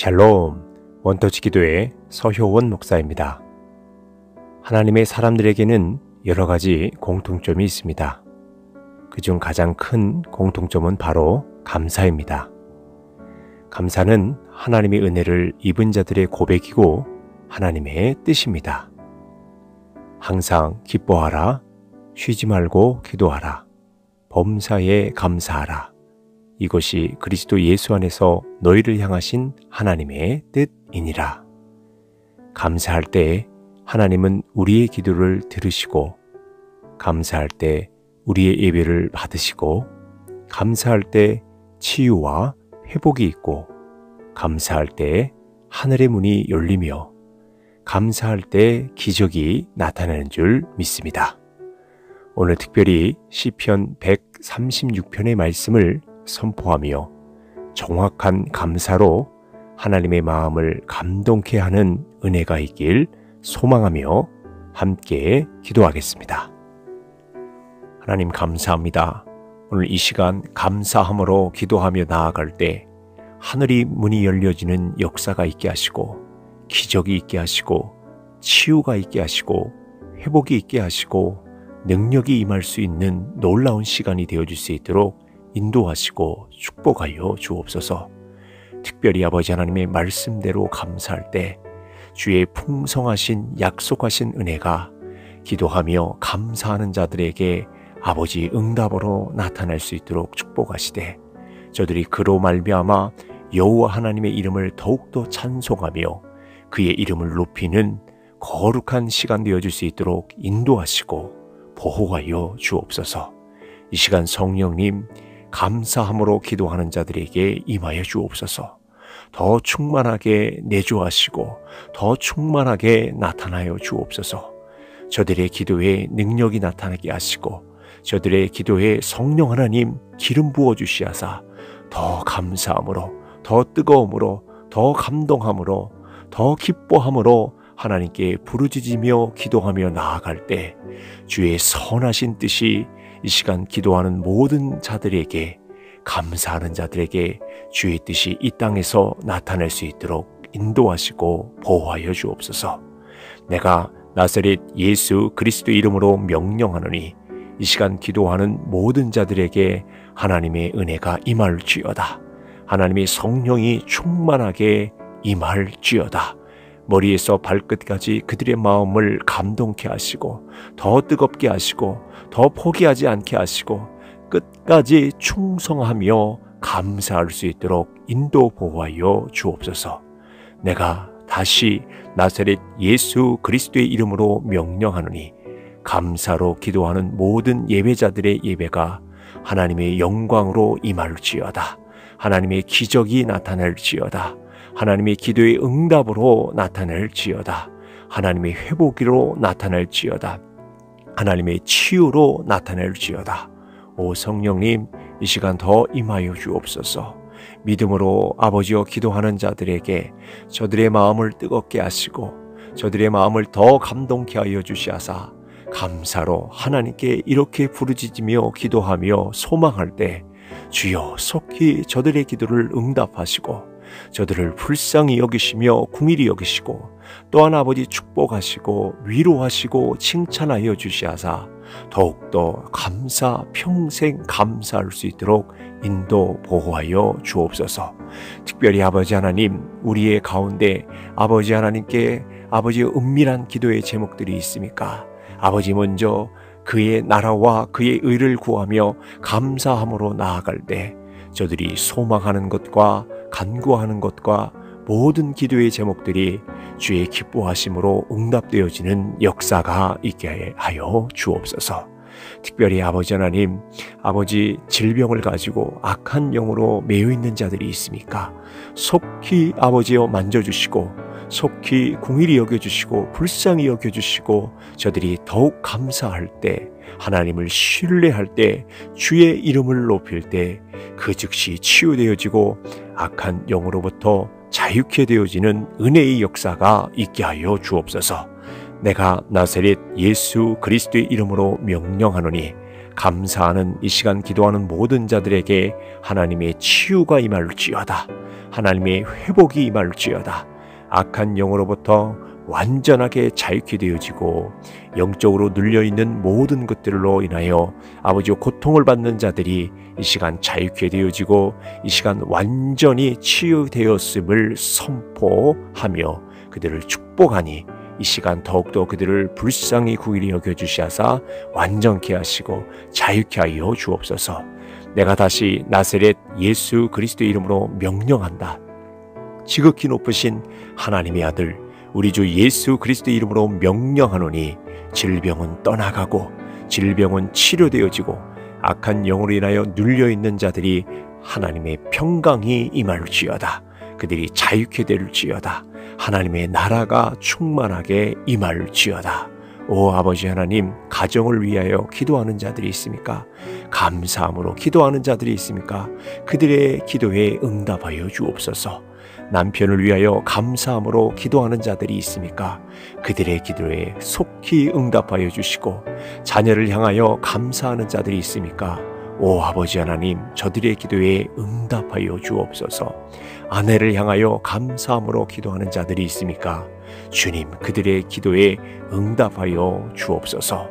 샬롬, 원터치 기도의 서효원 목사입니다. 하나님의 사람들에게는 여러 가지 공통점이 있습니다. 그 중 가장 큰 공통점은 바로 감사입니다. 감사는 하나님의 은혜를 입은 자들의 고백이고 하나님의 뜻입니다. 항상 기뻐하라, 쉬지 말고 기도하라, 범사에 감사하라. 이것이 그리스도 예수 안에서 너희를 향하신 하나님의 뜻이니라. 감사할 때 하나님은 우리의 기도를 들으시고, 감사할 때 우리의 예배를 받으시고, 감사할 때 치유와 회복이 있고, 감사할 때 하늘의 문이 열리며, 감사할 때 기적이 나타나는 줄 믿습니다. 오늘 특별히 시편 136편의 말씀을 선포하며 정확한 감사로 하나님의 마음을 감동케 하는 은혜가 있길 소망하며 함께 기도하겠습니다. 하나님 감사합니다. 오늘 이 시간 감사함으로 기도하며 나아갈 때 하늘이 문이 열려지는 역사가 있게 하시고 기적이 있게 하시고 치유가 있게 하시고 회복이 있게 하시고 능력이 임할 수 있는 놀라운 시간이 되어줄 수 있도록 인도하시고 축복하여 주옵소서. 특별히 아버지 하나님의 말씀대로 감사할 때 주의 풍성하신 약속하신 은혜가 기도하며 감사하는 자들에게 아버지 응답으로 나타날 수 있도록 축복하시되 저들이 그로 말미암아 여호와 하나님의 이름을 더욱더 찬송하며 그의 이름을 높이는 거룩한 시간 되어줄 수 있도록 인도하시고 보호하여 주옵소서. 이 시간 성령님 감사함으로 기도하는 자들에게 임하여 주옵소서. 더 충만하게 내주하시고 더 충만하게 나타나여 주옵소서. 저들의 기도에 능력이 나타나게 하시고 저들의 기도에 성령 하나님 기름 부어 주시하사 더 감사함으로 더 뜨거움으로 더 감동함으로 더 기뻐함으로 하나님께 부르짖으며 기도하며 나아갈 때 주의 선하신 뜻이 이 시간 기도하는 모든 자들에게 감사하는 자들에게 주의 뜻이 이 땅에서 나타날 수 있도록 인도하시고 보호하여 주옵소서. 내가 나사렛 예수 그리스도 이름으로 명령하노니 이 시간 기도하는 모든 자들에게 하나님의 은혜가 임할지어다. 하나님의 성령이 충만하게 임할지어다. 머리에서 발끝까지 그들의 마음을 감동케 하시고 더 뜨겁게 하시고 더 포기하지 않게 하시고 끝까지 충성하며 감사할 수 있도록 인도 보호하여 주옵소서. 내가 다시 나사렛 예수 그리스도의 이름으로 명령하노니 감사로 기도하는 모든 예배자들의 예배가 하나님의 영광으로 임할지어다. 하나님의 기적이 나타날지어다. 하나님의 기도의 응답으로 나타날지어다. 하나님의 회복으로 나타날지어다. 하나님의 치유로 나타낼지어다. 오 성령님, 이 시간 더 임하여 주옵소서. 믿음으로 아버지여 기도하는 자들에게 저들의 마음을 뜨겁게 하시고 저들의 마음을 더 감동케 하여 주시하사 감사로 하나님께 이렇게 부르짖으며 기도하며 소망할 때 주여 속히 저들의 기도를 응답하시고 저들을 불쌍히 여기시며 궁일이 여기시고 또한 아버지 축복하시고 위로하시고 칭찬하여 주시하사 더욱더 감사 평생 감사할 수 있도록 인도 보호하여 주옵소서. 특별히 아버지 하나님 우리의 가운데 아버지 하나님께 아버지의 은밀한 기도의 제목들이 있습니까? 아버지 먼저 그의 나라와 그의 의를 구하며 감사함으로 나아갈 때 저들이 소망하는 것과 간구하는 것과 모든 기도의 제목들이 주의 기뻐하심으로 응답되어지는 역사가 있게 하여 주옵소서. 특별히 아버지 하나님, 아버지 질병을 가지고 악한 영으로 매여 있는 자들이 있습니까? 속히 아버지여 만져주시고, 속히 공일이 여겨주시고, 불쌍히 여겨주시고, 저들이 더욱 감사할 때, 하나님을 신뢰할 때, 주의 이름을 높일 때, 그 즉시 치유되어지고, 악한 영으로부터 자유케 되어지는 은혜의 역사가 있게 하여 주옵소서. 내가 나세렛 예수 그리스도의 이름으로 명령하노니 감사하는 이 시간 기도하는 모든 자들에게 하나님의 치유가 임할지어다. 하나님의 회복이 임할지어다. 악한 영으로부터 완전하게 자유케 되어지고 영적으로 눌려있는 모든 것들로 인하여 아버지의 고통을 받는 자들이 이 시간 자유케 되어지고 이 시간 완전히 치유되었음을 선포하며 그들을 축복하니 이 시간 더욱더 그들을 불쌍히 구일히 여겨주시하사 완전케 하시고 자유케 하여 주옵소서 내가 다시 나세렛 예수 그리스도 이름으로 명령한다 지극히 높으신 하나님의 아들 우리 주 예수 그리스도 이름으로 명령하노니 질병은 떠나가고 질병은 치료되어지고 악한 영으로 인하여 눌려 있는 자들이 하나님의 평강이 임할지어다. 그들이 자유케 될지어다. 하나님의 나라가 충만하게 임할지어다. 오 아버지 하나님, 가정을 위하여 기도하는 자들이 있습니까? 감사함으로 기도하는 자들이 있습니까? 그들의 기도에 응답하여 주옵소서. 남편을 위하여 감사함으로 기도하는 자들이 있습니까? 그들의 기도에 속히 응답하여 주시고 자녀를 향하여 감사하는 자들이 있습니까? 오 아버지 하나님 저들의 기도에 응답하여 주옵소서 아내를 향하여 감사함으로 기도하는 자들이 있습니까? 주님 그들의 기도에 응답하여 주옵소서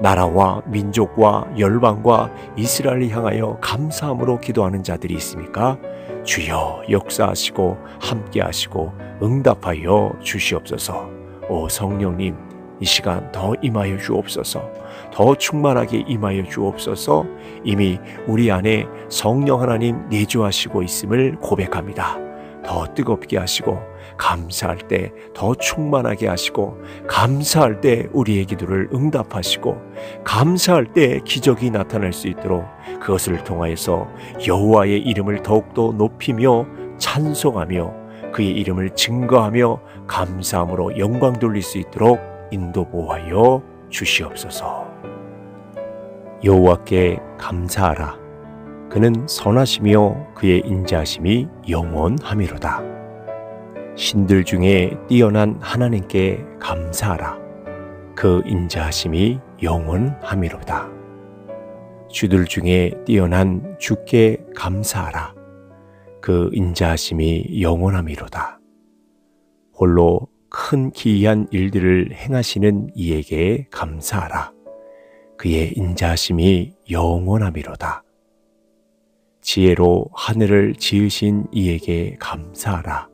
나라와 민족과 열방과 이스라엘을 향하여 감사함으로 기도하는 자들이 있습니까? 주여 역사하시고 함께하시고 응답하여 주시옵소서. 오 성령님, 이 시간 더 임하여 주옵소서. 더 충만하게 임하여 주옵소서. 이미 우리 안에 성령 하나님 내주하시고 있음을 고백합니다. 더 뜨겁게 하시고 감사할 때 더 충만하게 하시고 감사할 때 우리의 기도를 응답하시고 감사할 때 기적이 나타날 수 있도록 그것을 통하여서 여호와의 이름을 더욱더 높이며 찬송하며 그의 이름을 증거하며 감사함으로 영광 돌릴 수 있도록 인도 보호하여 주시옵소서. 여호와께 감사하라. 그는 선하시며 그의 인자하심이 영원하미로다. 신들 중에 뛰어난 하나님께 감사하라. 그 인자하심이 영원함이로다. 주들 중에 뛰어난 주께 감사하라. 그 인자하심이 영원함이로다. 홀로 큰 기이한 일들을 행하시는 이에게 감사하라. 그의 인자심이 영원함이로다. 지혜로 하늘을 지으신 이에게 감사하라.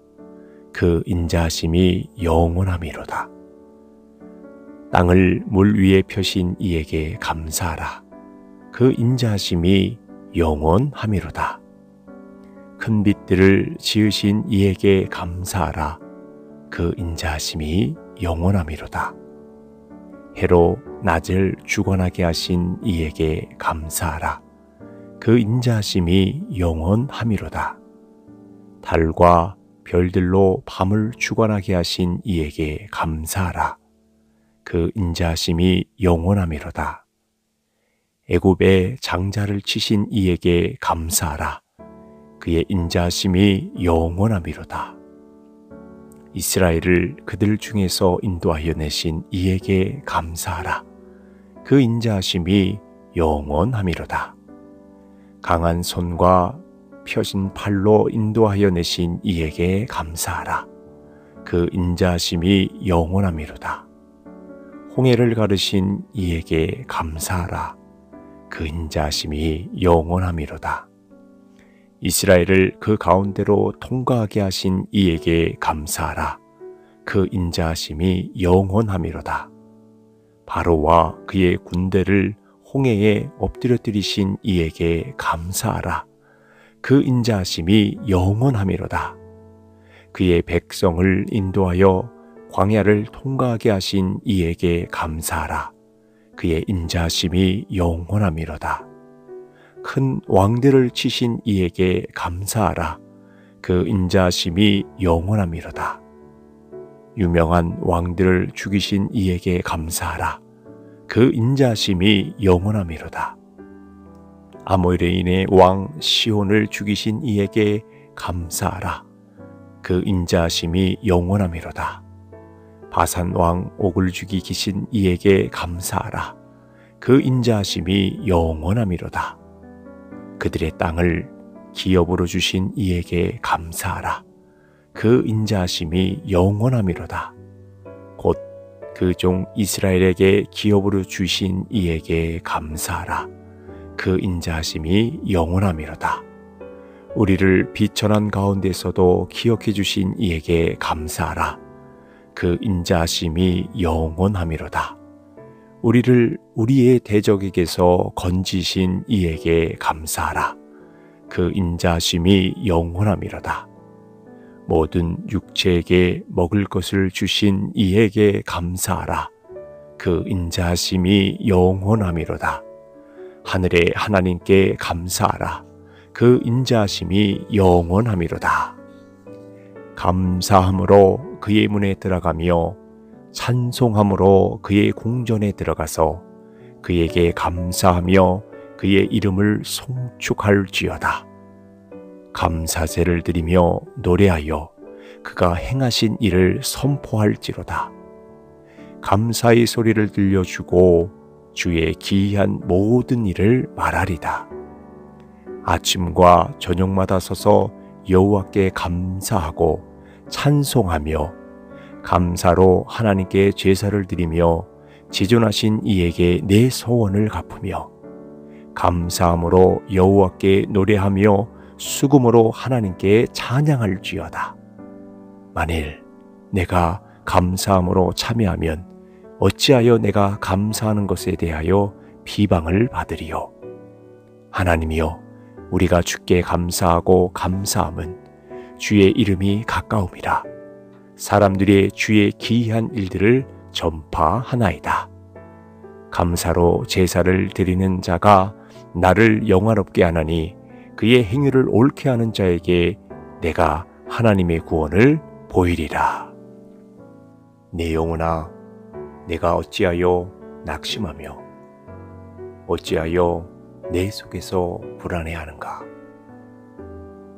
그 인자심이 영원함이로다. 땅을 물 위에 펴신 이에게 감사하라. 그 인자심이 영원함이로다. 큰 빛들을 지으신 이에게 감사하라. 그 인자심이 영원함이로다. 해로 낮을 주관하게 하신 이에게 감사하라. 그 인자심이 영원함이로다. 달과 별들로 밤을 주관하게 하신 이에게 감사하라. 그 인자심이 영원함이로다. 애굽의 장자를 치신 이에게 감사하라. 그의 인자심이 영원함이로다. 이스라엘을 그들 중에서 인도하여 내신 이에게 감사하라. 그 인자심이 영원함이로다. 강한 손과 펴진 팔로 인도하여 내신 이에게 감사하라. 그 인자심이 영원함이로다. 홍해를 가르신 이에게 감사하라. 그 인자심이 영원함이로다. 이스라엘을 그 가운데로 통과하게 하신 이에게 감사하라. 그 인자심이 영원함이로다. 바로와 그의 군대를 홍해에 엎드려뜨리신 이에게 감사하라. 그 인자하심이 영원함이로다. 그의 백성을 인도하여 광야를 통과하게 하신 이에게 감사하라. 그의 인자하심이 영원함이로다. 큰 왕들을 치신 이에게 감사하라. 그 인자하심이 영원함이로다. 유명한 왕들을 죽이신 이에게 감사하라. 그 인자심이 영원함이로다. 아모레인의 왕 시온을 죽이신 이에게 감사하라. 그인자심이 영원함이로다. 바산 왕 옥을 죽이기신 이에게 감사하라. 그인자심이 영원함이로다. 그들의 땅을 기업으로 주신 이에게 감사하라. 그인자심이 영원함이로다. 곧 그 종 이스라엘에게 기업으로 주신 이에게 감사하라. 그 인자하심이 영원함이로다. 우리를 비천한 가운데서도 기억해 주신 이에게 감사하라. 그 인자하심이 영원함이로다. 우리를 우리의 대적에게서 건지신 이에게 감사하라. 그 인자하심이 영원함이로다. 모든 육체에게 먹을 것을 주신 이에게 감사하라. 그 인자하심이 영원함이로다. 하늘의 하나님께 감사하라. 그인자심이 영원함이로다. 감사함으로 그의 문에 들어가며 찬송함으로 그의 궁전에 들어가서 그에게 감사하며 그의 이름을 송축할지어다. 감사제를 드리며 노래하여 그가 행하신 일을 선포할지로다. 감사의 소리를 들려주고 주의 기이한 모든 일을 말하리다. 아침과 저녁마다 서서 여호와께 감사하고 찬송하며 감사로 하나님께 제사를 드리며 지존하신 이에게 내 소원을 갚으며 감사함으로 여호와께 노래하며 수금으로 하나님께 찬양할지어다. 만일 내가 감사함으로 참여하면 어찌하여 내가 감사하는 것에 대하여 비방을 받으리요. 하나님이여, 우리가 주께 감사하고 감사함은 주의 이름이 가까움이라. 사람들이 주의 기이한 일들을 전파하나이다. 감사로 제사를 드리는 자가 나를 영화롭게 하나니 그의 행위를 옳게 하는 자에게 내가 하나님의 구원을 보이리라. 내 영혼아, 내가 어찌하여 낙심하며 어찌하여 내 속에서 불안해하는가?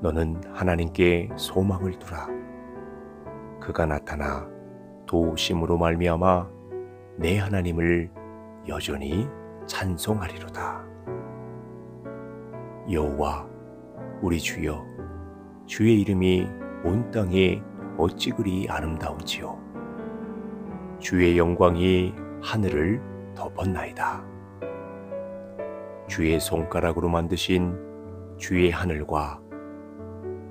너는 하나님께 소망을 두라. 그가 나타나 도우심으로 말미암아 내 하나님을 여전히 찬송하리로다. 여호와 우리 주여 주의 이름이 온 땅에 어찌 그리 아름다운지요. 주의 영광이 하늘을 덮었나이다. 주의 손가락으로 만드신 주의 하늘과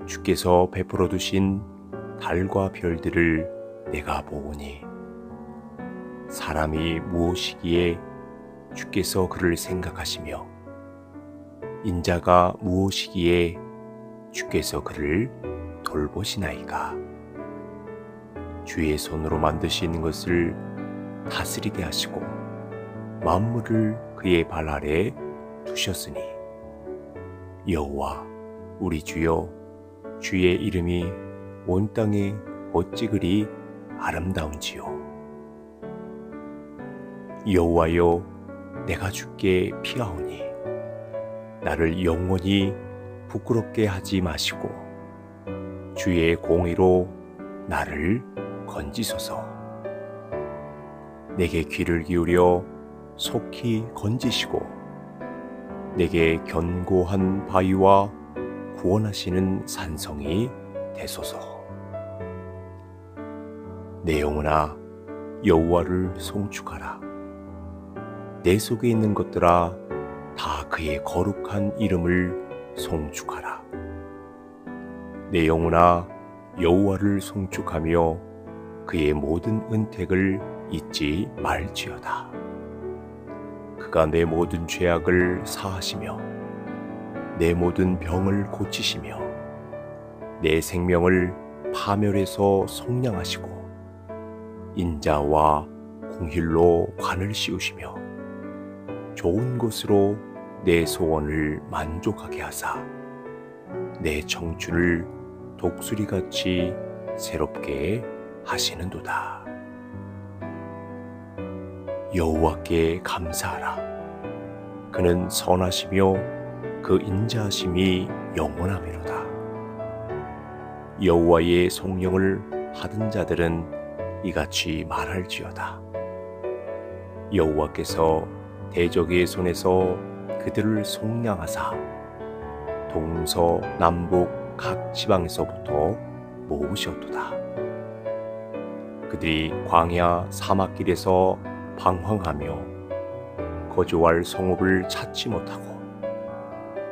주께서 베풀어 두신 달과 별들을 내가 보오니 사람이 무엇이기에 주께서 그를 생각하시며 인자가 무엇이기에 주께서 그를 돌보시나이가. 주의 손으로 만드신 것을 다스리게 하시고 만물을 그의 발 아래 두셨으니 여호와 우리 주여 주의 이름이 온 땅에 어찌 그리 아름다운지요 여호와여 내가 주께 피하오니 나를 영원히 부끄럽게 하지 마시고 주의 공의로 나를 건지소서. 내게 귀를 기울여 속히 건지시고 내게 견고한 바위와 구원하시는 산성이 되소서. 내 영혼아 여호와를 송축하라. 내 속에 있는 것들아 다 그의 거룩한 이름을 송축하라. 내 영혼아 여호와를 송축하며 그의 모든 은택을 잊지 말지어다. 그가 내 모든 죄악을 사하시며 내 모든 병을 고치시며 내 생명을 파멸해서 속량하시고 인자와 공힐로 관을 씌우시며 좋은 것으로 내 소원을 만족하게 하사 내 청춘을 독수리같이 새롭게 하시는도다. 여호와께 감사하라. 그는 선하시며 그 인자하심이 영원하미로다. 여호와의 성령을 받은 자들은 이같이 말할지어다. 여호와께서 대적의 손에서 그들을 속량하사 동서 남북 각 지방에서부터 모으셨도다. 그들이 광야 사막길에서 방황하며 거주할 성읍을 찾지 못하고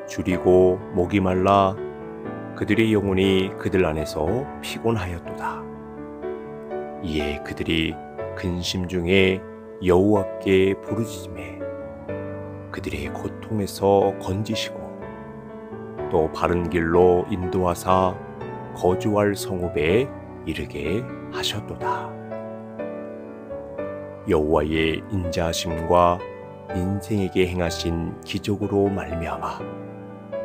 줄이고 목이 말라 그들의 영혼이 그들 안에서 피곤하였도다. 이에 그들이 근심 중에 여호와께 부르짖음에 그들의 고통에서 건지시고 또 바른 길로 인도하사 거주할 성읍에 이르게 하셨도다. 여호와의 인자심과 인생에게 행하신 기적으로 말미암아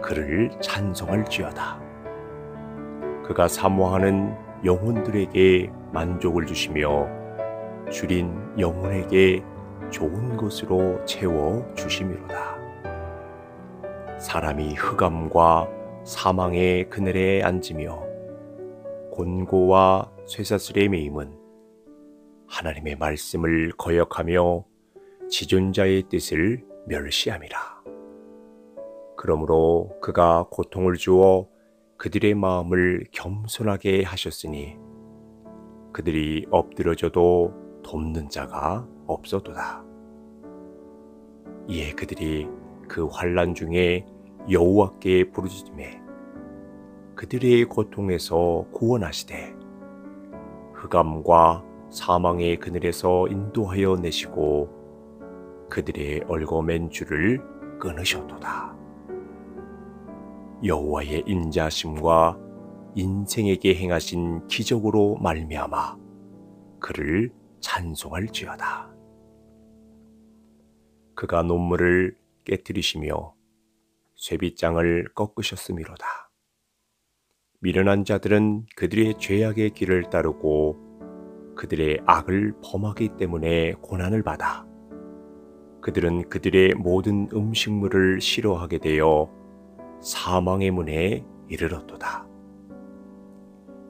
그를 찬송할지어다. 그가 사모하는 영혼들에게 만족을 주시며 줄인 영혼에게 좋은 것으로 채워 주심이로다. 사람이 흑암과 사망의 그늘에 앉으며 곤고와 쇠사슬의 매임은 하나님의 말씀을 거역하며 지존자의 뜻을 멸시함이라. 그러므로 그가 고통을 주어 그들의 마음을 겸손하게 하셨으니 그들이 엎드려져도 돕는 자가 없어도다. 이에 그들이 그 환란 중에 여호와께 부르짖음에 그들의 고통에서 구원하시되 흑암과 사망의 그늘에서 인도하여 내시고 그들의 얼거맨 줄을 끊으셨도다. 여호와의 인자심과 인생에게 행하신 기적으로 말미암아 그를 찬송할지어다. 그가 논문을 깨뜨리시며 쇠빗장을 꺾으셨음이로다. 미련한 자들은 그들의 죄악의 길을 따르고 그들의 악을 범하기 때문에 고난을 받아 그들은 그들의 모든 음식물을 싫어하게 되어 사망의 문에 이르렀도다.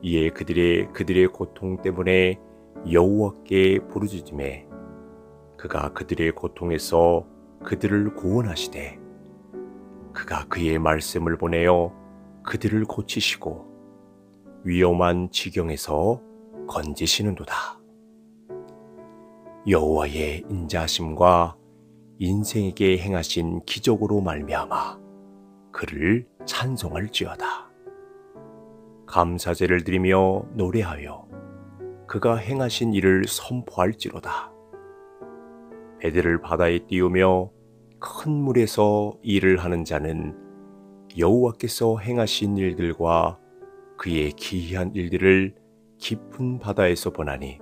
이에 그들의 그들의 고통 때문에 여호와께 부르짖음에 그가 그들의 고통에서 그들을 구원하시되 그가 그의 말씀을 보내어 그들을 고치시고 위험한 지경에서 건지시는도다. 여호와의 인자심과 인생에게 행하신 기적으로 말미암아 그를 찬송할지어다. 감사제를 드리며 노래하여 그가 행하신 일을 선포할지로다. 배들을 바다에 띄우며 큰 물에서 일을 하는 자는 여호와께서 행하신 일들과 그의 기이한 일들을 깊은 바다에서 보나니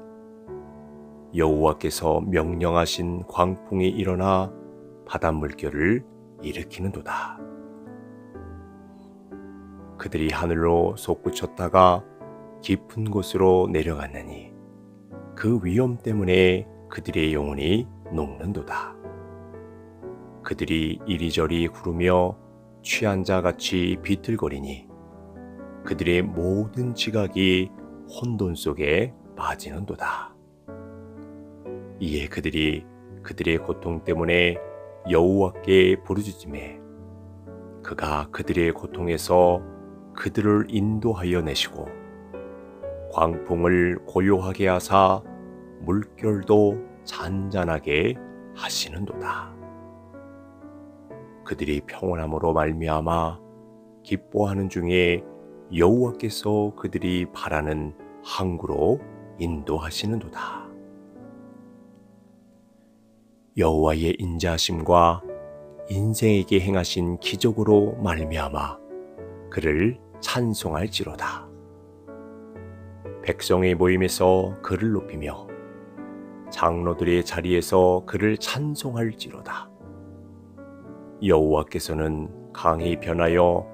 여호와께서 명령하신 광풍이 일어나 바닷물결을 일으키는도다. 그들이 하늘로 솟구쳤다가 깊은 곳으로 내려갔느니 그 위험 때문에 그들의 영혼이 녹는도다. 그들이 이리저리 구르며 취한 자 같이 비틀거리니 그들의 모든 지각이 혼돈 속에 빠지는도다. 이에 그들이 그들의 고통 때문에 여호와께 부르짖음에 그가 그들의 고통에서 그들을 인도하여 내시고 광풍을 고요하게 하사 물결도 잔잔하게 하시는도다. 그들이 평온함으로 말미암아 기뻐하는 중에 여호와께서 그들이 바라는 항구로 인도하시는도다. 여호와의 인자심과 인생에게 행하신 기적으로 말미암아 그를 찬송할지로다. 백성의 모임에서 그를 높이며 장로들의 자리에서 그를 찬송할지로다. 여호와께서는 강이 변하여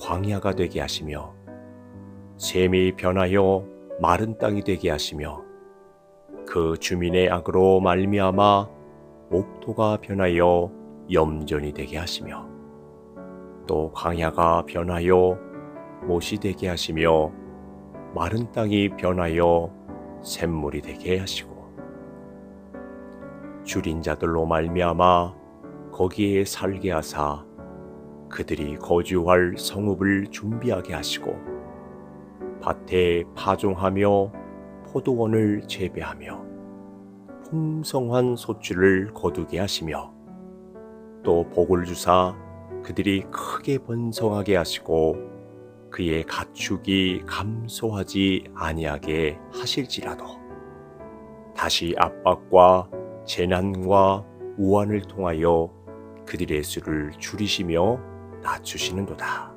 광야가 되게 하시며 샘이 변하여 마른 땅이 되게 하시며 그 주민의 악으로 말미암아 옥토가 변하여 염전이 되게 하시며 또 광야가 변하여 못이 되게 하시며 마른 땅이 변하여 샘물이 되게 하시고 줄인 자들로 말미암아 거기에 살게 하사 그들이 거주할 성읍을 준비하게 하시고 밭에 파종하며 포도원을 재배하며 풍성한 소출을 거두게 하시며 또 복을 주사 그들이 크게 번성하게 하시고 그의 가축이 감소하지 아니하게 하실지라도 다시 압박과 재난과 우환을 통하여 그들의 수를 줄이시며 낮추시는도다.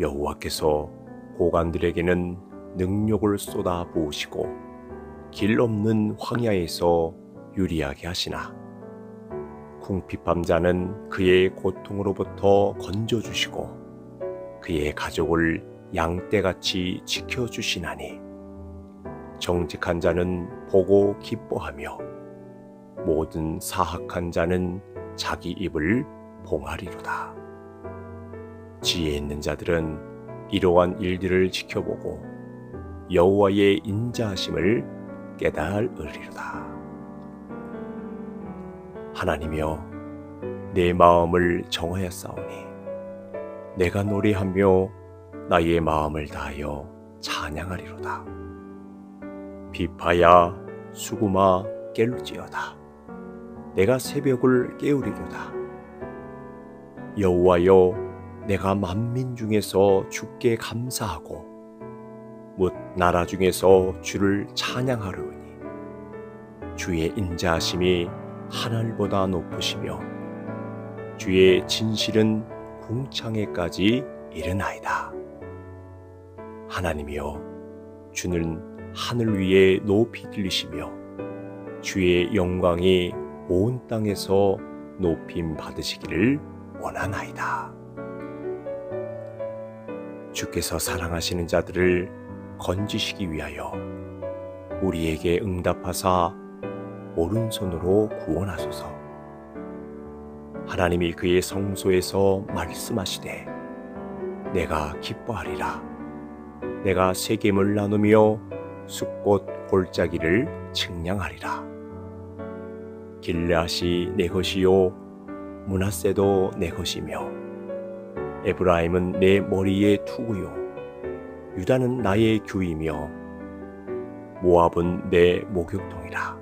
여호와께서 보관들에게는 능력을 쏟아 부으시고 길 없는 황야에서 유리하게 하시나 궁핍함자는 그의 고통으로부터 건져주시고 그의 가족을 양떼같이 지켜주시나니 정직한 자는 보고 기뻐하며 모든 사악한 자는 자기 입을 봉하리로다. 지혜 있는 자들은 이러한 일들을 지켜보고 여호와의 인자하심을 깨달으리로다. 하나님여 내 마음을 정하였사오니 내가 노래하며 나의 마음을 다하여 찬양하리로다. 비파야 수구마 깰루지어다. 내가 새벽을 깨우리로다. 여호와여 내가 만민 중에서 주께 감사하고 못 나라 중에서 주를 찬양하려니 주의 인자하심이 하늘보다 높으시며 주의 진실은 궁창에까지 이르나이다. 하나님이여 주는 하늘 위에 높이 들리시며 주의 영광이 온 땅에서 높임 받으시기를 원하나이다. 주께서 사랑하시는 자들을 건지시기 위하여 우리에게 응답하사 오른손으로 구원하소서. 하나님이 그의 성소에서 말씀하시되 내가 기뻐하리라. 내가 세겜을 나누며 숲꽃 골짜기를 측량하리라. 길앗시내 것이요 문하세도 내 것이며 에브라임은 내 머리에 투구요. 유다는 나의 규이며 모압은 내 목욕통이라.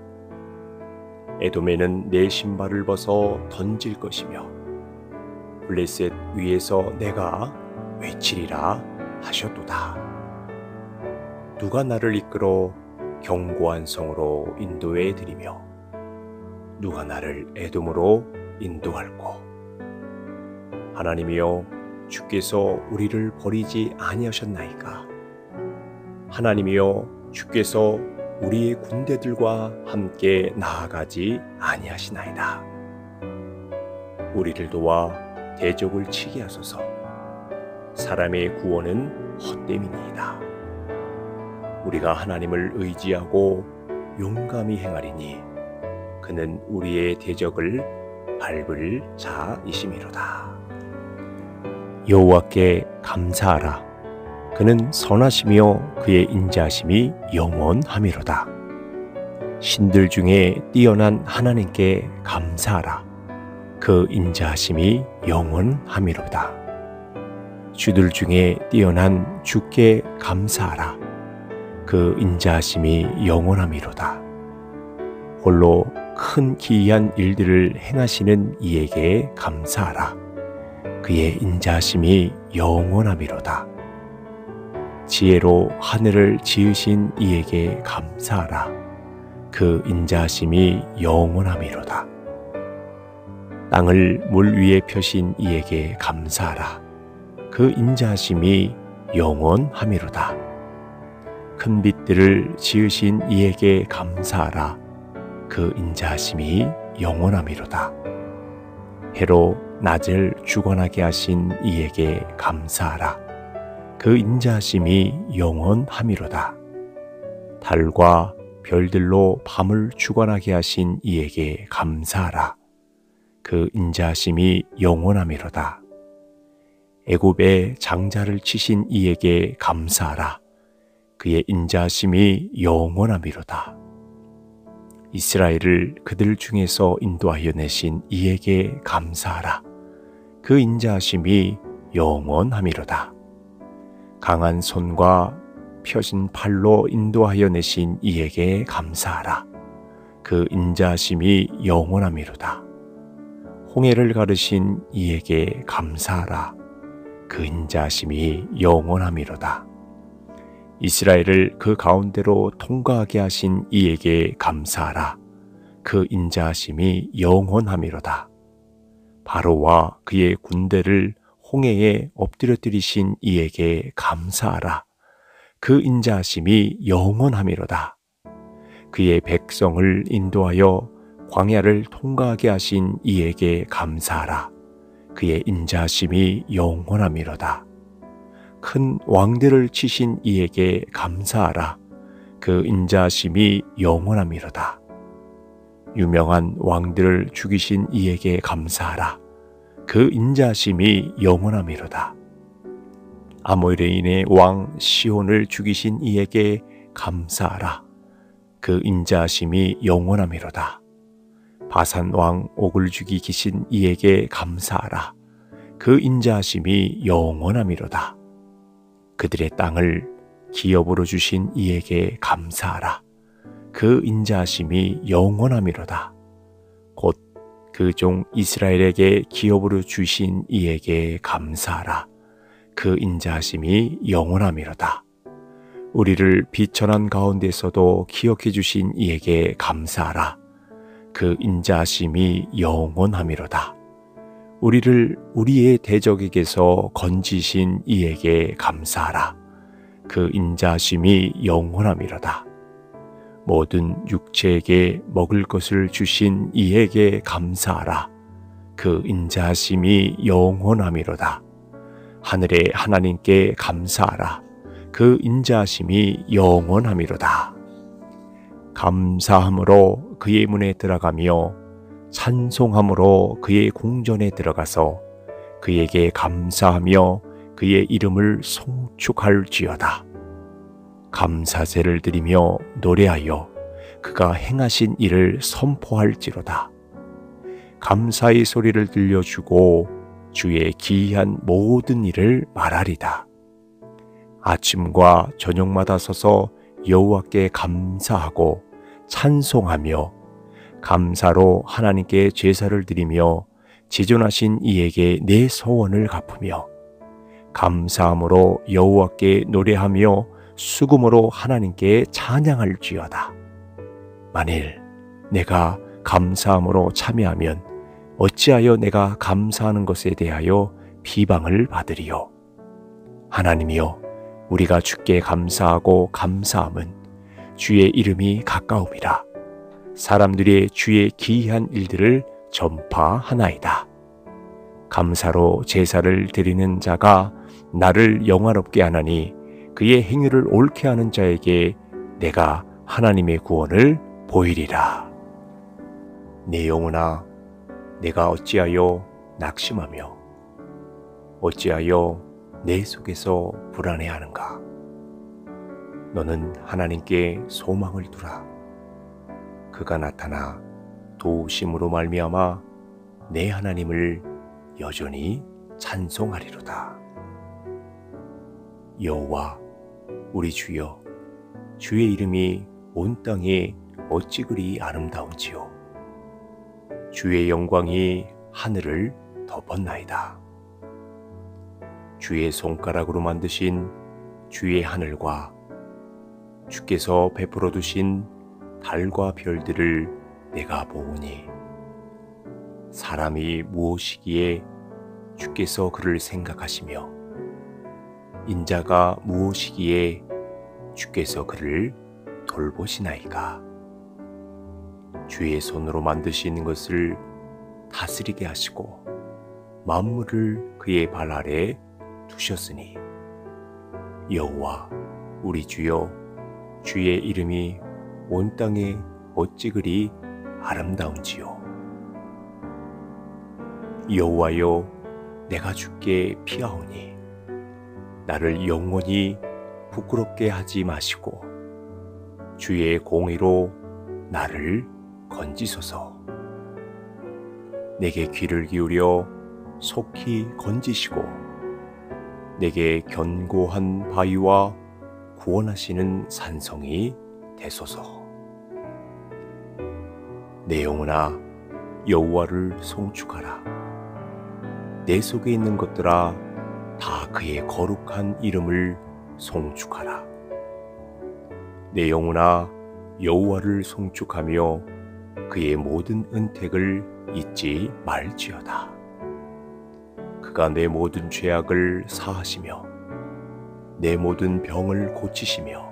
에돔에는 내 신발을 벗어 던질 것이며 블레셋 위에서 내가 외치리라 하셨도다. 누가 나를 이끌어 견고한 성으로 인도해 드리며 누가 나를 애돔으로 인도할꼬 하나님이여 주께서 우리를 버리지 아니하셨나이까. 하나님이여 주께서 우리의 군대들과 함께 나아가지 아니하시나이다. 우리를 도와 대적을 치게 하소서. 사람의 구원은 헛됨이니이다. 우리가 하나님을 의지하고 용감히 행하리니 그는 우리의 대적을 밟을 자이심이로다. 여호와께 감사하라. 그는 선하시며 그의 인자하심이 영원하미로다. 신들 중에 뛰어난 하나님께 감사하라. 그 인자하심이 영원하미로다. 주들 중에 뛰어난 주께 감사하라. 그 인자하심이 영원하미로다. 홀로 큰 기이한 일들을 행하시는 이에게 감사하라. 그의 인자심이 영원함이로다. 지혜로 하늘을 지으신 이에게 감사하라. 그 인자심이 영원함이로다. 땅을 물 위에 펴신 이에게 감사하라. 그 인자심이 영원함이로다. 큰 빛들을 지으신 이에게 감사하라. 그 인자심이 영원함이로다. 해로 낮을 주관하게 하신 이에게 감사하라. 그인자심이 영원함이로다. 달과 별들로 밤을 주관하게 하신 이에게 감사하라. 그인자심이 영원함이로다. 애굽의 장자를 치신 이에게 감사하라. 그의 인자심이 영원함이로다. 이스라엘을 그들 중에서 인도하여 내신 이에게 감사하라. 그 인자하심이 영원함이로다. 강한 손과 펴진 팔로 인도하여 내신 이에게 감사하라. 그 인자하심이 영원함이로다. 홍해를 가르신 이에게 감사하라. 그 인자하심이 영원함이로다. 이스라엘을 그 가운데로 통과하게 하신 이에게 감사하라. 그 인자하심이 영원함이로다. 바로와 그의 군대를 홍해에 엎드려뜨리신 이에게 감사하라. 그 인자하심이 영원함이로다. 그의 백성을 인도하여 광야를 통과하게 하신 이에게 감사하라. 그의 인자심이 영원함이로다. 큰 왕들을 치신 이에게 감사하라. 그 인자심이 영원함이로다. 유명한 왕들을 죽이신 이에게 감사하라. 그 인자심이 영원함이로다. 아모레인의 왕 시온을 죽이신 이에게 감사하라. 그 인자심이 영원함이로다. 바산 왕 옥을 죽이기신 이에게 감사하라. 그 인자심이 영원함이로다. 그들의 땅을 기업으로 주신 이에게 감사하라. 그 인자하심이 영원함이로다. 곧 그 종 이스라엘에게 기업으로 주신 이에게 감사하라. 그 인자하심이 영원함이로다. 우리를 비천한 가운데서도 기억해 주신 이에게 감사하라. 그 인자하심이 영원함이로다. 우리를 우리의 대적에게서 건지신 이에게 감사하라. 그 인자심이 영원함이로다. 모든 육체에게 먹을 것을 주신 이에게 감사하라. 그 인자심이 영원함이로다. 하늘의 하나님께 감사하라. 그 인자심이 영원함이로다. 감사함으로 그의 문에 들어가며 찬송함으로 그의 궁전에 들어가서 그에게 감사하며 그의 이름을 송축할지어다. 감사세를 드리며 노래하여 그가 행하신 일을 선포할지로다. 감사의 소리를 들려주고 주의 기이한 모든 일을 말하리다. 아침과 저녁마다 서서 여호와께 감사하고 찬송하며 감사로 하나님께 제사를 드리며 지존하신 이에게 내 소원을 갚으며 감사함으로 여호와께 노래하며 수금으로 하나님께 찬양할지어다. 만일 내가 감사함으로 참여하면 어찌하여 내가 감사하는 것에 대하여 비방을 받으리요. 하나님이여, 우리가 주께 감사하고 감사함은 주의 이름이 가까움이라. 사람들이 주의 기이한 일들을 전파하나이다. 감사로 제사를 드리는 자가 나를 영화롭게 하나니 그의 행위를 옳게 하는 자에게 내가 하나님의 구원을 보이리라. 내 영혼아, 내가 어찌하여 낙심하며, 어찌하여 내 속에서 불안해하는가? 너는 하나님께 소망을 두라. 그가 나타나 도우심으로 말미암아 내 하나님을 여전히 찬송하리로다. 여호와 우리 주여, 주의 이름이 온 땅에 어찌 그리 아름다운지요. 주의 영광이 하늘을 덮었나이다. 주의 손가락으로 만드신 주의 하늘과 주께서 베풀어 두신 달과 별들을 내가 보오니 사람이 무엇이기에 주께서 그를 생각하시며 인자가 무엇이기에 주께서 그를 돌보시나이까? 주의 손으로 만드신 것을 다스리게 하시고 만물을 그의 발 아래 두셨으니 여호와 우리 주여 주의 이름이 온 땅에 어찌 그리 아름다운지요 여호와여 내가 주께 피하오니 나를 영원히 부끄럽게 하지 마시고 주의 공의로 나를 건지소서. 내게 귀를 기울여 속히 건지시고 내게 견고한 바위와 구원하시는 산성이 되소서. 내 영혼아 여호와를 송축하라. 내 속에 있는 것들아 다 그의 거룩한 이름을 송축하라. 내 영혼아 여호와를 송축하며 그의 모든 은택을 잊지 말지어다. 그가 내 모든 죄악을 사하시며 내 모든 병을 고치시며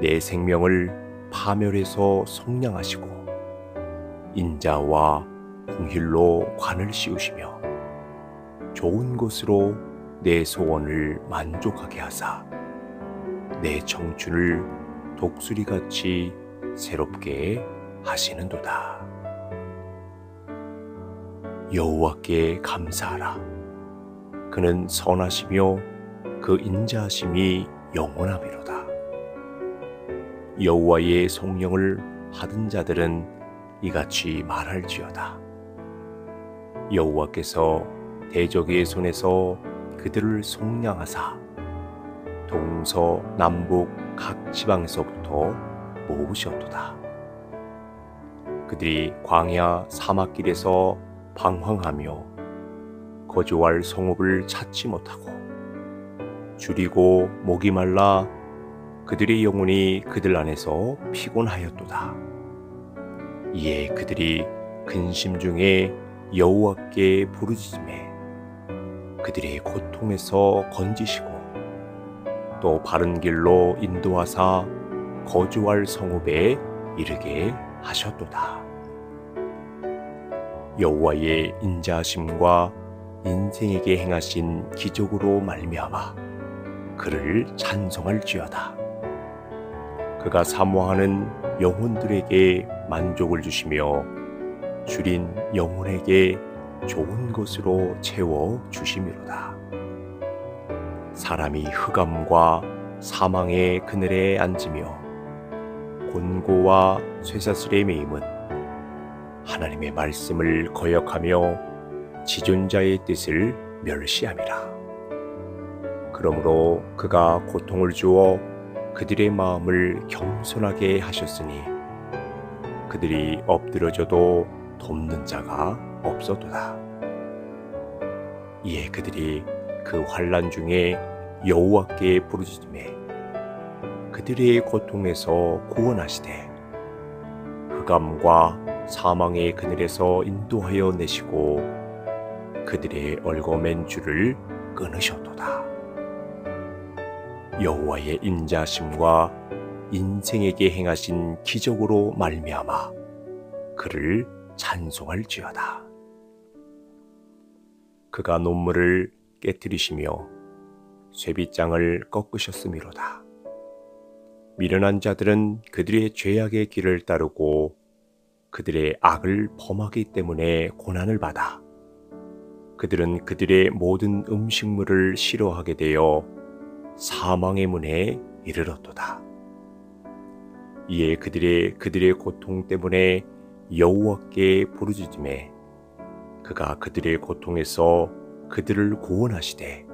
내 생명을 파멸해서 속량하시고 인자와 공힐로 관을 씌우시며 좋은 것으로 내 소원을 만족하게 하사 내 청춘을 독수리같이 새롭게 하시는도다. 여호와께 감사하라. 그는 선하시며 그 인자하심이 영원하미로다. 여호와의 성령을 받은 자들은 이같이 말할지어다. 여호와께서 대적의 손에서 그들을 속량하사 동서 남북 각 지방에서부터 모으셨도다. 그들이 광야 사막길에서 방황하며 거주할 성읍을 찾지 못하고 줄이고 목이 말라 그들의 영혼이 그들 안에서 피곤하였도다. 이에 그들이 근심 중에 여호와께 부르짖음에 그들의 고통에서 건지시고 또 바른 길로 인도하사 거주할 성읍에 이르게 하셨도다. 여호와의 인자하심과 인생에게 행하신 기적으로 말미암아 그를 찬송할지어다. 그가 사모하는 영혼들에게 만족을 주시며 줄인 영혼에게 좋은 것으로 채워 주심이로다. 사람이 흑암과 사망의 그늘에 앉으며 곤고와 쇠사슬의 매임은 하나님의 말씀을 거역하며 지존자의 뜻을 멸시함이라. 그러므로 그가 고통을 주어 그들의 마음을 겸손하게 하셨으니 그들이 엎드려져도 돕는 자가 없어도다. 이에 그들이 그 환란 중에 여호와께 부르짖음에 그들의 고통에서 구원하시되 흑암과 사망의 그늘에서 인도하여 내시고 그들의 얼거맨 줄을 끊으셨도다. 여호와의 인자심과 인생에게 행하신 기적으로 말미암아 그를 찬송할지어다. 그가 논물을 깨뜨리시며 쇠빗장을 꺾으셨으미로다 미련한 자들은 그들의 죄악의 길을 따르고 그들의 악을 범하기 때문에 고난을 받아 그들은 그들의 모든 음식물을 싫어하게 되어 사망의 문에 이르렀도다. 이에 그들의 그들의 고통 때문에 여호와께 부르짖음에 그가 그들의 고통에서 그들을 구원하시되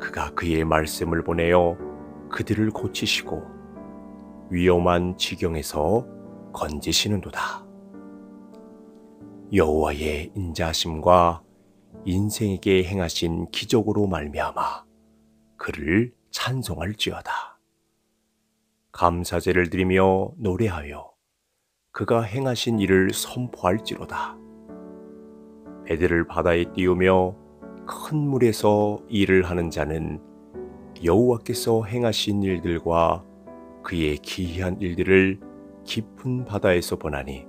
그가 그의 말씀을 보내어 그들을 고치시고 위험한 지경에서 건지시는도다. 여호와의 인자심과 인생에게 행하신 기적으로 말미암아 그를 찬송할지어다. 감사제를 드리며 노래하여 그가 행하신 일을 선포할지로다. 배들을 바다에 띄우며 큰 물에서 일을 하는 자는 여호와께서 행하신 일들과 그의 기이한 일들을 깊은 바다에서 보나니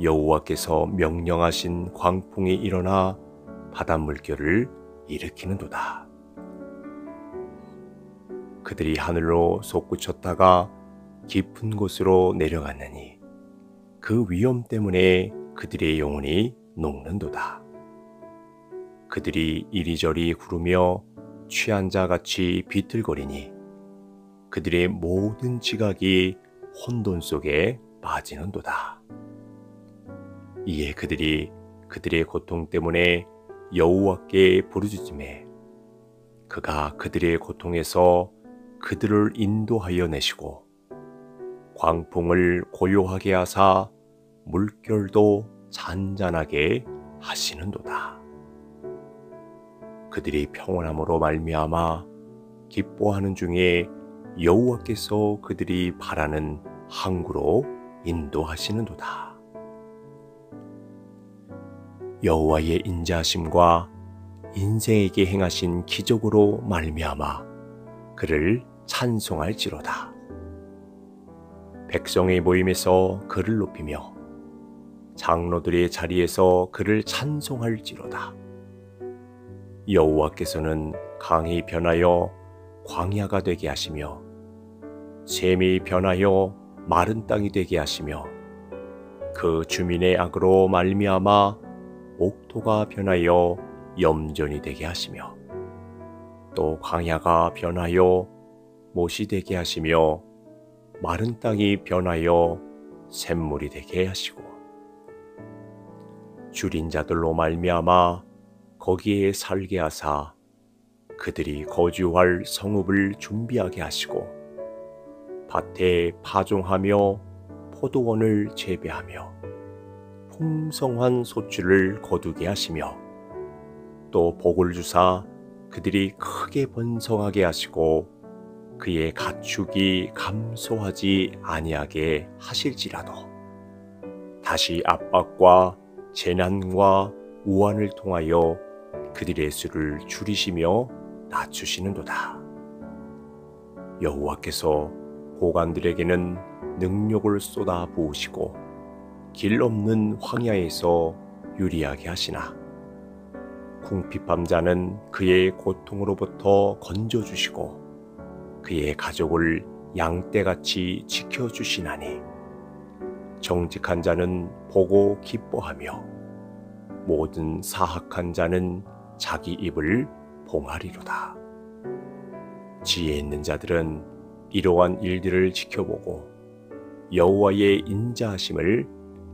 여호와께서 명령하신 광풍이 일어나 바닷물결을 일으키는도다. 그들이 하늘로 솟구쳤다가 깊은 곳으로 내려갔느니 그 위험 때문에 그들의 영혼이 녹는도다. 그들이 이리저리 구르며 취한 자 같이 비틀거리니 그들의 모든 지각이 혼돈 속에 빠지는도다. 이에 그들이 그들의 고통 때문에 여호와께 부르짖음에 그가 그들의 고통에서 그들을 인도하여 내시고 광풍을 고요하게 하사 물결도 잔잔하게 하시는도다. 그들이 평온함으로 말미암아 기뻐하는 중에 여호와께서 그들이 바라는 항구로 인도하시는도다. 여호와의 인자심과 인생에게 행하신 기적으로 말미암아 그를 찬송할지로다. 백성의 모임에서 그를 높이며 장로들의 자리에서 그를 찬송할지로다. 여호와께서는 강이 변하여 광야가 되게 하시며 샘이 변하여 마른 땅이 되게 하시며 그 주민의 악으로 말미암아 옥토가 변하여 염전이 되게 하시며 또 광야가 변하여 못이 되게 하시며 마른 땅이 변하여 샘물이 되게 하시고 줄인 자들로 말미암아 거기에 살게 하사 그들이 거주할 성읍을 준비하게 하시고 밭에 파종하며 포도원을 재배하며 풍성한 소출을 거두게 하시며 또 복을 주사 그들이 크게 번성하게 하시고 그의 가축이 감소하지 아니하게 하실지라도 다시 압박과 재난과 우환을 통하여 그들의 수를 줄이시며 낮추시는도다. 여호와께서 보관들에게는 능력을 쏟아 부으시고 길 없는 황야에서 유리하게 하시나 궁핍함자는 그의 고통으로부터 건져주시고 그의 가족을 양떼같이 지켜주시나니 정직한 자는 보고 기뻐하며 모든 사악한 자는 자기 입을 봉하리로다. 지혜 있는 자들은 이러한 일들을 지켜보고 여호와의 인자하심을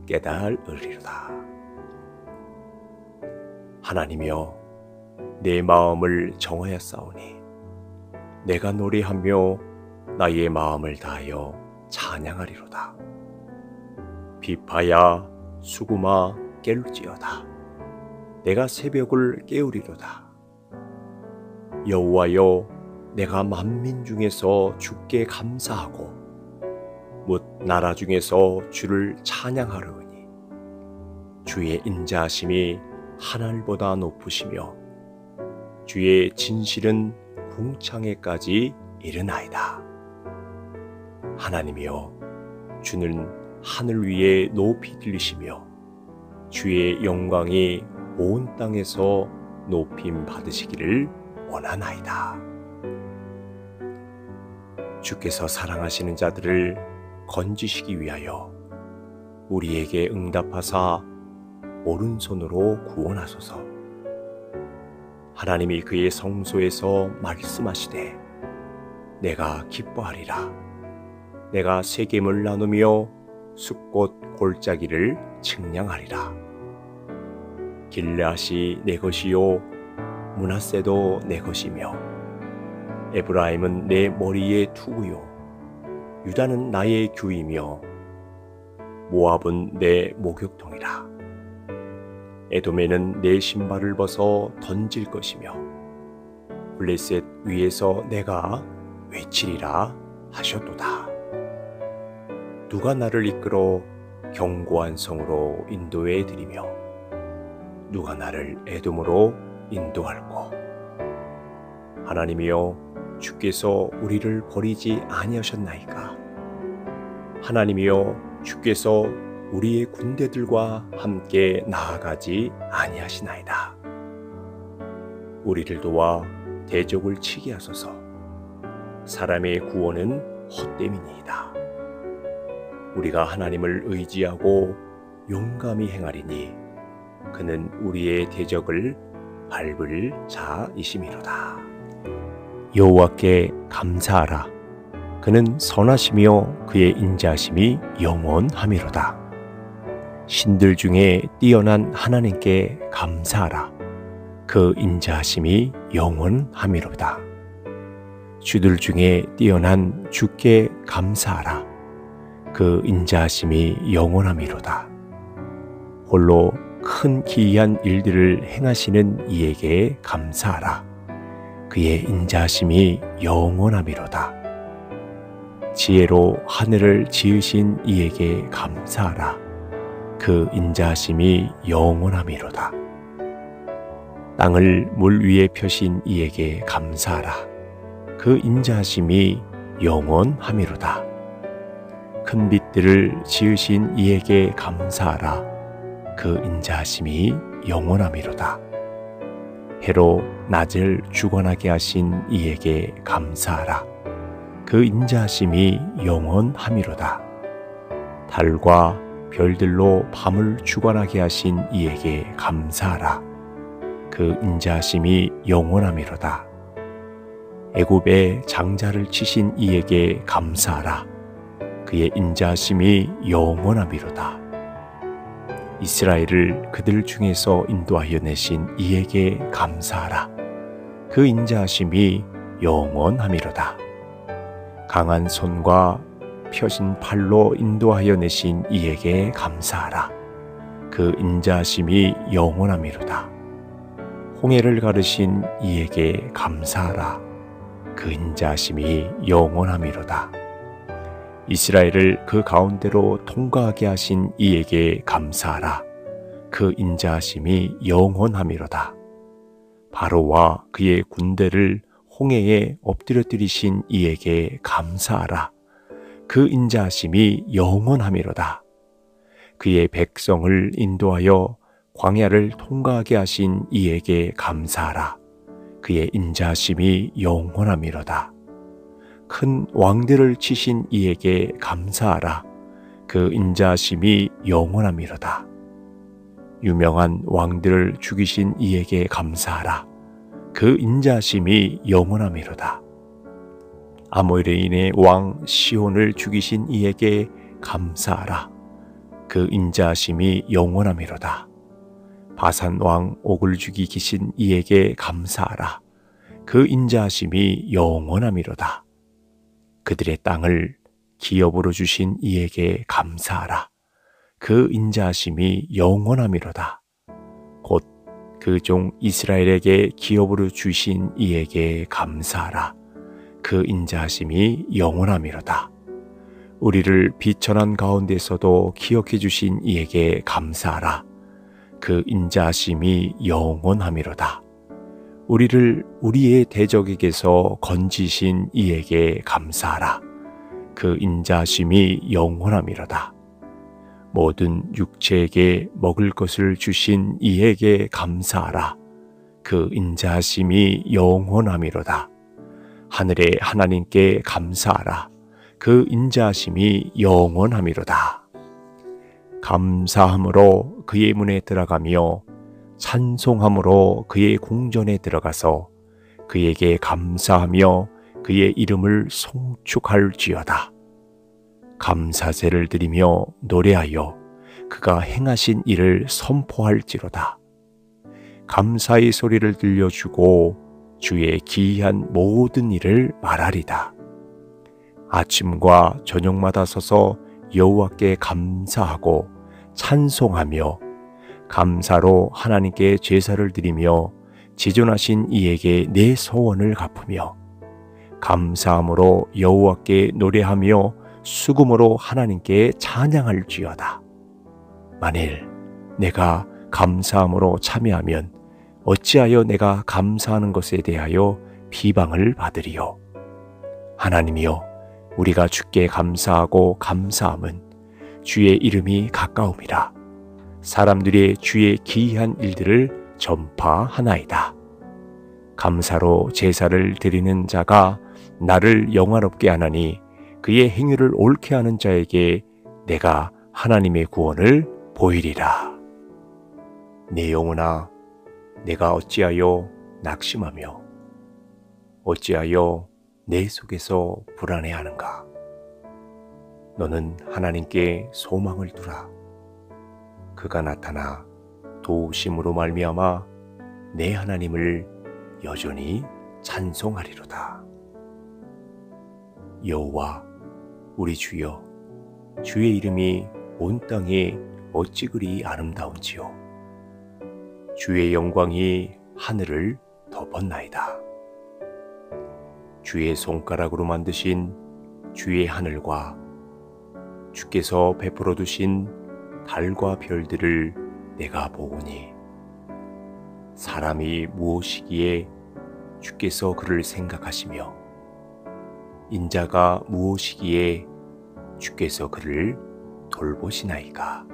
깨달으리로다. 하나님여 내 마음을 정하였사오니 내가 노래하며 나의 마음을 다하여 찬양하리로다. 비파야 수고마 깰지어다. 내가 새벽을 깨우리로다. 여호와여, 내가 만민 중에서 주께 감사하고 못 나라 중에서 주를 찬양하려니 주의 인자하심이 하늘보다 높으시며 주의 진실은 궁창에까지 이르나이다. 하나님이여, 주는 하늘 위에 높이 들리시며 주의 영광이 온 땅에서 높임 받으시기를 원하나이다. 주께서 사랑하시는 자들을 건지시기 위하여 우리에게 응답하사 오른손으로 구원하소서. 하나님이 그의 성소에서 말씀하시되 내가 기뻐하리라. 내가 세겜을 나누며 숲꽃 골짜기를 측량하리라. 길앗이 내 것이요 문하세도 내 것이며 에브라임은 내 머리에 투구요 유다는 나의 규이며 모압은 내 목욕통이라. 에돔에는 내 신발을 벗어 던질 것이며 블레셋 위에서 내가 외치리라 하셨도다. 누가 나를 이끌어 견고한 성으로 인도해 드리며 누가 나를 애돔으로 인도할꼬 하나님이여 주께서 우리를 버리지 아니하셨나이까 하나님이여 주께서 우리의 군대들과 함께 나아가지 아니하시나이다 우리를 도와 대적을 치게 하소서 사람의 구원은 헛됨이니이다. 우리가 하나님을 의지하고 용감히 행하리니 그는 우리의 대적을 밟을 자이심이로다. 여호와께 감사하라. 그는 선하시며 그의 인자심이 영원함이로다. 신들 중에 뛰어난 하나님께 감사하라. 그 인자심이 영원함이로다. 주들 중에 뛰어난 주께 감사하라. 그 인자하심이 영원함이로다. 홀로 큰 기이한 일들을 행하시는 이에게 감사하라. 그의 인자하심이 영원함이로다. 지혜로 하늘을 지으신 이에게 감사하라. 그 인자하심이 영원함이로다. 땅을 물 위에 펴신 이에게 감사하라. 그 인자하심이 영원함이로다. 큰 빛들을 지으신 이에게 감사하라. 그 인자하심이 영원함이로다. 해로 낮을 주관하게 하신 이에게 감사하라. 그 인자하심이 영원함이로다. 달과 별들로 밤을 주관하게 하신 이에게 감사하라. 그 인자하심이 영원함이로다. 애굽의 장자를 치신 이에게 감사하라. 그의 인자심이 영원하비로다. 이스라엘을 그들 중에서 인도하여 내신 이에게 감사하라. 그 인자심이 영원하미로다. 강한 손과 펴신 팔로 인도하여 내신 이에게 감사하라. 그 인자심이 영원하미로다. 홍해를 가르신 이에게 감사하라. 그 인자심이 영원하미로다. 이스라엘을 그 가운데로 통과하게 하신 이에게 감사하라. 그인자심이 영원함이로다. 바로와 그의 군대를 홍해에 엎드려뜨리신 이에게 감사하라. 그인자심이 영원함이로다. 그의 백성을 인도하여 광야를 통과하게 하신 이에게 감사하라. 그의 인자심이 영원함이로다. 큰 왕들을 치신 이에게 감사하라. 그 인자심이 영원함이로다. 유명한 왕들을 죽이신 이에게 감사하라. 그 인자심이 영원함이로다. 아모레인의 왕 시온을 죽이신 이에게 감사하라. 그 인자심이 영원함이로다. 바산 왕 옥을 죽이기신 이에게 감사하라. 그 인자심이 영원함이로다. 그들의 땅을 기업으로 주신 이에게 감사하라. 그 인자하심이 영원함이로다. 곧 그 종 이스라엘에게 기업으로 주신 이에게 감사하라. 그 인자하심이 영원함이로다. 우리를 비천한 가운데서도 기억해 주신 이에게 감사하라. 그 인자하심이 영원함이로다. 우리를 우리의 대적에게서 건지신 이에게 감사하라. 그 인자심이 영원함이로다. 모든 육체에게 먹을 것을 주신 이에게 감사하라. 그 인자심이 영원함이로다. 하늘의 하나님께 감사하라. 그 인자심이 영원함이로다. 감사함으로 그의 문에 들어가며 찬송함으로 그의 궁전에 들어가서 그에게 감사하며 그의 이름을 송축할지어다. 감사제를 드리며 노래하여 그가 행하신 일을 선포할지로다. 감사의 소리를 들려주고 주의 기이한 모든 일을 말하리다. 아침과 저녁마다 서서 여호와께 감사하고 찬송하며 감사로 하나님께 제사를 드리며 지존하신 이에게 내 소원을 갚으며 감사함으로 여호와께 노래하며 수금으로 하나님께 찬양할지어다. 만일 내가 감사함으로 참여하면 어찌하여 내가 감사하는 것에 대하여 비방을 받으리요. 하나님이여, 우리가 주께 감사하고 감사함은 주의 이름이 가까움이라. 사람들의 주의 기이한 일들을 전파하나이다. 감사로 제사를 드리는 자가 나를 영화롭게 하나니 그의 행위를 옳게 하는 자에게 내가 하나님의 구원을 보이리라. 내 영혼아, 내가 어찌하여 낙심하며 어찌하여 내 속에서 불안해하는가? 너는 하나님께 소망을 두라. 그가 나타나 도우심으로 말미암아 내 하나님을 여전히 찬송하리로다. 여호와 우리 주여 주의 이름이 온 땅에 어찌 그리 아름다운지요 주의 영광이 하늘을 덮었나이다 주의 손가락으로 만드신 주의 하늘과 주께서 베풀어 두신 달과 별들을 내가 보오니 사람이 무엇이기에 주께서 그를 생각하시며 인자가 무엇이기에 주께서 그를 돌보시나이까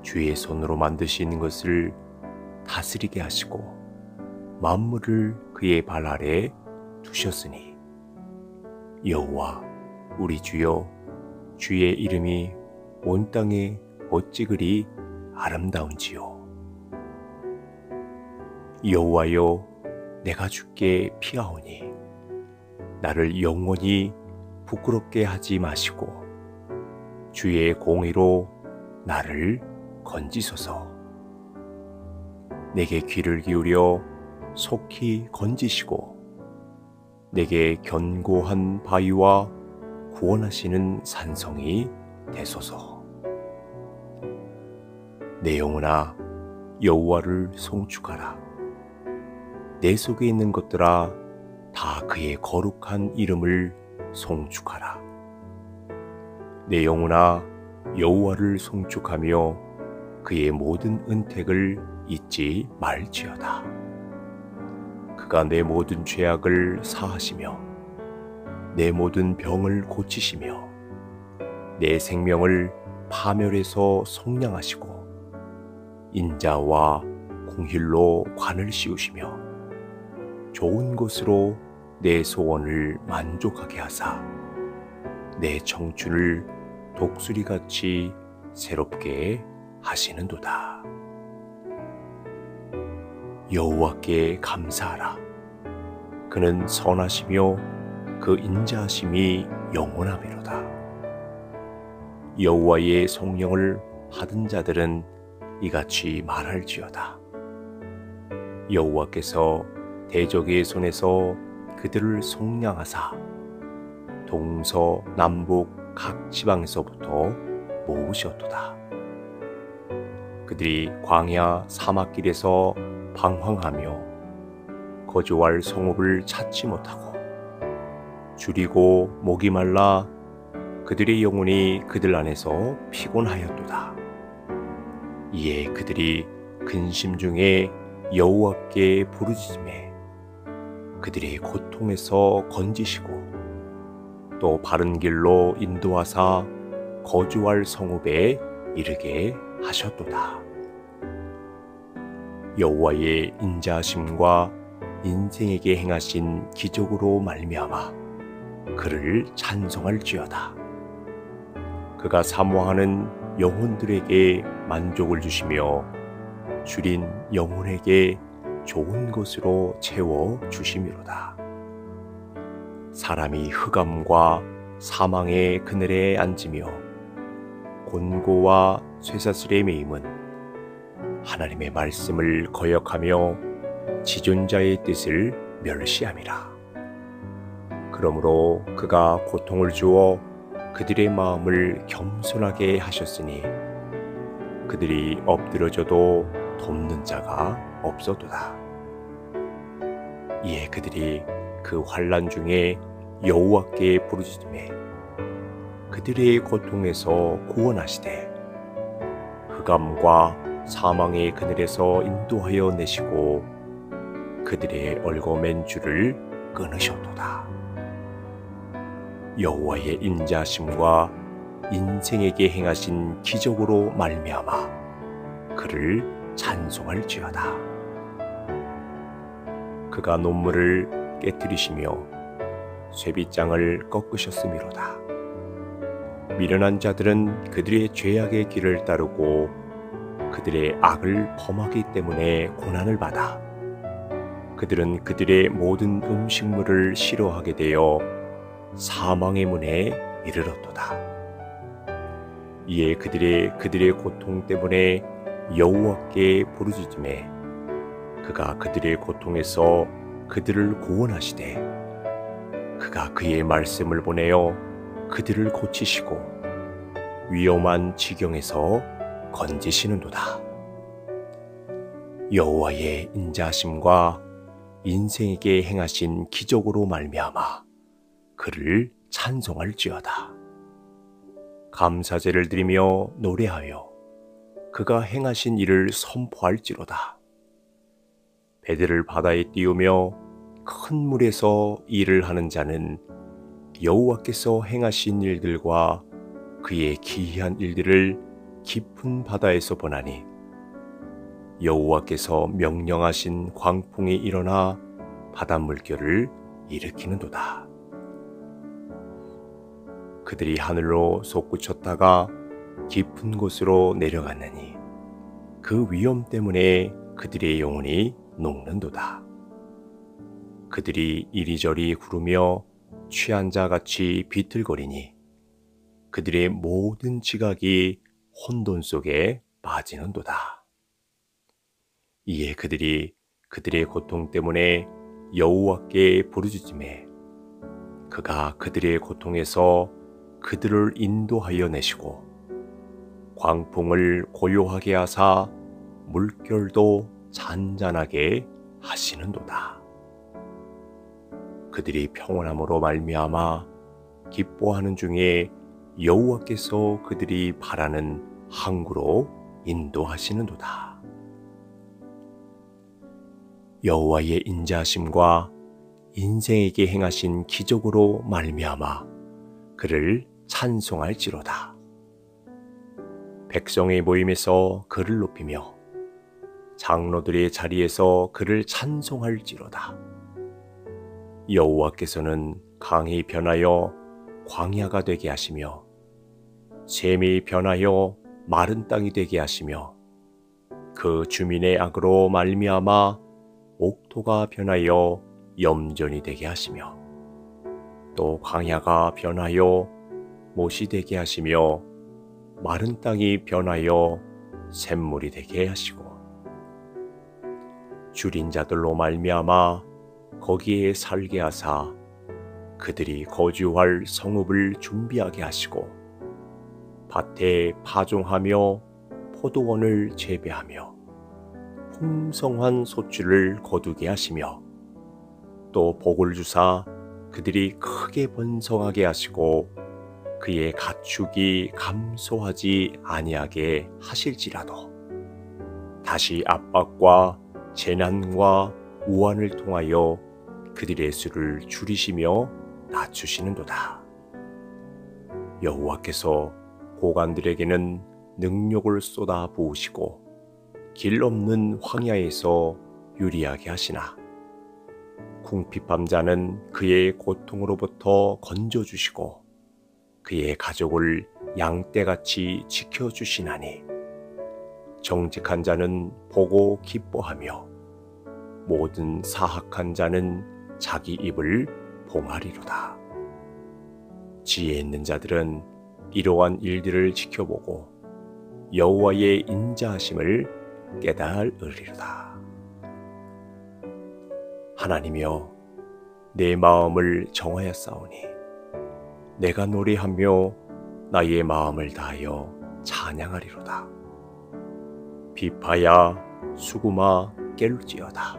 주의 손으로 만드신 것을 다스리게 하시고 만물을 그의 발 아래 두셨으니 여호와 우리 주여 주의 이름이 온 땅이 어찌 그리 아름다운지요. 여호와여, 내가 죽게 피하오니 나를 영원히 부끄럽게 하지 마시고 주의 공의로 나를 건지소서. 내게 귀를 기울여 속히 건지시고 내게 견고한 바위와 구원하시는 산성이 되소서. 내 영혼아 여호와를 송축하라 내 속에 있는 것들아 다 그의 거룩한 이름을 송축하라 내 영혼아 여호와를 송축하며 그의 모든 은택을 잊지 말지어다 그가 내 모든 죄악을 사하시며 내 모든 병을 고치시며 내 생명을 파멸해서 속량하시고 인자와 공힐로 관을 씌우시며 좋은 곳으로내 소원을 만족하게 하사 내 청춘을 독수리같이 새롭게 하시는도다. 여호와께 감사하라. 그는 선하시며 그 인자하심이 영원하매로다 여호와의 성령을 받은 자들은 이같이 말할지어다. 여호와께서 대적의 손에서 그들을 속량하사 동서 남북 각 지방에서부터 모으셨도다. 그들이 광야 사막길에서 방황하며 거주할 성읍을 찾지 못하고 줄이고 목이 말라 그들의 영혼이 그들 안에서 피곤하였도다. 이에 그들이 근심 중에 여호와께 부르짖음에 그들의 고통에서 건지시고 또 바른 길로 인도하사 거주할 성읍에 이르게 하셨도다. 여호와의 인자심과 인생에게 행하신 기적으로 말미암아 그를 찬송할지어다. 그가 사모하는 영혼들에게 만족을 주시며 주린 영혼에게 좋은 것으로 채워 주심이로다. 사람이 흑암과 사망의 그늘에 앉으며 곤고와 쇠사슬에 매임은 하나님의 말씀을 거역하며 지존자의 뜻을 멸시함이라. 그러므로 그가 고통을 주어 그들의 마음을 겸손하게 하셨으니 그들이 엎드려져도 돕는 자가 없어도다. 이에 그들이 그 환란 중에 여호와께 부르짖음에 그들의 고통에서 구원하시되 흑암과 사망의 그늘에서 인도하여 내시고 그들의 얼거맨 줄을 끊으셨도다. 여호와의 인자심과 인생에게 행하신 기적으로 말미암아 그를 찬송할지어다. 그가 논문을 깨뜨리시며 쇠빗장을 꺾으셨음이로다. 미련한 자들은 그들의 죄악의 길을 따르고 그들의 악을 범하기 때문에 고난을 받아 그들은 그들의 모든 음식물을 싫어하게 되어 사망의 문에 이르렀도다. 이에 그들의 그들의 고통 때문에 여호와께 부르짖음에 그가 그들의 고통에서 그들을 구원하시되 그가 그의 말씀을 보내어 그들을 고치시고 위험한 지경에서 건지시는도다. 여호와의 인자심과 인생에게 행하신 기적으로 말미암아 그를 찬송할지어다. 감사제를 드리며 노래하여 그가 행하신 일을 선포할지로다. 배들을 바다에 띄우며 큰 물에서 일을 하는 자는 여호와께서 행하신 일들과 그의 기이한 일들을 깊은 바다에서 보나니 여호와께서 명령하신 광풍이 일어나 바닷물결을 일으키는도다. 그들이 하늘로 솟구쳤다가 깊은 곳으로 내려갔느니 그 위험 때문에 그들의 영혼이 녹는도다. 그들이 이리저리 구르며 취한 자 같이 비틀거리니 그들의 모든 지각이 혼돈 속에 빠지는도다. 이에 그들이 그들의 고통 때문에 여호와께 부르짖음에 그가 그들의 고통에서 그들을 인도하여 내시고 광풍을 고요하게 하사 물결도 잔잔하게 하시는도다. 그들이 평온함으로 말미암아 기뻐하는 중에 여호와께서 그들이 바라는 항구로 인도하시는도다. 여호와의 인자심과 인생에게 행하신 기적으로 말미암아 그를 찬송할지로다. 백성의 모임에서 그를 높이며 장로들의 자리에서 그를 찬송할지로다. 여호와께서는 강이 변하여 광야가 되게 하시며 샘이 변하여 마른 땅이 되게 하시며 그 주민의 악으로 말미암아 옥토가 변하여 염전이 되게 하시며 또 광야가 변하여 못이 되게 하시며 마른 땅이 변하여 샘물이 되게 하시고 줄인 자들로 말미암아 거기에 살게 하사 그들이 거주할 성읍을 준비하게 하시고 밭에 파종하며 포도원을 재배하며 풍성한 소출을 거두게 하시며 또 복을 주사 그들이 크게 번성하게 하시고 그의 가축이 감소하지 아니하게 하실지라도 다시 압박과 재난과 우환을 통하여 그들의 수를 줄이시며 낮추시는도다. 여호와께서 고관들에게는 능력을 쏟아 부으시고 길 없는 황야에서 유리하게 하시나 궁핍함 자는 그의 고통으로부터 건져주시고 그의 가족을 양떼같이 지켜주시나니 정직한 자는 보고 기뻐하며 모든 사악한 자는 자기 입을 봉하리로다. 지혜 있는 자들은 이러한 일들을 지켜보고 여호와의 인자하심을 깨달으리로다. 하나님이여 내 마음을 정하여 싸우니 내가 노래하며 나의 마음을 다하여 찬양하리로다. 비파야 수구마 깰지어다.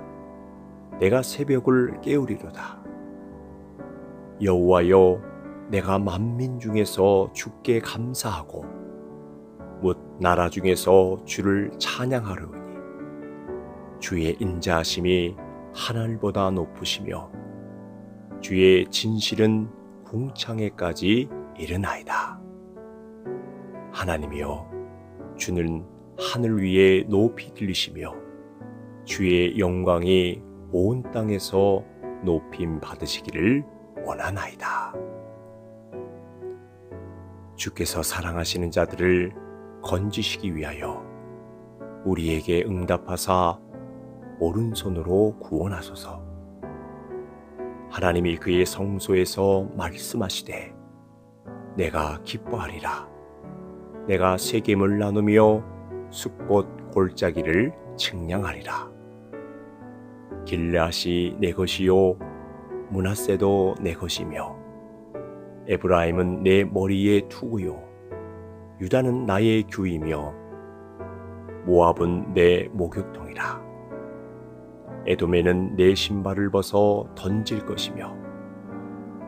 내가 새벽을 깨우리로다. 여호와여 내가 만민 중에서 주께 감사하고 못 나라 중에서 주를 찬양하려니 주의 인자하심이 하늘보다 높으시며 주의 진실은 궁창에까지 이르나이다. 하나님이여, 주는 하늘 위에 높이 들리시며 주의 영광이 온 땅에서 높임 받으시기를 원하나이다. 주께서 사랑하시는 자들을 건지시기 위하여 우리에게 응답하사 오른손으로 구원하소서. 하나님이 그의 성소에서 말씀하시되 내가 기뻐하리라 내가 세겜을 나누며 숲꽃 골짜기를 측량하리라 길라시 내 것이요 문하세도 내 것이며 에브라임은 내 머리에 투구요 유다는 나의 규이며 모압은 내 목욕통이라 에돔에는 내 신발을 벗어 던질 것이며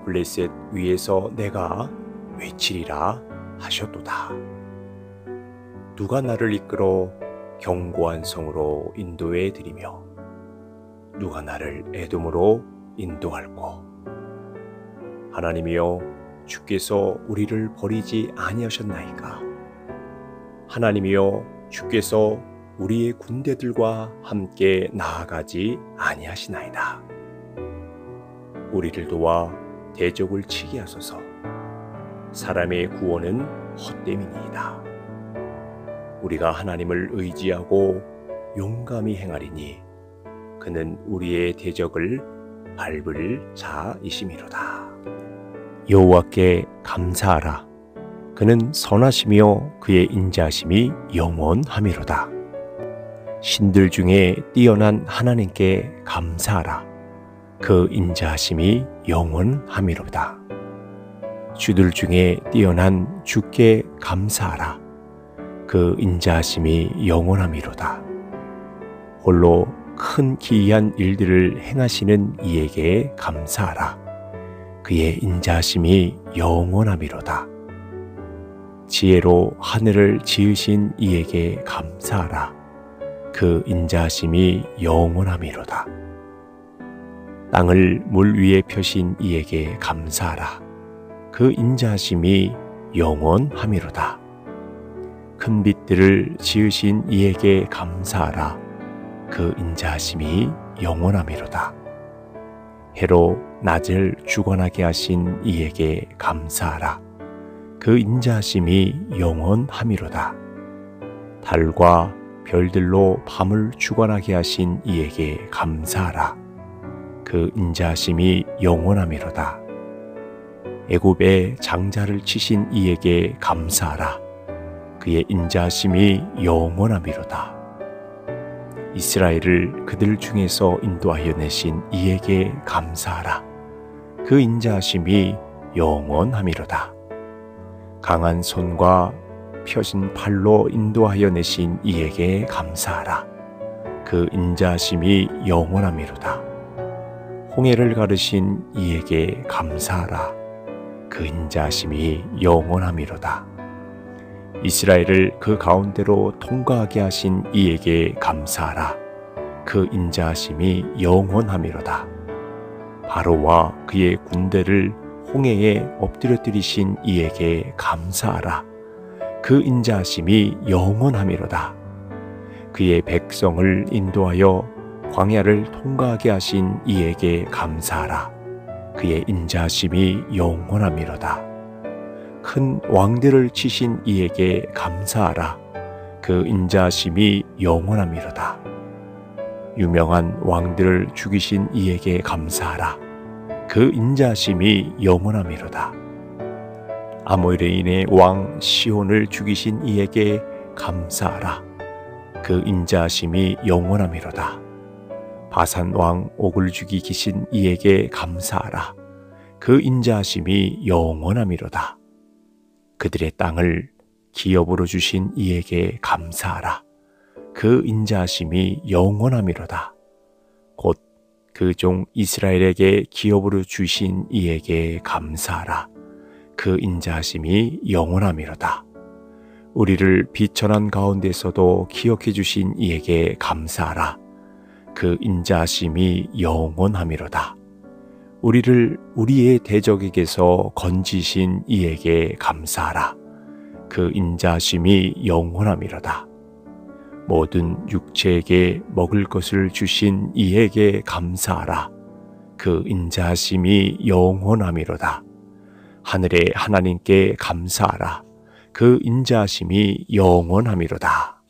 블레셋 위에서 내가 외치리라 하셨도다. 누가 나를 이끌어 견고한 성으로 인도해 드리며 누가 나를 에돔으로 인도할꼬 하나님이여 주께서 우리를 버리지 아니하셨나이까 하나님이여 주께서 우리의 군대들과 함께 나아가지 아니하시나이다. 우리를 도와 대적을 치게 하소서. 사람의 구원은 헛됨이니이다. 우리가 하나님을 의지하고 용감히 행하리니 그는 우리의 대적을 밟을 자이심이로다. 여호와께 감사하라. 그는 선하시며 그의 인자심이 영원하미로다. 신들 중에 뛰어난 하나님께 감사하라. 그 인자하심이 영원함이로다. 주들 중에 뛰어난 주께 감사하라. 그 인자하심이 영원함이로다. 홀로 큰 기이한 일들을 행하시는 이에게 감사하라. 그의 인자하심이 영원함이로다. 지혜로 하늘을 지으신 이에게 감사하라. 그 인자심이 영원함이로다. 땅을 물 위에 펴신 이에게 감사하라. 그 인자심이 영원함이로다. 큰 빛들을 지으신 이에게 감사하라. 그 인자심이 영원함이로다. 해로 낮을 주관하게 하신 이에게 감사하라. 그 인자심이 영원함이로다. 달과 별들로 밤을 주관하게 하신 이에게 감사하라. 그인자심이 영원함이로다. 애굽의 장자를 치신 이에게 감사하라. 그의 인자심이 영원함이로다. 이스라엘을 그들 중에서 인도하여 내신 이에게 감사하라. 그인자심이 영원함이로다. 강한 손과 펴진 발로 인도하여 내신 이에게 감사하라. 그 인자심이 영원함이로다. 홍해를 가르신 이에게 감사하라. 그 인자심이 영원함이로다. 이스라엘을 그 가운데로 통과하게 하신 이에게 감사하라. 그 인자심이 영원함이로다. 바로와 그의 군대를 홍해에 엎드려뜨리신 이에게 감사하라. 그 인자하심이 영원함이로다. 그의 백성을 인도하여 광야를 통과하게 하신 이에게 감사하라. 그의 인자심이 영원함이로다. 큰 왕들을 치신 이에게 감사하라. 그인자심이 영원함이로다. 유명한 왕들을 죽이신 이에게 감사하라. 그인자심이 영원함이로다. 아모레인의 왕 시온을 죽이신 이에게 감사하라. 그 인자심이 영원함이로다. 바산 왕 옥을 죽이기신 이에게 감사하라. 그 인자심이 영원함이로다. 그들의 땅을 기업으로 주신 이에게 감사하라. 그 인자심이 영원함이로다. 곧 그 종 이스라엘에게 기업으로 주신 이에게 감사하라. 그 인자하심이 영원함이로다. 우리를 비천한 가운데서도 기억해 주신 이에게 감사하라. 그 인자하심이 영원함이로다. 우리를 우리의 대적에게서 건지신 이에게 감사하라. 그 인자심이 영원함이로다. 모든 육체에게 먹을 것을 주신 이에게 감사하라. 그 인자심이 영원함이로다. 하늘의 하나님께 감사하라. 그 인자심이 영원함이로다.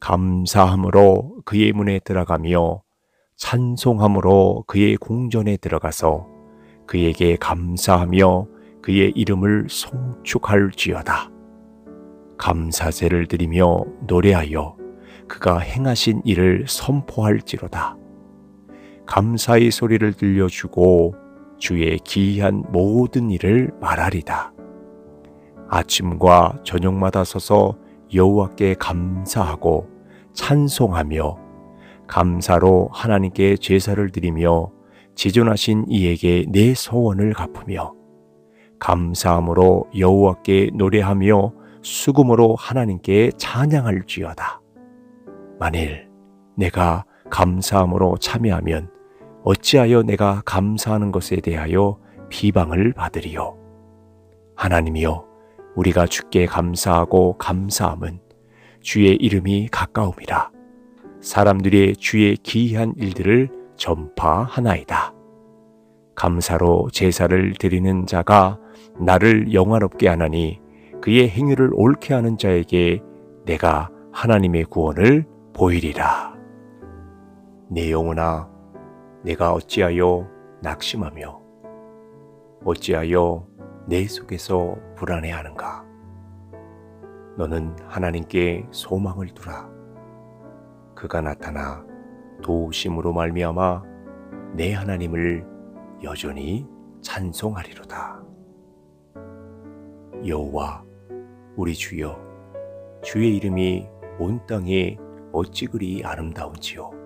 감사함으로 그의 문에 들어가며 찬송함으로 그의 궁전에 들어가서 그에게 감사하며 그의 이름을 송축할지어다. 감사제를 드리며 노래하여 그가 행하신 일을 선포할지로다. 감사의 소리를 들려주고 주의 기이한 모든 일을 말하리다. 아침과 저녁마다 서서 여호와께 감사하고 찬송하며 감사로 하나님께 제사를 드리며 지존하신 이에게 내 소원을 갚으며 감사함으로 여호와께 노래하며 수금으로 하나님께 찬양할지어다. 만일 내가 감사함으로 참여하면 어찌하여 내가 감사하는 것에 대하여 비방을 받으리요. 하나님이여, 우리가 주께 감사하고 감사함은 주의 이름이 가까움이라. 사람들이 주의 기이한 일들을 전파하나이다. 감사로 제사를 드리는 자가 나를 영화롭게 하나니 그의 행위를 옳게 하는 자에게 내가 하나님의 구원을 보이리라. 내 영혼아, 내가 어찌하여 낙심하며 어찌하여 내 속에서 불안해하는가? 너는 하나님께 소망을 두라. 그가 나타나 도우심으로 말미암아 내 하나님을 여전히 찬송하리로다. 여호와 우리 주여 주의 이름이 온 땅에 어찌 그리 아름다운지요.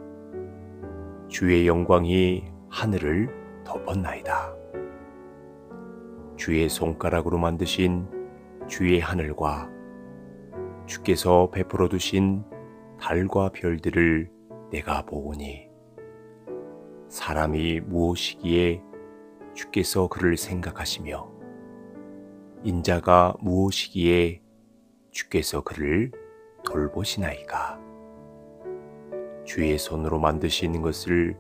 주의 영광이 하늘을 덮었나이다. 주의 손가락으로 만드신 주의 하늘과 주께서 베풀어 두신 달과 별들을 내가 보오니 사람이 무엇이기에 주께서 그를 생각하시며 인자가 무엇이기에 주께서 그를 돌보시나이까. 주의 손으로 만드시는 것을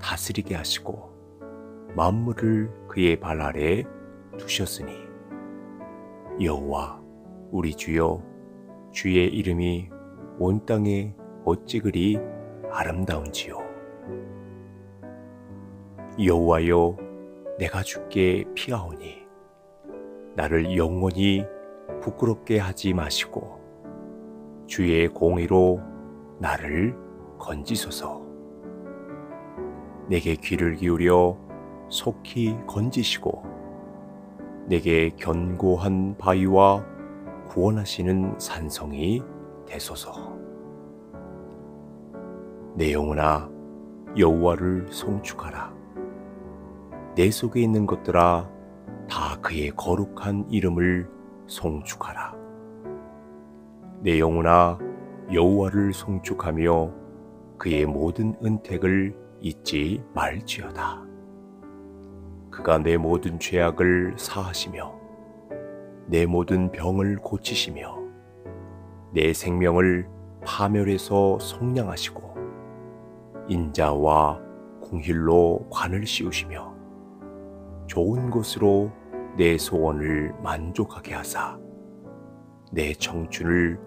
다스리게 하시고 만물을 그의 발 아래 두셨으니 여호와 우리 주여 주의 이름이 온 땅에 어찌 그리 아름다운지요 여호와여 내가 주께 피하오니 나를 영원히 부끄럽게 하지 마시고 주의 공의로 나를 건지소서. 내게 귀를 기울여 속히 건지시고 내게 견고한 바위와 구원하시는 산성이 되소서. 내 영혼아 여호와를 송축하라. 내 속에 있는 것들아 다 그의 거룩한 이름을 송축하라. 내 영혼아 여호와를 송축하며 그의 모든 은택을 잊지 말지어다. 그가 내 모든 죄악을 사하시며 내 모든 병을 고치시며 내 생명을 파멸해서 속량하시고 인자와 공힐로 관을 씌우시며 좋은 것으로 내 소원을 만족하게 하사 내 청춘을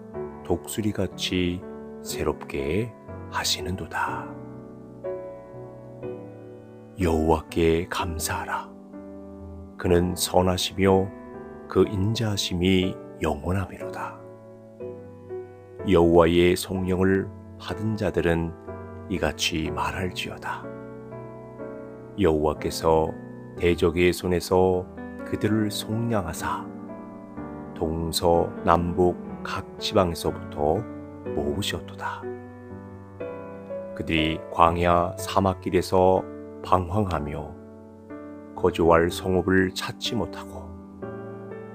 독수리같이 새롭게 하시는도다. 여호와께 감사하라. 그는 선하시며 그 인자하심이 영원하미로다. 여호와의 성령을 받은 자들은 이같이 말할지어다. 여호와께서 대적의 손에서 그들을 속량하사 동서 남북 각 지방에서부터 모으셨도다. 그들이 광야 사막길에서 방황하며 거주할 성읍을 찾지 못하고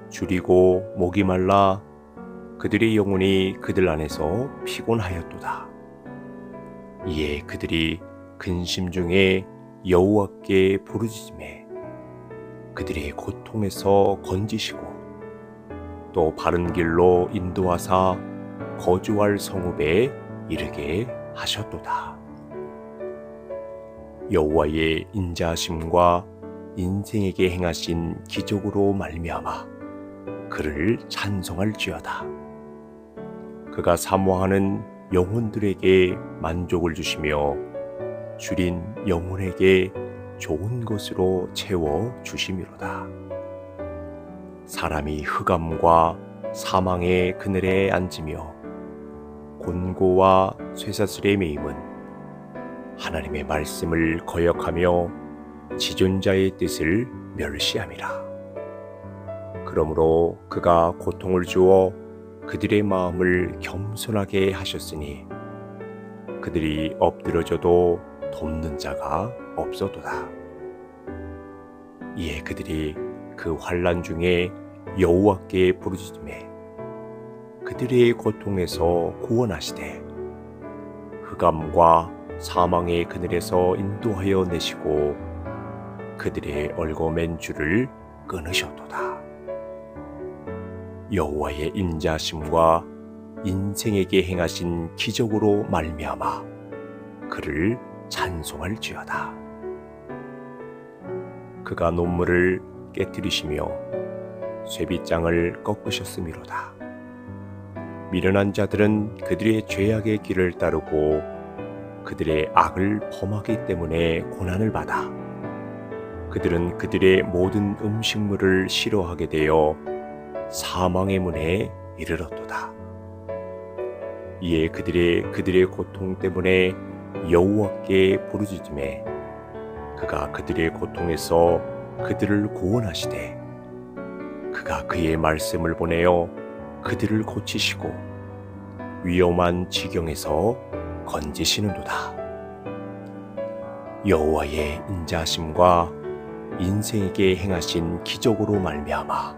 줄이고 목이 말라 그들의 영혼이 그들 안에서 피곤하였도다. 이에 그들이 근심 중에 여호와께 부르짖음에 그들의 고통에서 건지시고 또 바른 길로 인도하사 거주할 성읍에 이르게 하셨도다. 여호와의 인자심과 인생에게 행하신 기적으로 말미암아 그를 찬송할지어다. 그가 사모하는 영혼들에게 만족을 주시며 줄인 영혼에게 좋은 것으로 채워 주심이로다. 사람이 흑암과 사망의 그늘에 앉으며 곤고와 쇠사슬의 매임은 하나님의 말씀을 거역하며 지존자의 뜻을 멸시함이라. 그러므로 그가 고통을 주어 그들의 마음을 겸손하게 하셨으니 그들이 엎드려져도 돕는 자가 없어도다. 이에 그들이 그 환란 중에 여호와께 부르짖음에 그들의 고통에서 구원하시되 흑암과 사망의 그늘에서 인도하여 내시고 그들의 얼고맨 줄을 끊으셨도다. 여호와의 인자심과 인생에게 행하신 기적으로 말미암아 그를 찬송할지어다. 그가 논문을 깨뜨리시며 쇠빗장을 꺾으셨음이로다. 미련한 자들은 그들의 죄악의 길을 따르고 그들의 악을 범하기 때문에 고난을 받아 그들은 그들의 모든 음식물을 싫어하게 되어 사망의 문에 이르렀도다. 이에 그들의 그들의 고통 때문에 여호와께 부르짖음에 그가 그들의 고통에서 그들을 구원하시되 그가 그의 말씀을 보내어 그들을 고치시고 위험한 지경에서 건지시는도다. 여호와의 인자심과 인생에게 행하신 기적으로 말미암아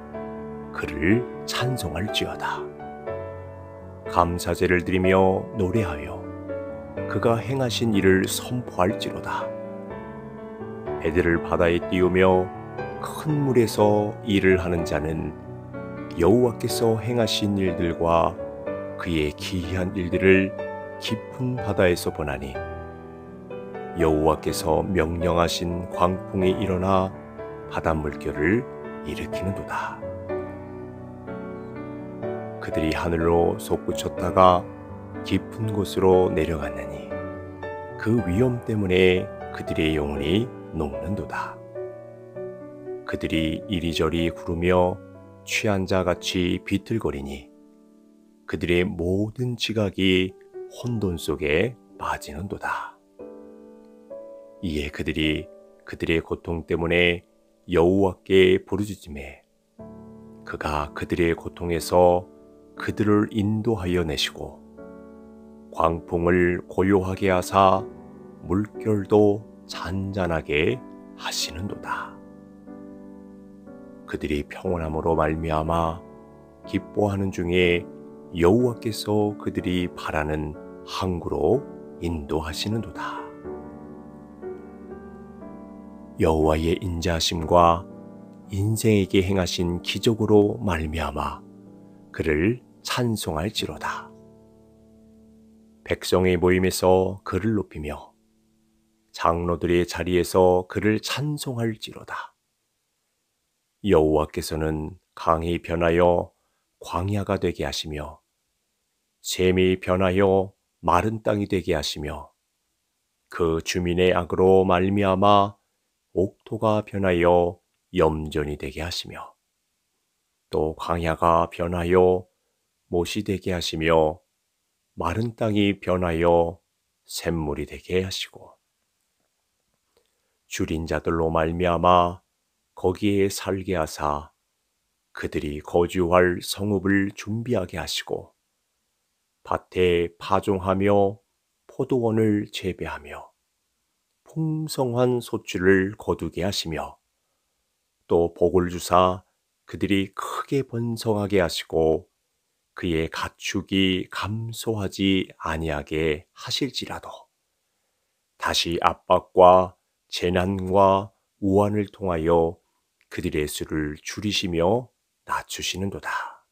그를 찬송할지어다. 감사제를 드리며 노래하여 그가 행하신 일을 선포할지로다. 배들을 바다에 띄우며 큰 물에서 일을 하는 자는 여호와께서 행하신 일들과 그의 기이한 일들을 깊은 바다에서 보나니 여호와께서 명령하신 광풍이 일어나 바닷물결을 일으키는도다. 그들이 하늘로 솟구쳤다가 깊은 곳으로 내려갔느니 그 위험 때문에 그들의 영혼이 녹는도다. 그들이 이리저리 구르며 취한 자 같이 비틀거리니 그들의 모든 지각이 혼돈 속에 빠지는도다. 이에 그들이 그들의 고통 때문에 여호와께 부르짖음에 그가 그들의 고통에서 그들을 인도하여 내시고 광풍을 고요하게 하사 물결도 잔잔하게 하시는도다. 그들이 평온함으로 말미암아 기뻐하는 중에 여호와께서 그들이 바라는 항구로 인도하시는도다. 여호와의 인자하심과 인생에게 행하신 기적으로 말미암아 그를 찬송할지로다. 백성의 모임에서 그를 높이며 장로들의 자리에서 그를 찬송할지로다. 여호와께서는 강이 변하여 광야가 되게 하시며 샘이 변하여 마른 땅이 되게 하시며 그 주민의 악으로 말미암아 옥토가 변하여 염전이 되게 하시며 또 광야가 변하여 못이 되게 하시며 마른 땅이 변하여 샘물이 되게 하시고 줄인 자들로 말미암아 거기에 살게 하사 그들이 거주할 성읍을 준비하게 하시고 밭에 파종하며 포도원을 재배하며 풍성한 소출을 거두게 하시며 또 복을 주사 그들이 크게 번성하게 하시고 그의 가축이 감소하지 아니하게 하실지라도 다시 압박과 재난과 우환을 통하여 그들의 수를 줄이시며 낮추시는도다.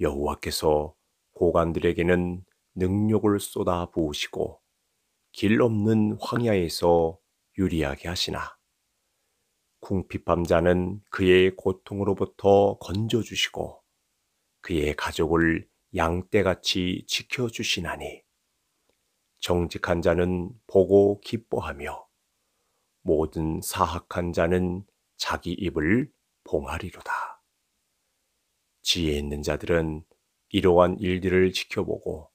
여호와께서 고관들에게는 능력을 쏟아 부으시고 길 없는 황야에서 유리하게 하시나 궁핍함자는 그의 고통으로부터 건져주시고 그의 가족을 양떼같이 지켜주시나니 정직한 자는 보고 기뻐하며 모든 사악한 자는 자기 입을 봉하리로다. 지혜 있는 자들은 이러한 일들을 지켜보고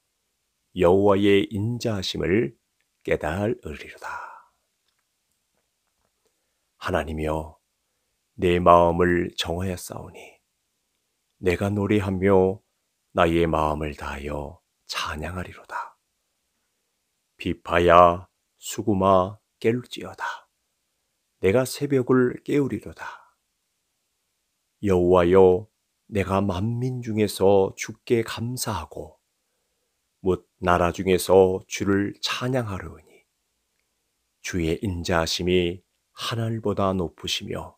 여호와의 인자하심을 깨달으리로다. 하나님이여 내 마음을 정하였사오니 내가 노래하며 나의 마음을 다하여 찬양하리로다. 비파야 수구마 깰지어다. 내가 새벽을 깨우리로다. 여호와여 내가 만민 중에서 주께 감사하고 못 나라 중에서 주를 찬양하려니 주의 인자하심이 하늘보다 높으시며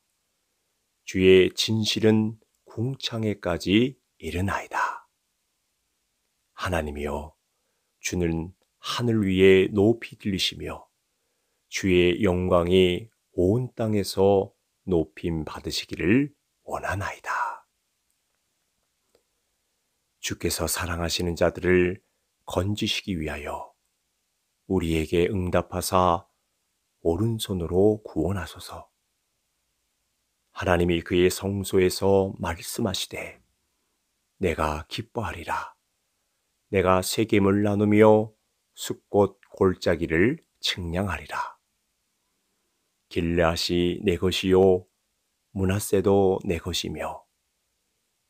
주의 진실은 궁창에까지 이르나이다. 하나님이여 주는 하늘 위에 높이 들리시며 주의 영광이 온 땅에서 높임 받으시기를 원하나이다. 주께서 사랑하시는 자들을 건지시기 위하여 우리에게 응답하사 오른손으로 구원하소서. 하나님이 그의 성소에서 말씀하시되 내가 기뻐하리라. 내가 세겜을 나누며 숲꽃 골짜기를 측량하리라. 길라시 내 것이요 문하세도 내 것이며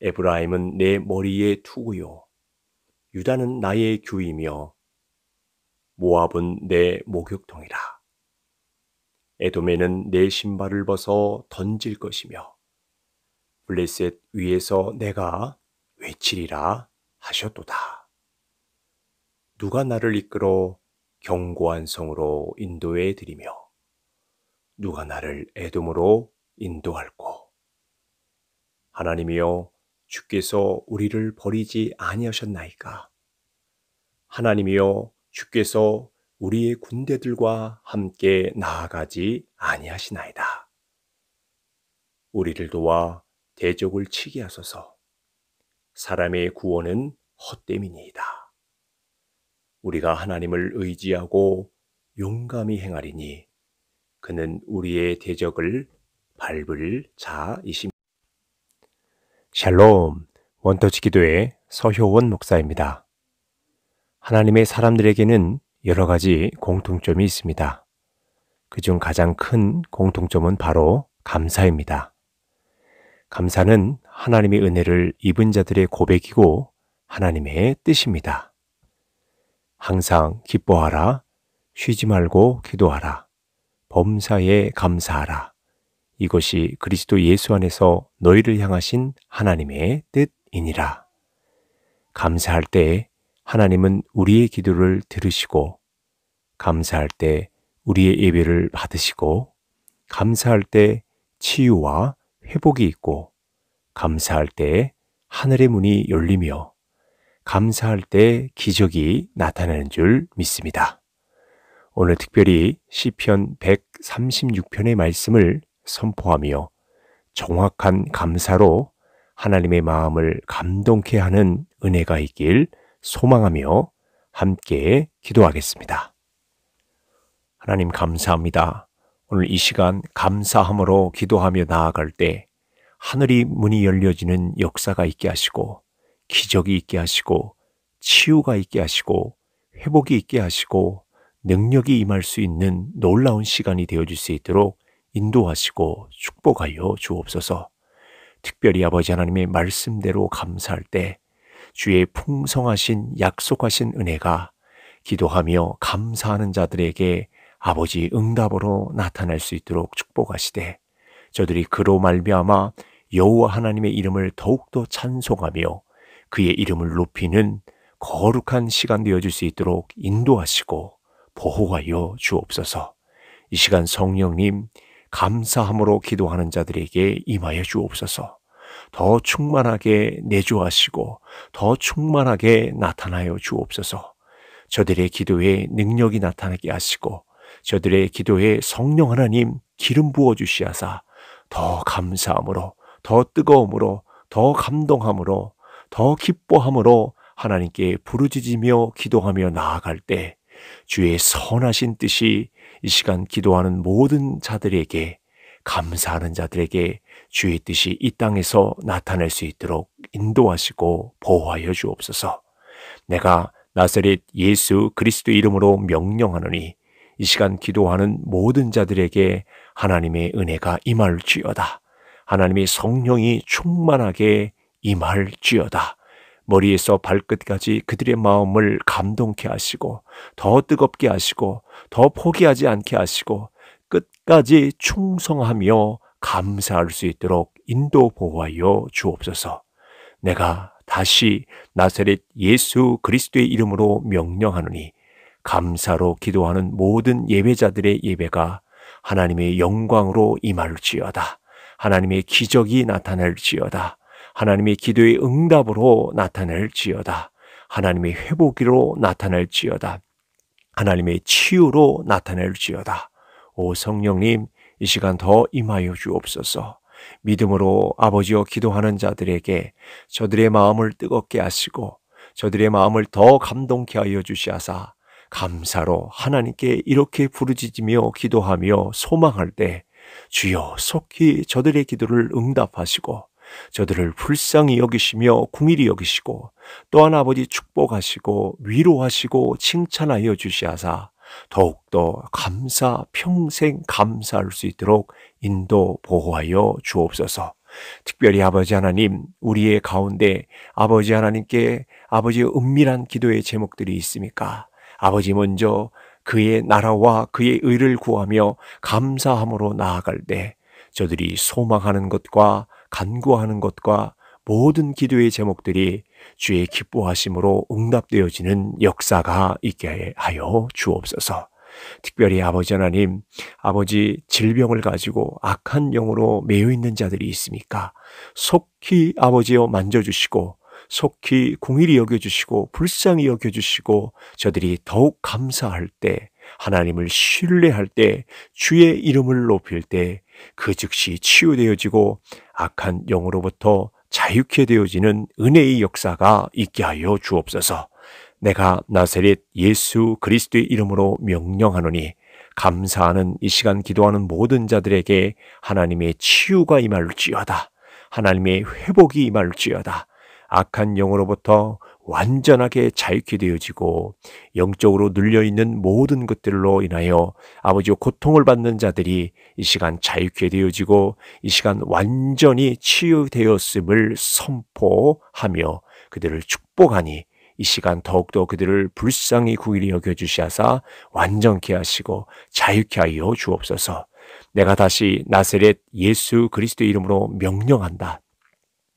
에브라임은 내 머리에 투구요. 유다는 나의 규이며 모압은 내 목욕통이라. 에돔에는 내 신발을 벗어 던질 것이며 블레셋 위에서 내가 외치리라 하셨도다. 누가 나를 이끌어 견고한 성으로 인도해 드리며 누가 나를 에돔으로 인도할꼬 하나님이여 주께서 우리를 버리지 아니하셨나이까. 하나님이여 주께서 우리의 군대들과 함께 나아가지 아니하시나이다. 우리를 도와 대적을 치게 하소서. 사람의 구원은 헛됨이니이다. 우리가 하나님을 의지하고 용감히 행하리니 그는 우리의 대적을 밟을 자이십니다. 샬롬, 원터치 기도의 서효원 목사입니다. 하나님의 사람들에게는 여러 가지 공통점이 있습니다. 그 중 가장 큰 공통점은 바로 감사입니다. 감사는 하나님의 은혜를 입은 자들의 고백이고 하나님의 뜻입니다. 항상 기뻐하라, 쉬지 말고 기도하라, 범사에 감사하라, 이것이 그리스도 예수 안에서 너희를 향하신 하나님의 뜻이니라. 감사할 때 하나님은 우리의 기도를 들으시고, 감사할 때 우리의 예배를 받으시고, 감사할 때 치유와 회복이 있고, 감사할 때 하늘의 문이 열리며, 감사할 때 기적이 나타나는 줄 믿습니다. 오늘 특별히 시편 136편의 말씀을 선포하며 정확한 감사로 하나님의 마음을 감동케 하는 은혜가 있길 소망하며 함께 기도하겠습니다. 하나님 감사합니다. 오늘 이 시간 감사함으로 기도하며 나아갈 때 하늘이 문이 열려지는 역사가 있게 하시고 기적이 있게 하시고 치유가 있게 하시고 회복이 있게 하시고 능력이 임할 수 있는 놀라운 시간이 되어줄 수 있도록 인도하시고 축복하여 주옵소서. 특별히 아버지 하나님의 말씀대로 감사할 때 주의 풍성하신 약속하신 은혜가 기도하며 감사하는 자들에게 아버지 응답으로 나타날 수 있도록 축복하시되 저들이 그로 말미암아 여호와 하나님의 이름을 더욱더 찬송하며 그의 이름을 높이는 거룩한 시간 되어줄 수 있도록 인도하시고 보호하여 주옵소서. 이 시간 성령님 감사함으로 기도하는 자들에게 임하여 주옵소서. 더 충만하게 내주하시고 더 충만하게 나타나여 주옵소서. 저들의 기도에 능력이 나타나게 하시고 저들의 기도에 성령 하나님 기름 부어 주시하사 더 감사함으로 더 뜨거움으로 더 감동함으로 더 기뻐함으로 하나님께 부르짖으며 기도하며 나아갈 때 주의 선하신 뜻이 이 시간 기도하는 모든 자들에게 감사하는 자들에게 주의 뜻이 이 땅에서 나타낼 수 있도록 인도하시고 보호하여 주옵소서. 내가 나사렛 예수 그리스도 이름으로 명령하느니 이 시간 기도하는 모든 자들에게 하나님의 은혜가 임할지어다. 하나님의 성령이 충만하게 임할지어다. 머리에서 발끝까지 그들의 마음을 감동케 하시고 더 뜨겁게 하시고 더 포기하지 않게 하시고 끝까지 충성하며 감사할 수 있도록 인도 보호하여 주옵소서. 내가 다시 나사렛 예수 그리스도의 이름으로 명령하느니 감사로 기도하는 모든 예배자들의 예배가 하나님의 영광으로 임할지어다. 하나님의 기적이 나타날지어다. 하나님의 기도의 응답으로 나타낼지어다. 하나님의 회복으로 나타낼지어다. 하나님의 치유로 나타낼지어다. 오 성령님, 이 시간 더 임하여 주옵소서. 믿음으로 아버지여 기도하는 자들에게 저들의 마음을 뜨겁게 하시고 저들의 마음을 더 감동케 하여 주시하사 감사로 하나님께 이렇게 부르짖으며 기도하며 소망할 때 주여 속히 저들의 기도를 응답하시고 저들을 불쌍히 여기시며 궁일이 여기시고 또한 아버지 축복하시고 위로하시고 칭찬하여 주시하사 더욱더 감사 평생 감사할 수 있도록 인도 보호하여 주옵소서. 특별히 아버지 하나님, 우리의 가운데 아버지 하나님께 아버지의 은밀한 기도의 제목들이 있습니까? 아버지 먼저 그의 나라와 그의 의를 구하며 감사함으로 나아갈 때 저들이 소망하는 것과 간구하는 것과 모든 기도의 제목들이 주의 기뻐하심으로 응답되어지는 역사가 있게 하여 주옵소서. 특별히 아버지 하나님, 아버지 질병을 가지고 악한 영으로 매여 있는 자들이 있습니까? 속히 아버지여 만져주시고, 속히 공일이 여겨주시고, 불쌍히 여겨주시고, 저들이 더욱 감사할 때, 하나님을 신뢰할 때, 주의 이름을 높일 때, 그 즉시 치유되어지고 악한 영으로부터 자유케 되어지는 은혜의 역사가 있게 하여 주옵소서. 내가 나세렛 예수 그리스도의 이름으로 명령하노니 감사하는 이 시간 기도하는 모든 자들에게 하나님의 치유가 임할지어다. 하나님의 회복이 임할지어다. 악한 영으로부터 완전하게 자유케 되어지고 영적으로 눌려 있는 모든 것들로 인하여 아버지의 고통을 받는 자들이 이 시간 자유케 되어지고 이 시간 완전히 치유되었음을 선포하며 그들을 축복하니 이 시간 더욱더 그들을 불쌍히 구일히 여겨 주시하사 완전케 하시고 자유케 하여 주옵소서. 내가 다시 나세렛 예수 그리스도 이름으로 명령한다.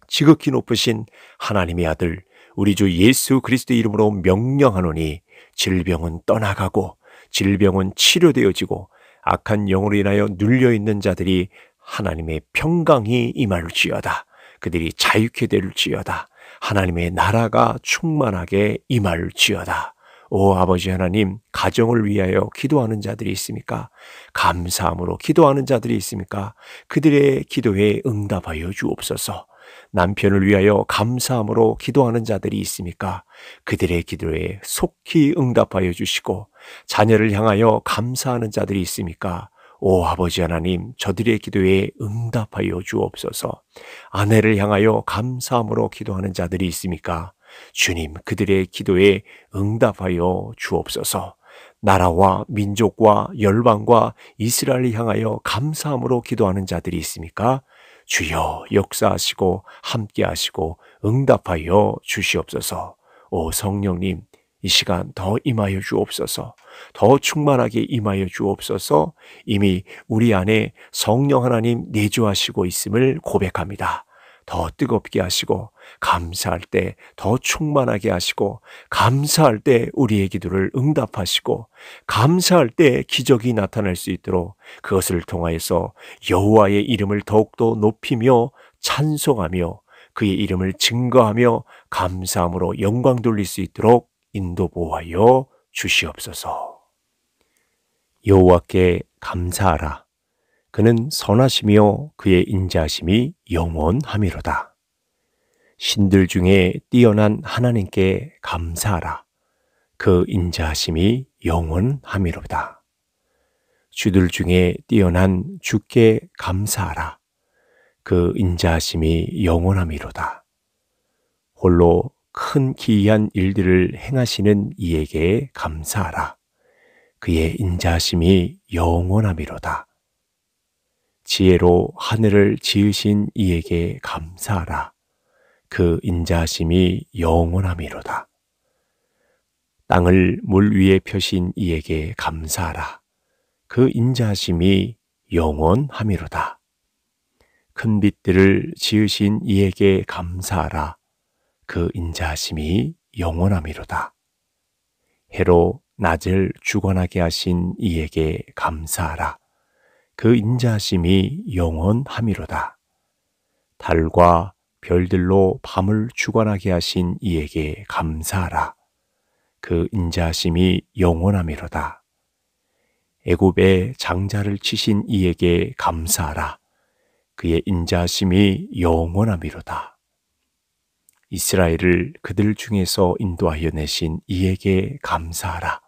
지극히 높으신 하나님의 아들 우리 주 예수 그리스도의 이름으로 명령하노니 질병은 떠나가고 질병은 치료되어지고 악한 영으로 인하여 눌려 있는 자들이 하나님의 평강이 임할지어다. 그들이 자유케 될지어다. 하나님의 나라가 충만하게 임할지어다. 오 아버지 하나님, 가정을 위하여 기도하는 자들이 있습니까? 감사함으로 기도하는 자들이 있습니까? 그들의 기도에 응답하여 주옵소서. 남편을 위하여 감사함으로 기도하는 자들이 있습니까? 그들의 기도에 속히 응답하여 주시고 자녀를 향하여 감사하는 자들이 있습니까? 오 아버지 하나님 저들의 기도에 응답하여 주옵소서. 아내를 향하여 감사함으로 기도하는 자들이 있습니까? 주님 그들의 기도에 응답하여 주옵소서. 나라와 민족과 열방과 이스라엘을 향하여 감사함으로 기도하는 자들이 있습니까? 주여 역사하시고 함께하시고 응답하여 주시옵소서. 오 성령님, 이 시간 더 임하여 주옵소서. 더 충만하게 임하여 주옵소서. 이미 우리 안에 성령 하나님 내주하시고 있음을 고백합니다. 더 뜨겁게 하시고 감사할 때 더 충만하게 하시고 감사할 때 우리의 기도를 응답하시고 감사할 때 기적이 나타날 수 있도록 그것을 통하여서 여호와의 이름을 더욱더 높이며 찬송하며 그의 이름을 증거하며 감사함으로 영광 돌릴 수 있도록 인도 보호하여 주시옵소서. 여호와께 감사하라. 그는 선하시며 그의 인자하심이 영원함미로다 신들 중에 뛰어난 하나님께 감사하라. 그인자심이 영원하미로다. 주들 중에 뛰어난 주께 감사하라. 그인자심이 영원하미로다. 홀로 큰 기이한 일들을 행하시는 이에게 감사하라. 그의 인자심이 영원하미로다. 지혜로 하늘을 지으신 이에게 감사하라. 그 인자심이 영원함이로다. 땅을 물 위에 펴신 이에게 감사하라. 그 인자심이 영원함이로다. 큰 빛들을 지으신 이에게 감사하라. 그 인자심이 영원함이로다. 해로 낮을 주관하게 하신 이에게 감사하라. 그 인자심이 영원함이로다. 달과 별들로 밤을 주관하게 하신 이에게 감사하라. 그 인자심이 영원함이로다. 애굽의 장자를 치신 이에게 감사하라. 그의 인자심이 영원함이로다. 이스라엘을 그들 중에서 인도하여 내신 이에게 감사하라.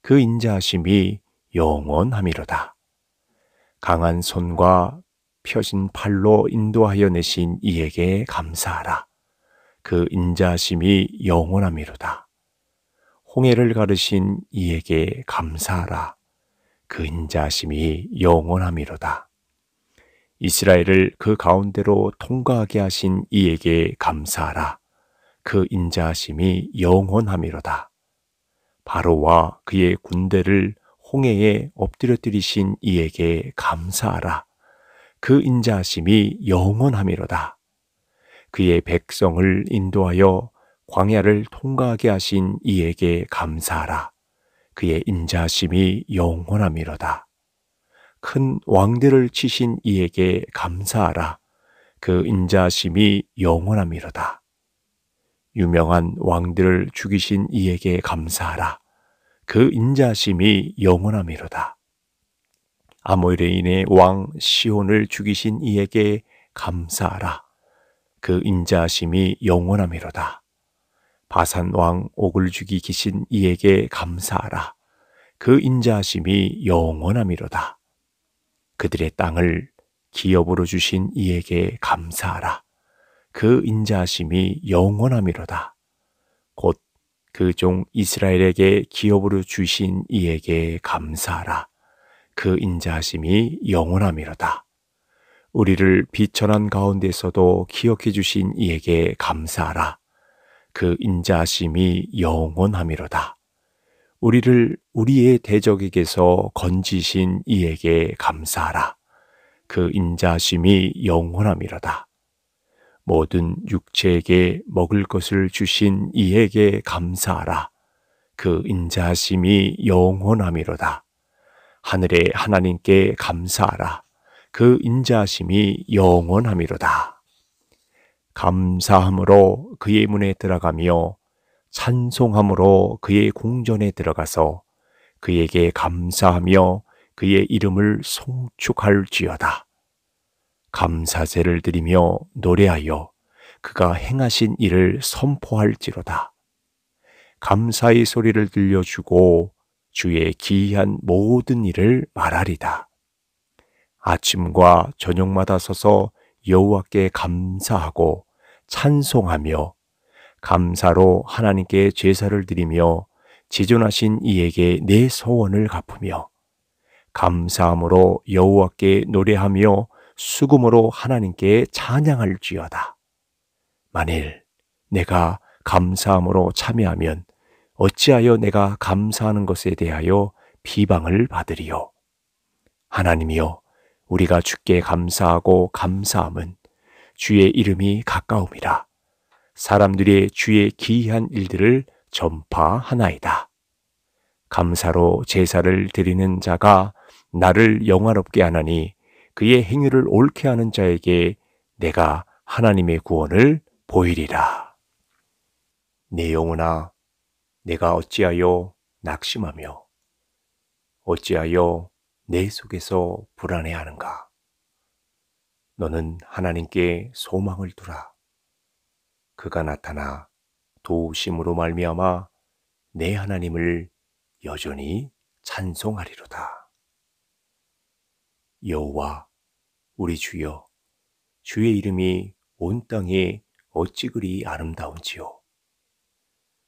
그 인자심이 영원함이로다. 강한 손과 펴진 팔로 인도하여 내신 이에게 감사하라. 그 인자심이 영원함이로다. 홍해를 가르신 이에게 감사하라. 그 인자심이 영원함이로다. 이스라엘을 그 가운데로 통과하게 하신 이에게 감사하라. 그 인자심이 영원함이로다. 바로와 그의 군대를 홍해에 엎드려뜨리신 이에게 감사하라. 그 인자하심이 영원함이로다. 그의 백성을 인도하여 광야를 통과하게 하신 이에게 감사하라. 그의 인자하심이 영원함이로다. 큰 왕들을 치신 이에게 감사하라. 그 인자심이 영원함이로다. 유명한 왕들을 죽이신 이에게 감사하라. 그 인자심이 영원함이로다. 아모레인의 왕 시온을 죽이신 이에게 감사하라. 그 인자심이 영원함이로다. 바산 왕 옥을 죽이기신 이에게 감사하라. 그 인자심이 영원함이로다. 그들의 땅을 기업으로 주신 이에게 감사하라. 그 인자심이 영원함이로다. 곧 그종 이스라엘에게 기업으로 주신 이에게 감사하라. 그 인자하심이 영원함이로다. 우리를 비천한 가운데서도 기억해 주신 이에게 감사하라. 그 인자하심이 영원함이로다. 우리를 우리의 대적에게서 건지신 이에게 감사하라. 그 인자하심이 영원함이로다. 모든 육체에게 먹을 것을 주신 이에게 감사하라. 그 인자심이 영원함이로다. 하늘의 하나님께 감사하라. 그 인자심이 영원함이로다. 감사함으로 그의 문에 들어가며 찬송함으로 그의 공전에 들어가서 그에게 감사하며 그의 이름을 송축할지어다. 감사세를 드리며 노래하여 그가 행하신 일을 선포할지로다. 감사의 소리를 들려주고 주의 기이한 모든 일을 말하리다. 아침과 저녁마다 서서 여호와께 감사하고 찬송하며 감사로 하나님께 제사를 드리며 지존하신 이에게 내 소원을 갚으며 감사함으로 여호와께 노래하며 수금으로 하나님께 찬양할지어다. 만일 내가 감사함으로 참여하면 어찌하여 내가 감사하는 것에 대하여 비방을 받으리요. 하나님이여, 우리가 주께 감사하고 감사함은 주의 이름이 가까움이라. 사람들이 주의 기이한 일들을 전파하나이다. 감사로 제사를 드리는 자가 나를 영화롭게 하나니 그의 행위를 옳게 하는 자에게 내가 하나님의 구원을 보이리라. 내 영혼아, 내가 어찌하여 낙심하며 어찌하여 내 속에서 불안해하는가? 너는 하나님께 소망을 두라. 그가 나타나 도우심으로 말미암아 내 하나님을 여전히 찬송하리로다. 여호와 우리 주여 주의 이름이 온땅에 어찌 그리 아름다운지요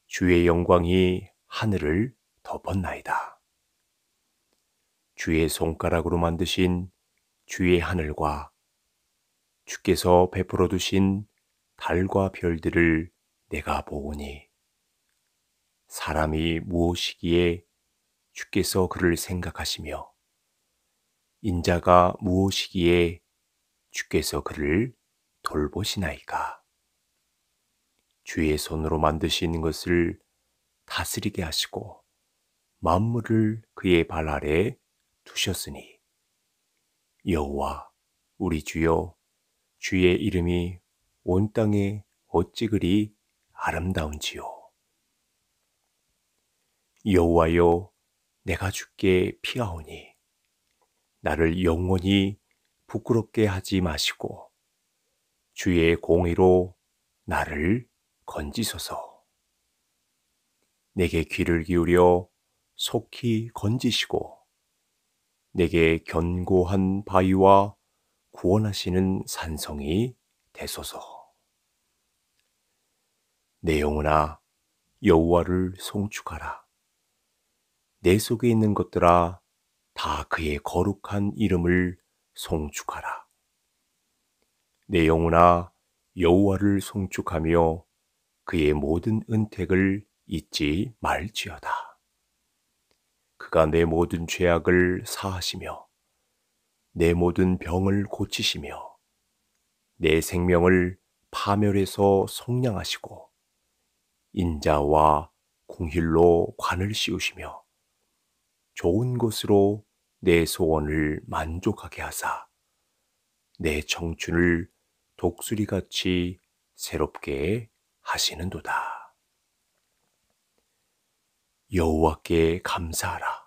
주의 영광이 하늘을 덮었나이다 주의 손가락으로 만드신 주의 하늘과 주께서 베풀어 두신 달과 별들을 내가 보오니 사람이 무엇이기에 주께서 그를 생각하시며 인자가 무엇이기에 주께서 그를 돌보시나이까? 주의 손으로 만드신 것을 다스리게 하시고 만물을 그의 발 아래 두셨으니 여호와 우리 주여 주의 이름이 온 땅에 어찌 그리 아름다운지요 여호와여 내가 주께 피하오니 나를 영원히 부끄럽게 하지 마시고 주의 공의로 나를 건지소서. 내게 귀를 기울여 속히 건지시고 내게 견고한 바위와 구원하시는 산성이 되소서. 내 영혼아 여호와를 송축하라. 내 속에 있는 것들아 다 그의 거룩한 이름을 송축하라. 내 영혼아 여호와를 송축하며 그의 모든 은택을 잊지 말지어다. 그가 내 모든 죄악을 사하시며 내 모든 병을 고치시며 내 생명을 파멸해서 속량하시고 인자와 공힐로 관을 씌우시며 좋은 것으로 내 소원을 만족하게 하사 내 청춘을 독수리같이 새롭게 하시는도다. 여호와께 감사하라.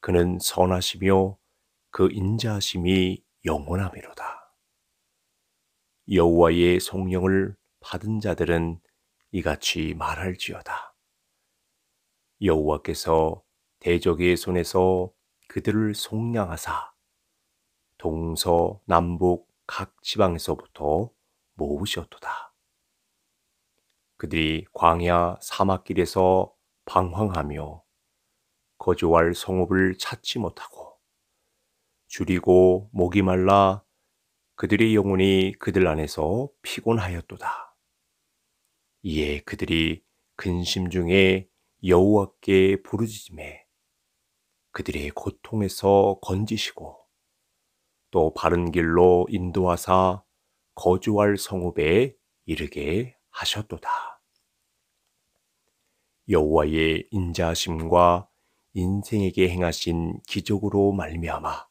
그는 선하시며 그 인자하심이 영원하미로다. 여호와의 성령을 받은 자들은 이같이 말할지어다. 여호와께서 대적의 손에서 그들을 속량하사 동서 남북 각 지방에서부터 모으셨도다. 그들이 광야 사막길에서 방황하며 거주할 성읍을 찾지 못하고 줄이고 목이 말라 그들의 영혼이 그들 안에서 피곤하였도다. 이에 그들이 근심 중에 여호와께 부르짖음에 그들의 고통에서 건지시고 또 바른 길로 인도하사 거주할 성읍에 이르게 하셨도다. 여호와의 인자심과 인생에게 행하신 기적으로 말미암아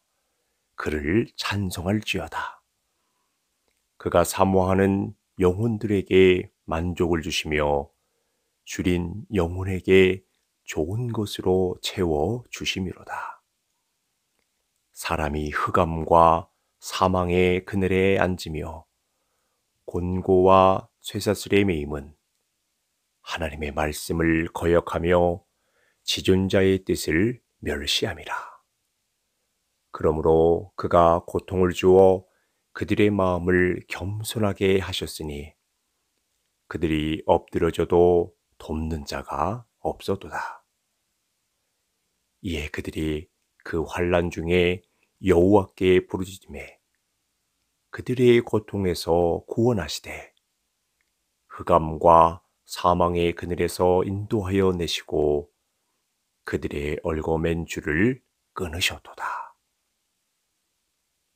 그를 찬송할지어다. 그가 사모하는 영혼들에게 만족을 주시며 줄인 영혼에게 좋은 것으로 채워 주심이로다. 사람이 흑암과 사망의 그늘에 앉으며 곤고와 쇠사슬의 매임은 하나님의 말씀을 거역하며 지존자의 뜻을 멸시함이라. 그러므로 그가 고통을 주어 그들의 마음을 겸손하게 하셨으니 그들이 엎드려져도 돕는 자가 없어도다. 이에 그들이 그 환란 중에 여호와께 부르짖음에 그들의 고통에서 구원하시되 흑암과 사망의 그늘에서 인도하여 내시고 그들의 얼거맨 줄을 끊으셨도다.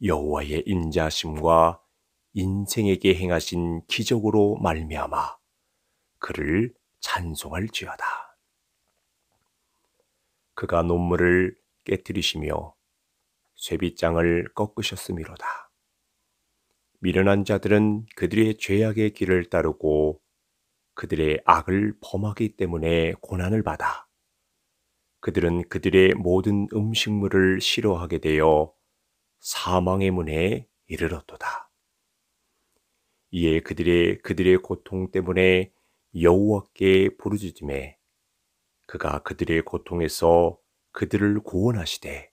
여호와의 인자심과 인생에게 행하신 기적으로 말미암아 그를 찬송할지어다. 그가 논물을 깨뜨리시며 쇠빗장을 꺾으셨으미로다 미련한 자들은 그들의 죄악의 길을 따르고 그들의 악을 범하기 때문에 고난을 받아 그들은 그들의 모든 음식물을 싫어하게 되어 사망의 문에 이르렀도다. 이에 그들의 그들의 고통 때문에 여호와께 부르짖음에 그가 그들의 고통에서 그들을 구원하시되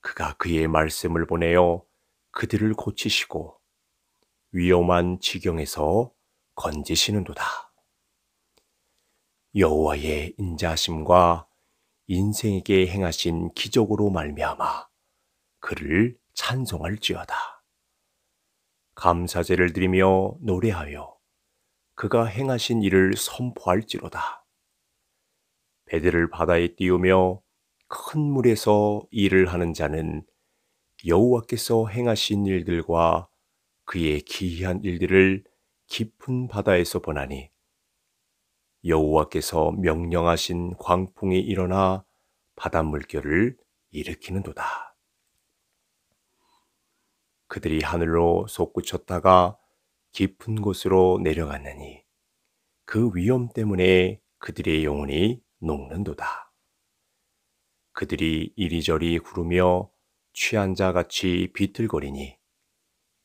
그가 그의 말씀을 보내어 그들을 고치시고 위험한 지경에서 건지시는도다. 여호와의 인자심과 인생에게 행하신 기적으로 말미암아 그를 찬송할지어다. 감사제를 드리며 노래하여 그가 행하신 일을 선포할지로다. 배들을 바다에 띄우며 큰 물에서 일을 하는 자는 여호와께서 행하신 일들과 그의 기이한 일들을 깊은 바다에서 보나니 여호와께서 명령하신 광풍이 일어나 바닷물결을 일으키는도다. 그들이 하늘로 솟구쳤다가 깊은 곳으로 내려갔느니 그 위험 때문에 그들의 영혼이 녹는도다. 그들이 이리저리 구르며 취한 자 같이 비틀거리니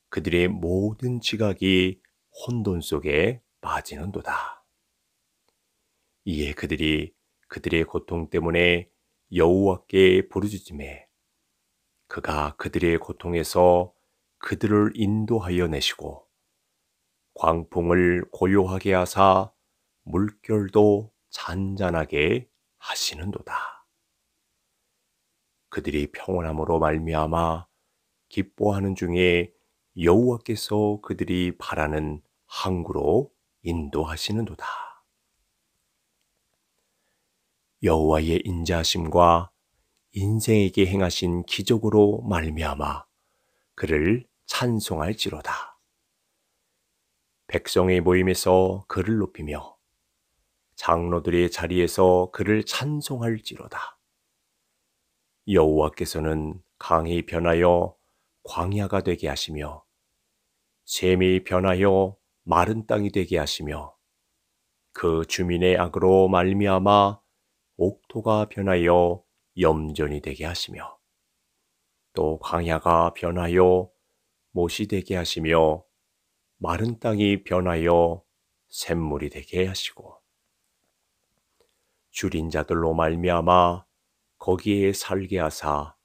그들의 모든 지각이 혼돈 속에 빠지는도다. 이에 그들이 그들의 고통 때문에 여호와께 부르짖음에 그가 그들의 고통에서 그들을 인도하여 내시고 광풍을 고요하게 하사 물결도 잔잔하게 하시는도다. 그들이 평온함으로 말미암아 기뻐하는 중에 여호와께서 그들이 바라는 항구로 인도하시는도다. 여호와의 인자심과 인생에게 행하신 기적으로 말미암아 그를 찬송할지로다. 백성의 모임에서 그를 높이며 장로들의 자리에서 그를 찬송할지로다. 여호와께서는 강이 변하여 광야가 되게 하시며 샘이 변하여 마른 땅이 되게 하시며 그 주민의 악으로 말미암아 옥토가 변하여 염전이 되게 하시며 또 광야가 변하여 못이 되게 하시며 마른 땅이 변하여 샘물이 되게 하시고 줄인 자들로 말미암아 거기에 살게 하사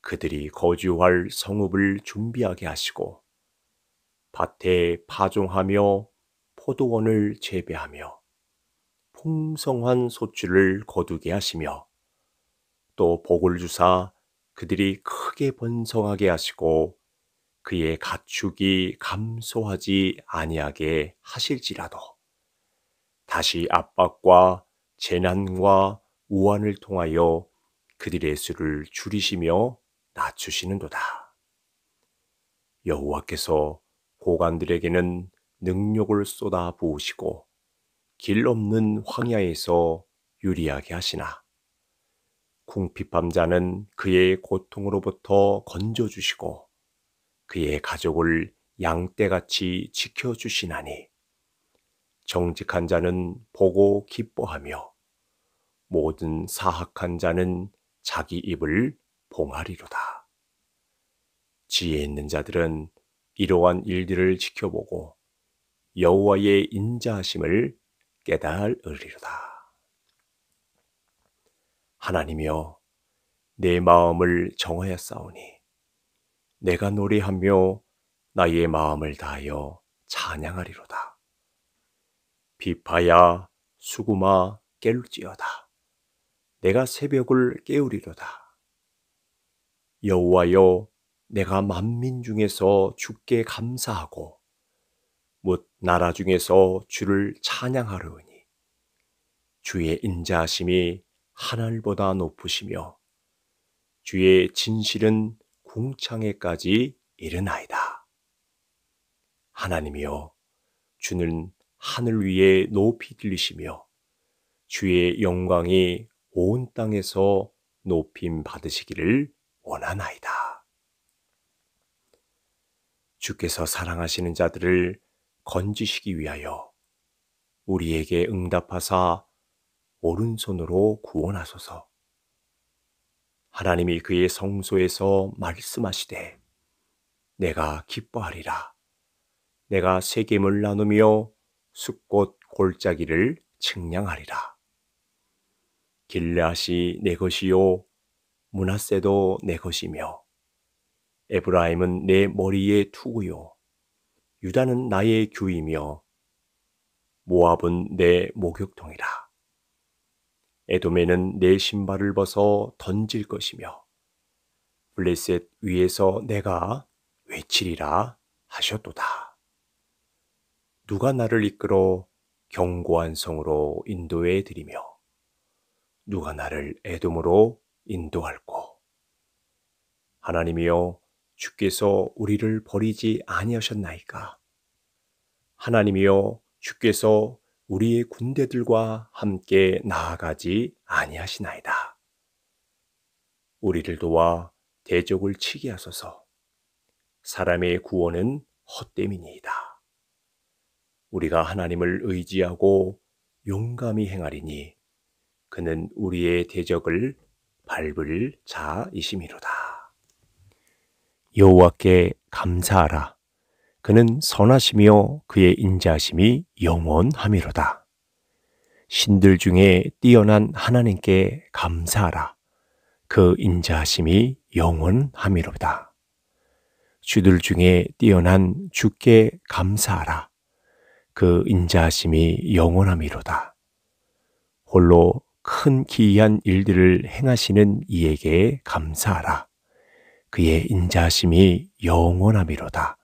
그들이 거주할 성읍을 준비하게 하시고 밭에 파종하며 포도원을 재배하며 풍성한 소출을 거두게 하시며 또 복을 주사 그들이 크게 번성하게 하시고 그의 가축이 감소하지 아니하게 하실지라도 다시 압박과 재난과 우환을 통하여 그들의 수를 줄이시며 낮추시는도다. 여호와께서 고관들에게는 능력을 쏟아 부으시고 길 없는 황야에서 유리하게 하시나 궁핍함자는 그의 고통으로부터 건져주시고 그의 가족을 양떼같이 지켜주시나니 정직한 자는 보고 기뻐하며 모든 사악한 자는 자기 입을 봉하리로다. 지혜 있는 자들은 이러한 일들을 지켜보고 여호와의 인자하심을 깨달으리로다. 하나님이여 내 마음을 정하였사오니 내가 노래하며 나의 마음을 다하여 찬양하리로다. 비파야 수구마 깰지어다. 내가 새벽을 깨우리로다. 여호와여 내가 만민 중에서 주께 감사하고 못 나라 중에서 주를 찬양하려니 주의 인자하심이 하늘보다 높으시며 주의 진실은 궁창에까지 이르나이다. 하나님이여 주는 하늘 위에 높이 들리시며 주의 영광이 온 땅에서 높임 받으시기를 원하나이다. 주께서 사랑하시는 자들을 건지시기 위하여 우리에게 응답하사 오른손으로 구원하소서. 하나님이 그의 성소에서 말씀하시되 내가 기뻐하리라. 내가 세겜을 나누며 숫꽃 골짜기를 측량하리라. 길앗이 내 것이요 문하세도 내 것이며 에브라임은 내 머리에 투구요 유다는 나의 규이며 모압은 내 목욕통이라. 에돔에는 내 신발을 벗어 던질 것이며 블레셋 위에서 내가 외치리라 하셨도다. 누가 나를 이끌어 경고한 성으로 인도해 드리며 누가 나를 애돔으로 인도할꼬 하나님이여 주께서 우리를 버리지 아니하셨나이까 하나님이여 주께서 우리의 군대들과 함께 나아가지 아니하시나이다 우리를 도와 대적을 치게 하소서 사람의 구원은 헛됨이니이다. 우리가 하나님을 의지하고 용감히 행하리니 그는 우리의 대적을 밟을 자이심이로다. 여호와께 감사하라. 그는 선하시며 그의 인자심이 영원함이로다. 신들 중에 뛰어난 하나님께 감사하라. 그인자심이 영원함이로다. 주들 중에 뛰어난 주께 감사하라. 그 인자하심이 영원함이로다. 홀로 큰 기이한 일들을 행하시는 이에게 감사하라. 그의 인자심이 영원함이로다.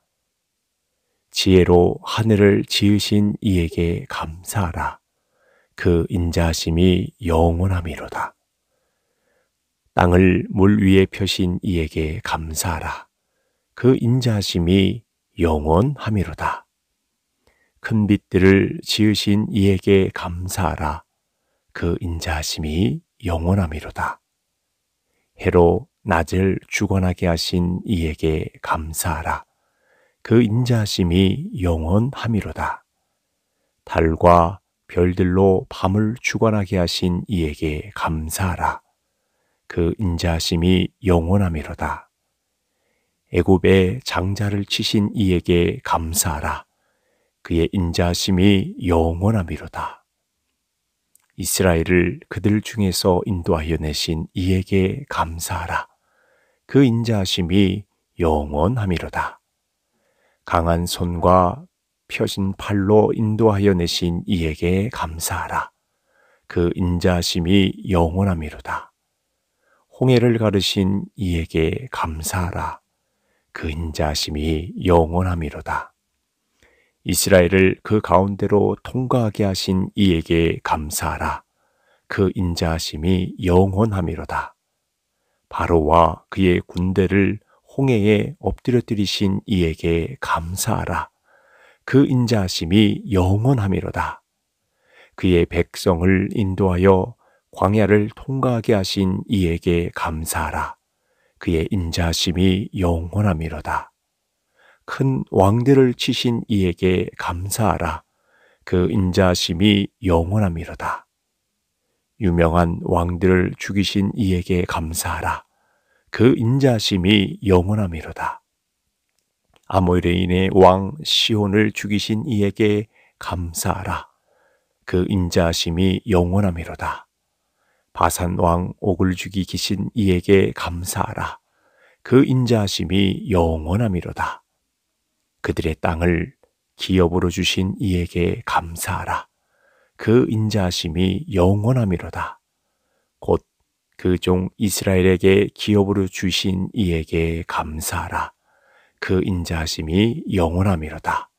지혜로 하늘을 지으신 이에게 감사하라. 그인자심이 영원함이로다. 땅을 물 위에 펴신 이에게 감사하라. 그인자심이 영원함이로다. 큰 빛들을 지으신 이에게 감사하라. 그 인자하심이 영원함이로다. 해로 낮을 주관하게 하신 이에게 감사하라. 그 인자하심이 영원함이로다. 달과 별들로 밤을 주관하게 하신 이에게 감사하라. 그 인자하심이 영원함이로다. 애굽의 장자를 치신 이에게 감사하라. 그의 인자심이 영원함이로다. 이스라엘을 그들 중에서 인도하여 내신 이에게 감사하라. 그 인자심이 영원함이로다. 강한 손과 펴신 팔로 인도하여 내신 이에게 감사하라. 그 인자심이 영원함이로다. 홍해를 가르신 이에게 감사하라. 그 인자심이 영원함이로다. 이스라엘을 그 가운데로 통과하게 하신 이에게 감사하라. 그 인자하심이 영원함이로다. 바로와 그의 군대를 홍해에 엎드려뜨리신 이에게 감사하라. 그 인자하심이 영원함이로다. 그의 백성을 인도하여 광야를 통과하게 하신 이에게 감사하라. 그의 인자하심이 영원함이로다. 큰 왕들을 치신 이에게 감사하라. 그 인자심이 영원함이로다. 유명한 왕들을 죽이신 이에게 감사하라. 그 인자심이 영원함이로다. 아모레인의 왕 시온을 죽이신 이에게 감사하라. 그 인자심이 영원함이로다. 바산 왕 옥을 죽이기신 이에게 감사하라. 그 인자심이 영원함이로다. 그들의 땅을 기업으로 주신 이에게 감사하라. 그 인자하심이 영원함이로다. 곧 그 종 이스라엘에게 기업으로 주신 이에게 감사하라. 그 인자하심이 영원함이로다.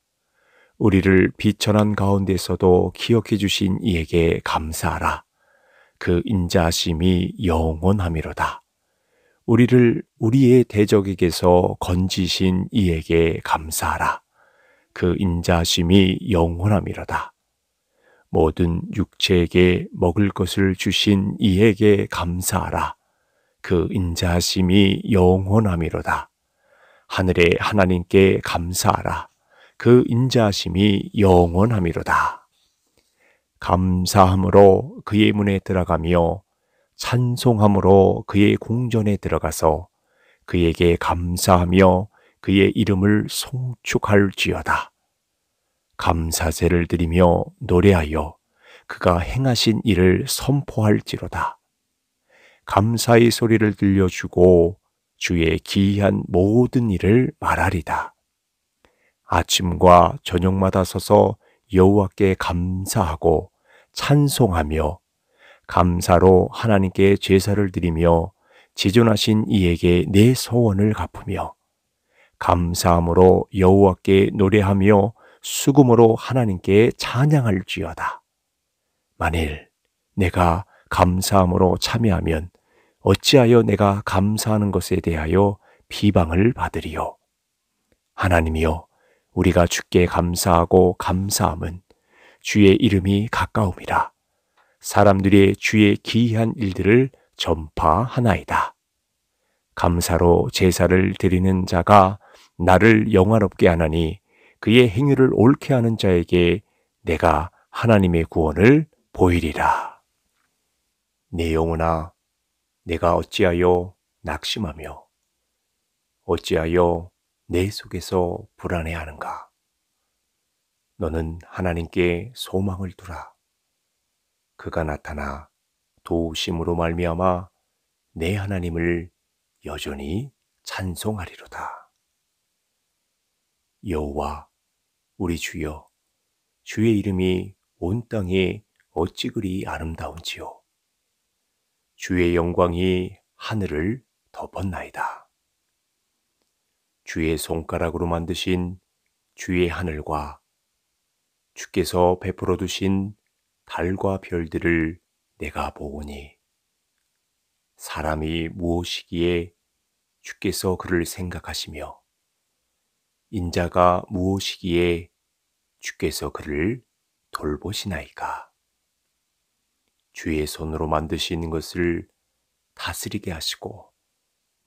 우리를 비천한 가운데서도 기억해 주신 이에게 감사하라. 그 인자하심이 영원함이로다. 우리를 우리의 대적에게서 건지신 이에게 감사하라. 그 인자심이 영원함이로다. 모든 육체에게 먹을 것을 주신 이에게 감사하라. 그 인자심이 영원함이로다. 하늘의 하나님께 감사하라. 그 인자심이 영원함이로다. 감사함으로 그의 문에 들어가며 찬송함으로 그의 공전에 들어가서 그에게 감사하며 그의 이름을 송축할지어다. 감사제를 드리며 노래하여 그가 행하신 일을 선포할지로다. 감사의 소리를 들려주고 주의 기이한 모든 일을 말하리다. 아침과 저녁마다 서서 여호와께 감사하고 찬송하며 감사로 하나님께 제사를 드리며 지존하신 이에게 내 소원을 갚으며 감사함으로 여호와께 노래하며 수금으로 하나님께 찬양할지어다. 만일 내가 감사함으로 참여하면 어찌하여 내가 감사하는 것에 대하여 비방을 받으리요. 하나님이여, 우리가 주께 감사하고 감사함은 주의 이름이 가까움이라. 사람들의 주의 기이한 일들을 전파하나이다. 감사로 제사를 드리는 자가 나를 영화롭게 하나니 그의 행위를 옳게 하는 자에게 내가 하나님의 구원을 보이리라. 내 영혼아, 내가 어찌하여 낙심하며 어찌하여 내 속에서 불안해하는가? 너는 하나님께 소망을 두라. 그가 나타나 도우심으로 말미암아 내 하나님을 여전히 찬송하리로다. 여호와 우리 주여 주의 이름이 온 땅에 어찌 그리 아름다운지요. 주의 영광이 하늘을 덮었나이다. 주의 손가락으로 만드신 주의 하늘과 주께서 베풀어 두신 달과 별들을 내가 보오니 사람이 무엇이기에 주께서 그를 생각하시며 인자가 무엇이기에 주께서 그를 돌보시나이까 주의 손으로 만드신 것을 다스리게 하시고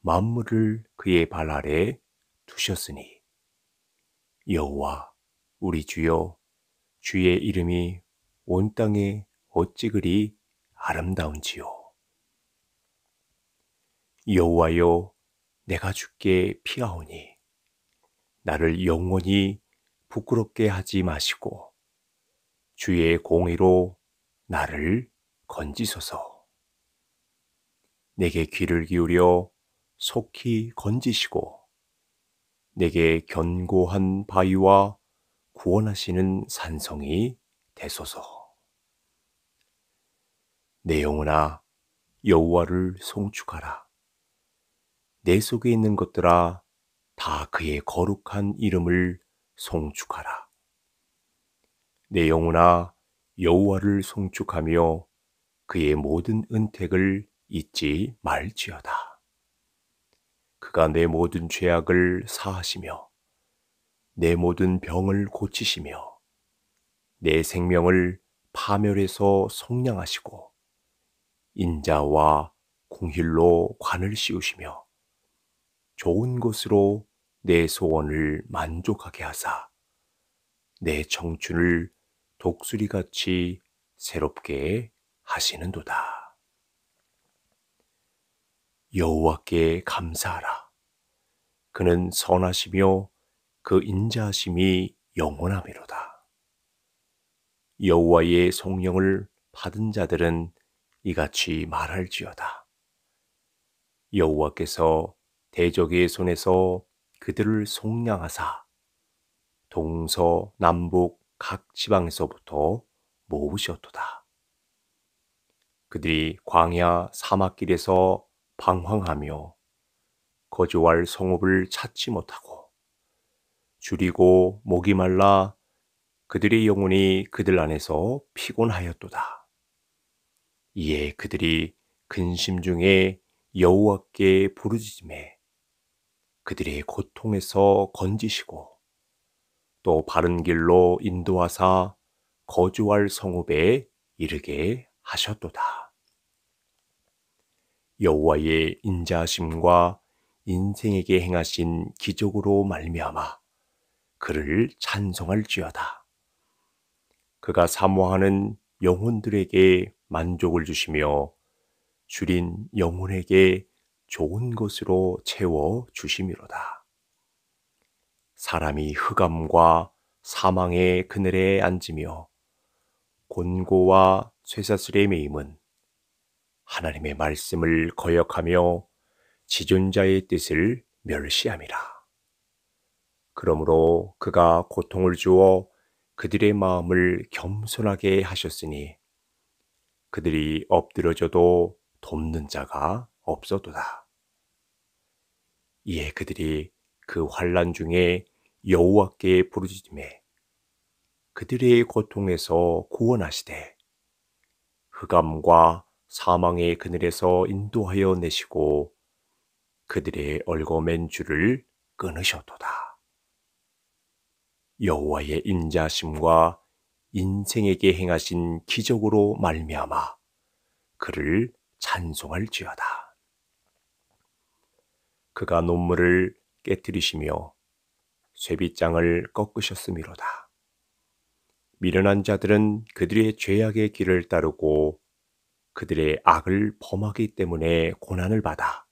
만물을 그의 발 아래 두셨으니 여호와 우리 주여 주의 이름이 온 땅이 어찌 그리 아름다운지요. 여호와여, 내가 죽게 피하오니 나를 영원히 부끄럽게 하지 마시고 주의 공의로 나를 건지소서. 내게 귀를 기울여 속히 건지시고 내게 견고한 바위와 구원하시는 산성이 하소서. 내 영혼아 여호와를 송축하라. 내 속에 있는 것들아 다 그의 거룩한 이름을 송축하라. 내 영혼아 여호와를 송축하며 그의 모든 은택을 잊지 말지어다. 그가 내 모든 죄악을 사하시며 내 모든 병을 고치시며 내 생명을 파멸해서 속량하시고 인자와 공힐로 관을 씌우시며 좋은 곳으로내 소원을 만족하게 하사 내 청춘을 독수리같이 새롭게 하시는도다. 여호와께 감사하라. 그는 선하시며 그 인자하심이 영원하미로다. 여호와의 성령을 받은 자들은 이같이 말할지어다. 여호와께서 대적의 손에서 그들을 속량하사 동서 남북 각 지방에서부터 모으셨도다. 그들이 광야 사막길에서 방황하며 거주할 성읍을 찾지 못하고 줄이고 목이 말라 그들의 영혼이 그들 안에서 피곤하였도다. 이에 그들이 근심 중에 여호와께 부르짖음에 그들의 고통에서 건지시고 또 바른 길로 인도하사 거주할 성읍에 이르게 하셨도다. 여호와의 인자하심과 인생에게 행하신 기적으로 말미암아 그를 찬송할지어다. 그가 사모하는 영혼들에게 만족을 주시며 줄인 영혼에게 좋은 것으로 채워 주심이로다. 사람이 흑암과 사망의 그늘에 앉으며 곤고와 쇠사슬의 매임은 하나님의 말씀을 거역하며 지존자의 뜻을 멸시함이라. 그러므로 그가 고통을 주어 그들의 마음을 겸손하게 하셨으니 그들이 엎드려져도 돕는 자가 없어도다. 이에 그들이 그 환란 중에 여호와께 부르짖음에 그들의 고통에서 구원하시되 흑암과 사망의 그늘에서 인도하여 내시고 그들의 얼거맨 줄을 끊으셨도다. 여호와의 인자심과 인생에게 행하신 기적으로 말미암아 그를 찬송할지어다. 그가 논문을 깨뜨리시며 쇠빗장을 꺾으셨음이로다. 미련한 자들은 그들의 죄악의 길을 따르고 그들의 악을 범하기 때문에 고난을 받아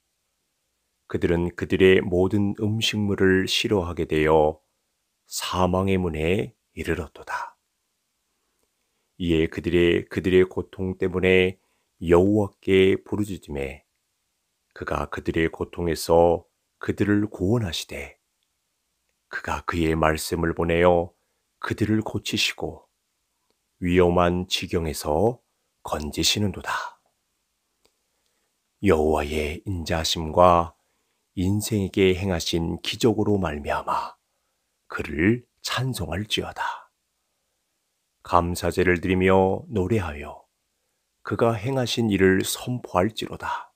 그들은 그들의 모든 음식물을 싫어하게 되어 사망의 문에 이르렀도다. 이에 그들의 그들의 고통 때문에 여호와께 부르짖음에 그가 그들의 고통에서 그들을 구원하시되 그가 그의 말씀을 보내어 그들을 고치시고 위험한 지경에서 건지시는도다. 여호와의 인자심과 인생에게 행하신 기적으로 말미암아 그를 찬송할지어다. 감사제를 드리며 노래하여 그가 행하신 일을 선포할지로다.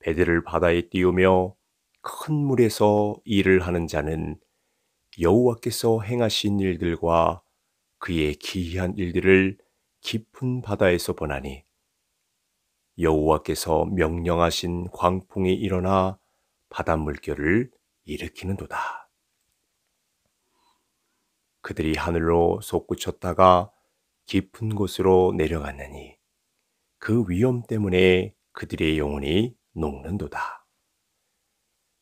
배들을 바다에 띄우며 큰 물에서 일을 하는 자는 여호와께서 행하신 일들과 그의 기이한 일들을 깊은 바다에서 보나니 여호와께서 명령하신 광풍이 일어나 바닷물결을 일으키는도다. 그들이 하늘로 솟구쳤다가 깊은 곳으로 내려갔느니 그 위험 때문에 그들의 영혼이 녹는도다.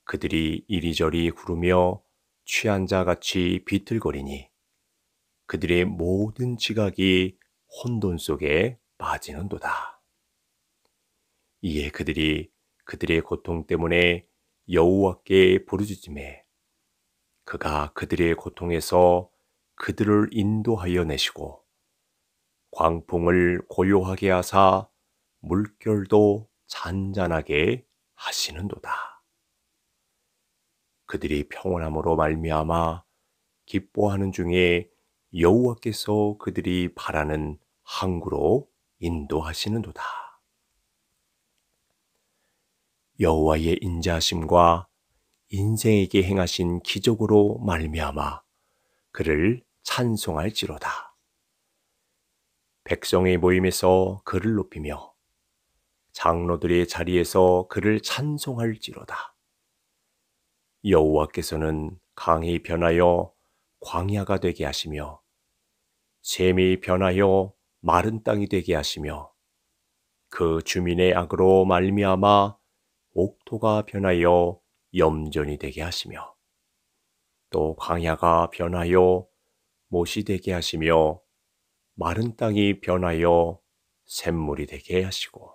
그들이 이리저리 구르며 취한 자 같이 비틀거리니 그들의 모든 지각이 혼돈 속에 빠지는도다. 이에 그들이 그들의 고통 때문에 여호와께 부르짖음에 그가 그들의 고통에서 그들을 인도하여 내시고 광풍을 고요하게 하사 물결도 잔잔하게 하시는도다. 그들이 평온함으로 말미암아 기뻐하는 중에 여호와께서 그들이 바라는 항구로 인도하시는도다. 여호와의 인자심과 인생에게 행하신 기적으로 말미암아 그를 찬송할지로다. 백성의 모임에서 그를 높이며 장로들의 자리에서 그를 찬송할지로다. 여호와께서는 강이 변하여 광야가 되게 하시며 샘이 변하여 마른 땅이 되게 하시며 그 주민의 악으로 말미암아 옥토가 변하여 염전이 되게 하시며 또 광야가 변하여 못이 되게 하시며 마른 땅이 변하여 샘물이 되게 하시고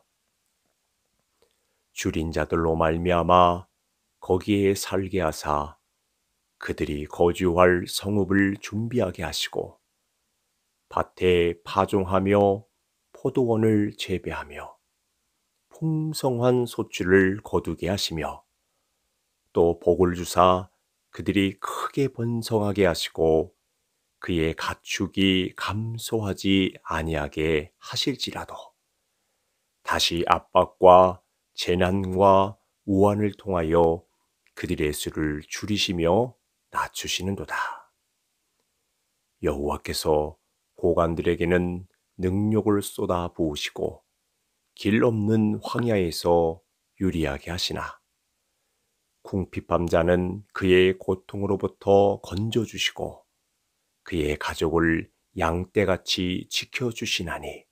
줄인 자들로 말미암아 거기에 살게 하사 그들이 거주할 성읍을 준비하게 하시고 밭에 파종하며 포도원을 재배하며 풍성한 소출을 거두게 하시며 또 복을 주사 그들이 크게 번성하게 하시고 그의 가축이 감소하지 아니하게 하실지라도 다시 압박과 재난과 우환을 통하여 그들의 수를 줄이시며 낮추시는도다. 여호와께서 고관들에게는 능력을 쏟아 부으시고 길 없는 황야에서 유리하게 하시나 궁핍함 자는 그의 고통으로부터 건져주시고 그의 가족을 양떼같이 지켜주시나니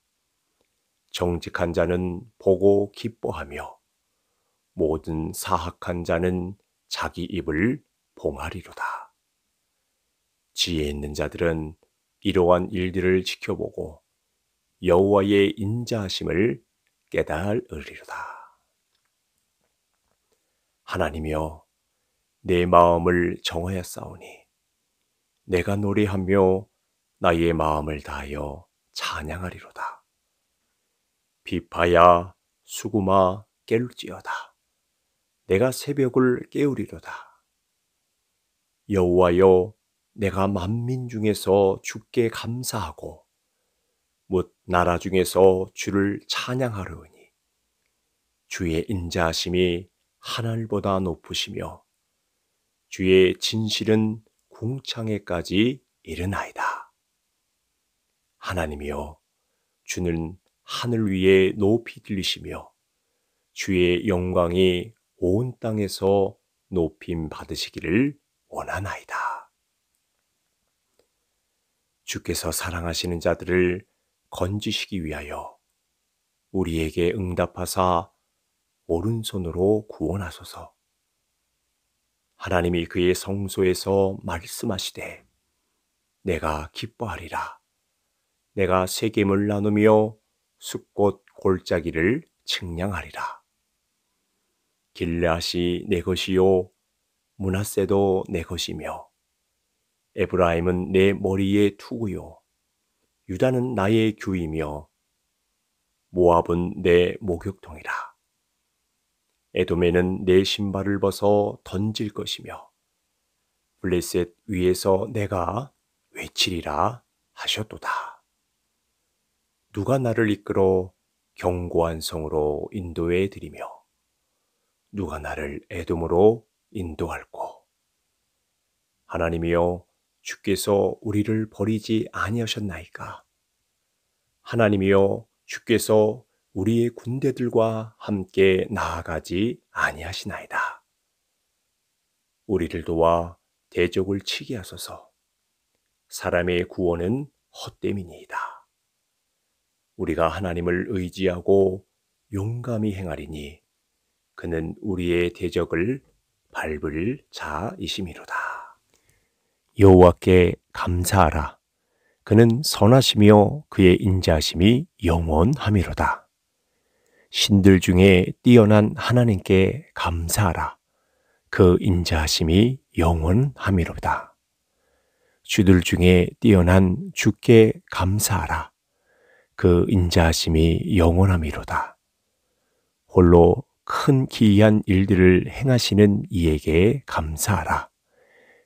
정직한 자는 보고 기뻐하며 모든 사악한 자는 자기 입을 봉하리로다. 지혜 있는 자들은 이러한 일들을 지켜보고 여호와의 인자하심을 깨달으리로다. 하나님이여 내 마음을 정하여 싸우니 내가 노래하며 나의 마음을 다하여 찬양하리로다. 비파야 수구마 깨울지어다. 내가 새벽을 깨우리로다. 여호와여 내가 만민 중에서 주께 감사하고 못 나라 중에서 주를 찬양하려니 주의 인자하심이 하늘보다 높으시며 주의 진실은 궁창에까지 이르나이다. 하나님이여, 주는 하늘 위에 높이 들리시며 주의 영광이 온 땅에서 높임 받으시기를 원하나이다. 주께서 사랑하시는 자들을 건지시기 위하여 우리에게 응답하사 오른손으로 구원하소서. 하나님이 그의 성소에서 말씀하시되 내가 기뻐하리라. 내가 세겜을 나누며 숲꽃 골짜기를 측량하리라. 길라시 내 것이요 문하세도 내 것이며 에브라임은 내 머리에 투구요 유다는 나의 규이며 모압은 내 목욕통이라. 에돔에는 내 신발을 벗어 던질 것이며 블레셋 위에서 내가 외치리라 하셨도다. 누가 나를 이끌어 견고한 성으로 인도해 드리며 누가 나를 에돔으로 인도할꼬 하나님이여 주께서 우리를 버리지 아니하셨나이까 하나님이여 주께서 우리의 군대들과 함께 나아가지 아니하시나이다. 우리를 도와 대적을 치게 하소서. 사람의 구원은 헛됨이니이다. 우리가 하나님을 의지하고 용감히 행하리니 그는 우리의 대적을 밟을 자이심이로다. 여호와께 감사하라. 그는 선하시며 그의 인자심이 영원하미로다. 신들 중에 뛰어난 하나님께 감사하라. 그 인자하심이 영원함이로다. 주들 중에 뛰어난 주께 감사하라. 그 인자하심이 영원함이로다. 홀로 큰 기이한 일들을 행하시는 이에게 감사하라.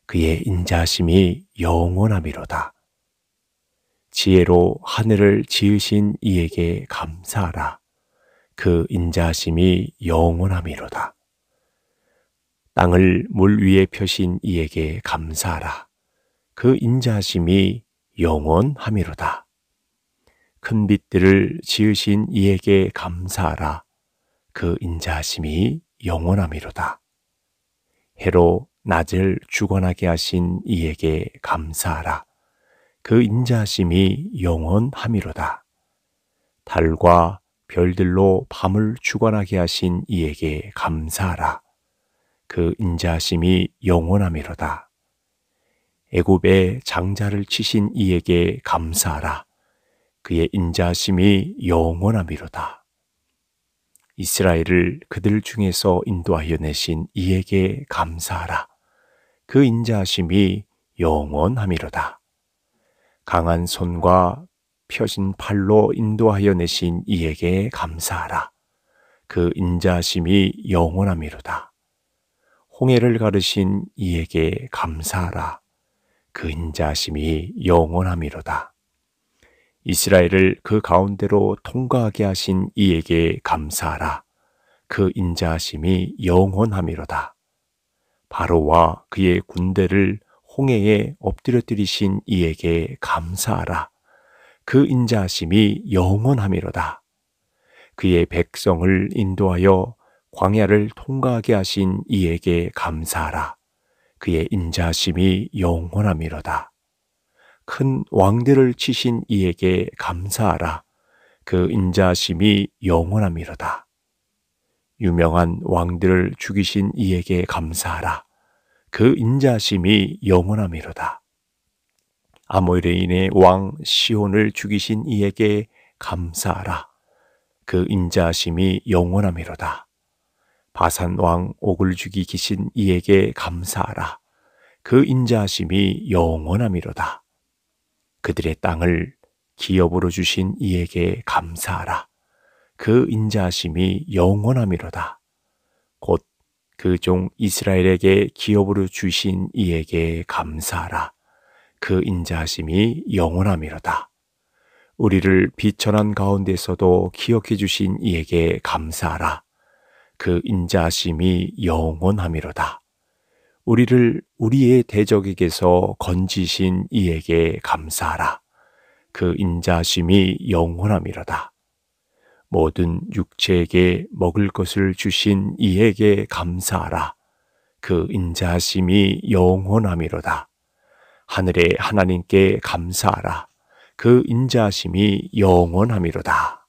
그의 인자심이 하 영원함이로다. 지혜로 하늘을 지으신 이에게 감사하라. 그 인자심이 영원함이로다. 땅을 물 위에 펴신 이에게 감사하라. 그 인자심이 영원함이로다. 큰 빛들을 지으신 이에게 감사하라. 그 인자심이 영원함이로다. 해로 낮을 주관하게 하신 이에게 감사하라. 그 인자심이 영원함이로다. 달과 별들로 밤을 주관하게 하신 이에게 감사하라. 그 인자심이 영원함이로다. 애굽의 장자를 치신 이에게 감사하라. 그의 인자심이 영원함이로다. 이스라엘을 그들 중에서 인도하여 내신 이에게 감사하라. 그 인자심이 영원함이로다. 강한 손과 펴진 팔로 인도하여 내신 이에게 감사하라. 그 인자심이 영원함이로다. 홍해를 가르신 이에게 감사하라. 그 인자심이 영원함이로다. 이스라엘을 그 가운데로 통과하게 하신 이에게 감사하라. 그 인자심이 영원함이로다. 바로와 그의 군대를 홍해에 엎드려뜨리신 이에게 감사하라. 그 인자하심이 영원함이로다. 그의 백성을 인도하여 광야를 통과하게 하신 이에게 감사하라. 그의 인자심이 영원함이로다. 큰 왕들을 치신 이에게 감사하라. 그 인자심이 영원함이로다. 유명한 왕들을 죽이신 이에게 감사하라. 그 인자심이 영원함이로다. 아모레인의 왕 시온을 죽이신 이에게 감사하라. 그 인자심이 영원함이로다. 바산 왕 옥을 죽이기신 이에게 감사하라. 그 인자심이 영원함이로다. 그들의 땅을 기업으로 주신 이에게 감사하라. 그 인자심이 영원함이로다. 곧 그 종 이스라엘에게 기업으로 주신 이에게 감사하라. 그 인자하심이 영원함이로다. 우리를 비천한 가운데서도 기억해 주신 이에게 감사하라. 그 인자하심이 영원함이로다. 우리를 우리의 대적에게서 건지신 이에게 감사하라. 그 인자심이 영원함이로다. 모든 육체에게 먹을 것을 주신 이에게 감사하라. 그 인자심이 영원함이로다. 하늘의 하나님께 감사하라. 그 인자심이 영원함이로다.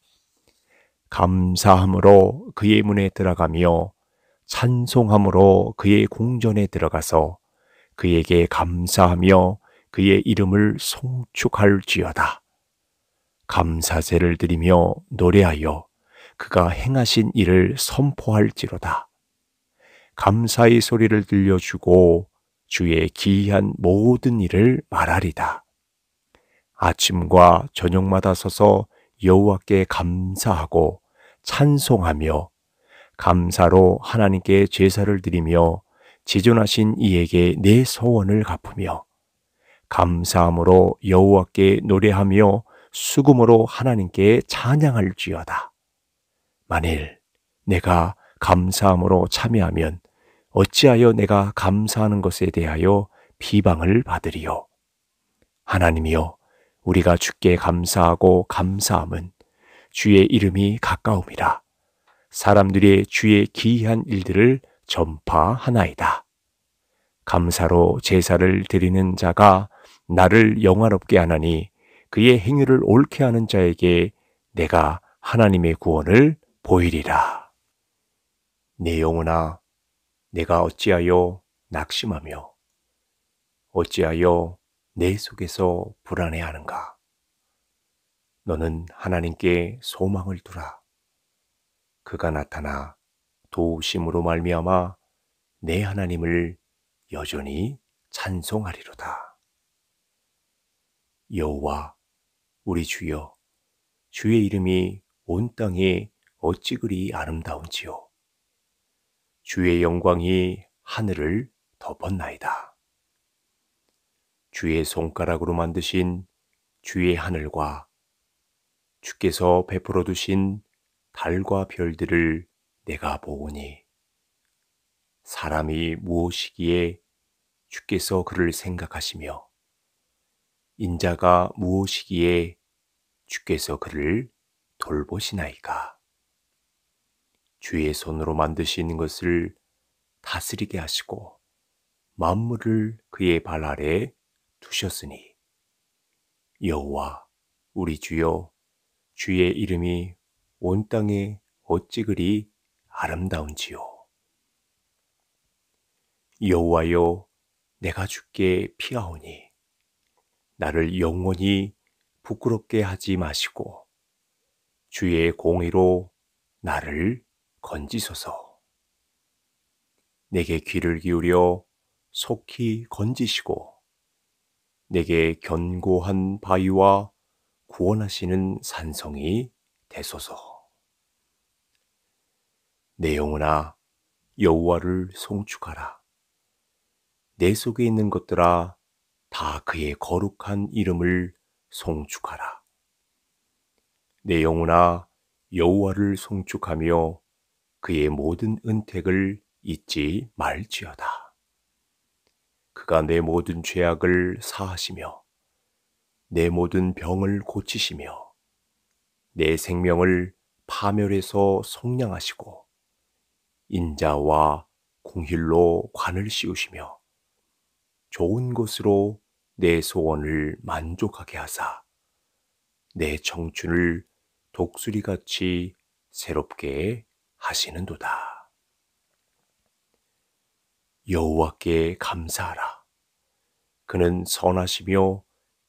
감사함으로 그의 문에 들어가며 찬송함으로 그의 공전에 들어가서 그에게 감사하며 그의 이름을 송축할지어다. 감사제를 드리며 노래하여 그가 행하신 일을 선포할지로다. 감사의 소리를 들려주고 주의 기이한 모든 일을 말하리다. 아침과 저녁마다 서서 여호와께 감사하고 찬송하며 감사로 하나님께 제사를 드리며 지존하신 이에게 내 소원을 갚으며 감사함으로 여호와께 노래하며 수금으로 하나님께 찬양할지어다. 만일 내가 감사함으로 참여하면 어찌하여 내가 감사하는 것에 대하여 비방을 받으리요. 하나님이여, 우리가 주께 감사하고 감사함은 주의 이름이 가까움이라. 사람들이 주의 기이한 일들을 전파하나이다. 감사로 제사를 드리는 자가 나를 영화롭게 하나니 그의 행위를 옳게 하는 자에게 내가 하나님의 구원을 보이리라. 내 영혼아, 내가 어찌하여 낙심하며 어찌하여 내 속에서 불안해하는가? 너는 하나님께 소망을 두라. 그가 나타나 도우심으로 말미암아 내 하나님을 여전히 찬송하리로다. 여호와 우리 주여 주의 이름이 온 땅에 어찌 그리 아름다운지요. 주의 영광이 하늘을 덮었나이다. 주의 손가락으로 만드신 주의 하늘과 주께서 베풀어 두신 달과 별들을 내가 보오니 사람이 무엇이기에 주께서 그를 생각하시며 인자가 무엇이기에 주께서 그를 돌보시나이까. 주의 손으로 만드신 것을 다스리게 하시고 만물을 그의 발 아래 두셨으니 여호와 우리 주여 주의 이름이 온 땅에 어찌 그리 아름다운지요 여호와여 내가 주께 피하오니 나를 영원히 부끄럽게 하지 마시고 주의 공의로 나를 건지소서. 내게 귀를 기울여 속히 건지시고 내게 견고한 바위와 구원하시는 산성이 되소서. 내 영혼아 여호와를 송축하라. 내 속에 있는 것들아 다 그의 거룩한 이름을 송축하라. 내 영혼아 여호와를 송축하며 그의 모든 은택을 잊지 말지어다. 그가 내 모든 죄악을 사하시며 내 모든 병을 고치시며 내 생명을 파멸해서 속량하시고 인자와 공힐로 관을 씌우시며 좋은 곳으로 내 소원을 만족하게 하사 내 청춘을 독수리같이 새롭게 하시는도다. 여호와께 감사하라. 그는 선하시며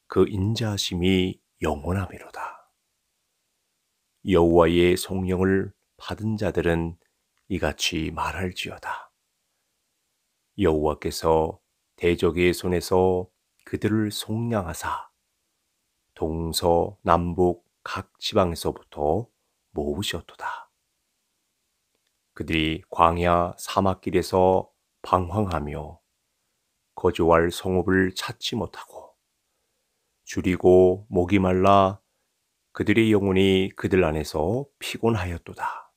그 인자하심이 영원하미로다. 여호와의 성령을 받은 자들은 이같이 말할지어다. 여호와께서 대적의 손에서 그들을 속량하사 동서 남북 각 지방에서부터 모으셨도다. 그들이 광야 사막길에서 방황하며 거주할 성읍을 찾지 못하고 줄이고 목이 말라 그들의 영혼이 그들 안에서 피곤하였도다.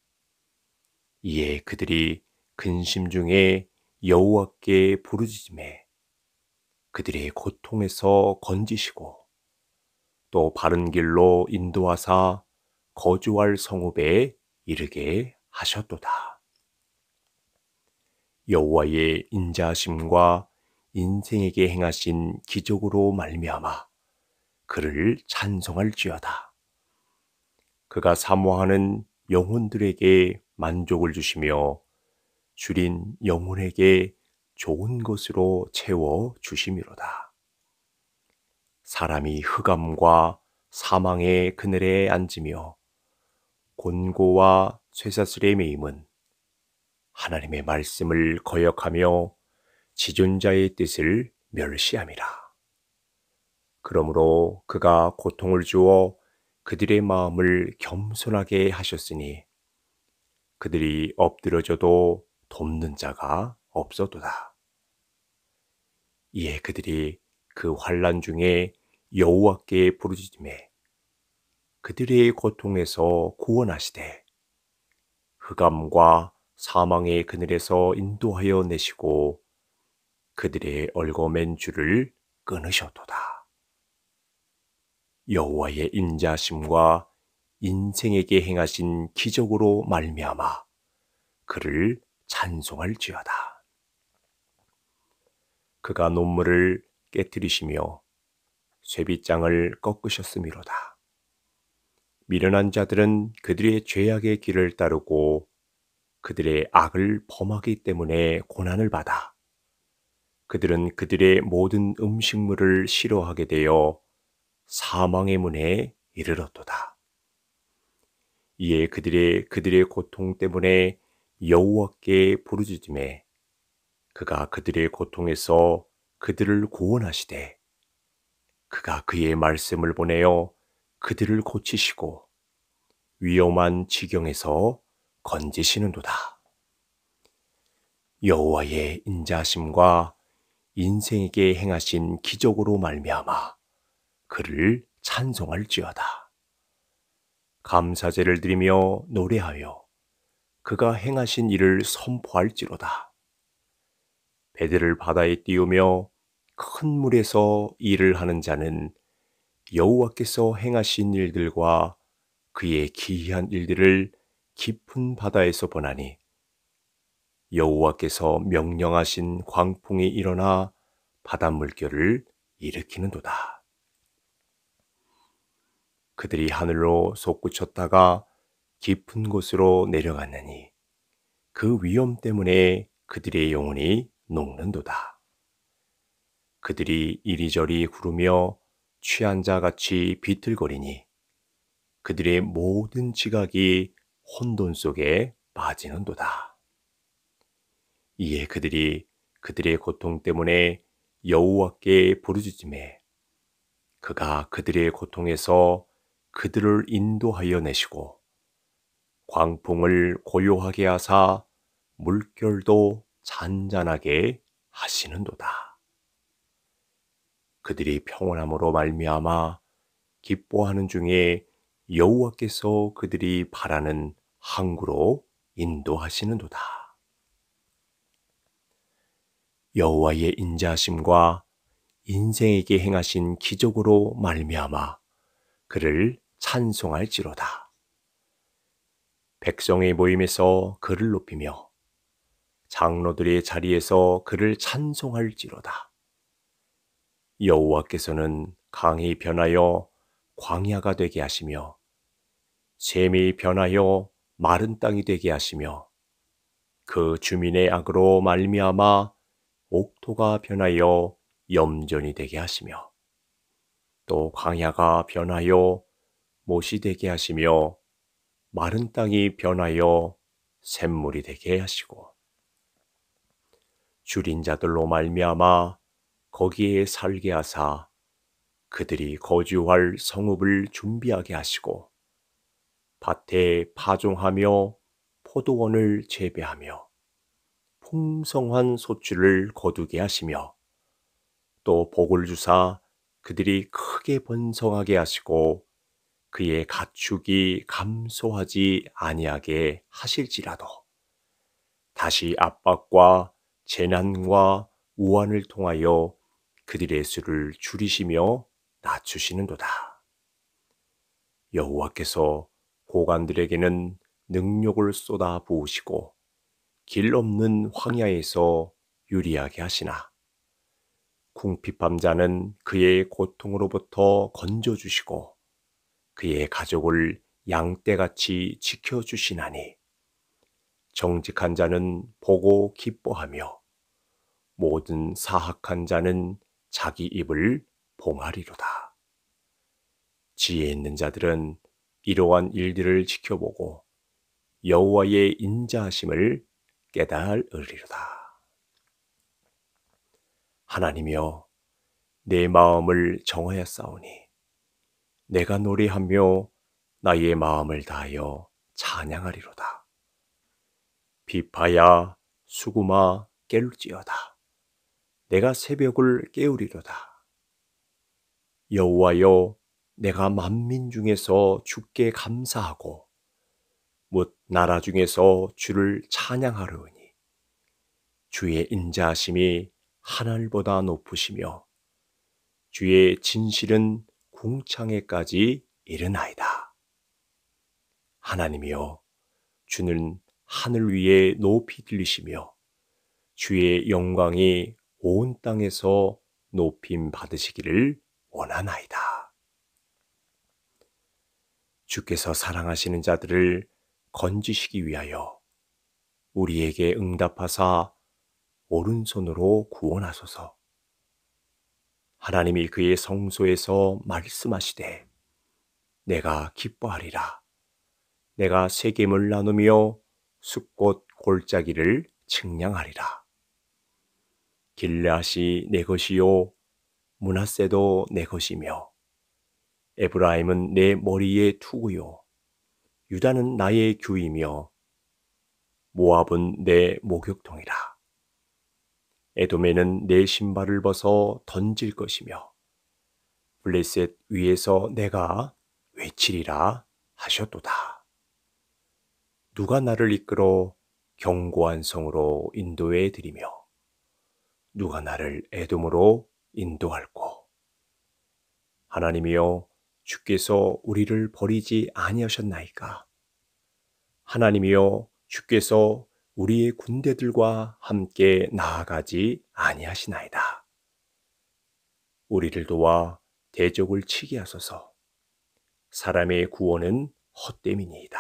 이에 그들이 근심 중에 여호와께 부르짖음에 그들의 고통에서 건지시고 또 바른 길로 인도하사 거주할 성읍에 이르게 하셨도다. 여호와의 인자심과 하 인생에게 행하신 기적으로 말미암아 그를 찬송할지어다. 그가 사모하는 영혼들에게 만족을 주시며 줄인 영혼에게 좋은 것으로 채워 주심이로다. 사람이 흑암과 사망의 그늘에 앉으며 곤고와 쇠사슬의 매임은 하나님의 말씀을 거역하며 지존자의 뜻을 멸시함이라. 그러므로 그가 고통을 주어 그들의 마음을 겸손하게 하셨으니 그들이 엎드려져도 돕는 자가 없어도다. 이에 그들이 그 환란 중에 여호와께 부르짖음에 그들의 고통에서 구원하시되 흑암과 사망의 그늘에서 인도하여 내시고 그들의 얼거맨 줄을 끊으셨도다. 여호와의 인자심과 인생에게 행하신 기적으로 말미암아 그를 찬송할지어다. 그가 논문을 깨뜨리시며 쇠빗장을 꺾으셨음이로다. 미련한 자들은 그들의 죄악의 길을 따르고 그들의 악을 범하기 때문에 고난을 받아 그들은 그들의 모든 음식물을 싫어하게 되어 사망의 문에 이르렀도다. 이에 그들의 그들의 고통 때문에 여호와께 부르짖음에 그가 그들의 고통에서 그들을 구원하시되 그가 그의 말씀을 보내어 그들을 고치시고 위험한 지경에서 건지시는도다. 여호와의 인자심과 인생에게 행하신 기적으로 말미암아 그를 찬송할지어다. 감사제를 드리며 노래하여 그가 행하신 일을 선포할지로다. 배들을 바다에 띄우며 큰 물에서 일을 하는 자는 여호와께서 행하신 일들과 그의 기이한 일들을 깊은 바다에서 보나니 여호와께서 명령하신 광풍이 일어나 바닷물결을 일으키는도다. 그들이 하늘로 솟구쳤다가 깊은 곳으로 내려갔느니 그 위험 때문에 그들의 영혼이 녹는도다. 그들이 이리저리 구르며 취한 자 같이 비틀거리니 그들의 모든 지각이 혼돈 속에 빠지는도다. 이에 그들이 그들의 고통 때문에 여호와께 부르짖음에 그가 그들의 고통에서 그들을 인도하여 내시고 광풍을 고요하게 하사 물결도 잔잔하게 하시는도다. 그들이 평온함으로 말미암아 기뻐하는 중에 여호와께서 그들이 바라는 항구로 인도하시는도다. 여호와의 인자심과 인생에게 행하신 기적으로 말미암아 그를 찬송할지로다. 백성의 모임에서 그를 높이며 장로들의 자리에서 그를 찬송할지로다. 여호와께서는 강이 변하여 광야가 되게 하시며 샘이 변하여 마른 땅이 되게 하시며 그 주민의 악으로 말미암아 옥토가 변하여 염전이 되게 하시며 또 광야가 변하여 못이 되게 하시며 마른 땅이 변하여 샘물이 되게 하시고 줄인 자들로 말미암아 거기에 살게 하사 그들이 거주할 성읍을 준비하게 하시고 밭에 파종하며 포도원을 재배하며 풍성한 소출을 거두게 하시며 또 복을 주사 그들이 크게 번성하게 하시고 그의 가축이 감소하지 아니하게 하실지라도 다시 압박과 재난과 우환을 통하여 그들의 수를 줄이시며 낮추시는도다. 여호와께서 고관들에게는 능욕을 쏟아 부으시고 길 없는 황야에서 유리하게 하시나 궁핍함자는 그의 고통으로부터 건져주시고 그의 가족을 양떼같이 지켜주시나니 정직한 자는 보고 기뻐하며 모든 사악한 자는 자기 입을 봉하리로다. 지혜 있는 자들은 이러한 일들을 지켜보고 여호와의 인자하심을 깨달으리로다. 하나님이여 내 마음을 정하였사오니 내가 노래하며 나의 마음을 다하여 찬양하리로다. 비파야 수구마 깰지어다. 내가 새벽을 깨우리로다. 여호와여, 내가 만민 중에서 주께 감사하고 못 나라 중에서 주를 찬양하려니 주의 인자하심이 하늘보다 높으시며 주의 진실은 궁창에까지 이르나이다. 하나님이여 주는 하늘 위에 높이 들리시며 주의 영광이 온 땅에서 높임 받으시기를 원하나이다. 주께서 사랑하시는 자들을 건지시기 위하여 우리에게 응답하사 오른손으로 구원하소서. 하나님이 그의 성소에서 말씀하시되 내가 기뻐하리라. 내가 세겜을 나누며 숲꽃 골짜기를 측량하리라. 길라시내 것이요 문하세도 내 것이며 에브라임은 내 머리의 투구요 유다는 나의 규이며 모압은 내 목욕통이라 에돔에는 내 신발을 벗어 던질 것이며 블레셋 위에서 내가 외치리라 하셨도다 누가 나를 이끌어 견고한 성으로 인도해 드리며 누가 나를 애돔으로 인도할꼬. 하나님이여 주께서 우리를 버리지 아니하셨나이까. 하나님이여 주께서 우리의 군대들과 함께 나아가지 아니하시나이다. 우리를 도와 대적을 치게 하소서. 사람의 구원은 헛됨이니이다.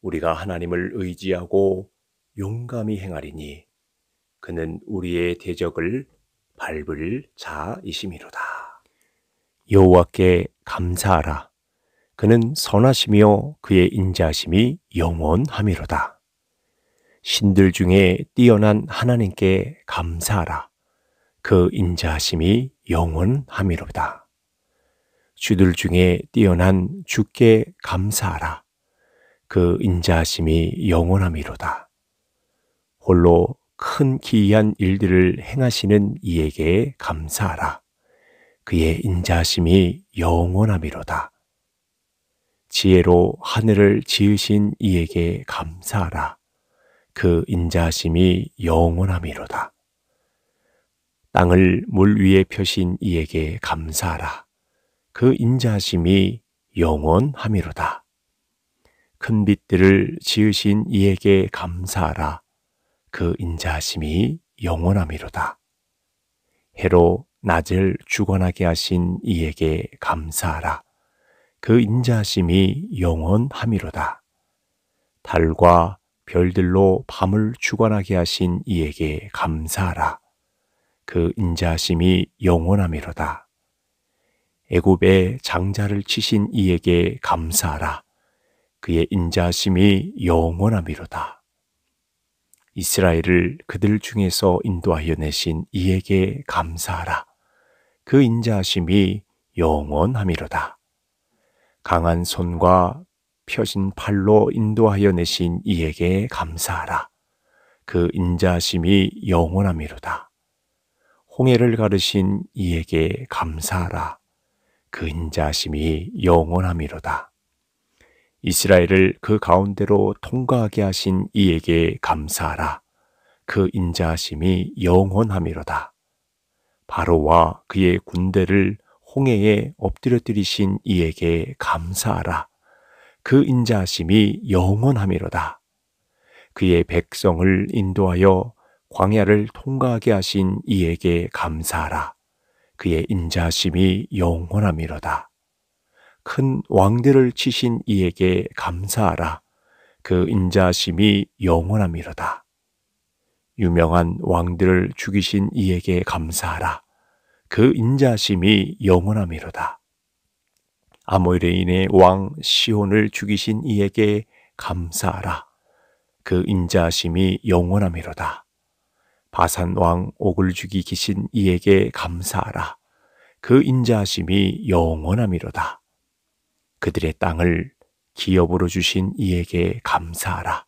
우리가 하나님을 의지하고 용감히 행하리니 그는 우리의 대적을 밟을 자이심이로다. 여호와께 감사하라. 그는 선하시며 그의 인자심이 영원하미로다. 신들 중에 뛰어난 하나님께 감사하라. 그 인자심이 영원하미로다. 주들 중에 뛰어난 주께 감사하라. 그 인자심이 영원하미로다. 홀로 큰 기이한 일들을 행하시는 이에게 감사하라. 그의 인자심이 영원함이로다. 지혜로 하늘을 지으신 이에게 감사하라. 그 인자심이 영원함이로다. 땅을 물 위에 펴신 이에게 감사하라. 그 인자심이 영원함이로다. 큰 빛들을 지으신 이에게 감사하라. 그 인자하심이 영원함이로다. 해로 낮을 주관하게 하신 이에게 감사하라. 그 인자하심이 영원함이로다. 달과 별들로 밤을 주관하게 하신 이에게 감사하라. 그 인자하심이 영원함이로다. 애굽의 장자를 치신 이에게 감사하라. 그의 인자하심이 영원함이로다. 이스라엘을 그들 중에서 인도하여 내신 이에게 감사하라. 그 인자하심이 영원함이로다. 강한 손과 펴진 팔로 인도하여 내신 이에게 감사하라. 그 인자하심이 영원함이로다. 홍해를 가르신 이에게 감사하라. 그 인자하심이 영원함이로다. 이스라엘을 그 가운데로 통과하게 하신 이에게 감사하라. 그 인자하심이 영원함이로다. 바로와 그의 군대를 홍해에 엎드려뜨리신 이에게 감사하라. 그 인자하심이 영원함이로다. 그의 백성을 인도하여 광야를 통과하게 하신 이에게 감사하라. 그의 인자심이 영원함이로다. 큰왕들을 치신 이에게 감사하라. 그 인자심이 영원함이로다. 유명한 왕들을 죽이신 이에게 감사하라. 그 인자심이 영원함이로다. 아모레인의 왕 시온을 죽이신 이에게 감사하라. 그 인자심이 영원함이로다. 바산 왕 옥을 죽이기신 이에게 감사하라. 그 인자심이 영원함이로다. 그들의 땅을 기업으로 주신 이에게 감사하라.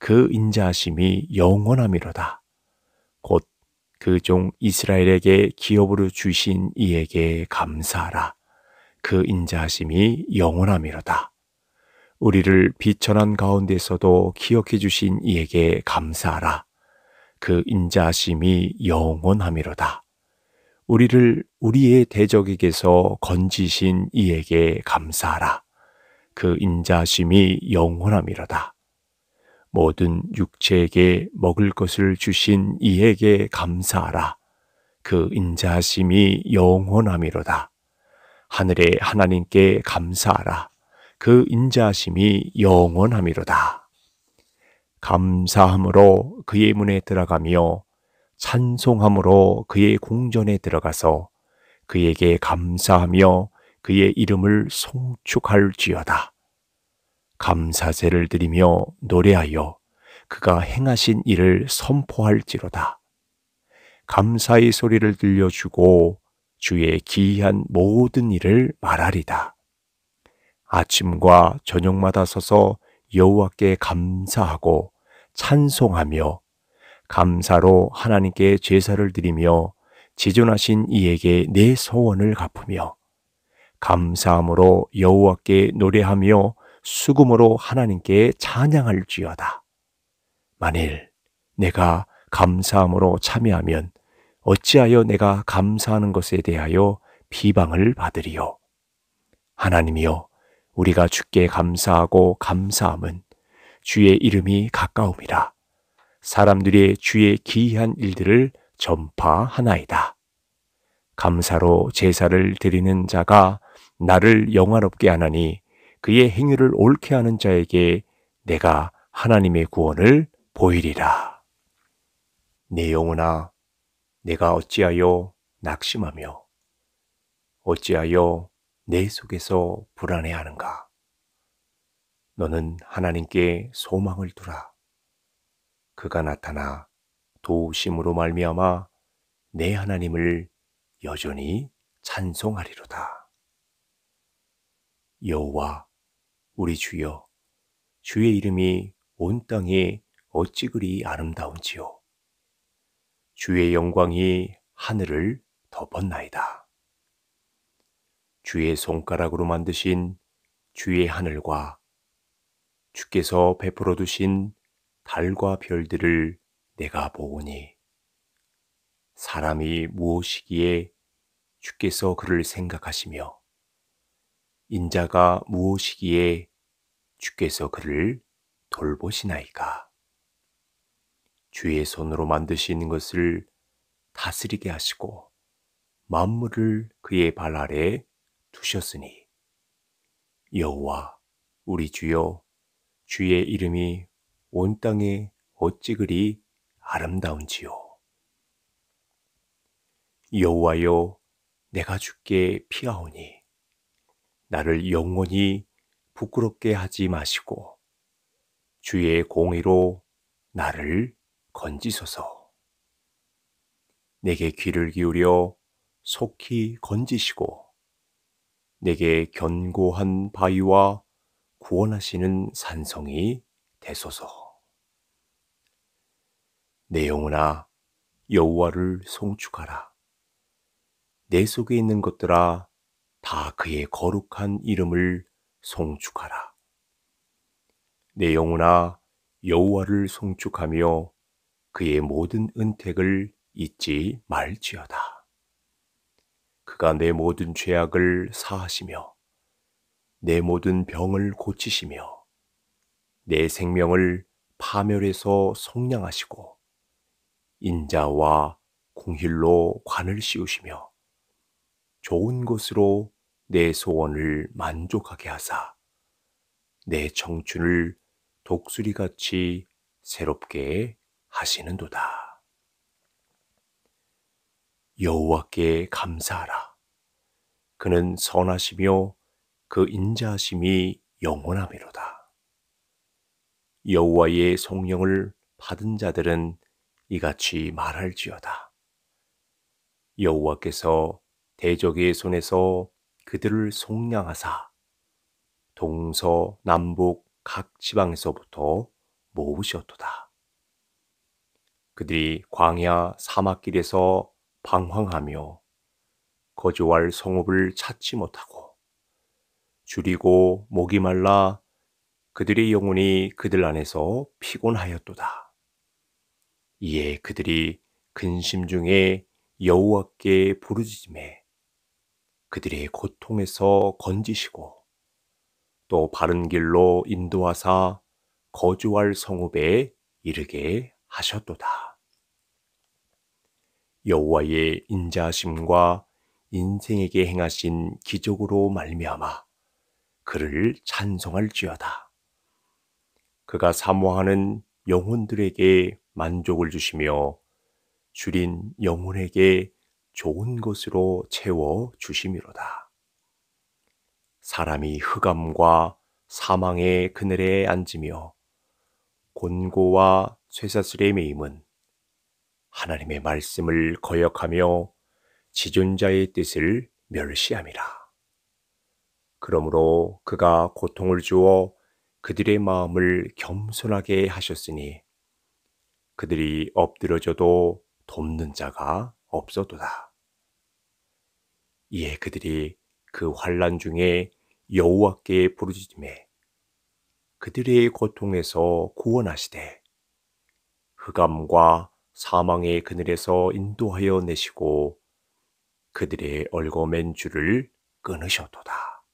그 인자하심이 영원함이로다. 곧 그 종 이스라엘에게 기업으로 주신 이에게 감사하라. 그 인자하심이 영원함이로다. 우리를 비천한 가운데서도 기억해 주신 이에게 감사하라. 그 인자하심이 영원함이로다. 우리를 우리의 대적에게서 건지신 이에게 감사하라. 그 인자심이 영원함이로다. 모든 육체에게 먹을 것을 주신 이에게 감사하라. 그 인자심이 영원함이로다. 하늘의 하나님께 감사하라. 그 인자심이 영원함이로다. 감사함으로 그의 문에 들어가며 찬송함으로 그의 궁전에 들어가서 그에게 감사하며 그의 이름을 송축할지어다. 감사제를 드리며 노래하여 그가 행하신 일을 선포할지로다. 감사의 소리를 들려주고 주의 기이한 모든 일을 말하리다. 아침과 저녁마다 서서 여호와께 감사하고 찬송하며 감사로 하나님께 제사를 드리며 지존하신 이에게 내 소원을 갚으며 감사함으로 여호와께 노래하며 수금으로 하나님께 찬양할지어다. 만일 내가 감사함으로 참여하면 어찌하여 내가 감사하는 것에 대하여 비방을 받으리요. 하나님이여, 우리가 주께 감사하고 감사함은 주의 이름이 가까움이라. 사람들의 주의 기이한 일들을 전파하나이다. 감사로 제사를 드리는 자가 나를 영화롭게 하나니 그의 행위를 옳게 하는 자에게 내가 하나님의 구원을 보이리라. 내 영혼아, 내가 어찌하여 낙심하며 어찌하여 내 속에서 불안해하는가? 너는 하나님께 소망을 두라. 그가 나타나 도우심으로 말미암아 내 하나님을 여전히 찬송하리로다. 여호와 우리 주여 주의 이름이 온 땅에 어찌 그리 아름다운지요 주의 영광이 하늘을 덮었나이다. 주의 손가락으로 만드신 주의 하늘과 주께서 베풀어 두신 달과 별들을 내가 보오니 사람이 무엇이기에 주께서 그를 생각하시며 인자가 무엇이기에 주께서 그를 돌보시나이까 주의 손으로 만드시는 것을 다스리게 하시고 만물을 그의 발 아래 두셨으니 여호와 우리 주여 주의 이름이 온 땅에 어찌 그리 아름다운지요. 여호와여, 내가 죽게 피하오니 나를 영원히 부끄럽게 하지 마시고 주의 공의로 나를 건지소서. 내게 귀를 기울여 속히 건지시고 내게 견고한 바위와 구원하시는 산성이 되소서. 내 영혼아 여호와를 송축하라. 내 속에 있는 것들아 다 그의 거룩한 이름을 송축하라. 내 영혼아 여호와를 송축하며 그의 모든 은택을 잊지 말지어다. 그가 내 모든 죄악을 사하시며 내 모든 병을 고치시며 내 생명을 파멸해서 속량하시고 인자와 공힐로 관을 씌우시며 좋은 것으로 내 소원을 만족하게 하사 내 청춘을 독수리같이 새롭게 하시는도다. 여호와께 감사하라. 그는 선하시며 그 인자하심이 영원하미로다. 여호와의 성령을 받은 자들은 이같이 말할지어다. 여호와께서 대적의 손에서 그들을 속량하사 동서 남북 각 지방에서부터 모으셨도다. 그들이 광야 사막길에서 방황하며 거주할 성읍을 찾지 못하고 줄이고 목이 말라 그들의 영혼이 그들 안에서 피곤하였도다. 이에 그들이 근심 중에 여호와께 부르짖음에 그들의 고통에서 건지시고 또 바른 길로 인도하사 거주할 성읍에 이르게 하셨도다. 여호와의 인자심과 인생에게 행하신 기적으로 말미암아 그를 찬송할지어다. 그가 사모하는 영혼들에게 만족을 주시며 줄인 영혼에게 좋은 것으로 채워 주심이로다. 사람이 흑암과 사망의 그늘에 앉으며 곤고와 쇠사슬의 매임은 하나님의 말씀을 거역하며 지존자의 뜻을 멸시함이라. 그러므로 그가 고통을 주어 그들의 마음을 겸손하게 하셨으니 그들이 엎드려져도 돕는 자가 없어도다. 이에 그들이 그 환란 중에 여호와께 부르짖음에 그들의 고통에서 구원하시되 흑암과 사망의 그늘에서 인도하여 내시고 그들의 얼거맨 줄을 끊으셨도다.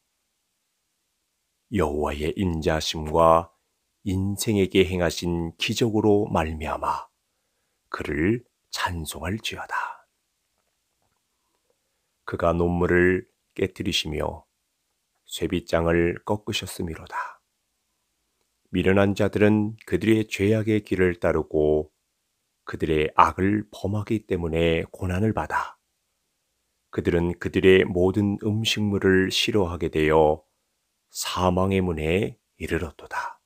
여호와의 인자심과 인생에게 행하신 기적으로 말미암아 그를 찬송할지어다. 그가 논문을 깨뜨리시며 쇠빗장을 꺾으셨음이로다. 미련한 자들은 그들의 죄악의 길을 따르고 그들의 악을 범하기 때문에 고난을 받아 그들은 그들의 모든 음식물을 싫어하게 되어 사망의 문에 이르렀도다.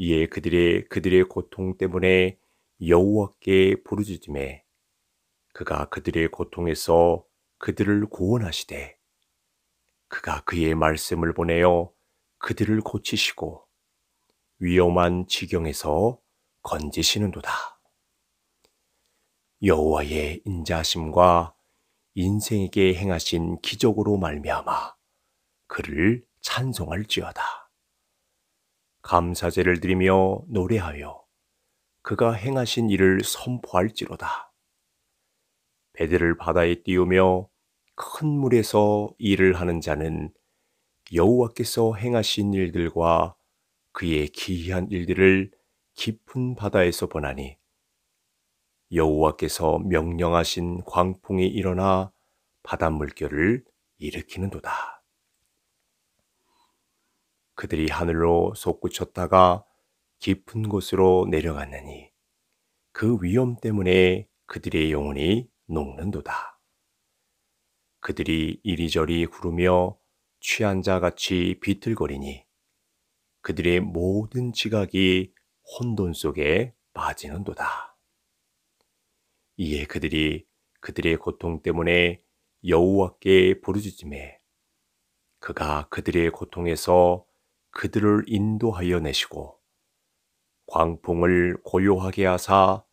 이에 그들의 그들의 고통 때문에 여호와께 부르짖음에 그가 그들의 고통에서 그들을 구원하시되 그가 그의 말씀을 보내어 그들을 고치시고 위험한 지경에서 건지시는도다. 여호와의 인자심과 인생에게 행하신 기적으로 말미암아 그를 찬송할지어다. 감사제를 드리며 노래하여 그가 행하신 일을 선포할지로다. 배들을 바다에 띄우며 큰 물에서 일을 하는 자는 여호와께서 행하신 일들과 그의 기이한 일들을 깊은 바다에서 보나니 여호와께서 명령하신 광풍이 일어나 바닷물결을 일으키는도다. 그들이 하늘로 솟구쳤다가 깊은 곳으로 내려갔느니 그 위험 때문에 그들의 영혼이 녹는도다. 그들이 이리저리 구르며 취한 자 같이 비틀거리니 그들의 모든 지각이 혼돈 속에 빠지는도다. 이에 그들이 그들의 고통 때문에 여호와께 부르짖음에 그가 그들의 고통에서 그들을 인도하여 내시고 광풍을 고요하게 하사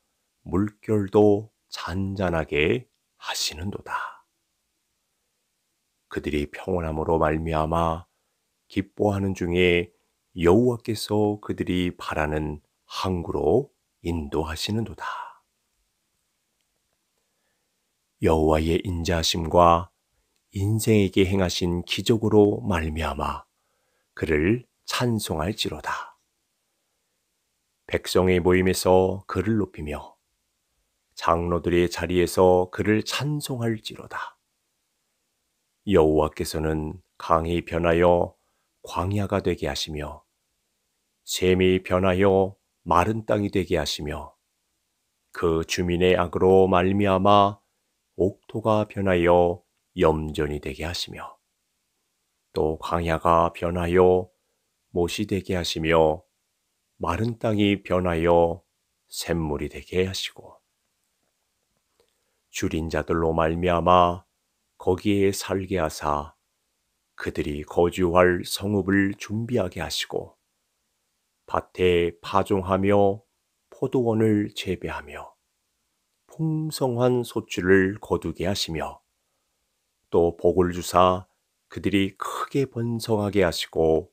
물결도 잔잔하게 하시는도다. 그들이 평온함으로 말미암아 기뻐하는 중에 여호와께서 그들이 바라는 항구로 인도하시는도다. 여호와의 인자심과 인생에게 행하신 기적으로 말미암아 그를 찬송할지로다. 백성의 모임에서 그를 높이며 장로들의 자리에서 그를 찬송할지로다. 여호와께서는 강이 변하여 광야가 되게 하시며 샘이 변하여 마른 땅이 되게 하시며 그 주민의 악으로 말미암아 옥토가 변하여 염전이 되게 하시며 또 광야가 변하여 못이 되게 하시며 마른 땅이 변하여 샘물이 되게 하시고 줄인 자들로 말미암아 거기에 살게 하사 그들이 거주할 성읍을 준비하게 하시고 밭에 파종하며 포도원을 재배하며 풍성한 소출을 거두게 하시며 또 복을 주사 그들이 크게 번성하게 하시고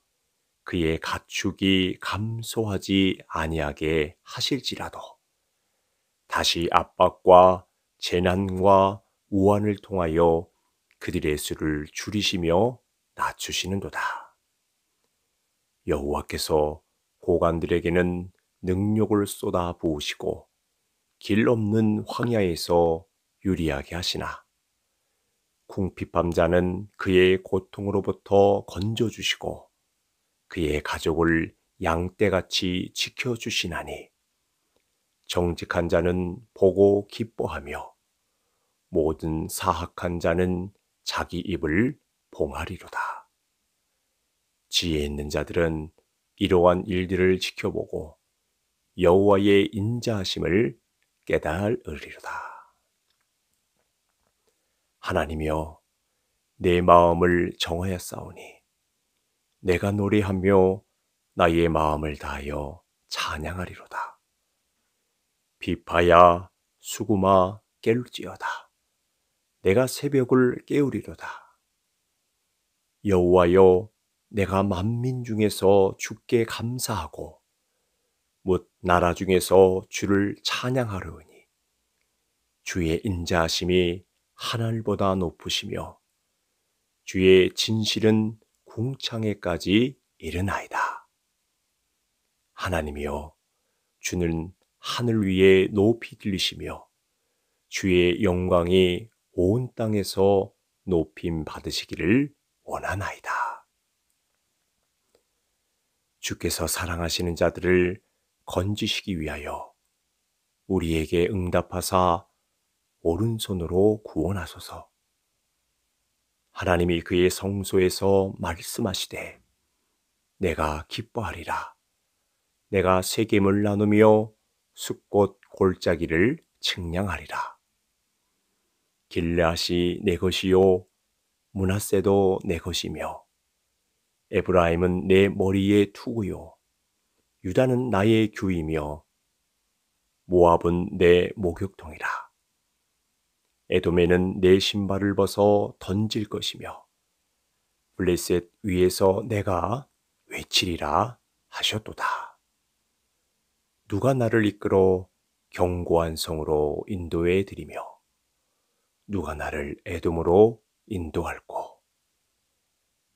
그의 가축이 감소하지 아니하게 하실지라도 다시 압박과 재난과 우환을 통하여 그들의 수를 줄이시며 낮추시는도다. 여호와께서 고관들에게는 능력을 쏟아 부으시고 길 없는 황야에서 유리하게 하시나 궁핍함자는 그의 고통으로부터 건져주시고 그의 가족을 양떼같이 지켜주시나니 정직한 자는 보고 기뻐하며 모든 사악한 자는 자기 입을 봉하리로다. 지혜 있는 자들은 이러한 일들을 지켜보고 여호와의 인자하심을 깨달으리로다. 하나님이여 내 마음을 정하였사오니 내가 노래하며 나의 마음을 다하여 찬양하리로다. 비파야 수구마 깰지어다. 내가 새벽을 깨우리로다. 여호와여 내가 만민 중에서 주께 감사하고 못 나라 중에서 주를 찬양하려니 주의 인자하심이 하늘보다 높으시며 주의 진실은 궁창에까지 이르나이다. 하나님이여 주는 하늘 위에 높이 들리시며 주의 영광이 온 땅에서 높임 받으시기를 원하나이다. 주께서 사랑하시는 자들을 건지시기 위하여 우리에게 응답하사 오른손으로 구원하소서. 하나님이 그의 성소에서 말씀하시되 내가 기뻐하리라. 내가 세겜을 나누며 숫꽃 골짜기를 측량하리라. 길라시 내 것이요 문하세도 내 것이며 에브라임은 내 머리에 투구요 유다는 나의 규이며 모압은 내 목욕통이라. 에돔에는 내 신발을 벗어 던질 것이며 블레셋 위에서 내가 외치리라 하셨도다. 누가 나를 이끌어 견고한 성으로 인도해 드리며 누가 나를 에돔으로 인도할꼬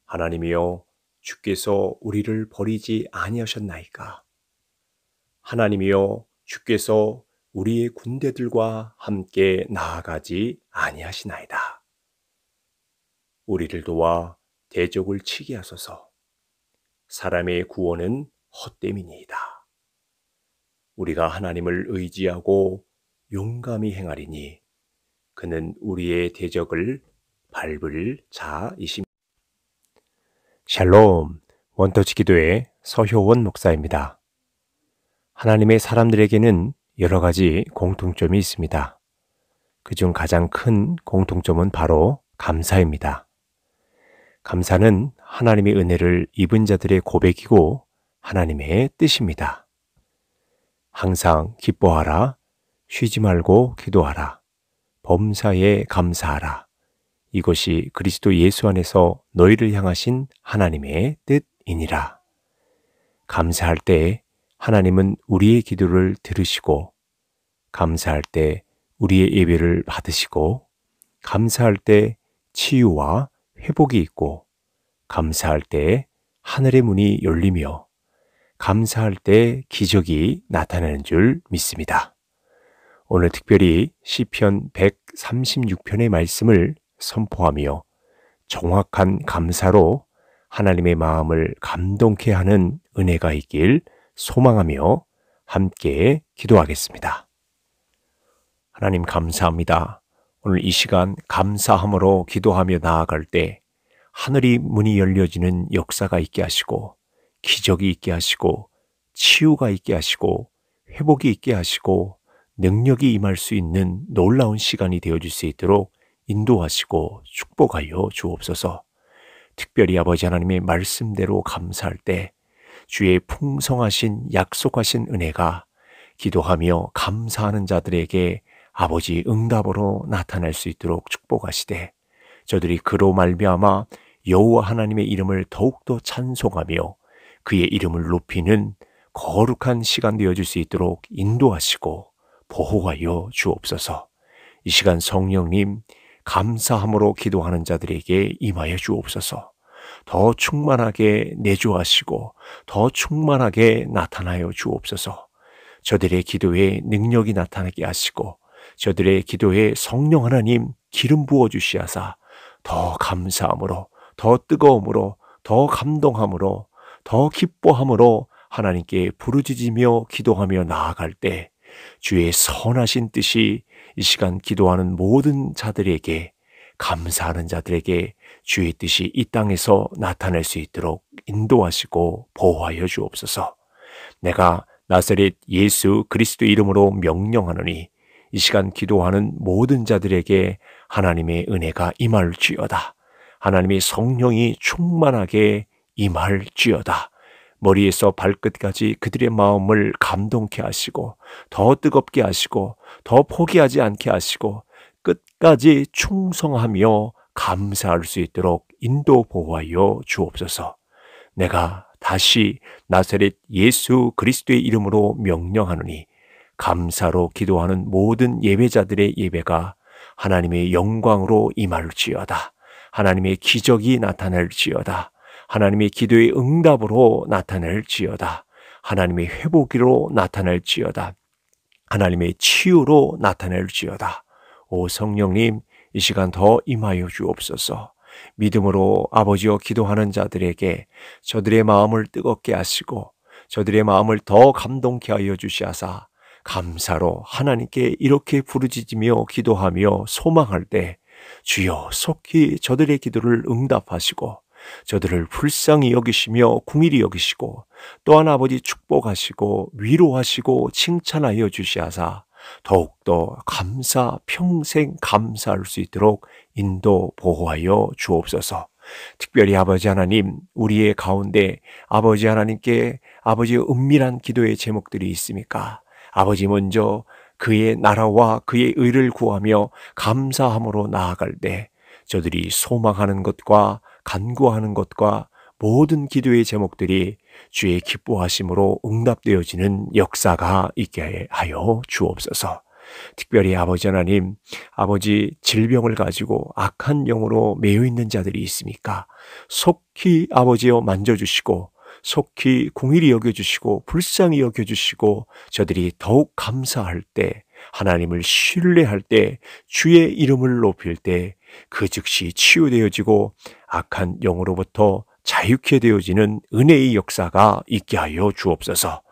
하나님이여 주께서 우리를 버리지 아니하셨나이까 하나님이여 주께서 우리의 군대들과 함께 나아가지 아니하시나이다. 우리를 도와 대적을 치게 하소서. 사람의 구원은 헛됨이니이다. 우리가 하나님을 의지하고 용감히 행하리니 그는 우리의 대적을 밟을 자이십니다. 샬롬, 원터치 기도의 서효원 목사입니다. 하나님의 사람들에게는 여러 가지 공통점이 있습니다. 그 중 가장 큰 공통점은 바로 감사입니다. 감사는 하나님의 은혜를 입은 자들의 고백이고 하나님의 뜻입니다. 항상 기뻐하라, 쉬지 말고 기도하라, 범사에 감사하라. 이것이 그리스도 예수 안에서 너희를 향하신 하나님의 뜻이니라. 감사할 때 하나님은 우리의 기도를 들으시고 감사할 때 우리의 예배를 받으시고 감사할 때 치유와 회복이 있고 감사할 때 하늘의 문이 열리며 감사할 때 기적이 나타나는 줄 믿습니다. 오늘 특별히 시편 136편의 말씀을 선포하며 정확한 감사로 하나님의 마음을 감동케 하는 은혜가 있길 소망하며 함께 기도하겠습니다. 하나님 감사합니다. 오늘 이 시간 감사함으로 기도하며 나아갈 때 하늘이 문이 열려지는 역사가 있게 하시고 기적이 있게 하시고 치유가 있게 하시고 회복이 있게 하시고 능력이 임할 수 있는 놀라운 시간이 되어질 수 있도록 인도하시고 축복하여 주옵소서. 특별히 아버지 하나님의 말씀대로 감사할 때 주의 풍성하신 약속하신 은혜가 기도하며 감사하는 자들에게 아버지 응답으로 나타날 수 있도록 축복하시되 저들이 그로 말미암아 여호와 하나님의 이름을 더욱더 찬송하며 그의 이름을 높이는 거룩한 시간 되어질 수 있도록 인도하시고 보호하여 주옵소서. 이 시간 성령님 감사함으로 기도하는 자들에게 임하여 주옵소서. 더 충만하게 내주하시고 더 충만하게 나타나여 주옵소서. 저들의 기도에 능력이 나타나게 하시고 저들의 기도에 성령 하나님 기름 부어 주시하사 더 감사함으로 더 뜨거움으로 더 감동함으로 더 기뻐함으로 하나님께 부르짖으며 기도하며 나아갈 때 주의 선하신 뜻이 이 시간 기도하는 모든 자들에게 감사하는 자들에게 주의 뜻이 이 땅에서 나타낼수 있도록 인도하시고 보호하여 주옵소서. 내가 나사렛 예수 그리스도 이름으로 명령하노니 이 시간 기도하는 모든 자들에게 하나님의 은혜가 임할지어다. 하나님의 성령이 충만하게 임할지어다. 머리에서 발끝까지 그들의 마음을 감동케 하시고 더 뜨겁게 하시고 더 포기하지 않게 하시고 끝까지 충성하며 감사할 수 있도록 인도 보호하여 주옵소서. 내가 다시 나사렛 예수 그리스도의 이름으로 명령하노니 감사로 기도하는 모든 예배자들의 예배가 하나님의 영광으로 임할지어다. 하나님의 기적이 나타날지어다. 하나님의 기도의 응답으로 나타날지어다. 하나님의 회복으로 나타날지어다. 하나님의 치유로 나타날지어다. 오 성령님, 이 시간 더 임하여 주옵소서. 믿음으로 아버지여 기도하는 자들에게 저들의 마음을 뜨겁게 하시고 저들의 마음을 더 감동케 하여 주시하사 감사로 하나님께 이렇게 부르짖으며 기도하며 소망할 때 주여 속히 저들의 기도를 응답하시고 저들을 불쌍히 여기시며 궁일이 여기시고 또한 아버지 축복하시고 위로하시고 칭찬하여 주시하사 더욱더 감사, 평생 감사할 수 있도록 인도 보호하여 주옵소서. 특별히 아버지 하나님, 우리의 가운데 아버지 하나님께 아버지의 은밀한 기도의 제목들이 있습니까? 아버지 먼저 그의 나라와 그의 의를 구하며 감사함으로 나아갈 때 저들이 소망하는 것과 간구하는 것과 모든 기도의 제목들이 주의 기뻐하심으로 응답되어지는 역사가 있게 하여 주옵소서. 특별히 아버지 하나님, 아버지 질병을 가지고 악한 영으로 매여 있는 자들이 있습니까? 속히 아버지여 만져주시고, 속히 공일이 여겨주시고, 불쌍히 여겨주시고, 저들이 더욱 감사할 때, 하나님을 신뢰할 때, 주의 이름을 높일 때, 그 즉시 치유되어지고, 악한 영으로부터 자유케 되어지는 은혜의 역사가 있게 하여 주옵소서.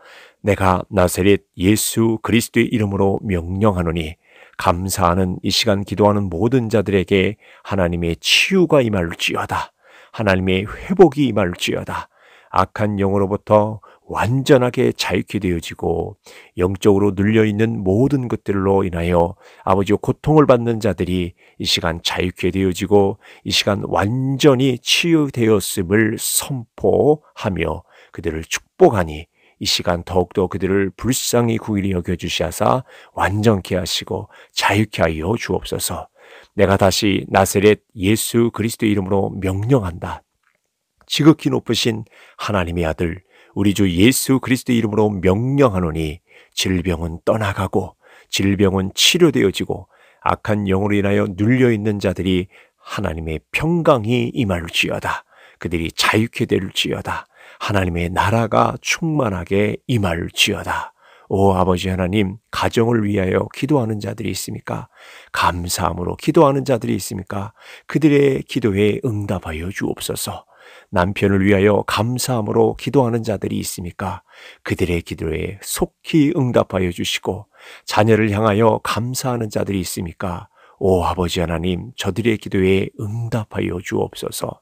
내가 나세렛 예수 그리스도의 이름으로 명령하노니 감사하는 이 시간 기도하는 모든 자들에게 하나님의 치유가 임할지어다. 하나님의 회복이 임할지어다. 악한 영으로부터 완전하게 자유케 되어지고 영적으로 눌려 있는 모든 것들로 인하여 아버지의 고통을 받는 자들이 이 시간 자유케 되어지고 이 시간 완전히 치유되었음을 선포하며 그들을 축복하니 이 시간 더욱더 그들을 불쌍히 구일히 여겨 주시하사 완전케 하시고 자유케 하여 주옵소서. 내가 다시 나세렛 예수 그리스도 이름으로 명령한다. 지극히 높으신 하나님의 아들 우리 주 예수 그리스도의 이름으로 명령하노니 질병은 떠나가고 질병은 치료되어지고 악한 영으로 인하여 눌려 있는 자들이 하나님의 평강이 임할지어다. 그들이 자유케 될지어다. 하나님의 나라가 충만하게 임할지어다. 오 아버지 하나님, 가정을 위하여 기도하는 자들이 있습니까? 감사함으로 기도하는 자들이 있습니까? 그들의 기도에 응답하여 주옵소서. 남편을 위하여 감사함으로 기도하는 자들이 있습니까? 그들의 기도에 속히 응답하여 주시고 자녀를 향하여 감사하는 자들이 있습니까? 오 아버지 하나님 저들의 기도에 응답하여 주옵소서.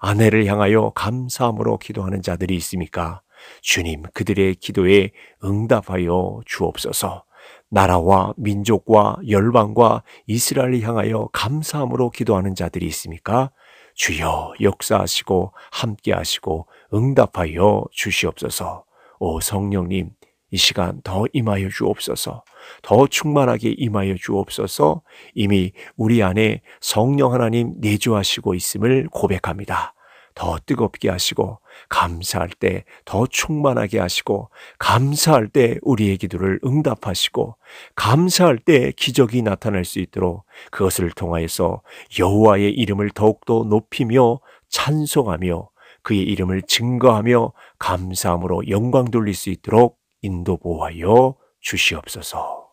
아내를 향하여 감사함으로 기도하는 자들이 있습니까? 주님 그들의 기도에 응답하여 주옵소서. 나라와 민족과 열방과 이스라엘을 향하여 감사함으로 기도하는 자들이 있습니까? 주여 역사하시고 함께하시고 응답하여 주시옵소서. 오 성령님, 이 시간 더 임하여 주옵소서. 더 충만하게 임하여 주옵소서. 이미 우리 안에 성령 하나님 내주하시고 있음을 고백합니다. 더 뜨겁게 하시고 감사할 때 더 충만하게 하시고 감사할 때 우리의 기도를 응답하시고 감사할 때 기적이 나타날 수 있도록 그것을 통하여서 여호와의 이름을 더욱더 높이며 찬송하며 그의 이름을 증거하며 감사함으로 영광 돌릴 수 있도록 인도 보호하여 주시옵소서.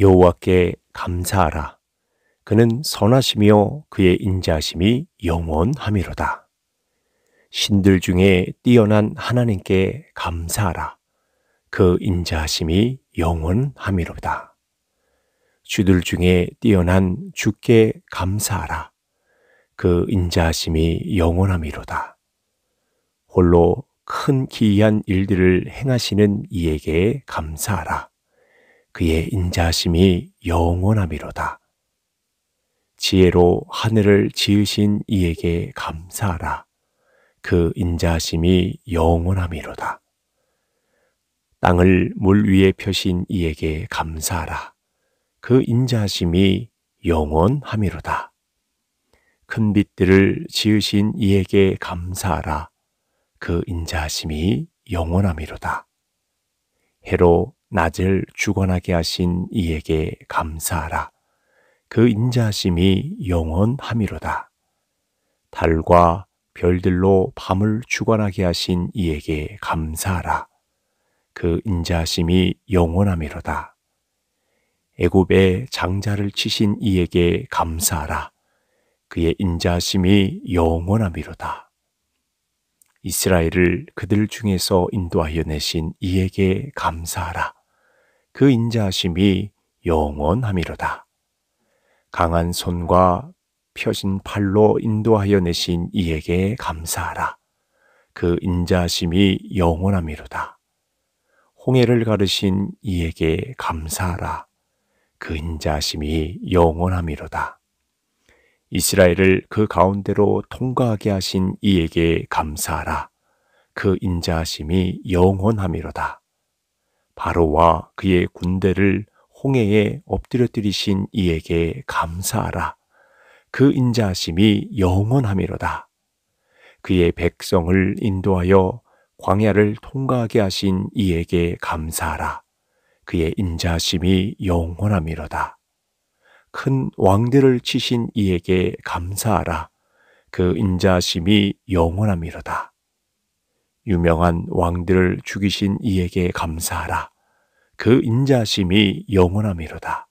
여호와께 감사하라. 그는 선하시며 그의 인자심이 영원하미로다. 신들 중에 뛰어난 하나님께 감사하라. 그 인자하심이 영원함이로다. 주들 중에 뛰어난 주께 감사하라. 그 인자하심이 영원함이로다. 홀로 큰 기이한 일들을 행하시는 이에게 감사하라. 그의 인자하심이 영원함이로다. 지혜로 하늘을 지으신 이에게 감사하라. 그 인자심이 영원함이로다. 땅을 물 위에 펴신 이에게 감사하라. 그 인자심이 영원함이로다. 큰 빛들을 지으신 이에게 감사하라. 그 인자심이 영원함이로다. 해로 낮을 주관하게 하신 이에게 감사하라. 그 인자심이 영원함이로다. 달과 별들로 밤을 주관하게 하신 이에게 감사하라. 그 인자심이 영원하미로다. 애굽의 장자를 치신 이에게 감사하라. 그의 인자심이 영원하미로다. 이스라엘을 그들 중에서 인도하여 내신 이에게 감사하라. 그 인자심이 영원하미로다. 강한 손과 펴신 팔로 인도하여 내신 이에게 감사하라. 그 인자심이 영원함이로다. 홍해를 가르신 이에게 감사하라. 그 인자심이 영원함이로다. 이스라엘을 그 가운데로 통과하게 하신 이에게 감사하라. 그 인자심이 영원함이로다. 바로와 그의 군대를 홍해에 엎드려뜨리신 이에게 감사하라. 그 인자하심이 영원함이로다. 그의 백성을 인도하여 광야를 통과하게 하신 이에게 감사하라. 그의 인자심이 영원함이로다. 큰 왕들을 치신 이에게 감사하라. 그 인자심이 영원함이로다. 유명한 왕들을 죽이신 이에게 감사하라. 그 인자심이 영원함이로다.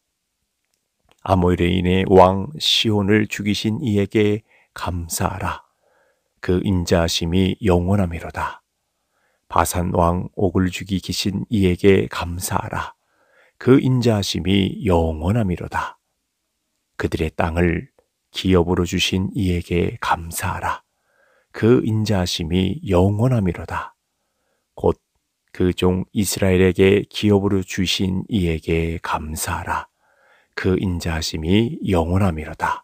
아모레인의 왕 시온을 죽이신 이에게 감사하라. 그 인자심이 영원함이로다. 바산 왕 옥을 죽이기신 이에게 감사하라. 그 인자심이 영원함이로다. 그들의 땅을 기업으로 주신 이에게 감사하라. 그 인자심이 영원함이로다. 곧 그 종 이스라엘에게 기업으로 주신 이에게 감사하라. 그 인자하심이 영원함이로다.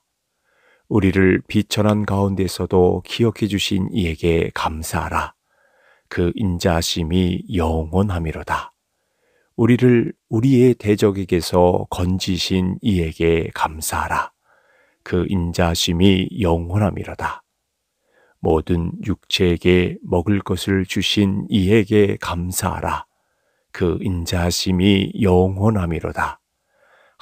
우리를 비천한 가운데서도 기억해 주신 이에게 감사하라. 그 인자하심이 영원함이로다. 우리를 우리의 대적에게서 건지신 이에게 감사하라. 그 인자심이 영원함이로다. 모든 육체에게 먹을 것을 주신 이에게 감사하라. 그 인자심이 영원함이로다.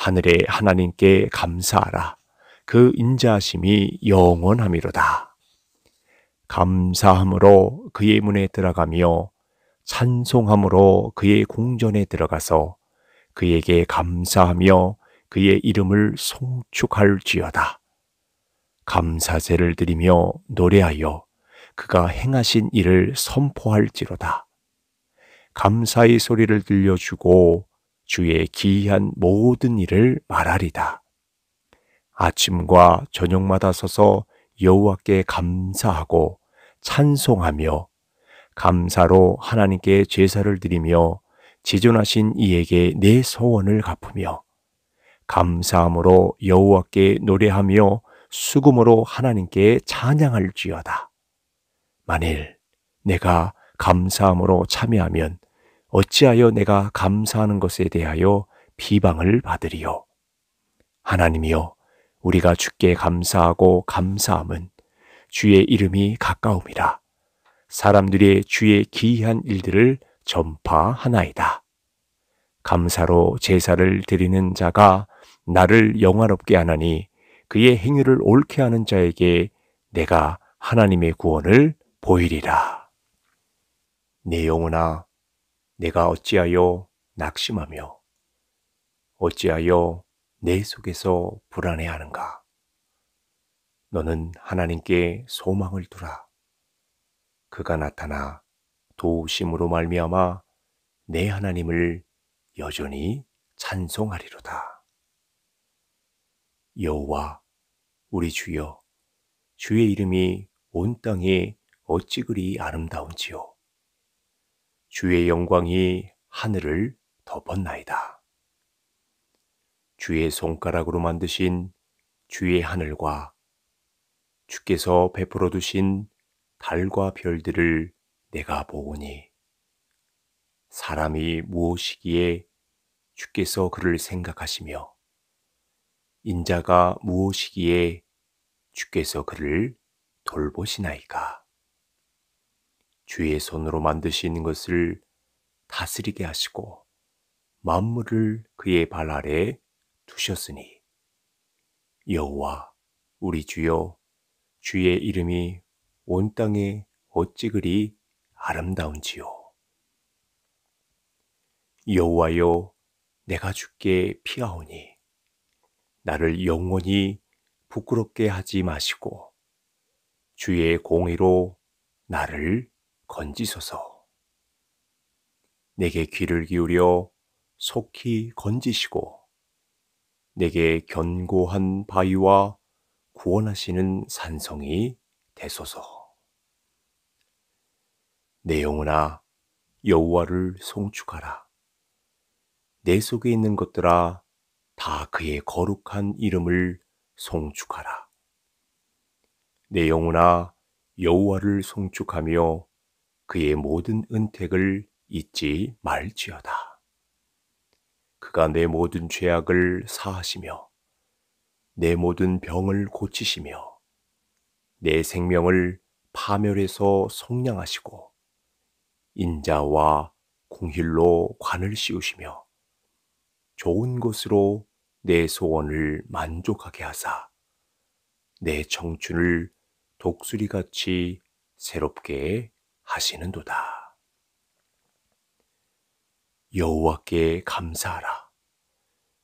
하늘의 하나님께 감사하라. 그 인자심이 영원함이로다. 감사함으로 그의 문에 들어가며 찬송함으로 그의 궁전에 들어가서 그에게 감사하며 그의 이름을 송축할지어다. 감사제를 드리며 노래하여 그가 행하신 일을 선포할지로다. 감사의 소리를 들려주고 주의 기이한 모든 일을 말하리다. 아침과 저녁마다 서서 여호와께 감사하고 찬송하며 감사로 하나님께 제사를 드리며 지존하신 이에게 내 소원을 갚으며 감사함으로 여호와께 노래하며 수금으로 하나님께 찬양할지어다. 만일 내가 감사함으로 참여하면 어찌하여 내가 감사하는 것에 대하여 비방을 받으리요. 하나님이여, 우리가 주께 감사하고 감사함은 주의 이름이 가까움이라. 사람들이 주의 기이한 일들을 전파하나이다. 감사로 제사를 드리는 자가 나를 영화롭게 하나니 그의 행위를 옳게 하는 자에게 내가 하나님의 구원을 보이리라. 내 영혼아, 내가 어찌하여 낙심하며 어찌하여 내 속에서 불안해하는가? 너는 하나님께 소망을 두라. 그가 나타나 도우심으로 말미암아 내 하나님을 여전히 찬송하리로다. 여호와 우리 주여 주의 이름이 온 땅에 어찌 그리 아름다운지요. 주의 영광이 하늘을 덮었나이다. 주의 손가락으로 만드신 주의 하늘과 주께서 베풀어 두신 달과 별들을 내가 보오니 사람이 무엇이기에 주께서 그를 생각하시며 인자가 무엇이기에 주께서 그를 돌보시나이까. 주의 손으로 만드신 것을 다스리게 하시고 만물을 그의 발 아래 두셨으니 여호와 우리 주여 주의 이름이 온 땅에 어찌 그리 아름다운지요 여호와여 내가 주께 피하오니 나를 영원히 부끄럽게 하지 마시고 주의 공의로 나를 건지소서. 내게 귀를 기울여 속히 건지시고 내게 견고한 바위와 구원하시는 산성이 되소서. 내 영혼아 여호와를 송축하라. 내 속에 있는 것들아 다 그의 거룩한 이름을 송축하라. 내 영혼아 여호와를 송축하며 그의 모든 은택을 잊지 말지어다. 그가 내 모든 죄악을 사하시며 내 모든 병을 고치시며 내 생명을 파멸해서 속량하시고 인자와 공힐로 관을 씌우시며 좋은 것으로 내 소원을 만족하게 하사 내 청춘을 독수리같이 새롭게 하시는도다. 여호와께 감사하라.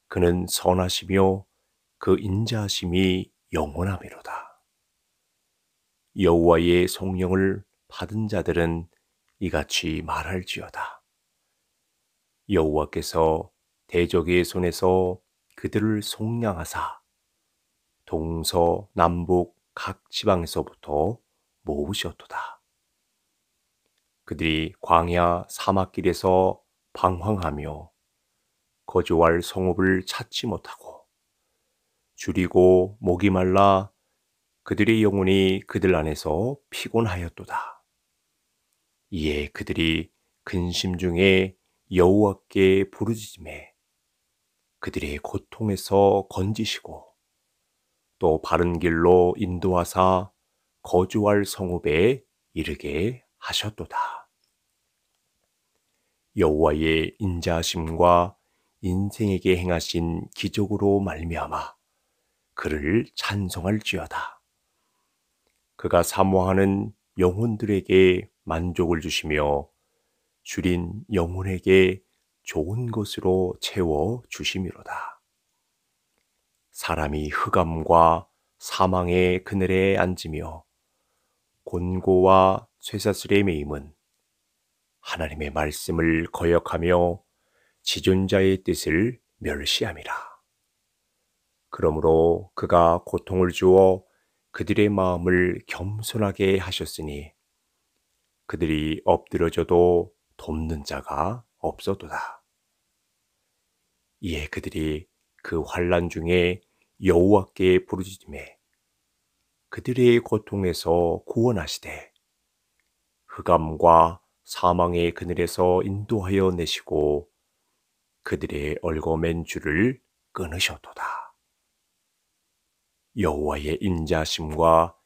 그는 선하시며 그 인자하심이 영원하미로다. 여호와의 성령을 받은 자들은 이같이 말할지어다. 여호와께서 대적의 손에서 그들을 속량하사 동서 남북 각 지방에서부터 모으셨도다. 그들이 광야 사막길에서 방황하며 거주할 성읍을 찾지 못하고 줄이고 목이 말라 그들의 영혼이 그들 안에서 피곤하였도다. 이에 그들이 근심 중에 여호와께 부르짖음에 그들의 고통에서 건지시고 또 바른 길로 인도하사 거주할 성읍에 이르게 하셨도다. 여호와의 인자심과 인생에게 행하신 기적으로 말미암아 그를 찬송할지어다. 그가 사모하는 영혼들에게 만족을 주시며 줄인 영혼에게 좋은 것으로 채워 주심이로다. 사람이 흑암과 사망의 그늘에 앉으며 곤고와 쇠사슬의 매임은 하나님의 말씀을 거역하며 지존자의 뜻을 멸시함이라. 그러므로 그가 고통을 주어 그들의 마음을 겸손하게 하셨으니 그들이 엎드려져도 돕는 자가 없어도다. 이에 그들이 그 환란 중에 여호와께 부르짖음에 그들의 고통에서 구원하시되 흑암과 사망의 그늘에서 인도하여 내시고 그들의 얼거맨 줄을 끊으셨도다. 여호와의 인자심과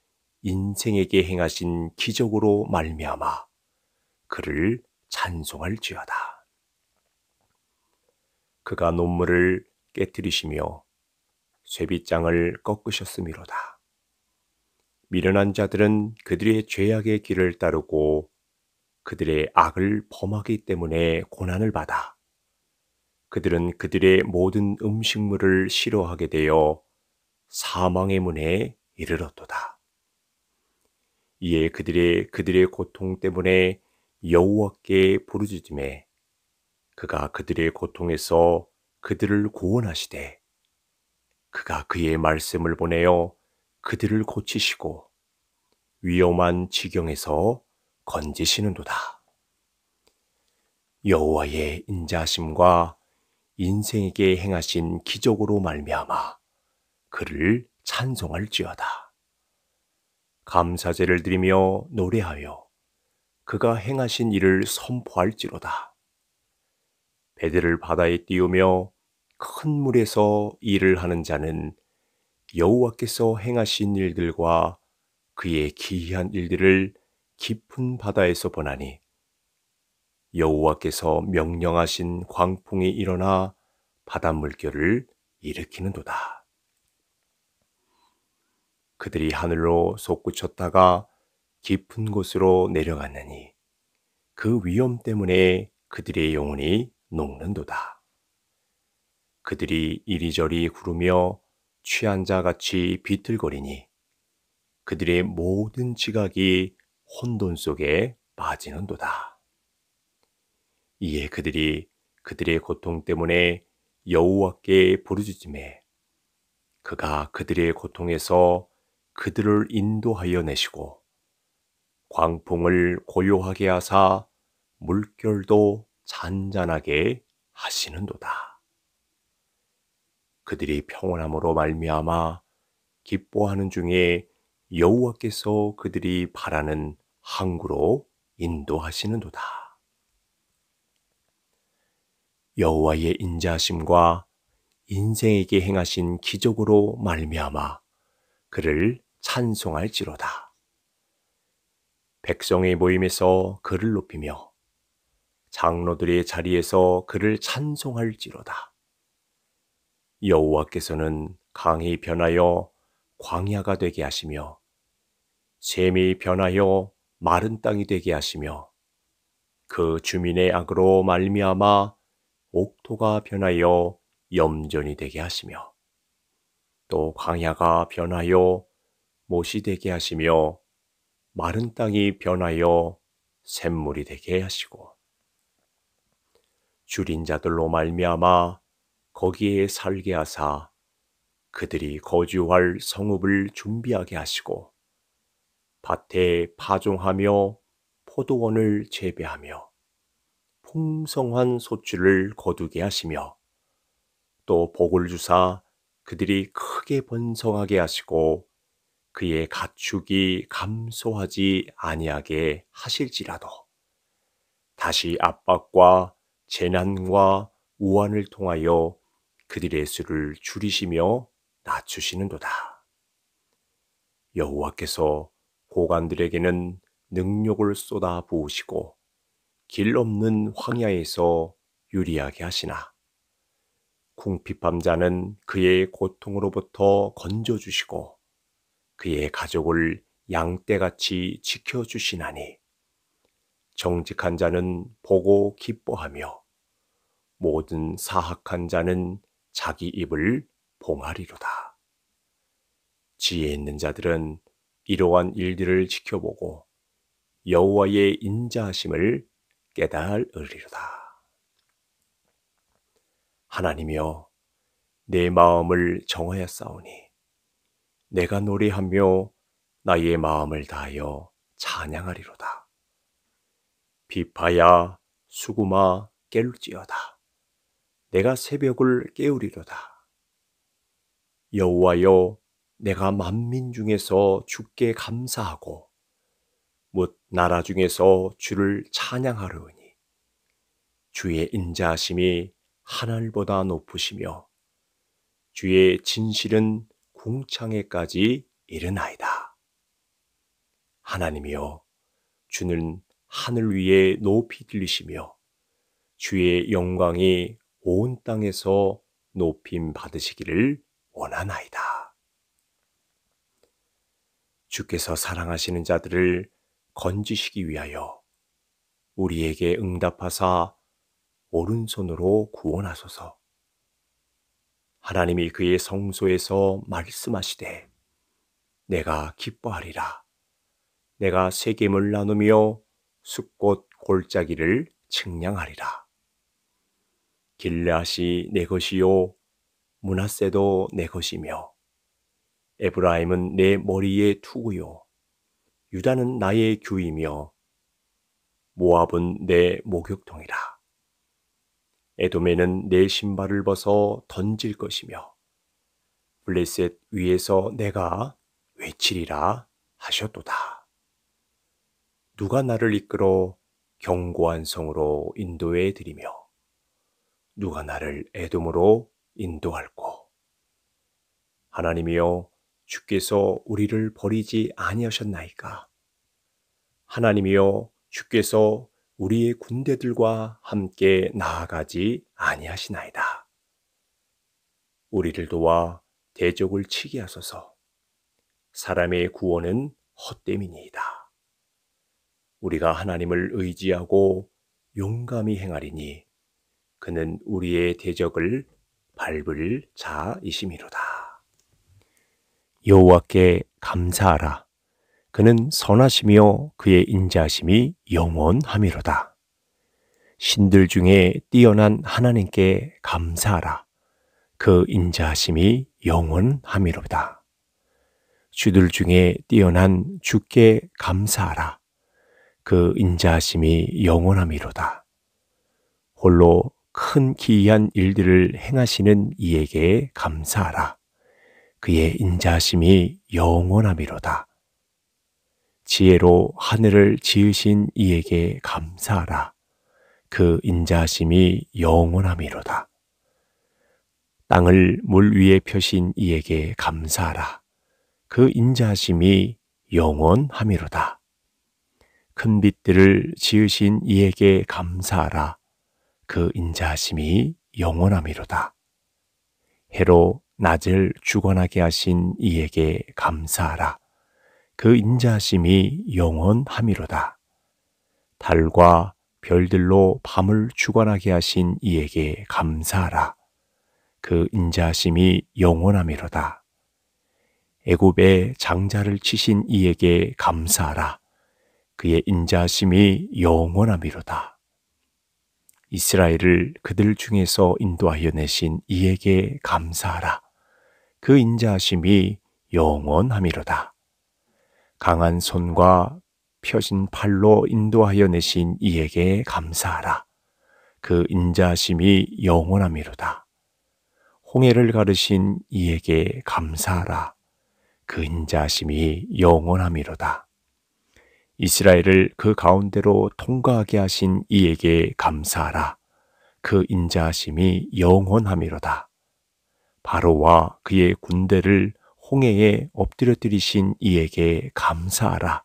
인생에게 행하신 기적으로 말미암아 그를 찬송할지어다. 그가 논문을 깨뜨리시며 쇠빗장을 꺾으셨음이로다. 미련한 자들은 그들의 죄악의 길을 따르고 그들의 악을 범하기 때문에 고난을 받아 그들은 그들의 모든 음식물을 싫어하게 되어 사망의 문에 이르렀도다. 이에 그들의 그들의 고통 때문에 여호와께 부르짖음에 그가 그들의 고통에서 그들을 구원하시되 그가 그의 말씀을 보내어 그들을 고치시고 위험한 지경에서 건지시는도다. 여호와의 인자심과 인생에게 행하신 기적으로 말미암아 그를 찬송할지어다. 감사제를 드리며 노래하여 그가 행하신 일을 선포할지로다. 배들을 바다에 띄우며 큰 물에서 일을 하는 자는 여호와께서 행하신 일들과 그의 기이한 일들을 깊은 바다에서 보나니 여호와께서 명령하신 광풍이 일어나 바닷물결을 일으키는도다. 그들이 하늘로 솟구쳤다가 깊은 곳으로 내려갔느니 그 위험 때문에 그들의 영혼이 녹는도다. 그들이 이리저리 구르며 취한 자 같이 비틀거리니 그들의 모든 지각이 혼돈 속에 빠지는도다. 이에 그들이 그들의 고통 때문에 여호와께 부르짖음에 그가 그들의 고통에서 그들을 인도하여 내시고 광풍을 고요하게 하사 물결도 잔잔하게 하시는도다. 그들이 평온함으로 말미암아 기뻐하는 중에 여호와께서 그들이 바라는 항구로 인도하시는도다. 여호와의 인자심과 인생에게 행하신 기적으로 말미암아 그를 찬송할지로다. 백성의 모임에서 그를 높이며 장로들의 자리에서 그를 찬송할지로다. 여호와께서는 강이 변하여 광야가 되게 하시며 샘이 변하여 마른 땅이 되게 하시며 그 주민의 악으로 말미암아 옥토가 변하여 염전이 되게 하시며 또 광야가 변하여 못이 되게 하시며 마른 땅이 변하여 샘물이 되게 하시고 줄인 자들로 말미암아 거기에 살게 하사 그들이 거주할 성읍을 준비하게 하시고 밭에 파종하며 포도원을 재배하며 풍성한 소출을 거두게 하시며 또 복을 주사 그들이 크게 번성하게 하시고 그의 가축이 감소하지 아니하게 하실지라도 다시 압박과 재난과 우환을 통하여 그들의 수를 줄이시며 낮추시는도다. 여호와께서 고관들에게는 능욕을 쏟아 부으시고 길 없는 황야에서 유리하게 하시나 궁핍함자는 그의 고통으로부터 건져주시고 그의 가족을 양떼같이 지켜주시나니 정직한 자는 보고 기뻐하며 모든 사악한 자는 자기 입을 봉하리로다. 지혜 있는 자들은 이러한 일들을 지켜보고 여호와의 인자하심을 깨달으리로다. 하나님이여 내 마음을 정하였사오니 내가 노래하며 나의 마음을 다하여 찬양하리로다. 비파야 수구마 깰지어다. 내가 새벽을 깨우리로다. 여호와여 내가 만민 중에서 주께 감사하고 못 나라 중에서 주를 찬양하려니 주의 인자하심이 하늘보다 높으시며 주의 진실은 궁창에까지 이르나이다. 하나님이여 주는 하늘 위에 높이 들리시며 주의 영광이 온 땅에서 높임 받으시기를 원하나이다. 주께서 사랑하시는 자들을 건지시기 위하여 우리에게 응답하사 오른손으로 구원하소서. 하나님이 그의 성소에서 말씀하시되 내가 기뻐하리라. 내가 세겜을 나누며 숫꽃 골짜기를 측량하리라. 길라시내 것이요 문하세도 내 것이며 에브라임은 내 머리의 투구요 유다는 나의 규이며 모압은 내 목욕통이라 에돔에는 내 신발을 벗어 던질 것이며 블레셋 위에서 내가 외치리라 하셨도다 누가 나를 이끌어 견고한 성으로 인도해 드리며 누가 나를 애돔으로 인도할꼬. 하나님이여 주께서 우리를 버리지 아니하셨나이까. 하나님이여 주께서 우리의 군대들과 함께 나아가지 아니하시나이다. 우리를 도와 대적을 치게 하소서. 사람의 구원은 헛됨이니이다. 우리가 하나님을 의지하고 용감히 행하리니 그는 우리의 대적을 밟을 자이심이로다. 여호와께 감사하라. 그는 선하시며 그의 인자심이 영원함이로다. 신들 중에 뛰어난 하나님께 감사하라. 그 인자심이 영원함이로다. 주들 중에 뛰어난 주께 감사하라. 그 인자심이 영원함이로다. 홀로 큰 기이한 일들을 행하시는 이에게 감사하라. 그의 인자심이 영원함이로다. 지혜로 하늘을 지으신 이에게 감사하라. 그 인자심이 영원함이로다. 땅을 물 위에 펴신 이에게 감사하라. 그 인자심이 영원함이로다. 큰 빛들을 지으신 이에게 감사하라. 그 인자하심이 영원함이로다. 해로 낮을 주관하게 하신 이에게 감사하라. 그 인자하심이 영원함이로다. 달과 별들로 밤을 주관하게 하신 이에게 감사하라. 그 인자하심이 영원함이로다. 애굽의 장자를 치신 이에게 감사하라. 그의 인자하심이 영원함이로다. 이스라엘을 그들 중에서 인도하여 내신 이에게 감사하라. 그 인자하심이 영원함이로다. 강한 손과 펴진 팔로 인도하여 내신 이에게 감사하라. 그 인자심이 영원함이로다. 홍해를 가르신 이에게 감사하라. 그 인자심이 영원함이로다. 이스라엘을 그 가운데로 통과하게 하신 이에게 감사하라. 그인자심이 영원함이로다. 바로와 그의 군대를 홍해에 엎드려뜨리신 이에게 감사하라.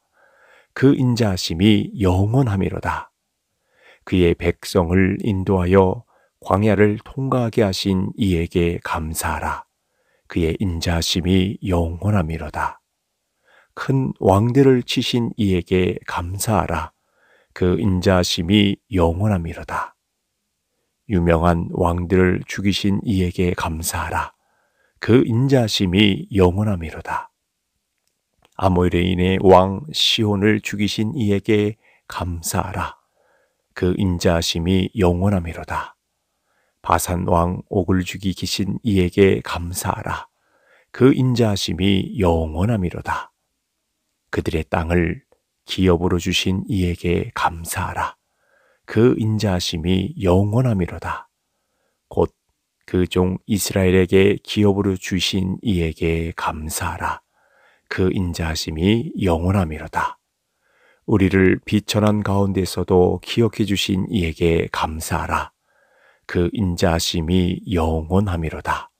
그인자심이 영원함이로다. 그의 백성을 인도하여 광야를 통과하게 하신 이에게 감사하라. 그의 인자심이 영원함이로다. 큰왕들을 치신 이에게 감사하라. 그 인자심이 영원함이로다. 유명한 왕들을 죽이신 이에게 감사하라. 그 인자심이 영원함이로다. 아모레인의 왕 시온을 죽이신 이에게 감사하라. 그 인자심이 영원함이로다. 바산 왕 옥을 죽이기신 이에게 감사하라. 그 인자심이 영원함이로다. 그들의 땅을 기업으로 주신 이에게 감사하라. 그 인자하심이 영원함이로다. 곧 그 종 이스라엘에게 기업으로 주신 이에게 감사하라. 그 인자하심이 영원함이로다. 우리를 비천한 가운데서도 기억해 주신 이에게 감사하라. 그 인자하심이 영원함이로다.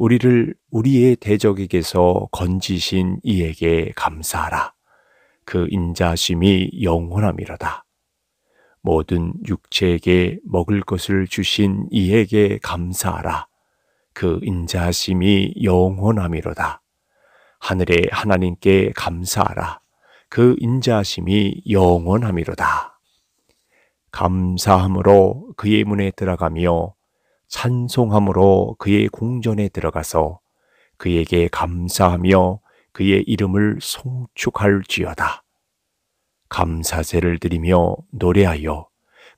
우리를 우리의 대적에게서 건지신 이에게 감사하라. 그 인자심이 영원함이로다. 모든 육체에게 먹을 것을 주신 이에게 감사하라. 그 인자심이 영원함이로다. 하늘의 하나님께 감사하라. 그 인자심이 영원함이로다. 감사함으로 그의 문에 들어가며 찬송함으로 그의 궁전에 들어가서 그에게 감사하며 그의 이름을 송축할지어다. 감사제를 드리며 노래하여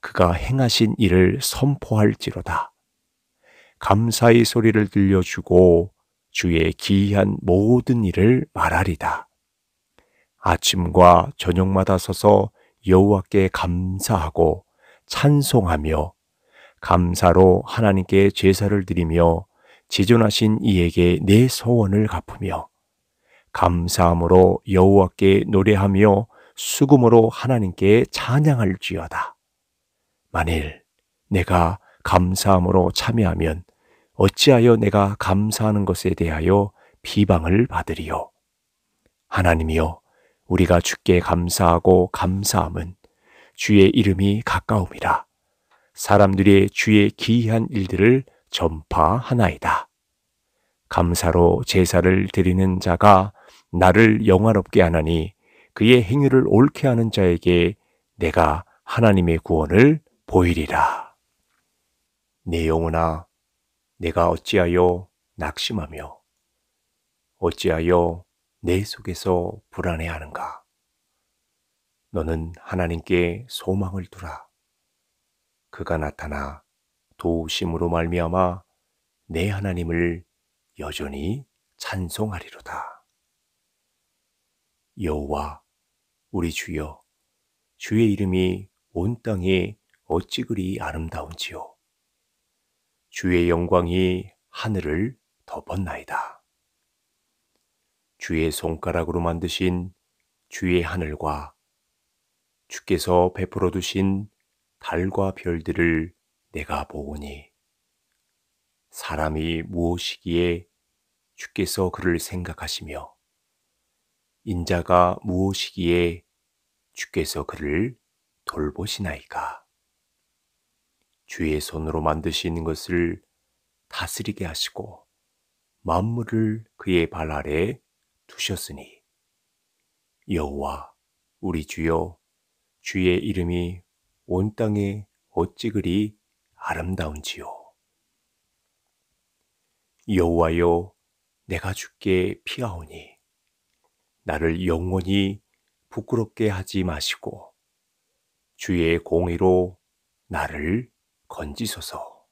그가 행하신 일을 선포할지로다. 감사의 소리를 들려주고 주의 기이한 모든 일을 말하리다. 아침과 저녁마다 서서 여호와께 감사하고 찬송하며 감사로 하나님께 제사를 드리며 지존하신 이에게 내 소원을 갚으며 감사함으로 여호와께 노래하며 수금으로 하나님께 찬양할지어다. 만일 내가 감사함으로 참여하면 어찌하여 내가 감사하는 것에 대하여 비방을 받으리요. 하나님이여, 우리가 주께 감사하고 감사함은 주의 이름이 가까움이라. 사람들의 주의 기이한 일들을 전파하나이다. 감사로 제사를 드리는 자가 나를 영화롭게 하나니 그의 행위를 옳게 하는 자에게 내가 하나님의 구원을 보이리라. 내 영혼아, 내가 어찌하여 낙심하며 어찌하여 내 속에서 불안해하는가? 너는 하나님께 소망을 두라. 그가 나타나 도우심으로 말미암아 내 하나님을 여전히 찬송하리로다. 여호와 우리 주여 주의 이름이 온 땅에 어찌 그리 아름다운지요 주의 영광이 하늘을 덮었나이다. 주의 손가락으로 만드신 주의 하늘과 주께서 베풀어 두신 달과 별들을 내가 보오니 사람이 무엇이기에 주께서 그를 생각하시며 인자가 무엇이기에 주께서 그를 돌보시나이까 주의 손으로 만드신 것을 다스리게 하시고 만물을 그의 발 아래 두셨으니 여호와 우리 주여 주의 이름이 온 땅이 어찌 그리 아름다운지요. 여호와여, 내가 죽게 피하오니 나를 영원히 부끄럽게 하지 마시고 주의 공의로 나를 건지소서.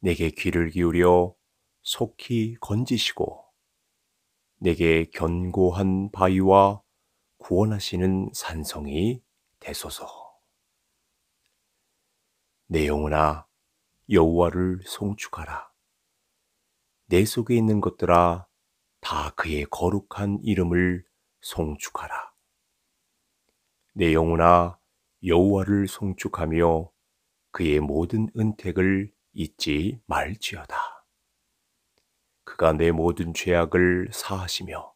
내게 귀를 기울여 속히 건지시고 내게 견고한 바위와 구원하시는 산성이 되소서. 내 영혼아 여호와를 송축하라. 내 속에 있는 것들아 다 그의 거룩한 이름을 송축하라. 내 영혼아 여호와를 송축하며 그의 모든 은택을 잊지 말지어다. 그가 내 모든 죄악을 사하시며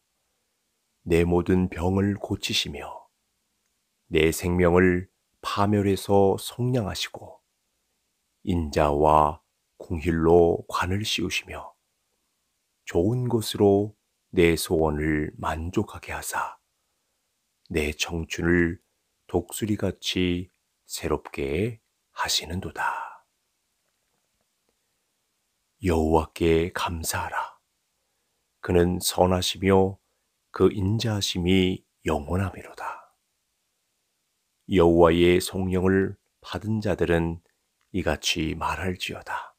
내 모든 병을 고치시며 내 생명을 파멸해서 속량하시고 인자와 공힐로 관을 씌우시며 좋은 것으로 내 소원을 만족하게 하사 내 청춘을 독수리같이 새롭게 하시는도다. 여호와께 감사하라. 그는 선하시며 그인자심이 영원하미로다. 여호와의 성령을 받은 자들은 이같이 말할지어다.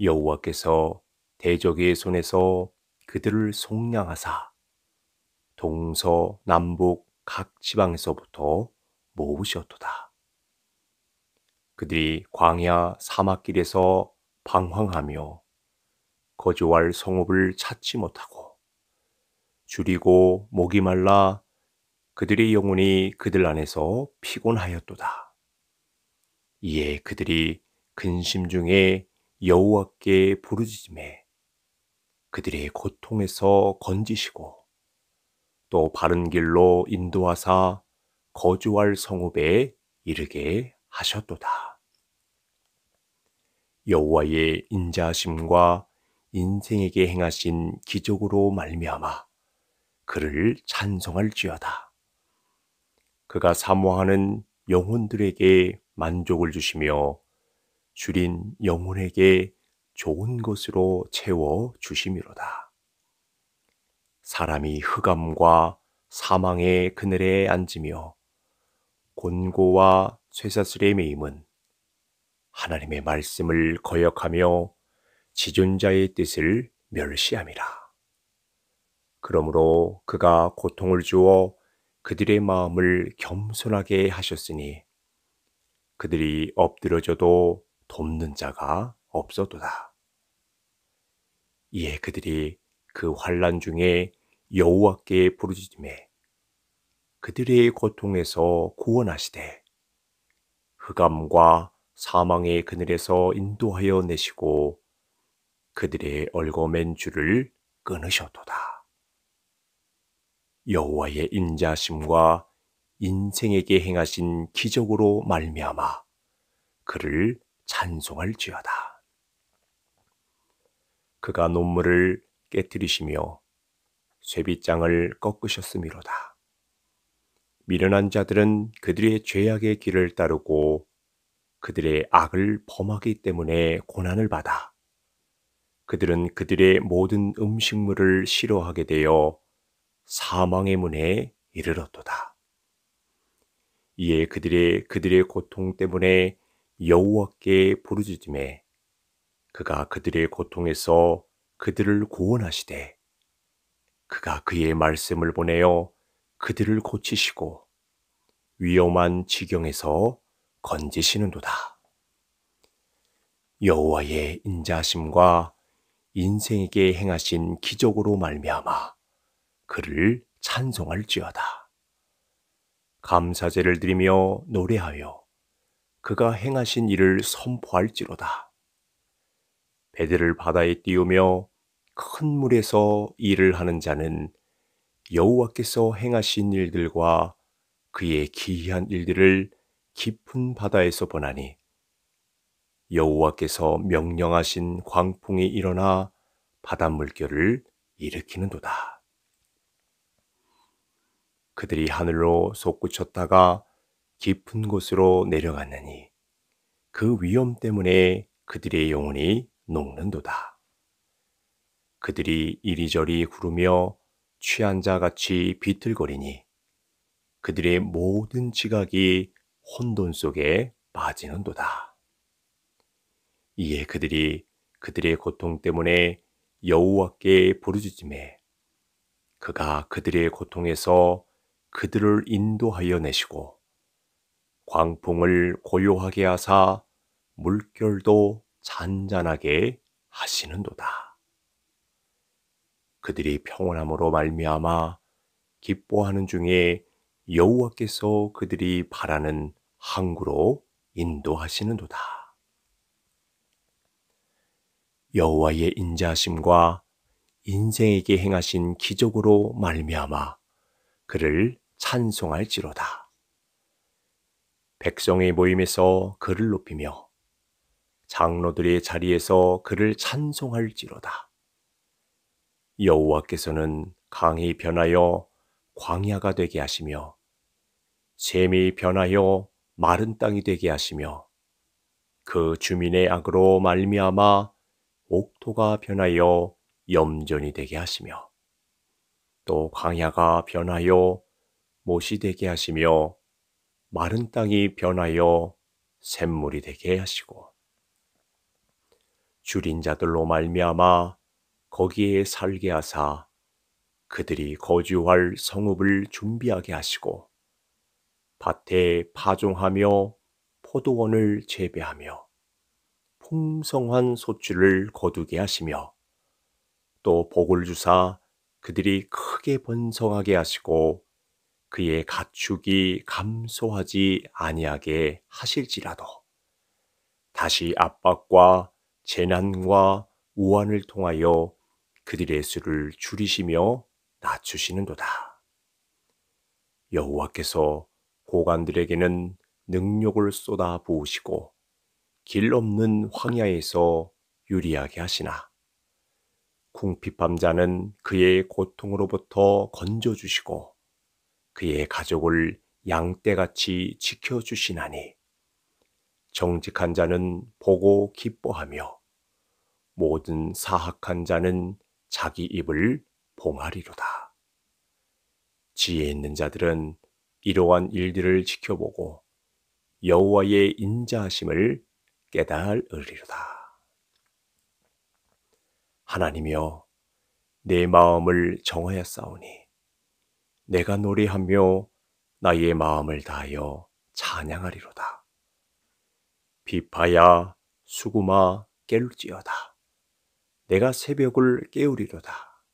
여호와께서 대적의 손에서 그들을 속량하사 동서 남북 각 지방에서부터 모으셨도다. 그들이 광야 사막길에서 방황하며 거주할 성읍을 찾지 못하고 줄이고 목이 말라 그들의 영혼이 그들 안에서 피곤하였도다. 이에 그들이 근심 중에 여호와께 부르짖음에 그들의 고통에서 건지시고 또 바른 길로 인도하사 거주할 성읍에 이르게 하셨도다. 여호와의 인자하심과 인생에게 행하신 기적으로 말미암아 그를 찬송할지어다. 그가 사모하는 영혼들에게 만족을 주시며 줄인 영혼에게 좋은 것으로 채워 주심이로다. 사람이 흑암과 사망의 그늘에 앉으며 곤고와 쇠사슬의 매임은 하나님의 말씀을 거역하며 지존자의 뜻을 멸시함이라. 그러므로 그가 고통을 주어 그들의 마음을 겸손하게 하셨으니 그들이 엎드려져도 돕는 자가 없어도다. 이에 그들이 그 환란 중에 여호와께 부르짖음에 그들의 고통에서 구원하시되 흑암과 사망의 그늘에서 인도하여 내시고 그들의 얼거맨 줄을 끊으셨도다. 여호와의 인자심과 인생에게 행하신 기적으로 말미암아 그를 찬송할지어다. 그가 논문을 깨뜨리시며 쇠빗장을 꺾으셨음이로다. 미련한 자들은 그들의 죄악의 길을 따르고 그들의 악을 범하기 때문에 고난을 받아 그들은 그들의 모든 음식물을 싫어하게 되어 사망의 문에 이르렀도다. 이에 그들의 그들의 고통 때문에 여호와께 부르짖음에 그가 그들의 고통에서 그들을 구원하시되 그가 그의 말씀을 보내어 그들을 고치시고 위험한 지경에서 건지시는도다. 여호와의 인자심과 인생에게 행하신 기적으로 말미암아 그를 찬송할지어다. 감사제를 드리며 노래하여 그가 행하신 일을 선포할지로다. 배들을 바다에 띄우며 큰 물에서 일을 하는 자는 여호와께서 행하신 일들과 그의 기이한 일들을 깊은 바다에서 보나니 여호와께서 명령하신 광풍이 일어나 바닷물결을 일으키는도다. 그들이 하늘로 솟구쳤다가 깊은 곳으로 내려갔느니 그 위험 때문에 그들의 영혼이 녹는도다. 그들이 이리저리 구르며 취한 자 같이 비틀거리니 그들의 모든 지각이 혼돈 속에 빠지는도다. 이에 그들이 그들의 고통 때문에 여호와께 부르짖음에 그가 그들의 고통에서 그들을 인도하여 내시고 광풍을 고요하게 하사 물결도 잔잔하게 하시는도다. 그들이 평온함으로 말미암아 기뻐하는 중에 여호와께서 그들이 바라는 항구로 인도하시는도다. 여호와의 인자하심과 인생에게 행하신 기적으로 말미암아 그를 찬송할지로다. 백성의 모임에서 그를 높이며 장로들의 자리에서 그를 찬송할지로다. 여호와께서는 강이 변하여 광야가 되게 하시며 샘이 변하여 마른 땅이 되게 하시며 그 주민의 악으로 말미암아 옥토가 변하여 염전이 되게 하시며 또 광야가 변하여 못이 되게 하시며 마른 땅이 변하여 샘물이 되게 하시고 줄인 자들로 말미암아 거기에 살게 하사 그들이 거주할 성읍을 준비하게 하시고 밭에 파종하며 포도원을 재배하며 풍성한 소출을 거두게 하시며 또 복을 주사 그들이 크게 번성하게 하시고 그의 가축이 감소하지 아니하게 하실지라도 다시 압박과 재난과 우환을 통하여 그들의 수를 줄이시며 낮추시는도다. 여호와께서 고관들에게는 능력을 쏟아 부으시고 길 없는 황야에서 유리하게 하시나 궁핍함자는 그의 고통으로부터 건져주시고 그의 가족을 양떼같이 지켜주시나니 정직한 자는 보고 기뻐하며 모든 사악한 자는 자기 입을 봉하리로다. 지혜 있는 자들은 이러한 일들을 지켜보고 여호와의 인자하심을 깨달으리로다. 하나님이여 내 마음을 정하였사오니 내가 노래하며 나의 마음을 다하여 찬양하리로다. 비파야 수구마 깰지어다. 내가 새벽을 깨우리로다.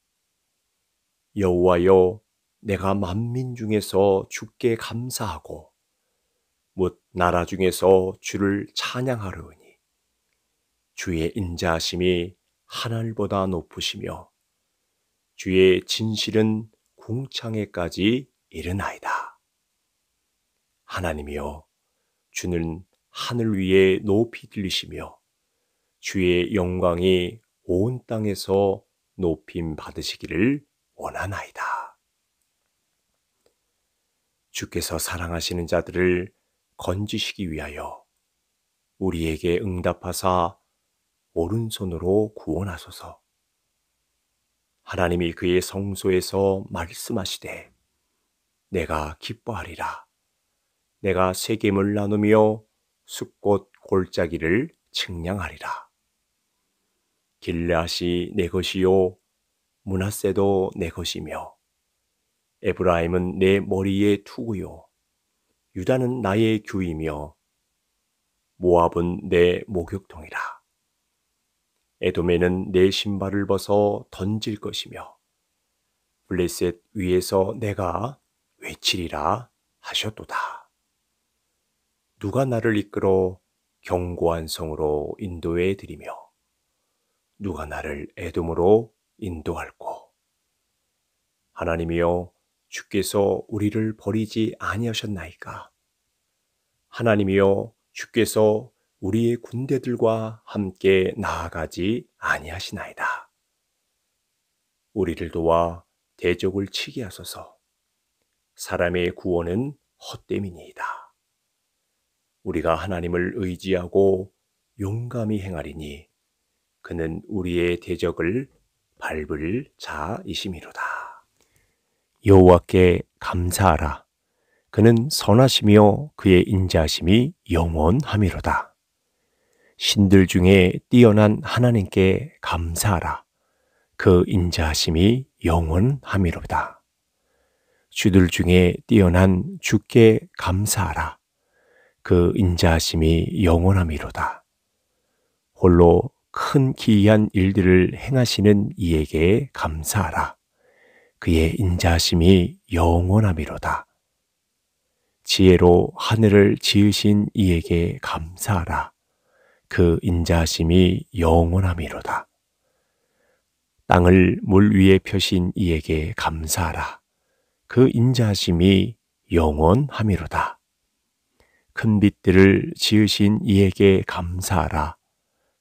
여호와여 내가 만민 중에서 주께 감사하고 못 나라 중에서 주를 찬양하려니 주의 인자하심이 하늘보다 높으시며 주의 진실은 궁창에까지 이르나이다. 하나님이여 주는 하늘 위에 높이 들리시며 주의 영광이 온 땅에서 높임 받으시기를 원하나이다. 주께서 사랑하시는 자들을 건지시기 위하여 우리에게 응답하사 오른손으로 구원하소서. 하나님이 그의 성소에서 말씀하시되 내가 기뻐하리라. 내가 세겜을 나누며 숲꽃 골짜기를 측량하리라. 길라시 내 것이요 문하세도 내 것이며 에브라임은 내 머리에 투구요 유다는 나의 규이며 모압은 내 목욕통이라. 에돔에는 내 신발을 벗어 던질 것이며 블레셋 위에서 내가 외치리라 하셨도다. 누가 나를 이끌어 견고한 성으로 인도해 드리며 누가 나를 에돔으로 인도할꼬 하나님이여 주께서 우리를 버리지 아니하셨나이까 하나님이여 주께서 우리의 군대들과 함께 나아가지 아니하시나이다. 우리를 도와 대적을 치게 하소서. 사람의 구원은 헛됨이니이다. 우리가 하나님을 의지하고 용감히 행하리니 그는 우리의 대적을 밟을 자이심이로다. 여호와께 감사하라. 그는 선하시며 그의 인자심이 영원하미로다. 신들 중에 뛰어난 하나님께 감사하라. 그 인자하심이 영원함이로다. 주들 중에 뛰어난 주께 감사하라. 그 인자하심이 영원함이로다. 홀로 큰 기이한 일들을 행하시는 이에게 감사하라. 그의 인자하심이 영원함이로다. 지혜로 하늘을 지으신 이에게 감사하라. 그 인자심이 영원함이로다. 땅을 물 위에 펴신 이에게 감사하라. 그 인자심이 영원함이로다. 큰 빛들을 지으신 이에게 감사하라.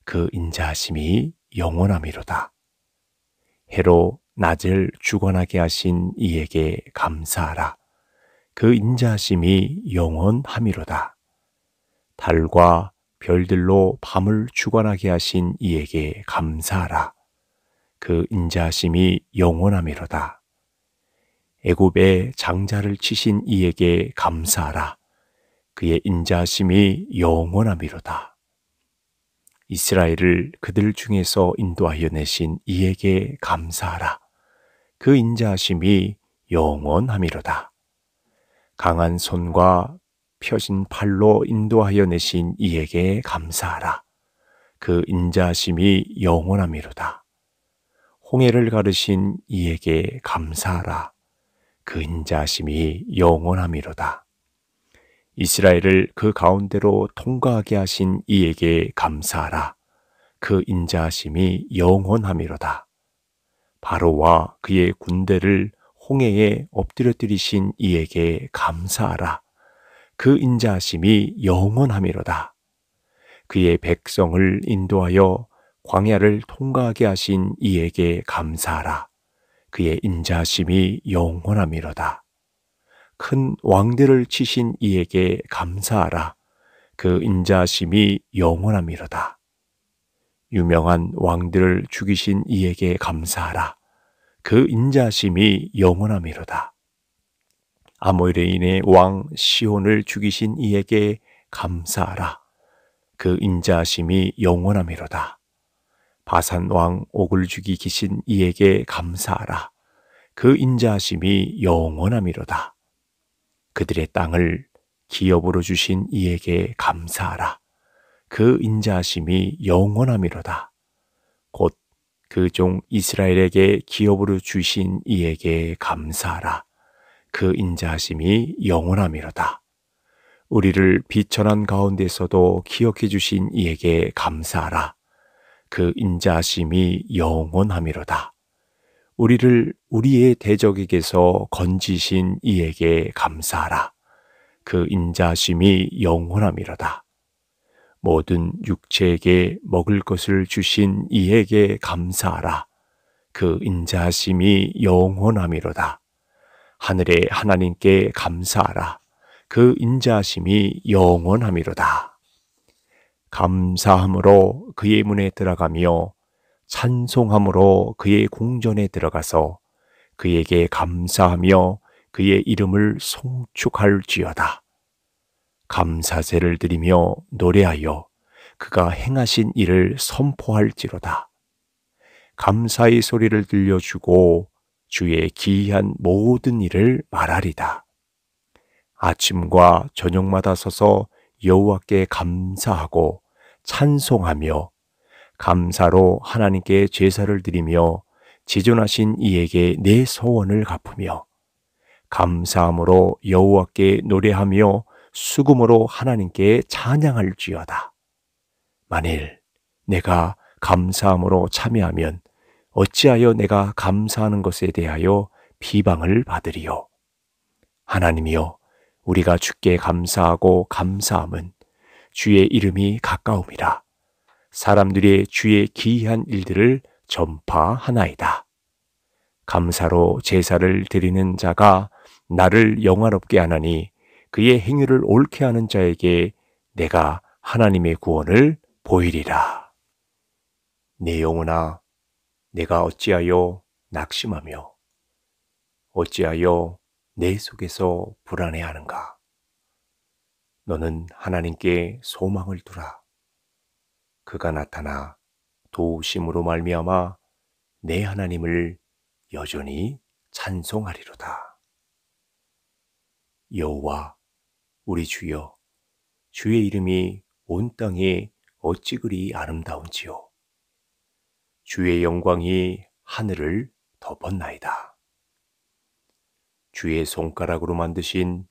그 인자심이 영원함이로다. 해로 낮을 주관하게 하신 이에게 감사하라. 그 인자심이 영원함이로다. 달과 별들로 밤을 주관하게 하신 이에게 감사하라. 그 인자심이 영원하미로다. 애굽의 장자를 치신 이에게 감사하라. 그의 인자심이 영원하미로다. 이스라엘을 그들 중에서 인도하여 내신 이에게 감사하라. 그 인자심이 영원하미로다. 강한 손과 펴신 팔로 인도하여 내신 이에게 감사하라. 그 인자심이 영원함이로다. 홍해를 가르신 이에게 감사하라. 그 인자심이 영원함이로다. 이스라엘을 그 가운데로 통과하게 하신 이에게 감사하라. 그 인자심이 영원함이로다. 바로와 그의 군대를 홍해에 엎드려뜨리신 이에게 감사하라. 그 인자하심이 영원함이로다. 그의 백성을 인도하여 광야를 통과하게 하신 이에게 감사하라. 그의 인자심이 영원함이로다. 큰 왕들을 치신 이에게 감사하라. 그 인자심이 영원함이로다. 유명한 왕들을 죽이신 이에게 감사하라. 그 인자심이 영원함이로다. 아모레인의 왕 시온을 죽이신 이에게 감사하라. 그 인자심이 영원함이로다. 바산 왕 옥을 죽이기신 이에게 감사하라. 그 인자심이 영원함이로다. 그들의 땅을 기업으로 주신 이에게 감사하라. 그 인자심이 영원함이로다. 곧 그 종 이스라엘에게 기업으로 주신 이에게 감사하라. 그 인자하심이 영원함이로다. 우리를 비천한 가운데서도 기억해 주신 이에게 감사하라. 그 인자하심이 영원함이로다. 우리를 우리의 대적에게서 건지신 이에게 감사하라. 그 인자하심이 영원함이로다. 모든 육체에게 먹을 것을 주신 이에게 감사하라. 그 인자하심이 영원함이로다. 하늘의 하나님께 감사하라. 그 인자심이 영원함이로다. 감사함으로 그의 문에 들어가며 찬송함으로 그의 궁전에 들어가서 그에게 감사하며 그의 이름을 송축할지어다. 감사제를 드리며 노래하여 그가 행하신 일을 선포할지로다. 감사의 소리를 들려주고 주의 기이한 모든 일을 말하리다. 아침과 저녁마다 서서 여호와께 감사하고 찬송하며 감사로 하나님께 제사를 드리며 지존하신 이에게 내 소원을 갚으며 감사함으로 여호와께 노래하며 수금으로 하나님께 찬양할지어다. 만일 내가 감사함으로 참여하면 어찌하여 내가 감사하는 것에 대하여 비방을 받으리요. 하나님이여, 우리가 주께 감사하고 감사함은 주의 이름이 가까움이라. 사람들이 주의 기이한 일들을 전파하나이다. 감사로 제사를 드리는 자가 나를 영화롭게 하나니 그의 행위를 옳게 하는 자에게 내가 하나님의 구원을 보이리라. 내 영혼아, 내가 어찌하여 낙심하며 어찌하여 내 속에서 불안해하는가? 너는 하나님께 소망을 두라. 그가 나타나 도우심으로 말미암아 내 하나님을 여전히 찬송하리로다. 여호와 우리 주여 주의 이름이 온 땅에 어찌 그리 아름다운지요. 주의 영광이 하늘을 덮었나이다. 주의 손가락으로 만드신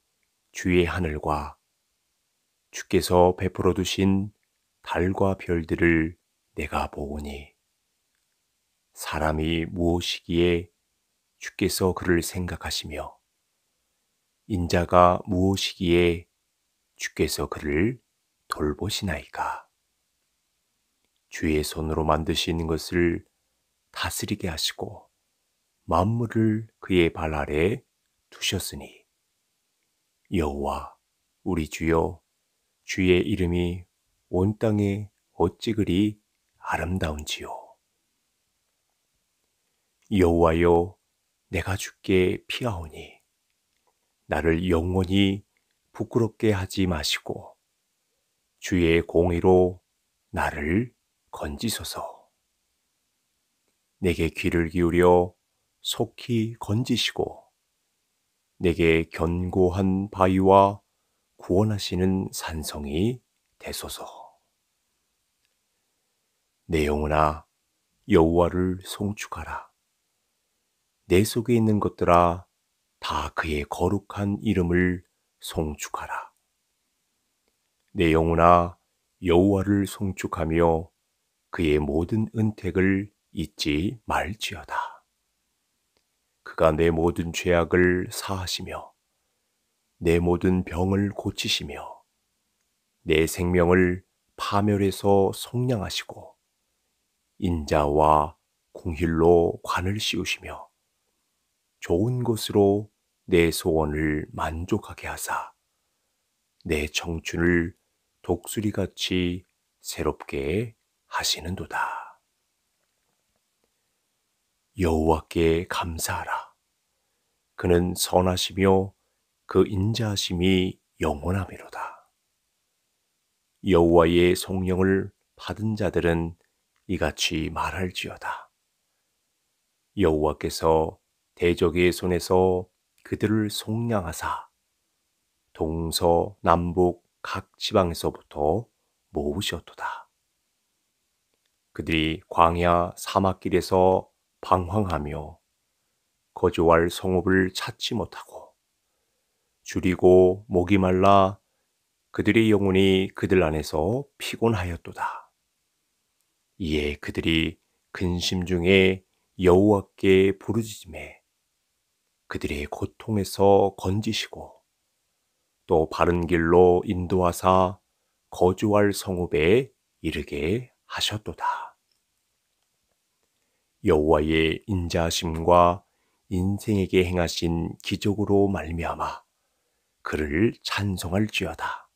주의 하늘과 주께서 베풀어 두신 달과 별들을 내가 보오니 사람이 무엇이기에 주께서 그를 생각하시며 인자가 무엇이기에 주께서 그를 돌보시나이까. 주의 손으로 만드신 것을 다스리게 하시고 만물을 그의 발 아래 두셨으니 여호와 우리 주여 주의 이름이 온 땅에 어찌 그리 아름다운지요 여호와여 내가 죽게 피하오니 나를 영원히 부끄럽게 하지 마시고 주의 공의로 나를 건지소서. 내게 귀를 기울여 속히 건지시고 내게 견고한 바위와 구원하시는 산성이 되소서. 내 영혼아 여호와를 송축하라. 내 속에 있는 것들아 다 그의 거룩한 이름을 송축하라. 내 영혼아 여호와를 송축하며 그의 모든 은택을 잊지 말지어다. 그가 내 모든 죄악을 사하시며 내 모든 병을 고치시며 내 생명을 파멸해서 속량하시고 인자와 공힐로 관을 씌우시며 좋은 것으로 내 소원을 만족하게 하사 내 청춘을 독수리같이 새롭게 하시는도다. 여호와께 감사하라. 그는 선하시며 그 인자하심이 영원하미로다. 여호와의 성령을 받은 자들은 이같이 말할지어다. 여호와께서 대적의 손에서 그들을 속량하사 동서 남북 각 지방에서부터 모으셨도다. 그들이 광야 사막길에서 방황하며 거주할 성읍을 찾지 못하고 줄이고 목이 말라 그들의 영혼이 그들 안에서 피곤하였도다. 이에 그들이 근심 중에 여호와께 부르짖음에 그들의 고통에서 건지시고 또 바른 길로 인도하사 거주할 성읍에 이르게 하셨도다. 여호와의 인자심과 하 인생에게 행하신 기적으로 말미암아 그를 찬송할지어다.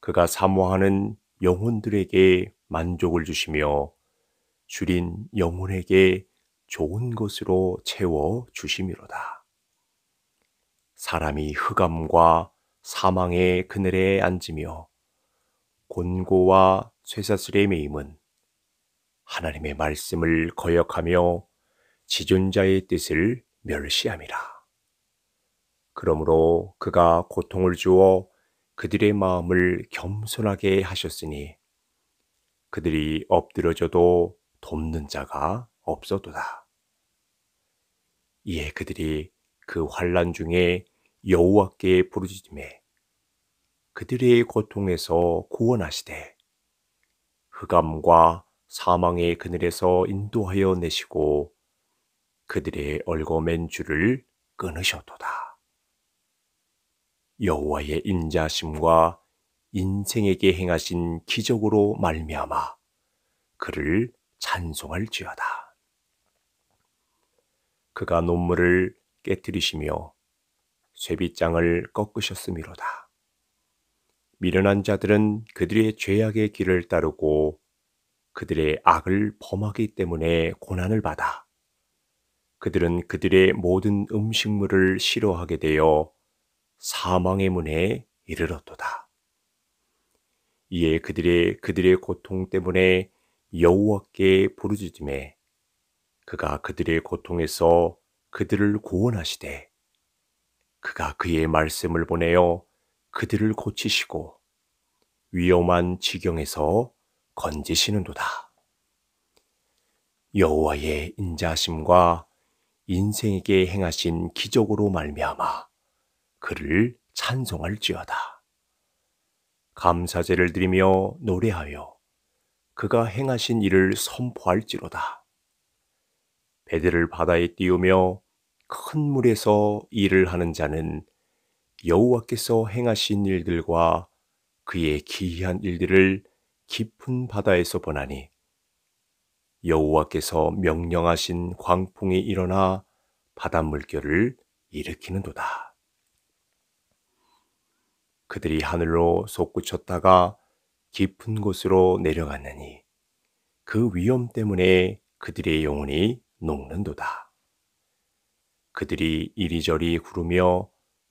그가 사모하는 영혼들에게 만족을 주시며 줄인 영혼에게 좋은 것으로 채워 주심이로다. 사람이 흑암과 사망의 그늘에 앉으며 곤고와 쇠사슬의 매임은 하나님의 말씀을 거역하며 지존자의 뜻을 멸시함이라. 그러므로 그가 고통을 주어 그들의 마음을 겸손하게 하셨으니 그들이 엎드려져도 돕는 자가 없어도다. 이에 그들이 그 환란 중에 여호와께 부르짖음에 그들의 고통에서 구원하시되 흑암과 사망의 그늘에서 인도하여 내시고 그들의 얼거맨 줄을 끊으셨도다. 여호와의 인자심과 인생에게 행하신 기적으로 말미암아 그를 찬송할지어다. 그가 논문을 깨뜨리시며 쇠빗장을 꺾으셨음이로다. 미련한 자들은 그들의 죄악의 길을 따르고 그들의 악을 범하기 때문에 고난을 받아 그들은 그들의 모든 음식물을 싫어하게 되어 사망의 문에 이르렀도다. 이에 그들의 그들의 고통 때문에 여호와께 부르짖음에 그가 그들의 고통에서 그들을 구원하시되 그가 그의 말씀을 보내어 그들을 고치시고 위험한 지경에서 건지시는도다. 여호와의 인자심과 인생에게 행하신 기적으로 말미암아 그를 찬송할지어다. 감사제를 드리며 노래하여 그가 행하신 일을 선포할지로다. 배들을 바다에 띄우며 큰 물에서 일을 하는 자는 여호와께서 행하신 일들과 그의 기이한 일들을 깊은 바다에서 보나니 여호와께서 명령하신 광풍이 일어나 바닷물결을 일으키는도다. 그들이 하늘로 솟구쳤다가 깊은 곳으로 내려갔느니 그 위험 때문에 그들의 영혼이 녹는도다. 그들이 이리저리 구르며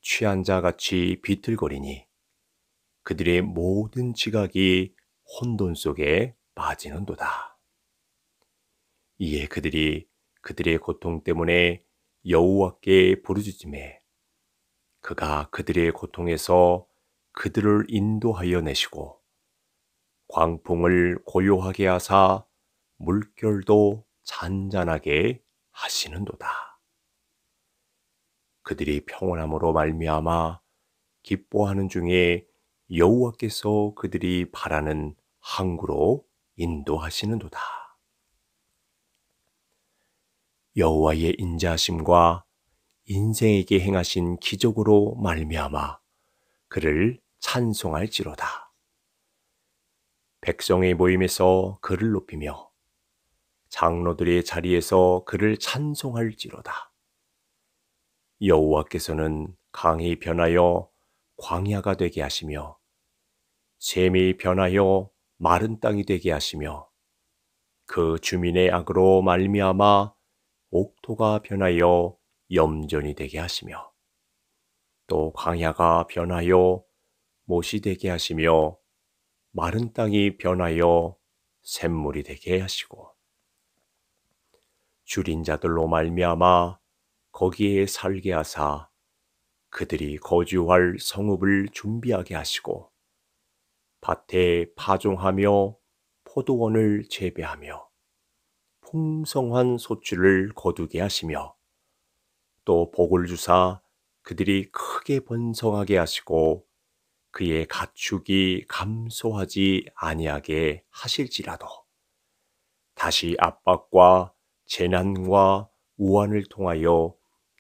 취한 자 같이 비틀거리니 그들의 모든 지각이 혼돈 속에 빠지는도다. 이에 그들이 그들의 고통 때문에 여호와께 부르짖음에 그가 그들의 고통에서 그들을 인도하여 내시고 광풍을 고요하게 하사 물결도 잔잔하게 하시는도다. 그들이 평온함으로 말미암아 기뻐하는 중에 여호와께서 그들이 바라는 항구로 인도하시는도다. 여호와의 인자심과 인생에게 행하신 기적으로 말미암아 그를 찬송할지로다. 백성의 모임에서 그를 높이며 장로들의 자리에서 그를 찬송할지로다. 여호와께서는 강이 변하여 광야가 되게 하시며 샘이 변하여 마른 땅이 되게 하시며 그 주민의 악으로 말미암아 옥토가 변하여 염전이 되게 하시며 또 광야가 변하여 못이 되게 하시며 마른 땅이 변하여 샘물이 되게 하시고 줄인 자들로 말미암아 거기에 살게 하사 그들이 거주할 성읍을 준비하게 하시고 밭에 파종하며 포도원을 재배하며 풍성한 소출을 거두게 하시며 또 복을 주사 그들이 크게 번성하게 하시고 그의 가축이 감소하지 아니하게 하실지라도 다시 압박과 재난과 우환을 통하여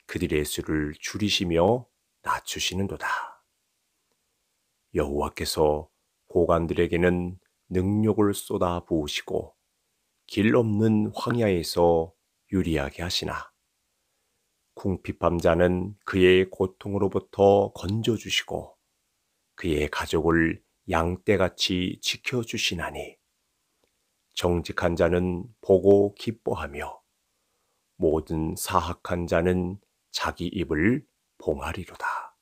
그들의 수를 줄이시며 낮추시는도다. 여호와께서 고관들에게는 능력을 쏟아 부으시고 길 없는 황야에서 유리하게 하시나 궁핍함자는 그의 고통으로부터 건져주시고 그의 가족을 양떼같이 지켜주시나니 정직한 자는 보고 기뻐하며 모든 사악한 자는 자기 입을 봉하리로다.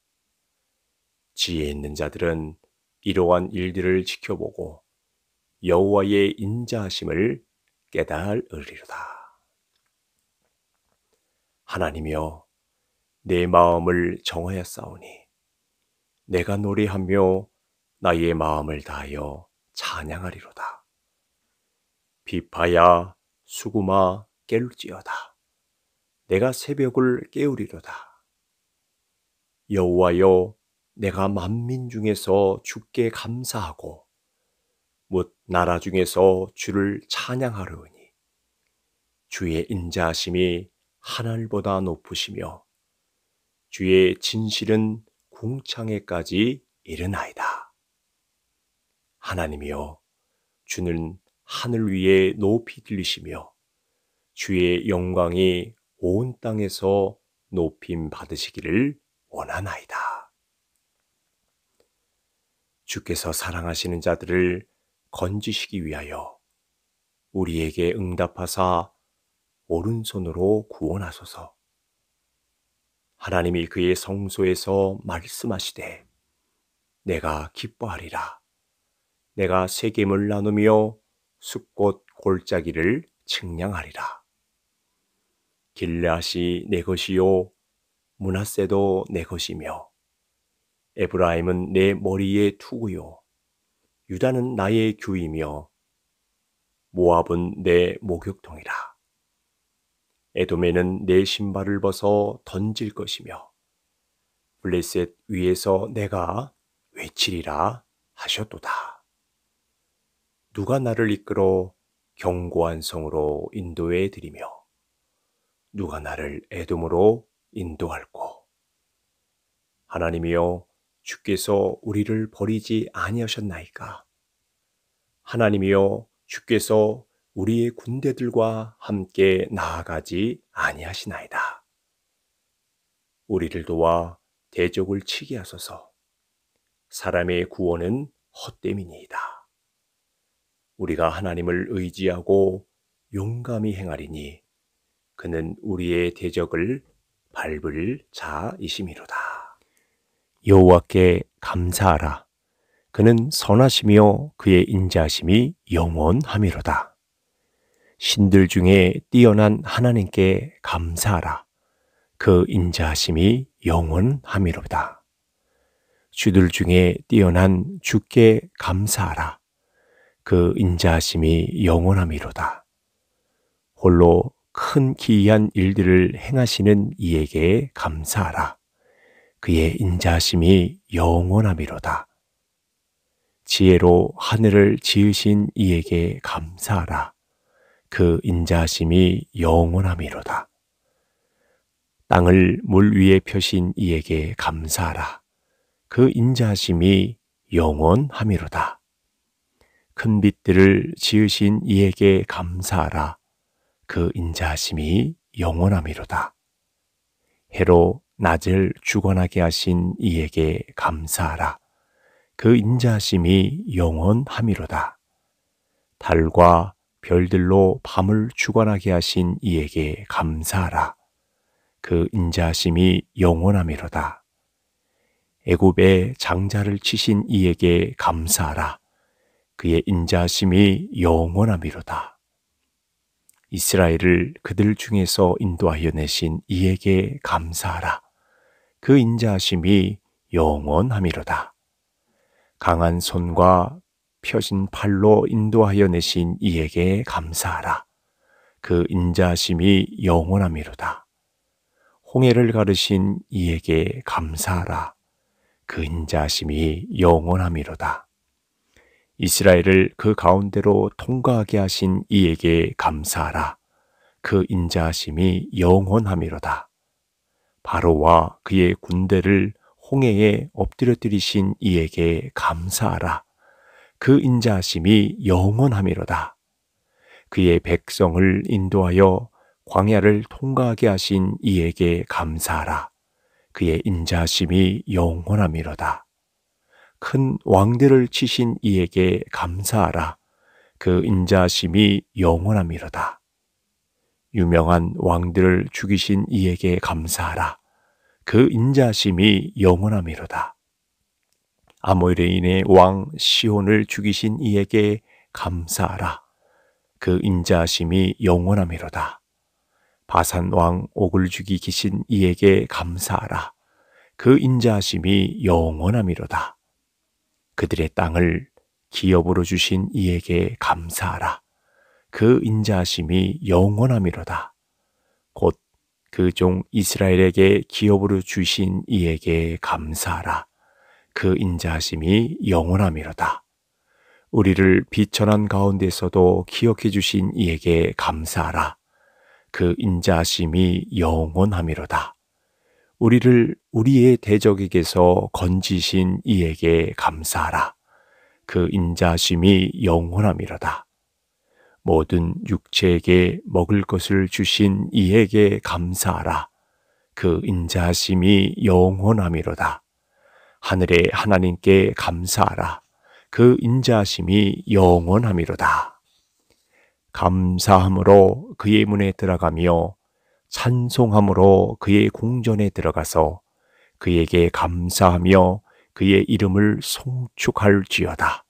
지혜 있는 자들은 이러한 일들을 지켜보고 여호와의 인자하심을 깨달으리로다. 하나님이여 내 마음을 정하였사오니 내가 노래하며 나의 마음을 다하여 찬양하리로다. 비파야 수구마 깰지어다. 내가 새벽을 깨우리로다. 여호와여, 내가 만민 중에서 주께 감사하고 못 나라 중에서 주를 찬양하려니 주의 인자하심이 하늘보다 높으시며 주의 진실은 궁창에까지 이르나이다. 하나님이여, 주는 하늘 위에 높이 들리시며 주의 영광이 온 땅에서 높임 받으시기를 원하나이다. 주께서 사랑하시는 자들을 건지시기 위하여 우리에게 응답하사 오른손으로 구원하소서. 하나님이 그의 성소에서 말씀하시되 내가 기뻐하리라. 내가 세겜을 나누며 숫꽃 골짜기를 측량하리라. 길앗이 내 것이요 문하세도 내 것이며 에브라임은 내 머리에 투구요 유다는 나의 규이며 모압은 내 목욕통이라 에돔에는 내 신발을 벗어 던질 것이며 블레셋 위에서 내가 외치리라 하셨도다 누가 나를 이끌어 견고한 성으로 인도해 드리며 누가 나를 애돔으로 인도할꼬. 하나님이여 주께서 우리를 버리지 아니하셨나이까. 하나님이여 주께서 우리의 군대들과 함께 나아가지 아니하시나이다. 우리를 도와 대적을 치게 하소서. 사람의 구원은 헛됨이니이다. 우리가 하나님을 의지하고 용감히 행하리니 그는 우리의 대적을 밟을 자이심이로다. 여호와께 감사하라. 그는 선하시며 그의 인자심이 영원함이로다. 신들 중에 뛰어난 하나님께 감사하라. 그인자심이 영원함이로다. 주들 중에 뛰어난 주께 감사하라. 그인자심이 영원함이로다. 홀로 큰 기이한 일들을 행하시는 이에게 감사하라. 그의 인자심이 영원함이로다. 지혜로 하늘을 지으신 이에게 감사하라. 그 인자심이 영원함이로다. 땅을 물 위에 펴신 이에게 감사하라. 그 인자심이 영원함이로다. 큰 빛들을 지으신 이에게 감사하라. 그 인자하심이 영원함이로다. 해로 낮을 주관하게 하신 이에게 감사하라. 그 인자하심이 영원함이로다. 달과 별들로 밤을 주관하게 하신 이에게 감사하라. 그 인자하심이 영원함이로다. 애굽의 장자를 치신 이에게 감사하라. 그의 인자하심이 영원함이로다. 이스라엘을 그들 중에서 인도하여 내신 이에게 감사하라. 그 인자하심이 영원함이로다. 강한 손과 펴진 팔로 인도하여 내신 이에게 감사하라. 그인자심이 영원함이로다. 홍해를 가르신 이에게 감사하라. 그인자심이 영원함이로다. 이스라엘을 그 가운데로 통과하게 하신 이에게 감사하라. 그 인자하심이 영원함이로다. 바로와 그의 군대를 홍해에 엎드려뜨리신 이에게 감사하라. 그 인자하심이 영원함이로다. 그의 백성을 인도하여 광야를 통과하게 하신 이에게 감사하라. 그의 인자하심이 영원함이로다. 큰왕들을 치신 이에게 감사하라. 그 인자심이 영원함이로다. 유명한 왕들을 죽이신 이에게 감사하라. 그 인자심이 영원함이로다. 아모레인의 왕 시온을 죽이신 이에게 감사하라. 그 인자심이 영원함이로다. 바산 왕 옥을 죽이기신 이에게 감사하라. 그 인자심이 영원함이로다. 그들의 땅을 기업으로 주신 이에게 감사하라. 그 인자하심이 영원함이로다. 곧 그 종 이스라엘에게 기업으로 주신 이에게 감사하라. 그 인자하심이 영원함이로다. 우리를 비천한 가운데서도 기억해 주신 이에게 감사하라. 그 인자하심이 영원함이로다. 우리를 우리의 대적에게서 건지신 이에게 감사하라. 그 인자심이 영원함이로다. 모든 육체에게 먹을 것을 주신 이에게 감사하라. 그 인자심이 영원함이로다. 하늘의 하나님께 감사하라. 그 인자심이 영원함이로다. 감사함으로 그의 문에 들어가며 찬송함으로 그의 궁전에 들어가서 그에게 감사하며 그의 이름을 송축할지어다.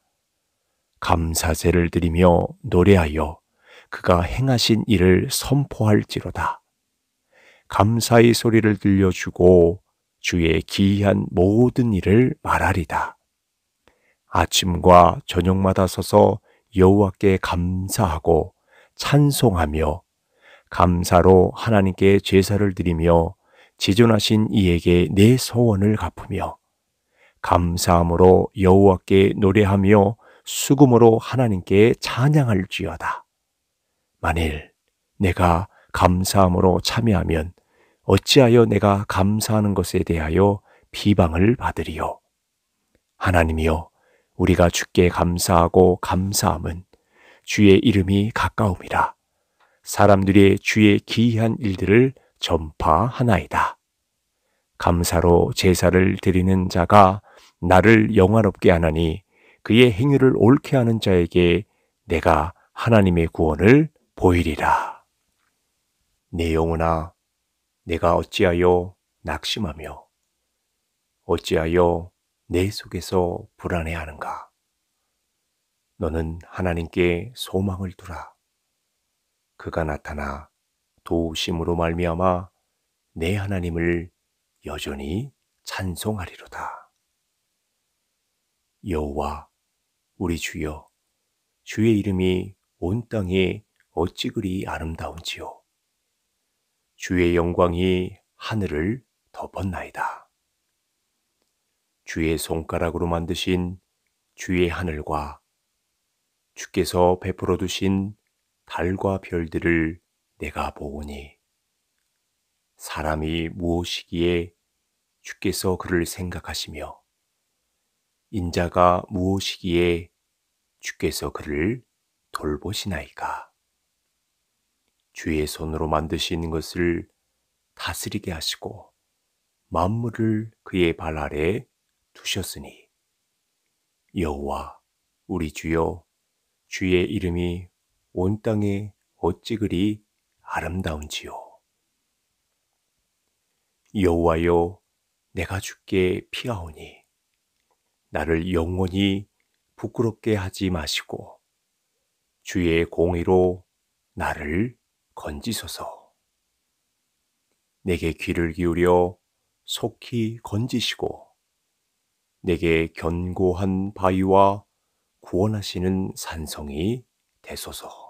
감사제를 드리며 노래하여 그가 행하신 일을 선포할지로다. 감사의 소리를 들려주고 주의 기이한 모든 일을 말하리다. 아침과 저녁마다 서서 여호와께 감사하고 찬송하며 감사로 하나님께 제사를 드리며 지존하신 이에게 내 소원을 갚으며 감사함으로 여호와께 노래하며 수금으로 하나님께 찬양할지어다. 만일 내가 감사함으로 참여하면 어찌하여 내가 감사하는 것에 대하여 비방을 받으리요. 하나님이여, 우리가 주께 감사하고 감사함은 주의 이름이 가까움이라. 사람들의 주의 기이한 일들을 전파하나이다. 감사로 제사를 드리는 자가 나를 영화롭게 하나니 그의 행위를 옳게 하는 자에게 내가 하나님의 구원을 보이리라. 내 영혼아, 내가 어찌하여 낙심하며 어찌하여 내 속에서 불안해하는가? 너는 하나님께 소망을 두라. 그가 나타나 도우심으로 말미암아 내 하나님을 여전히 찬송하리로다. 여호와 우리 주여 주의 이름이 온 땅에 어찌 그리 아름다운지요. 주의 영광이 하늘을 덮었나이다. 주의 손가락으로 만드신 주의 하늘과 주께서 베풀어 두신 달과 별들을 내가 보오니 사람이 무엇이기에 주께서 그를 생각하시며 인자가 무엇이기에 주께서 그를 돌보시나이까 주의 손으로 만드신 것을 다스리게 하시고 만물을 그의 발 아래 두셨으니 여호와 우리 주여 주의 이름이 온 땅이 어찌 그리 아름다운지요. 여호와여, 내가 죽게 피하오니 나를 영원히 부끄럽게 하지 마시고 주의 공의로 나를 건지소서. 내게 귀를 기울여 속히 건지시고 내게 견고한 바위와 구원하시는 산성이 되소서.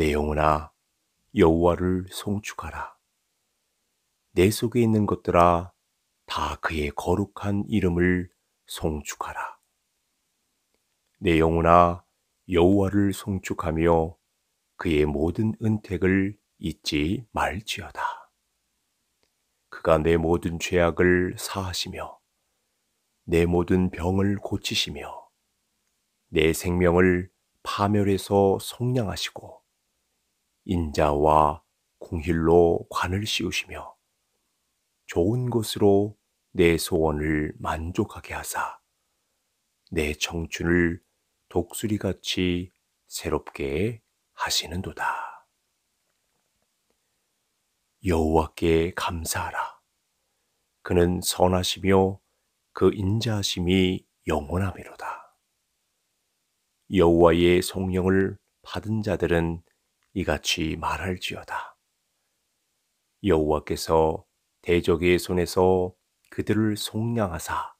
내 영혼아 여호와를 송축하라. 내 속에 있는 것들아 다 그의 거룩한 이름을 송축하라. 내 영혼아 여호와를 송축하며 그의 모든 은택을 잊지 말지어다. 그가 내 모든 죄악을 사하시며 내 모든 병을 고치시며 내 생명을 파멸해서 속량하시고 인자와 공힐로 관을 씌우시며 좋은 곳으로내 소원을 만족하게 하사 내 청춘을 독수리같이 새롭게 하시는도다. 여호와께 감사하라. 그는 선하시며 그 인자하심이 영원하미로다. 여호와의 성령을 받은 자들은 이같이 말할지어다. 여호와께서 대적의 손에서 그들을 속량하사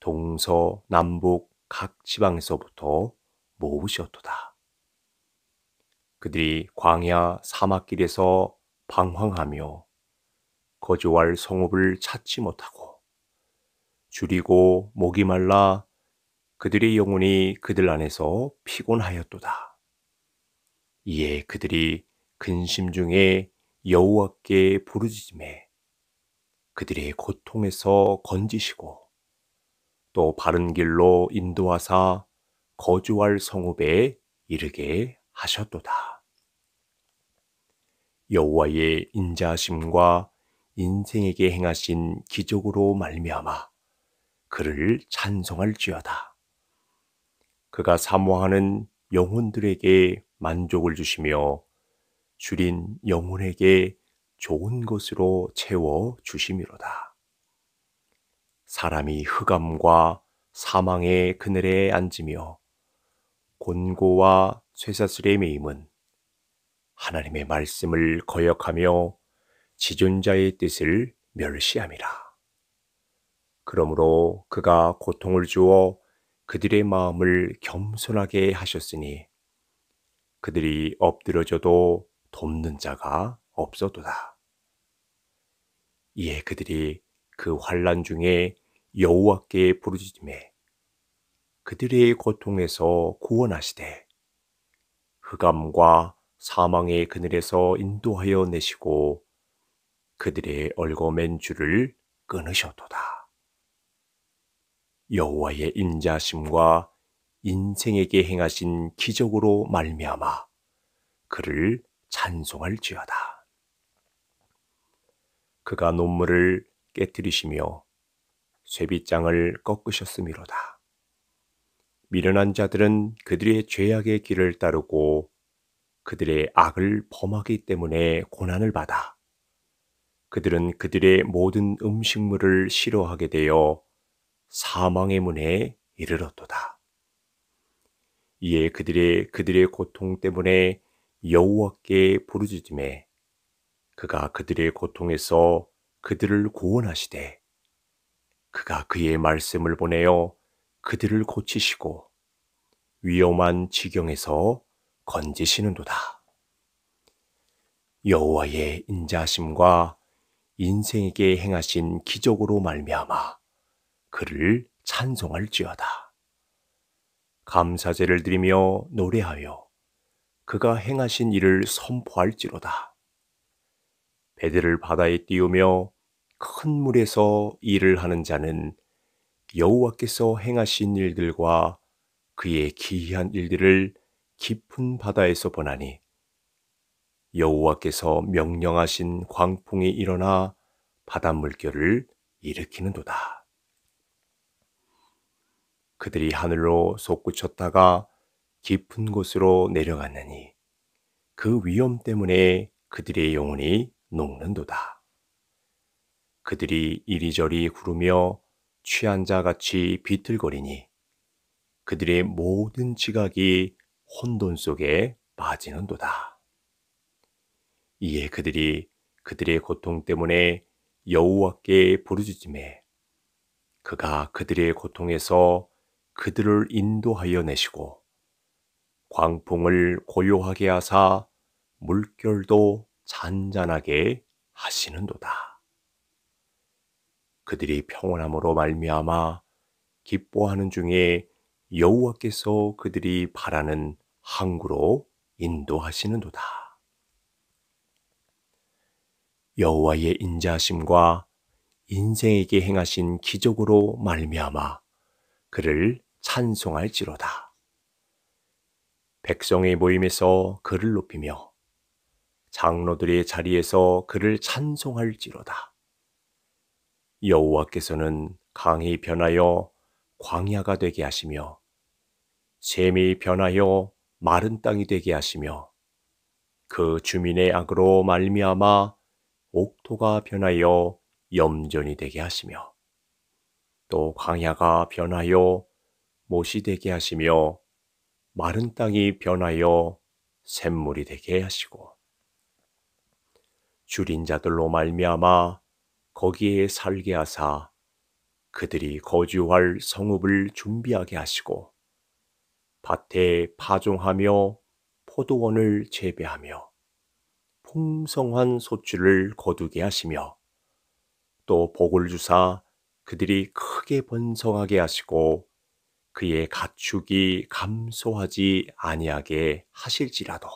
동서 남북 각 지방에서부터 모으셨도다. 그들이 광야 사막길에서 방황하며 거주할 성읍을 찾지 못하고 줄이고 목이 말라 그들의 영혼이 그들 안에서 피곤하였도다. 이에 그들이 근심 중에 여호와께 부르짖음에 그들의 고통에서 건지시고 또 바른 길로 인도하사 거주할 성읍에 이르게 하셨도다. 여호와의 인자하심과 인생에게 행하신 기적으로 말미암아 그를 찬송할지어다. 그가 사모하는 영혼들에게 만족을 주시며 줄인 영혼에게 좋은 것으로 채워 주심이로다. 사람이 흑암과 사망의 그늘에 앉으며 곤고와 쇠사슬의 매임은 하나님의 말씀을 거역하며 지존자의 뜻을 멸시함이라. 그러므로 그가 고통을 주어 그들의 마음을 겸손하게 하셨으니 그들이 엎드려져도 돕는 자가 없어도다. 이에 그들이 그 환란 중에 여호와께 부르짖음에 그들의 고통에서 구원하시되 흑암과 사망의 그늘에서 인도하여 내시고 그들의 얼거맨 줄을 끊으셨도다. 여호와의 인자심과 인생에게 행하신 기적으로 말미암아 그를 찬송할지어다. 그가 논문을 깨뜨리시며 쇠빗장을 꺾으셨음이로다. 미련한 자들은 그들의 죄악의 길을 따르고 그들의 악을 범하기 때문에 고난을 받아 그들은 그들의 모든 음식물을 싫어하게 되어 사망의 문에 이르렀도다. 이에 그들의 그들의 고통 때문에 여호와께 부르짖음에 그가 그들의 고통에서 그들을 구원하시되 그가 그의 말씀을 보내어 그들을 고치시고 위험한 지경에서 건지시는도다. 여호와의 인자심과 인생에게 행하신 기적으로 말미암아 그를 찬송할지어다. 감사제를 드리며 노래하여 그가 행하신 일을 선포할지로다. 배들을 바다에 띄우며 큰 물에서 일을 하는 자는 여호와께서 행하신 일들과 그의 기이한 일들을 깊은 바다에서 보나니 여호와께서 명령하신 광풍이 일어나 바닷물결을 일으키는도다. 그들이 하늘로 솟구쳤다가 깊은 곳으로 내려갔느니 그 위험 때문에 그들의 영혼이 녹는도다. 그들이 이리저리 구르며 취한 자 같이 비틀거리니 그들의 모든 지각이 혼돈 속에 빠지는도다. 이에 그들이 그들의 고통 때문에 여호와께 부르짖음에 그가 그들의 고통에서 그들을 인도하여 내시고 광풍을 고요하게 하사 물결도 잔잔하게 하시는도다. 그들이 평온함으로 말미암아 기뻐하는 중에 여호와께서 그들이 바라는 항구로 인도하시는도다. 여호와의 인자심과 인생에게 행하신 기적으로 말미암아 그를 찬송할지로다. 백성의 모임에서 그를 높이며 장로들의 자리에서 그를 찬송할지로다. 여호와께서는 강이 변하여 광야가 되게 하시며 샘이 변하여 마른 땅이 되게 하시며 그 주민의 악으로 말미암아 옥토가 변하여 염전이 되게 하시며 또 광야가 변하여 못이 되게 하시며 마른 땅이 변하여 샘물이 되게 하시고 줄인 자들로 말미암아 거기에 살게 하사 그들이 거주할 성읍을 준비하게 하시고 밭에 파종하며 포도원을 재배하며 풍성한 소출을 거두게 하시며 또 복을 주사 그들이 크게 번성하게 하시고 그의 가축이 감소하지 아니하게 하실지라도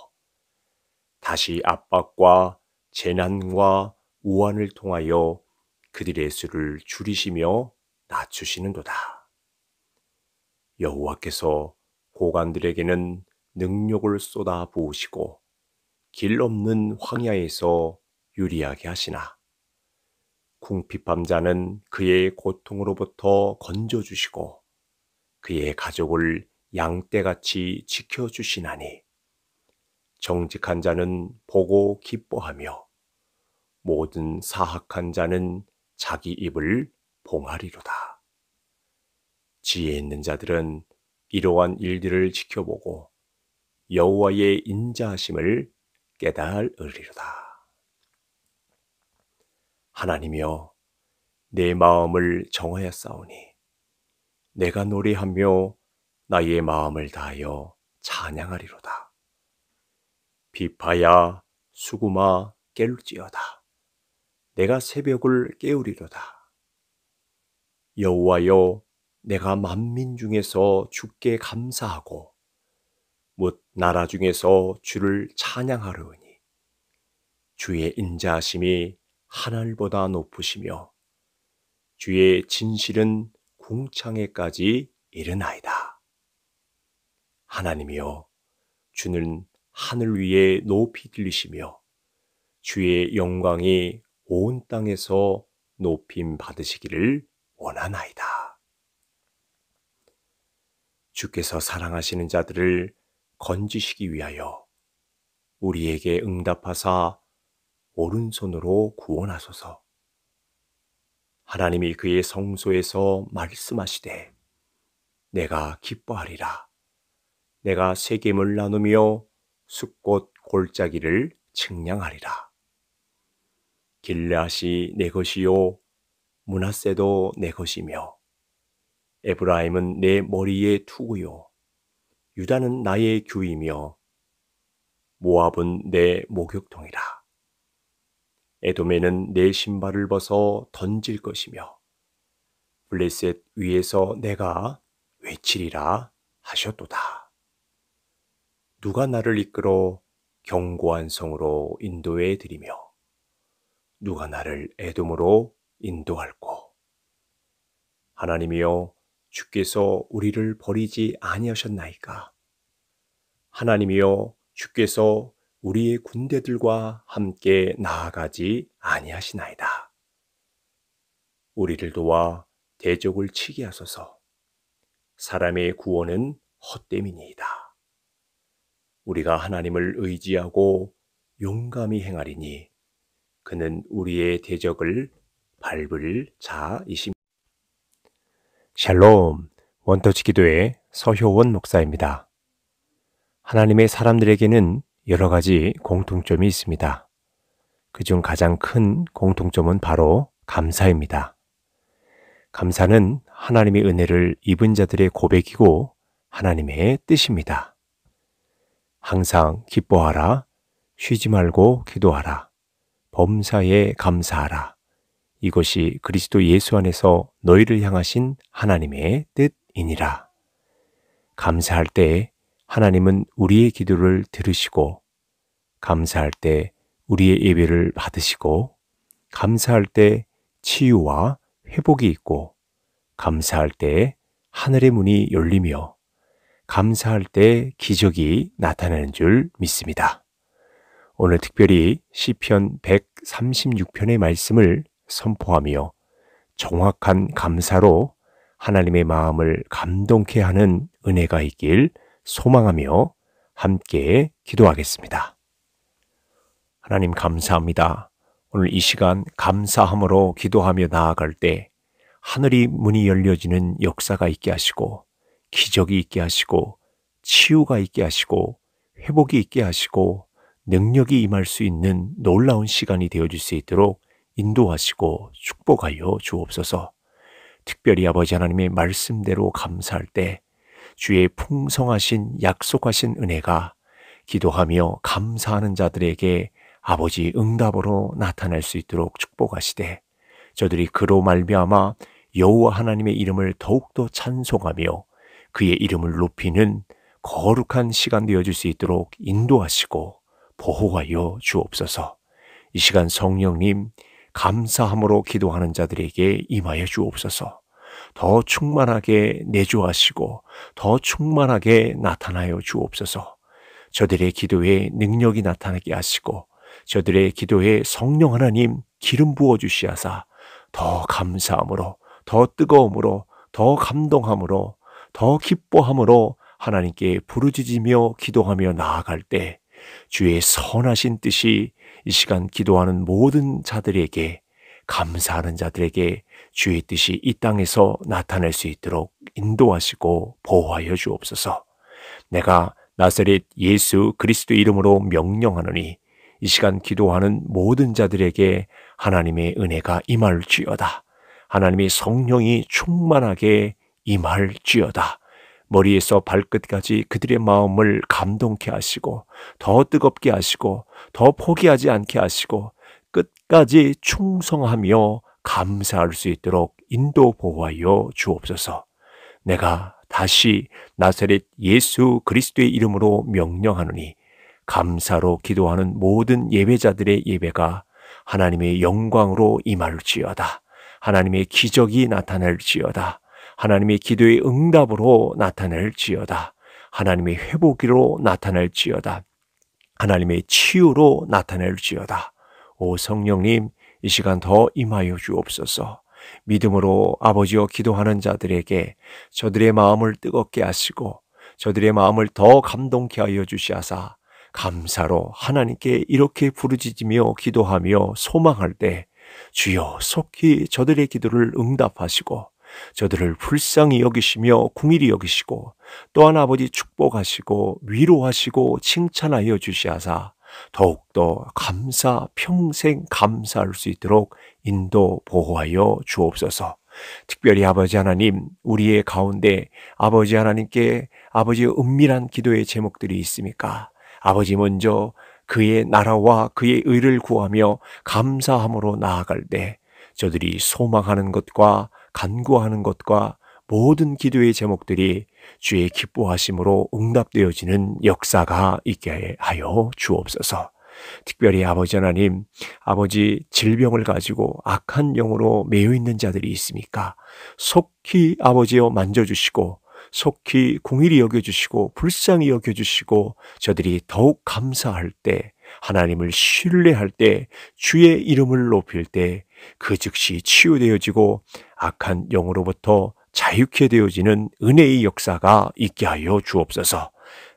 다시 압박과 재난과 우환을 통하여 그들의 수를 줄이시며 낮추시는도다. 여호와께서 고관들에게는 능력을 쏟아 부으시고 길 없는 황야에서 유리하게 하시나 궁핍함자는 그의 고통으로부터 건져주시고 그의 가족을 양떼같이 지켜주시나니 정직한 자는 보고 기뻐하며 모든 사악한 자는 자기 입을 봉하리로다. 지혜 있는 자들은 이러한 일들을 지켜보고 여호와의 인자하심을 깨달으리로다. 하나님이여 내 마음을 정하였사오니 내가 노래하며 나의 마음을 다하여 찬양하리로다. 비파야 수구마 깰지어다. 내가 새벽을 깨우리로다. 여호와여 내가 만민 중에서 주께 감사하고 못 나라 중에서 주를 찬양하려니 주의 인자하심이 하늘보다 높으시며 주의 진실은 궁창에까지 이르나이다. 하나님이여, 주는 하늘 위에 높이 들리시며 주의 영광이 온 땅에서 높임 받으시기를 원하나이다. 주께서 사랑하시는 자들을 건지시기 위하여 우리에게 응답하사 오른손으로 구원하소서. 하나님이 그의 성소에서 말씀하시되 내가 기뻐하리라. 내가 세겜을 나누며 숫꽃 골짜기를 측량하리라. 길앗시내 것이요 문하세도 내 것이며 에브라임은 내 머리에 투구요 유다는 나의 규이며 모압은 내 목욕통이라. 에돔에는 내 신발을 벗어 던질 것이며 블레셋 위에서 내가 외치리라 하셨도다. 누가 나를 이끌어 경고한 성으로 인도해 드리며 누가 나를 에돔으로 인도할꼬 하나님이여 주께서 우리를 버리지 아니하셨나이까 하나님이여 주께서 우리의 군대들과 함께 나아가지 아니하시나이다. 우리를 도와 대적을 치게 하소서. 사람의 구원은 헛됨이니이다. 우리가 하나님을 의지하고 용감히 행하리니 그는 우리의 대적을 밟을 자이십니다. 샬롬, 원터치 기도의 서효원 목사입니다. 하나님의 사람들에게는 여러 가지 공통점이 있습니다. 그 중 가장 큰 공통점은 바로 감사입니다. 감사는 하나님의 은혜를 입은 자들의 고백이고 하나님의 뜻입니다. 항상 기뻐하라, 쉬지 말고 기도하라, 범사에 감사하라. 이것이 그리스도 예수 안에서 너희를 향하신 하나님의 뜻이니라. 감사할 때에 하나님은 우리의 기도를 들으시고 감사할 때 우리의 예배를 받으시고 감사할 때 치유와 회복이 있고 감사할 때 하늘의 문이 열리며 감사할 때 기적이 나타나는 줄 믿습니다. 오늘 특별히 시편 136편의 말씀을 선포하며 정확한 감사로 하나님의 마음을 감동케 하는 은혜가 있길 소망하며 함께 기도하겠습니다. 하나님 감사합니다. 오늘 이 시간 감사함으로 기도하며 나아갈 때 하늘이 문이 열려지는 역사가 있게 하시고 기적이 있게 하시고 치유가 있게 하시고 회복이 있게 하시고 능력이 임할 수 있는 놀라운 시간이 되어줄 수 있도록 인도하시고 축복하여 주옵소서. 특별히 아버지 하나님의 말씀대로 감사할 때 주의 풍성하신 약속하신 은혜가 기도하며 감사하는 자들에게 아버지 응답으로 나타날 수 있도록 축복하시되 저들이 그로 말미암아 여호와 하나님의 이름을 더욱더 찬송하며 그의 이름을 높이는 거룩한 시간 되어줄 수 있도록 인도하시고 보호하여 주옵소서. 이 시간 성령님 감사함으로 기도하는 자들에게 임하여 주옵소서. 더 충만하게 내주하시고 더 충만하게 나타나여 주옵소서. 저들의 기도에 능력이 나타나게 하시고 저들의 기도에 성령 하나님 기름 부어 주시하사 더 감사함으로 더 뜨거움으로 더 감동함으로 더 기뻐함으로 하나님께 부르짖으며 기도하며 나아갈 때 주의 선하신 뜻이 이 시간 기도하는 모든 자들에게 감사하는 자들에게 주의 뜻이 이 땅에서 나타날 수 있도록 인도하시고 보호하여 주옵소서. 내가 나사렛 예수 그리스도 이름으로 명령하노니 이 시간 기도하는 모든 자들에게 하나님의 은혜가 임할지어다. 하나님의 성령이 충만하게 임할지어다. 머리에서 발끝까지 그들의 마음을 감동케 하시고 더 뜨겁게 하시고 더 포기하지 않게 하시고 끝까지 충성하며 감사할 수 있도록 인도 보호하여 주옵소서. 내가 다시 나사렛 예수 그리스도의 이름으로 명령하노니 감사로 기도하는 모든 예배자들의 예배가 하나님의 영광으로 임할지어다. 하나님의 기적이 나타날지어다. 하나님의 기도의 응답으로 나타날지어다. 하나님의 회복으로 나타날지어다. 하나님의 치유로 나타날지어다. 오 성령님, 이 시간 더 임하여 주옵소서. 믿음으로 아버지여 기도하는 자들에게 저들의 마음을 뜨겁게 하시고 저들의 마음을 더 감동케 하여 주시하사 감사로 하나님께 이렇게 부르짖으며 기도하며 소망할 때 주여 속히 저들의 기도를 응답하시고 저들을 불쌍히 여기시며 궁일이 여기시고 또한 아버지 축복하시고 위로하시고 칭찬하여 주시하사 더욱더 감사, 평생 감사할 수 있도록 인도 보호하여 주옵소서. 특별히 아버지 하나님, 우리의 가운데 아버지 하나님께 아버지의 은밀한 기도의 제목들이 있습니까? 아버지 먼저 그의 나라와 그의 의를 구하며 감사함으로 나아갈 때 저들이 소망하는 것과 간구하는 것과 모든 기도의 제목들이 주의 기뻐하심으로 응답되어지는 역사가 있게 하여 주옵소서. 특별히 아버지 하나님, 아버지 질병을 가지고 악한 영으로 매여 있는 자들이 있습니까? 속히 아버지여 만져주시고 속히 공일이 여겨주시고 불쌍히 여겨주시고 저들이 더욱 감사할 때 하나님을 신뢰할 때 주의 이름을 높일 때그 즉시 치유되어지고 악한 영으로부터 자유케 되어지는 은혜의 역사가 있게 하여 주옵소서.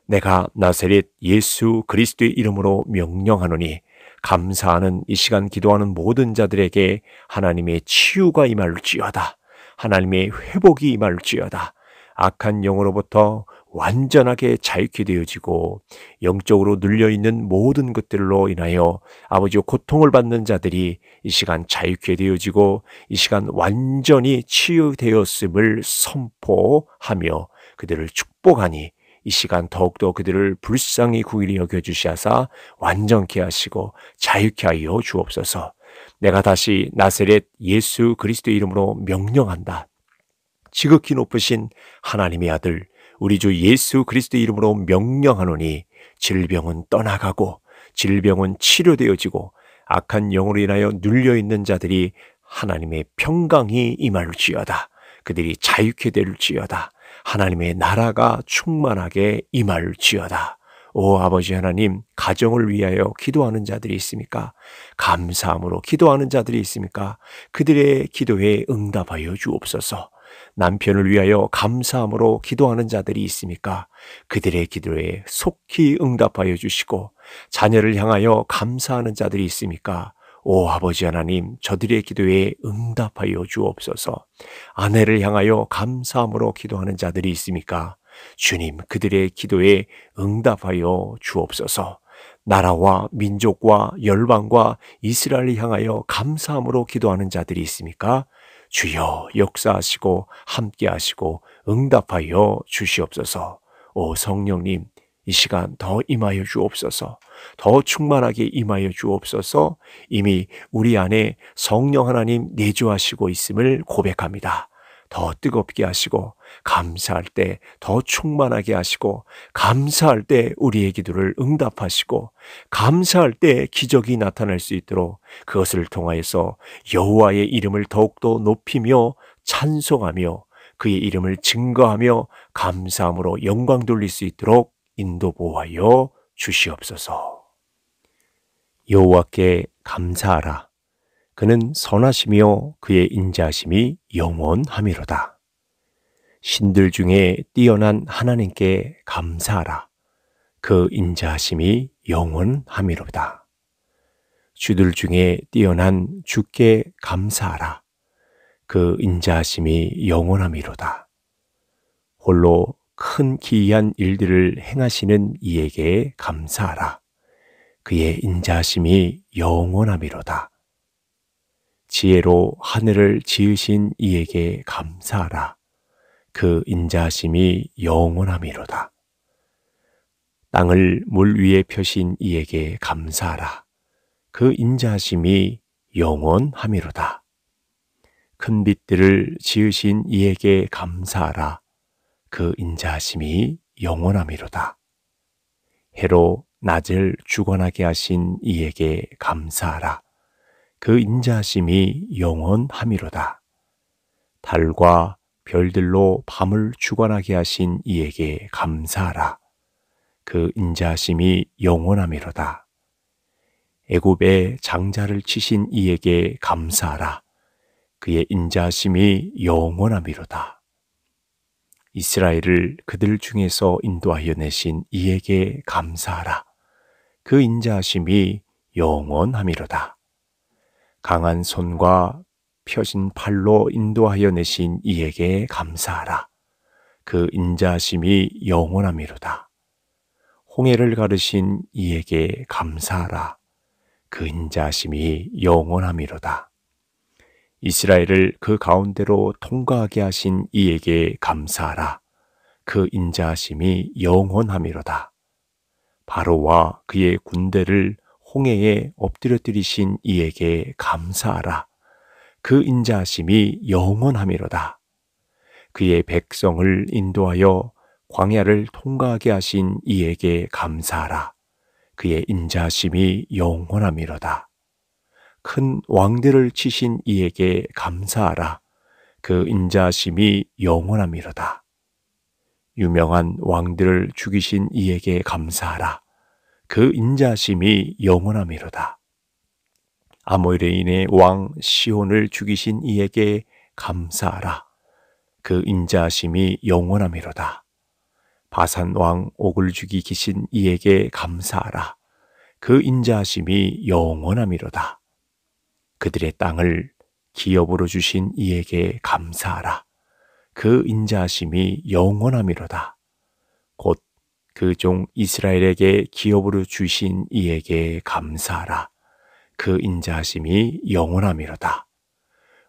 내가 나세렛 예수 그리스도의 이름으로 명령하노니 감사하는 이 시간 기도하는 모든 자들에게 하나님의 치유가 임할지어다. 하나님의 회복이 임할지어다. 악한 영으로부터 완전하게 자유케 되어지고 영적으로 눌려 있는 모든 것들로 인하여 아버지의 고통을 받는 자들이 이 시간 자유케 되어지고 이 시간 완전히 치유되었음을 선포하며 그들을 축복하니 이 시간 더욱더 그들을 불쌍히 구일히 여겨 주시하사 완전케 하시고 자유케 하여 주옵소서. 내가 다시 나세렛 예수 그리스도 이름으로 명령한다. 지극히 높으신 하나님의 아들 우리 주 예수 그리스도 이름으로 명령하노니 질병은 떠나가고 질병은 치료되어지고 악한 영으로 인하여 눌려 있는 자들이 하나님의 평강이 임할지어다. 그들이 자유케 될지어다. 하나님의 나라가 충만하게 임할지어다. 오 아버지 하나님, 가정을 위하여 기도하는 자들이 있습니까? 감사함으로 기도하는 자들이 있습니까? 그들의 기도에 응답하여 주옵소서. 남편을 위하여 감사함으로 기도하는 자들이 있습니까? 그들의 기도에 속히 응답하여 주시고 자녀를 향하여 감사하는 자들이 있습니까? 오 아버지 하나님 저들의 기도에 응답하여 주옵소서. 아내를 향하여 감사함으로 기도하는 자들이 있습니까? 주님 그들의 기도에 응답하여 주옵소서. 나라와 민족과 열방과 이스라엘을 향하여 감사함으로 기도하는 자들이 있습니까? 주여 역사하시고 함께하시고 응답하여 주시옵소서. 오 성령님, 이 시간 더 임하여 주옵소서. 더 충만하게 임하여 주옵소서. 이미 우리 안에 성령 하나님 내주하시고 있음을 고백합니다. 더 뜨겁게 하시고 감사할 때 더 충만하게 하시고 감사할 때 우리의 기도를 응답하시고 감사할 때 기적이 나타날 수 있도록 그것을 통하여서 여호와의 이름을 더욱더 높이며 찬송하며 그의 이름을 증거하며 감사함으로 영광 돌릴 수 있도록 인도 보호하여 주시옵소서. 여호와께 감사하라. 그는 선하시며 그의 인자하심이 영원함이로다. 신들 중에 뛰어난 하나님께 감사하라. 그 인자하심이 영원함이로다. 주들 중에 뛰어난 주께 감사하라. 그 인자하심이 영원함이로다. 홀로 큰 기이한 일들을 행하시는 이에게 감사하라. 그의 인자하심이 영원함이로다. 지혜로 하늘을 지으신 이에게 감사하라. 그 인자심이 영원함이로다. 땅을 물 위에 펴신 이에게 감사하라. 그 인자심이 영원함이로다. 큰 빛들을 지으신 이에게 감사하라. 그 인자심이 영원함이로다. 해로 낮을 주관하게 하신 이에게 감사하라. 그 인자심이 영원함이로다. 달과 별들로 밤을 주관하게 하신 이에게 감사하라. 그 인자심이 영원함이로다. 애굽의 장자를 치신 이에게 감사하라. 그의 인자심이 영원함이로다. 이스라엘을 그들 중에서 인도하여 내신 이에게 감사하라. 그 인자심이 영원함이로다. 강한 손과 펴신 팔로 인도하여 내신 이에게 감사하라. 그 인자심이 영원함이로다. 홍해를 가르신 이에게 감사하라. 그 인자심이 영원함이로다. 이스라엘을 그 가운데로 통과하게 하신 이에게 감사하라. 그 인자심이 영원함이로다. 바로와 그의 군대를 홍해에 엎드려뜨리신 이에게 감사하라. 그 인자하심이 영원함이로다. 그의 백성을 인도하여 광야를 통과하게 하신 이에게 감사하라. 그의 인자하심이 영원함이로다. 큰 왕들을 치신 이에게 감사하라. 그 인자하심이 영원함이로다. 유명한 왕들을 죽이신 이에게 감사하라. 그 인자심이 영원함이로다. 아모레인의 왕 시온을 죽이신 이에게 감사하라. 그 인자심이 영원함이로다. 바산 왕 옥을 죽이기신 이에게 감사하라. 그 인자심이 영원함이로다. 그들의 땅을 기업으로 주신 이에게 감사하라. 그 인자심이 영원함이로다. 곧 그종 이스라엘에게 기업으로 주신 이에게 감사하라. 그 인자하심이 영원함이로다.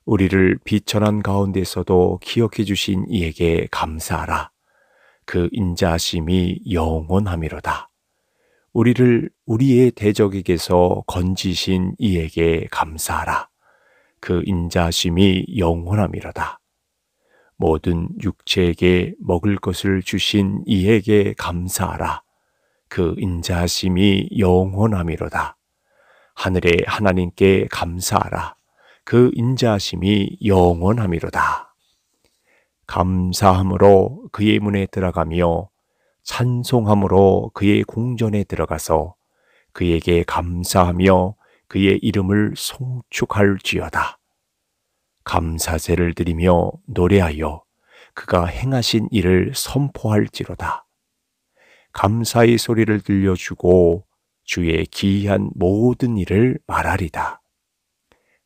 우리를 비천한 가운데서도 기억해 주신 이에게 감사하라. 그 인자하심이 영원함이로다. 우리를 우리의 대적에게서 건지신 이에게 감사하라. 그 인자심이 하 영원함이로다. 모든 육체에게 먹을 것을 주신 이에게 감사하라. 그 인자심이 영원함이로다. 하늘의 하나님께 감사하라. 그 인자심이 영원함이로다. 감사함으로 그의 문에 들어가며 찬송함으로 그의 궁전에 들어가서 그에게 감사하며 그의 이름을 송축할지어다. 감사세를 드리며 노래하여 그가 행하신 일을 선포할지로다. 감사의 소리를 들려주고 주의 기이한 모든 일을 말하리다.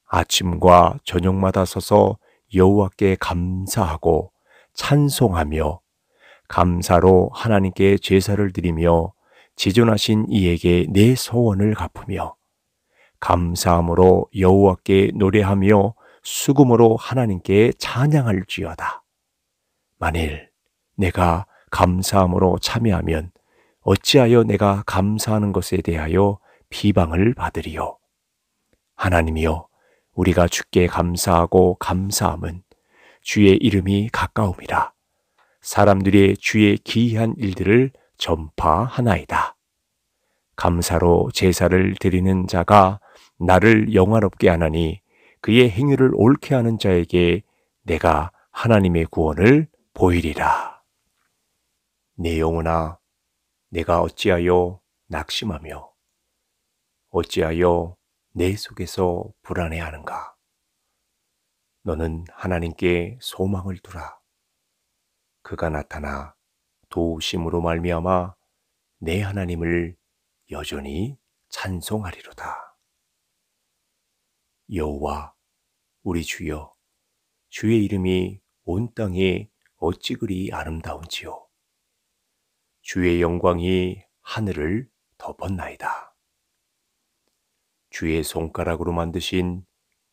아침과 저녁마다 서서 여호와께 감사하고 찬송하며 감사로 하나님께 제사를 드리며 지존하신 이에게 내 소원을 갚으며 감사함으로 여호와께 노래하며 수금으로 하나님께 찬양할지어다. 만일 내가 감사함으로 참여하면 어찌하여 내가 감사하는 것에 대하여 비방을 받으리요. 하나님이여, 우리가 주께 감사하고 감사함은 주의 이름이 가까움이라. 사람들의 주의 기이한 일들을 전파하나이다. 감사로 제사를 드리는 자가 나를 영화롭게 하나니 그의 행위를 옳게 하는 자에게 내가 하나님의 구원을 보이리라. 내 영혼아, 내가 어찌하여 낙심하며 어찌하여 내 속에서 불안해하는가? 너는 하나님께 소망을 두라. 그가 나타나 도우심으로 말미암아 내 하나님을 여전히 찬송하리로다. 여호와 우리 주여, 주의 이름이 온땅에 어찌 그리 아름다운지요. 주의 영광이 하늘을 덮었나이다. 주의 손가락으로 만드신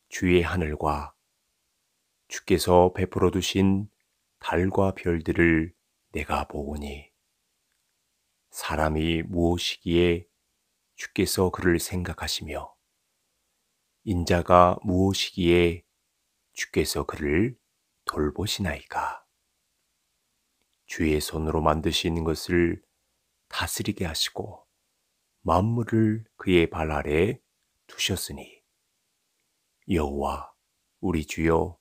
주의 하늘과 주께서 베풀어 두신 달과 별들을 내가 보오니 사람이 무엇이기에 주께서 그를 생각하시며 인자가 무엇이기에 주께서 그를 돌보시나이까? 주의 손으로 만드신 것을 다스리게 하시고 만물을 그의 발 아래 두셨으니 여호와 우리 주여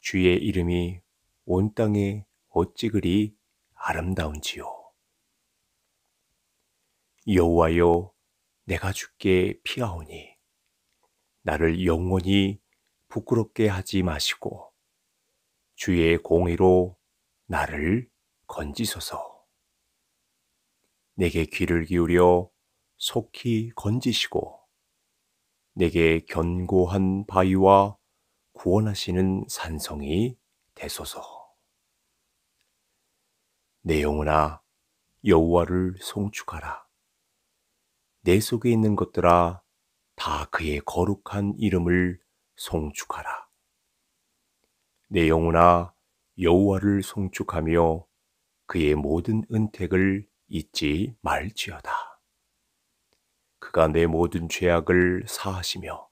주의 이름이 온 땅에 어찌 그리 아름다운지요 여호와여 내가 주께 피하오니 나를 영원히 부끄럽게 하지 마시고 주의 공의로 나를 건지소서. 내게 귀를 기울여 속히 건지시고 내게 견고한 바위와 구원하시는 산성이 되소서. 내 영혼아 여호와를 송축하라. 내 속에 있는 것들아 다 그의 거룩한 이름을 송축하라. 내 영혼아 여호와를 송축하며 그의 모든 은택을 잊지 말지어다. 그가 내 모든 죄악을 사하시며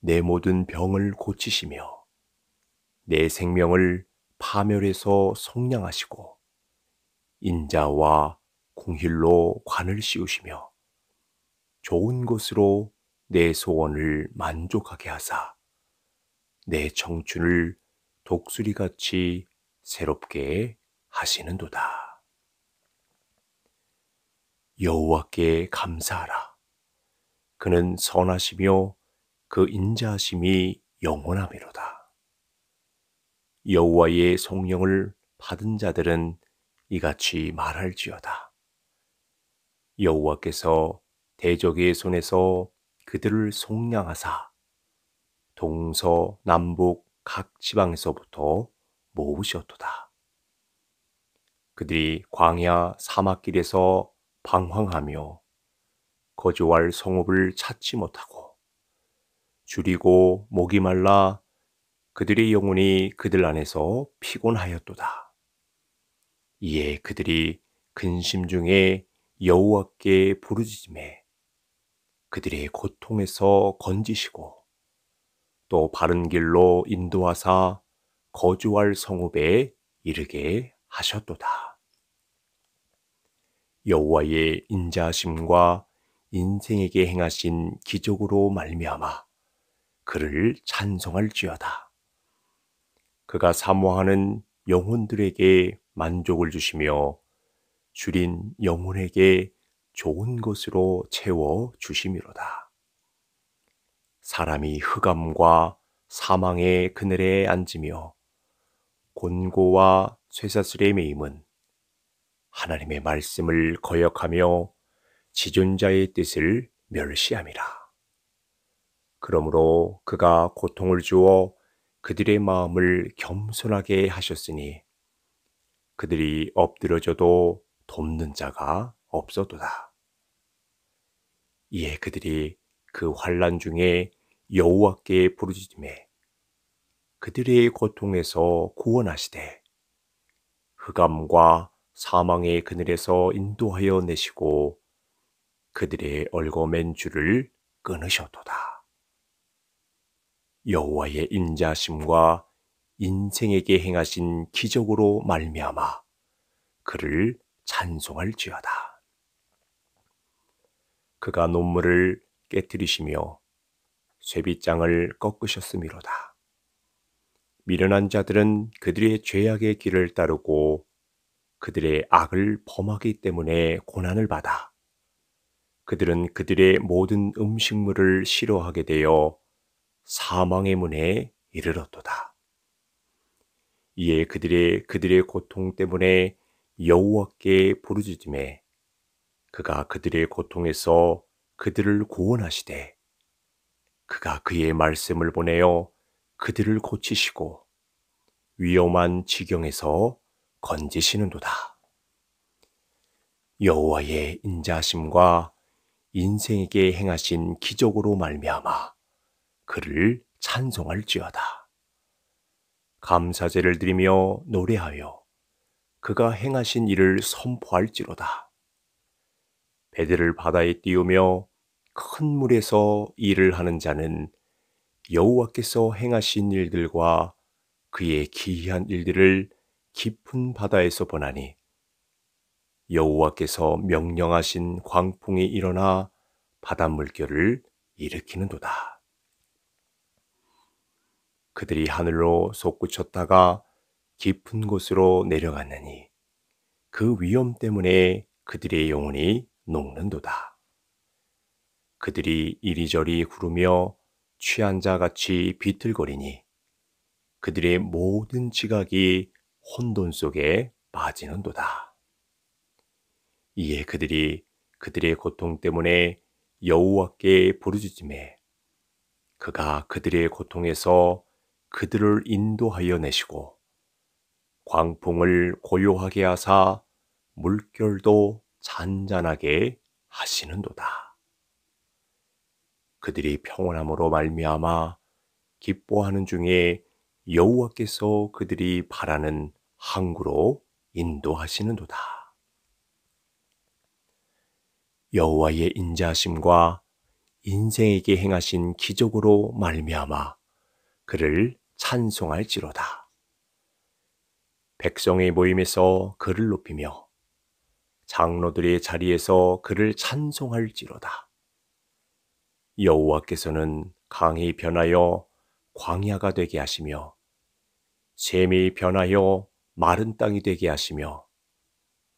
내 모든 병을 고치시며 내 생명을 파멸해서 속량하시고 인자와 공힐로 관을 씌우시며 좋은 곳으로 내 소원을 만족하게 하사 내 청춘을 독수리같이 새롭게 하시는도다. 여호와께 감사하라. 그는 선하시며 그 인자하심이 영원하미로다. 여호와의 성령을 받은 자들은 이같이 말할지어다. 여호와께서 대적의 손에서 그들을 속량하사 동서 남북 각 지방에서부터 모으셨도다. 그들이 광야 사막길에서 방황하며 거주할 성읍을 찾지 못하고 줄이고 목이 말라 그들의 영혼이 그들 안에서 피곤하였도다. 이에 그들이 근심 중에 여호와께 부르짖음에 그들의 고통에서 건지시고 또 바른 길로 인도하사 거주할 성읍에 이르게 하셨도다. 여호와의 인자심과 인생에게 행하신 기적으로 말미암아 그를 찬송할지어다. 그가 사모하는 영혼들에게 만족을 주시며 줄인 영혼에게 좋은 것으로 채워 주심이로다. 사람이 흑암과 사망의 그늘에 앉으며 곤고와 쇠사슬에 매임은 하나님의 말씀을 거역하며 지존자의 뜻을 멸시함이라. 그러므로 그가 고통을 주어 그들의 마음을 겸손하게 하셨으니 그들이 엎드려져도 돕는 자가 없어도다. 이에 그들이 그 환란 중에 여호와께 부르짖음에 그들의 고통에서 구원하시되 흑암과 사망의 그늘에서 인도하여 내시고 그들의 얼거맨 줄을 끊으셨도다. 여호와의 인자심과 인생에게 행하신 기적으로 말미암아 그를 찬송할지어다. 그가 논물을 깨뜨리시며 쇠빗장을 꺾으셨으미로다 미련한 자들은 그들의 죄악의 길을 따르고 그들의 악을 범하기 때문에 고난을 받아 그들은 그들의 모든 음식물을 싫어하게 되어 사망의 문에 이르렀도다. 이에 그들의 그들의 고통 때문에 여호와께 부르짖음에 그가 그들의 고통에서 그들을 구원하시되 그가 그의 말씀을 보내어 그들을 고치시고 위험한 지경에서 건지시는도다. 여호와의 인자심과 인생에게 행하신 기적으로 말미암아 그를 찬송할지어다. 감사제를 드리며 노래하여 그가 행하신 일을 선포할지로다. 배들을 바다에 띄우며 큰 물에서 일을 하는 자는 여호와께서 행하신 일들과 그의 기이한 일들을 깊은 바다에서 보나니 여호와께서 명령하신 광풍이 일어나 바닷물결을 일으키는도다. 그들이 하늘로 솟구쳤다가 깊은 곳으로 내려갔느니 그 위험 때문에 그들의 영혼이 녹는도다. 그들이 이리저리 구르며 취한 자 같이 비틀거리니 그들의 모든 지각이 혼돈 속에 빠지는도다. 이에 그들이 그들의 고통 때문에 여호와께 부르짖음에 그가 그들의 고통에서 그들을 인도하여 내시고 광풍을 고요하게 하사 물결도 잔잔하게 하시는도다. 그들이 평온함으로 말미암아 기뻐하는 중에 여호와께서 그들이 바라는 항구로 인도하시는도다. 여호와의 인자심과 인생에게 행하신 기적으로 말미암아 그를 찬송할지로다. 백성의 모임에서 그를 높이며 장로들의 자리에서 그를 찬송할지로다. 여호와께서는 강이 변하여 광야가 되게 하시며 샘이 변하여 마른 땅이 되게 하시며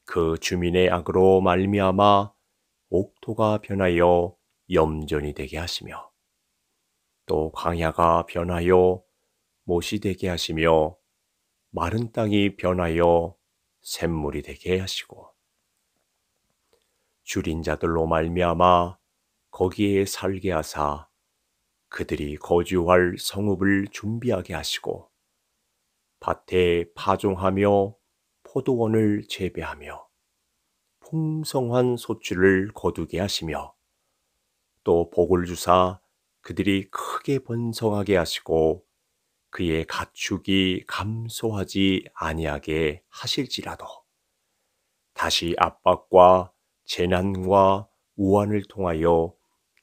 그 주민의 악으로 말미암아 옥토가 변하여 염전이 되게 하시며 또 광야가 변하여 못이 되게 하시며 마른 땅이 변하여 샘물이 되게 하시고 줄인 자들로 말미암아 거기에 살게 하사 그들이 거주할 성읍을 준비하게 하시고 밭에 파종하며 포도원을 재배하며 풍성한 소출을 거두게 하시며 또 복을 주사 그들이 크게 번성하게 하시고 그의 가축이 감소하지 아니하게 하실지라도 다시 압박과 재난과 우환을 통하여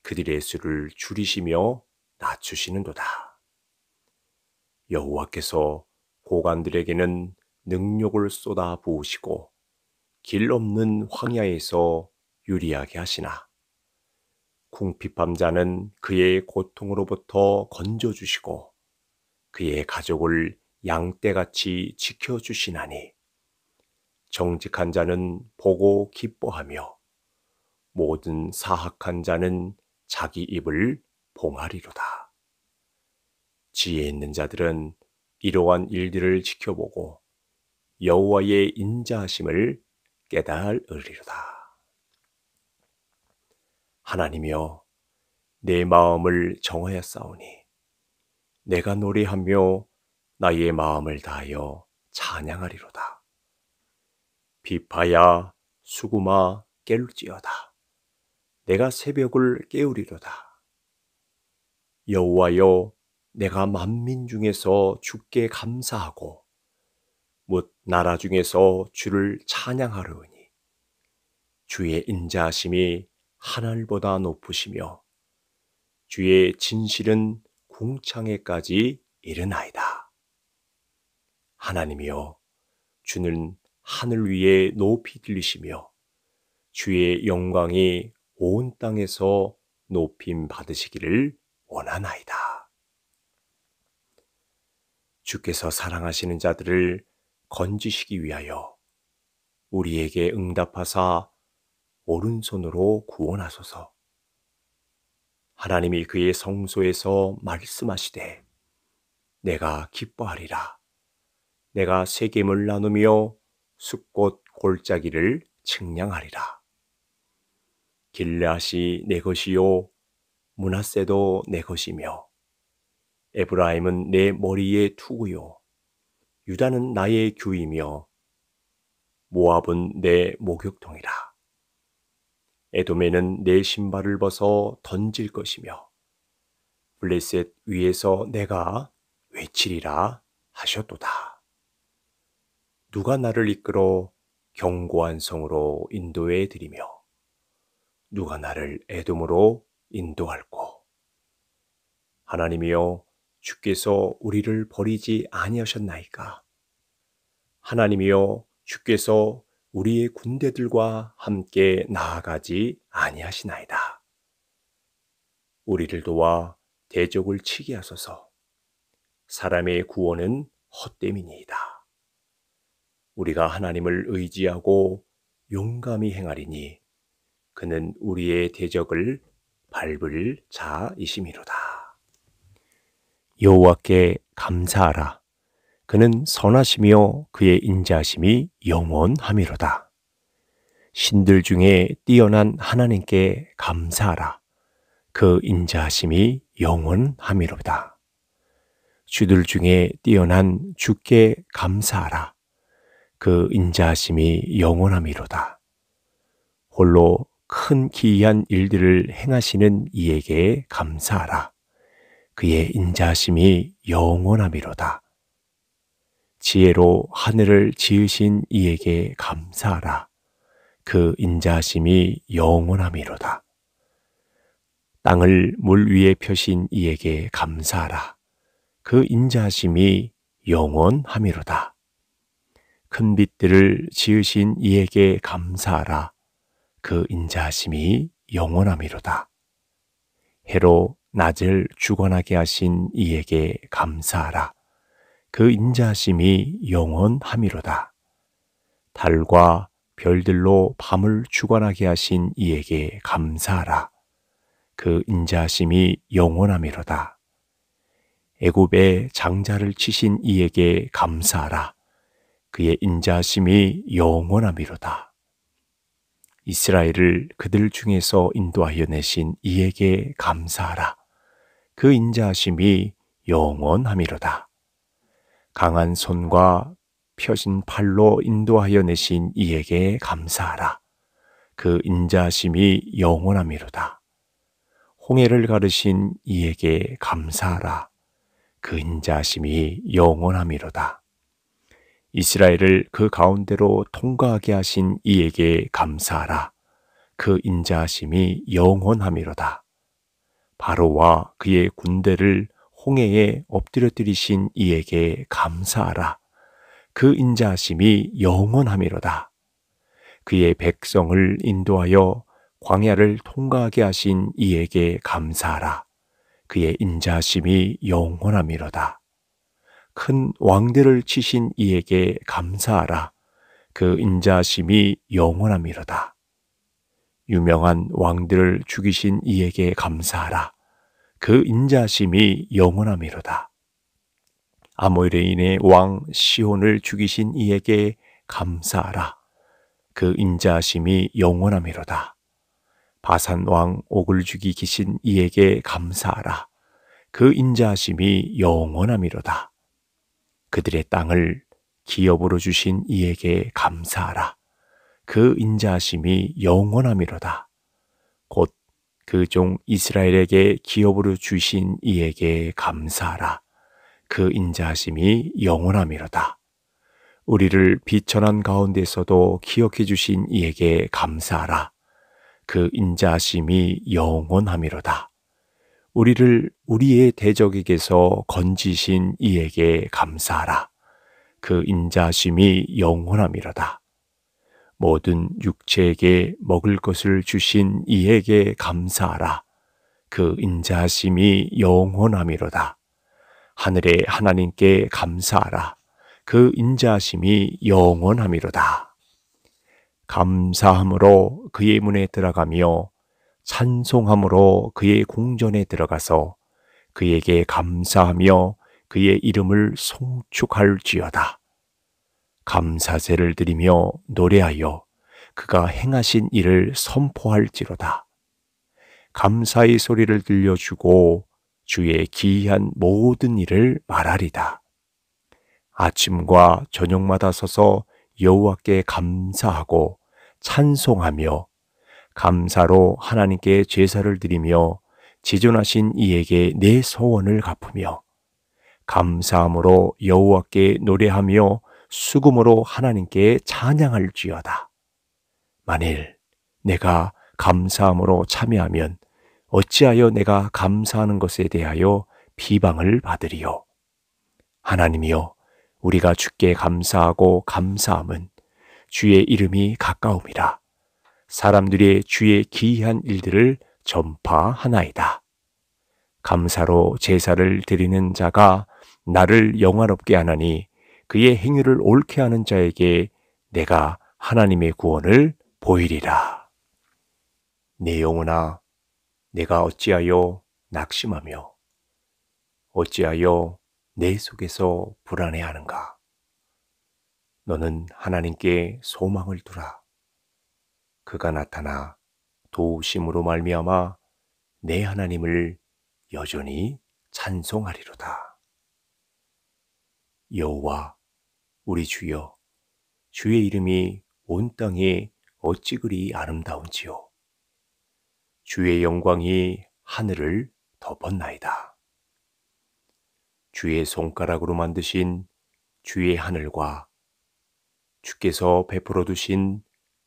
그들의 수를 줄이시며 낮추시는도다. 여호와께서 고관들에게는 능력을 쏟아 부으시고 길 없는 황야에서 유리하게 하시나 궁핍함자는 그의 고통으로부터 건져주시고 그의 가족을 양떼같이 지켜주시나니 정직한 자는 보고 기뻐하며 모든 사악한 자는 자기 입을 봉하리로다. 지혜 있는 자들은 이러한 일들을 지켜보고 여호와의 인자하심을 깨달으리로다. 하나님이여 내 마음을 정하였사오니 내가 노래하며 나의 마음을 다하여 찬양하리로다. 비파야 수구마 깰지어다. 내가 새벽을 깨우리로다. 여호와여 내가 만민 중에서 주께 감사하고 못 나라 중에서 주를 찬양하려니 주의 인자하심이 하늘보다 높으시며 주의 진실은 궁창에까지 이르나이다. 하나님이여 주는 하늘 위에 높이 들리시며 주의 영광이 온 땅에서 높임 받으시기를 원하나이다. 주께서 사랑하시는 자들을 건지시기 위하여 우리에게 응답하사 오른손으로 구원하소서. 하나님이 그의 성소에서 말씀하시되 내가 기뻐하리라. 내가 세겜을 나누며 숫꽃 골짜기를 측량하리라. 길앗이 내 것이요 문하세도 내 것이며 에브라임은 내 머리에 투구요 유다는 나의 규이며 모압은 내 목욕통이라 에돔에는 내 신발을 벗어 던질 것이며 블레셋 위에서 내가 외치리라 하셨도다. 누가 나를 이끌어 경고한 성으로 인도해 드리며 누가 나를 애돔으로 인도할꼬 하나님이여 주께서 우리를 버리지 아니하셨나이까 하나님이여 주께서 우리의 군대들과 함께 나아가지 아니하시나이다 우리를 도와 대적을 치게 하소서 사람의 구원은 헛됨이니이다 우리가 하나님을 의지하고 용감히 행하리니 그는 우리의 대적을 밟을 자이심이로다. 여호와께 감사하라. 그는 선하시며 그의 인자심이 영원함이로다. 신들 중에 뛰어난 하나님께 감사하라. 그 인자심이 영원함이로다. 주들 중에 뛰어난 주께 감사하라. 그 인자하심이 영원함이로다. 홀로 큰 기이한 일들을 행하시는 이에게 감사하라. 그의 인자하심이 영원함이로다. 지혜로 하늘을 지으신 이에게 감사하라. 그 인자하심이 영원함이로다. 땅을 물 위에 펴신 이에게 감사하라. 그 인자하심이 영원함이로다. 큰 빛들을 지으신 이에게 감사하라. 그 인자하심이 영원함이로다. 해로 낮을 주관하게 하신 이에게 감사하라. 그 인자하심이 영원함이로다. 달과 별들로 밤을 주관하게 하신 이에게 감사하라. 그 인자하심이 영원함이로다. 애굽의 장자를 치신 이에게 감사하라. 그의 인자심이 영원함이로다. 이스라엘을 그들 중에서 인도하여 내신 이에게 감사하라. 그 인자심이 영원함이로다. 강한 손과 펴신 팔로 인도하여 내신 이에게 감사하라. 그 인자심이 영원함이로다. 홍해를 가르신 이에게 감사하라. 그 인자심이 영원함이로다. 이스라엘을 그 가운데로 통과하게 하신 이에게 감사하라. 그인자심이 영원함이로다. 바로와 그의 군대를 홍해에 엎드려뜨리신 이에게 감사하라. 그인자심이 영원함이로다. 그의 백성을 인도하여 광야를 통과하게 하신 이에게 감사하라. 그의 인자심이 영원함이로다. 큰 왕대를 치신 이에게 감사하라. 그 인자심이 영원함이로다. 유명한 왕들을 죽이신 이에게 감사하라. 그 인자심이 영원함이로다. 아모레인의 왕 시온을 죽이신 이에게 감사하라. 그 인자심이 영원함이로다. 바산 왕 옥을 죽이기신 이에게 감사하라. 그 인자심이 영원함이로다. 그들의 땅을 기업으로 주신 이에게 감사하라. 그 인자하심이 영원함이로다. 곧 그 종 이스라엘에게 기업으로 주신 이에게 감사하라. 그 인자하심이 영원함이로다. 우리를 비천한 가운데서도 기억해 주신 이에게 감사하라. 그 인자하심이 영원함이로다. 우리를 우리의 대적에게서 건지신 이에게 감사하라. 그 인자심이 영원함이로다. 모든 육체에게 먹을 것을 주신 이에게 감사하라. 그 인자심이 영원함이로다. 하늘의 하나님께 감사하라. 그 인자심이 영원함이로다. 감사함으로 그의 문에 들어가며 찬송함으로 그의 궁전에 들어가서 그에게 감사하며 그의 이름을 송축할지어다. 감사제를 드리며 노래하여 그가 행하신 일을 선포할지로다. 감사의 소리를 들려주고 주의 기이한 모든 일을 말하리다. 아침과 저녁마다 서서 여호와께 감사하고 찬송하며 감사로 하나님께 제사를 드리며 지존하신 이에게 내 소원을 갚으며 감사함으로 여호와께 노래하며 수금으로 하나님께 찬양할지어다. 만일 내가 감사함으로 참여하면 어찌하여 내가 감사하는 것에 대하여 비방을 받으리요. 하나님이여, 우리가 주께 감사하고 감사함은 주의 이름이 가까움이라. 사람들의 주의 기이한 일들을 전파하나이다. 감사로 제사를 드리는 자가 나를 영화롭게 하나니 그의 행위를 옳게 하는 자에게 내가 하나님의 구원을 보이리라. 내 영혼아, 내가 어찌하여 낙심하며 어찌하여 내 속에서 불안해하는가? 너는 하나님께 소망을 두라. 그가 나타나 도우심으로 말미암아 내 하나님을 여전히 찬송하리로다. 여호와 우리 주여 주의 이름이 온 땅에 어찌 그리 아름다운지요. 주의 영광이 하늘을 덮었나이다. 주의 손가락으로 만드신 주의 하늘과 주께서 베풀어 두신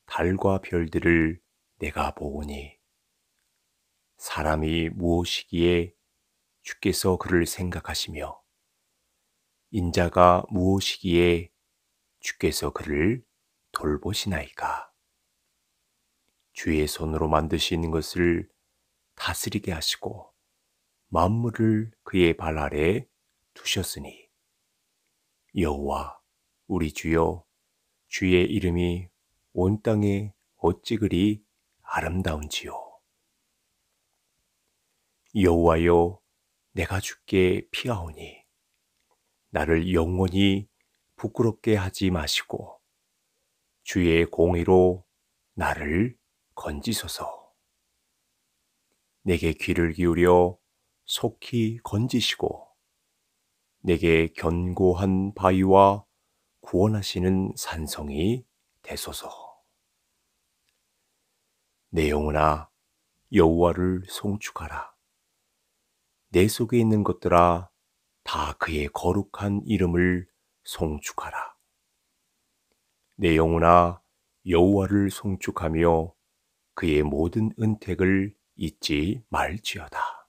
달과 별들을 내가 보오니 사람이 무엇이기에 주께서 그를 생각하시며 인자가 무엇이기에 주께서 그를 돌보시나이까 주의 손으로 만드시는 것을 다스리게 하시고 만물을 그의 발 아래 두셨으니 여호와 우리 주여 주의 이름이 온 땅이 어찌 그리 아름다운지요. 여호와여, 내가 죽게 피하오니 나를 영원히 부끄럽게 하지 마시고 주의 공의로 나를 건지소서. 내게 귀를 기울여 속히 건지시고 내게 견고한 바위와 구원하시는 산성이 되소서. 내 영혼아 여호와를 송축하라. 내 속에 있는 것들아 다 그의 거룩한 이름을 송축하라. 내 영혼아 여호와를 송축하며 그의 모든 은택을 잊지 말지어다.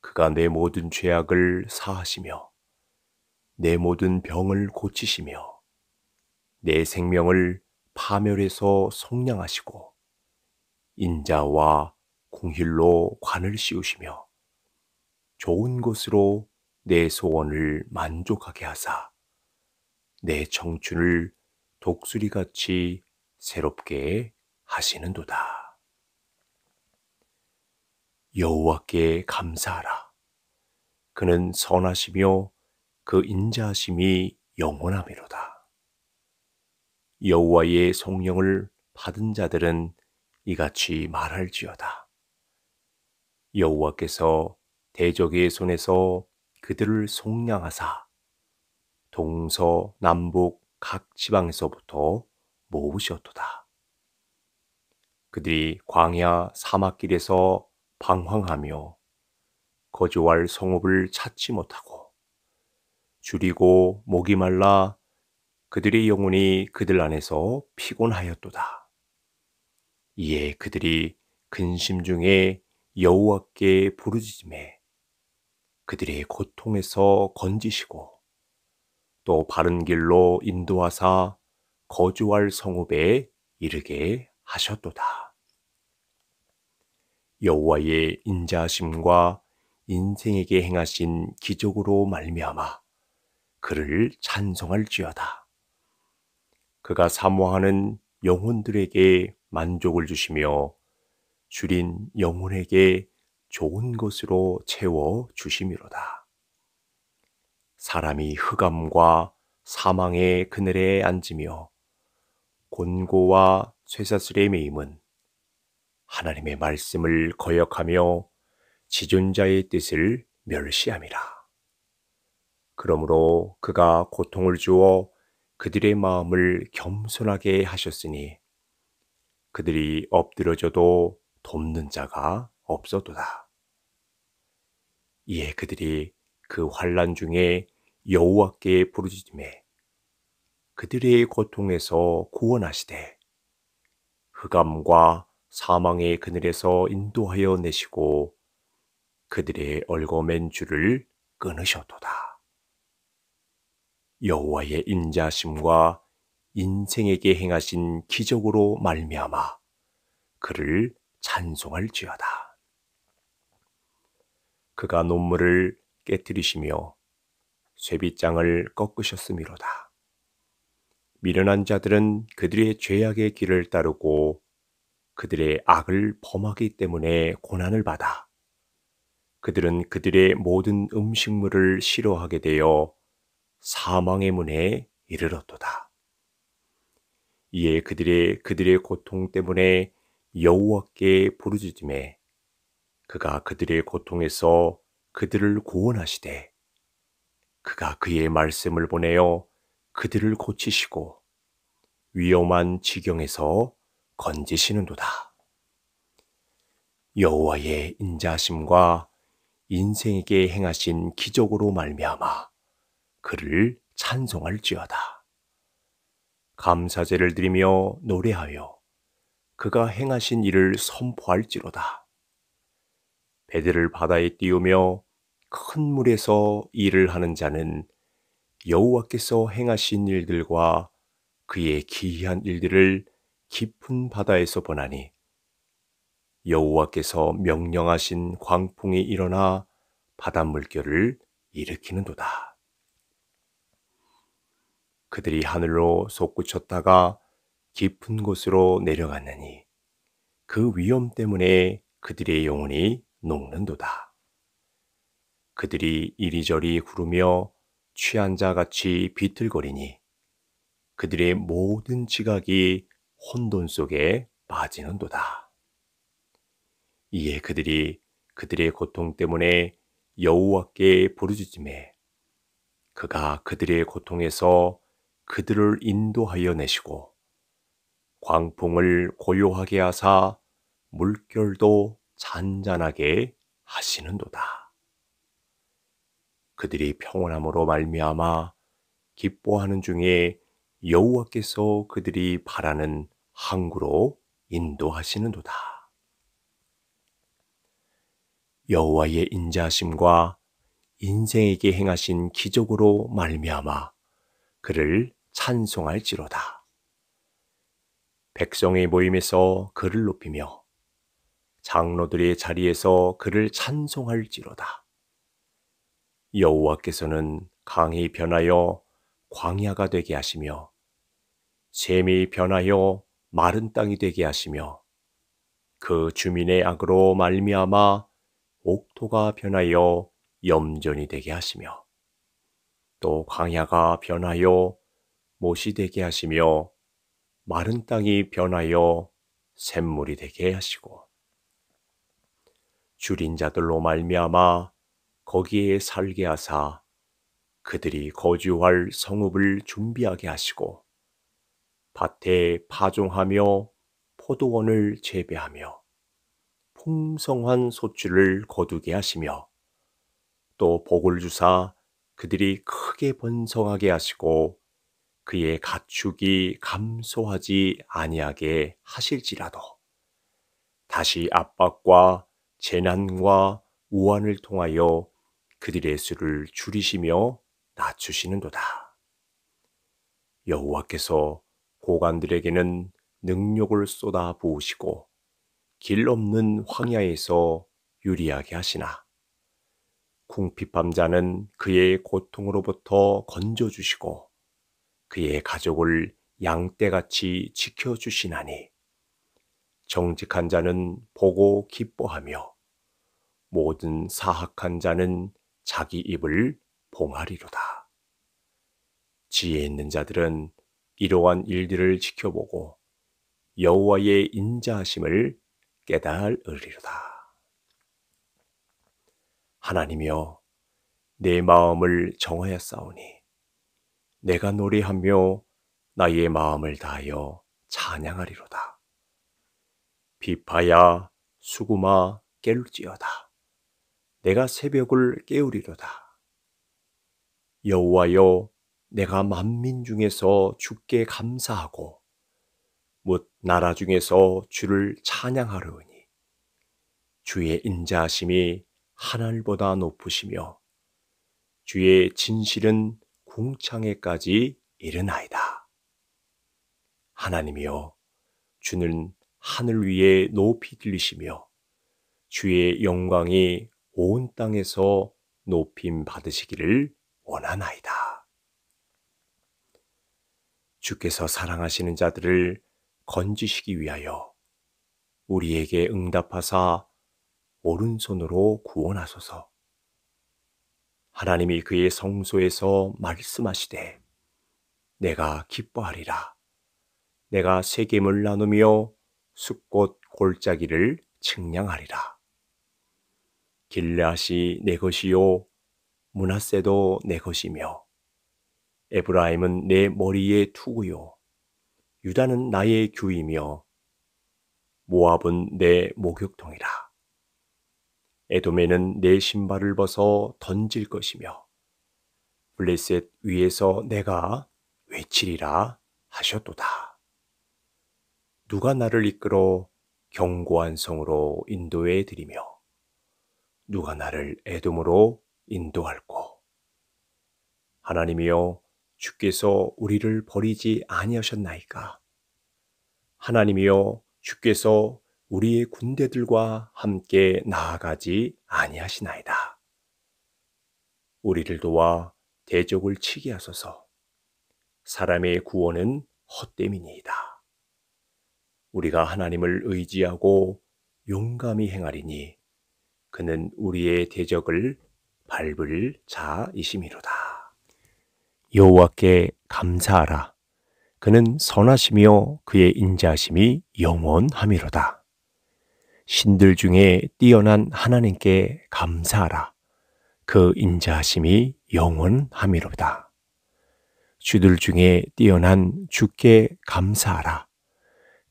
그가 내 모든 죄악을 사하시며 내 모든 병을 고치시며 내 생명을 파멸해서 속량하시고 인자와 공힐로 관을 씌우시며 좋은 곳으로내 소원을 만족하게 하사 내 청춘을 독수리같이 새롭게 하시는도다. 여호와께 감사하라. 그는 선하시며 그 인자하심이 영원하미로다. 여호와의 성령을 받은 자들은 이같이 말할지어다. 여호와께서 대적의 손에서 그들을 속량하사 동서 남북 각 지방에서부터 모으셨도다. 그들이 광야 사막길에서 방황하며 거주할 성읍을 찾지 못하고 줄이고 목이 말라 그들의 영혼이 그들 안에서 피곤하였도다. 이에 그들이 근심 중에 여호와께 부르짖음에 그들의 고통에서 건지시고 또 바른 길로 인도하사 거주할 성읍에 이르게 하셨도다. 여호와의 인자심과 인생에게 행하신 기적으로 말미암아 그를 찬송할지어다. 그가 사모하는 영혼들에게 만족을 주시며 줄인 영혼에게 좋은 것으로 채워 주심이로다. 사람이 흑암과 사망의 그늘에 앉으며 곤고와 쇠사슬의 매임은 하나님의 말씀을 거역하며 지존자의 뜻을 멸시함이라. 그러므로 그가 고통을 주어 그들의 마음을 겸손하게 하셨으니 그들이 엎드려져도 돕는 자가 없어도다. 이에 그들이 그 환란 중에 여호와께 부르짖음에 그들의 고통에서 구원하시되 흑암과 사망의 그늘에서 인도하여 내시고 그들의 얼거맨 줄을 끊으셨도다. 여호와의 인자심과 인생에게 행하신 기적으로 말미암아 그를 찬송할지어다. 그가 논문을 깨뜨리시며 쇠빗장을 꺾으셨음이로다. 미련한 자들은 그들의 죄악의 길을 따르고 그들의 악을 범하기 때문에 고난을 받아 그들은 그들의 모든 음식물을 싫어하게 되어 사망의 문에 이르렀도다. 이에 예, 그들의 그들의 고통 때문에 여호와께 부르짖음에 그가 그들의 고통에서 그들을 구원하시되 그가 그의 말씀을 보내어 그들을 고치시고 위험한 지경에서 건지시는도다. 여호와의 인자심과 인생에게 행하신 기적으로 말미암아 그를 찬송할지어다. 감사제를 드리며 노래하여 그가 행하신 일을 선포할지로다. 배들을 바다에 띄우며 큰 물에서 일을 하는 자는 여호와께서 행하신 일들과 그의 기이한 일들을 깊은 바다에서 보나니 여호와께서 명령하신 광풍이 일어나 바닷물결을 일으키는도다. 그들이 하늘로 솟구쳤다가 깊은 곳으로 내려갔느니 그 위험 때문에 그들의 영혼이 녹는도다. 그들이 이리저리 구르며 취한 자 같이 비틀거리니 그들의 모든 지각이 혼돈 속에 빠지는도다. 이에 그들이 그들의 고통 때문에 여호와께 부르짖음에 그가 그들의 고통에서 그들을 인도하여 내시고 광풍을 고요하게 하사 물결도 잔잔하게 하시는도다. 그들이 평온함으로 말미암아 기뻐하는 중에 여호와께서 그들이 바라는 항구로 인도하시는도다. 여호와의 인자심과 인생에게 행하신 기적으로 말미암아 그를 찬송할지로다. 백성의 모임에서 그를 높이며 장로들의 자리에서 그를 찬송할지로다. 여호와께서는 강이 변하여 광야가 되게 하시며 샘이 변하여 마른 땅이 되게 하시며 그 주민의 악으로 말미암아 옥토가 변하여 염전이 되게 하시며 또 광야가 변하여 못이 되게 하시며 마른 땅이 변하여 샘물이 되게 하시고 줄인 자들로 말미암아 거기에 살게 하사 그들이 거주할 성읍을 준비하게 하시고 밭에 파종하며 포도원을 재배하며 풍성한 소출을 거두게 하시며 또 복을 주사 그들이 크게 번성하게 하시고 그의 가축이 감소하지 아니하게 하실지라도 다시 압박과 재난과 우환을 통하여 그들의 수를 줄이시며 낮추시는도다. 여호와께서 고관들에게는 능력을 쏟아 부으시고 길 없는 황야에서 유리하게 하시나 궁핍함자는 그의 고통으로부터 건져주시고 그의 가족을 양떼같이 지켜주시나니 정직한 자는 보고 기뻐하며 모든 사악한 자는 자기 입을 봉하리로다. 지혜 있는 자들은 이러한 일들을 지켜보고 여호와의 인자하심을 깨달으리로다. 하나님이여 내 마음을 정하였사오니 내가 노래하며 나의 마음을 다하여 찬양하리로다. 비파야 수구마 깰지어다. 내가 새벽을 깨우리로다. 여호와여 내가 만민 중에서 주께 감사하고 못 나라 중에서 주를 찬양하려니 주의 인자하심이 하늘보다 높으시며 주의 진실은 궁창에까지 이르나이다. 하나님이여, 주는 하늘 위에 높이 들리시며 주의 영광이 온 땅에서 높임 받으시기를 원하나이다. 주께서 사랑하시는 자들을 건지시기 위하여 우리에게 응답하사 오른손으로 구원하소서. 하나님이 그의 성소에서 말씀하시되 내가 기뻐하리라. 내가 세겜을 나누며 숫꽃 골짜기를 측량하리라. 길앗시내 것이요 문하세도 내 것이며 에브라임은 내 머리에 투구요 유다는 나의 규이며 모압은 내 목욕통이라. 에돔에는 내 신발을 벗어 던질 것이며 블레셋 위에서 내가 외치리라 하셨도다. 누가 나를 이끌어 견고한 성으로 인도해 드리며 누가 나를 에돔으로 인도할꼬 하나님이여 주께서 우리를 버리지 아니하셨나이까 하나님이여 주께서 우리의 군대들과 함께 나아가지 아니하시나이다. 우리를 도와 대적을 치게 하소서. 사람의 구원은 헛됨이니이다. 우리가 하나님을 의지하고 용감히 행하리니 그는 우리의 대적을 밟을 자이심이로다. 여호와께 감사하라. 그는 선하시며 그의 인자하심이 영원함이로다. 신들 중에 뛰어난 하나님께 감사하라. 그 인자하심이 영원함이로다. 주들 중에 뛰어난 주께 감사하라.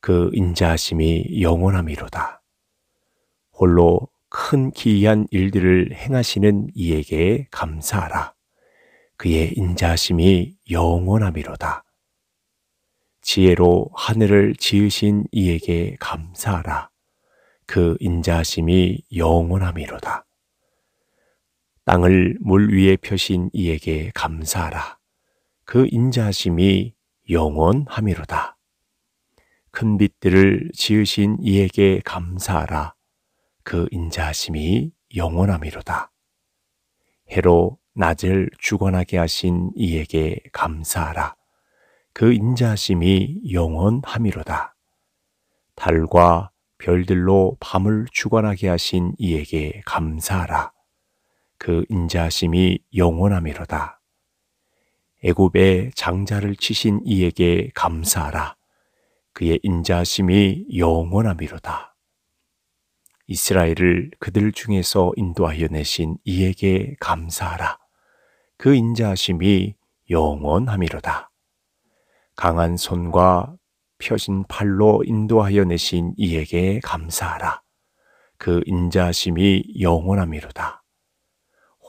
그 인자하심이 영원함이로다. 홀로 큰 기이한 일들을 행하시는 이에게 감사하라. 그의 인자심이 영원함이로다. 지혜로 하늘을 지으신 이에게 감사하라. 그 인자심이 영원함이로다. 땅을 물 위에 펴신 이에게 감사하라. 그 인자심이 영원함이로다. 큰 빛들을 지으신 이에게 감사하라. 그 인자심이 영원함이로다. 해로 낮을 주관하게 하신 이에게 감사하라. 그 인자심이 영원함이로다. 달과 별들로 밤을 주관하게 하신 이에게 감사하라. 그 인자심이 영원함이로다. 애굽의 장자를 치신 이에게 감사하라. 그의 인자심이 영원함이로다. 이스라엘을 그들 중에서 인도하여 내신 이에게 감사하라. 그 인자심이 영원함이로다. 강한 손과 펴신 팔로 인도하여 내신 이에게 감사하라. 그 인자심이 영원함이로다.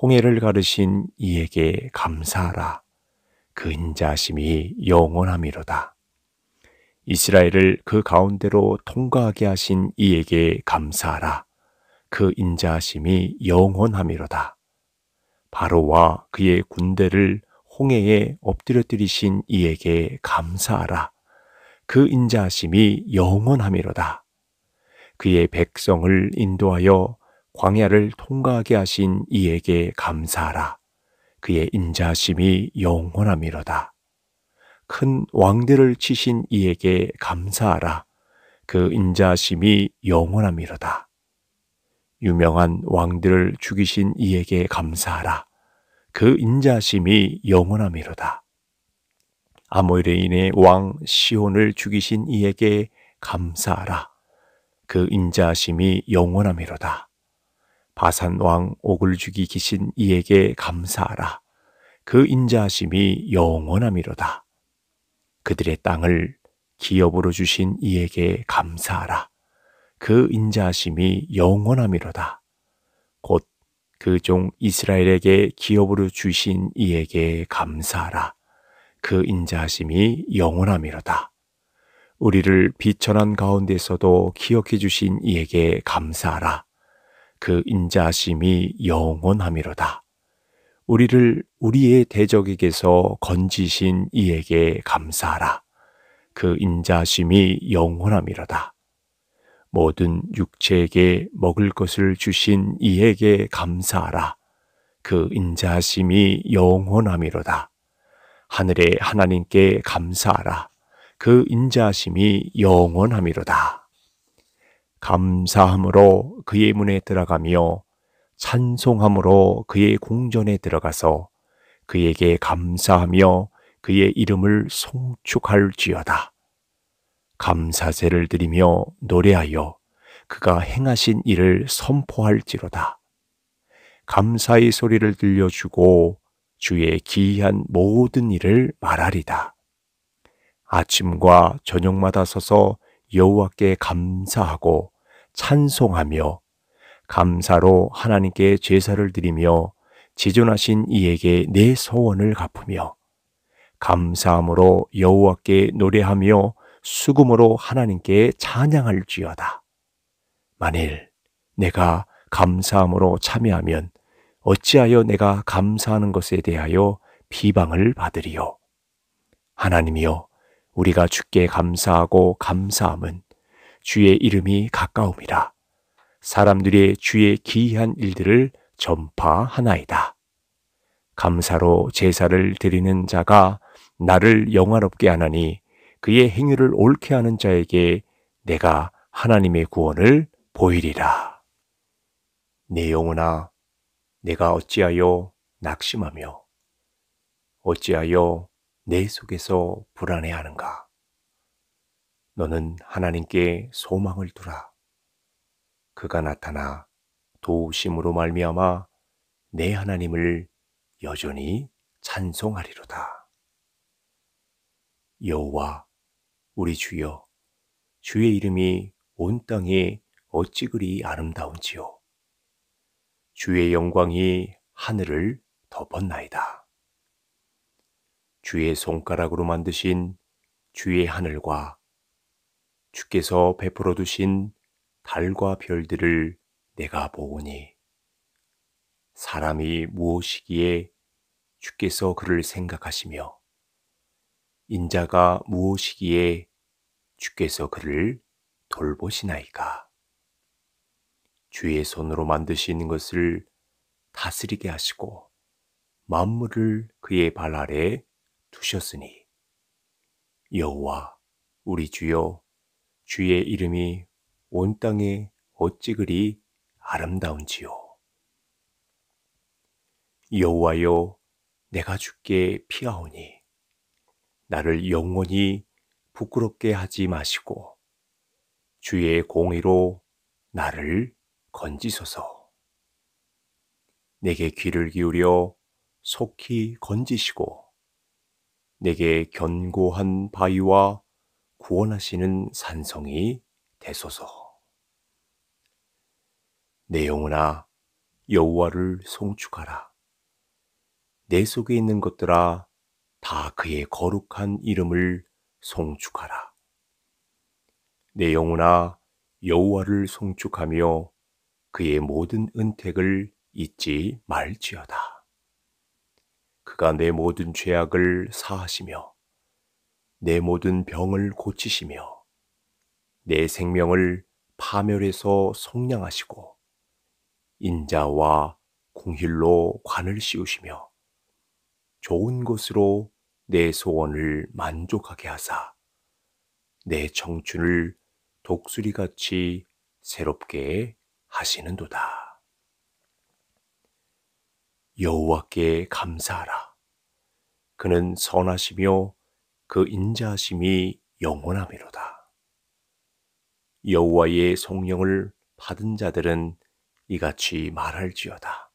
홍해를 가르신 이에게 감사하라. 그 인자심이 영원함이로다. 이스라엘을 그 가운데로 통과하게 하신 이에게 감사하라. 그 인자심이 영원함이로다. 바로와 그의 군대를 홍해에 엎드려뜨리신 이에게 감사하라. 그 인자하심이 영원함이로다. 그의 백성을 인도하여 광야를 통과하게 하신 이에게 감사하라. 그의 인자하심이 영원함이로다. 큰 왕들을 치신 이에게 감사하라. 그 인자하심이 영원함이로다. 유명한 왕들을 죽이신 이에게 감사하라. 그 인자심이 영원함이로다. 아모레인의 왕 시온을 죽이신 이에게 감사하라. 그 인자심이 영원함이로다. 바산 왕 옥을 죽이기신 이에게 감사하라. 그 인자심이 영원함이로다. 그들의 땅을 기업으로 주신 이에게 감사하라. 그 인자심이 영원함이로다. 곧 그 종 이스라엘에게 기업으로 주신 이에게 감사하라. 그 인자하심이 영원함이로다. 우리를 비천한 가운데서도 기억해 주신 이에게 감사하라. 그 인자하심이 영원함이로다. 우리를 우리의 대적에게서 건지신 이에게 감사하라. 그 인자심이 영원함이로다. 모든 육체에게 먹을 것을 주신 이에게 감사하라. 그 인자심이 영원함이로다. 하늘의 하나님께 감사하라. 그 인자심이 영원함이로다. 감사함으로 그의 문에 들어가며 찬송함으로 그의 궁전에 들어가서 그에게 감사하며 그의 이름을 송축할지어다. 감사제를 드리며 노래하여 그가 행하신 일을 선포할지로다. 감사의 소리를 들려주고 주의 기이한 모든 일을 말하리다. 아침과 저녁마다 서서 여호와께 감사하고 찬송하며 감사로 하나님께 제사를 드리며 지존하신 이에게 내 소원을 갚으며 감사함으로 여호와께 노래하며 수금으로 하나님께 찬양할지어다. 만일 내가 감사함으로 참여하면 어찌하여 내가 감사하는 것에 대하여 비방을 받으리요. 하나님이여, 우리가 주께 감사하고 감사함은 주의 이름이 가까움이라. 사람들의 주의 기이한 일들을 전파하나이다. 감사로 제사를 드리는 자가 나를 영화롭게 하나니 그의 행위를 옳게 하는 자에게 내가 하나님의 구원을 보이리라. 내 영혼아, 내가 어찌하여 낙심하며 어찌하여 내 속에서 불안해하는가? 너는 하나님께 소망을 두라. 그가 나타나 도우심으로 말미암아 내 하나님을 여전히 찬송하리로다. 여호와 우리 주여 주의 이름이 온 땅에 어찌 그리 아름다운지요. 주의 영광이 하늘을 덮었나이다. 주의 손가락으로 만드신 주의 하늘과 주께서 베풀어 두신 달과 별들을 내가 보오니 사람이 무엇이기에 주께서 그를 생각하시며 인자가 무엇이기에 주께서 그를 돌보시나이까. 주의 손으로 만드신 것을 다스리게 하시고 만물을 그의 발 아래 두셨으니 여호와 우리 주여 주의 이름이 온 땅에 어찌 그리 아름다운지요 여호와여 내가 주께 피하오니 나를 영원히 부끄럽게 하지 마시고 주의 공의로 나를 건지소서. 내게 귀를 기울여 속히 건지시고 내게 견고한 바위와 구원하시는 산성이 되소서. 내 영혼아 여호와를 송축하라. 내 속에 있는 것들아 다 그의 거룩한 이름을 송축하라. 내 영혼아 여호와를 송축하며 그의 모든 은택을 잊지 말지어다. 그가 내 모든 죄악을 사하시며 내 모든 병을 고치시며 내 생명을 파멸해서 속량하시고 인자와 공힐로 관을 씌우시며 좋은 것으로 내 소원을 만족하게 하사 내 청춘을 독수리같이 새롭게 하시는도다. 여호와께 감사하라. 그는 선하시며 그 인자하심이 영원함이로다. 여호와의 성령을 받은 자들은 이같이 말할지어다.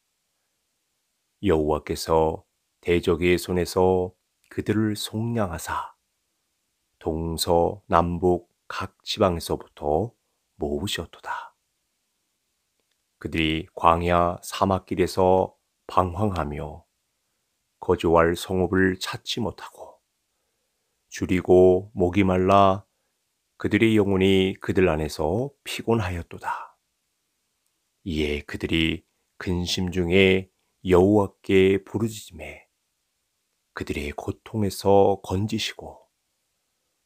여호와께서 대적의 손에서 그들을 속량하사 동서 남북 각 지방에서부터 모으셨도다. 그들이 광야 사막길에서 방황하며 거주할 성읍을 찾지 못하고 줄이고 목이 말라 그들의 영혼이 그들 안에서 피곤하였도다. 이에 그들이 근심 중에 여호와께 부르짖음에 그들의 고통에서 건지시고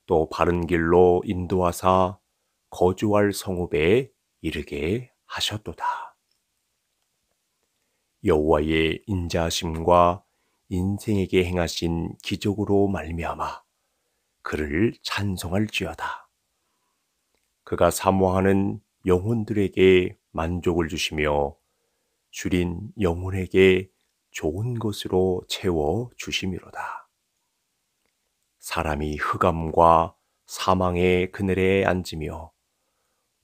또 바른 길로 인도하사 거주할 성읍에 이르게 하셨도다. 여호와의 인자심과 인생에게 행하신 기적으로 말미암아 그를 찬송할지어다. 그가 사모하는 영혼들에게 만족을 주시며 줄인 영혼에게 좋은 것으로 채워 주심이로다. 사람이 흑암과 사망의 그늘에 앉으며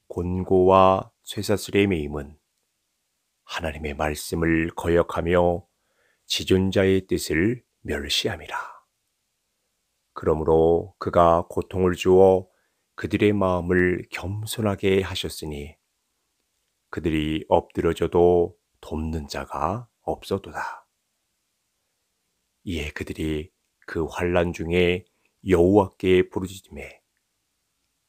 곤고와 쇠사슬의 매임은 하나님의 말씀을 거역하며 지존자의 뜻을 멸시함이라. 그러므로 그가 고통을 주어 그들의 마음을 겸손하게 하셨으니 그들이 엎드려져도 돕는 자가 없어도다. 이에 그들이 그 환란 중에 여호와께 부르짖음에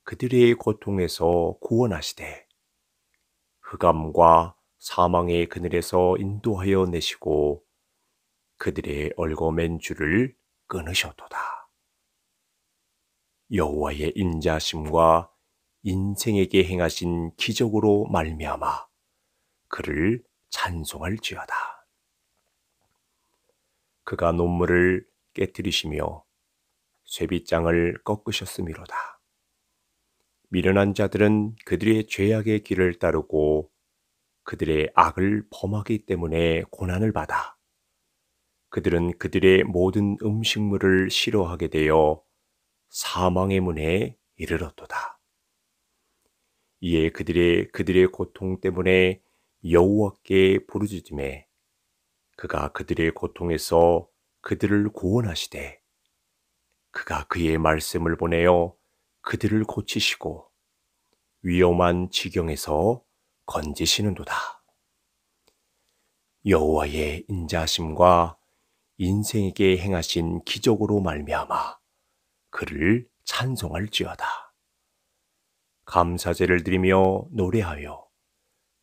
그들의 고통에서 구원하시되 흑암과 사망의 그늘에서 인도하여 내시고 그들의 얼거맨 줄을 끊으셨도다. 여호와의 인자심과 인생에게 행하신 기적으로 말미암아 그를 찬송할지어다. 그가 논문을 깨뜨리시며 쇠빗장을 꺾으셨음이로다. 미련한 자들은 그들의 죄악의 길을 따르고 그들의 악을 범하기 때문에 고난을 받아 그들은 그들의 모든 음식물을 싫어하게 되어 사망의 문에 이르렀도다. 이에 그들의 그들의 고통 때문에 여호와께 부르짖음에 그가 그들의 고통에서 그들을 구원하시되 그가 그의 말씀을 보내어 그들을 고치시고 위험한 지경에서 건지시는도다. 여호와의 인자심과 인생에게 행하신 기적으로 말미암아 그를 찬송할지어다. 감사제를 드리며 노래하여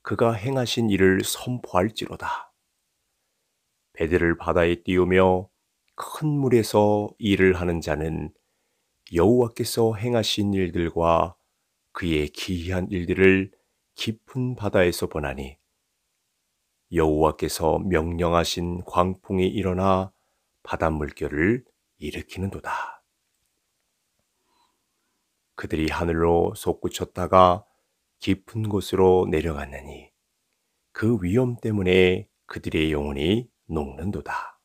그가 행하신 일을 선포할지로다. 배들을 바다에 띄우며 큰 물에서 일을 하는 자는 여호와께서 행하신 일들과 그의 기이한 일들을 깊은 바다에서 보나니 여호와께서 명령하신 광풍이 일어나 바닷물결을 일으키는도다. 그들이 하늘로 솟구쳤다가 깊은 곳으로 내려갔느니 그 위험 때문에 그들의 영혼이 녹는도다.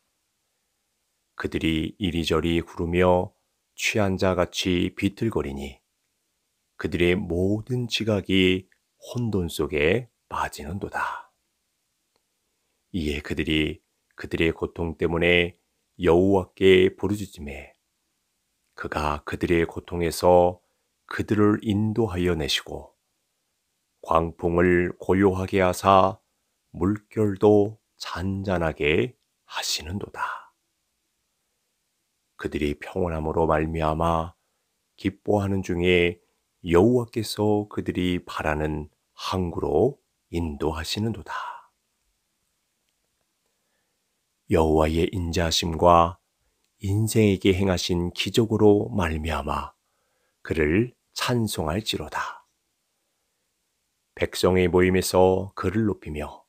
그들이 이리저리 구르며 취한 자 같이 비틀거리니 그들의 모든 지각이 혼돈 속에 빠지는도다. 이에 그들이 그들의 고통 때문에 여호와께 부르짖음에 그가 그들의 고통에서 그들을 인도하여 내시고 광풍을 고요하게 하사 물결도 잔잔하게 하시는도다. 그들이 평온함으로 말미암아 기뻐하는 중에 여호와께서 그들이 바라는 항구로 인도하시는도다. 여호와의 인자심과 인생에게 행하신 기적으로 말미암아 그를 찬송할지로다. 백성의 모임에서 그를 높이며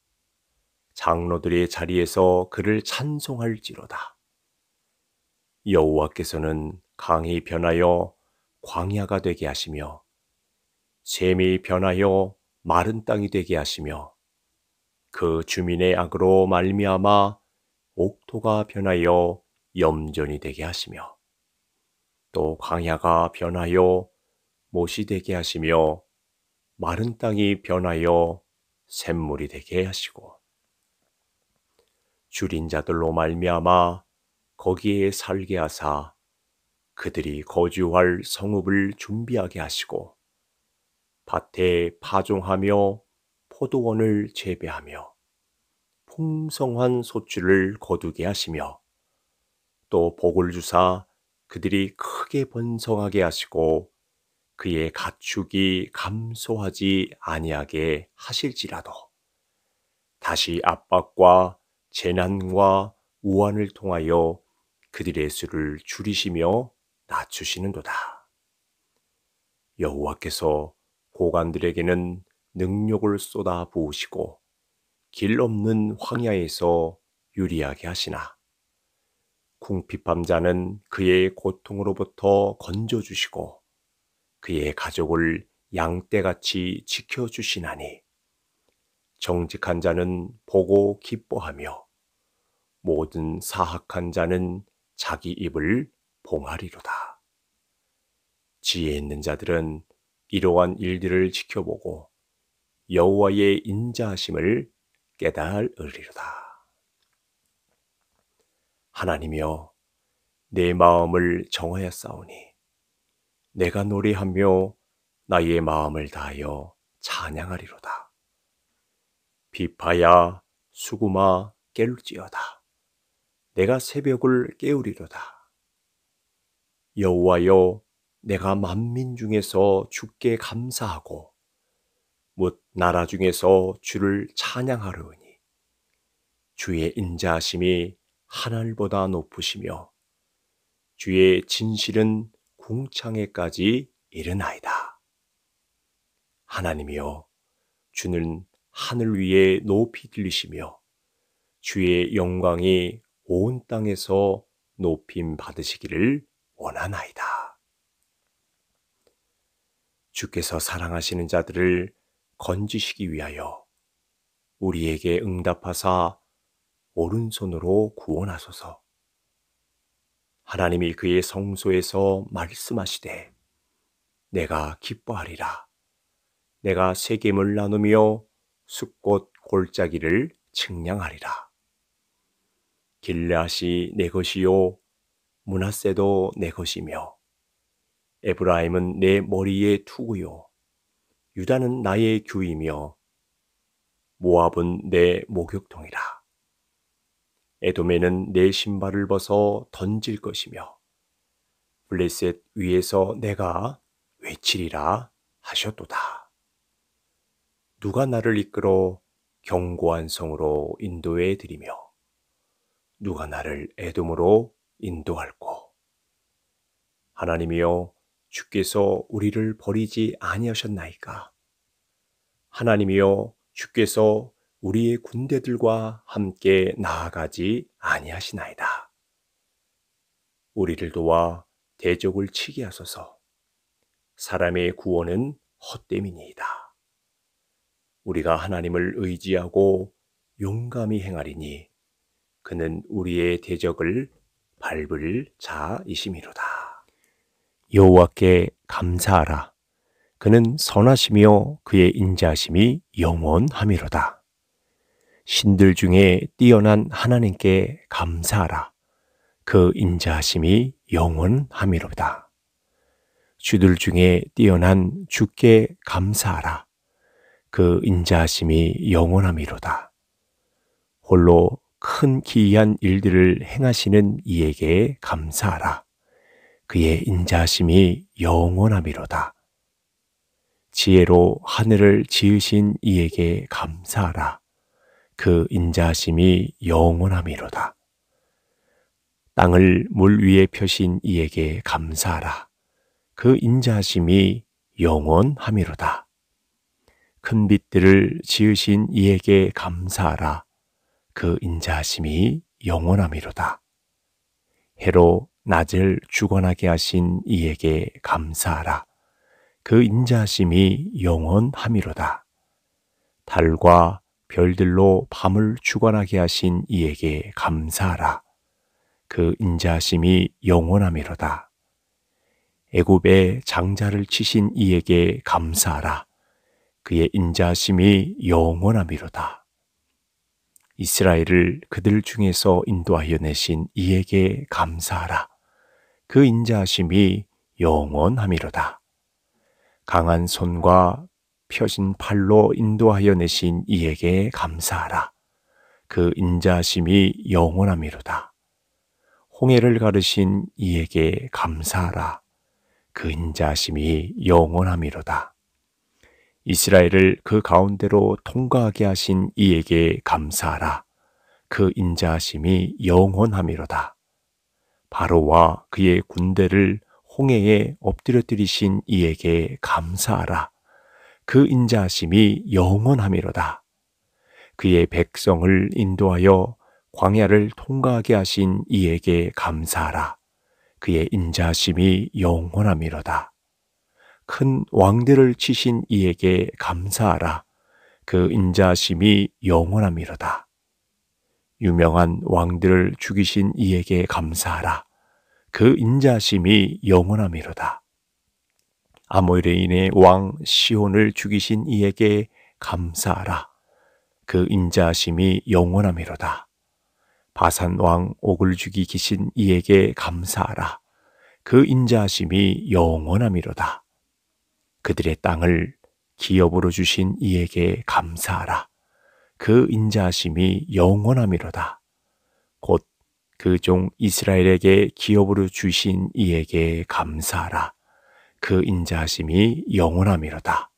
장로들의 자리에서 그를 찬송할지로다. 여호와께서는 강이 변하여 광야가 되게 하시며 샘이 변하여 마른 땅이 되게 하시며 그 주민의 악으로 말미암아 옥토가 변하여 염전이 되게 하시며 또 광야가 변하여 못이 되게 하시며 마른 땅이 변하여 샘물이 되게 하시고 줄인 자들로 말미암아 거기에 살게 하사 그들이 거주할 성읍을 준비하게 하시고 밭에 파종하며 포도원을 재배하며 풍성한 소출을 거두게 하시며 또 복을 주사 그들이 크게 번성하게 하시고 그의 가축이 감소하지 아니하게 하실지라도 다시 압박과 재난과 우환을 통하여 그들의 수를 줄이시며 낮추시는도다. 여호와께서 고관들에게는 능력을 쏟아 부으시고 길 없는 황야에서 유리하게 하시나 궁핍함자는 그의 고통으로부터 건져주시고 그의 가족을 양떼같이 지켜주시나니 정직한 자는 보고 기뻐하며 모든 사악한 자는 자기 입을 봉하리로다. 지혜 있는 자들은 이러한 일들을 지켜보고 여호와의 인자하심을 깨달으리로다. 하나님이여 내 마음을 정하였사오니 내가 노래하며 나의 마음을 다하여 찬양하리로다. 비파야 수구마 깨울지어다. 내가 새벽을 깨우리로다. 여호와여 내가 만민 중에서 주께 감사하고 못 나라 중에서 주를 찬양하려니 주의 인자하심이 하늘보다 높으시며 주의 진실은 궁창에까지 이르나이다. 하나님이여 주는 하늘 위에 높이 들리시며 주의 영광이 온 땅에서 높임 받으시기를 원하나이다. 주께서 사랑하시는 자들을 건지시기 위하여 우리에게 응답하사 오른손으로 구원하소서. 하나님이 그의 성소에서 말씀하시되 내가 기뻐하리라. 내가 세겜을 나누며 숲꽃 골짜기를 측량하리라. 길앗시내 것이요 문하세도 내 것이며 에브라임은 내 머리에 투구요 유다는 나의 규이며 모압은 내 목욕통이라 에돔에는 내 신발을 벗어 던질 것이며 블레셋 위에서 내가 외치리라 하셨도다. 누가 나를 이끌어 경고한 성으로 인도해 드리며 누가 나를 에돔으로 인도할고 하나님이여 주께서 우리를 버리지 아니하셨나이까 하나님이여 주께서 우리의 군대들과 함께 나아가지 아니하시나이다 우리를 도와 대적을 치게 하소서 사람의 구원은 헛됨이니이다 우리가 하나님을 의지하고 용감히 행하리니 그는 우리의 대적을 밟을 자이심이로다. 여호와께 감사하라. 그는 선하시며 그의 인자하심이 영원함이로다. 신들 중에 뛰어난 하나님께 감사하라. 그 인자하심이 영원함이로다. 주들 중에 뛰어난 주께 감사하라. 그 인자하심이 영원함이로다. 홀로 큰 기이한 일들을 행하시는 이에게 감사하라. 그의 인자심이 영원함이로다. 지혜로 하늘을 지으신 이에게 감사하라. 그 인자심이 영원함이로다. 땅을 물 위에 펴신 이에게 감사하라. 그 인자심이 영원함이로다. 큰 빛들을 지으신 이에게 감사하라. 그 인자하심이 영원함이로다. 해로 낮을 주관하게 하신 이에게 감사하라. 그 인자하심이 영원함이로다. 달과 별들로 밤을 주관하게 하신 이에게 감사하라. 그 인자하심이 영원함이로다. 애굽의 장자를 치신 이에게 감사하라. 그의 인자하심이 영원함이로다. 이스라엘을 그들 중에서 인도하여 내신 이에게 감사하라. 그 인자하심이 영원함이로다. 강한 손과 펴진 팔로 인도하여 내신 이에게 감사하라. 그 인자하심이 영원함이로다. 홍해를 가르신 이에게 감사하라. 그 인자하심이 영원함이로다. 이스라엘을 그 가운데로 통과하게 하신 이에게 감사하라. 그 인자하심이 영원함이로다. 바로와 그의 군대를 홍해에 엎드려뜨리신 이에게 감사하라. 그 인자하심이 영원함이로다. 그의 백성을 인도하여 광야를 통과하게 하신 이에게 감사하라. 그의 인자하심이 영원함이로다. 큰 왕들을 치신 이에게 감사하라. 그 인자심이 영원함이로다. 유명한 왕들을 죽이신 이에게 감사하라. 그 인자심이 영원함이로다. 아모레인의 왕 시온을 죽이신 이에게 감사하라. 그 인자심이 영원함이로다. 바산 왕 옥을 죽이기신 이에게 감사하라. 그 인자심이 영원함이로다. 그들의 땅을 기업으로 주신 이에게 감사하라. 그 인자하심이 영원함이로다. 곧 그 종 이스라엘에게 기업으로 주신 이에게 감사하라. 그 인자하심이 영원함이로다.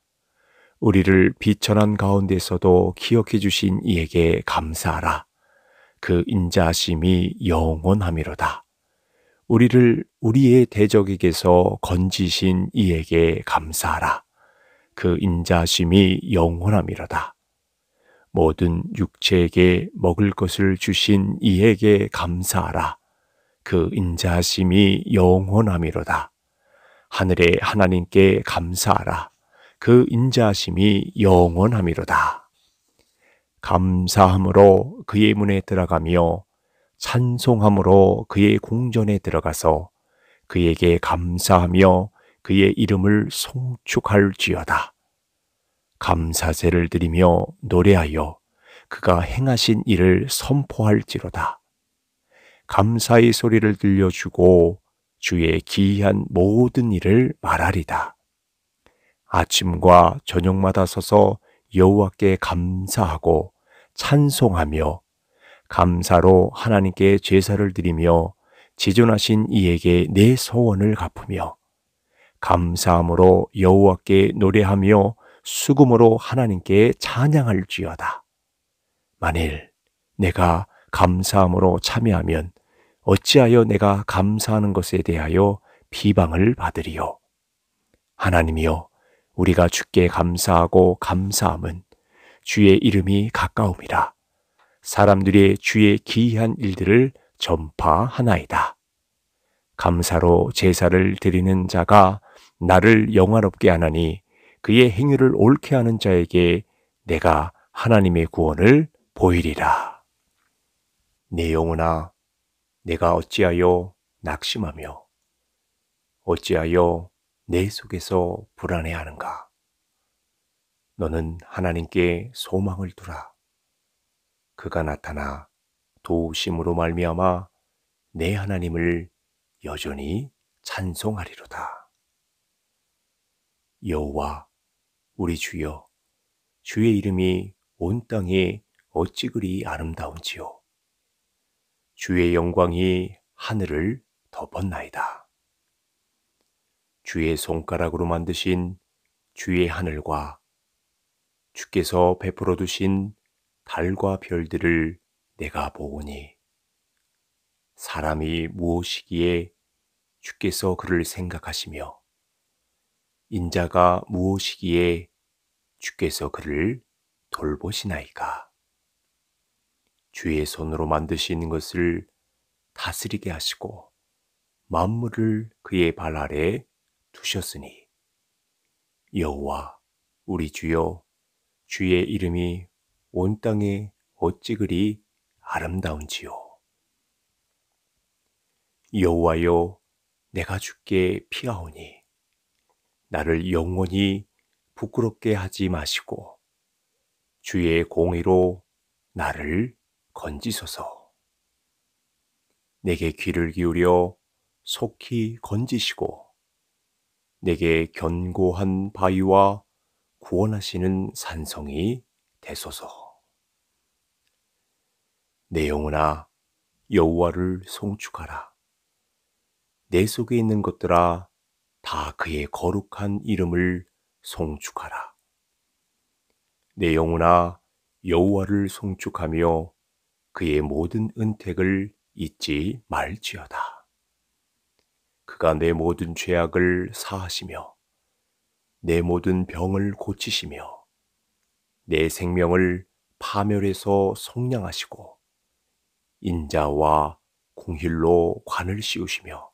우리를 비천한 가운데서도 기억해 주신 이에게 감사하라. 그 인자하심이 영원함이로다. 우리를 우리의 대적에게서 건지신 이에게 감사하라. 그 인자심이 영원함이로다. 모든 육체에게 먹을 것을 주신 이에게 감사하라. 그 인자심이 영원함이로다. 하늘의 하나님께 감사하라. 그 인자심이 영원함이로다. 감사함으로 그의 문에 들어가며 찬송함으로 그의 궁전에 들어가서 그에게 감사하며 그의 이름을 송축할지어다. 감사제를 드리며 노래하여 그가 행하신 일을 선포할지로다. 감사의 소리를 들려주고 주의 기이한 모든 일을 말하리다. 아침과 저녁마다 서서 여호와께 감사하고 찬송하며 감사로 하나님께 제사를 드리며 지존하신 이에게 내 소원을 갚으며 감사함으로 여호와께 노래하며 수금으로 하나님께 찬양할지어다. 만일 내가 감사함으로 참여하면 어찌하여 내가 감사하는 것에 대하여 비방을 받으리요. 하나님이여, 우리가 주께 감사하고 감사함은 주의 이름이 가까움이라. 사람들의 주의 기이한 일들을 전파하나이다. 감사로 제사를 드리는 자가 나를 영화롭게 하나니 그의 행위를 옳게 하는 자에게 내가 하나님의 구원을 보이리라. 내 영혼아, 내가 어찌하여 낙심하며 어찌하여 내 속에서 불안해하는가? 너는 하나님께 소망을 두라. 그가 나타나 도우심으로 말미암아 내 하나님을 여전히 찬송하리로다. 여호와 우리 주여 주의 이름이 온 땅에 어찌 그리 아름다운지요. 주의 영광이 하늘을 덮었나이다. 주의 손가락으로 만드신 주의 하늘과 주께서 베풀어 두신 달과 별들을 내가 보오니 사람이 무엇이기에 주께서 그를 생각하시며 인자가 무엇이기에 주께서 그를 돌보시나이까 주의 손으로 만드신 것을 다스리게 하시고 만물을 그의 발 아래 두셨으니 여호와 우리 주여 주의 이름이 온 땅이 어찌 그리 아름다운지요. 여호와여, 내가 죽게 피하오니 나를 영원히 부끄럽게 하지 마시고 주의 공의로 나를 건지소서. 내게 귀를 기울여 속히 건지시고 내게 견고한 바위와 구원하시는 산성이 되소서. 내 영혼아 여호와를 송축하라. 내 속에 있는 것들아 다 그의 거룩한 이름을 송축하라. 내 영혼아 여호와를 송축하며 그의 모든 은택을 잊지 말지어다. 그가 내 모든 죄악을 사하시며 내 모든 병을 고치시며 내 생명을 파멸해서 속량하시고 인자와 공힐로 관을 씌우시며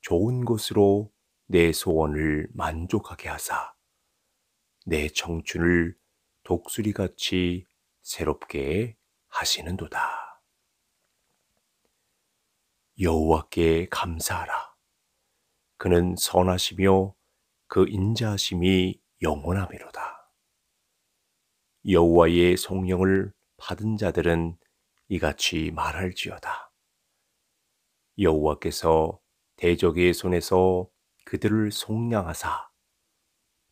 좋은 것으로 내 소원을 만족하게 하사 내 청춘을 독수리같이 새롭게 하시는도다. 여호와께 감사하라. 그는 선하시며 그인자심이 영원하미로다. 여호와의 성령을 받은 자들은 이같이 말할지어다. 여호와께서 대적의 손에서 그들을 속량하사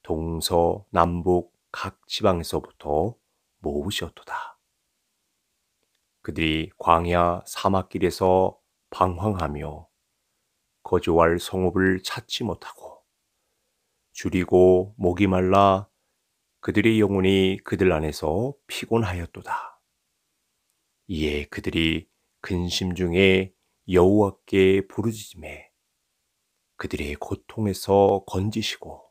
동서 남북 각 지방에서부터 모으셨도다. 그들이 광야 사막길에서 방황하며 거주할 성읍을 찾지 못하고 줄이고 목이 말라 그들의 영혼이 그들 안에서 피곤하였도다. 이에 그들이 근심 중에 여호와께 부르짖음에 그들의 고통에서 건지시고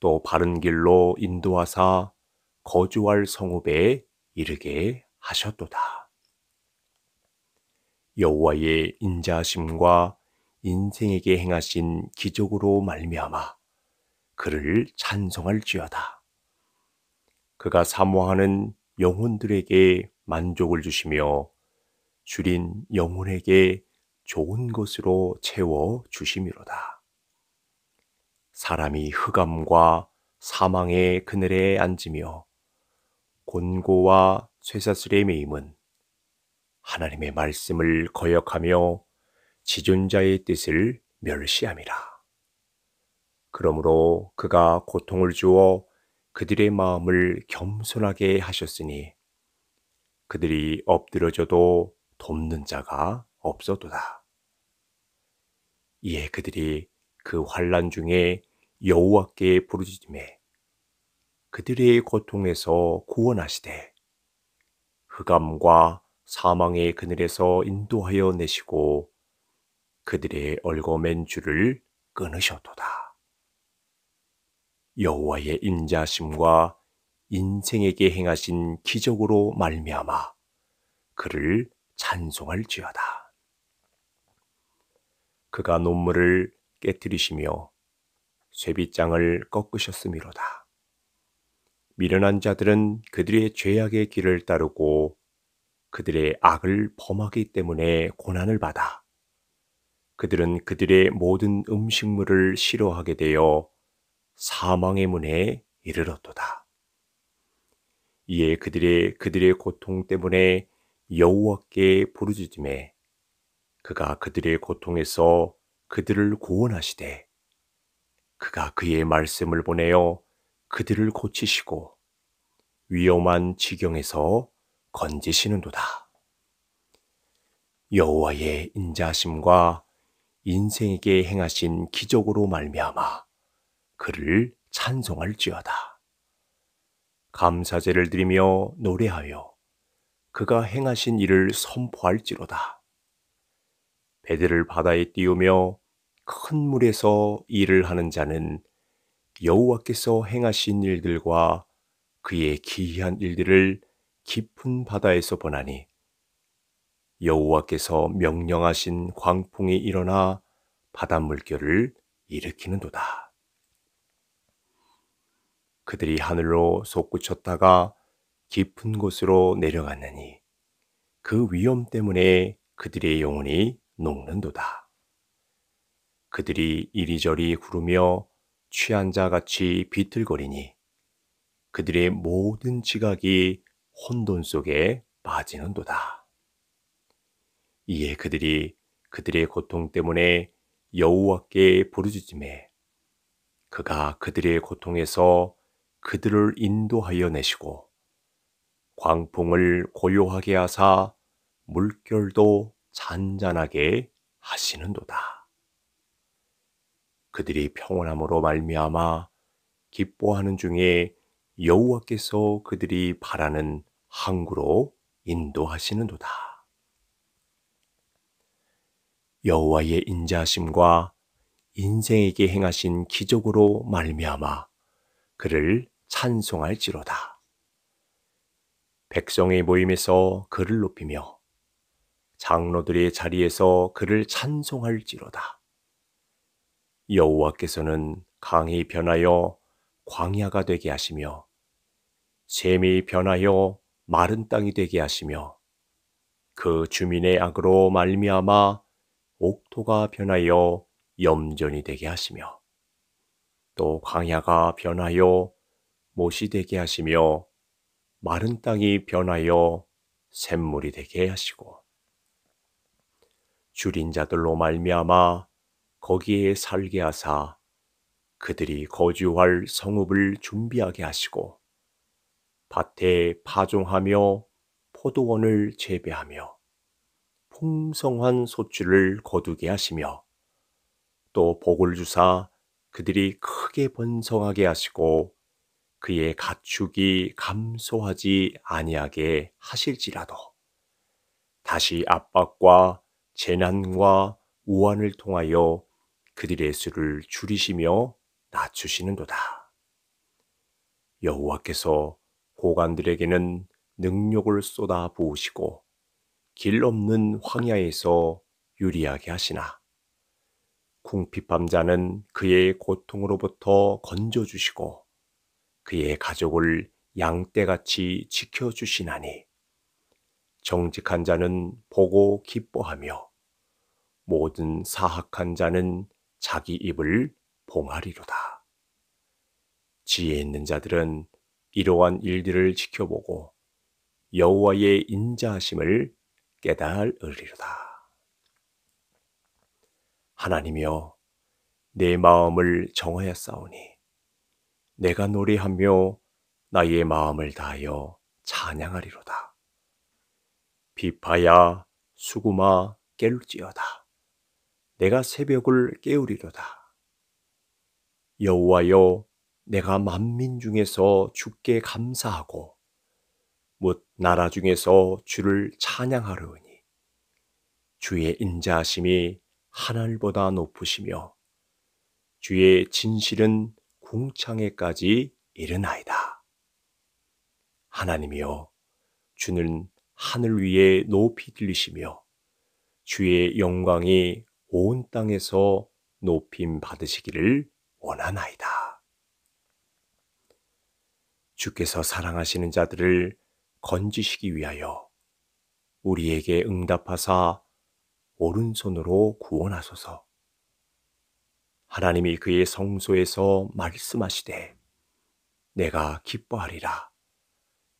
또 바른 길로 인도하사 거주할 성읍에 이르게 하셨도다. 여호와의 인자심과 인생에게 행하신 기적으로 말미암아 그를 찬송할지어다. 그가 사모하는 영혼들에게 만족을 주시며 줄인 영혼에게 좋은 것으로 채워 주심이로다. 사람이 흑암과 사망의 그늘에 앉으며 곤고와 쇠사슬의 매임은 하나님의 말씀을 거역하며 지존자의 뜻을 멸시함이라. 그러므로 그가 고통을 주어 그들의 마음을 겸손하게 하셨으니 그들이 엎드려져도 돕는 자가 없어도다. 이에 그들이 그 환란 중에 여호와께 부르짖음에 그들의 고통에서 구원하시되 흑암과 사망의 그늘에서 인도하여 내시고 그들의 얼거맨 줄을 끊으셨도다. 여호와의 인자심과 인생에게 행하신 기적으로 말미암아 그를 찬송할지어다. 그가 논문을 깨뜨리시며 쇠빗장을 꺾으셨음이로다. 미련한 자들은 그들의 죄악의 길을 따르고 그들의 악을 범하기 때문에 고난을 받아 그들은 그들의 모든 음식물을 싫어하게 되어 사망의 문에 이르렀도다. 이에 그들의 그들의 고통 때문에 여호와께 부르짖음에 그가 그들의 고통에서 그들을 구원하시되 그가 그의 말씀을 보내어 그들을 고치시고 위험한 지경에서 건지시는도다. 여호와의 인자심과 인생에게 행하신 기적으로 말미암아 그를 찬송할지어다. 감사제를 드리며 노래하여 그가 행하신 일을 선포할지로다. 배들을 바다에 띄우며 큰 물에서 일을 하는 자는 여호와께서 행하신 일들과 그의 기이한 일들을 깊은 바다에서 보나니 여호와께서 명령하신 광풍이 일어나 바닷물결을 일으키는도다. 그들이 하늘로 솟구쳤다가 깊은 곳으로 내려갔느니 그 위험 때문에 그들의 영혼이 녹는도다. 그들이 이리저리 구르며 취한 자 같이 비틀거리니 그들의 모든 지각이 혼돈 속에 빠지는도다. 이에 그들이 그들의 고통 때문에 여호와께 부르짖음에 그가 그들의 고통에서 그들을 인도하여 내시고 광풍을 고요하게 하사 물결도 잔잔하게 하시는도다. 그들이 평온함으로 말미암아 기뻐하는 중에 여호와께서 그들이 바라는 항구로 인도하시는도다. 여호와의 인자심과 인생에게 행하신 기적으로 말미암아 그를 찬송할지로다. 백성의 모임에서 그를 높이며 장로들의 자리에서 그를 찬송할지로다. 여호와께서는 강이 변하여 광야가 되게 하시며 샘이 변하여 마른 땅이 되게 하시며 그 주민의 악으로 말미암아 옥토가 변하여 염전이 되게 하시며 또 광야가 변하여 못이 되게 하시며 마른 땅이 변하여 샘물이 되게 하시고 줄인 자들로 말미암아 거기에 살게 하사 그들이 거주할 성읍을 준비하게 하시고 밭에 파종하며 포도원을 재배하며 풍성한 소출을 거두게 하시며 또 복을 주사 그들이 크게 번성하게 하시고 그의 가축이 감소하지 아니하게 하실지라도 다시 압박과 재난과 우환을 통하여 그들의 수를 줄이시며 낮추시는도다. 여호와께서 고관들에게는 능력을 쏟아 부으시고 길 없는 황야에서 유리하게 하시나 궁핍함자는 그의 고통으로부터 건져주시고 그의 가족을 양떼같이 지켜주시나니 정직한 자는 보고 기뻐하며 모든 사악한 자는 자기 입을 봉하리로다. 지혜 있는 자들은 이러한 일들을 지켜보고 여호와의 인자하심을 깨달으리로다. 하나님이여 내 마음을 정하여 싸우니 내가 노래하며 나의 마음을 다하여 찬양하리로다. 비파야 수구마 깰지어다. 내가 새벽을 깨우리로다. 여호와여 내가 만민 중에서 주께 감사하고 못 나라 중에서 주를 찬양하려니 주의 인자하심이 하늘보다 높으시며 주의 진실은 궁창에까지 이르나이다. 하나님이여, 주는 하늘 위에 높이 들리시며 주의 영광이 온 땅에서 높임 받으시기를 원하나이다. 주께서 사랑하시는 자들을 건지시기 위하여 우리에게 응답하사 오른손으로 구원하소서. 하나님이 그의 성소에서 말씀하시되 내가 기뻐하리라.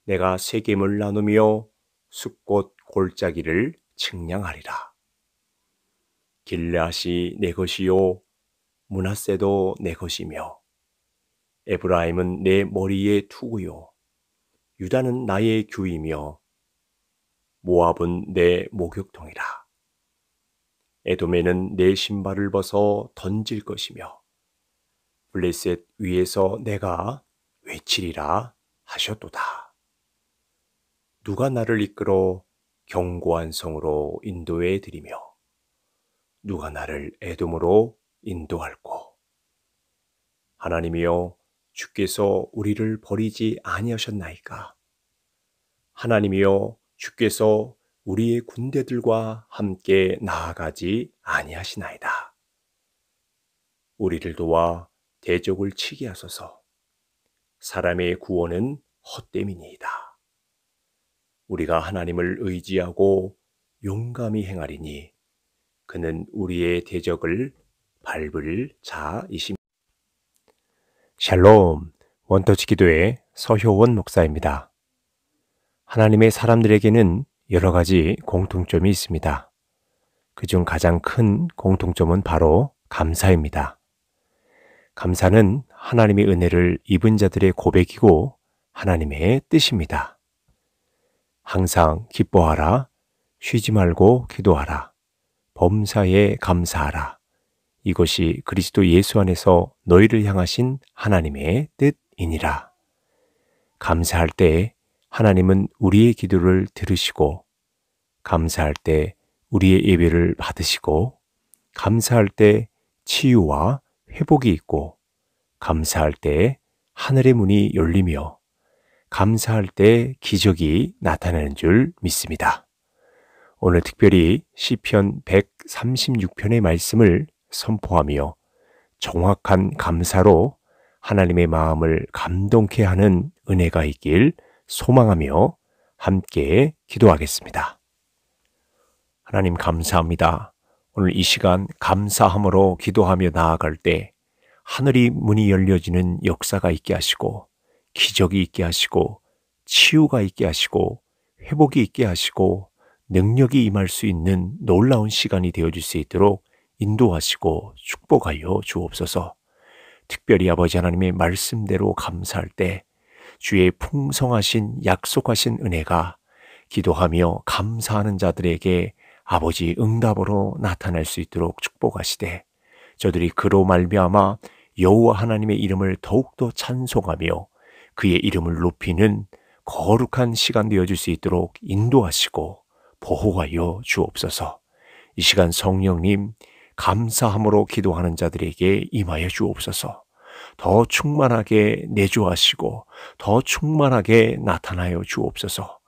내가 세겜을 나누며 숲꽃 골짜기를 측량하리라. 길라시 내 것이요 문하세도 내 것이며 에브라임은 내 머리에 투구요 유다는 나의 규이며 모압은 내 목욕통이라. 에돔에는 내 신발을 벗어 던질 것이며 블레셋 위에서 내가 외치리라 하셨도다. 누가 나를 이끌어 경고한 성으로 인도해 드리며 누가 나를 에돔으로 인도할꼬 하나님이여 주께서 우리를 버리지 아니하셨나이까 하나님이여 주께서 우리의 군대들과 함께 나아가지 아니하시나이다. 우리를 도와 대적을 치게 하소서. 사람의 구원은 헛됨이니이다. 우리가 하나님을 의지하고 용감히 행하리니 그는 우리의 대적을 밟을 자이십니다. 샬롬, 원터치 기도의 서효원 목사입니다. 하나님의 사람들에게는 여러 가지 공통점이 있습니다. 그 중 가장 큰 공통점은 바로 감사입니다. 감사는 하나님의 은혜를 입은 자들의 고백이고 하나님의 뜻입니다. 항상 기뻐하라, 쉬지 말고 기도하라, 범사에 감사하라. 이것이 그리스도 예수 안에서 너희를 향하신 하나님의 뜻이니라. 감사할 때 하나님은 우리의 기도를 들으시고 감사할 때 우리의 예배를 받으시고 감사할 때 치유와 회복이 있고 감사할 때 하늘의 문이 열리며 감사할 때 기적이 나타나는 줄 믿습니다. 오늘 특별히 시편 136편의 말씀을 선포하며 정확한 감사로 하나님의 마음을 감동케 하는 은혜가 있길 소망하며 함께 기도하겠습니다. 하나님 감사합니다. 오늘 이 시간 감사함으로 기도하며 나아갈 때 하늘이 문이 열려지는 역사가 있게 하시고 기적이 있게 하시고 치유가 있게 하시고 회복이 있게 하시고 능력이 임할 수 있는 놀라운 시간이 되어줄 수 있도록 인도하시고 축복하여 주옵소서. 특별히 아버지 하나님의 말씀대로 감사할 때 주의 풍성하신 약속하신 은혜가 기도하며 감사하는 자들에게 아버지 응답으로 나타날 수 있도록 축복하시되 저들이 그로 말미암아 여호와 하나님의 이름을 더욱더 찬송하며 그의 이름을 높이는 거룩한 시간 되어줄 수 있도록 인도하시고 보호하여 주옵소서. 이 시간 성령님 감사함으로 기도하는 자들에게 임하여 주옵소서. 더 충만하게 내주하시고 더 충만하게 나타나여 주옵소서.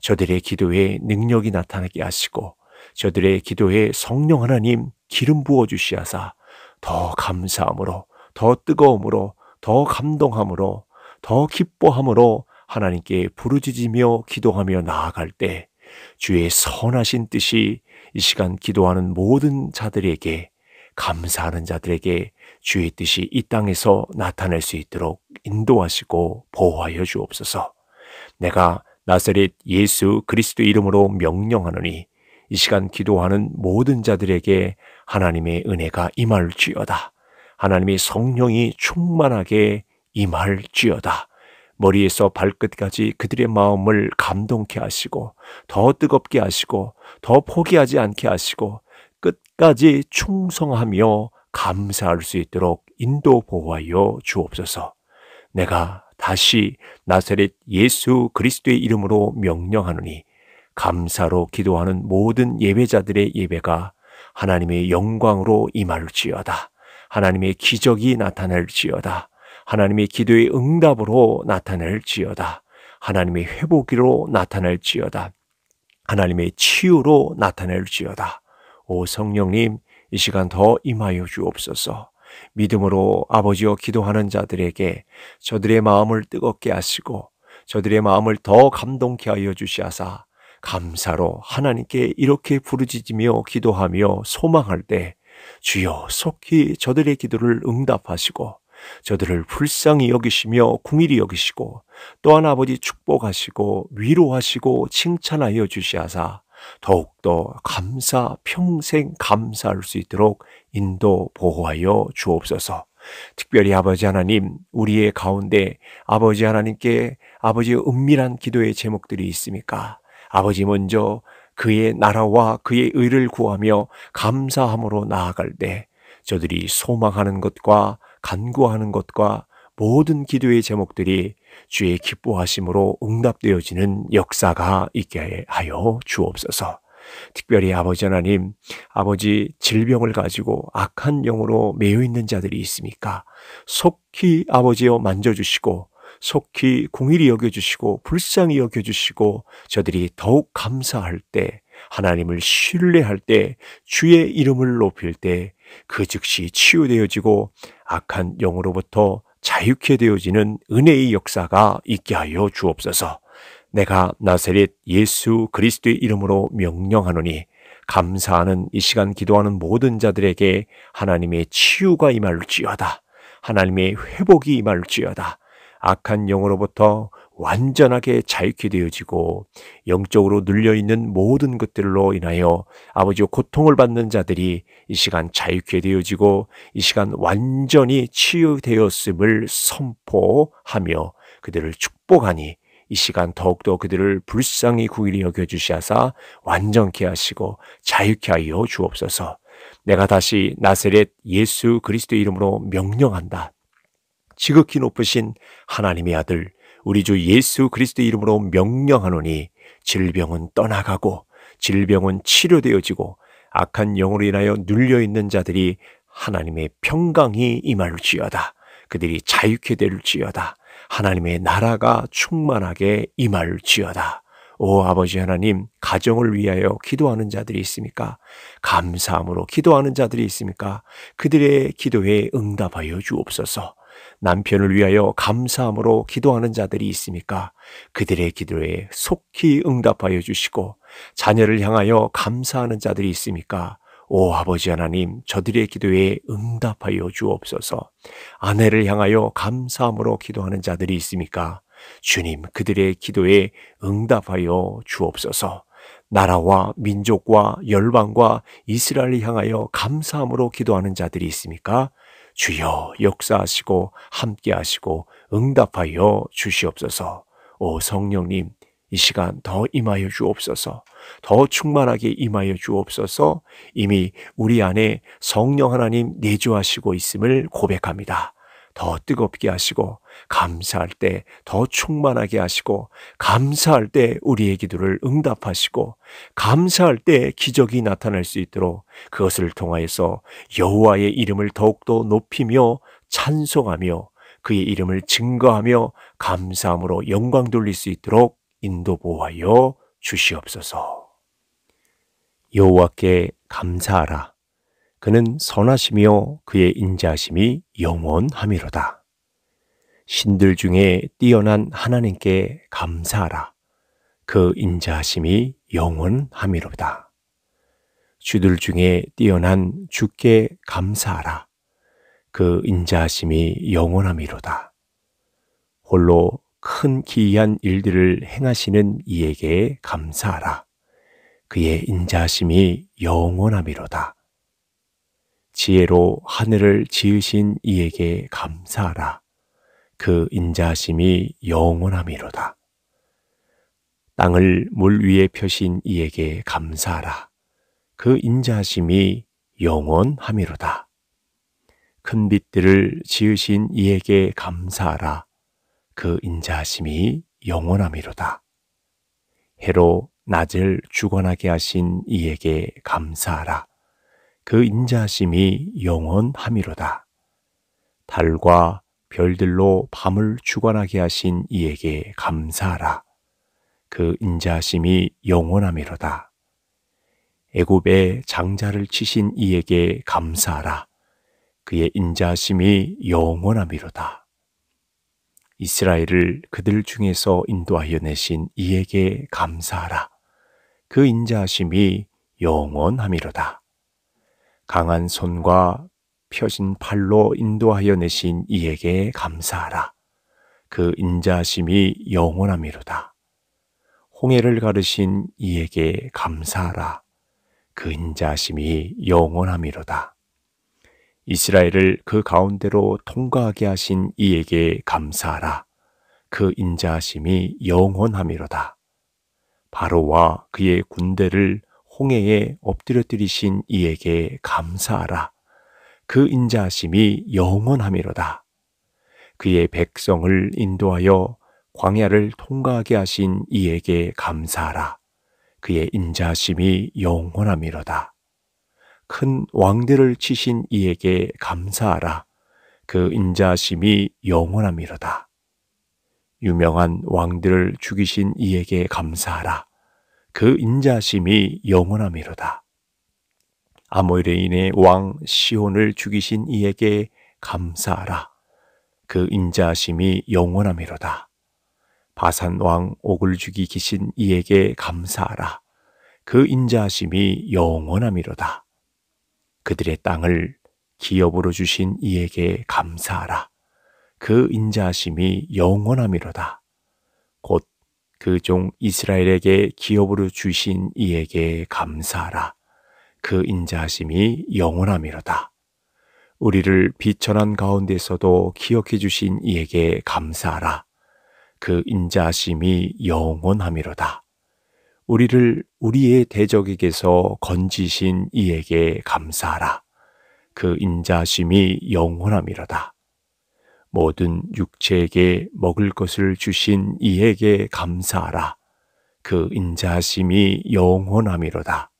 저들의 기도에 능력이 나타나게 하시고 저들의 기도에 성령 하나님 기름 부어 주시하사 더 감사함으로 더 뜨거움으로 더 감동함으로 더 기뻐함으로 하나님께 부르짖으며 기도하며 나아갈 때 주의 선하신 뜻이 이 시간 기도하는 모든 자들에게 감사하는 자들에게 주의 뜻이 이 땅에서 나타낼 수 있도록 인도하시고 보호하여 주옵소서. 내가 나사렛 예수 그리스도 이름으로 명령하노니 이 시간 기도하는 모든 자들에게 하나님의 은혜가 임할지어다. 하나님의 성령이 충만하게 임할지어다. 머리에서 발끝까지 그들의 마음을 감동케 하시고 더 뜨겁게 하시고 더 포기하지 않게 하시고 끝까지 충성하며 감사할 수 있도록 인도 보호하여 주옵소서. 내가 다시 나사렛 예수 그리스도의 이름으로 명령하느니 감사로 기도하는 모든 예배자들의 예배가 하나님의 영광으로 임할지어다. 하나님의 기적이 나타날지어다. 하나님의 기도의 응답으로 나타날지어다. 하나님의 회복으로 나타날지어다. 하나님의 치유로 나타날지어다. 오 성령님, 이 시간 더 임하여 주옵소서. 믿음으로 아버지여 기도하는 자들에게 저들의 마음을 뜨겁게 하시고 저들의 마음을 더 감동케 하여 주시하사 감사로 하나님께 이렇게 부르짖으며 기도하며 소망할 때 주여 속히 저들의 기도를 응답하시고 저들을 불쌍히 여기시며 궁일이 여기시고 또한 아버지 축복하시고 위로하시고 칭찬하여 주시하사 더욱더 감사 평생 감사할 수 있도록 인도 보호하여 주옵소서. 특별히 아버지 하나님, 우리의 가운데 아버지 하나님께 아버지의 은밀한 기도의 제목들이 있습니까? 아버지 먼저 그의 나라와 그의 의를 구하며 감사함으로 나아갈 때 저들이 소망하는 것과 간구하는 것과 모든 기도의 제목들이 주의 기뻐하심으로 응답되어지는 역사가 있게 하여 주옵소서. 특별히 아버지 하나님, 아버지 질병을 가지고 악한 영으로 매여 있는 자들이 있습니까? 속히 아버지여 만져주시고 속히 공일히 여겨주시고 불쌍히 여겨주시고 저들이 더욱 감사할 때 하나님을 신뢰할 때 주의 이름을 높일 때 그 즉시 치유되어지고 악한 영으로부터 자유케 되어지는 은혜의 역사가 있게 하여 주옵소서. 내가 나세렛 예수 그리스도의 이름으로 명령하노니 감사하는 이 시간 기도하는 모든 자들에게 하나님의 치유가 임할지어다. 하나님의 회복이 임할지어다. 악한 영으로부터 완전하게 자유케 되어지고 영적으로 눌려있는 모든 것들로 인하여 아버지의 고통을 받는 자들이 이 시간 자유케 되어지고 이 시간 완전히 치유되었음을 선포하며 그들을 축복하니 이 시간 더욱더 그들을 불쌍히 구일히 여겨주시하사 완전케 하시고 자유케 하여 주옵소서 내가 다시 나세렛 예수 그리스도 이름으로 명령한다. 지극히 높으신 하나님의 아들 우리 주 예수 그리스도 이름으로 명령하노니 질병은 떠나가고 질병은 치료되어지고 악한 영으로 인하여 눌려 있는 자들이 하나님의 평강이 임할지어다. 그들이 자유케 될지어다. 하나님의 나라가 충만하게 임할지어다. 오 아버지 하나님 가정을 위하여 기도하는 자들이 있습니까? 감사함으로 기도하는 자들이 있습니까? 그들의 기도에 응답하여 주옵소서. 남편을 위하여 감사함으로 기도하는 자들이 있습니까? 그들의 기도에 속히 응답하여 주시고 자녀를 향하여 감사하는 자들이 있습니까? 오 아버지 하나님 저들의 기도에 응답하여 주옵소서. 아내를 향하여 감사함으로 기도하는 자들이 있습니까? 주님 그들의 기도에 응답하여 주옵소서. 나라와 민족과 열방과 이스라엘을 향하여 감사함으로 기도하는 자들이 있습니까? 주여 역사하시고 함께하시고 응답하여 주시옵소서. 오 성령님, 이 시간 더 임하여 주옵소서. 더 충만하게 임하여 주옵소서. 이미 우리 안에 성령 하나님 내주하시고 있음을 고백합니다. 더 뜨겁게 하시고 감사할 때 더 충만하게 하시고 감사할 때 우리의 기도를 응답하시고 감사할 때 기적이 나타날 수 있도록 그것을 통하여서 여호와의 이름을 더욱더 높이며 찬송하며 그의 이름을 증거하며 감사함으로 영광 돌릴 수 있도록 인도 보호하여 주시옵소서. 여호와께 감사하라. 그는 선하시며 그의 인자하심이 영원함이로다. 신들 중에 뛰어난 하나님께 감사하라. 그 인자하심이 영원함이로다. 주들 중에 뛰어난 주께 감사하라. 그 인자하심이 영원함이로다. 홀로 큰 기이한 일들을 행하시는 이에게 감사하라. 그의 인자심이 영원함이로다. 지혜로 하늘을 지으신 이에게 감사하라. 그 인자심이 영원함이로다. 땅을 물 위에 펴신 이에게 감사하라. 그 인자심이 영원함이로다. 큰 빛들을 지으신 이에게 감사하라. 그 인자심이 영원함이로다. 해로 낮을 주관하게 하신 이에게 감사하라. 그 인자심이 영원함이로다. 달과 별들로 밤을 주관하게 하신 이에게 감사하라. 그 인자심이 영원함이로다. 애굽의 장자를 치신 이에게 감사하라. 그의 인자심이 영원함이로다. 이스라엘을 그들 중에서 인도하여 내신 이에게 감사하라. 그 인자심이 영원함이로다. 강한 손과 펴진 팔로 인도하여 내신 이에게 감사하라. 그 인자심이 영원함이로다. 홍해를 가르신 이에게 감사하라. 그 인자심이 영원함이로다. 이스라엘을 그 가운데로 통과하게 하신 이에게 감사하라. 그 인자심이 영원함이로다. 바로와 그의 군대를 홍해에 엎드려뜨리신 이에게 감사하라. 그 인자하심이 영원함이로다. 그의 백성을 인도하여 광야를 통과하게 하신 이에게 감사하라. 그의 인자하심이 영원함이로다. 큰 왕들을 치신 이에게 감사하라. 그 인자하심이 영원함이로다. 유명한 왕들을 죽이신 이에게 감사하라. 그 인자심이 영원함이로다. 아모레인의 왕 시온을 죽이신 이에게 감사하라. 그 인자심이 영원함이로다. 바산 왕 옥을 죽이기신 이에게 감사하라. 그 인자심이 영원함이로다. 그들의 땅을 기업으로 주신 이에게 감사하라. 그 인자심이 영원함이로다. 곧 그종 이스라엘에게 기업으로 주신 이에게 감사하라. 그 인자하심이 영원함이로다. 우리를 비천한 가운데서도 기억해 주신 이에게 감사하라. 그 인자하심이 영원함이로다. 우리를 우리의 대적에게서 건지신 이에게 감사하라. 그 인자심이 하 영원함이로다. 모든 육체에게 먹을 것을 주신 이에게 감사하라. 그인자심이 영원함이로다.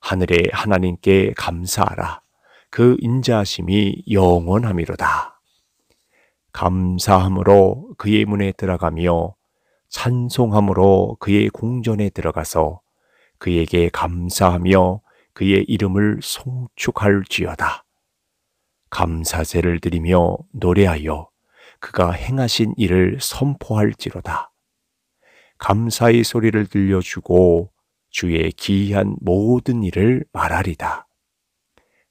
하늘의 하나님께 감사하라. 그인자심이 영원함이로다. 감사함으로 그의 문에 들어가며 찬송함으로 그의 궁전에 들어가서 그에게 감사하며 그의 이름을 송축할지어다. 감사제를 드리며 노래하여 그가 행하신 일을 선포할지로다. 감사의 소리를 들려주고 주의 기이한 모든 일을 말하리다.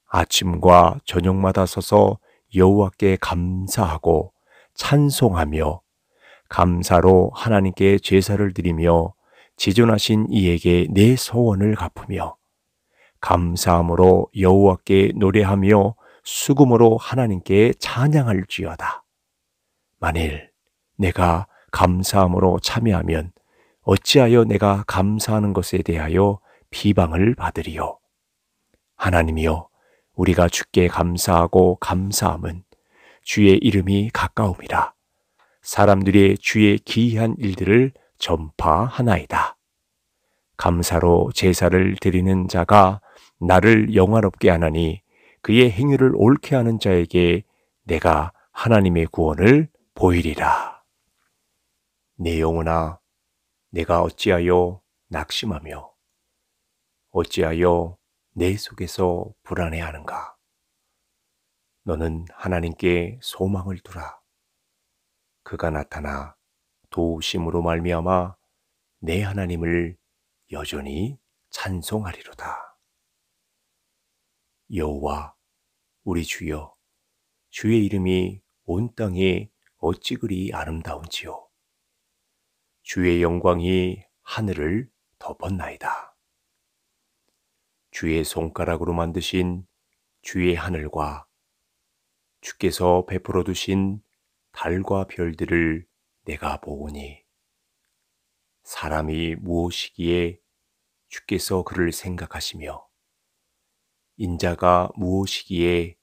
아침과 저녁마다 서서 여호와께 감사하고 찬송하며 감사로 하나님께 제사를 드리며 지존하신 이에게 내 소원을 갚으며 감사함으로 여호와께 노래하며 수금으로 하나님께 찬양할지어다. 만일 내가 감사함으로 참여하면 어찌하여 내가 감사하는 것에 대하여 비방을 받으리요. 하나님이여, 우리가 주께 감사하고 감사함은 주의 이름이 가까움이라. 사람들이 주의 기이한 일들을 전파하나이다. 감사로 제사를 드리는 자가 나를 영화롭게 하나니 그의 행위를 옳게 하는 자에게 내가 하나님의 구원을 보이리라. 내 영혼아, 내가 어찌하여 낙심하며 어찌하여 내 속에서 불안해하는가? 너는 하나님께 소망을 두라. 그가 나타나 도우심으로 말미암아 내 하나님을 여전히 찬송하리로다. 여호와 우리 주여 주의 이름이 온땅에 어찌 그리 아름다운지요 주의 영광이 하늘을 덮었나이다 주의 손가락으로 만드신 주의 하늘과 주께서 베풀어 두신 달과 별들을 내가 보오니 사람이 무엇이기에 주께서 그를 생각하시며 인자가 무엇이기에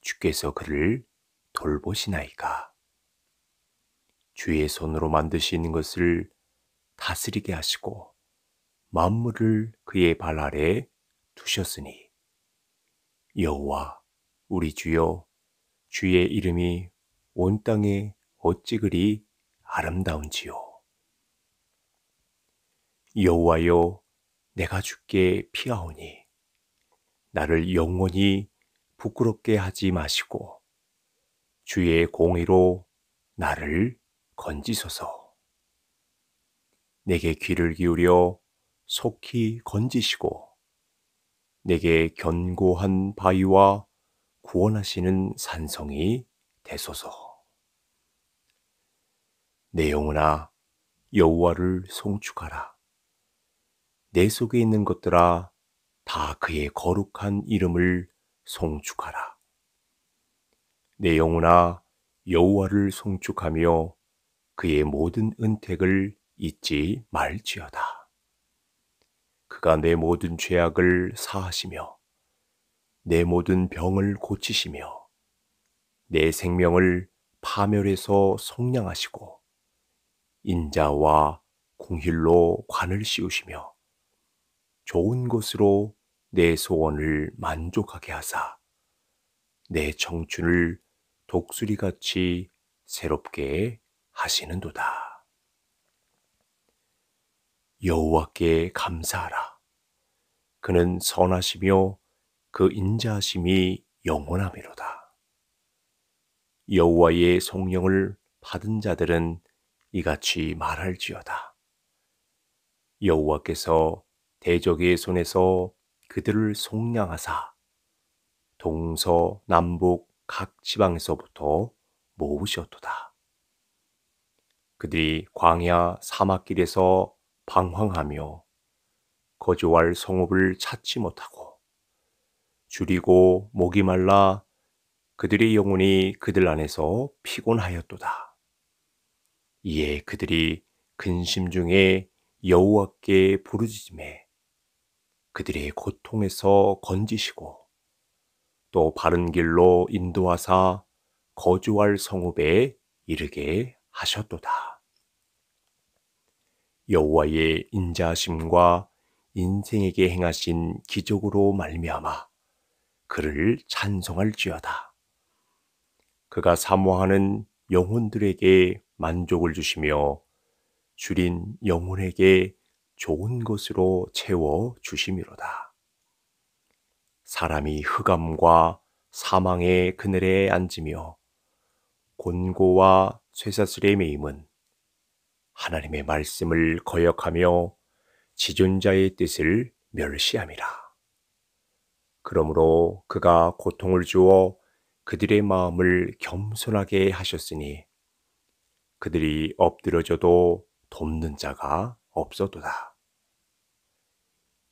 주께서 그를 돌보시나이까? 주의 손으로 만드신 것을 다스리게 하시고 만물을 그의 발 아래 두셨으니 여호와 우리 주여 주의 이름이 온 땅에 어찌 그리 아름다운지요 여호와여 내가 주께 피하오니 나를 영원히 부끄럽게 하지 마시고 주의 공의로 나를 건지소서. 내게 귀를 기울여 속히 건지시고 내게 견고한 바위와 구원하시는 산성이 되소서. 내 영혼아 여호와를 송축하라. 내 속에 있는 것들아 다 그의 거룩한 이름을 송축하라. 내 영혼아 여호와를 송축하며 그의 모든 은택을 잊지 말지어다. 그가 내 모든 죄악을 사하시며 내 모든 병을 고치시며 내 생명을 파멸해서 속량하시고 인자와 공힐로 관을 씌우시며 좋은 것으로 내 소원을 만족하게 하사 내 청춘을 독수리같이 새롭게 하시는도다. 여호와께 감사하라. 그는 선하시며 그 인자하심이 영원하미로다. 여호와의 성령을 받은 자들은 이같이 말할지어다. 여호와께서 대적의 손에서 그들을 속량하사 동서 남북 각 지방에서부터 모으셨도다. 그들이 광야 사막길에서 방황하며 거주할 성읍을 찾지 못하고 줄이고 목이 말라 그들의 영혼이 그들 안에서 피곤하였도다. 이에 그들이 근심 중에 여호와께 부르짖음에 그들의 고통에서 건지시고 또 바른 길로 인도하사 거주할 성읍에 이르게 하셨도다. 여호와의 인자심과 인생에게 행하신 기적으로 말미암아 그를 찬송할지어다. 그가 사모하는 영혼들에게 만족을 주시며 줄인 영혼에게 좋은 것으로 채워 주심이로다. 사람이 흑암과 사망의 그늘에 앉으며 곤고와 쇠사슬의 매임은 하나님의 말씀을 거역하며 지존자의 뜻을 멸시함이라. 그러므로 그가 고통을 주어 그들의 마음을 겸손하게 하셨으니 그들이 엎드려져도 돕는 자가 없어도다.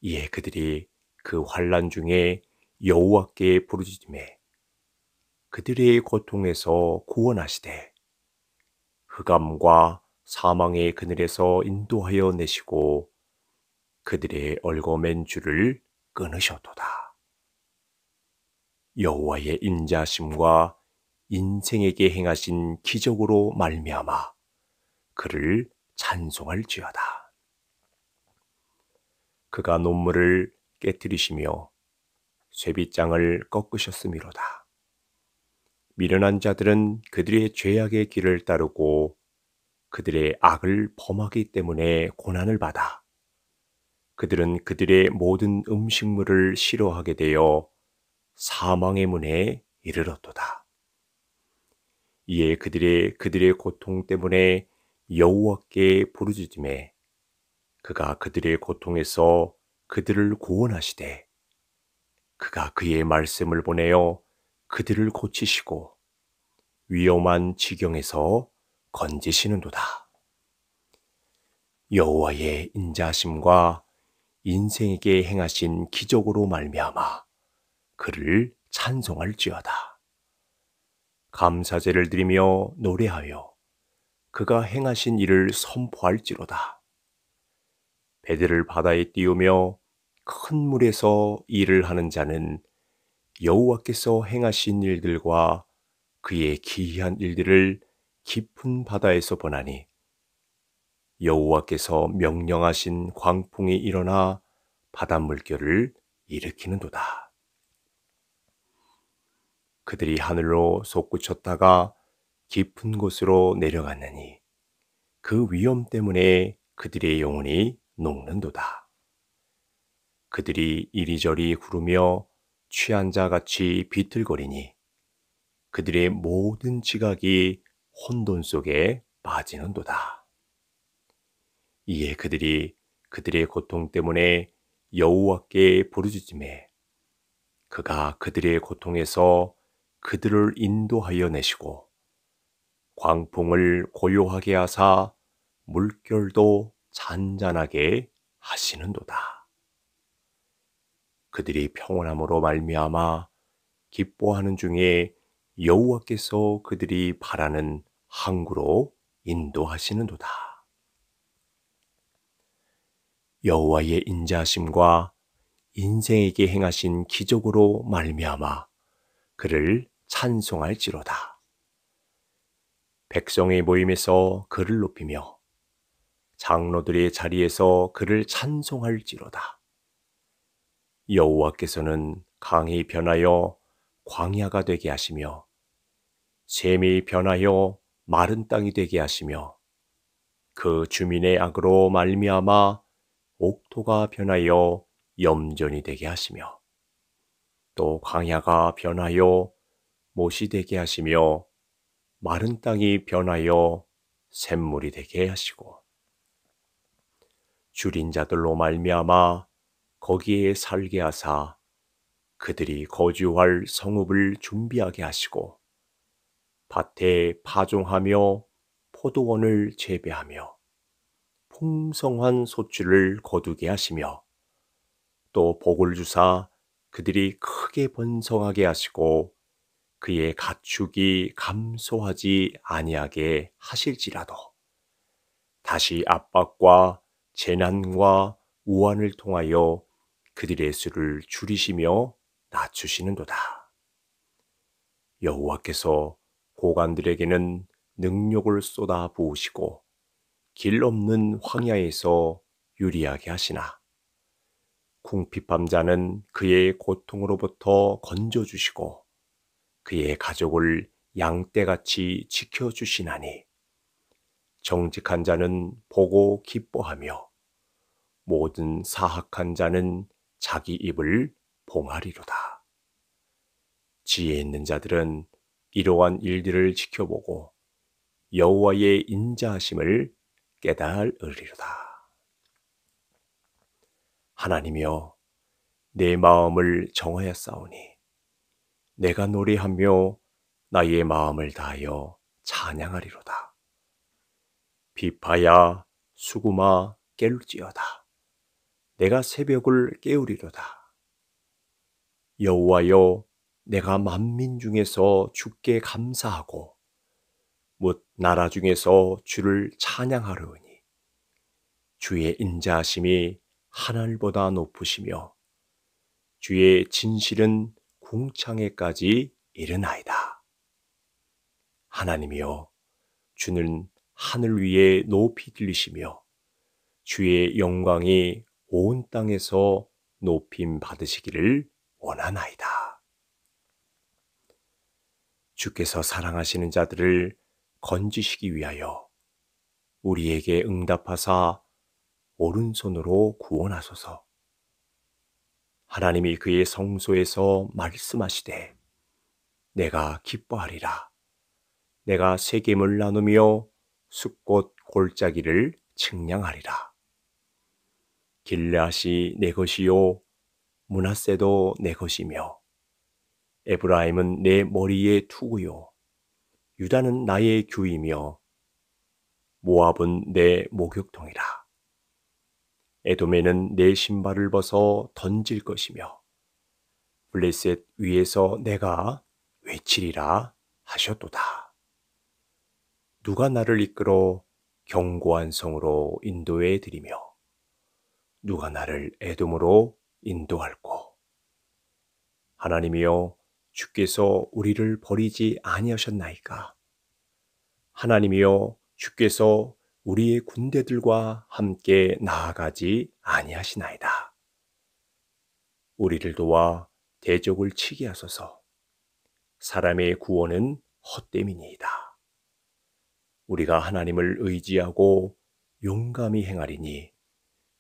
이에 그들이 그 환란 중에 여호와께 부르짖음에 그들의 고통에서 구원하시되 흑암과 사망의 그늘에서 인도하여 내시고 그들의 얼거맨 줄을 끊으셨도다. 여호와의 인자심과 인생에게 행하신 기적으로 말미암아 그를 찬송할지어다. 그가 논물을 깨뜨리시며 쇠빗장을 꺾으셨으미로다 미련한 자들은 그들의 죄악의 길을 따르고 그들의 악을 범하기 때문에 고난을 받아 그들은 그들의 모든 음식물을 싫어하게 되어 사망의 문에 이르렀도다. 이에 그들의 그들의 고통 때문에 여호와께 부르짖음에 그가 그들의 고통에서 그들을 구원하시되 그가 그의 말씀을 보내어 그들을 고치시고 위험한 지경에서 건지시는도다. 여호와의 인자심과 인생에게 행하신 기적으로 말미암아 그를 찬송할지어다. 감사제를 드리며 노래하여 그가 행하신 일을 선포할지로다. 배들을 바다에 띄우며 큰 물에서 일을 하는 자는 여호와께서 행하신 일들과 그의 기이한 일들을 깊은 바다에서 보나니 여호와께서 명령하신 광풍이 일어나 바닷물결을 일으키는도다. 그들이 하늘로 솟구쳤다가 깊은 곳으로 내려갔느니 그 위험 때문에 그들의 영혼이 녹는도다. 그들이 이리저리 구르며 취한 자 같이 비틀거리니 그들의 모든 지각이 혼돈 속에 빠지는도다. 이에 그들이 그들의 고통 때문에 여호와께 부르짖음에 그가 그들의 고통에서 그들을 인도하여 내시고 광풍을 고요하게 하사 물결도 잔잔하게 하시는도다. 그들이 평온함으로 말미암아 기뻐하는 중에 여호와께서 그들이 바라는 항구로 인도하시는도다. 여호와의 인자심과 인생에게 행하신 기적으로 말미암아 그를 찬송할지로다. 백성의 모임에서 그를 높이며 장로들의 자리에서 그를 찬송할지로다. 여호와께서는 강이 변하여 광야가 되게 하시며 샘이 변하여 마른 땅이 되게 하시며 그 주민의 악으로 말미암아 옥토가 변하여 염전이 되게 하시며 또 광야가 변하여 못이 되게 하시며 마른 땅이 변하여 샘물이 되게 하시고 줄인 자들로 말미암아 거기에 살게 하사 그들이 거주할 성읍을 준비하게 하시고 밭에 파종하며 포도원을 재배하며 풍성한 소출을 거두게 하시며 또 복을 주사 그들이 크게 번성하게 하시고 그의 가축이 감소하지 아니하게 하실지라도 다시 압박과 재난과 우환을 통하여 그들의 수를 줄이시며 낮추시는도다. 여호와께서 고관들에게는 능력을 쏟아 부으시고 길 없는 황야에서 유리하게 하시나 궁핍함자는 그의 고통으로부터 건져주시고 그의 가족을 양떼같이 지켜주시나니 정직한 자는 보고 기뻐하며 모든 사악한 자는 자기 입을 봉하리로다. 지혜 있는 자들은 이러한 일들을 지켜보고 여호와의 인자하심을 깨달으리로다. 하나님이여 내 마음을 정하여 싸우니 내가 노래하며 나의 마음을 다하여 찬양하리로다. 비파야 수구마 깰지어다. 내가 새벽을 깨우리로다. 여호와여 내가 만민 중에서 주께 감사하고 못 나라 중에서 주를 찬양하려니 주의 인자하심이 하늘보다 높으시며 주의 진실은 궁창에까지 이르나이다. 하나님이여 주는 하늘 위에 높이 들리시며 주의 영광이 온 땅에서 높임 받으시기를 원하나이다. 주께서 사랑하시는 자들을 건지시기 위하여 우리에게 응답하사 오른손으로 구원하소서. 하나님이 그의 성소에서 말씀하시되 내가 기뻐하리라. 내가 세겜을 나누며 숲꽃 골짜기를 측량하리라. 길앗이 내 것이요 문하세도 내 것이며 에브라임은 내 머리에 투구요 유다는 나의 규이며 모압은 내 목욕통이라. 에돔에는 내 신발을 벗어 던질 것이며 블레셋 위에서 내가 외치리라 하셨도다. 누가 나를 이끌어 경고한 성으로 인도해 드리며 누가 나를 애돔으로 인도할꼬 하나님이여 주께서 우리를 버리지 아니하셨나이까 하나님이여 주께서 우리의 군대들과 함께 나아가지 아니하시나이다 우리를 도와 대적을 치게 하소서 사람의 구원은 헛됨이니이다. 우리가 하나님을 의지하고 용감히 행하리니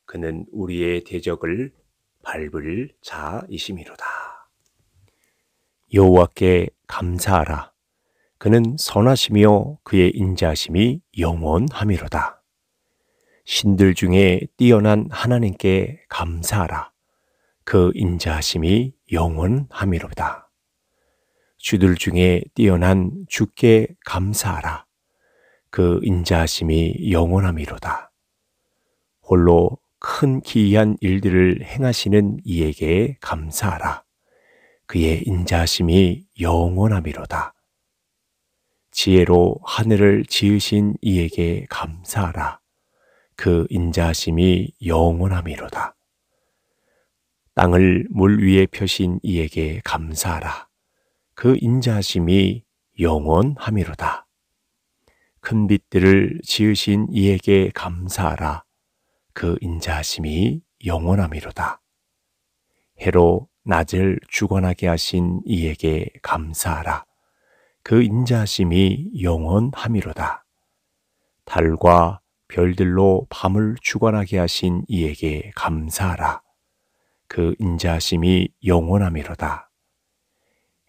그는 우리의 대적을 밟을 자이심이로다. 여호와께 감사하라. 그는 선하시며 그의 인자심이 영원함이로다. 신들 중에 뛰어난 하나님께 감사하라. 그인자심이 영원함이로다. 주들 중에 뛰어난 주께 감사하라. 그 인자하심이 영원함이로다. 홀로 큰 기이한 일들을 행하시는 이에게 감사하라. 그의 인자심이 영원함이로다. 지혜로 하늘을 지으신 이에게 감사하라. 그인자심이 영원함이로다. 땅을 물 위에 펴신 이에게 감사하라. 그인자심이 영원함이로다. 큰 빛들을 지으신 이에게 감사하라. 그 인자하심이 영원함이로다. 해로 낮을 주관하게 하신 이에게 감사하라. 그 인자하심이 영원함이로다. 달과 별들로 밤을 주관하게 하신 이에게 감사하라. 그 인자하심이 영원함이로다.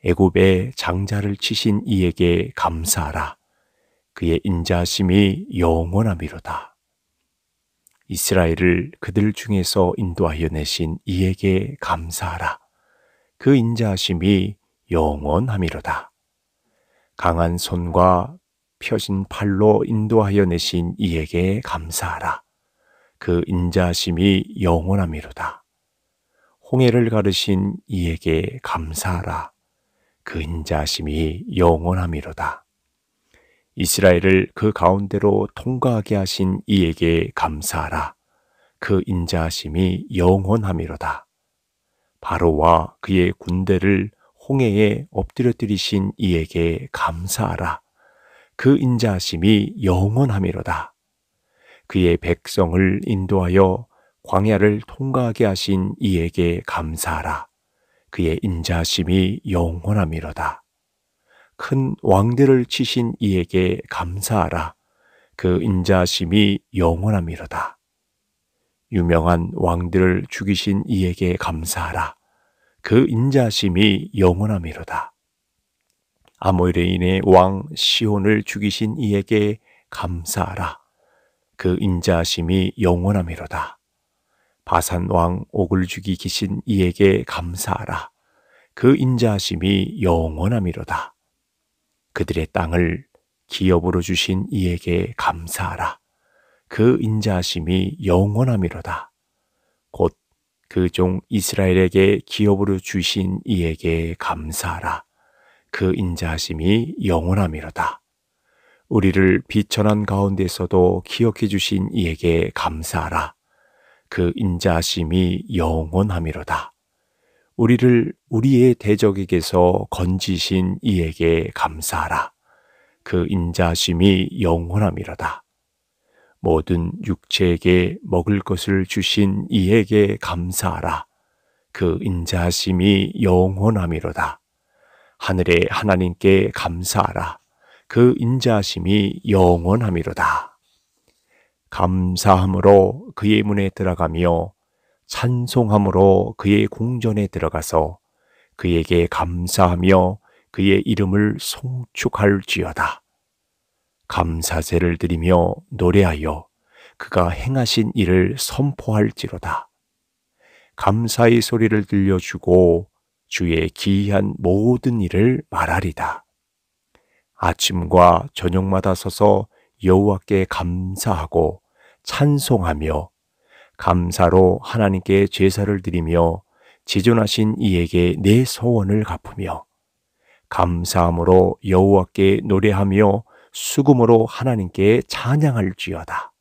애굽의 장자를 치신 이에게 감사하라. 그의 인자심이 영원함이로다. 이스라엘을 그들 중에서 인도하여 내신 이에게 감사하라. 그 인자심이 영원함이로다. 강한 손과 펴진 팔로 인도하여 내신 이에게 감사하라. 그 인자심이 영원함이로다. 홍해를 가르신 이에게 감사하라. 그 인자심이 영원함이로다. 이스라엘을 그 가운데로 통과하게 하신 이에게 감사하라. 그인자심이 영원함이로다. 바로와 그의 군대를 홍해에 엎드려뜨리신 이에게 감사하라. 그인자심이 영원함이로다. 그의 백성을 인도하여 광야를 통과하게 하신 이에게 감사하라. 그의 인자심이 영원함이로다. 큰왕들을 치신 이에게 감사하라. 그 인자심이 영원함이로다. 유명한 왕들을 죽이신 이에게 감사하라. 그 인자심이 영원함이로다. 아모레인의 왕 시온을 죽이신 이에게 감사하라. 그 인자심이 영원함이로다. 바산 왕 옥을 죽이기신 이에게 감사하라. 그 인자심이 영원함이로다. 그들의 땅을 기업으로 주신 이에게 감사하라. 그인자심이 영원함이로다. 곧 그 종 이스라엘에게 기업으로 주신 이에게 감사하라. 그인자심이 영원함이로다. 우리를 비천한 가운데서도 기억해 주신 이에게 감사하라. 그인자심이 영원함이로다. 우리를 우리의 대적에게서 건지신 이에게 감사하라. 그 인자심이 영원함이로다. 모든 육체에게 먹을 것을 주신 이에게 감사하라. 그 인자심이 영원함이로다. 하늘의 하나님께 감사하라. 그 인자심이 영원함이로다. 감사함으로 그의 문에 들어가며 찬송함으로 그의 궁전에 들어가서 그에게 감사하며 그의 이름을 송축할지어다. 감사제를 드리며 노래하여 그가 행하신 일을 선포할지로다. 감사의 소리를 들려주고 주의 기이한 모든 일을 말하리다. 아침과 저녁마다 서서 여호와께 감사하고 찬송하며 감사로 하나님께 제사를 드리며 지존하신 이에게 내 소원을 갚으며 감사함으로 여호와께 노래하며 수금으로 하나님께 찬양할지어다.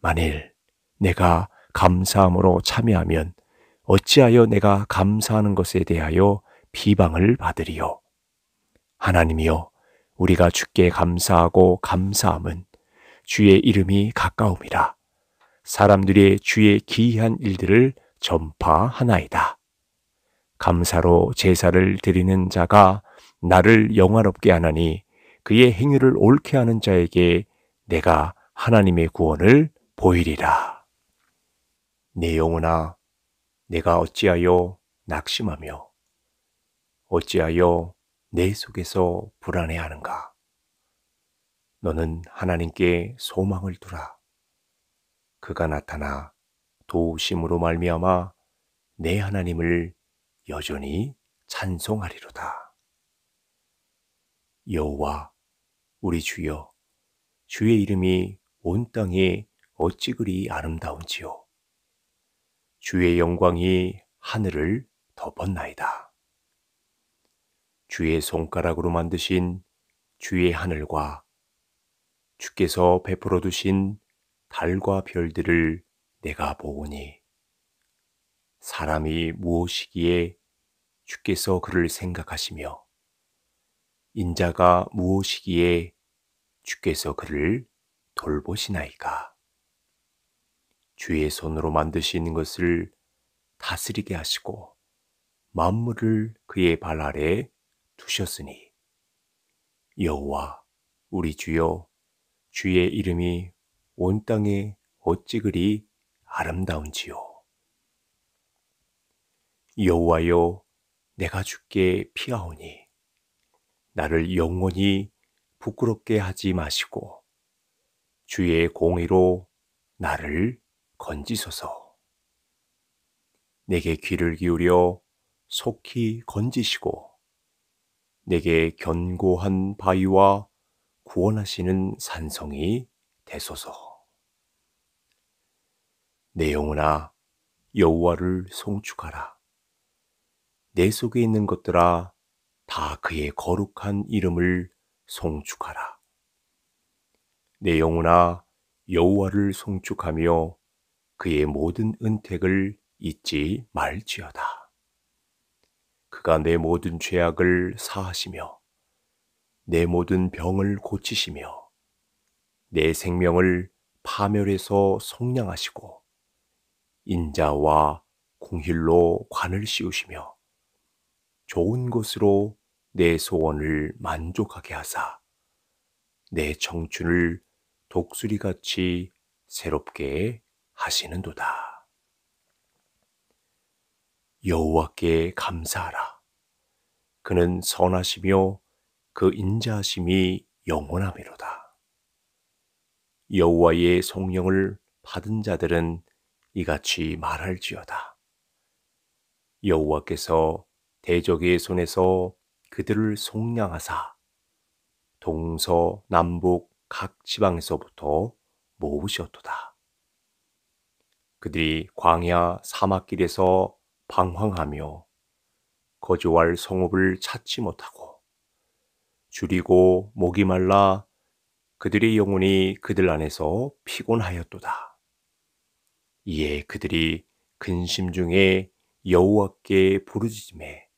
만일 내가 감사함으로 참여하면 어찌하여 내가 감사하는 것에 대하여 비방을 받으리요. 하나님이여, 우리가 주께 감사하고 감사함은 주의 이름이 가까움이라. 사람들의 주의 기이한 일들을 전파하나이다. 감사로 제사를 드리는 자가 나를 영화롭게 하나니 그의 행위를 옳게 하는 자에게 내가 하나님의 구원을 보이리라. 내 영혼아, 내가 어찌하여 낙심하며 어찌하여 내 속에서 불안해하는가? 너는 하나님께 소망을 두라. 그가 나타나 도우심으로 말미암아 내 하나님을 여전히 찬송하리로다. 여호와 우리 주여 주의 이름이 온 땅에 어찌 그리 아름다운지요. 주의 영광이 하늘을 덮었나이다. 주의 손가락으로 만드신 주의 하늘과 주께서 베풀어 두신 달과 별들을 내가 보오니 사람이 무엇이기에 주께서 그를 생각하시며 인자가 무엇이기에 주께서 그를 돌보시나이까 주의 손으로 만드신 것을 다스리게 하시고 만물을 그의 발 아래 두셨으니 여호와 우리 주여 주의 이름이 온 땅이 어찌 그리 아름다운지요. 여호와여, 내가 죽게 피하오니 나를 영원히 부끄럽게 하지 마시고 주의 공의로 나를 건지소서. 내게 귀를 기울여 속히 건지시고 내게 견고한 바위와 구원하시는 산성이 되소서. 내 영혼아 여호와를 송축하라. 내 속에 있는 것들아 다 그의 거룩한 이름을 송축하라. 내 영혼아 여호와를 송축하며 그의 모든 은택을 잊지 말지어다. 그가 내 모든 죄악을 사하시며 내 모든 병을 고치시며 내 생명을 파멸해서 속량하시고 인자와 공힐로 관을 씌우시며 좋은 곳으로내 소원을 만족하게 하사 내 청춘을 독수리같이 새롭게 하시는도다. 여호와께 감사하라. 그는 선하시며 그 인자하심이 영원하미로다. 여호와의 성령을 받은 자들은 이같이 말할지어다. 여호와께서 대적의 손에서 그들을 속량하사 동서 남북 각 지방에서부터 모으셨도다. 그들이 광야 사막길에서 방황하며 거주할 성읍을 찾지 못하고 줄이고 목이 말라 그들의 영혼이 그들 안에서 피곤하였도다. 이에 그들이 근심 중에 여호와께 부르짖음에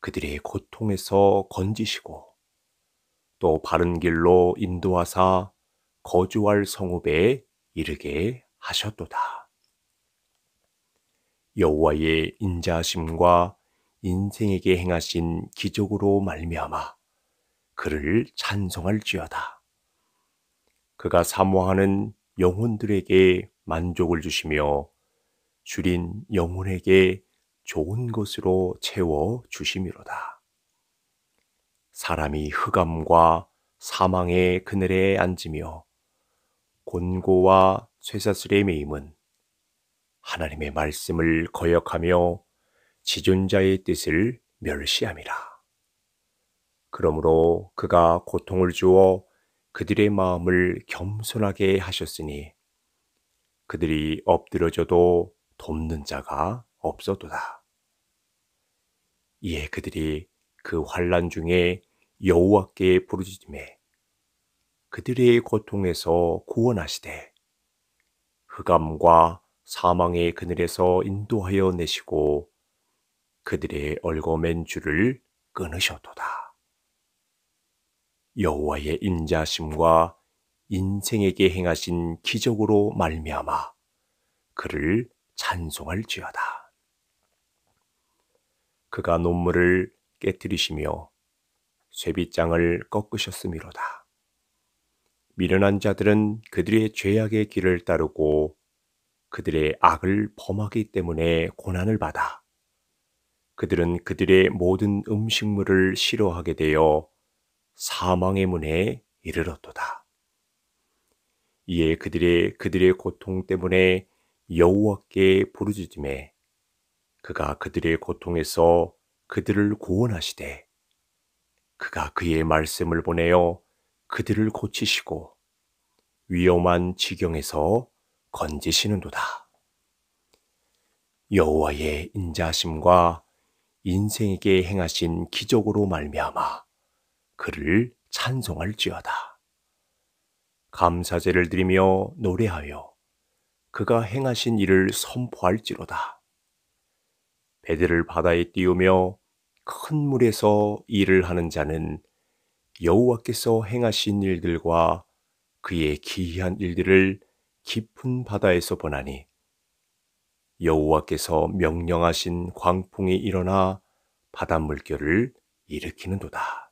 그들의 고통에서 건지시고 또 바른 길로 인도하사 거주할 성읍에 이르게 하셨도다. 여호와의 인자심과 인생에게 행하신 기적으로 말미암아 그를 찬송할지어다. 그가 사모하는 영혼들에게 만족을 주시며 줄인 영혼에게 좋은 것으로 채워 주심이로다. 사람이 흑암과 사망의 그늘에 앉으며 곤고와 쇠사슬의 매임은 하나님의 말씀을 거역하며 지존자의 뜻을 멸시함이라. 그러므로 그가 고통을 주어 그들의 마음을 겸손하게 하셨으니 그들이 엎드려져도 돕는 자가 없어도다. 이에 그들이 그 환란 중에 여호와께 부르짖음에 그들의 고통에서 구원하시되 흑암과 사망의 그늘에서 인도하여 내시고 그들의 얼거맨 줄을 끊으셨도다. 여호와의 인자심과 인생에게 행하신 기적으로 말미암아 그를 찬송할지어다. 그가 논문을 깨뜨리시며 쇠빗장을 꺾으셨음이로다. 미련한 자들은 그들의 죄악의 길을 따르고 그들의 악을 범하기 때문에 고난을 받아 그들은 그들의 모든 음식물을 싫어하게 되어 사망의 문에 이르렀도다. 이에 그들의 그들의 고통 때문에 여호와께 부르짖음에 그가 그들의 고통에서 그들을 구원하시되 그가 그의 말씀을 보내어 그들을 고치시고 위험한 지경에서 건지시는도다. 여호와의 인자심과 인생에게 행하신 기적으로 말미암아 그를 찬송할지어다. 감사제를 드리며 노래하여 그가 행하신 일을 선포할지로다. 배들을 바다에 띄우며 큰 물에서 일을 하는 자는 여호와께서 행하신 일들과 그의 기이한 일들을 깊은 바다에서 보나니 여호와께서 명령하신 광풍이 일어나 바닷물결을 일으키는도다.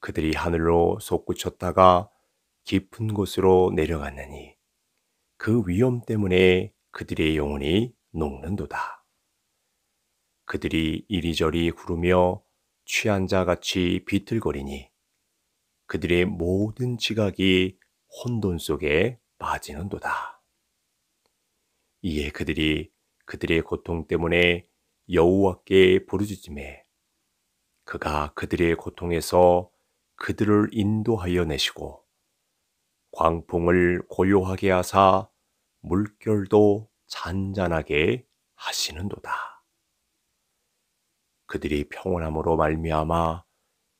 그들이 하늘로 솟구쳤다가 깊은 곳으로 내려갔느니 그 위험 때문에 그들의 영혼이 녹는도다. 그들이 이리저리 구르며 취한 자 같이 비틀거리니 그들의 모든 지각이 혼돈 속에 빠지는도다. 이에 그들이 그들의 고통 때문에 여호와께 부르짖음에 그가 그들의 고통에서 그들을 인도하여 내시고 광풍을 고요하게 하사 물결도 잔잔하게 하시는도다. 그들이 평온함으로 말미암아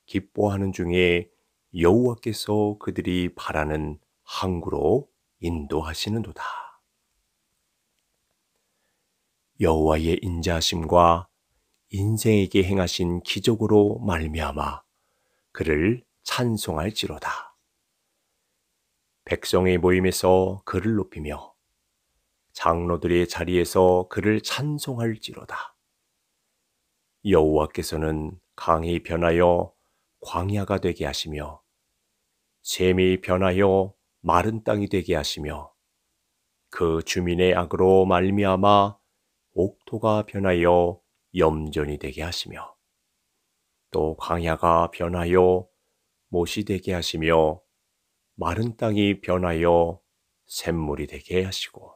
기뻐하는 중에 여호와께서 그들이 바라는 항구로 인도하시는도다. 여호와의 인자심과 인생에게 행하신 기적으로 말미암아 그를 찬송할지로다. 백성의 모임에서 그를 높이며 장로들의 자리에서 그를 찬송할지로다. 여호와께서는 강이 변하여 광야가 되게 하시며 샘이 변하여 마른 땅이 되게 하시며 그 주민의 악으로 말미암아 옥토가 변하여 염전이 되게 하시며 또 광야가 변하여 못이 되게 하시며 마른 땅이 변하여 샘물이 되게 하시고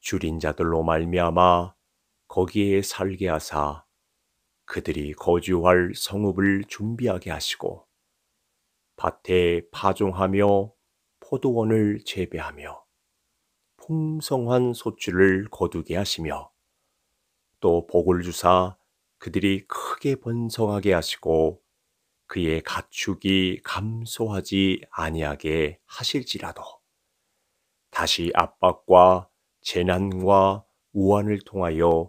줄인 자들로 말미암아 거기에 살게 하사 그들이 거주할 성읍을 준비하게 하시고 밭에 파종하며 포도원을 재배하며 풍성한 소출을 거두게 하시며 또 복을 주사 그들이 크게 번성하게 하시고 그의 가축이 감소하지 아니하게 하실지라도 다시 압박과 재난과 우환을 통하여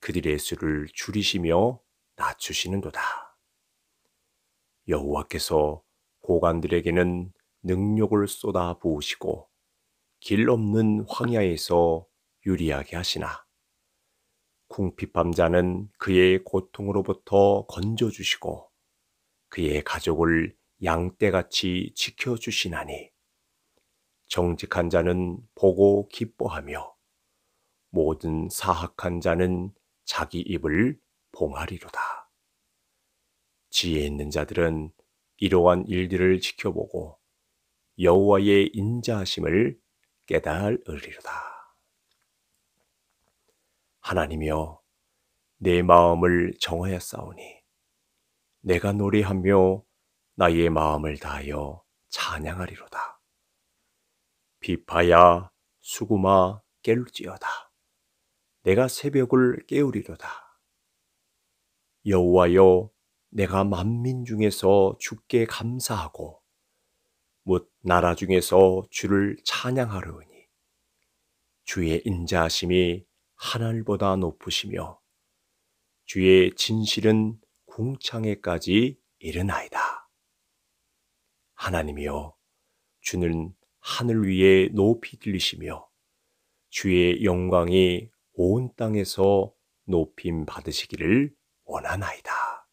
그들의 수를 줄이시며 낮추시는도다. 여호와께서 고관들에게는 능력을 쏟아 부으시고 길 없는 황야에서 유리하게 하시나 궁핍함자는 그의 고통으로부터 건져주시고 그의 가족을 양떼같이 지켜주시나니 정직한 자는 보고 기뻐하며 모든 사악한 자는 자기 입을 봉하리로다. 지혜 있는 자들은 이러한 일들을 지켜보고 여호와의 인자하심을 깨달으리로다. 하나님이여 내 마음을 정하였사오니 내가 노래하며 나의 마음을 다하여 찬양하리로다. 비파야 수구마 깰지어다. 내가 새벽을 깨우리로다. 여호와여 내가 만민 중에서 주께 감사하고 못 나라 중에서 주를 찬양하려니 주의 인자하심이 하늘보다 높으시며 주의 진실은 궁창에까지 이르나이다. 하나님이여, 주는 하늘 위에 높이 들리시며 주의 영광이 온 땅에서 높임 받으시기를 원하나이다.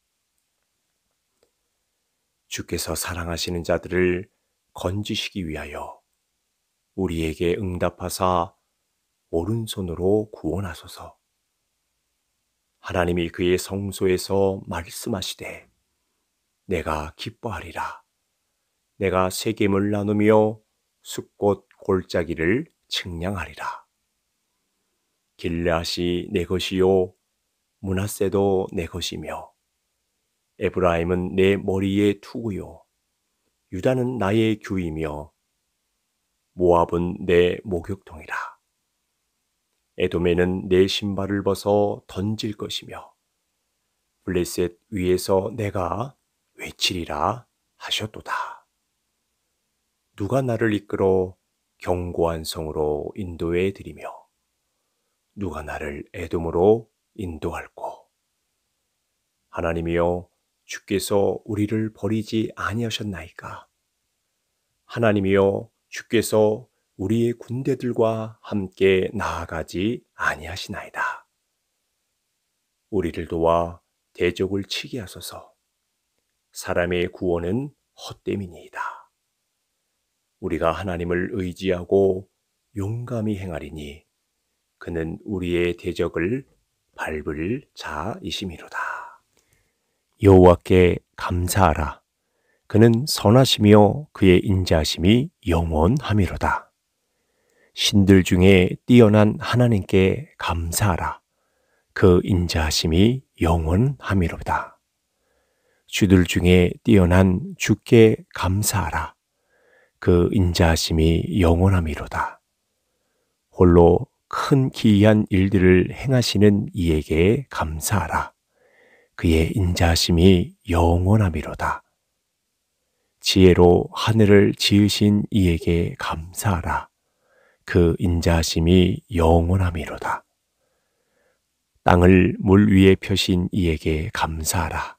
주께서 사랑하시는 자들을 건지시기 위하여 우리에게 응답하사 오른손으로 구원하소서. 하나님이 그의 성소에서 말씀하시되 내가 기뻐하리라. 내가 세겜을 나누며 숲꽃 골짜기를 측량하리라. 길라시 내 것이요 문하세도 내 것이며 에브라임은 내 머리에 투구요 유다는 나의 규이며 모압은 내 목욕통이라. 에돔에는 내 신발을 벗어 던질 것이며 블레셋 위에서 내가 외치리라 하셨도다. 누가 나를 이끌어 경고한 성으로 인도해 드리며 누가 나를 에돔으로 인도할꼬 하나님이여 주께서 우리를 버리지 아니하셨나이까 하나님이여 주께서 우리의 군대들과 함께 나아가지 아니하시나이다. 우리를 도와 대적을 치게 하소서. 사람의 구원은 헛됨이니이다. 우리가 하나님을 의지하고 용감히 행하리니 그는 우리의 대적을 밟을 자이심이로다. 여호와께 감사하라. 그는 선하시며 그의 인자심이 영원하미로다. 신들 중에 뛰어난 하나님께 감사하라. 그 인자하심이 영원함이로다. 주들 중에 뛰어난 주께 감사하라. 그 인자하심이 영원함이로다. 홀로 큰 기이한 일들을 행하시는 이에게 감사하라. 그의 인자심이 영원함이로다. 지혜로 하늘을 지으신 이에게 감사하라. 그 인자심이 영원함이로다. 땅을 물 위에 펴신 이에게 감사하라.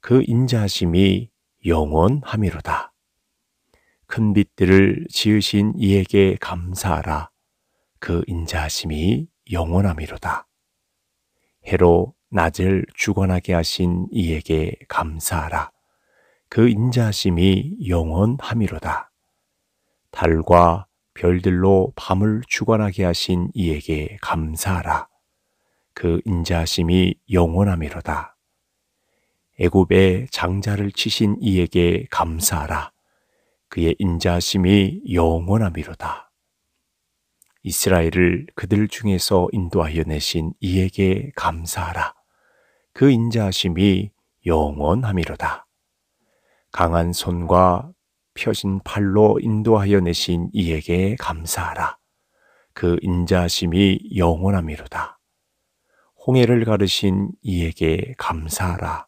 그 인자심이 영원함이로다. 큰 빛들을 지으신 이에게 감사하라. 그 인자심이 영원함이로다. 해로 낮을 주관하게 하신 이에게 감사하라. 그 인자심이 영원함이로다. 달과 별들로 밤을 주관하게 하신 이에게 감사하라. 그 인자심이 영원함이로다. 애굽의 장자를 치신 이에게 감사하라. 그의 인자심이 영원함이로다. 이스라엘을 그들 중에서 인도하여 내신 이에게 감사하라. 그 인자심이 영원함이로다. 강한 손과 펴신 팔로 인도하여 내신 이에게 감사하라. 그 인자심이 영원함이로다. 홍해를 가르신 이에게 감사하라.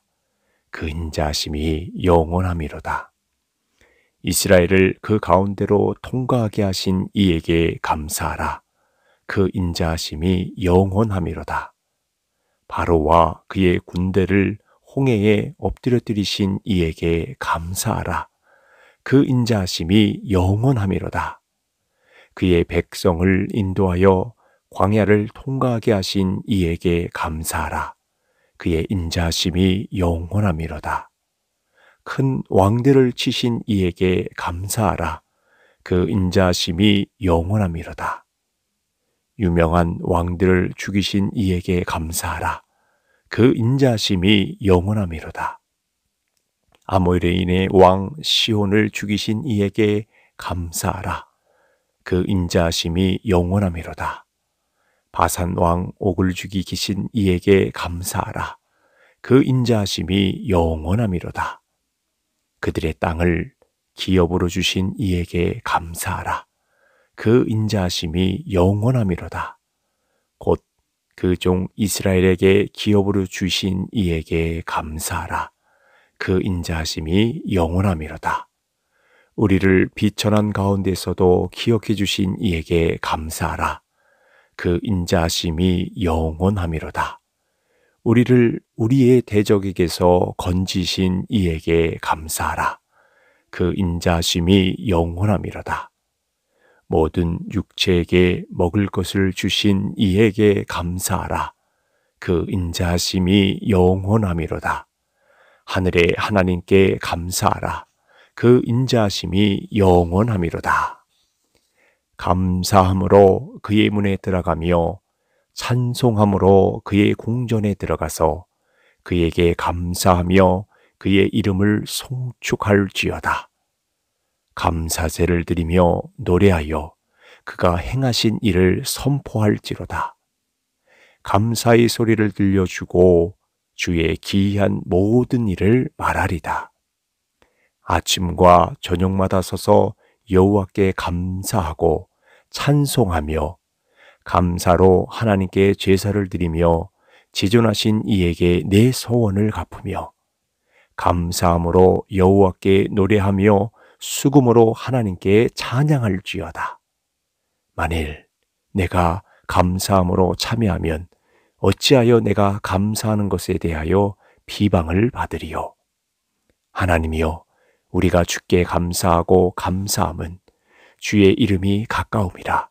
그 인자심이 영원함이로다. 이스라엘을 그 가운데로 통과하게 하신 이에게 감사하라. 그 인자심이 영원함이로다. 바로와 그의 군대를 홍해에 엎드려뜨리신 이에게 감사하라. 그 인자하심이 영원함이로다. 그의 백성을 인도하여 광야를 통과하게 하신 이에게 감사하라. 그의 인자심이 영원함이로다. 큰 왕들을 치신 이에게 감사하라. 그인자심이 영원함이로다. 유명한 왕들을 죽이신 이에게 감사하라. 그 인자심이 영원함이로다. 아모레인의 왕 시온을 죽이신 이에게 감사하라. 그 인자심이 영원함이로다. 바산 왕 옥을 죽이기신 이에게 감사하라. 그 인자심이 영원함이로다. 그들의 땅을 기업으로 주신 이에게 감사하라. 그 인자심이 영원함이로다. 곧 그 종 이스라엘에게 기업으로 주신 이에게 감사하라. 그 인자하심이 영원함이로다. 우리를 비천한 가운데서도 기억해 주신 이에게 감사하라. 그 인자하심이 영원함이로다. 우리를 우리의 대적에게서 건지신 이에게 감사하라. 그 인자심이 영원함이로다. 모든 육체에게 먹을 것을 주신 이에게 감사하라. 그 인자심이 영원함이로다. 하늘의 하나님께 감사하라. 그 인자심이 영원함이로다. 감사함으로 그의 문에 들어가며 찬송함으로 그의 궁전에 들어가서 그에게 감사하며 그의 이름을 송축할지어다. 감사제를 드리며 노래하여 그가 행하신 일을 선포할지로다. 감사의 소리를 들려주고 주의 기이한 모든 일을 말하리다. 아침과 저녁마다 서서 여호와께 감사하고 찬송하며 감사로 하나님께 제사를 드리며 지존하신 이에게 내 소원을 갚으며 감사함으로 여호와께 노래하며 수금으로 하나님께 찬양할지어다. 만일 내가 감사함으로 참여하면 어찌하여 내가 감사하는 것에 대하여 비방을 받으리요. 하나님이여, 우리가 주께 감사하고 감사함은 주의 이름이 가까움이라.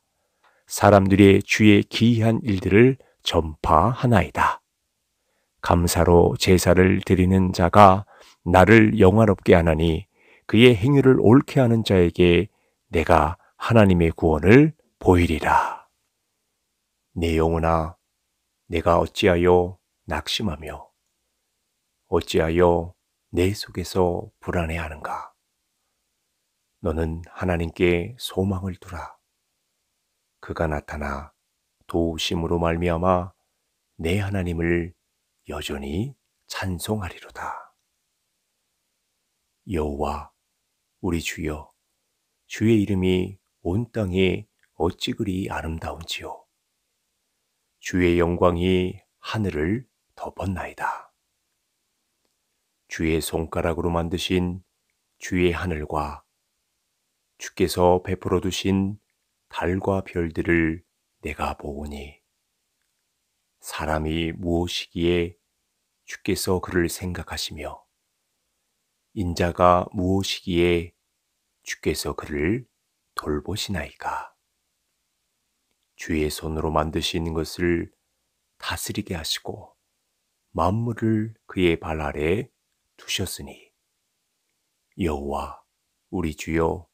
사람들이 주의 기이한 일들을 전파하나이다. 감사로 제사를 드리는 자가 나를 영화롭게 하나니 그의 행위를 옳게 하는 자에게 내가 하나님의 구원을 보이리라. 내 영혼아, 내가 어찌하여 낙심하며 어찌하여 내 속에서 불안해하는가? 너는 하나님께 소망을 두라. 그가 나타나 도우심으로 말미암아 내 하나님을 여전히 찬송하리로다. 여호와 우리 주여 주의 이름이 온 땅에 어찌 그리 아름다운지요. 주의 영광이 하늘을 덮었나이다. 주의 손가락으로 만드신 주의 하늘과 주께서 베풀어 두신 달과 별들을 내가 보오니 사람이 무엇이기에 주께서 그를 생각하시며 인자가 무엇이기에 주께서 그를 돌보시나이까. 주의 손으로 만드신 것을 다스리게 하시고 만물을 그의 발 아래 두셨으니 여호와 우리 주여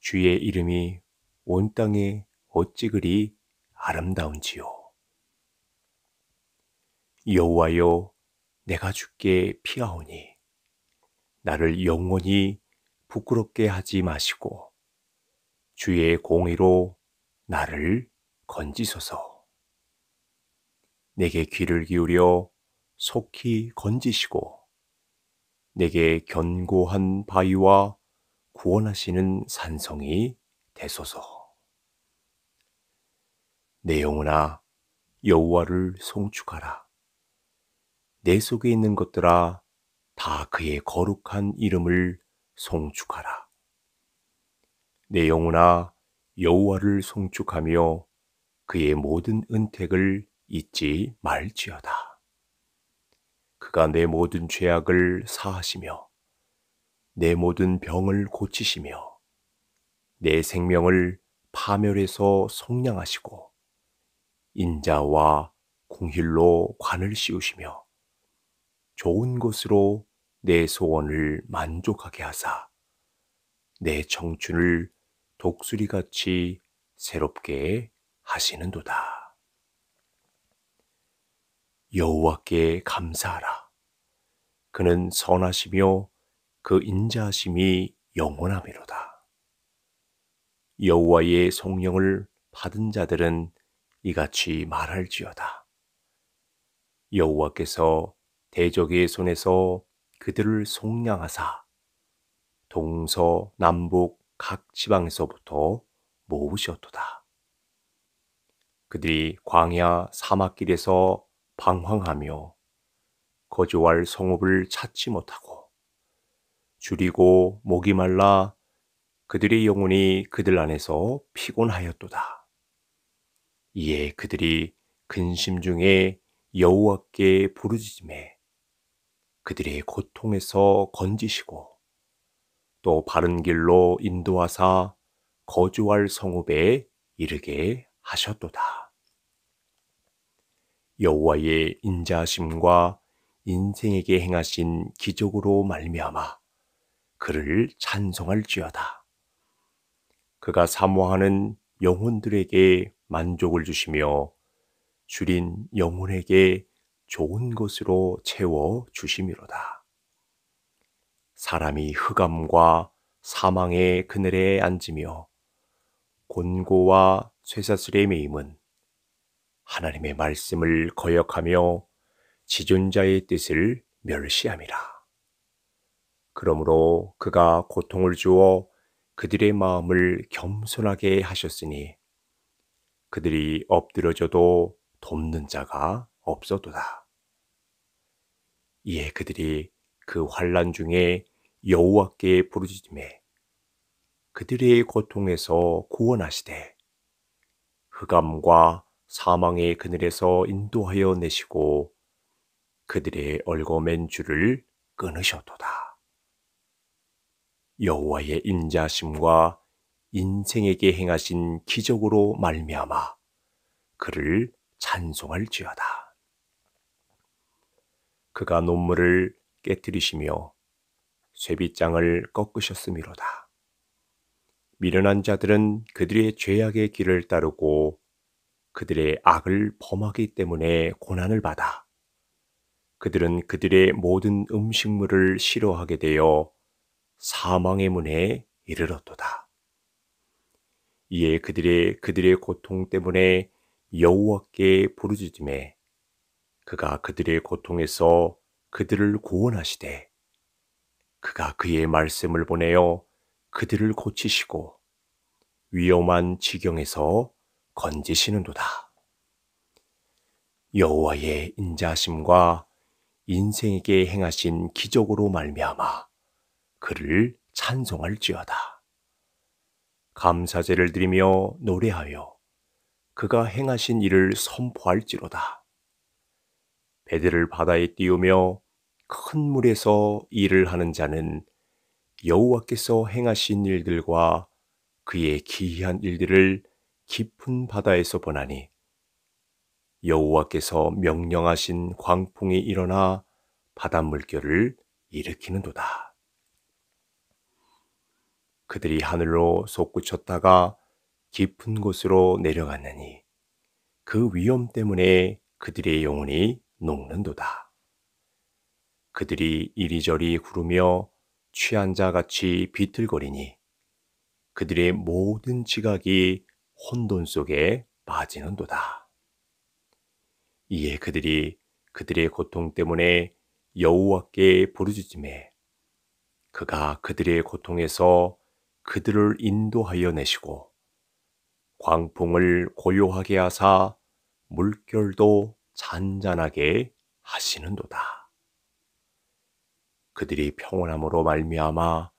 주의 이름이 온 땅에 어찌 그리 아름다운지요 여호와여 내가 주께 피하오니 나를 영원히 부끄럽게 하지 마시고 주의 공의로 나를 건지소서. 내게 귀를 기울여 속히 건지시고 내게 견고한 바위와 구원하시는 산성이 되소서. 내 영혼아 여호와를 송축하라. 내 속에 있는 것들아 다 그의 거룩한 이름을 송축하라. 내 영혼아 여호와를 송축하며 그의 모든 은택을 잊지 말지어다. 그가 내 모든 죄악을 사하시며 내 모든 병을 고치시며 내 생명을 파멸해서 속량하시고 인자와 공힐로 관을 씌우시며 좋은 것으로 내 소원을 만족하게 하사 내 청춘을 독수리같이 새롭게 하시는도다. 여호와께 감사하라. 그는 선하시며 그 인자하심이 영원하미로다. 여호와의 성령을 받은 자들은 이같이 말할지어다. 여호와께서 대적의 손에서 그들을 속량하사 동서 남북 각 지방에서부터 모으셨도다. 그들이 광야 사막길에서 방황하며 거주할 성읍을 찾지 못하고 줄이고 목이 말라 그들의 영혼이 그들 안에서 피곤하였도다. 이에 그들이 근심 중에 여호와께 부르짖음에 그들의 고통에서 건지시고 또 바른 길로 인도하사 거주할 성읍에 이르게 하셨도다. 여호와의 인자심과 인생에게 행하신 기적으로 말미암아 그를 찬송할지어다. 그가 사모하는 영혼들에게 만족을 주시며 줄인 영혼에게 좋은 것으로 채워 주심이로다. 사람이 흑암과 사망의 그늘에 앉으며 곤고와 쇠사슬의 매임은 하나님의 말씀을 거역하며 지존자의 뜻을 멸시함이라. 그러므로 그가 고통을 주어 그들의 마음을 겸손하게 하셨으니 그들이 엎드려져도 돕는 자가 없어도다. 이에 그들이 그 환란 중에 여호와께 부르짖음에 그들의 고통에서 구원하시되 흑암과 사망의 그늘에서 인도하여 내시고 그들의 얼거맨 줄을 끊으셨도다. 여호와의 인자심과 인생에게 행하신 기적으로 말미암아 그를 찬송할지어다. 그가 논문을 깨뜨리시며 쇠빗장을 꺾으셨음이로다. 미련한 자들은 그들의 죄악의 길을 따르고 그들의 악을 범하기 때문에 고난을 받아 그들은 그들의 모든 음식물을 싫어하게 되어 사망의 문에 이르렀도다. 이에 그들의 그들의 고통 때문에 여호와께 부르짖음에 그가 그들의 고통에서 그들을 구원하시되 그가 그의 말씀을 보내어 그들을 고치시고 위험한 지경에서 건지시는도다. 여호와의 인자심과 인생에게 행하신 기적으로 말미암아 그를 찬송할지어다. 감사제를 드리며 노래하여 그가 행하신 일을 선포할지로다. 배들을 바다에 띄우며 큰 물에서 일을 하는 자는 여호와께서 행하신 일들과 그의 기이한 일들을 깊은 바다에서 보나니 여호와께서 명령하신 광풍이 일어나 바닷물결을 일으키는도다. 그들이 하늘로 솟구쳤다가 깊은 곳으로 내려갔느니 그 위험 때문에 그들의 영혼이 녹는도다. 그들이 이리저리 구르며 취한 자 같이 비틀거리니 그들의 모든 지각이 혼돈 속에 빠지는도다. 이에 그들이 그들의 고통 때문에 여호와께 부르짖음에 그가 그들의 고통에서 그들을 인도하여 내시고 광풍을 고요하게 하사 물결도 잔잔하게 하시는도다. 그들이 평온함으로 말미암아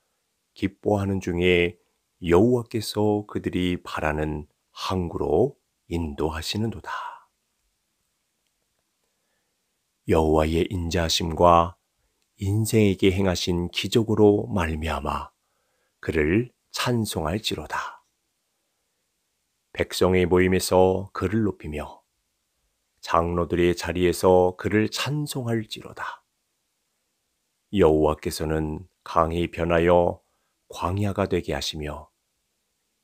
기뻐하는 중에 여호와께서 그들이 바라는 항구로 인도하시는도다. 여호와의 인자심과 인생에게 행하신 기적으로 말미암아 그를 찬송할지로다. 백성의 모임에서 그를 높이며 장로들의 자리에서 그를 찬송할지로다. 여호와께서는 강이 변하여 광야가 되게 하시며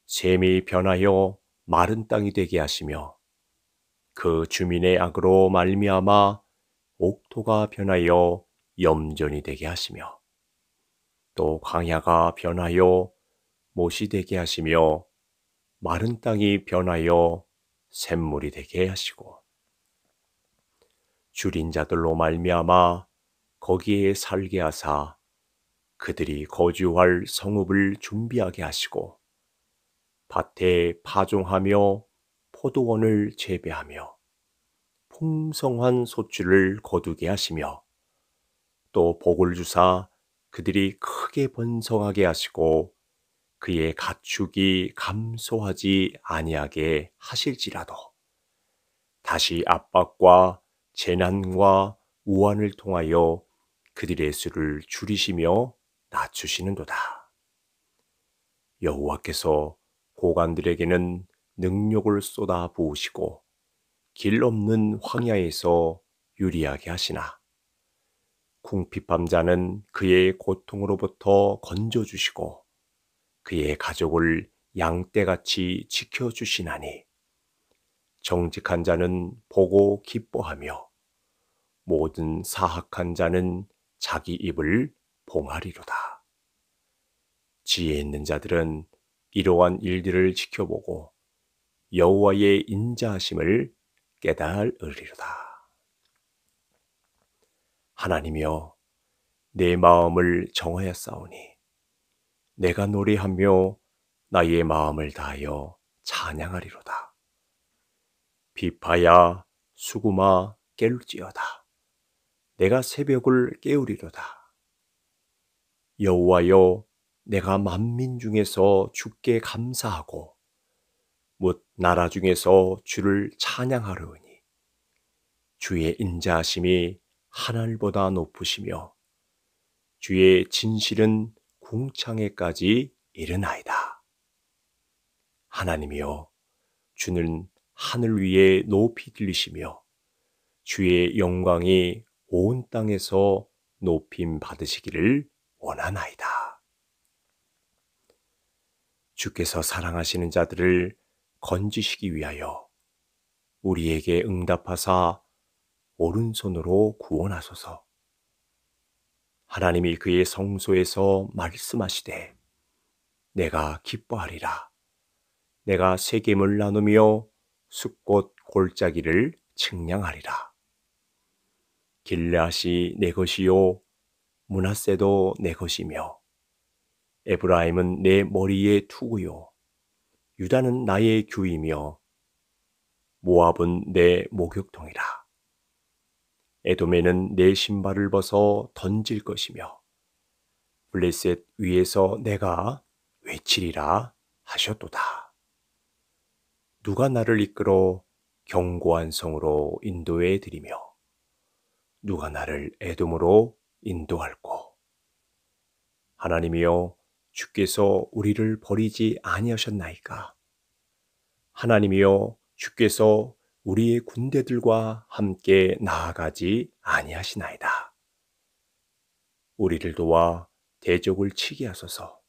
샘이 변하여 마른 땅이 되게 하시며 그 주민의 악으로 말미암아 옥토가 변하여 염전이 되게 하시며 또 광야가 변하여 못이 되게 하시며 마른 땅이 변하여 샘물이 되게 하시고 줄인 자들로 말미암아 거기에 살게 하사 그들이 거주할 성읍을 준비하게 하시고 밭에 파종하며 포도원을 재배하며 풍성한 소출을 거두게 하시며 또 복을 주사 그들이 크게 번성하게 하시고 그의 가축이 감소하지 아니하게 하실지라도 다시 압박과 재난과 우환을 통하여 그들의 수를 줄이시며 낮추시는도다. 여호와께서 고관들에게는 능력을 쏟아 부으시고 길 없는 황야에서 유리하게 하시나 궁핍함자는 그의 고통으로부터 건져주시고 그의 가족을 양떼같이 지켜주시나니 정직한 자는 보고 기뻐하며 모든 사악한 자는 자기 입을 봉하리로다. 지혜 있는 자들은 이러한 일들을 지켜보고 여호와의 인자하심을 깨달으리로다. 하나님이여 내 마음을 정하였사오니 내가 노래하며 나의 마음을 다하여 찬양하리로다. 비파야 수구마 깰지어다. 내가 새벽을 깨우리로다. 여호와여 내가 만민 중에서 주께 감사하고 못 나라 중에서 주를 찬양하려니 주의 인자하심이 하늘보다 높으시며 주의 진실은 궁창에까지 이르나이다. 하나님이여 주는 하늘 위에 높이 들리시며 주의 영광이 온 땅에서 높임 받으시기를 원하나이다. 주께서 사랑하시는 자들을 건지시기 위하여 우리에게 응답하사 오른손으로 구원하소서. 하나님이 그의 성소에서 말씀하시되 내가 기뻐하리라. 내가 세겜을 나누며 숲꽃 골짜기를 측량하리라. 길라시 내 것이요 문하세도 내 것이며 에브라임은 내 머리에 투구요. 유다는 나의 규이며 모압은 내 목욕통이라. 에돔에는 내 신발을 벗어 던질 것이며 블레셋 위에서 내가 외치리라 하셨도다. 누가 나를 이끌어 견고한 성으로 인도해 드리며 누가 나를 에돔으로 인도할꼬 하나님이여 주께서 우리를 버리지 아니하셨나이까. 하나님이여 주께서 우리의 군대들과 함께 나아가지 아니하시나이다. 우리를 도와 대적을 치게 하소서.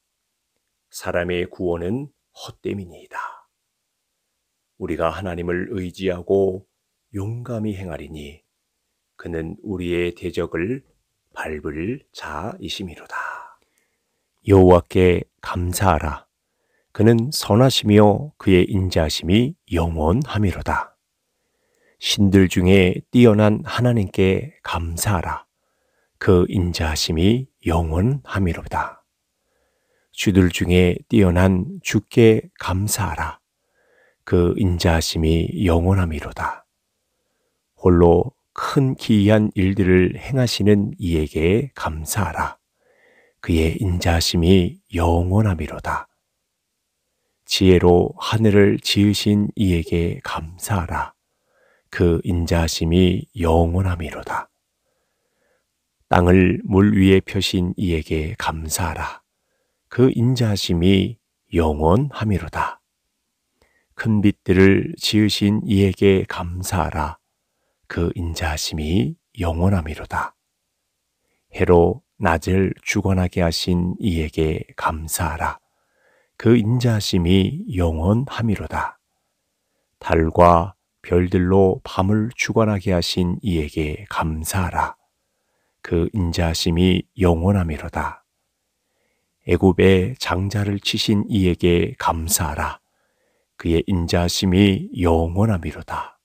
사람의 구원은 헛됨이니이다. 우리가 하나님을 의지하고 용감히 행하리니 그는 우리의 대적을 밟을 자이심이로다. 여호와께 감사하라. 그는 선하시며 그의 인자심이 영원하미로다. 신들 중에 뛰어난 하나님께 감사하라. 그 인자심이 영원하미로다. 주들 중에 뛰어난 주께 감사하라. 그 인자심이 영원하미로다. 홀로 큰 기이한 일들을 행하시는 이에게 감사하라. 그의 인자심이 영원함이로다. 지혜로 하늘을 지으신 이에게 감사하라. 그 인자심이 영원함이로다. 땅을 물 위에 펴신 이에게 감사하라. 그 인자심이 영원함이로다. 큰 빛들을 지으신 이에게 감사하라. 그 인자심이 영원함이로다. 해로 낮을 주관하게 하신 이에게 감사하라. 그 인자심이 영원함이로다. 달과 별들로 밤을 주관하게 하신 이에게 감사하라. 그 인자심이 영원함이로다. 애굽의 장자를 치신 이에게 감사하라. 그의 인자심이 영원함이로다.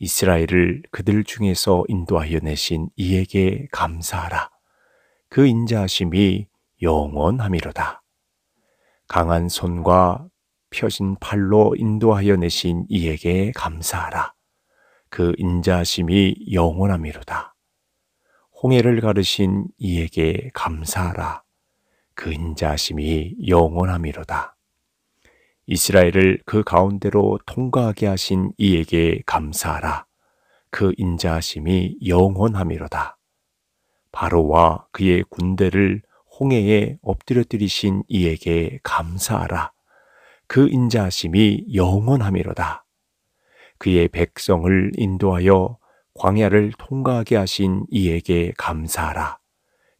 이스라엘을 그들 중에서 인도하여 내신 이에게 감사하라. 그 인자하심이 영원함이로다. 강한 손과 펴진 팔로 인도하여 내신 이에게 감사하라. 그 인자하심이 영원함이로다. 홍해를 가르신 이에게 감사하라. 그 인자하심이 영원함이로다. 이스라엘을 그 가운데로 통과하게 하신 이에게 감사하라. 그 인자하심이 영원함이로다. 바로와 그의 군대를 홍해에 엎드려뜨리신 이에게 감사하라. 그인자심이 영원함이로다. 그의 백성을 인도하여 광야를 통과하게 하신 이에게 감사하라.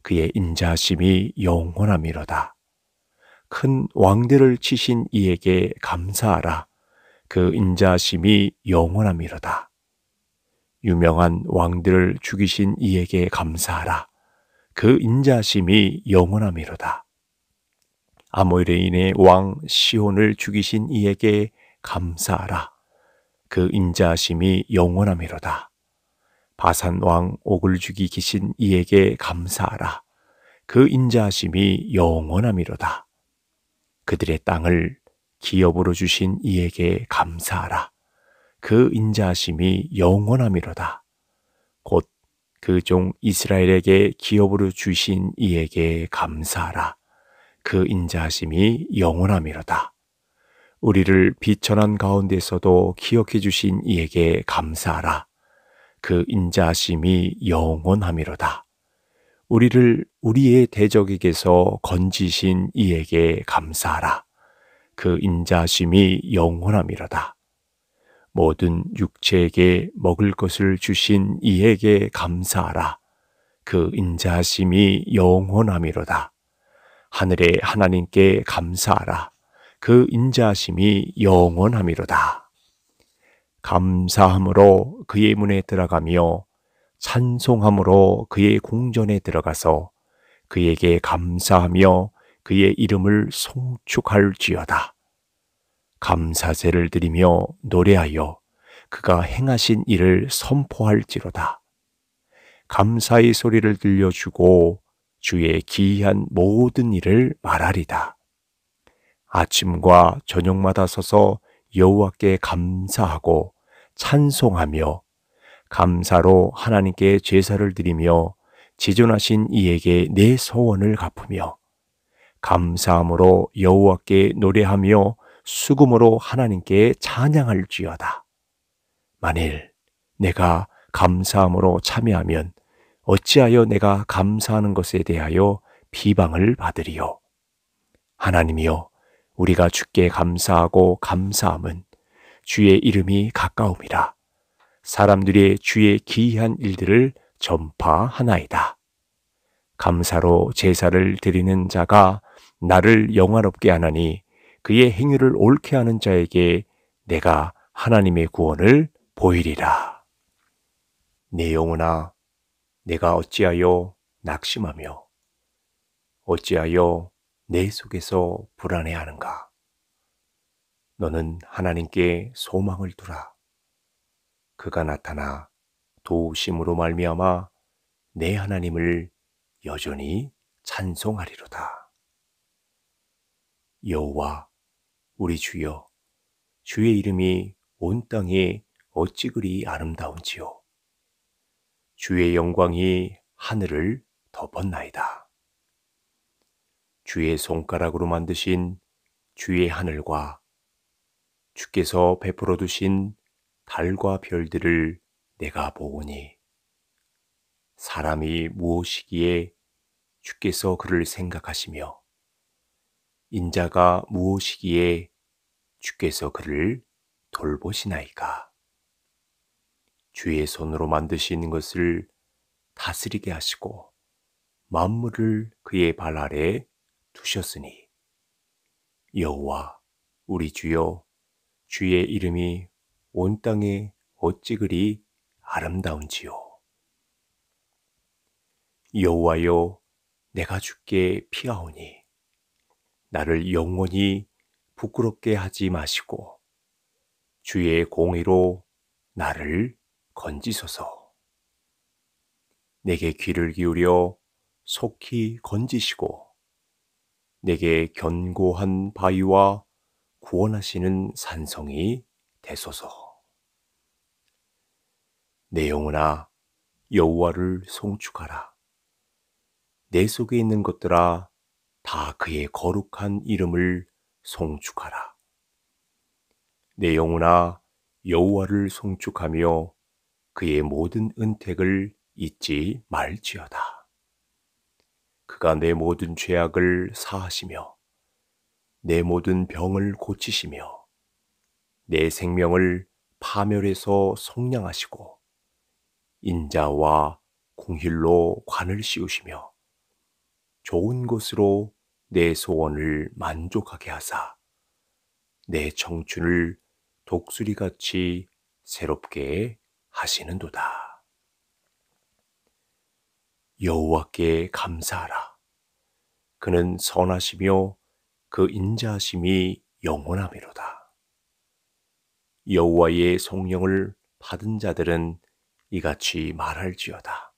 그의 인자심이 영원함이로다. 큰 왕들을 치신 이에게 감사하라. 그인자심이 영원함이로다. 유명한 왕들을 죽이신 이에게 감사하라. 그 인자심이 영원함이로다. 아모레인의 왕 시온을 죽이신 이에게 감사하라. 그 인자심이 영원함이로다. 바산 왕 옥을 죽이기신 이에게 감사하라. 그 인자심이 영원함이로다. 그들의 땅을 기업으로 주신 이에게 감사하라. 그 인자하심이 영원함이로다. 곧 그 종 이스라엘에게 기업으로 주신 이에게 감사하라. 그인자심이 영원함이로다. 우리를 비천한 가운데서도 기억해 주신 이에게 감사하라. 그인자심이 영원함이로다. 우리를 우리의 대적에게서 건지신 이에게 감사하라. 그 인자심이 영원함이로다. 모든 육체에게 먹을 것을 주신 이에게 감사하라. 그 인자심이 영원함이로다. 하늘의 하나님께 감사하라. 그 인자심이 영원함이로다. 감사함으로 그의 문에 들어가며 찬송함으로 그의 궁전에 들어가서 그에게 감사하며 그의 이름을 송축할지어다. 감사제를 드리며 노래하여 그가 행하신 일을 선포할지로다. 감사의 소리를 들려주고 주의 기이한 모든 일을 말하리다. 아침과 저녁마다 서서 여호와께 감사하고 찬송하며 감사로 하나님께 제사를 드리며 지존하신 이에게 내 소원을 갚으며 감사함으로 여호와께 노래하며 수금으로 하나님께 찬양할지어다. 만일 내가 감사함으로 참여하면 어찌하여 내가 감사하는 것에 대하여 비방을 받으리요. 하나님이여, 우리가 주께 감사하고 감사함은 주의 이름이 가까움이라. 사람들이 주의 기이한 일들을 전파하나이다. 감사로 제사를 드리는 자가 나를 영화롭게 하나니 그의 행위를 옳게 하는 자에게 내가 하나님의 구원을 보이리라. 내 영혼아, 내가 어찌하여 낙심하며 어찌하여 내 속에서 불안해하는가? 너는 하나님께 소망을 두라. 그가 나타나 도우심으로 말미암아 내 하나님을 여전히 찬송하리로다. 여호와 우리 주여, 주의 이름이 온땅에 어찌 그리 아름다운지요. 주의 영광이 하늘을 덮었나이다. 주의 손가락으로 만드신 주의 하늘과 주께서 베풀어 두신 달과 별들을 내가 보오니 사람이 무엇이기에 주께서 그를 생각하시며 인자가 무엇이기에 주께서 그를 돌보시나이가. 주의 손으로 만드신 것을 다스리게 하시고 만물을 그의 발 아래 두셨으니 여호와 우리 주여 주의 이름이 온 땅에 어찌 그리 아름다운지요 여호와여 내가 주께 피하오니 나를 영원히 부끄럽게 하지 마시고 주의 공의로 나를 건지소서. 내게 귀를 기울여 속히 건지시고 내게 견고한 바위와 구원하시는 산성이 되소서. 내 영혼아 여호와를 송축하라. 내 속에 있는 것들아 다 그의 거룩한 이름을 송축하라. 내 영혼아 여호와를 송축하며 그의 모든 은택을 잊지 말지어다. 그가 내 모든 죄악을 사하시며 내 모든 병을 고치시며 내 생명을 파멸해서 속량하시고 인자와 공힐로 관을 씌우시며 좋은 곳으로 내 소원을 만족하게 하사 내 청춘을 독수리같이 새롭게 하시는도다. 여호와께 감사하라. 그는 선하시며 그 인자하심이 영원하미로다. 여호와의 성령을 받은 자들은 이같이 말할지어다.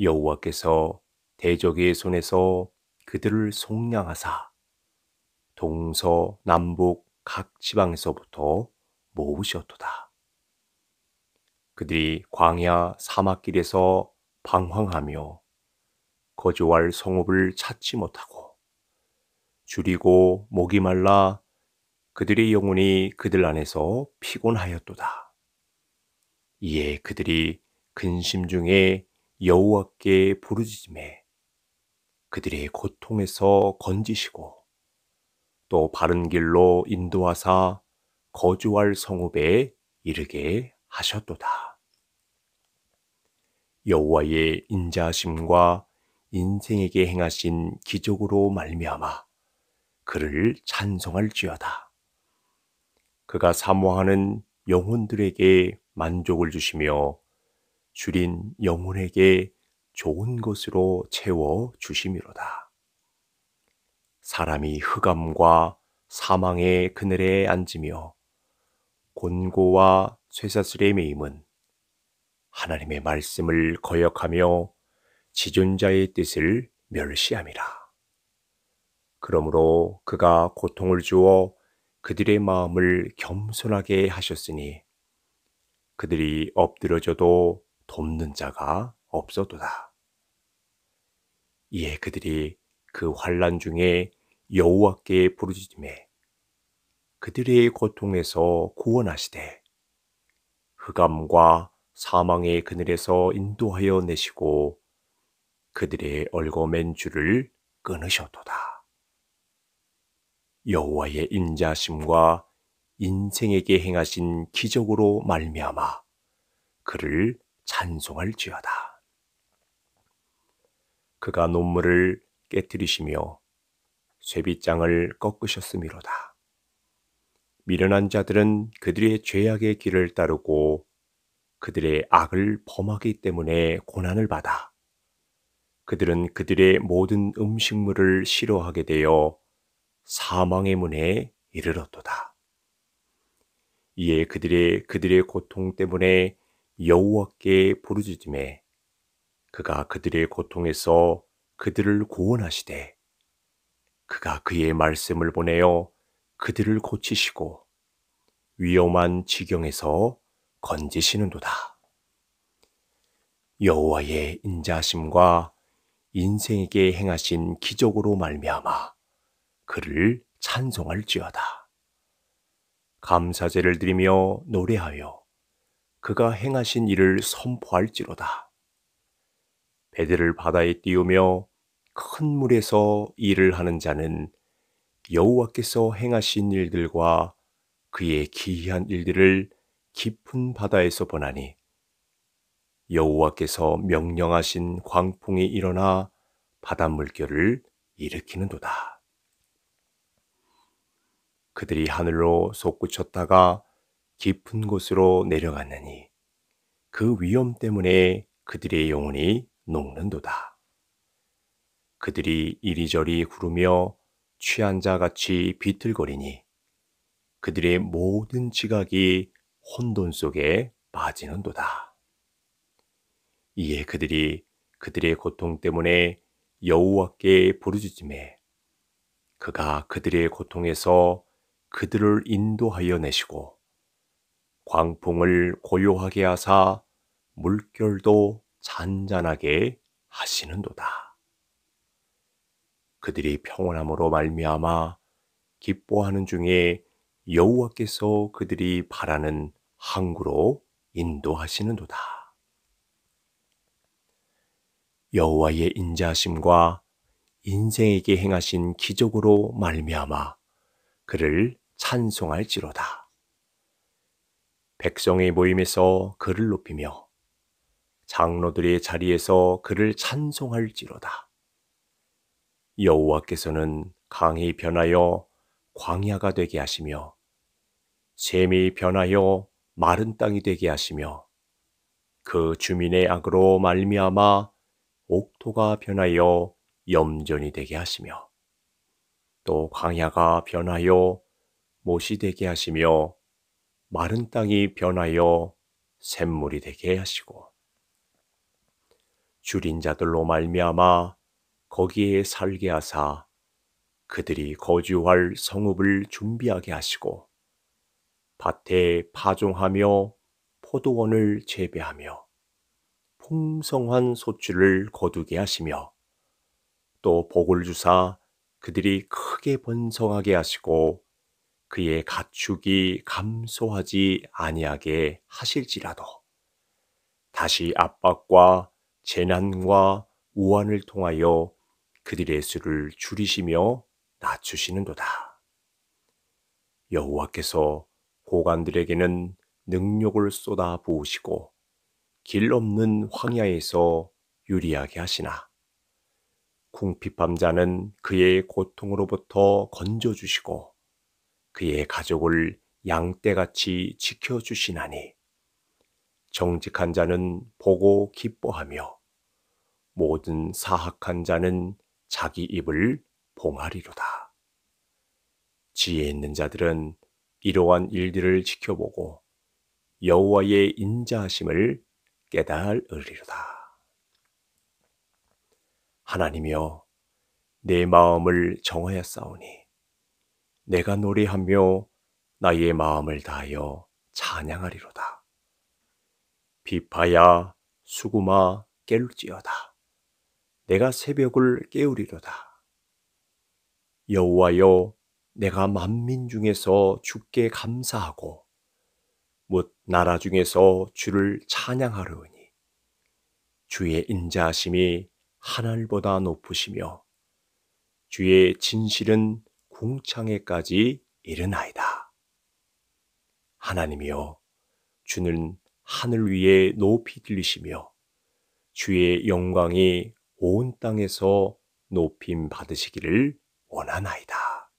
여호와께서 대적의 손에서 그들을 속량하사 동서 남북 각 지방에서부터 모으셨도다. 그들이 광야 사막길에서 방황하며 거주할 성읍을 찾지 못하고 줄이고 목이 말라 그들의 영혼이 그들 안에서 피곤하였도다. 이에 그들이 근심 중에 여호와께 부르짖음에 그들의 고통에서 건지시고 또 바른 길로 인도하사 거주할 성읍에 이르게 하셨도다. 여호와의 인자심과 인생에게 행하신 기적으로 말미암아 그를 찬송할지어다. 그가 사모하는 영혼들에게 만족을 주시며 줄인 영혼에게 좋은 것으로 채워 주심이로다. 사람이 흑암과 사망의 그늘에 앉으며 곤고와 쇠사슬의 매임은 하나님의 말씀을 거역하며 지존자의 뜻을 멸시함이라. 그러므로 그가 고통을 주어 그들의 마음을 겸손하게 하셨으니 그들이 엎드려져도 돕는 자가 없어도다. 이에 예, 그들이 그 환란 중에 여호와께 부르짖음에 그들의 고통에서 구원하시되 흑암과 사망의 그늘에서 인도하여 내시고 그들의 얼거맨 줄을 끊으셨도다. 여호와의 인자심과 인생에게 행하신 기적으로 말미암아 그를 찬송할지어다. 그가 논물을 깨뜨리시며 쇠빗장을 꺾으셨으미로다 미련한 자들은 그들의 죄악의 길을 따르고 그들의 악을 범하기 때문에 고난을 받아 그들은 그들의 모든 음식물을 싫어하게 되어 사망의 문에 이르렀도다. 이에 그들의 그들의 고통 때문에 여호와께 부르짖음에 그가 그들의 고통에서 그들을 구원하시되 그가 그의 말씀을 보내어 그들을 고치시고 위험한 지경에서 건지시는도다. 여호와의 인자심과 인생에게 행하신 기적으로 말미암아 그를 찬송할지어다. 감사제를 드리며 노래하여 그가 행하신 일을 선포할지로다. 배들을 바다에 띄우며 큰 물에서 일을 하는 자는 여호와께서 행하신 일들과 그의 기이한 일들을 깊은 바다에서 보나니 여호와께서 명령하신 광풍이 일어나 바닷 물결을 일으키는도다. 그들이 하늘로 솟구쳤다가 깊은 곳으로 내려갔느니 그 위험 때문에 그들의 영혼이 녹는도다. 그들이 이리저리 구르며 취한 자 같이 비틀거리니 그들의 모든 지각이 혼돈 속에 빠지는도다. 이에 그들이 그들의 고통 때문에 여호와께 부르짖음에 그가 그들의 고통에서 그들을 인도하여 내시고 광풍을 고요하게 하사 물결도 잔잔하게 하시는도다. 그들이 평온함으로 말미암아 기뻐하는 중에 여호와께서 그들이 바라는 항구로 인도하시는도다. 여호와의 인자심과 인생에게 행하신 기적으로 말미암아 그를 찬송할지로다. 백성의 모임에서 그를 높이며 장로들의 자리에서 그를 찬송할지로다. 여호와께서는 강이 변하여 광야가 되게 하시며 샘이 변하여 마른 땅이 되게 하시며 그 주민의 악으로 말미암아 옥토가 변하여 염전이 되게 하시며 또 광야가 변하여 못이 되게 하시며 마른 땅이 변하여 샘물이 되게 하시고 줄인 자들로 말미암아 거기에 살게 하사 그들이 거주할 성읍을 준비하게 하시고 밭에 파종하며 포도원을 재배하며 풍성한 소출을 거두게 하시며 또 복을 주사 그들이 크게 번성하게 하시고 그의 가축이 감소하지 아니하게 하실지라도 다시 압박과 재난과 우환을 통하여 그들의 수를 줄이시며 낮추시는도다. 여호와께서 고관들에게는 능력을 쏟아 부으시고 길 없는 황야에서 유리하게 하시나 궁핍함자는 그의 고통으로부터 건져주시고 그의 가족을 양떼같이 지켜주시나니 정직한 자는 보고 기뻐하며 모든 사악한 자는 자기 입을 봉하리로다. 지혜 있는 자들은 이러한 일들을 지켜보고 여호와의 인자하심을 깨달으리로다. 하나님이여 내 마음을 정하여 싸우니 내가 노래하며 나의 마음을 다하여 찬양하리로다. 비파야 수구마 깰지어다. 내가 새벽을 깨우리로다. 여호와여, 내가 만민 중에서 주께 감사하고 못 나라 중에서 주를 찬양하려니 주의 인자하심이 하늘보다 높으시며 주의 진실은 궁창에까지 이르나이다. 하나님이여, 주는 하늘 위에 높이 들리시며 주의 영광이 온 땅에서 높임 받으시기를 원하나이다.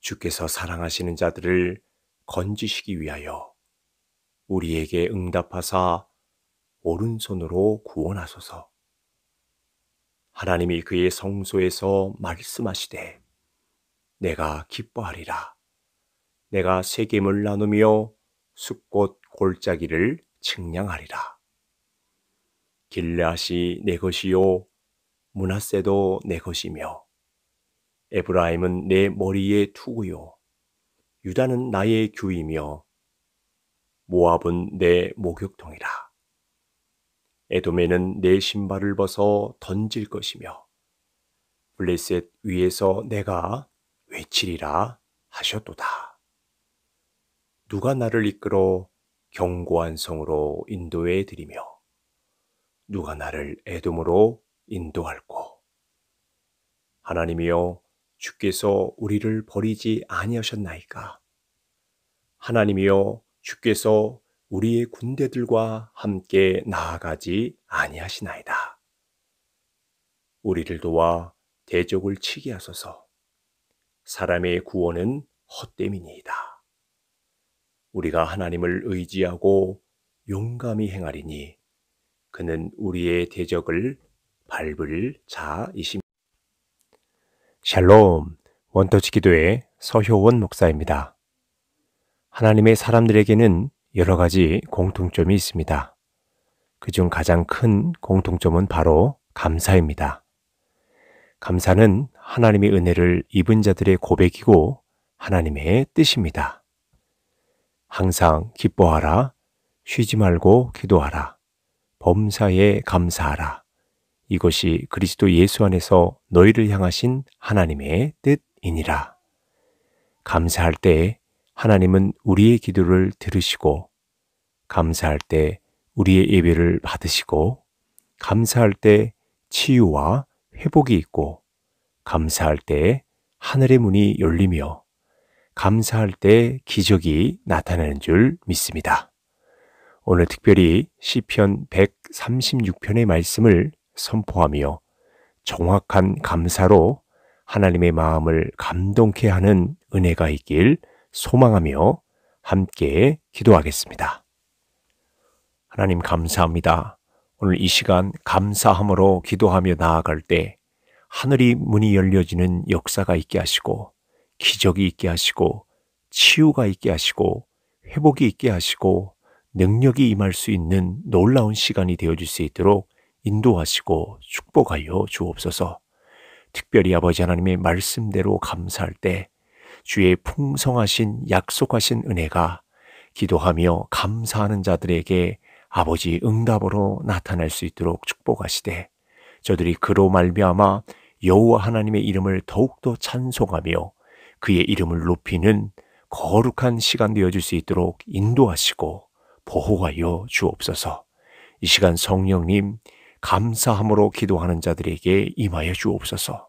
주께서 사랑하시는 자들을 건지시기 위하여 우리에게 응답하사 오른손으로 구원하소서. 하나님이 그의 성소에서 말씀하시되 내가 기뻐하리라. 내가 세겜을 나누며 숲꽃 골짜기를 측량하리라. 길앗이 내 것이요 문하세도 내 것이며 에브라임은 내 머리에 투구요 유다는 나의 규이며 모압은 내 목욕통이라 에돔에는 내 신발을 벗어 던질 것이며 블레셋 위에서 내가 외치리라 하셨도다 누가 나를 이끌어 견고한 성으로 인도해 드리며 누가 나를 애돔으로 인도할꼬. 하나님이여 주께서 우리를 버리지 아니하셨나이까. 하나님이여 주께서 우리의 군대들과 함께 나아가지 아니하시나이다. 우리를 도와 대적을 치게 하소서. 사람의 구원은 헛됨이니이다. 우리가 하나님을 의지하고 용감히 행하리니 그는 우리의 대적을 밟을 자이십니다. 샬롬, 원터치 기도의 서효원 목사입니다. 하나님의 사람들에게는 여러 가지 공통점이 있습니다. 그 중 가장 큰 공통점은 바로 감사입니다. 감사는 하나님의 은혜를 입은 자들의 고백이고 하나님의 뜻입니다. 항상 기뻐하라, 쉬지 말고 기도하라. 범사에 감사하라. 이것이 그리스도 예수 안에서 너희를 향하신 하나님의 뜻이니라. 감사할 때 하나님은 우리의 기도를 들으시고, 감사할 때 우리의 예배를 받으시고, 감사할 때 치유와 회복이 있고, 감사할 때 하늘의 문이 열리며, 감사할 때 기적이 나타나는 줄 믿습니다. 오늘 특별히 시편 136편의 말씀을 선포하며 정확한 감사로 하나님의 마음을 감동케 하는 은혜가 있길 소망하며 함께 기도하겠습니다. 하나님 감사합니다. 오늘 이 시간 감사함으로 기도하며 나아갈 때 하늘이 문이 열려지는 역사가 있게 하시고 기적이 있게 하시고 치유가 있게 하시고 회복이 있게 하시고 능력이 임할 수 있는 놀라운 시간이 되어줄 수 있도록 인도하시고 축복하여 주옵소서. 특별히 아버지 하나님의 말씀대로 감사할 때 주의 풍성하신 약속하신 은혜가 기도하며 감사하는 자들에게 아버지 응답으로 나타날 수 있도록 축복하시되 저들이 그로 말미암아 여호와 하나님의 이름을 더욱더 찬송하며 그의 이름을 높이는 거룩한 시간 되어줄 수 있도록 인도하시고 보호하여 주옵소서. 이 시간 성령님 감사함으로 기도하는 자들에게 임하여 주옵소서.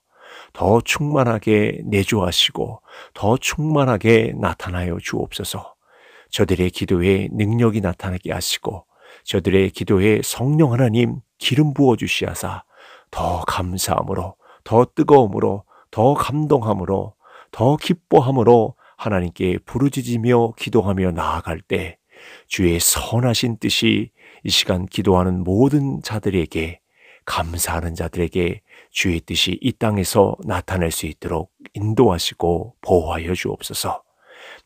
더 충만하게 내주하시고 더 충만하게 나타나여 주옵소서. 저들의 기도에 능력이 나타나게 하시고 저들의 기도에 성령 하나님 기름 부어 주시하사 더 감사함으로 더 뜨거움으로 더 감동함으로 더 기뻐함으로 하나님께 부르짖으며 기도하며 나아갈 때 주의 선하신 뜻이 이 시간 기도하는 모든 자들에게 감사하는 자들에게 주의 뜻이 이 땅에서 나타날 수 있도록 인도하시고 보호하여 주옵소서.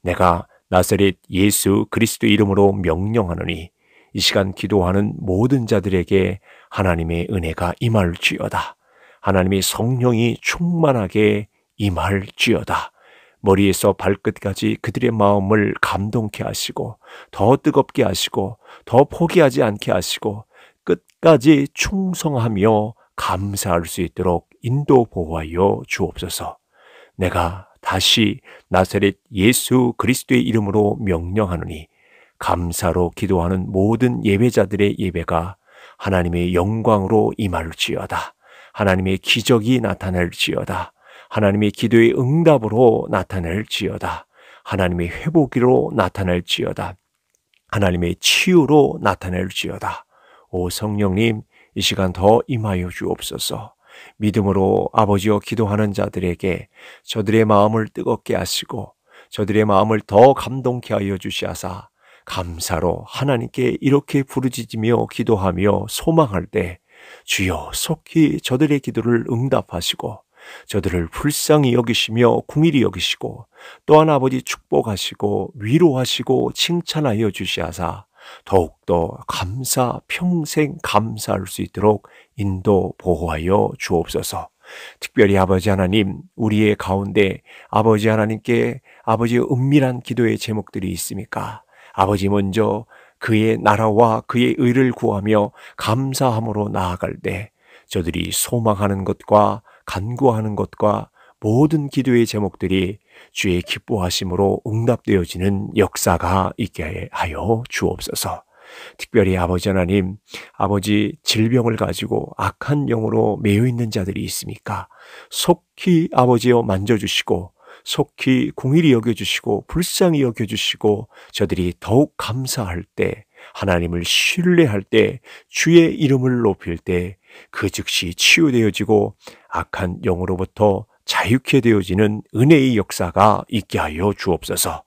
내가 나사렛 예수 그리스도 이름으로 명령하노니 이 시간 기도하는 모든 자들에게 하나님의 은혜가 임할지어다. 하나님의 성령이 충만하게 임할지어다. 머리에서 발끝까지 그들의 마음을 감동케 하시고 더 뜨겁게 하시고 더 포기하지 않게 하시고 끝까지 충성하며 감사할 수 있도록 인도 보호하여 주옵소서. 내가 다시 나사렛 예수 그리스도의 이름으로 명령하노니 감사로 기도하는 모든 예배자들의 예배가 하나님의 영광으로 임할지어다. 하나님의 기적이 나타날지어다. 하나님의 기도의 응답으로 나타낼지어다. 하나님의 회복으로 나타낼지어다. 하나님의 치유로 나타낼지어다. 오 성령님, 이 시간 더 임하여 주옵소서. 믿음으로 아버지여 기도하는 자들에게 저들의 마음을 뜨겁게 하시고 저들의 마음을 더 감동케 하여 주시하사 감사로 하나님께 이렇게 부르짖으며 기도하며 소망할 때 주여 속히 저들의 기도를 응답하시고 저들을 불쌍히 여기시며 궁일이 여기시고 또한 아버지 축복하시고 위로하시고 칭찬하여 주시하사 더욱더 감사 평생 감사할 수 있도록 인도 보호하여 주옵소서. 특별히 아버지 하나님, 우리의 가운데 아버지 하나님께 아버지의 은밀한 기도의 제목들이 있습니까? 아버지 먼저 그의 나라와 그의 의를 구하며 감사함으로 나아갈 때 저들이 소망하는 것과 간구하는 것과 모든 기도의 제목들이 주의 기뻐하심으로 응답되어지는 역사가 있게 하여 주옵소서. 특별히 아버지 하나님, 아버지 질병을 가지고 악한 영으로 매여 있는 자들이 있습니까? 속히 아버지여 만져주시고, 속히 공일이 여겨주시고, 불쌍히 여겨주시고, 저들이 더욱 감사할 때, 하나님을 신뢰할 때, 주의 이름을 높일 때, 그 즉시 치유되어지고 악한 영으로부터 자유케 되어지는 은혜의 역사가 있게 하여 주옵소서.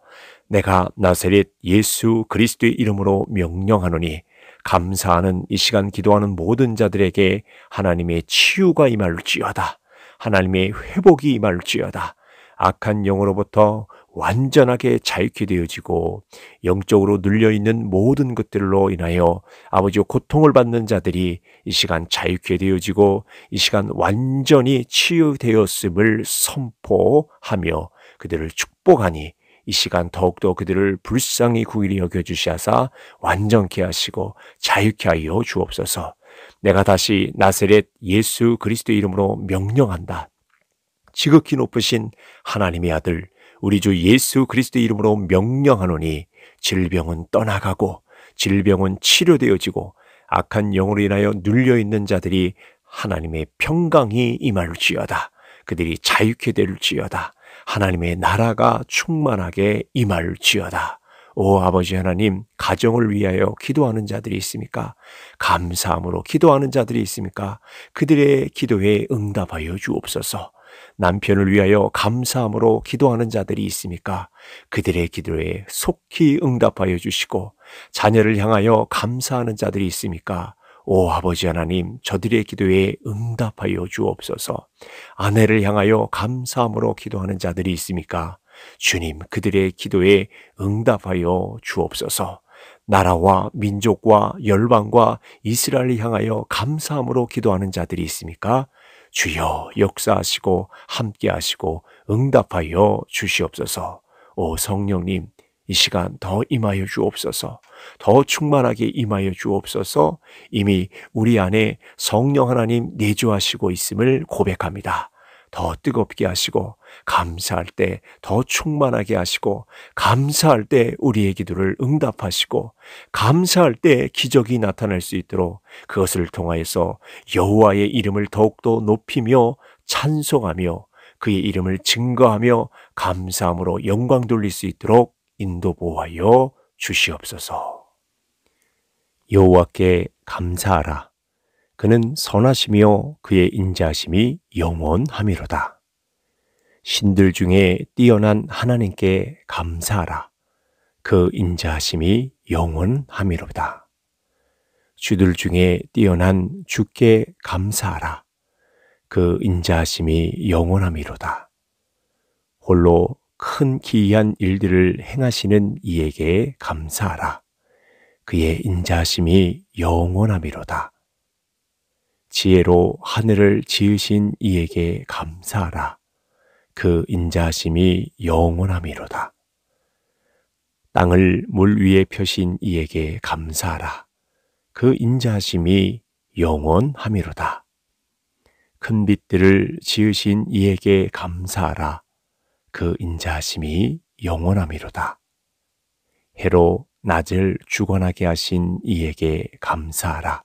내가 나세렛 예수 그리스도의 이름으로 명령하노니 감사하는 이 시간 기도하는 모든 자들에게 하나님의 치유가 임할지어다. 하나님의 회복이 임할지어다. 악한 영으로부터 완전하게 자유케 되어지고 영적으로 눌려 있는 모든 것들로 인하여 아버지의 고통을 받는 자들이 이 시간 자유케 되어지고 이 시간 완전히 치유되었음을 선포하며 그들을 축복하니 이 시간 더욱더 그들을 불쌍히 구일히 여겨 주시하사 완전케 하시고 자유케 하여 주옵소서. 내가 다시 나세렛 예수 그리스도 이름으로 명령한다. 지극히 높으신 하나님의 아들 우리 주 예수 그리스도의 이름으로 명령하노니 질병은 떠나가고 질병은 치료되어지고 악한 영으로 인하여 눌려 있는 자들이 하나님의 평강이 임할지어다. 그들이 자유케 될지어다. 하나님의 나라가 충만하게 임할지어다. 오 아버지 하나님, 가정을 위하여 기도하는 자들이 있습니까? 감사함으로 기도하는 자들이 있습니까? 그들의 기도에 응답하여 주옵소서. 남편을 위하여 감사함으로 기도하는 자들이 있습니까? 그들의 기도에 속히 응답하여 주시고 자녀를 향하여 감사하는 자들이 있습니까? 오 아버지 하나님 저들의 기도에 응답하여 주옵소서. 아내를 향하여 감사함으로 기도하는 자들이 있습니까? 주님 그들의 기도에 응답하여 주옵소서. 나라와 민족과 열방과 이스라엘을 향하여 감사함으로 기도하는 자들이 있습니까? 주여 역사하시고 함께하시고 응답하여 주시옵소서. 오 성령님, 이 시간 더 임하여 주옵소서. 더 충만하게 임하여 주옵소서. 이미 우리 안에 성령 하나님 내주하시고 있음을 고백합니다. 더 뜨겁게 하시고 감사할 때 더 충만하게 하시고 감사할 때 우리의 기도를 응답하시고 감사할 때 기적이 나타날 수 있도록 그것을 통하여서 여호와의 이름을 더욱더 높이며 찬송하며 그의 이름을 증거하며 감사함으로 영광 돌릴 수 있도록 인도 보호하여 주시옵소서. 여호와께 감사하라. 그는 선하시며 그의 인자심이 영원하미로다. 신들 중에 뛰어난 하나님께 감사하라. 그 인자하심이 영원함이로다. 주들 중에 뛰어난 주께 감사하라. 그 인자하심이 영원함이로다. 홀로 큰 기이한 일들을 행하시는 이에게 감사하라. 그의 인자하심이 영원함이로다. 지혜로 하늘을 지으신 이에게 감사하라. 그 인자심이 영원함이로다. 땅을 물 위에 펴신 이에게 감사하라. 그 인자심이 영원함이로다. 큰 빛들을 지으신 이에게 감사하라. 그 인자심이 영원함이로다. 해로 낮을 주관하게 하신 이에게 감사하라.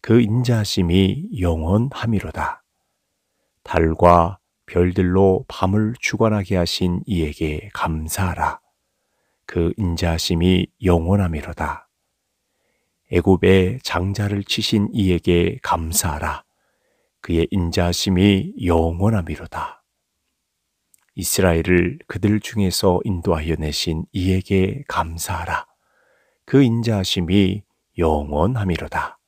그 인자심이 영원함이로다. 달과 별들로 밤을 주관하게 하신 이에게 감사하라. 그 인자심이 영원함이로다. 애굽의 장자를 치신 이에게 감사하라. 그의 인자심이 영원함이로다. 이스라엘을 그들 중에서 인도하여 내신 이에게 감사하라. 그 인자심이 영원함이로다.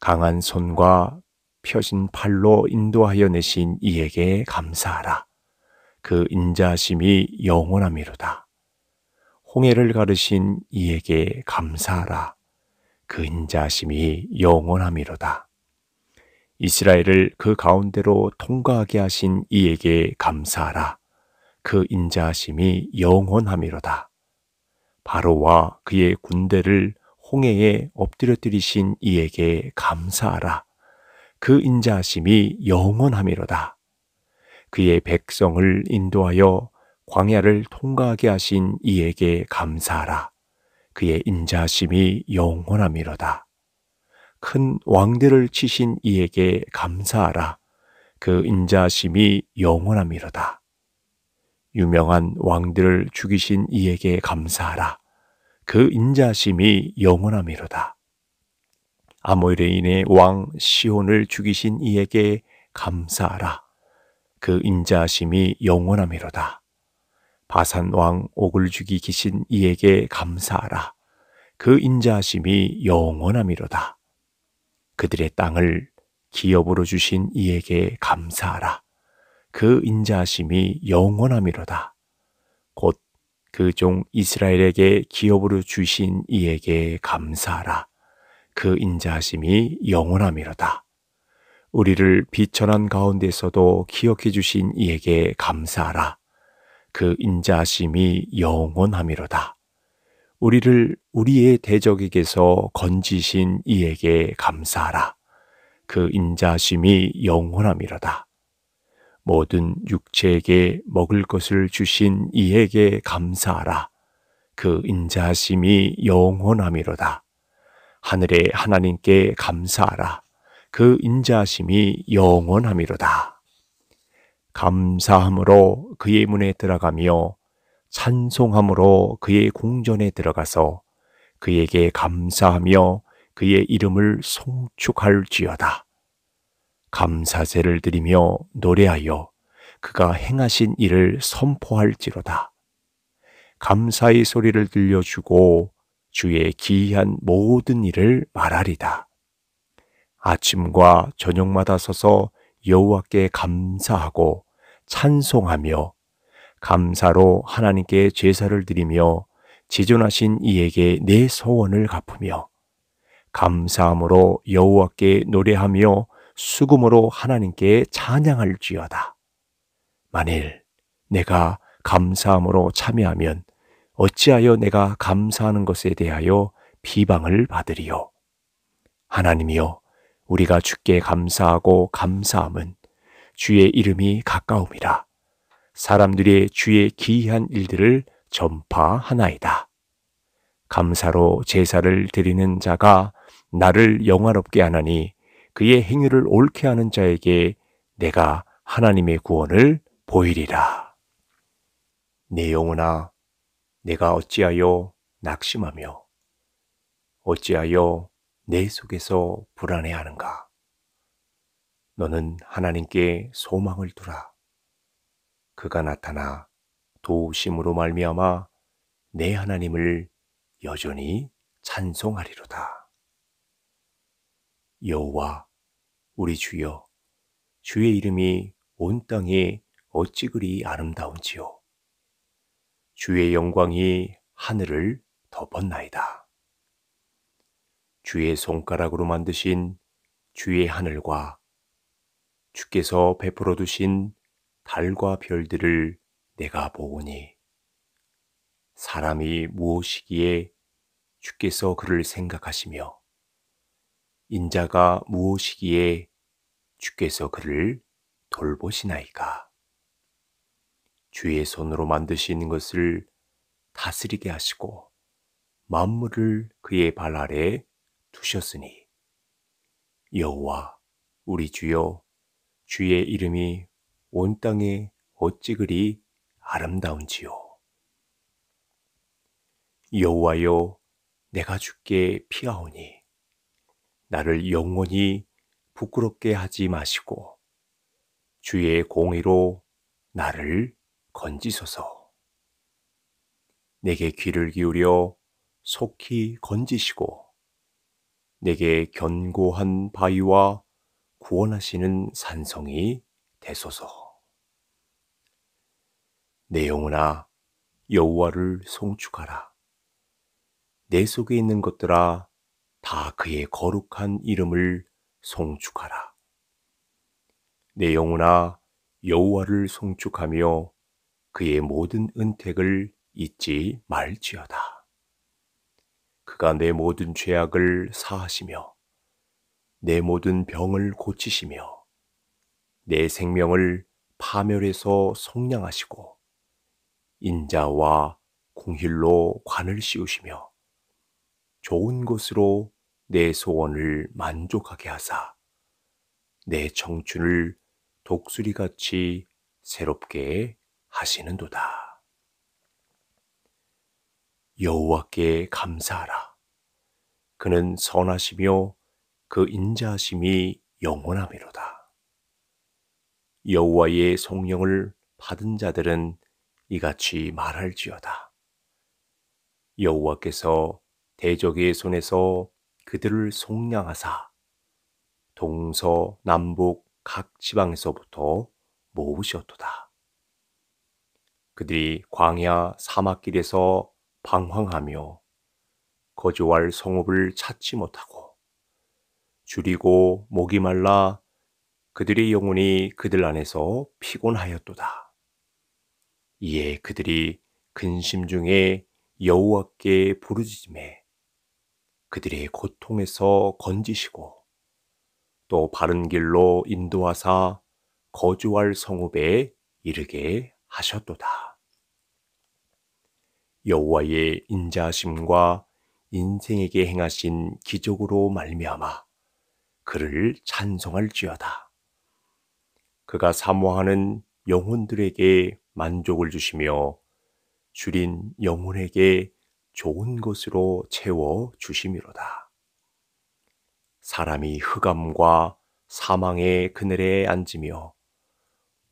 강한 손과 펴진 팔로 인도하여 내신 이에게 감사하라. 그 인자심이 영원함이로다. 홍해를 가르신 이에게 감사하라. 그 인자심이 영원함이로다. 이스라엘을 그 가운데로 통과하게 하신 이에게 감사하라. 그 인자심이 영원함이로다. 바로와 그의 군대를 홍해에 엎드려뜨리신 이에게 감사하라. 그 인자하심이 영원함이로다. 그의 백성을 인도하여 광야를 통과하게 하신 이에게 감사하라. 그의 인자심이 영원함이로다. 큰 왕들을 치신 이에게 감사하라. 그 인자심이 영원함이로다. 유명한 왕들을 죽이신 이에게 감사하라. 그 인자심이 영원함이로다. 아모레인의 왕 시온을 죽이신 이에게 감사하라. 그 인자심이 영원함이로다. 바산 왕 옥을 죽이기신 이에게 감사하라. 그 인자심이 영원함이로다. 그들의 땅을 기업으로 주신 이에게 감사하라. 그 인자심이 영원함이로다. 곧 그 종 이스라엘에게 기업으로 주신 이에게 감사하라. 그 인자하심이 영원함이로다. 우리를 비천한 가운데서도 기억해 주신 이에게 감사하라. 그 인자하심이 영원함이로다. 우리를 우리의 대적에게서 건지신 이에게 감사하라. 그 인자심이 영원함이로다. 모든 육체에게 먹을 것을 주신 이에게 감사하라. 그 인자심이 영원함이로다. 하늘의 하나님께 감사하라. 그 인자심이 영원함이로다. 감사함으로 그의 문에 들어가며 찬송함으로 그의 궁전에 들어가서 그에게 감사하며 그의 이름을 송축할지어다. 감사제를 드리며 노래하여 그가 행하신 일을 선포할지로다. 감사의 소리를 들려주고 주의 기이한 모든 일을 말하리다. 아침과 저녁마다 서서 여호와께 감사하고 찬송하며 감사로 하나님께 제사를 드리며 지존하신 이에게 내 소원을 갚으며 감사함으로 여호와께 노래하며 수금으로 하나님께 찬양할지어다. 만일 내가 감사함으로 참여하면 어찌하여 내가 감사하는 것에 대하여 비방을 받으리요. 하나님이여, 우리가 주께 감사하고 감사함은 주의 이름이 가까움이라. 사람들이 주의 기이한 일들을 전파하나이다. 감사로 제사를 드리는 자가 나를 영화롭게 하나니 그의 행위를 옳게 하는 자에게 내가 하나님의 구원을 보이리라. 내 영혼아, 내가 어찌하여 낙심하며 어찌하여 내 속에서 불안해하는가? 너는 하나님께 소망을 두라. 그가 나타나 도우심으로 말미암아 내 하나님을 여전히 찬송하리로다. 여호와 우리 주여 주의 이름이 온 땅에 어찌 그리 아름다운지요. 주의 영광이 하늘을 덮었나이다. 주의 손가락으로 만드신 주의 하늘과 주께서 베풀어 두신 달과 별들을 내가 보오니 사람이 무엇이기에 주께서 그를 생각하시며 인자가 무엇이기에 주께서 그를 돌보시나이까. 주의 손으로 만드신 것을 다스리게 하시고 만물을 그의 발 아래 두셨으니 여호와 우리 주여 주의 이름이 온 땅에 어찌 그리 아름다운지요 여호와여 내가 주께 피하오니 나를 영원히 부끄럽게 하지 마시고 주의 공의로 나를 건지소서. 내게 귀를 기울여 속히 건지시고 내게 견고한 바위와 구원하시는 산성이 되소서. 내 영혼아 여호와를 송축하라. 내 속에 있는 것들아 다 그의 거룩한 이름을 송축하라. 내 영혼아 여호와를 송축하며 그의 모든 은택을 잊지 말지어다. 그가 내 모든 죄악을 사하시며 내 모든 병을 고치시며 내 생명을 파멸해서 속량하시고 인자와 공힐로 관을 씌우시며 좋은 것으로 내 소원을 만족하게 하사 내 청춘을 독수리같이 새롭게 하시는도다. 여호와께 감사하라. 그는 선하시며 그 인자하심이 영원하미로다. 여호와의 성령을 받은 자들은 이같이 말할지어다. 여호와께서 대적의 손에서 그들을 속량하사 동서 남북 각 지방에서부터 모으셨도다. 그들이 광야 사막길에서 방황하며 거주할 성읍을 찾지 못하고 줄이고 목이 말라 그들의 영혼이 그들 안에서 피곤하였도다. 이에 그들이 근심 중에 여호와께 부르짖음에 그들의 고통에서 건지시고 또 바른 길로 인도하사 거주할 성읍에 이르게 하셨도다. 여호와의 인자심과 인생에게 행하신 기적으로 말미암아 그를 찬송할지어다. 그가 사모하는 영혼들에게 만족을 주시며 줄인 영혼에게 좋은 것으로 채워 주심이로다. 사람이 흑암과 사망의 그늘에 앉으며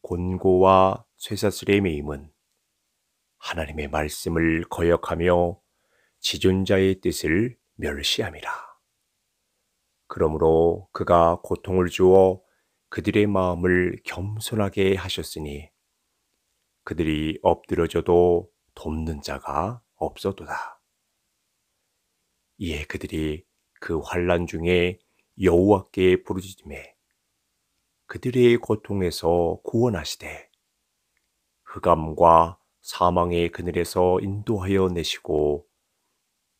곤고와 쇠사슬의 매임은 하나님의 말씀을 거역하며 지존자의 뜻을 멸시함이라. 그러므로 그가 고통을 주어 그들의 마음을 겸손하게 하셨으니 그들이 엎드려져도 돕는 자가 없어도다. 이에 그들이 그 환란 중에 여호와께 부르짖음에 그들의 고통에서 구원하시되 흑암과 사망의 그늘에서 인도하여 내시고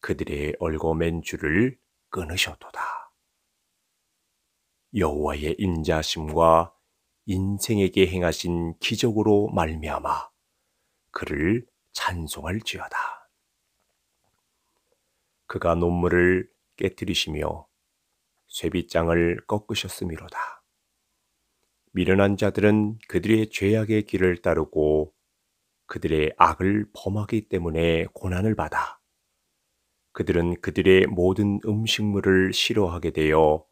그들의 얼거맨 줄을 끊으셨도다. 여호와의 인자심과 인생에게 행하신 기적으로 말미암아 그를 찬송할지어다. 그가 논문을 깨뜨리시며 쇠빗장을 꺾으셨음이로다. 미련한 자들은 그들의 죄악의 길을 따르고 그들의 악을 범하기 때문에 고난을 받아 그들은 그들의 모든 음식물을 싫어하게 되어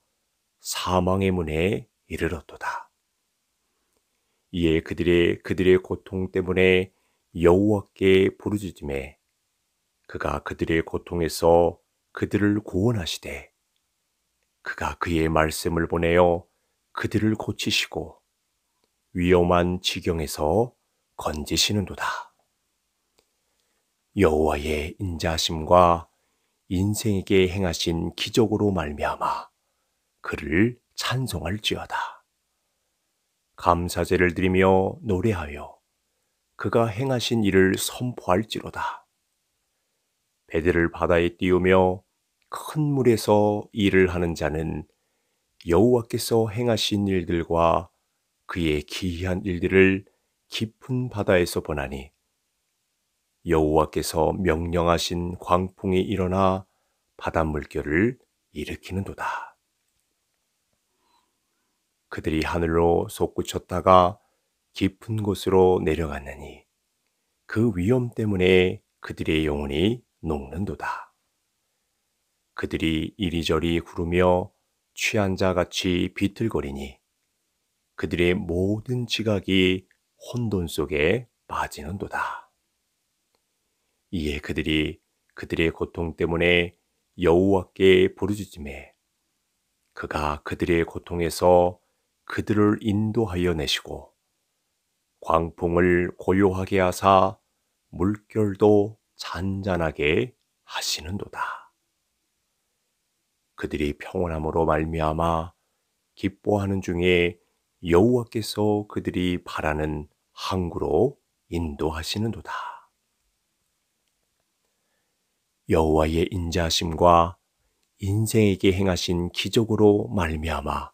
사망의 문에 이르렀도다. 이에 그들의 그들의 고통 때문에 여호와께 부르짖음에 그가 그들의 고통에서 그들을 구원하시되 그가 그의 말씀을 보내어 그들을 고치시고 위험한 지경에서 건지시는도다. 여호와의 인자심과 인생에게 행하신 기적으로 말미암아 그를 찬송할지어다. 감사제를 드리며 노래하여 그가 행하신 일을 선포할지로다. 배들을 바다에 띄우며 큰 물에서 일을 하는 자는 여호와께서 행하신 일들과 그의 기이한 일들을 깊은 바다에서 보나니 여호와께서 명령하신 광풍이 일어나 바닷물결을 일으키는도다. 그들이 하늘로 솟구쳤다가 깊은 곳으로 내려갔느니 그 위험 때문에 그들의 영혼이 녹는도다. 그들이 이리저리 구르며 취한 자 같이 비틀거리니 그들의 모든 지각이 혼돈 속에 빠지는도다. 이에 그들이 그들의 고통 때문에 여호와께 부르짖음에 그가 그들의 고통에서 그들을 인도하여 내시고 광풍을 고요하게 하사 물결도 잔잔하게 하시는도다. 그들이 평온함으로 말미암아 기뻐하는 중에 여호와께서 그들이 바라는 항구로 인도하시는도다. 여호와의 인자심과 인생에게 행하신 기적으로 말미암아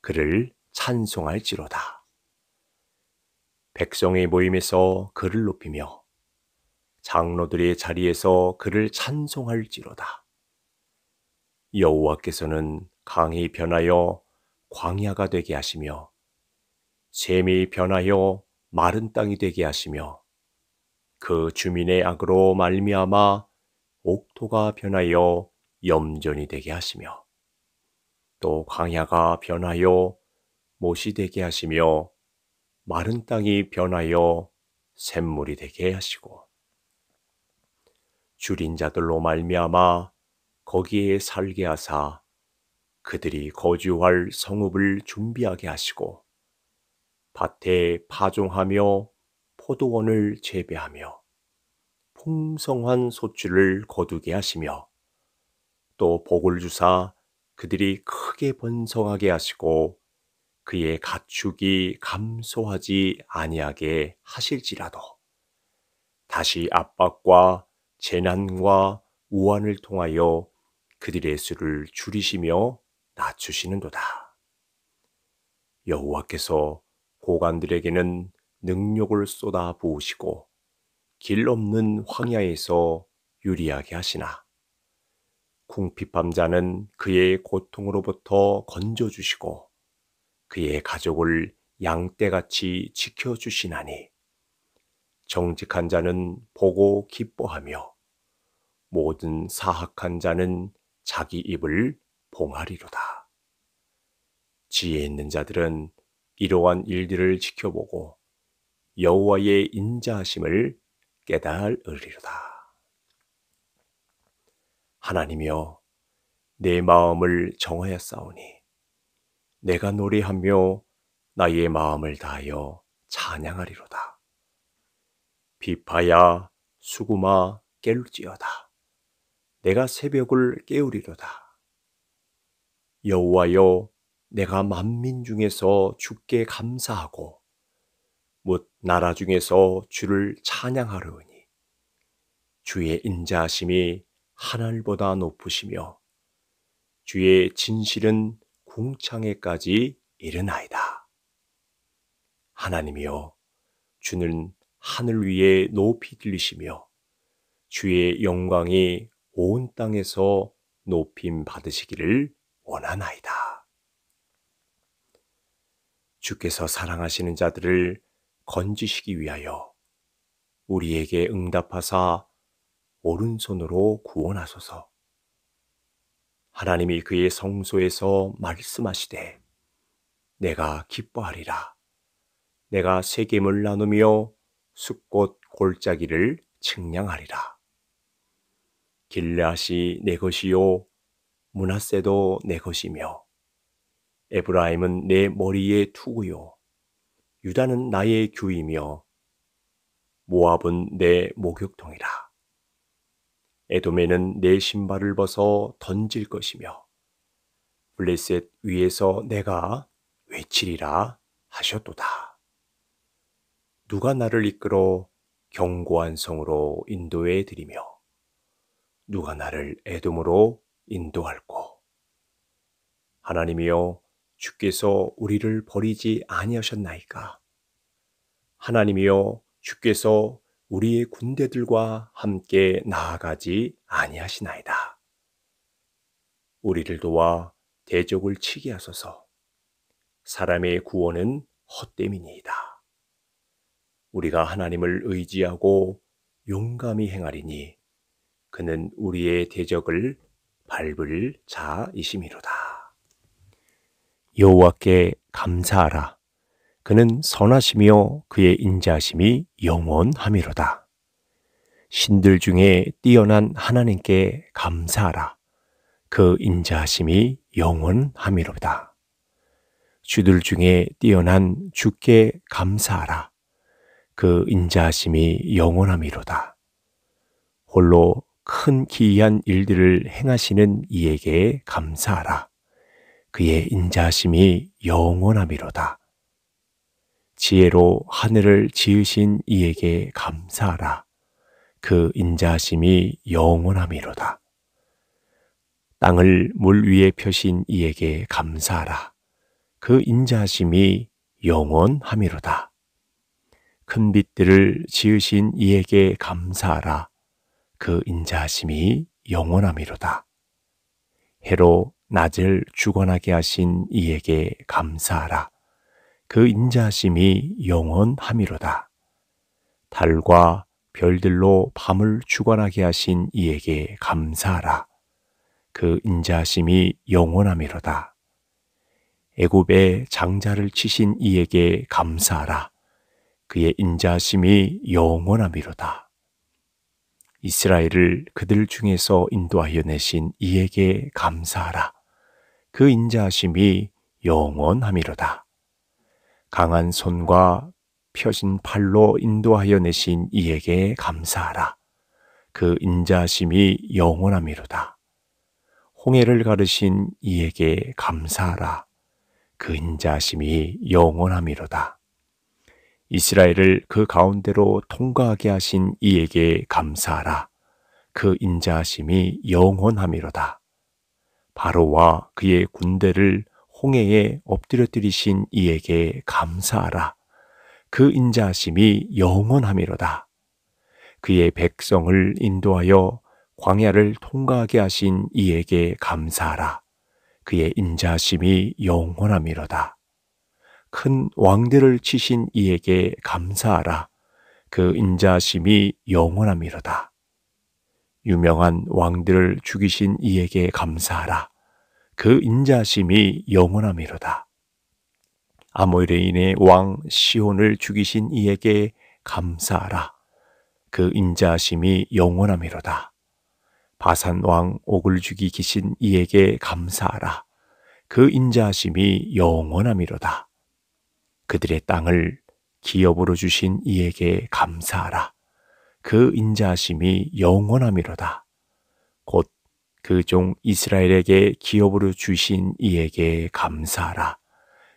그를 찬송할지로다. 백성의 모임에서 그를 높이며 장로들의 자리에서 그를 찬송할지로다. 여호와께서는 강이 변하여 광야가 되게 하시며 샘이 변하여 마른 땅이 되게 하시며 그 주민의 악으로 말미암아 옥토가 변하여 염전이 되게 하시며 또 광야가 변하여 못이 되게 하시며 마른 땅이 변하여 샘물이 되게 하시고 줄인 자들로 말미암아 거기에 살게 하사 그들이 거주할 성읍을 준비하게 하시고 밭에 파종하며 포도원을 재배하며 풍성한 소출을 거두게 하시며 또 복을 주사 그들이 크게 번성하게 하시고 그의 가축이 감소하지 아니하게 하실지라도 다시 압박과 재난과 우환을 통하여 그들의 수를 줄이시며 낮추시는도다. 여호와께서 고관들에게는 능력을 쏟아 부으시고 길 없는 황야에서 유리하게 하시나 궁핍함자는 그의 고통으로부터 건져주시고 그의 가족을 양떼같이 지켜주시나니 정직한 자는 보고 기뻐하며 모든 사악한 자는 자기 입을 봉하리로다. 지혜 있는 자들은 이러한 일들을 지켜보고 여호와의 인자하심을 깨달으리로다. 하나님이여 내 마음을 정하였사오니 내가 노래하며 나의 마음을 다하여 찬양하리로다. 비파야 수구마 깰지어다. 내가 새벽을 깨우리로다. 여호와여 내가 만민 중에서 주께 감사하고 못 나라 중에서 주를 찬양하려니 주의 인자하심이 하늘보다 높으시며 주의 진실은 궁창에까지 이르나이다. 하나님이여 주는 하늘 위에 높이 들리시며 주의 영광이 온 땅에서 높임 받으시기를 원하나이다. 주께서 사랑하시는 자들을 건지시기 위하여 우리에게 응답하사 오른손으로 구원하소서. 하나님이 그의 성소에서 말씀하시되 내가 기뻐하리라. 내가 세겜을 나누며 숫꽃 골짜기를 측량하리라. 길앗이 내 것이요 문하세도 내 것이며 에브라임은 내 머리에 투구요 유다는 나의 규이며 모압은 내 목욕통이라 에돔에는 내 신발을 벗어 던질 것이며 블레셋 위에서 내가 외치리라 하셨도다 누가 나를 이끌어 견고한 성으로 인도해 드리며 누가 나를 애돔으로 인도할꼬. 하나님이여 주께서 우리를 버리지 아니하셨나이까. 하나님이여 주께서 우리의 군대들과 함께 나아가지 아니하시나이다. 우리를 도와 대적을 치게 하소서. 사람의 구원은 헛됨이니이다. 우리가 하나님을 의지하고 용감히 행하리니 그는 우리의 대적을 밟을 자이심이로다. 여호와께 감사하라. 그는 선하시며 그의 인자심이 영원함이로다. 신들 중에 뛰어난 하나님께 감사하라. 그인자심이 영원함이로다. 주들 중에 뛰어난 주께 감사하라. 그인자심이 영원함이로다. 홀로 큰 기이한 일들을 행하시는 이에게 감사하라. 그의 인자심이 영원함이로다. 지혜로 하늘을 지으신 이에게 감사하라. 그 인자심이 영원함이로다. 땅을 물 위에 펴신 이에게 감사하라. 그 인자심이 영원함이로다. 큰 빛들을 지으신 이에게 감사하라. 그 인자하심이 영원함이로다. 해로 낮을 주관하게 하신 이에게 감사하라. 그 인자하심이 영원함이로다. 달과 별들로 밤을 주관하게 하신 이에게 감사하라. 그 인자하심이 영원함이로다. 애굽의 장자를 치신 이에게 감사하라. 그의 인자하심이 영원함이로다. 이스라엘을 그들 중에서 인도하여 내신 이에게 감사하라. 그 인자하심이 영원함이로다. 강한 손과 펴진 팔로 인도하여 내신 이에게 감사하라. 그 인자하심이 영원함이로다. 홍해를 가르신 이에게 감사하라. 그 인자하심이 영원함이로다. 이스라엘을 그 가운데로 통과하게 하신 이에게 감사하라. 그 인자하심이 영원함이로다. 바로와 그의 군대를 홍해에 엎드려뜨리신 이에게 감사하라. 그 인자하심이 영원함이로다. 그의 백성을 인도하여 광야를 통과하게 하신 이에게 감사하라. 그의 인자하심이 영원함이로다. 큰왕들을 치신 이에게 감사하라. 그 인자심이 영원함이로다. 유명한 왕들을 죽이신 이에게 감사하라. 그 인자심이 영원함이로다. 아모레인의 왕 시온을 죽이신 이에게 감사하라. 그 인자심이 영원함이로다. 바산 왕 옥을 죽이기신 이에게 감사하라. 그 인자심이 영원함이로다. 그들의 땅을 기업으로 주신 이에게 감사하라. 그 인자하심이 영원함이로다. 곧 그 종 이스라엘에게 기업으로 주신 이에게 감사하라.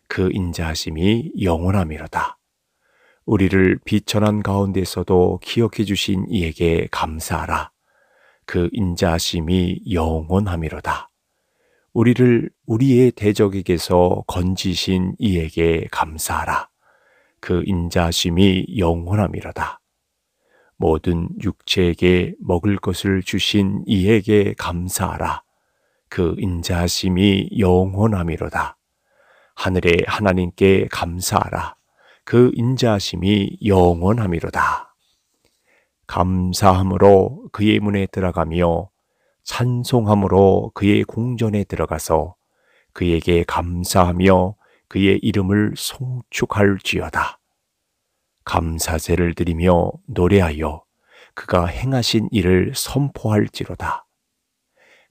그 인자하심이 영원함이로다. 우리를 비천한 가운데서도 기억해 주신 이에게 감사하라. 그 인자하심이 영원함이로다. 우리를 우리의 대적에게서 건지신 이에게 감사하라. 그 인자심이 영원함이로다. 모든 육체에게 먹을 것을 주신 이에게 감사하라. 그 인자심이 영원함이로다. 하늘의 하나님께 감사하라. 그 인자심이 영원함이로다. 감사함으로 그의 문에 들어가며 찬송함으로 그의 궁전에 들어가서 그에게 감사하며 그의 이름을 송축할지어다. 감사제를 드리며 노래하여 그가 행하신 일을 선포할지로다.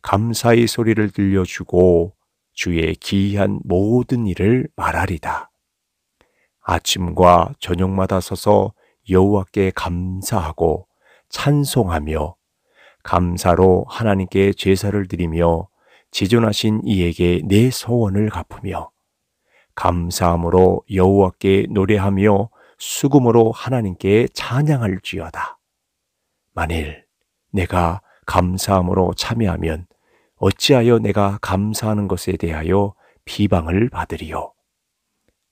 감사의 소리를 들려주고 주의 기이한 모든 일을 말하리다. 아침과 저녁마다 서서 여호와께 감사하고 찬송하며 감사로 하나님께 제사를 드리며 지존하신 이에게 내 소원을 갚으며 감사함으로 여호와께 노래하며 수금으로 하나님께 찬양할지어다. 만일 내가 감사함으로 참여하면 어찌하여 내가 감사하는 것에 대하여 비방을 받으리요.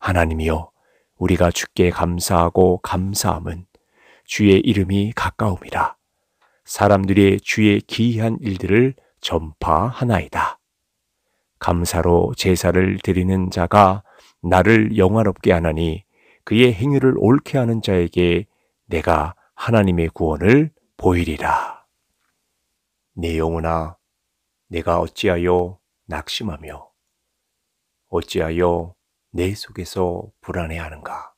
하나님이여, 우리가 주께 감사하고 감사함은 주의 이름이 가까움이라. 사람들의 주의 기이한 일들을 전파하나이다. 감사로 제사를 드리는 자가 나를 영화롭게 하나니 그의 행위를 옳게 하는 자에게 내가 하나님의 구원을 보이리라. 내 영혼아, 내가 어찌하여 낙심하며 어찌하여 내 속에서 불안해하는가?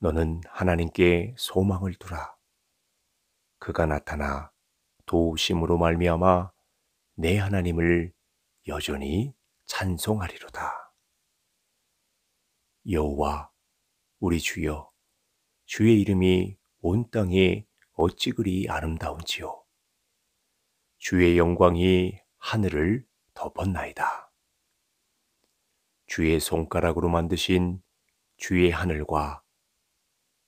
너는 하나님께 소망을 두라. 그가 나타나 도우심으로 말미암아 내 하나님을 여전히 찬송하리로다. 여호와 우리 주여 주의 이름이 온 땅에 어찌 그리 아름다운지요. 주의 영광이 하늘을 덮었나이다. 주의 손가락으로 만드신 주의 하늘과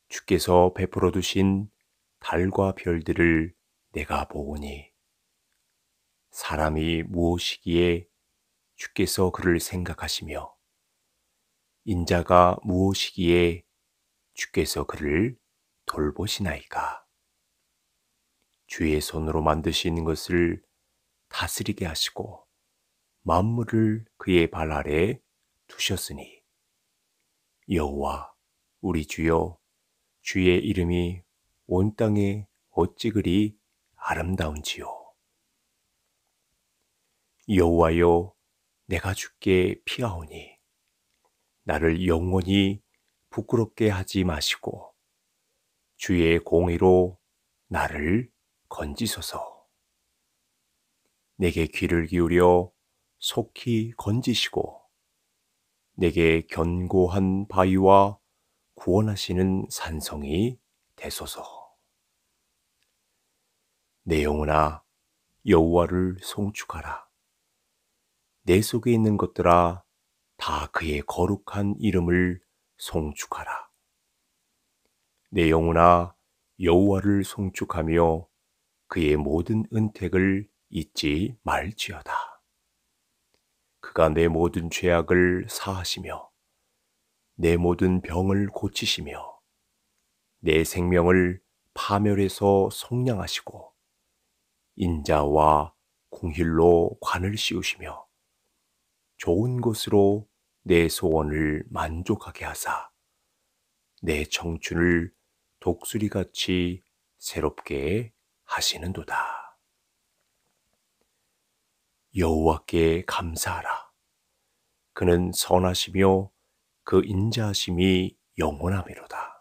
주께서 베풀어 두신 달과 별들을 내가 보오니 사람이 무엇이기에 주께서 그를 생각하시며 인자가 무엇이기에 주께서 그를 돌보시나이까 주의 손으로 만드신 것을 다스리게 하시고 만물을 그의 발 아래 두셨으니 여호와 우리 주여 주의 이름이 온 땅이 어찌 그리 아름다운지요. 여호와여, 내가 죽게 피하오니 나를 영원히 부끄럽게 하지 마시고 주의 공의로 나를 건지소서. 내게 귀를 기울여 속히 건지시고 내게 견고한 바위와 구원하시는 산성이 되소서. 내 영혼아 여호와를 송축하라. 내 속에 있는 것들아 다 그의 거룩한 이름을 송축하라. 내 영혼아 여호와를 송축하며 그의 모든 은택을 잊지 말지어다. 그가 내 모든 죄악을 사하시며 내 모든 병을 고치시며 내 생명을 파멸해서 속량하시고 인자와 공힐로 관을 씌우시며 좋은 것으로 내 소원을 만족하게 하사 내 청춘을 독수리같이 새롭게 하시는도다. 여호와께 감사하라. 그는 선하시며 그 인자하심이 영원하미로다.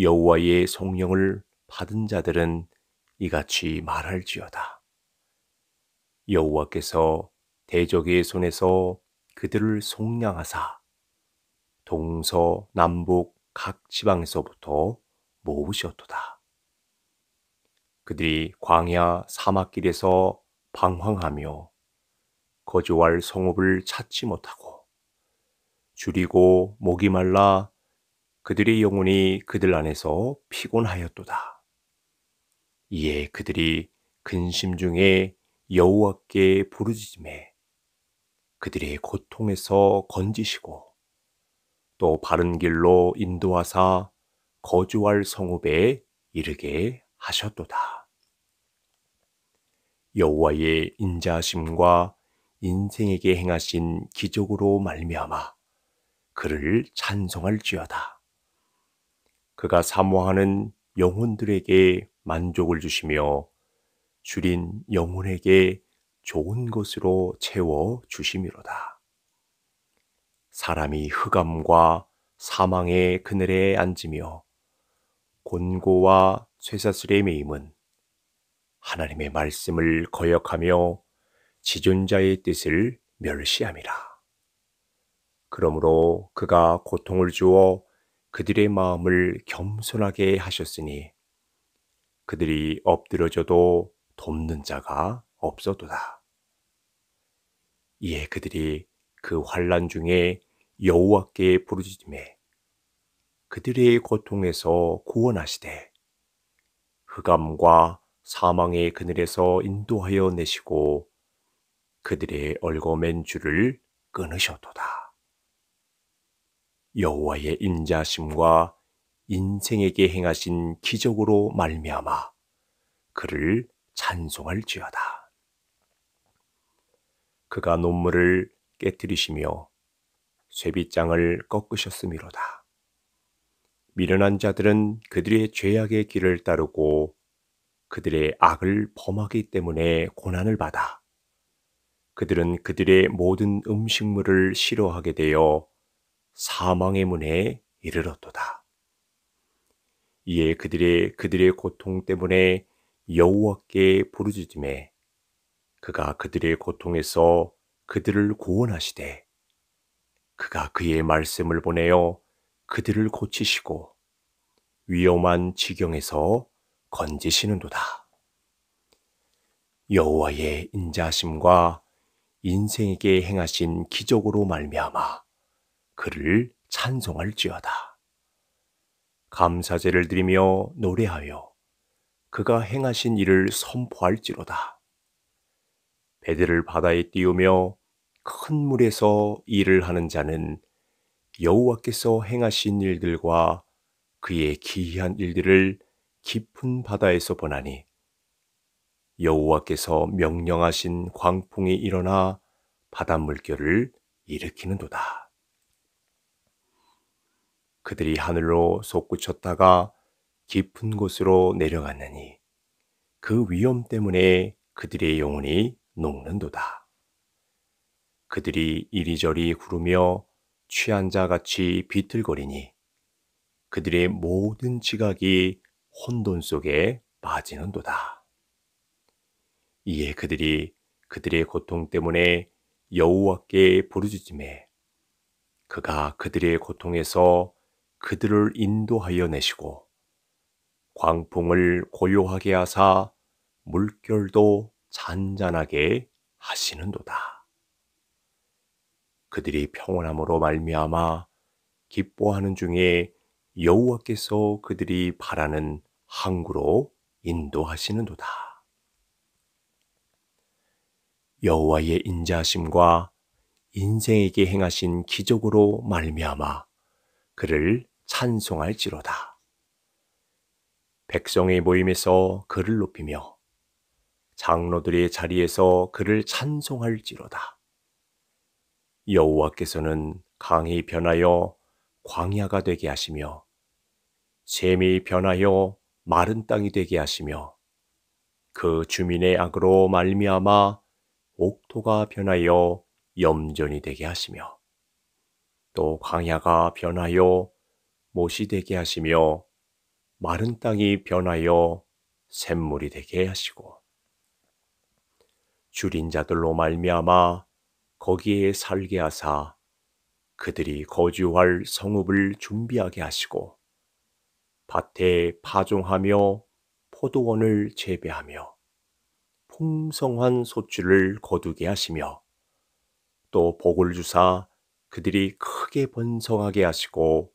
여호와의 성령을 받은 자들은 이같이 말할지어다. 여호와께서 대적의 손에서 그들을 속량하사 동서 남북 각 지방에서부터 모으셨도다. 그들이 광야 사막길에서 방황하며 거주할 성읍을 찾지 못하고 줄이고 목이 말라 그들의 영혼이 그들 안에서 피곤하였도다. 이에 그들이 근심 중에 여호와께 부르짖음에 그들의 고통에서 건지시고 또 바른 길로 인도하사 거주할 성읍에 이르게 하셨도다. 여호와의 인자하심과 인생에게 행하신 기적으로 말미암아 그를 찬송할지어다. 그가 사모하는 영혼들에게 만족을 주시며 줄인 영혼에게 좋은 것으로 채워 주심이로다. 사람이 흑암과 사망의 그늘에 앉으며 곤고와 쇠사슬의 매임은 하나님의 말씀을 거역하며 지존자의 뜻을 멸시함이라. 그러므로 그가 고통을 주어 그들의 마음을 겸손하게 하셨으니 그들이 엎드려져도 돕는 자가 없어도다. 이에 그들이 그 환란 중에 여호와께 부르짖음에 그들의 고통에서 구원하시되 흑암과 사망의 그늘에서 인도하여 내시고 그들의 얼거맨 줄을 끊으셨도다. 여호와의 인자심과 인생에게 행하신 기적으로 말미암아 그를 찬송할지어다. 그가 논문을 깨뜨리시며 쇠빗장을 꺾으셨음이로다. 미련한 자들은 그들의 죄악의 길을 따르고 그들의 악을 범하기 때문에 고난을 받아 그들은 그들의 모든 음식물을 싫어하게 되어 사망의 문에 이르렀도다. 이에 그들의 그들의 고통 때문에 여호와께 부르짖음에 그가 그들의 고통에서 그들을 구원하시되 그가 그의 말씀을 보내어 그들을 고치시고 위험한 지경에서 건지시는도다. 여호와의 인자심과 인생에게 행하신 기적으로 말미암아 그를 찬송할지어다. 감사제를 드리며 노래하여 그가 행하신 일을 선포할지로다. 배들을 바다에 띄우며 큰 물에서 일을 하는 자는 여호와께서 행하신 일들과 그의 기이한 일들을 깊은 바다에서 보나니 여호와께서 명령하신 광풍이 일어나 바닷물결을 일으키는도다. 그들이 하늘로 솟구쳤다가 깊은 곳으로 내려갔느니 그 위험 때문에 그들의 영혼이 녹는도다. 그들이 이리저리 구르며 취한 자 같이 비틀거리니 그들의 모든 지각이 혼돈 속에 빠지는도다. 이에 그들이 그들의 고통 때문에 여호와께 부르짖음에 그가 그들의 고통에서 그들을 인도하여 내시고 광풍을 고요하게 하사 물결도 잔잔하게 하시는도다. 그들이 평온함으로 말미암아 기뻐하는 중에 여호와께서 그들이 바라는 항구로 인도하시는도다. 여호와의 인자심과 인생에게 행하신 기적으로 말미암아 그를 찬송할지로다. 백성의 모임에서 그를 높이며 장로들의 자리에서 그를 찬송할지로다. 여호와께서는 강이 변하여 광야가 되게 하시며 샘이 변하여 마른 땅이 되게 하시며 그 주민의 악으로 말미암아 옥토가 변하여 염전이 되게 하시며 또 광야가 변하여 못이 되게 하시며 마른 땅이 변하여 샘물이 되게 하시고 줄인 자들로 말미암아 거기에 살게 하사 그들이 거주할 성읍을 준비하게 하시고 밭에 파종하며 포도원을 재배하며 풍성한 소출을 거두게 하시며 또 복을 주사 그들이 크게 번성하게 하시고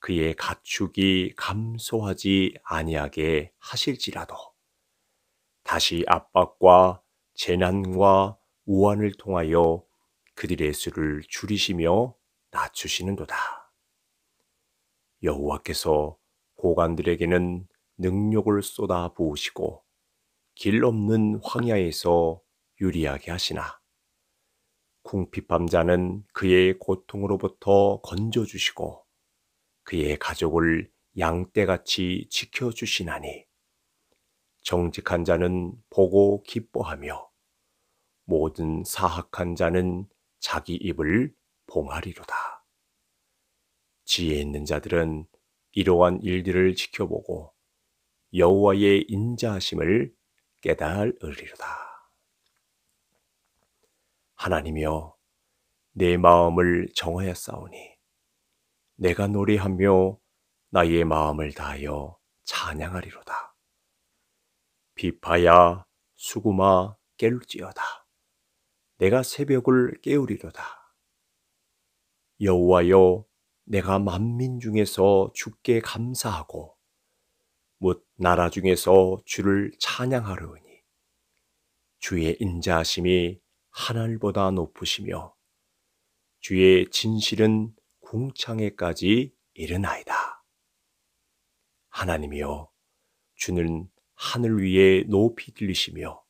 그의 가축이 감소하지 아니하게 하실지라도 다시 압박과 재난과 우환을 통하여 그들의 수를 줄이시며 낮추시는도다. 여호와께서 고관들에게는 능력을 쏟아 부으시고 길 없는 황야에서 유리하게 하시나 궁핍함자는 그의 고통으로부터 건져주시고 그의 가족을 양떼같이 지켜주시나니 정직한 자는 보고 기뻐하며 모든 사악한 자는 자기 입을 봉하리로다. 지혜 있는 자들은 이러한 일들을 지켜보고 여호와의 인자하심을 깨달으리로다. 하나님이여 내 마음을 정하였사오니 내가 노래하며 나의 마음을 다하여 찬양하리로다. 비파야 수구마 깰지어다. 내가 새벽을 깨우리로다. 여호와여 내가 만민 중에서 주께 감사하고 못 나라 중에서 주를 찬양하려니 주의 인자하심이 하늘보다 높으시며 주의 진실은 궁창에까지 이르나이다. 하나님이여 주는 하늘 위에 높이 들리시며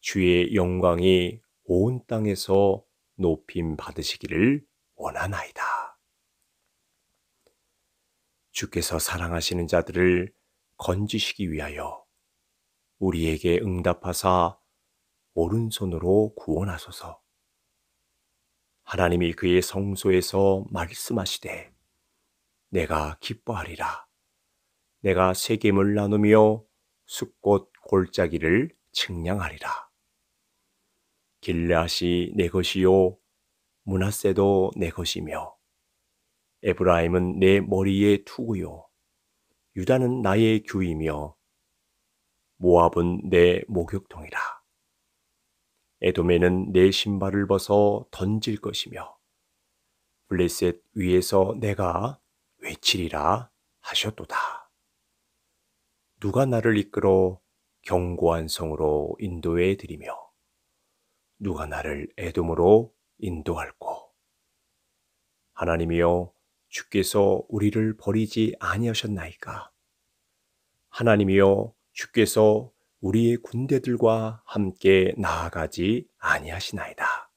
주의 영광이 온 땅에서 높임 받으시기를 원하나이다. 주께서 사랑하시는 자들을 건지시기 위하여 우리에게 응답하사 오른손으로 구원하소서. 하나님이 그의 성소에서 말씀하시되 내가 기뻐하리라. 내가 세겜을 나누며 숲꽃 골짜기를 측량하리라. 길라시 내 것이요 문하세도 내 것이며 에브라임은 내 머리에 투구요 유다는 나의 규이며 모압은 내 목욕통이라. 에돔에는 내 신발을 벗어 던질 것이며 블레셋 위에서 내가 외치리라 하셨도다. 누가 나를 이끌어 견고한 성으로 인도해 드리며 누가 나를 에돔으로 인도할꼬 하나님이여 주께서 우리를 버리지 아니하셨나이까 하나님이여 주께서 우리의 군대들과 함께 나아가지 아니하시나이다.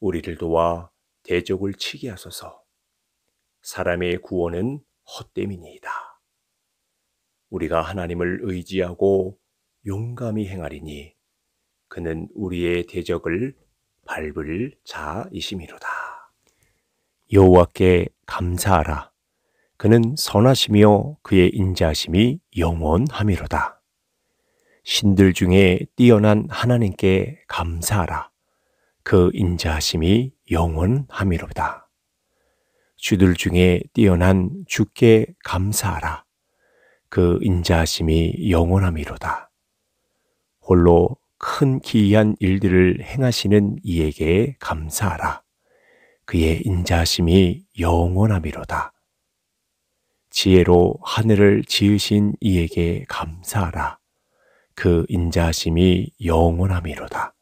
우리를 도와 대적을 치게 하소서. 사람의 구원은 헛됨이니이다. 우리가 하나님을 의지하고 용감히 행하리니 그는 우리의 대적을 밟을 자이심이로다. 여호와께 감사하라. 그는 선하시며 그의 인자심이 영원하미로다. 신들 중에 뛰어난 하나님께 감사하라. 그 인자하심이 영원함이로다. 주들 중에 뛰어난 주께 감사하라. 그 인자하심이 영원함이로다. 홀로 큰 기이한 일들을 행하시는 이에게 감사하라. 그의 인자심이 영원함이로다. 지혜로 하늘을 지으신 이에게 감사하라. 그 인자심이 영원함이로다.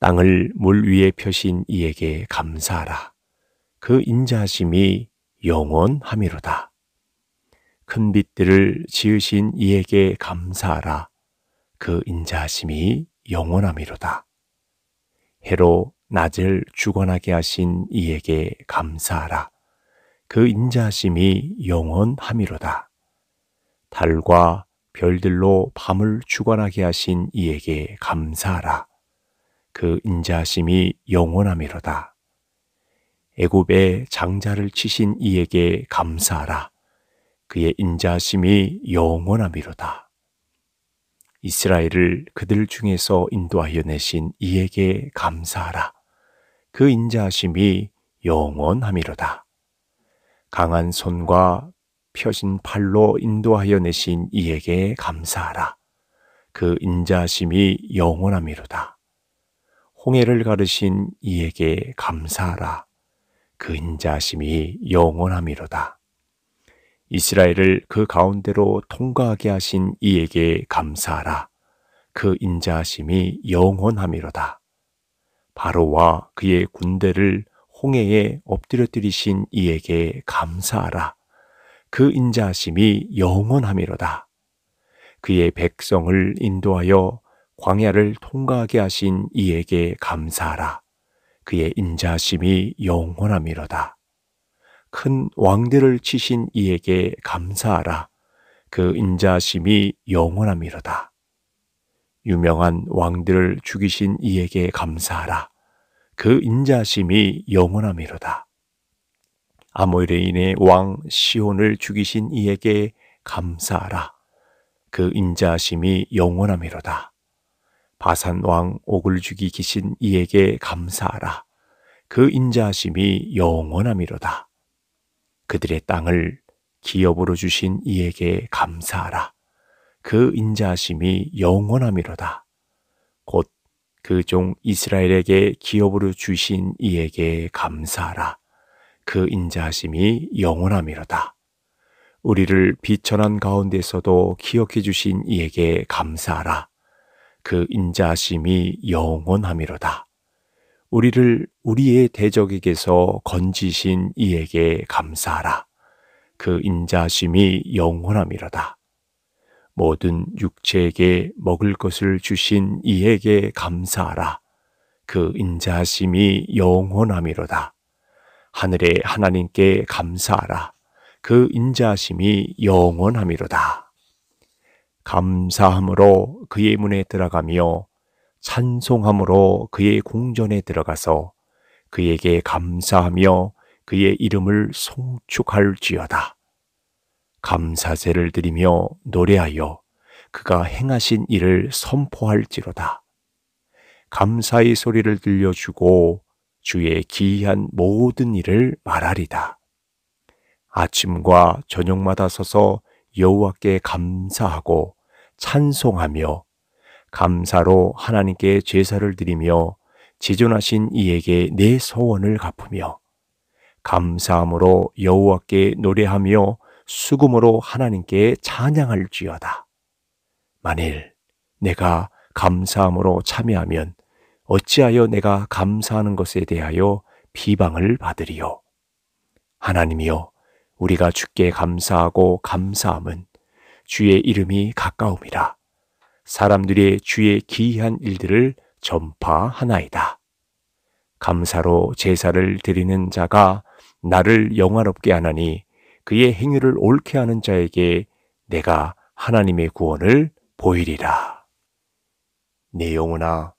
땅을 물 위에 펴신 이에게 감사하라. 그 인자심이 영원함이로다. 큰 빛들을 지으신 이에게 감사하라. 그 인자심이 영원함이로다. 해로 낮을 주관하게 하신 이에게 감사하라. 그 인자심이 영원함이로다. 달과 별들로 밤을 주관하게 하신 이에게 감사하라. 그 인자심이 영원함이로다. 애굽의 장자를 치신 이에게 감사하라. 그의 인자심이 영원함이로다. 이스라엘을 그들 중에서 인도하여 내신 이에게 감사하라. 그 인자심이 영원함이로다. 강한 손과 펴신 팔로 인도하여 내신 이에게 감사하라. 그 인자심이 영원함이로다. 홍해를 가르신 이에게 감사하라. 그 인자심이 영원함이로다. 이스라엘을 그 가운데로 통과하게 하신 이에게 감사하라. 그 인자심이 영원함이로다. 바로와 그의 군대를 홍해에 엎드려뜨리신 이에게 감사하라. 그 인자하심이 영원함이로다. 그의 백성을 인도하여 광야를 통과하게 하신 이에게 감사하라. 그의 인자심이 영원함이로다. 큰 왕들을 치신 이에게 감사하라. 그 인자심이 영원함이로다. 유명한 왕들을 죽이신 이에게 감사하라. 그 인자심이 영원함이로다. 아모레인의 왕 시온을 죽이신 이에게 감사하라. 그 인자심이 영원함이로다. 바산 왕 옥을 죽이기신 이에게 감사하라. 그 인자심이 영원함이로다. 그들의 땅을 기업으로 주신 이에게 감사하라. 그 인자심이 영원함이로다. 곧 그 종 이스라엘에게 기업으로 주신 이에게 감사하라. 그 인자하심이 영원함이로다. 우리를 비천한 가운데서도 기억해 주신 이에게 감사하라. 그 인자하심이 영원함이로다. 우리를 우리의 대적에게서 건지신 이에게 감사하라. 그 인자심이 영원함이로다. 모든 육체에게 먹을 것을 주신 이에게 감사하라. 그 인자심이 영원함이로다. 하늘의 하나님께 감사하라. 그 인자심이 영원함이로다. 감사함으로 그의 문에 들어가며 찬송함으로 그의 궁전에 들어가서 그에게 감사하며 그의 이름을 송축할지어다. 감사제를 드리며 노래하여 그가 행하신 일을 선포할지로다. 감사의 소리를 들려주고 주의 기이한 모든 일을 말하리다. 아침과 저녁마다 서서 여호와께 감사하고 찬송하며 감사로 하나님께 제사를 드리며 지존하신 이에게 내 소원을 갚으며 감사함으로 여호와께 노래하며 수금으로 하나님께 찬양할지어다. 만일 내가 감사함으로 참여하면 어찌하여 내가 감사하는 것에 대하여 비방을 받으리요. 하나님이여, 우리가 주께 감사하고 감사함은 주의 이름이 가까움이라. 사람들이 주의 기이한 일들을 전파하나이다. 감사로 제사를 드리는 자가 나를 영화롭게 하나니 그의 행위를 옳게 하는 자에게 내가 하나님의 구원을 보이리라. 내 영혼아,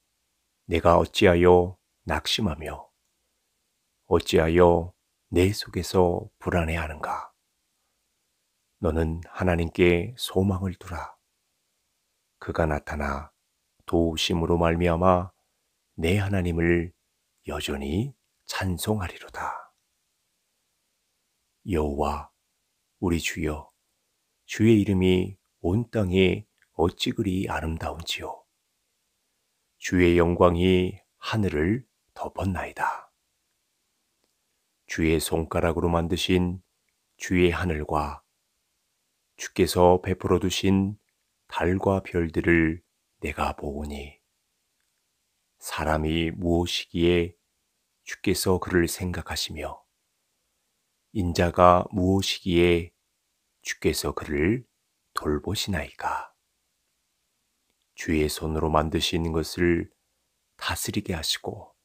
내가 어찌하여 낙심하며 어찌하여 내 속에서 불안해하는가? 너는 하나님께 소망을 두라. 그가 나타나 도우심으로 말미암아 내 하나님을 여전히 찬송하리로다. 여호와 우리 주여 주의 이름이 온 땅에 어찌 그리 아름다운지요. 주의 영광이 하늘을 덮었나이다. 주의 손가락으로 만드신 주의 하늘과 주께서 베풀어 두신 달과 별들을 내가 보오니 사람이 무엇이기에 주께서 그를 생각하시며 인자가 무엇이기에 주께서 그를 돌보시나이까. 주의 손으로 만드신 것을 다스리게 하시고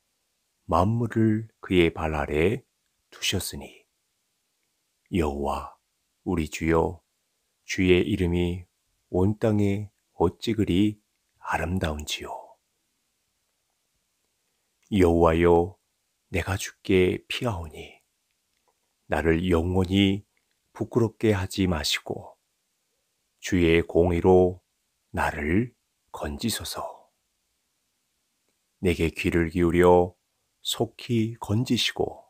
만물을 그의 발 아래 두셨으니 여호와 우리 주여 주의 이름이 온 땅에 어찌 그리 아름다운지요 여호와여 내가 주께 피하오니 나를 영원히 부끄럽게 하지 마시고 주의 공의로 나를 건지소서. 내게 귀를 기울여 속히 건지시고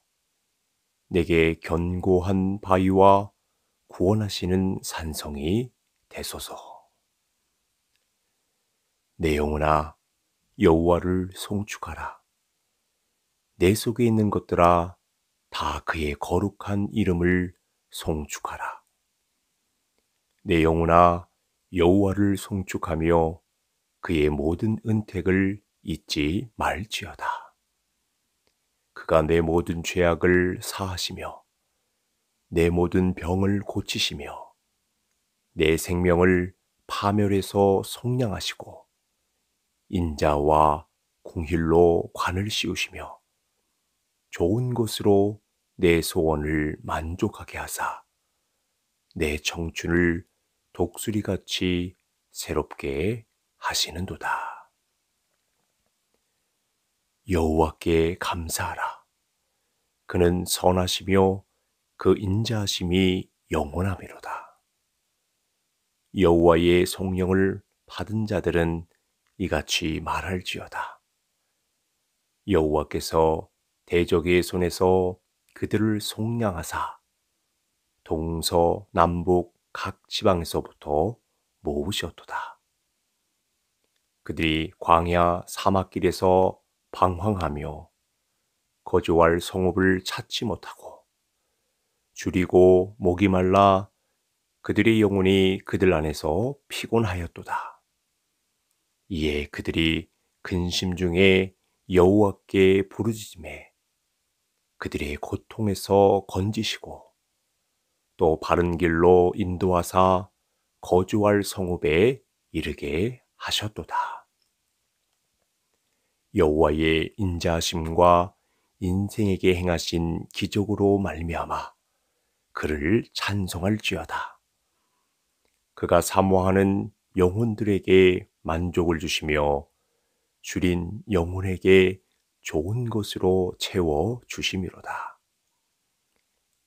내게 견고한 바위와 구원하시는 산성이 되소서. 내 영혼아 여호와를 송축하라. 내 속에 있는 것들아 다 그의 거룩한 이름을 송축하라. 내 영혼아 여호와를 송축하며 그의 모든 은택을 잊지 말지어다. 그가 내 모든 죄악을 사하시며 내 모든 병을 고치시며 내 생명을 파멸해서 속량하시고 인자와 공힐로 관을 씌우시며 좋은 것으로 내 소원을 만족하게 하사 내 청춘을 독수리같이 새롭게 하시는도다. 여호와께 감사하라. 그는 선하시며 그 인자하심이 영원하미로다. 여호와의 성령을 받은 자들은 이같이 말할지어다. 여호와께서 대적의 손에서 그들을 속량하사 동서 남북 각 지방에서부터 모으셨도다. 그들이 광야 사막길에서 방황하며 거주할 성읍을 찾지 못하고 줄이고 목이 말라 그들의 영혼이 그들 안에서 피곤하였도다. 이에 그들이 근심 중에 여호와께 부르짖음에 그들의 고통에서 건지시고 또 바른 길로 인도하사 거주할 성읍에 이르게 하셨도다. 여호와의 인자심과 하 인생에게 행하신 기적으로 말미암아 그를 찬송할지어다. 그가 사모하는 영혼들에게 만족을 주시며 줄인 영혼에게 좋은 것으로 채워 주심이로다.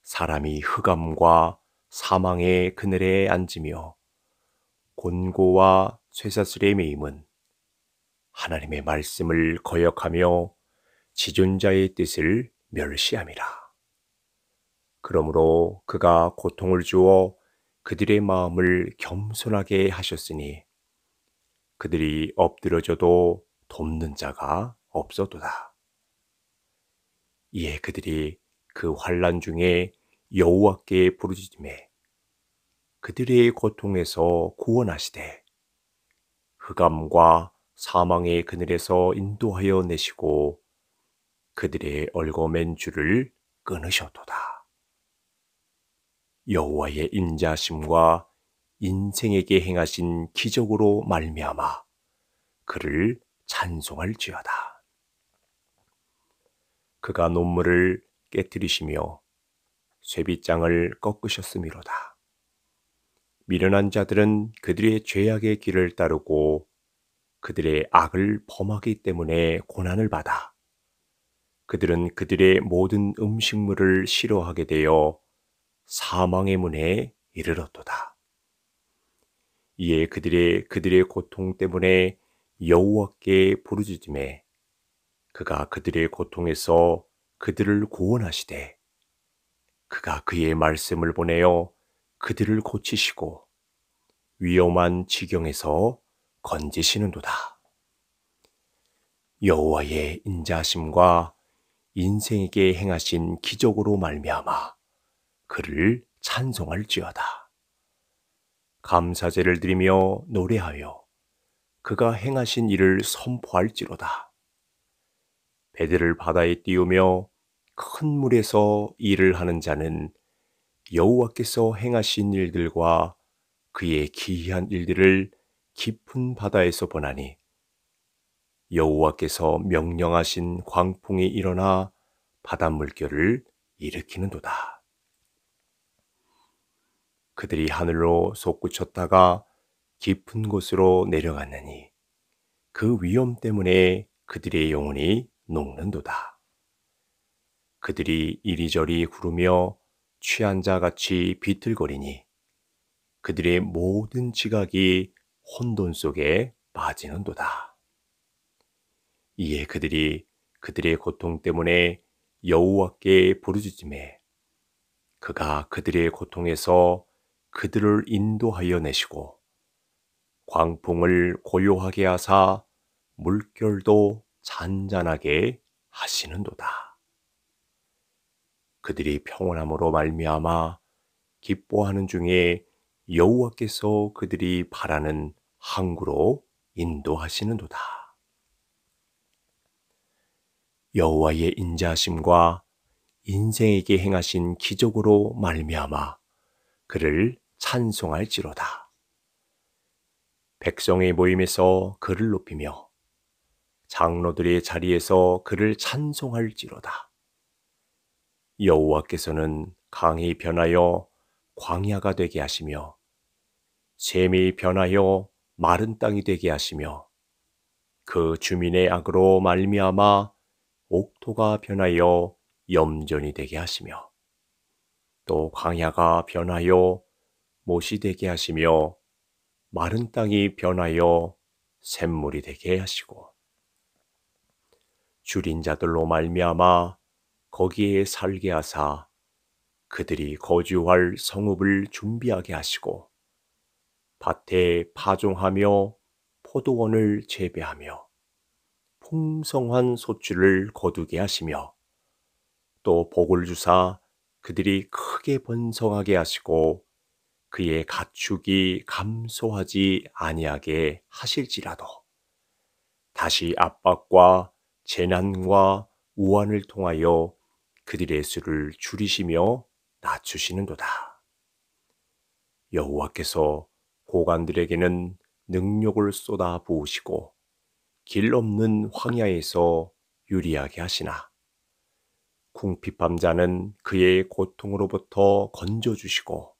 사람이 흑암과 사망의 그늘에 앉으며 곤고와 쇠사슬의 매임은 하나님의 말씀을 거역하며 지존자의 뜻을 멸시함이라. 그러므로 그가 고통을 주어 그들의 마음을 겸손하게 하셨으니 그들이 엎드려져도 돕는 자가 없어도다. 이에 그들이 그 환란 중에 여호와께 부르짖음에 그들의 고통에서 구원하시되 흑암과 사망의 그늘에서 인도하여 내시고 그들의 얼거맨 줄을 끊으셨도다. 여호와의 인자심과 인생에게 행하신 기적으로 말미암아 그를 찬송할지어다. 그가 논문을 깨뜨리시며 쇠빗장을 꺾으셨음이로다. 미련한 자들은 그들의 죄악의 길을 따르고 그들의 악을 범하기 때문에 고난을 받아 그들은 그들의 모든 음식물을 싫어하게 되어 사망의 문에 이르렀도다. 이에 그들의 그들의 고통 때문에 여호와께 부르짖음에 그가 그들의 고통에서 그들을 구원하시되 그가 그의 말씀을 보내어 그들을 고치시고 위험한 지경에서 건지시는도다. 여호와의 인자심과 인생에게 행하신 기적으로 말미암아 그를 찬송할지어다. 감사제를 드리며 노래하여 그가 행하신 일을 선포할지로다. 배들을 바다에 띄우며 큰 물에서 일을 하는 자는 여호와께서 행하신 일들과 그의 기이한 일들을 깊은 바다에서 보나니 여호와께서 명령하신 광풍이 일어나 바닷물결을 일으키는도다. 그들이 하늘로 솟구쳤다가 깊은 곳으로 내려갔느니 그 위험 때문에 그들의 영혼이 녹는도다. 그들이 이리저리 구르며 취한 자 같이 비틀거리니 그들의 모든 지각이 혼돈 속에 빠지는도다. 이에 그들이 그들의 고통 때문에 여호와께 부르짖음에 그가 그들의 고통에서 그들을 인도하여 내시고 광풍을 고요하게 하사 물결도 잔잔하게 하시는도다. 그들이 평온함으로 말미암아 기뻐하는 중에 여호와께서 그들이 바라는 항구로 인도하시는도다. 여호와의 인자하심과 인생에게 행하신 기적으로 말미암아 그를 찬송할지로다. 백성의 모임에서 그를 높이며 장로들의 자리에서 그를 찬송할지로다. 여호와께서는 강이 변하여 광야가 되게 하시며 샘이 변하여 마른 땅이 되게 하시며 그 주민의 악으로 말미암아 옥토가 변하여 염전이 되게 하시며 또 광야가 변하여 못이 되게 하시며 마른 땅이 변하여 샘물이 되게 하시고 줄인 자들로 말미암아 거기에 살게 하사 그들이 거주할 성읍을 준비하게 하시고 밭에 파종하며 포도원을 재배하며 풍성한 소출을 거두게 하시며 또 복을 주사 그들이 크게 번성하게 하시고 그의 가축이 감소하지 아니하게 하실지라도 다시 압박과 재난과 우환을 통하여 그들의 수를 줄이시며 낮추시는도다. 여호와께서 고관들에게는 능력을 쏟아 부으시고 길 없는 황야에서 유리하게 하시나 궁핍함자는 그의 고통으로부터 건져주시고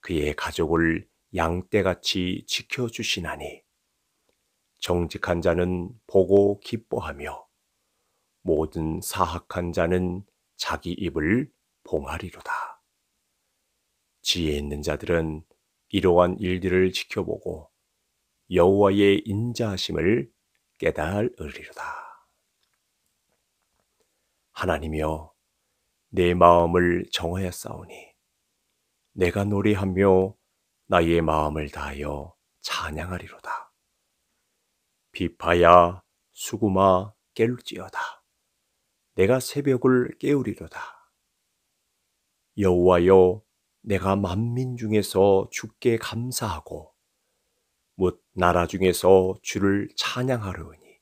그의 가족을 양떼같이 지켜주시나니 정직한 자는 보고 기뻐하며 모든 사악한 자는 자기 입을 봉하리로다. 지혜 있는 자들은 이러한 일들을 지켜보고 여호와의 인자하심을 깨달으리로다. 하나님이여 내 마음을 정하였사오니 내가 노래하며 나의 마음을 다하여 찬양하리로다. 비파야 수구마 깰지어다. 내가 새벽을 깨우리로다. 여호와여 내가 만민 중에서 주께 감사하고 못 나라 중에서 주를 찬양하려니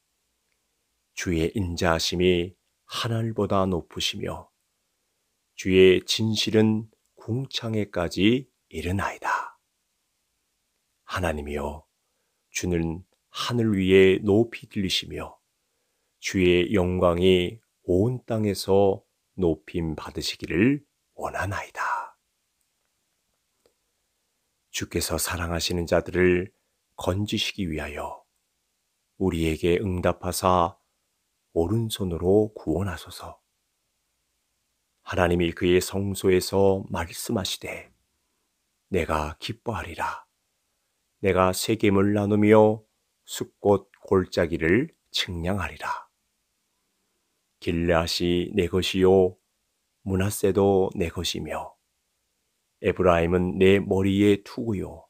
주의 인자하심이 하늘보다 높으시며 주의 진실은 궁창에까지 이르나이다. 하나님이여 주는 하늘 위에 높이 들리시며 주의 영광이 온 땅에서 높임 받으시기를 원하나이다. 주께서 사랑하시는 자들을 건지시기 위하여 우리에게 응답하사 오른손으로 구원하소서. 하나님이 그의 성소에서 말씀하시되 내가 기뻐하리라. 내가 세겜을 나누며 숫꽃 골짜기를 측량하리라. 길라시내 것이요 문하세도 내 것이며 에브라임은 내 머리에 투구요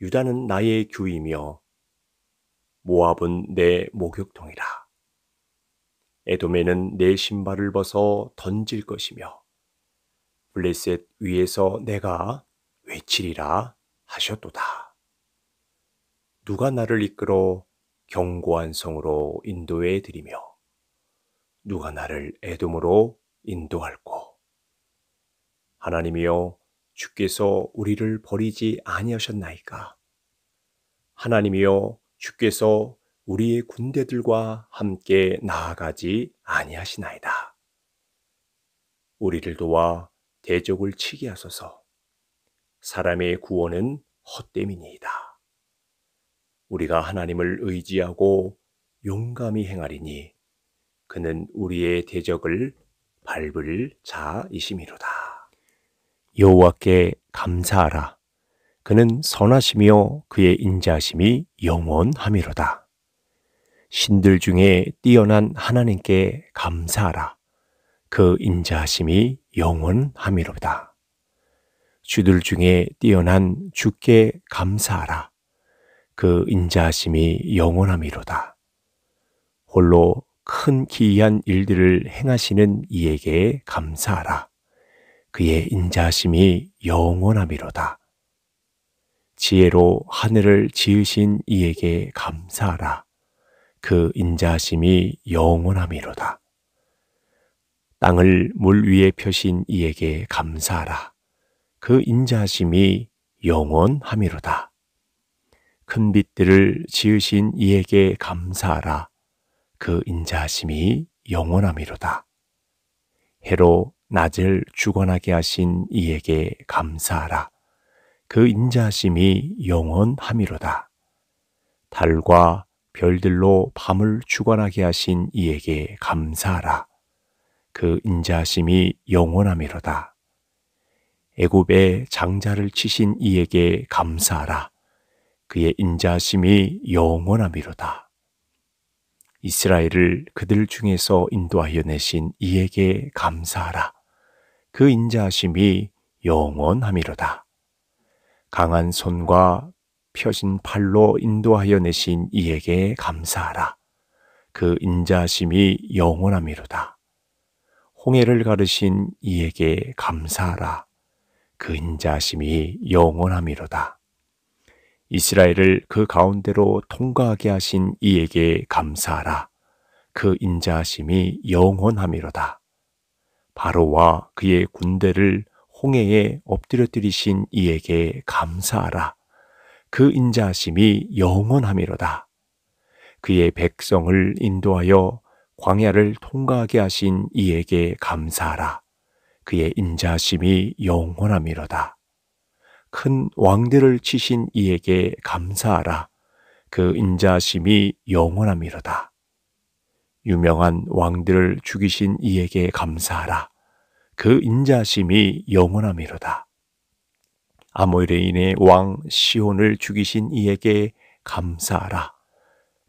유다는 나의 규이며 모압은 내 목욕통이라 에돔에는 내 신발을 벗어 던질 것이며 블레셋 위에서 내가 외치리라 하셨도다 누가 나를 이끌어 견고한 성으로 인도해 드리며 누가 나를 애돔으로 인도할꼬. 하나님이여 주께서 우리를 버리지 아니하셨나이까. 하나님이여 주께서 우리의 군대들과 함께 나아가지 아니하시나이다. 우리를 도와 대적을 치게 하소서. 사람의 구원은 헛됨이니이다. 우리가 하나님을 의지하고 용감히 행하리니 그는 우리의 대적을 밟을 자이심이로다. 여호와께 감사하라. 그는 선하시며 그의 인자심이 영원함이로다. 신들 중에 뛰어난 하나님께 감사하라. 그인자심이 영원함이로다. 주들 중에 뛰어난 주께 감사하라. 그인자심이 영원함이로다. 홀로 큰 기이한 일들을 행하시는 이에게 감사하라. 그의 인자심이 영원함이로다. 지혜로 하늘을 지으신 이에게 감사하라. 그 인자심이 영원함이로다. 땅을 물 위에 펴신 이에게 감사하라. 그 인자심이 영원함이로다. 큰 빛들을 지으신 이에게 감사하라. 그 인자하심이 영원함이로다. 해로 낮을 주관하게 하신 이에게 감사하라. 그 인자하심이 영원함이로다. 달과 별들로 밤을 주관하게 하신 이에게 감사하라. 그 인자하심이 영원함이로다. 애굽의 장자를 치신 이에게 감사하라. 그의 인자하심이 영원함이로다. 이스라엘을 그들 중에서 인도하여 내신 이에게 감사하라. 그 인자하심이 영원함이로다. 강한 손과 펴진 팔로 인도하여 내신 이에게 감사하라. 그 인자하심이 영원함이로다. 홍해를 가르신 이에게 감사하라. 그 인자하심이 영원함이로다. 이스라엘을 그 가운데로 통과하게 하신 이에게 감사하라. 그인자심이 영원함이로다. 바로와 그의 군대를 홍해에 엎드려뜨리신 이에게 감사하라. 그인자심이 영원함이로다. 그의 백성을 인도하여 광야를 통과하게 하신 이에게 감사하라. 그의 인자심이 영원함이로다. 큰 왕들을 치신 이에게 감사하라. 그 인자심이 영원함이로다. 유명한 왕들을 죽이신 이에게 감사하라. 그 인자심이 영원함이로다. 아모레인의 왕 시온을 죽이신 이에게 감사하라.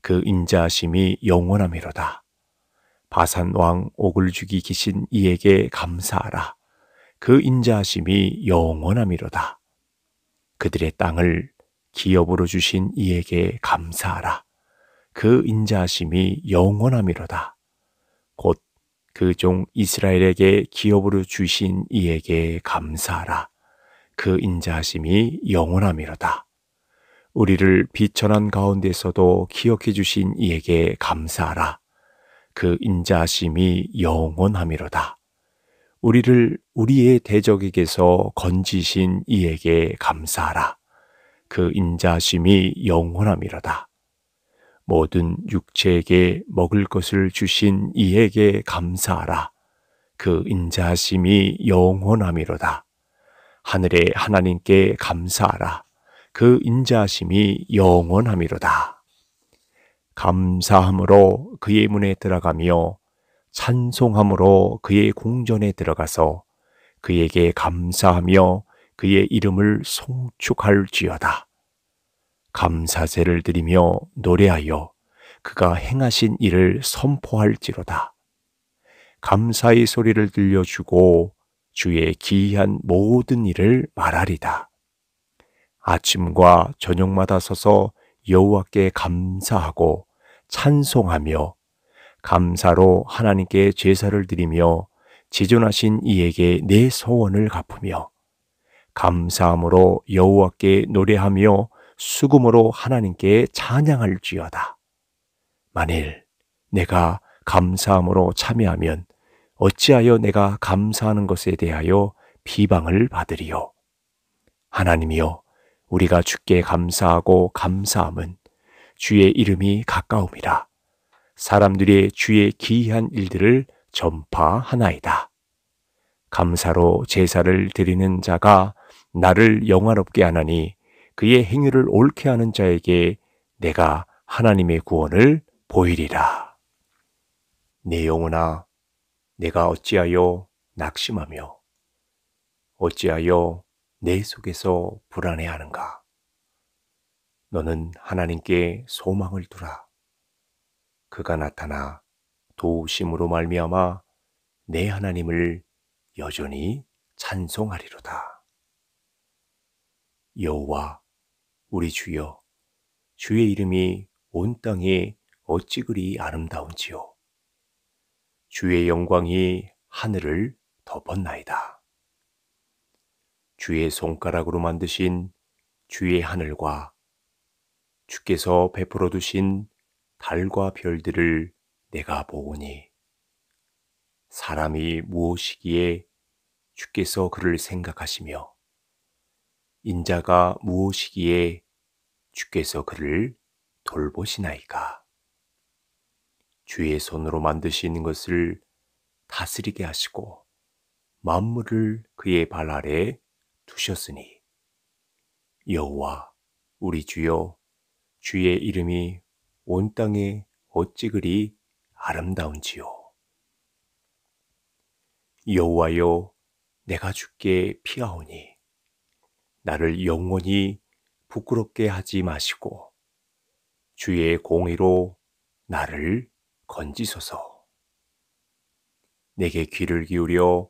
그 인자심이 영원함이로다. 바산 왕 옥을 죽이기신 이에게 감사하라. 그 인자심이 영원함이로다. 그들의 땅을 기업으로 주신 이에게 감사하라. 그 인자하심이 영원함이로다. 곧 그 종 이스라엘에게 기업으로 주신 이에게 감사하라. 그 인자하심이 영원함이로다. 우리를 비천한 가운데서도 기억해 주신 이에게 감사하라. 그 인자하심이 영원함이로다. 우리를 우리의 대적에게서 건지신 이에게 감사하라. 그 인자심이 영원함이로다. 모든 육체에게 먹을 것을 주신 이에게 감사하라. 그 인자심이 영원함이로다. 하늘의 하나님께 감사하라. 그 인자심이 영원함이로다. 감사함으로 그의 문에 들어가며 찬송함으로 그의 궁전에 들어가서 그에게 감사하며 그의 이름을 송축할지어다. 감사제를 드리며 노래하여 그가 행하신 일을 선포할지로다. 감사의 소리를 들려주고 주의 기이한 모든 일을 말하리다. 아침과 저녁마다 서서 여호와께 감사하고 찬송하며 감사로 하나님께 제사를 드리며 지존하신 이에게 내 소원을 갚으며 감사함으로 여호와께 노래하며 수금으로 하나님께 찬양할지어다. 만일 내가 감사함으로 참여하면 어찌하여 내가 감사하는 것에 대하여 비방을 받으리요. 하나님이여, 우리가 주께 감사하고 감사함은 주의 이름이 가까움이라. 사람들의 주의 기이한 일들을 전파하나이다. 감사로 제사를 드리는 자가 나를 영화롭게 하나니 그의 행위를 옳게 하는 자에게 내가 하나님의 구원을 보이리라. 내 영혼아, 내가 어찌하여 낙심하며 어찌하여 내 속에서 불안해하는가? 너는 하나님께 소망을 두라. 그가 나타나 도우심으로 말미암아 내 하나님을 여전히 찬송하리로다. 여호와 우리 주여 주의 이름이 온 땅에 어찌 그리 아름다운지요. 주의 영광이 하늘을 덮었나이다. 주의 손가락으로 만드신 주의 하늘과 주께서 베풀어 두신 달과 별들을 내가 보오니 사람이 무엇이기에 주께서 그를 생각하시며 인자가 무엇이기에 주께서 그를 돌보시나이까 주의 손으로 만드신 것을 다스리게 하시고 만물을 그의 발 아래 두셨으니 여호와 우리 주여 주의 이름이 온 땅이 어찌 그리 아름다운지요. 여호와여, 내가 죽게 피하오니 나를 영원히 부끄럽게 하지 마시고 주의 공의로 나를 건지소서. 내게 귀를 기울여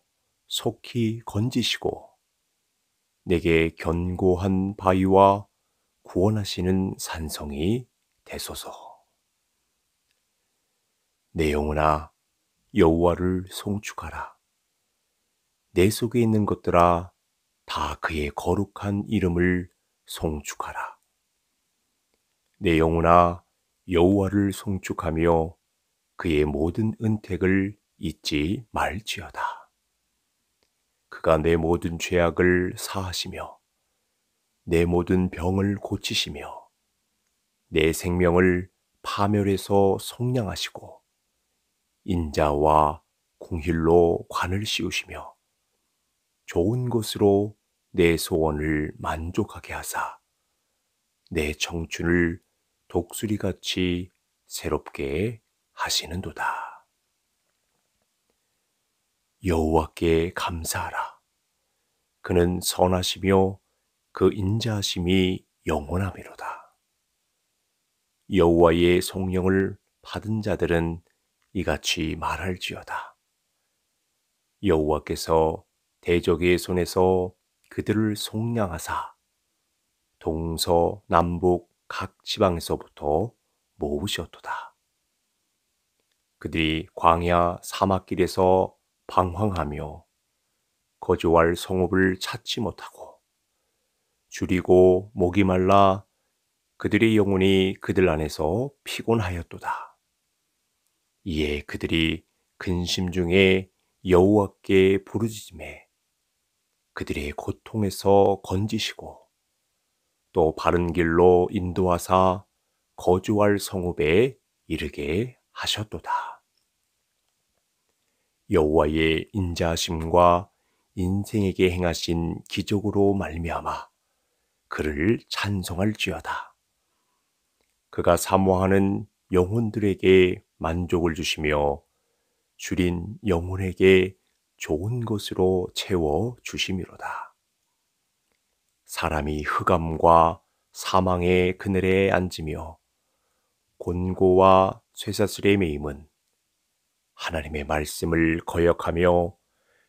속히 건지시고 내게 견고한 바위와 구원하시는 산성이 되소서. 내 영혼아 여호와를 송축하라. 내 속에 있는 것들아 다 그의 거룩한 이름을 송축하라. 내 영혼아 여호와를 송축하며 그의 모든 은택을 잊지 말지어다. 그가 내 모든 죄악을 사하시며 내 모든 병을 고치시며 내 생명을 파멸해서 속량하시고 인자와 공힐로 관을 씌우시며 좋은 곳으로내 소원을 만족하게 하사 내 청춘을 독수리같이 새롭게 하시는도다. 여호와께 감사하라. 그는 선하시며 그 인자하심이 영원하미로다. 여호와의 성령을 받은 자들은 이같이 말할지어다. 여호와께서 대적의 손에서 그들을 속량하사 동서 남북 각 지방에서부터 모으셨도다. 그들이 광야 사막길에서 방황하며 거주할 성읍을 찾지 못하고 줄이고 목이 말라 그들의 영혼이 그들 안에서 피곤하였도다. 이에 그들이 근심 중에 여호와께 부르짖음에 그들의 고통에서 건지시고 또 바른 길로 인도하사 거주할 성읍에 이르게 하셨도다. 여호와의 인자심과 인생에게 행하신 기적으로 말미암아 그를 찬송할지어다. 그가 사모하는 영혼들에게 만족을 주시며 주린 영혼에게 좋은 것으로 채워 주심이로다. 사람이 흑암과 사망의 그늘에 앉으며 곤고와 쇠사슬의 매임은 하나님의 말씀을 거역하며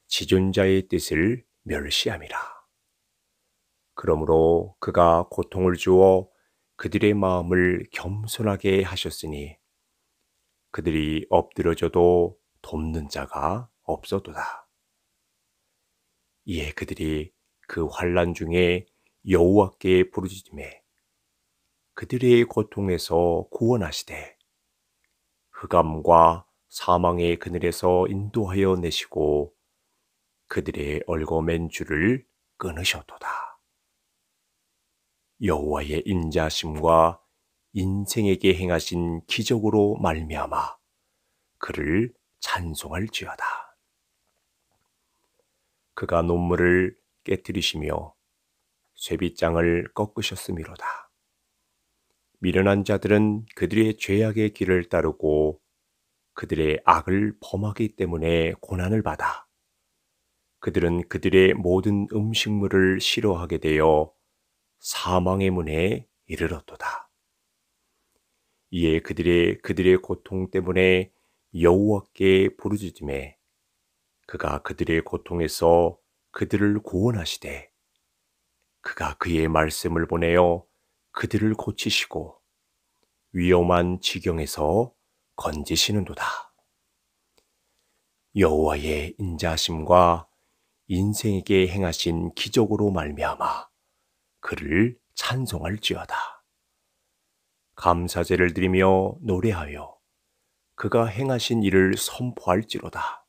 지존자의 뜻을 멸시함이라. 그러므로 그가 고통을 주어 그들의 마음을 겸손하게 하셨으니 그들이 엎드려져도 돕는 자가 없어도다. 이에 그들이 그 환란 중에 여호와께 부르짖음에 그들의 고통에서 구원하시되 흑암과 사망의 그늘에서 인도하여 내시고 그들의 얼거맨 줄을 끊으셨도다. 여호와의 인자심과 인생에게 행하신 기적으로 말미암아 그를 찬송할지어다. 그가 논문을 깨뜨리시며 쇠빗장을 꺾으셨음이로다. 미련한 자들은 그들의 죄악의 길을 따르고 그들의 악을 범하기 때문에 고난을 받아 그들은 그들의 모든 음식물을 싫어하게 되어 사망의 문에 이르렀도다. 이에 그들의 그들의 고통 때문에 여호와께 부르짖음에 그가 그들의 고통에서 그들을 구원하시되 그가 그의 말씀을 보내어 그들을 고치시고 위험한 지경에서 건지시는도다. 여호와의 인자심과 인생에게 행하신 기적으로 말미암아 그를 찬송할지어다. 감사제를 드리며 노래하여 그가 행하신 일을 선포할지로다.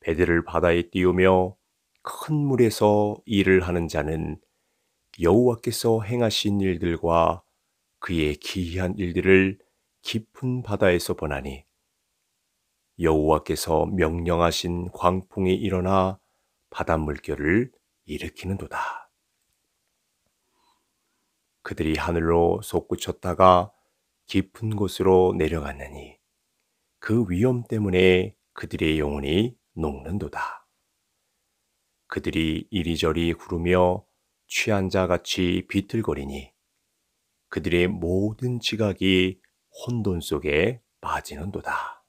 배들을 바다에 띄우며 큰 물에서 일을 하는 자는 여호와께서 행하신 일들과 그의 기이한 일들을 깊은 바다에서 보나니 여호와께서 명령하신 광풍이 일어나 바닷물결을 일으키는도다. 그들이 하늘로 솟구쳤다가 깊은 곳으로 내려갔느니 그 위험 때문에 그들의 영혼이 녹는도다. 그들이 이리저리 구르며 취한 자 같이 비틀거리니 그들의 모든 지각이 혼돈 속에 빠지는도다.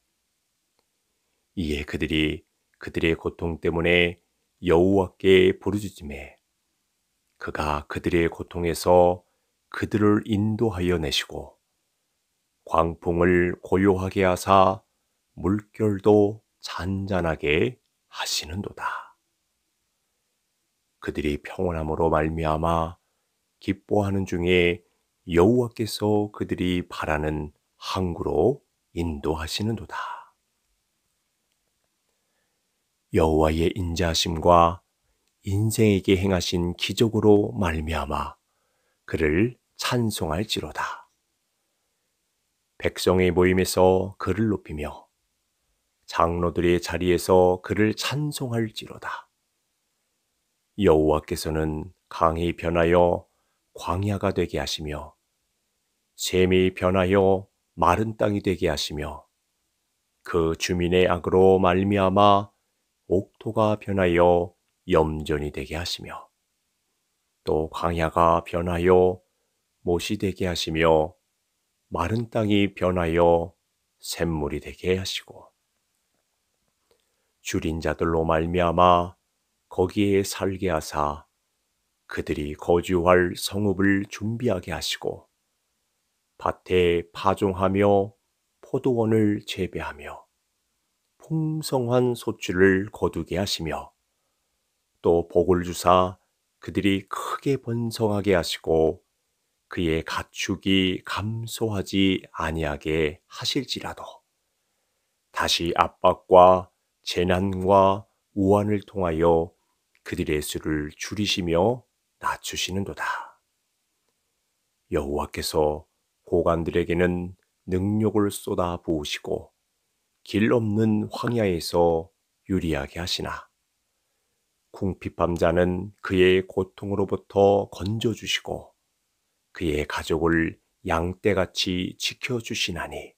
이에 그들이 그들의 고통 때문에 여호와께 부르짖음에 그가 그들의 고통에서 그들을 인도하여 내시고 광풍을 고요하게 하사 물결도 잔잔하게 하시는도다. 그들이 평온함으로 말미암아 기뻐하는 중에 여호와께서 그들이 바라는 항구로 인도하시는도다. 여호와의 인자심과 인생에게 행하신 기적으로 말미암아 그를 찬송할지로다. 백성의 모임에서 그를 높이며 장로들의 자리에서 그를 찬송할지로다. 여호와께서는 강이 변하여 광야가 되게 하시며 샘이 변하여 마른 땅이 되게 하시며 그 주민의 악으로 말미암아 옥토가 변하여 염전이 되게 하시며 또 광야가 변하여 못이 되게 하시며 마른 땅이 변하여 샘물이 되게 하시고 줄인 자들로 말미암아 거기에 살게 하사 그들이 거주할 성읍을 준비하게 하시고 밭에 파종하며 포도원을 재배하며 풍성한 소출을 거두게 하시며 또 복을 주사 그들이 크게 번성하게 하시고 그의 가축이 감소하지 아니하게 하실지라도 다시 압박과 재난과 우환을 통하여 그들의 수를 줄이시며 낮추시는도다. 여호와께서 고관들에게는 능력을 쏟아 부으시고 길 없는 황야에서 유리하게 하시나 궁핍함자는 그의 고통으로부터 건져주시고 그의 가족을 양떼같이 지켜주시나니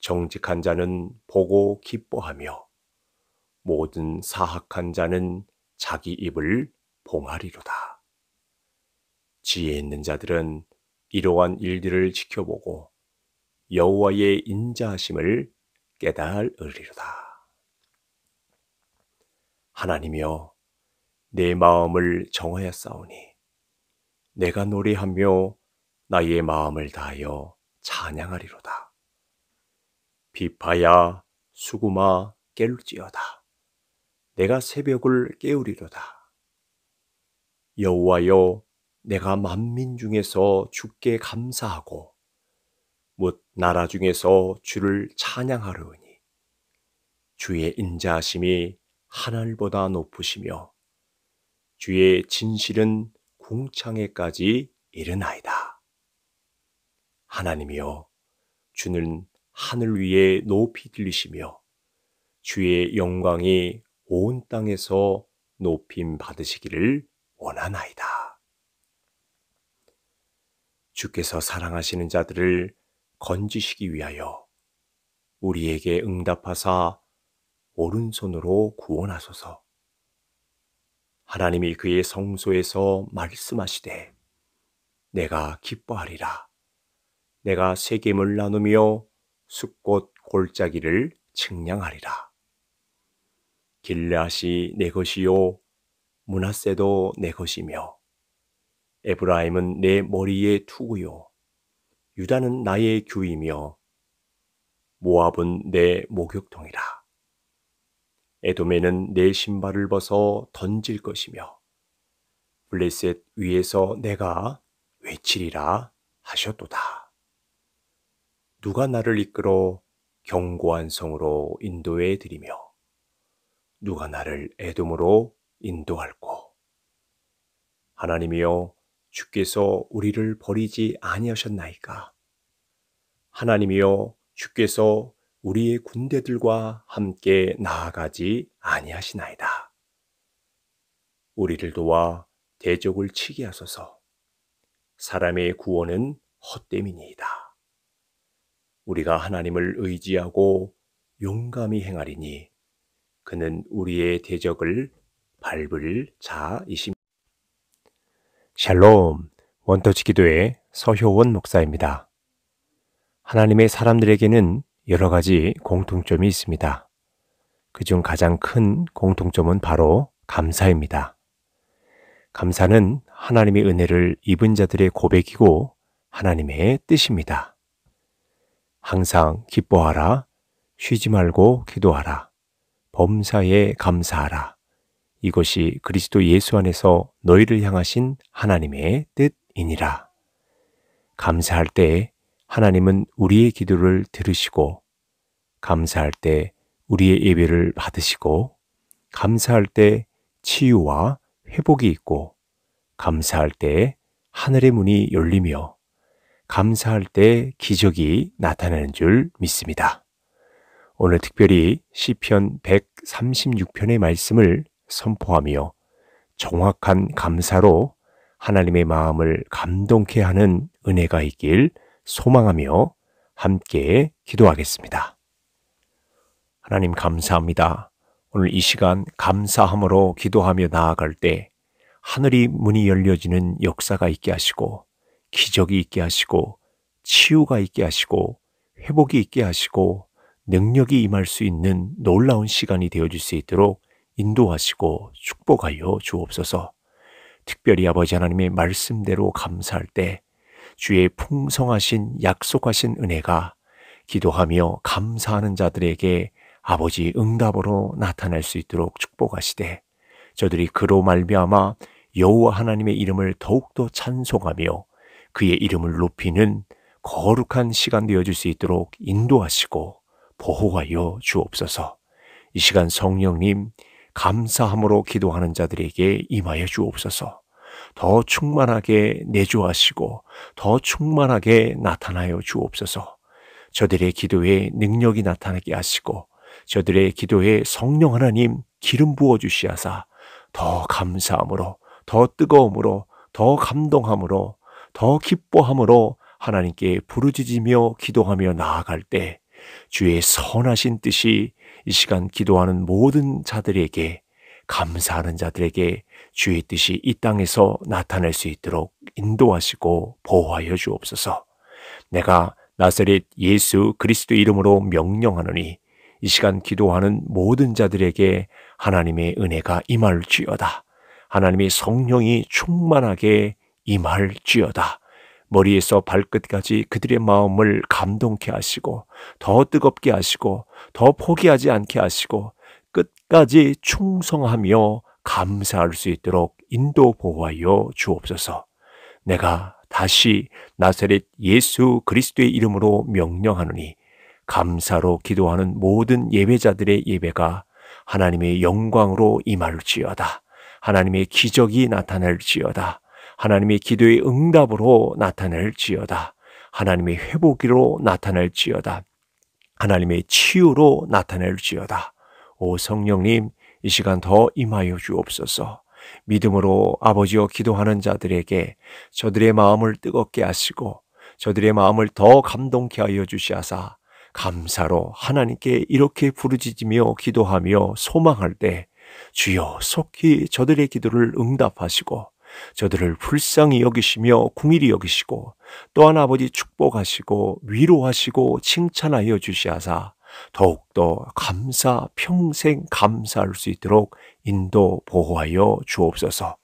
정직한 자는 보고 기뻐하며 모든 사악한 자는 자기 입을 봉하리로다. 지혜 있는 자들은 이러한 일들을 지켜보고 여호와의 인자하심을 깨달으리로다. 하나님이여 내 마음을 정하였사오니 내가 노래하며 나의 마음을 다하여 찬양하리로다. 비파야 수구마 깰지어다. 내가 새벽을 깨우리로다. 여호와여 내가 만민 중에서 주께 감사하고 못 나라 중에서 주를 찬양하려니 주의 인자하심이 하늘보다 높으시며 주의 진실은 궁창에까지 이르나이다. 하나님이여, 주는 하늘 위에 높이 들리시며 주의 영광이 온 땅에서 높임 받으시기를 원하나이다. 주께서 사랑하시는 자들을 건지시기 위하여 우리에게 응답하사 오른손으로 구원하소서. 하나님이 그의 성소에서 말씀하시되 내가 기뻐하리라. 내가 세겜을 나누며 숫꽃 골짜기를 측량하리라. 길라시내 것이요 문하세도 내 것이며 에브라임은 내 머리에 투구요 유다는 나의 규이며 모압은 내 목욕통이라. 에돔에는 내 신발을 벗어 던질 것이며 블레셋 위에서 내가 외치리라 하셨도다. 누가 나를 이끌어 견고한 성으로 인도해 드리며 누가 나를 에돔으로 인도할꼬 하나님이여 주께서 우리를 버리지 아니하셨나이까 하나님이여 주께서 우리의 군대들과 함께 나아가지 아니하시나이다. 우리를 도와 대적을 치게 하소서. 사람의 구원은 헛됨이니이다. 우리가 하나님을 의지하고 용감히 행하리니 그는 우리의 대적을 밟을 자이십니다. 샬롬, 원터치 기도의 서효원 목사입니다. 하나님의 사람들에게는 여러 가지 공통점이 있습니다. 그 중 가장 큰 공통점은 바로 감사입니다. 감사는 하나님의 은혜를 입은 자들의 고백이고 하나님의 뜻입니다. 항상 기뻐하라, 쉬지 말고 기도하라, 범사에 감사하라. 이것이 그리스도 예수 안에서 너희를 향하신 하나님의 뜻이니라. 감사할 때에 하나님은 우리의 기도를 들으시고 감사할 때 우리의 예배를 받으시고 감사할 때 치유와 회복이 있고 감사할 때 하늘의 문이 열리며 감사할 때 기적이 나타나는 줄 믿습니다. 오늘 특별히 시편 136편의 말씀을 선포하며 정확한 감사로 하나님의 마음을 감동케 하는 은혜가 있길 소망하며 함께 기도하겠습니다. 하나님 감사합니다. 오늘 이 시간 감사함으로 기도하며 나아갈 때 하늘이 문이 열려지는 역사가 있게 하시고 기적이 있게 하시고 치유가 있게 하시고 회복이 있게 하시고 능력이 임할 수 있는 놀라운 시간이 되어줄 수 있도록 인도하시고 축복하여 주옵소서. 특별히 아버지 하나님의 말씀대로 감사할 때 주의 풍성하신 약속하신 은혜가 기도하며 감사하는 자들에게 아버지 응답으로 나타날 수 있도록 축복하시되 저들이 그로 말미암아 여호와 하나님의 이름을 더욱더 찬송하며 그의 이름을 높이는 거룩한 시간 되어줄 수 있도록 인도하시고 보호하여 주옵소서. 이 시간 성령님 감사함으로 기도하는 자들에게 임하여 주옵소서. 더 충만하게 내주하시고 더 충만하게 나타나여 주옵소서. 저들의 기도에 능력이 나타나게 하시고 저들의 기도에 성령 하나님 기름 부어 주시하사 더 감사함으로 더 뜨거움으로 더 감동함으로 더 기뻐함으로 하나님께 부르짖으며 기도하며 나아갈 때 주의 선하신 뜻이 이 시간 기도하는 모든 자들에게 감사하는 자들에게 주의 뜻이 이 땅에서 나타날 수 있도록 인도하시고 보호하여 주옵소서. 내가 나사렛 예수 그리스도 이름으로 명령하노니 이 시간 기도하는 모든 자들에게 하나님의 은혜가 임할지어다. 하나님의 성령이 충만하게 임할지어다. 머리에서 발끝까지 그들의 마음을 감동케 하시고 더 뜨겁게 하시고 더 포기하지 않게 하시고 끝까지 충성하며 감사할 수 있도록 인도 보호하여 주옵소서. 내가 다시 나사렛 예수 그리스도의 이름으로 명령하노니 감사로 기도하는 모든 예배자들의 예배가 하나님의 영광으로 임할지어다. 하나님의 기적이 나타날지어다. 하나님의 기도의 응답으로 나타날지어다. 하나님의 회복으로 나타날지어다. 하나님의 치유로 나타날지어다. 오 성령님, 이 시간 더 임하여 주옵소서. 믿음으로 아버지여 기도하는 자들에게 저들의 마음을 뜨겁게 하시고 저들의 마음을 더 감동케 하여 주시하사 감사로 하나님께 이렇게 부르짖으며 기도하며 소망할 때 주여 속히 저들의 기도를 응답하시고 저들을 불쌍히 여기시며 궁일이 여기시고 또한 아버지 축복하시고 위로하시고 칭찬하여 주시하사 더욱더 감사, 평생 감사할 수 있도록 인도 보호하여 주옵소서.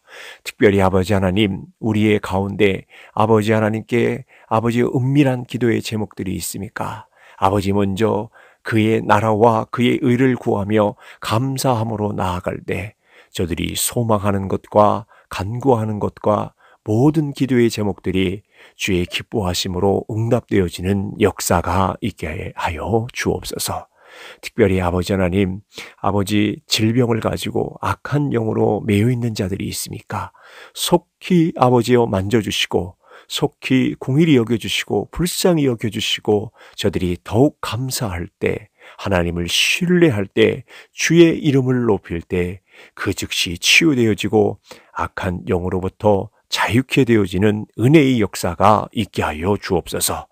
특별히 아버지 하나님, 우리의 가운데 아버지 하나님께 아버지의 은밀한 기도의 제목들이 있습니까? 아버지 먼저 그의 나라와 그의 의를 구하며 감사함으로 나아갈 때 저들이 소망하는 것과 간구하는 것과 모든 기도의 제목들이 주의 기뻐하심으로 응답되어지는 역사가 있게 하여 주옵소서. 특별히 아버지 하나님, 아버지 질병을 가지고 악한 영으로 매여 있는 자들이 있습니까? 속히 아버지여 만져주시고 속히 공일이 여겨주시고 불쌍히 여겨주시고 저들이 더욱 감사할 때 하나님을 신뢰할 때 주의 이름을 높일 때 그 즉시 치유되어지고 악한 영으로부터 자유케 되어지는 은혜의 역사가 있게 하여 주옵소서.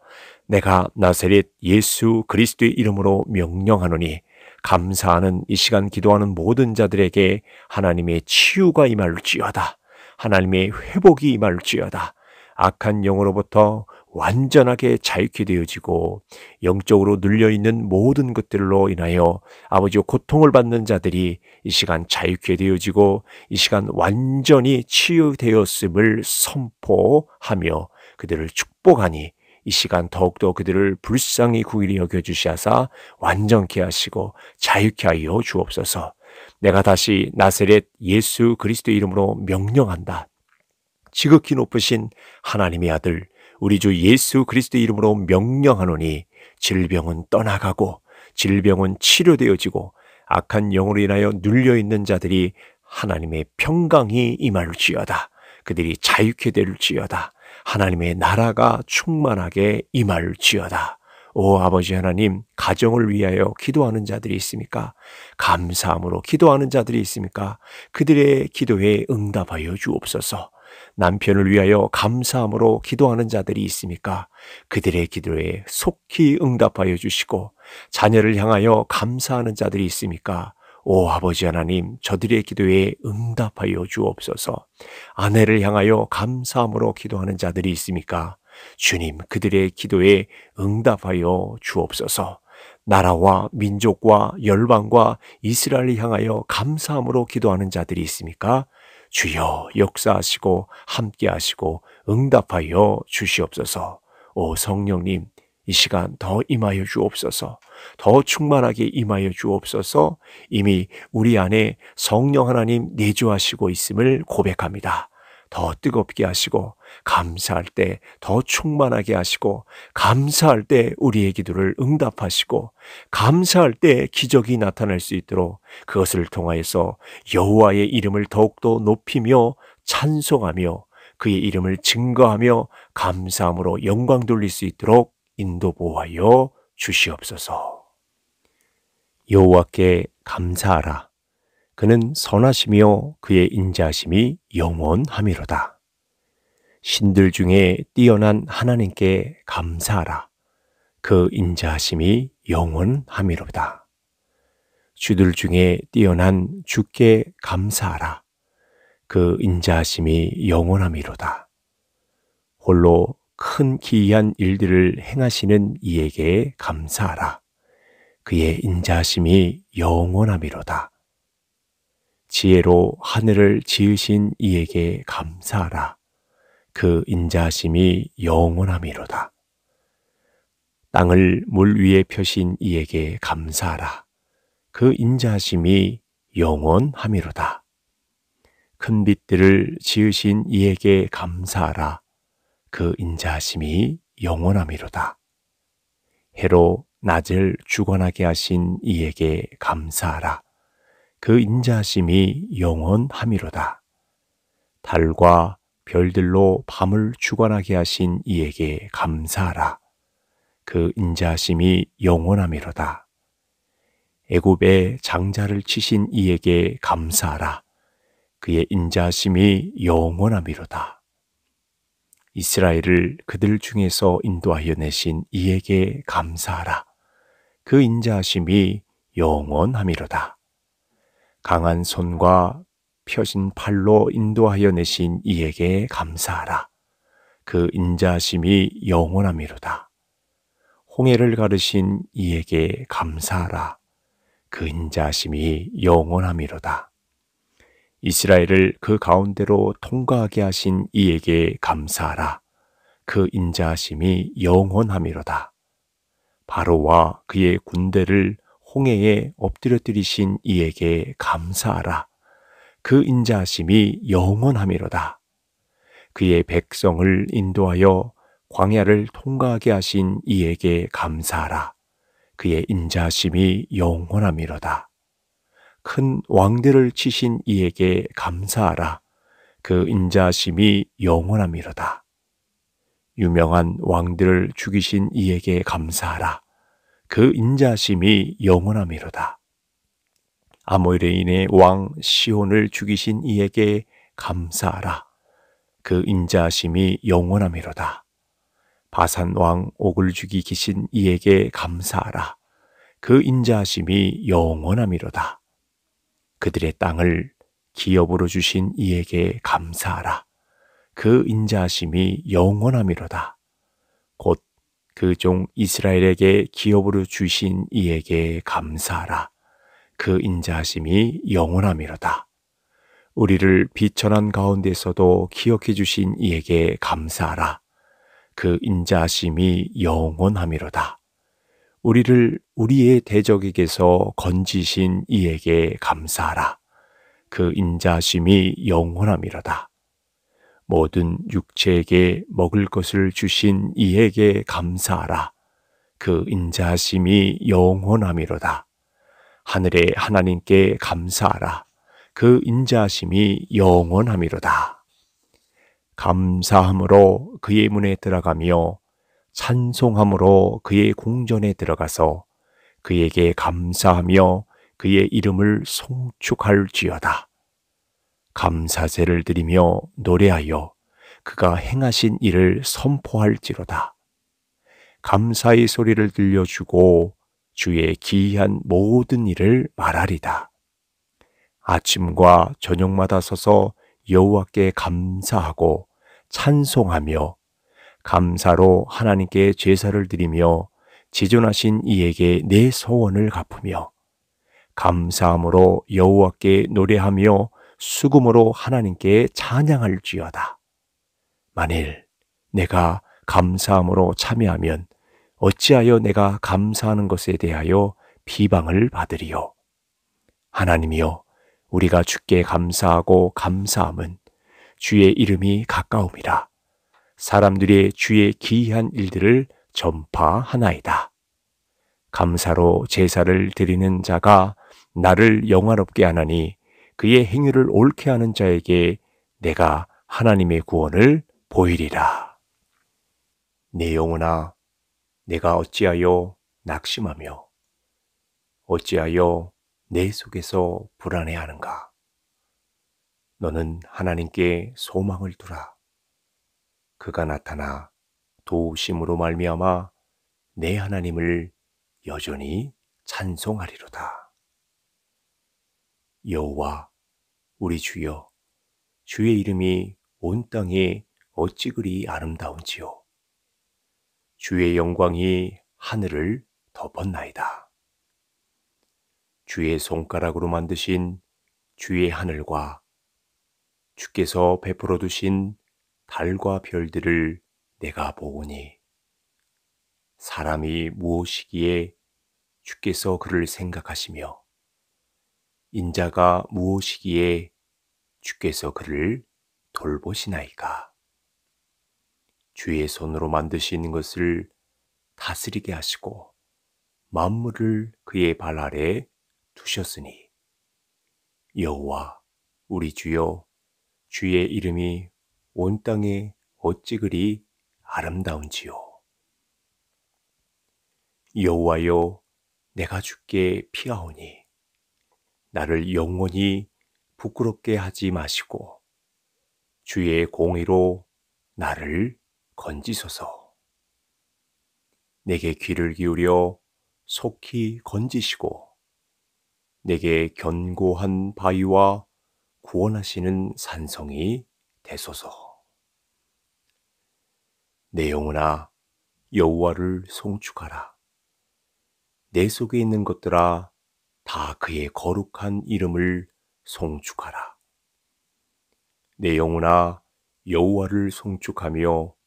내가 나세렛 예수 그리스도의 이름으로 명령하노니 감사하는 이 시간 기도하는 모든 자들에게 하나님의 치유가 임할지어다. 하나님의 회복이 임할지어다. 악한 영으로부터 완전하게 자유케 되어지고 영적으로 눌려 있는 모든 것들로 인하여 아버지 고통을 받는 자들이 이 시간 자유케 되어지고 이 시간 완전히 치유되었음을 선포하며 그들을 축복하니 이 시간 더욱더 그들을 불쌍히 구일히 여겨 주시하사 완전케 하시고 자유케 하여 주옵소서. 내가 다시 나세렛 예수 그리스도 이름으로 명령한다. 지극히 높으신 하나님의 아들 우리 주 예수 그리스도의 이름으로 명령하노니 질병은 떠나가고 질병은 치료되어지고 악한 영으로 인하여 눌려 있는 자들이 하나님의 평강이 임할지어다. 그들이 자유케 될지어다. 하나님의 나라가 충만하게 임할지어다. 오 아버지 하나님, 가정을 위하여 기도하는 자들이 있습니까? 감사함으로 기도하는 자들이 있습니까? 그들의 기도에 응답하여 주옵소서. 남편을 위하여 감사함으로 기도하는 자들이 있습니까? 그들의 기도에 속히 응답하여 주시고 자녀를 향하여 감사하는 자들이 있습니까? 오 아버지 하나님 저들의 기도에 응답하여 주옵소서. 아내를 향하여 감사함으로 기도하는 자들이 있습니까? 주님 그들의 기도에 응답하여 주옵소서. 나라와 민족과 열방과 이스라엘을 향하여 감사함으로 기도하는 자들이 있습니까? 주여 역사하시고 함께하시고 응답하여 주시옵소서. 오 성령님, 이 시간 더 임하여 주옵소서. 더 충만하게 임하여 주옵소서. 이미 우리 안에 성령 하나님 내주하시고 있음을 고백합니다. 더 뜨겁게 하시고 감사할 때 더 충만하게 하시고 감사할 때 우리의 기도를 응답하시고 감사할 때 기적이 나타날 수 있도록 그것을 통하여서 여호와의 이름을 더욱더 높이며 찬송하며 그의 이름을 증거하며 감사함으로 영광 돌릴 수 있도록 인도 보호하여 주시옵소서. 여호와께 감사하라. 그는 선하시며 그의 인자하심이 영원하미로다. 신들 중에 뛰어난 하나님께 감사하라. 그 인자하심이 영원함이로다. 주들 중에 뛰어난 주께 감사하라. 그 인자하심이 영원함이로다. 홀로 큰 기이한 일들을 행하시는 이에게 감사하라. 그의 인자하심이 영원함이로다. 지혜로 하늘을 지으신 이에게 감사하라. 그 인자심이 영원함이로다. 땅을 물 위에 펴신 이에게 감사하라. 그 인자심이 영원함이로다. 큰 빛들을 지으신 이에게 감사하라. 그 인자심이 영원함이로다. 해로 낮을 주관하게 하신 이에게 감사하라. 그 인자심이 영원함이로다. 달과 별들로 밤을 주관하게 하신 이에게 감사하라. 그 인자하심이 영원함이로다. 애굽의 장자를 치신 이에게 감사하라. 그의 인자하심이 영원함이로다. 이스라엘을 그들 중에서 인도하여 내신 이에게 감사하라. 그 인자하심이 영원함이로다. 강한 손과 펴신 팔로 인도하여 내신 이에게 감사하라. 그 인자심이 영원함이로다. 홍해를 가르신 이에게 감사하라. 그 인자심이 영원함이로다. 이스라엘을 그 가운데로 통과하게 하신 이에게 감사하라. 그 인자심이 영원함이로다. 바로와 그의 군대를 홍해에 엎드려뜨리신 이에게 감사하라. 그 인자하심이 영원함이로다. 그의 백성을 인도하여 광야를 통과하게 하신 이에게 감사하라. 그의 인자하심이 영원함이로다. 큰 왕들을 치신 이에게 감사하라. 그 인자하심이 영원함이로다. 유명한 왕들을 죽이신 이에게 감사하라. 그 인자심이 영원함이로다. 아모레인의 왕 시온을 죽이신 이에게 감사하라. 그 인자심이 영원함이로다. 바산 왕 옥을 죽이기신 이에게 감사하라. 그 인자심이 영원함이로다. 그들의 땅을 기업으로 주신 이에게 감사하라. 그 인자심이 영원함이로다. 곧 그 종 이스라엘에게 기업으로 주신 이에게 감사하라. 그 인자하심이 영원함이로다. 우리를 비천한 가운데서도 기억해 주신 이에게 감사하라. 그 인자하심이 영원함이로다. 우리를 우리의 대적에게서 건지신 이에게 감사하라. 그 인자심이 영원함이로다. 모든 육체에게 먹을 것을 주신 이에게 감사하라. 그 인자심이 영원함이로다. 하늘의 하나님께 감사하라. 그 인자심이 영원함이로다. 감사함으로 그의 문에 들어가며 찬송함으로 그의 공전에 들어가서 그에게 감사하며 그의 이름을 송축할지어다. 감사제를 드리며 노래하여 그가 행하신 일을 선포할지로다. 감사의 소리를 들려주고 주의 기이한 모든 일을 말하리다. 아침과 저녁마다 서서 여호와께 감사하고 찬송하며 감사로 하나님께 제사를 드리며 지존하신 이에게 내 소원을 갚으며 감사함으로 여호와께 노래하며 수금으로 하나님께 찬양할지어다. 만일 내가 감사함으로 참여하면 어찌하여 내가 감사하는 것에 대하여 비방을 받으리요. 하나님이여, 우리가 주께 감사하고 감사함은 주의 이름이 가까움이라. 사람들이 주의 기이한 일들을 전파하나이다. 감사로 제사를 드리는 자가 나를 영화롭게 하나니 그의 행위를 옳게 하는 자에게 내가 하나님의 구원을 보이리라. 내 영혼아, 내가 어찌하여 낙심하며 어찌하여 내 속에서 불안해하는가? 너는 하나님께 소망을 두라. 그가 나타나 도우심으로 말미암아 내 하나님을 여전히 찬송하리로다. 여호와 우리 주여 주의 이름이 온 땅에 어찌 그리 아름다운지요. 주의 영광이 하늘을 덮었나이다. 주의 손가락으로 만드신 주의 하늘과 주께서 베풀어 두신 달과 별들을 내가 보오니 사람이 무엇이기에 주께서 그를 생각하시며 인자가 무엇이기에 주께서 그를 돌보시나이까. 주의 손으로 만드신 것을 다스리게 하시고 만물을 그의 발 아래 두셨으니 여호와 우리 주여 주의 이름이 온 땅에 어찌 그리 아름다운지요 여호와여 내가 주께 피하오니 나를 영원히 부끄럽게 하지 마시고 주의 공의로 나를 건지소서. 내게 귀를 기울여 속히 건지시고 내게 견고한 바위와 구원하시는 산성이 되소서. 내 영혼아 여호와를 송축하라. 내 속에 있는 것들아 다 그의 거룩한 이름을 송축하라. 내 영혼아 여호와를 송축하며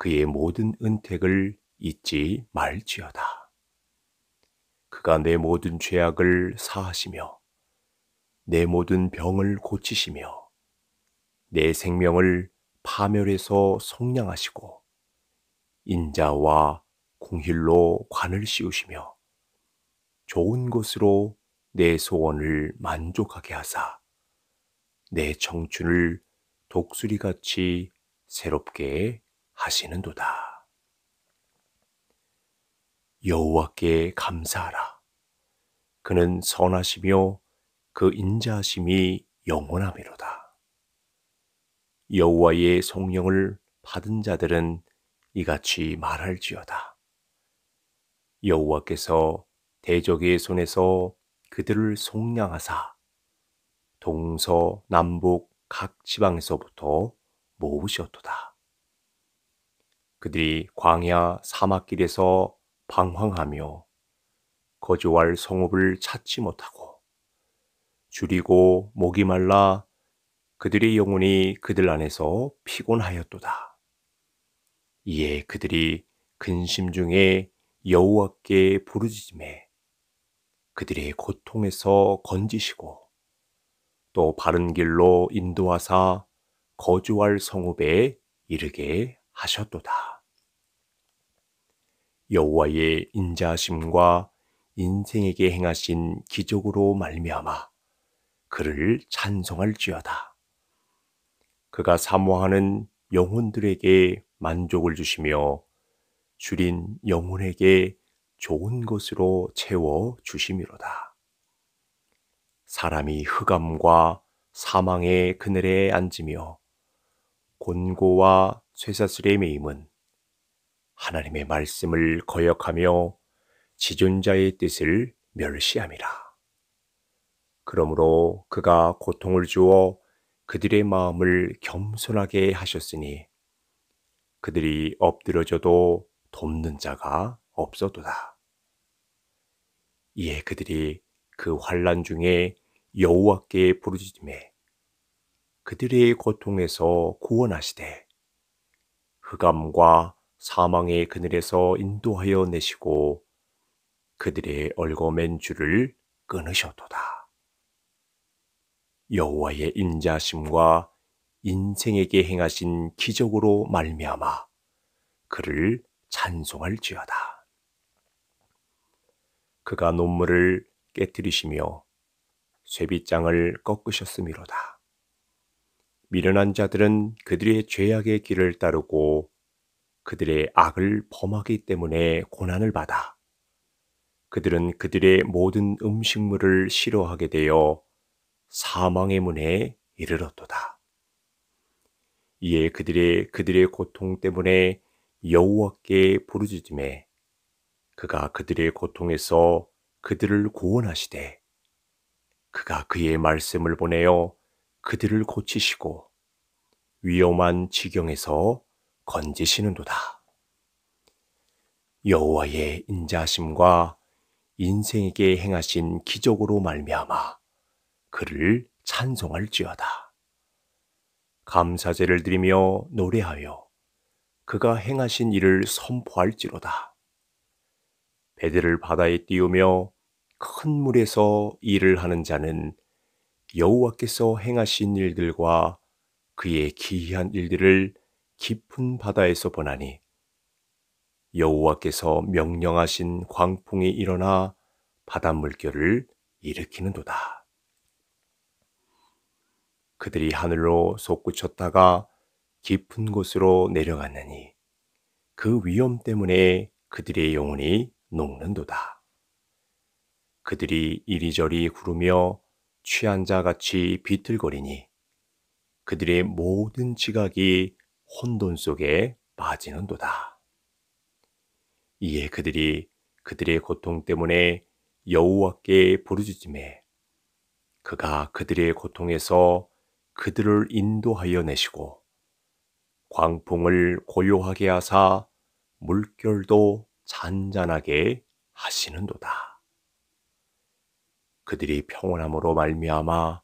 그의 모든 은택을 잊지 말지어다. 그가 내 모든 죄악을 사하시며 내 모든 병을 고치시며 내 생명을 파멸해서 속량하시고 인자와 공힐로 관을 씌우시며 좋은 것으로 내 소원을 만족하게 하사 내 청춘을 독수리같이 새롭게 하시는도다. 여호와께 감사하라. 그는 선하시며 그 인자하심이 영원하미로다. 여호와의 성령을 받은 자들은 이같이 말할지어다. 여호와께서 대적의 손에서 그들을 속량하사 동서 남북 각 지방에서부터 모으셨도다. 그들이 광야 사막길에서 방황하며 거주할 성읍을 찾지 못하고 줄이고 목이 말라 그들의 영혼이 그들 안에서 피곤하였도다. 이에 그들이 근심 중에 여호와께 부르짖음에 그들의 고통에서 건지시고 또 바른 길로 인도하사 거주할 성읍에 이르게 하셨도다. 여호와의 인자심과 인생에게 행하신 기적으로 말미암아 그를 찬송할지어다. 그가 사모하는 영혼들에게 만족을 주시며 줄인 영혼에게 좋은 것으로 채워 주심이로다. 사람이 흑암과 사망의 그늘에 앉으며 곤고와 쇠사슬의 매임은 하나님의 말씀을 거역하며 지존자의 뜻을 멸시함이라. 그러므로 그가 고통을 주어 그들의 마음을 겸손하게 하셨으니 그들이 엎드려져도 돕는 자가 없어도다. 이에 그들이 그 환란 중에 여호와께 부르짖음에 그들의 고통에서 구원하시되 흑암과 사망의 그늘에서 인도하여 내시고 그들의 얼거맨 줄을 끊으셨도다. 여호와의 인자심과 인생에게 행하신 기적으로 말미암아 그를 찬송할지어다. 그가 논문을 깨뜨리시며 쇠빗장을 꺾으셨음이로다. 미련한 자들은 그들의 죄악의 길을 따르고 그들의 악을 범하기 때문에 고난을 받아 그들은 그들의 모든 음식물을 싫어하게 되어 사망의 문에 이르렀도다. 이에 그들의 그들의 고통 때문에 여호와께 부르짖음에 그가 그들의 고통에서 그들을 구원하시되 그가 그의 말씀을 보내어 그들을 고치시고 위험한 지경에서 건지시는도다. 여호와의 인자심과 인생에게 행하신 기적으로 말미암아 그를 찬송할지어다. 감사제를 드리며 노래하여 그가 행하신 일을 선포할지로다. 배들을 바다에 띄우며 큰 물에서 일을 하는 자는 여호와께서 행하신 일들과 그의 기이한 일들을 깊은 바다에서 보나니 여호와께서 명령하신 광풍이 일어나 바닷물결을 일으키는도다. 그들이 하늘로 솟구쳤다가 깊은 곳으로 내려갔느니 그 위험 때문에 그들의 영혼이 녹는도다. 그들이 이리저리 구르며 취한 자 같이 비틀거리니 그들의 모든 지각이 혼돈 속에 빠지는도다. 이에 그들이 그들의 고통 때문에 여호와께 부르짖음에 그가 그들의 고통에서 그들을 인도하여 내시고 광풍을 고요하게 하사 물결도 잔잔하게 하시는도다. 그들이 평온함으로 말미암아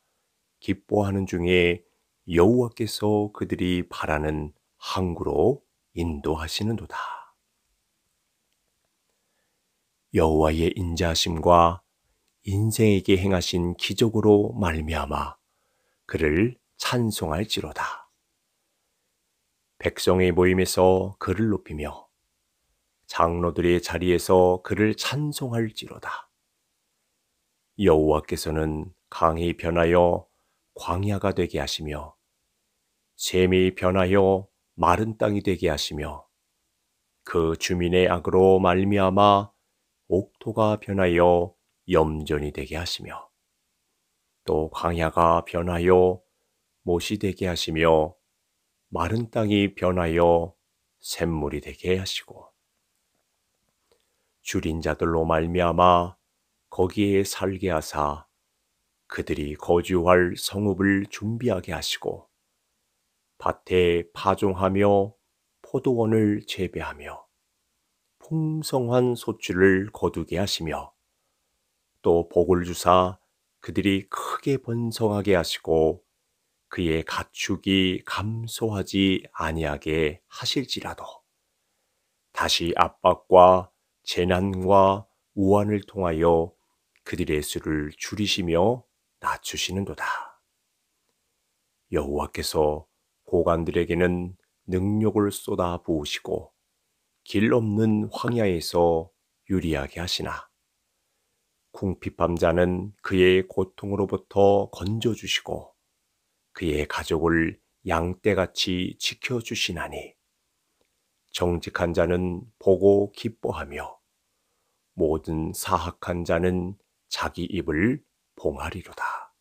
기뻐하는 중에 여호와께서 그들이 바라는 항구로 인도하시는도다. 여호와의 인자심과 인생에게 행하신 기적으로 말미암아 그를 찬송할지로다. 백성의 모임에서 그를 높이며 장로들의 자리에서 그를 찬송할지로다. 여호와께서는 강이 변하여 광야가 되게 하시며 샘이 변하여 마른 땅이 되게 하시며 그 주민의 악으로 말미암아 옥토가 변하여 염전이 되게 하시며 또 광야가 변하여 못이 되게 하시며 마른 땅이 변하여 샘물이 되게 하시고 줄인 자들로 말미암아 거기에 살게 하사 그들이 거주할 성읍을 준비하게 하시고 밭에 파종하며 포도원을 재배하며 풍성한 소출을 거두게 하시며 또 복을 주사 그들이 크게 번성하게 하시고 그의 가축이 감소하지 아니하게 하실지라도 다시 압박과 재난과 우환을 통하여 그들의 수를 줄이시며 낮추시는도다. 여호와께서 고관들에게는 능력을 쏟아 부으시고 길 없는 황야에서 유리하게 하시나 궁핍함자는 그의 고통으로부터 건져주시고 그의 가족을 양떼같이 지켜주시나니 정직한 자는 보고 기뻐하며 모든 사악한 자는 자기 입을 봉하리로다.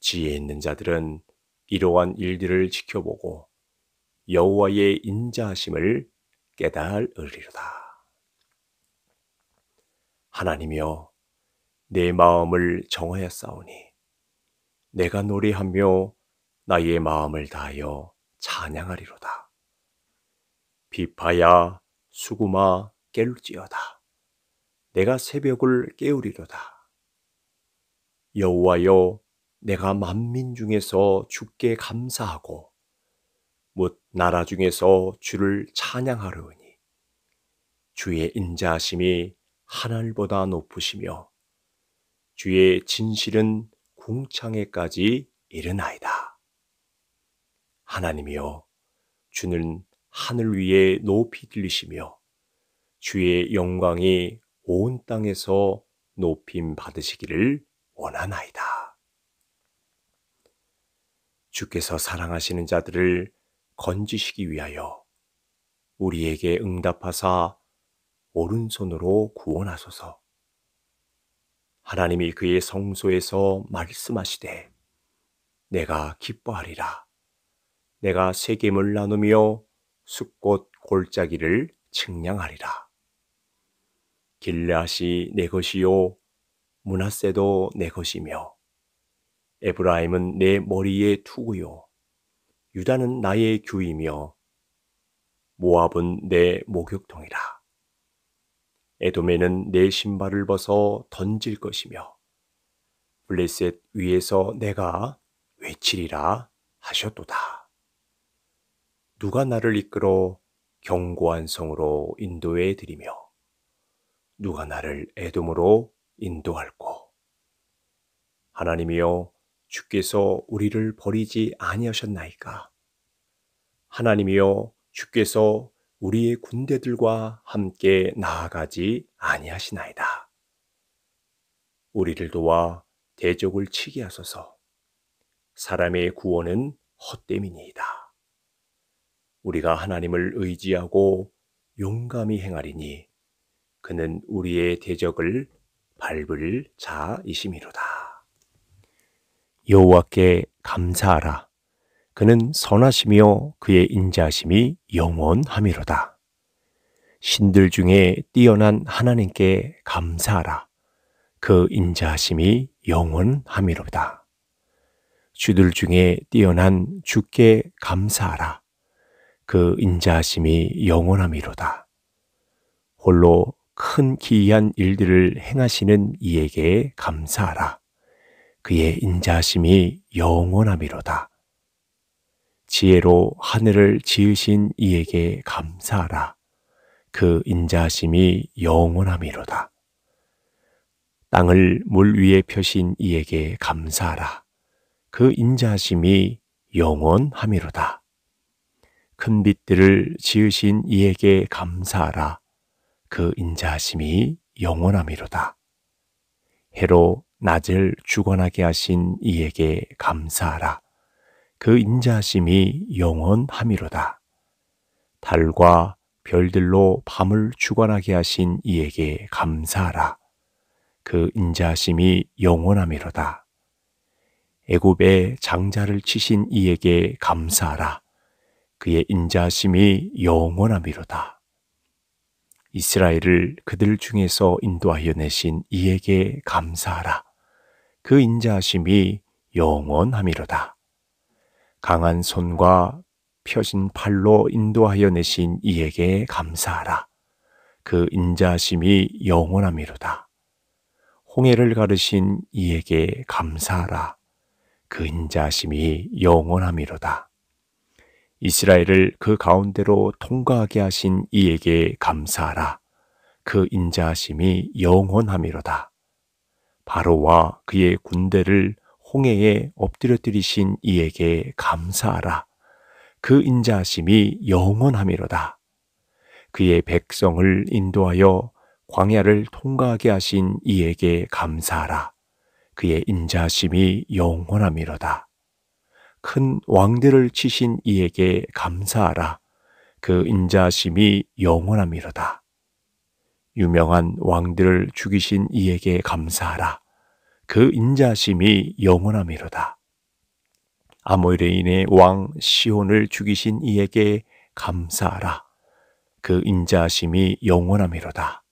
지혜 있는 자들은 이러한 일들을 지켜보고 여호와의 인자하심을 깨달으리로다. 하나님이여 내 마음을 정하였사오니 내가 노래하며 나의 마음을 다하여 찬양하리로다. 비파야 수구마 깰지어다. 내가 새벽을 깨우리로다. 여호와여 내가 만민 중에서 주께 감사하고 못 나라 중에서 주를 찬양하려니 주의 인자하심이 하늘보다 높으시며 주의 진실은 궁창에까지 이르나이다. 하나님이여 주는 하늘 위에 높이 들리시며 주의 영광이 온 땅에서 높임 받으시기를 원하나이다. 주께서 사랑하시는 자들을 건지시기 위하여 우리에게 응답하사 오른손으로 구원하소서. 하나님이 그의 성소에서 말씀하시되 내가 기뻐하리라. 내가 세겜을 나누며 숫꽃 골짜기를 측량하리라. 길라시내 것이요 문하세도 내 것이며 에브라임은 내 머리에 투구요 유다는 나의 규이며 모압은 내 목욕통이라 에돔에는 내 신발을 벗어 던질 것이며 블레셋 위에서 내가 외치리라 하셨도다 누가 나를 이끌어 견고한 성으로 인도해 드리며 누가 나를 애돔으로 인도할꼬. 하나님이여 주께서 우리를 버리지 아니하셨나이까. 하나님이여 주께서 우리의 군대들과 함께 나아가지 아니하시나이다. 우리를 도와 대적을 치게 하소서. 사람의 구원은 헛됨이니이다. 우리가 하나님을 의지하고 용감히 행하리니 그는 우리의 대적을 밟을 자이심이로다. 여호와께 감사하라. 그는 선하시며 그의 인자심이 영원함이로다. 신들 중에 뛰어난 하나님께 감사하라. 그 인자심이 영원함이로다. 주들 중에 뛰어난 주께 감사하라. 그 인자심이 영원함이로다. 홀로 큰 기이한 일들을 행하시는 이에게 감사하라. 그의 인자심이 영원함이로다. 지혜로 하늘을 지으신 이에게 감사하라. 그 인자심이 영원함이로다. 땅을 물 위에 펴신 이에게 감사하라. 그 인자심이 영원함이로다. 큰 빛들을 지으신 이에게 감사하라. 그 인자하심이 영원함이로다. 해로 낮을 주관하게 하신 이에게 감사하라. 그 인자하심이 영원함이로다. 달과 별들로 밤을 주관하게 하신 이에게 감사하라. 그 인자하심이 영원함이로다. 애굽의 장자를 치신 이에게 감사하라. 그의 인자하심이 영원함이로다. 이스라엘을 그들 중에서 인도하여 내신 이에게 감사하라. 그 인자하심이 영원함이로다. 강한 손과 펴진 팔로 인도하여 내신 이에게 감사하라. 그 인자심이 영원함이로다. 홍해를 가르신 이에게 감사하라. 그 인자심이 영원함이로다. 이스라엘을 그 가운데로 통과하게 하신 이에게 감사하라. 그 인자하심이 영원함이로다. 바로와 그의 군대를 홍해에 엎드려뜨리신 이에게 감사하라. 그 인자하심이 영원함이로다. 그의 백성을 인도하여 광야를 통과하게 하신 이에게 감사하라. 그의 인자하심이 영원함이로다. 큰 왕들을 치신 이에게 감사하라. 그 인자심이 영원함이로다. 유명한 왕들을 죽이신 이에게 감사하라. 그 인자심이 영원함이로다. 아모레인의 왕 시온을 죽이신 이에게 감사하라. 그 인자심이 영원함이로다.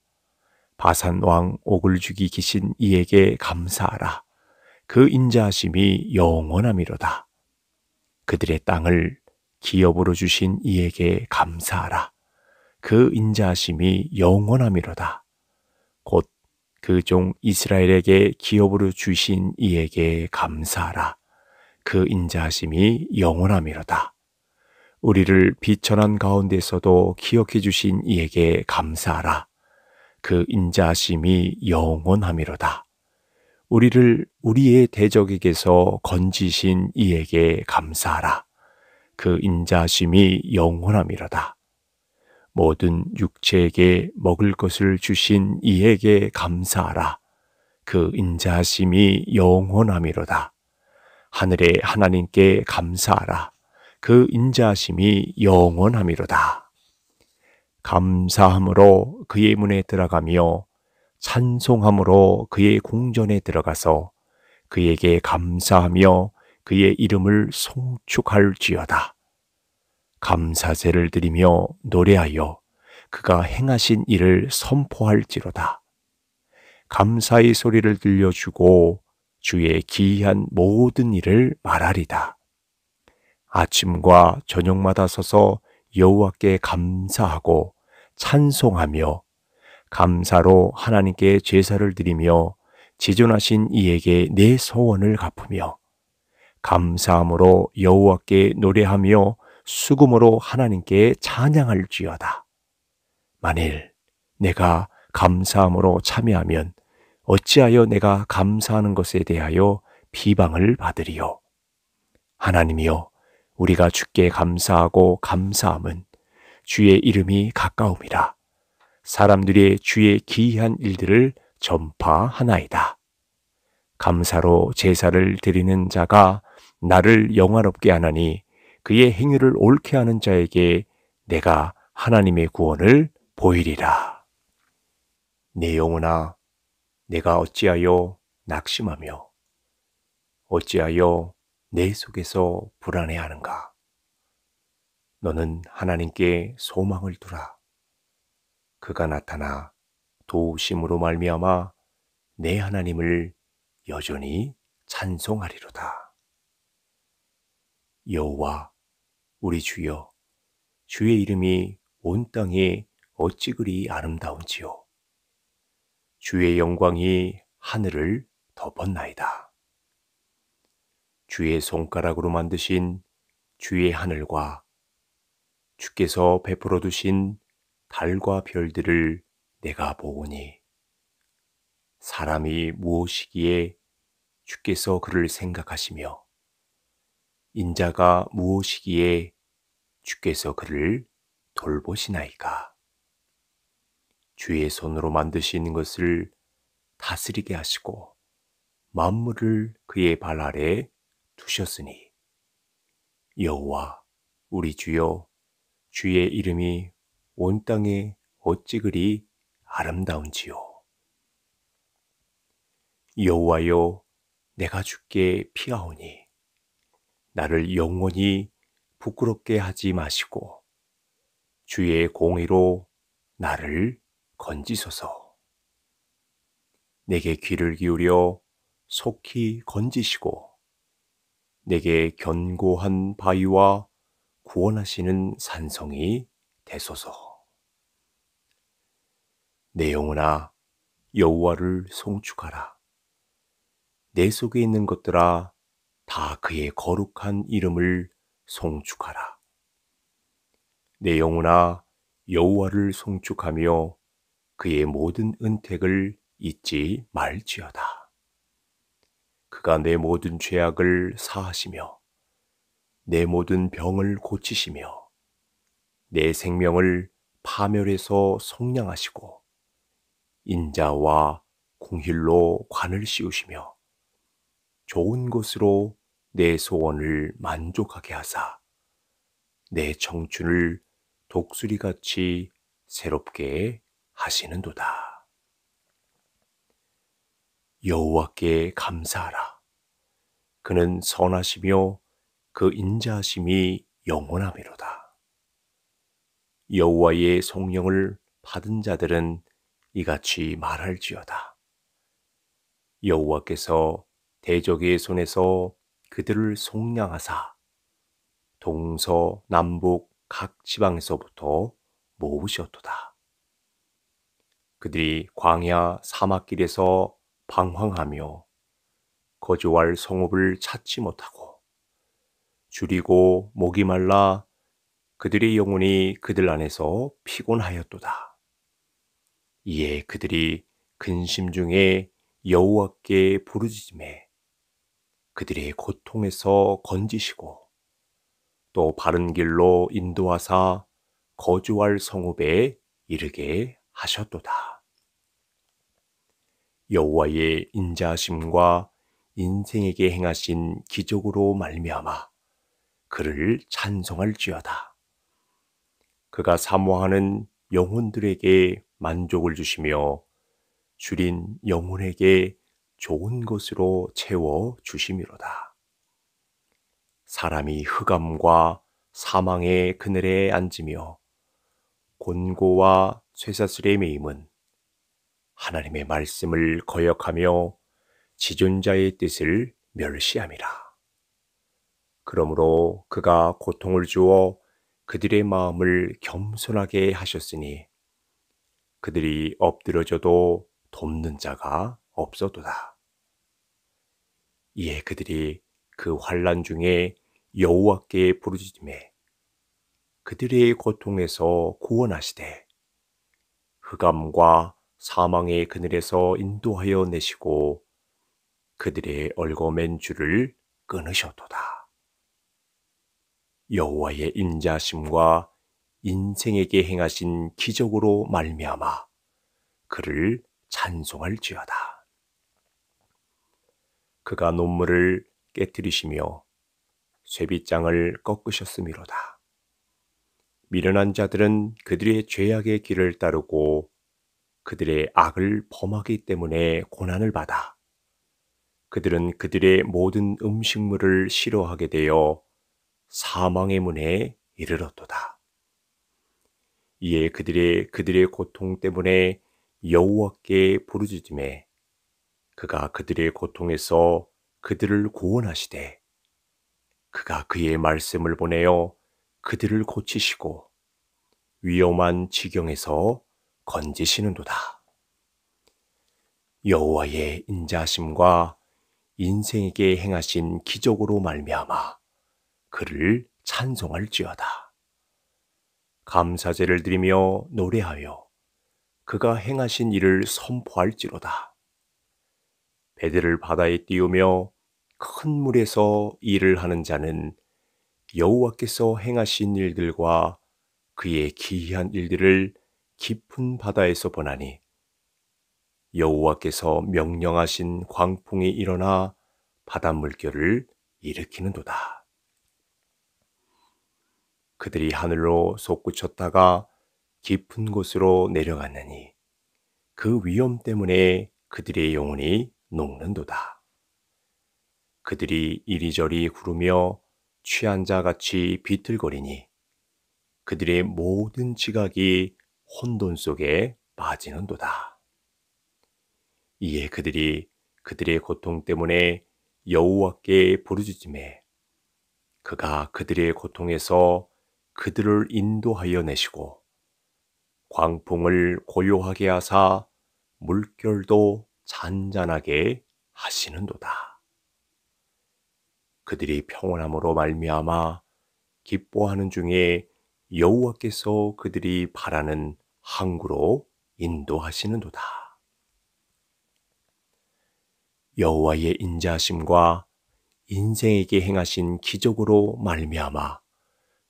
바산 왕 옥을 죽이기신 이에게 감사하라. 그 인자심이 영원함이로다. 그들의 땅을 기업으로 주신 이에게 감사하라. 그인자심이 영원함이로다. 곧 그 종 이스라엘에게 기업으로 주신 이에게 감사하라. 그인자심이 영원함이로다. 우리를 비천한 가운데서도 기억해 주신 이에게 감사하라. 그인자심이 영원함이로다. 우리를 우리의 대적에게서 건지신 이에게 감사하라. 그 인자심이 영원함이로다. 모든 육체에게 먹을 것을 주신 이에게 감사하라. 그 인자심이 영원함이로다. 하늘의 하나님께 감사하라. 그 인자심이 영원함이로다. 감사함으로 그의 문에 들어가며 찬송함으로 그의 공전에 들어가서 그에게 감사하며 그의 이름을 송축할지어다. 감사제를 드리며 노래하여 그가 행하신 일을 선포할지로다. 감사의 소리를 들려주고 주의 기이한 모든 일을 말하리다. 아침과 저녁마다 서서 여호와께 감사하고 찬송하며 감사로 하나님께 제사를 드리며 지존하신 이에게 내 소원을 갚으며 감사함으로 여호와께 노래하며 수금으로 하나님께 찬양할지어다. 만일 내가 감사함으로 참여하면 어찌하여 내가 감사하는 것에 대하여 비방을 받으리요. 하나님이여, 우리가 주께 감사하고 감사함은 주의 이름이 가까움이라. 사람들의 주의 기이한 일들을 전파하나이다. 감사로 제사를 드리는 자가 나를 영화롭게 하나니 그의 행위를 옳게 하는 자에게 내가 하나님의 구원을 보이리라. 내 영혼아, 내가 어찌하여 낙심하며 어찌하여 내 속에서 불안해하는가? 너는 하나님께 소망을 두라. 그가 나타나 도우심으로 말미암아 내 하나님을 여전히 찬송하리로다. 여호와 우리 주여 주의 이름이 온 땅에 어찌 그리 아름다운지요. 주의 영광이 하늘을 덮었나이다. 주의 손가락으로 만드신 주의 하늘과 주께서 베풀어 두신 달과 별들을 내가 보오니 사람이 무엇이기에 주께서 그를 생각하시며 인자가 무엇이기에 주께서 그를 돌보시나이까 주의 손으로 만드신 것을 다스리게 하시고 만물을 그의 발 아래 두셨으니 여호와 우리 주여 주의 이름이 온 땅에 어찌 그리 아름다운지요. 여호와여, 내가 죽게 피하오니 나를 영원히 부끄럽게 하지 마시고 주의 공의로 나를 건지소서. 내게 귀를 기울여 속히 건지시고 내게 견고한 바위와 구원하시는 산성이 되소서. 내 영혼아 여호와를 송축하라. 내 속에 있는 것들아 다 그의 거룩한 이름을 송축하라. 내 영혼아 여호와를 송축하며 그의 모든 은택을 잊지 말지어다. 그가 내 모든 죄악을 사하시며 내 모든 병을 고치시며 내 생명을 파멸해서 속량하시고 인자와 공힐로 관을 씌우시며 좋은 곳으로내 소원을 만족하게 하사 내 청춘을 독수리같이 새롭게 하시는도다. 여호와께 감사하라. 그는 선하시며 그 인자하심이 영원하미로다. 여호와의 성령을 받은 자들은 이같이 말할지어다. 여호와께서 대적의 손에서 그들을 속량하사 동서 남북 각 지방에서부터 모으셨도다. 그들이 광야 사막길에서 방황하며 거주할 성읍을 찾지 못하고 줄이고 목이 말라 그들의 영혼이 그들 안에서 피곤하였도다. 이에 그들이 근심 중에 여호와께 부르짖음에 그들의 고통에서 건지시고 또 바른 길로 인도하사 거주할 성읍에 이르게 하셨도다. 여호와의 인자심과 인생에게 행하신 기적으로 말미암아 그를 찬송할지어다. 그가 사모하는 영혼들에게 만족을 주시며 줄인 영혼에게 좋은 것으로 채워 주심이로다. 사람이 흑암과 사망의 그늘에 앉으며 곤고와 쇠사슬의 매임은 하나님의 말씀을 거역하며 지존자의 뜻을 멸시함이라. 그러므로 그가 고통을 주어 그들의 마음을 겸손하게 하셨으니 그들이 엎드려져도 돕는 자가 없어도다. 이에 그들이 그 환란 중에 여호와께 부르짖음에 그들의 고통에서 구원하시되 흑암과 사망의 그늘에서 인도하여 내시고 그들의 얼거맨 줄을 끊으셨도다. 여호와의 인자심과 인생에게 행하신 기적으로 말미암아 그를 찬송할지어다. 그가 논문을 깨뜨리시며 쇠빗장을 꺾으셨음이로다. 미련한 자들은 그들의 죄악의 길을 따르고 그들의 악을 범하기 때문에 고난을 받아 그들은 그들의 모든 음식물을 싫어하게 되어 사망의 문에 이르렀도다. 이에 그들의 그들의 고통 때문에 여호와께 부르짖음에 그가 그들의 고통에서 그들을 구원하시되 그가 그의 말씀을 보내어 그들을 고치시고 위험한 지경에서 건지시는도다. 여호와의 인자심과 인생에게 행하신 기적으로 말미암아 그를 찬송할지어다. 감사제를 드리며 노래하여 그가 행하신 일을 선포할지로다. 배들을 바다에 띄우며 큰 물에서 일을 하는 자는 여호와께서 행하신 일들과 그의 기이한 일들을 깊은 바다에서 보나니 여호와께서 명령하신 광풍이 일어나 바닷물결을 일으키는도다. 그들이 하늘로 솟구쳤다가 깊은 곳으로 내려갔느니 그 위험 때문에 그들의 영혼이 녹는도다. 그들이 이리저리 구르며 취한 자 같이 비틀거리니 그들의 모든 지각이 혼돈 속에 빠지는도다. 이에 그들이 그들의 고통 때문에 여호와께 부르짖음에 그가 그들의 고통에서 그들을 인도하여 내시고 광풍을 고요하게 하사 물결도 잔잔하게 하시는도다. 그들이 평온함으로 말미암아 기뻐하는 중에 여호와께서 그들이 바라는 항구로 인도하시는도다. 여호와의 인자심과 인생에게 행하신 기적으로 말미암아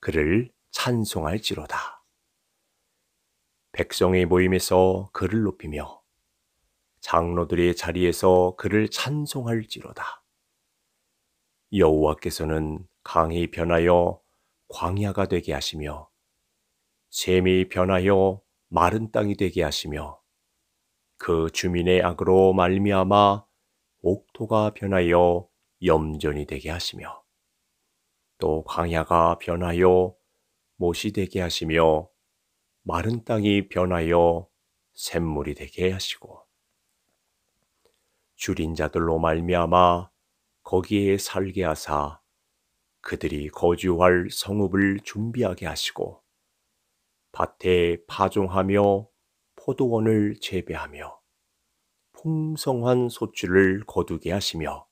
그를 찬송할지로다. 백성의 모임에서 그를 높이며 장로들의 자리에서 그를 찬송할지로다. 여호와께서는 강이 변하여 광야가 되게 하시며 샘이 변하여 마른 땅이 되게 하시며 그 주민의 악으로 말미암아 옥토가 변하여 염전이 되게 하시며 또 광야가 변하여 못이 되게 하시며 마른 땅이 변하여 샘물이 되게 하시고 줄인 자들로 말미암아 거기에 살게 하사 그들이 거주할 성읍을 준비하게 하시고 밭에 파종하며 포도원을 재배하며 풍성한 소출을 거두게 하시며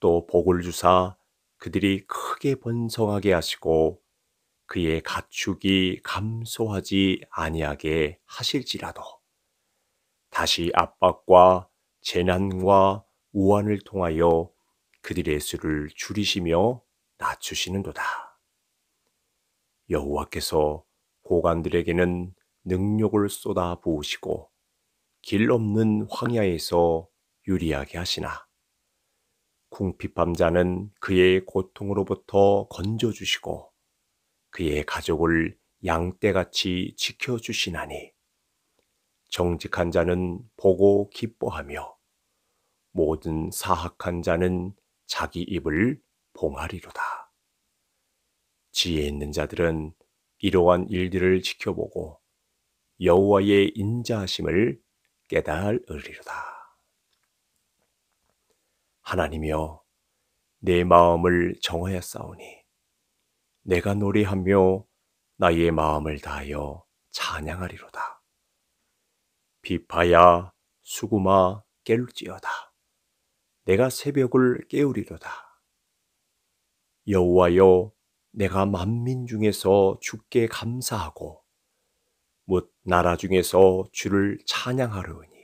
또 복을 주사 그들이 크게 번성하게 하시고 그의 가축이 감소하지 아니하게 하실지라도 다시 압박과 재난과 우환을 통하여 그들의 수를 줄이시며 낮추시는도다. 여호와께서 고관들에게는 능력을 쏟아 부으시고 길 없는 황야에서 유리하게 하시나 궁핍함자는 그의 고통으로부터 건져주시고 그의 가족을 양떼같이 지켜주시나니 정직한 자는 보고 기뻐하며 모든 사악한 자는 자기 입을 봉하리로다. 지혜 있는 자들은 이러한 일들을 지켜보고 여호와의 인자하심을 깨달으리로다. 하나님이여 내 마음을 정하였사오니 내가 노래하며 나의 마음을 다하여 찬양하리로다. 비파야 수구마 깰지어다. 내가 새벽을 깨우리로다. 여호와여 내가 만민 중에서 주께 감사하고 못 나라 중에서 주를 찬양하려니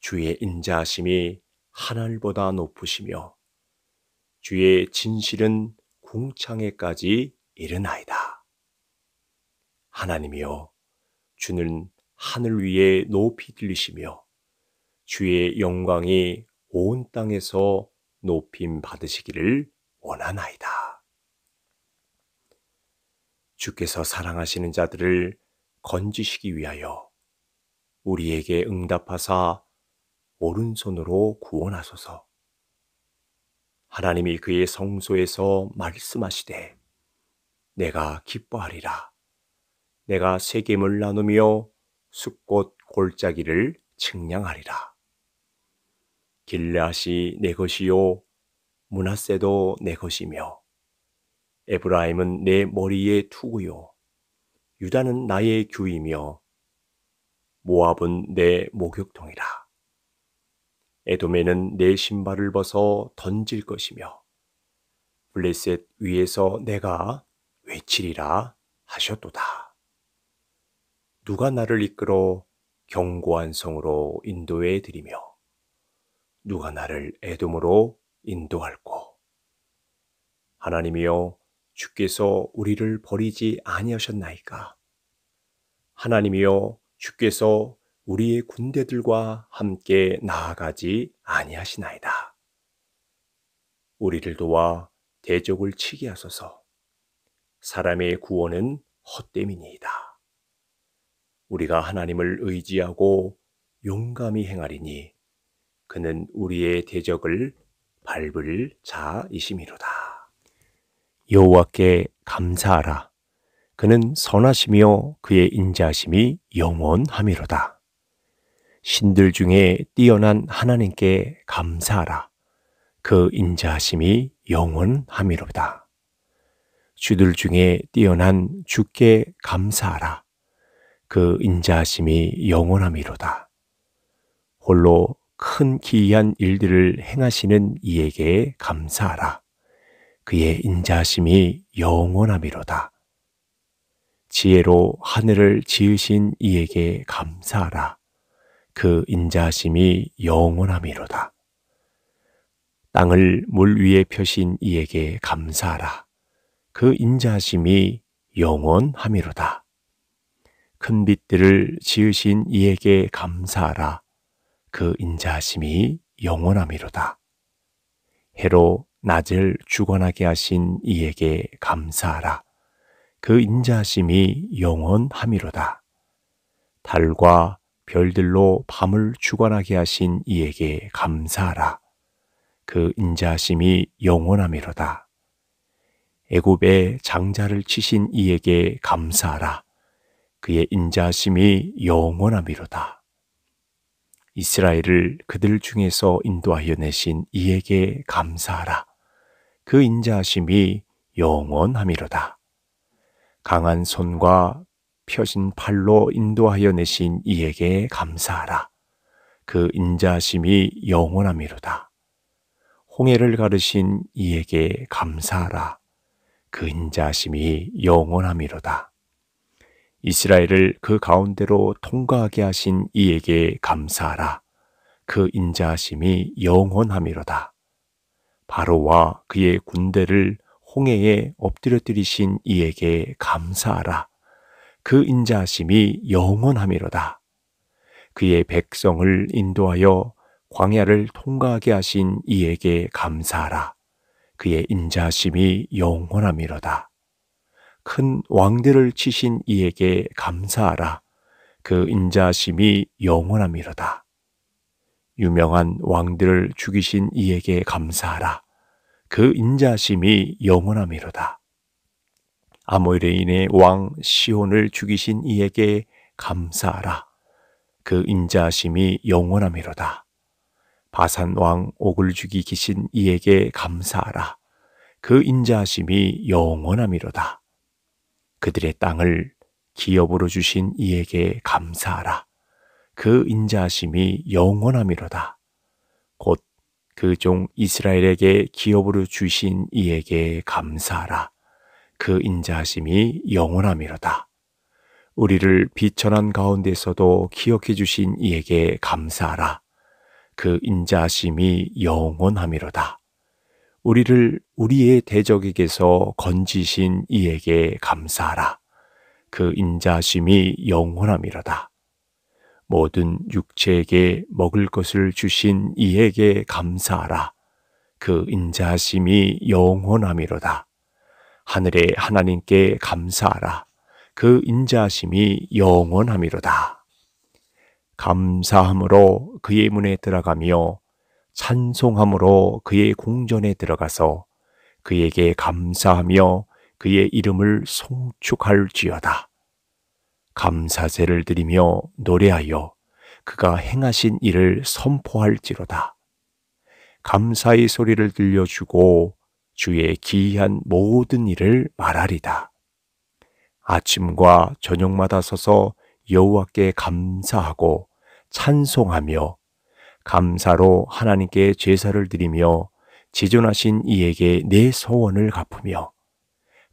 주의 인자하심이 하늘보다 높으시며 주의 진실은 궁창에까지 이르나이다. 하나님이여 주는 하늘 위에 높이 들리시며 주의 영광이 온 땅에서 높임 받으시기를 원하나이다. 주께서 사랑하시는 자들을 건지시기 위하여 우리에게 응답하사 오른손으로 구원하소서. 하나님이 그의 성소에서 말씀하시되 내가 기뻐하리라. 내가 세겜을 나누며 숫꽃 골짜기를 측량하리라. 길라시 내 것이요 문하세도 내 것이며 에브라임은 내 머리에 투구요 유다는 나의 규이며 모압은 내 목욕통이라. 에돔에는 내 신발을 벗어 던질 것이며 블레셋 위에서 내가 외치리라 하셨도다. 누가 나를 이끌어 견고한 성으로 인도해 드리며 누가 나를 에돔으로 인도할꼬 하나님이여 주께서 우리를 버리지 아니하셨나이까 하나님이여 주께서 우리의 군대들과 함께 나아가지 아니하시나이다. 우리를 도와 대적을 치게 하소서. 사람의 구원은 헛됨이니이다. 우리가 하나님을 의지하고 용감히 행하리니 그는 우리의 대적을 밟을 자이심이로다. 여호와께 감사하라. 그는 선하시며 그의 인자심이 영원함이로다. 신들 중에 뛰어난 하나님께 감사하라. 그 인자하심이 영원함이로다. 주들 중에 뛰어난 주께 감사하라. 그 인자하심이 영원함이로다. 홀로 큰 기이한 일들을 행하시는 이에게 감사하라. 그의 인자하심이 영원함이로다. 지혜로 하늘을 지으신 이에게 감사하라. 그 인자심이 영원함이로다. 땅을 물 위에 펴신 이에게 감사하라. 그 인자심이 영원함이로다. 큰 빛들을 지으신 이에게 감사하라. 그 인자심이 영원함이로다. 해로 낮을 주관하게 하신 이에게 감사하라. 그 인자심이 영원함이로다. 달과 별들로 밤을 주관하게 하신 이에게 감사하라. 그 인자심이 영원함이로다. 애굽의 장자를 치신 이에게 감사하라. 그의 인자심이 영원함이로다. 이스라엘을 그들 중에서 인도하여 내신 이에게 감사하라. 그 인자심이 영원함이로다. 강한 손과 펴신 팔로 인도하여 내신 이에게 감사하라. 그 인자심이 영원함이로다. 홍해를 가르신 이에게 감사하라. 그 인자심이 영원함이로다. 이스라엘을 그 가운데로 통과하게 하신 이에게 감사하라. 그 인자심이 영원함이로다. 바로와 그의 군대를 홍해에 엎드려뜨리신 이에게 감사하라. 그 인자하심이 영원함이로다. 그의 백성을 인도하여 광야를 통과하게 하신 이에게 감사하라. 그의 인자심이 영원함이로다. 큰 왕들을 치신 이에게 감사하라. 그 인자심이 영원함이로다. 유명한 왕들을 죽이신 이에게 감사하라. 그 인자심이 영원함이로다. 아모레인의 왕 시온을 죽이신 이에게 감사하라. 그 인자심이 영원함이로다. 바산 왕 옥을 죽이기신 이에게 감사하라. 그 인자심이 영원함이로다. 그들의 땅을 기업으로 주신 이에게 감사하라. 그 인자심이 영원함이로다. 곧 그 종 이스라엘에게 기업으로 주신 이에게 감사하라. 그 인자하심이 영원함이로다. 우리를 비천한 가운데서도 기억해 주신 이에게 감사하라. 그 인자하심이 영원함이로다. 우리를 우리의 대적에게서 건지신 이에게 감사하라. 그 인자심이 영원함이로다. 모든 육체에게 먹을 것을 주신 이에게 감사하라. 그 인자심이 영원함이로다. 하늘의 하나님께 감사하라. 그 인자심이 영원함이로다. 감사함으로 그의 문에 들어가며 찬송함으로 그의 궁전에 들어가서 그에게 감사하며 그의 이름을 송축할지어다. 감사제를 드리며 노래하여 그가 행하신 일을 선포할지로다. 감사의 소리를 들려주고 주의 기이한 모든 일을 말하리다. 아침과 저녁마다 서서 여호와께 감사하고 찬송하며 감사로 하나님께 제사를 드리며 지존하신 이에게 내 소원을 갚으며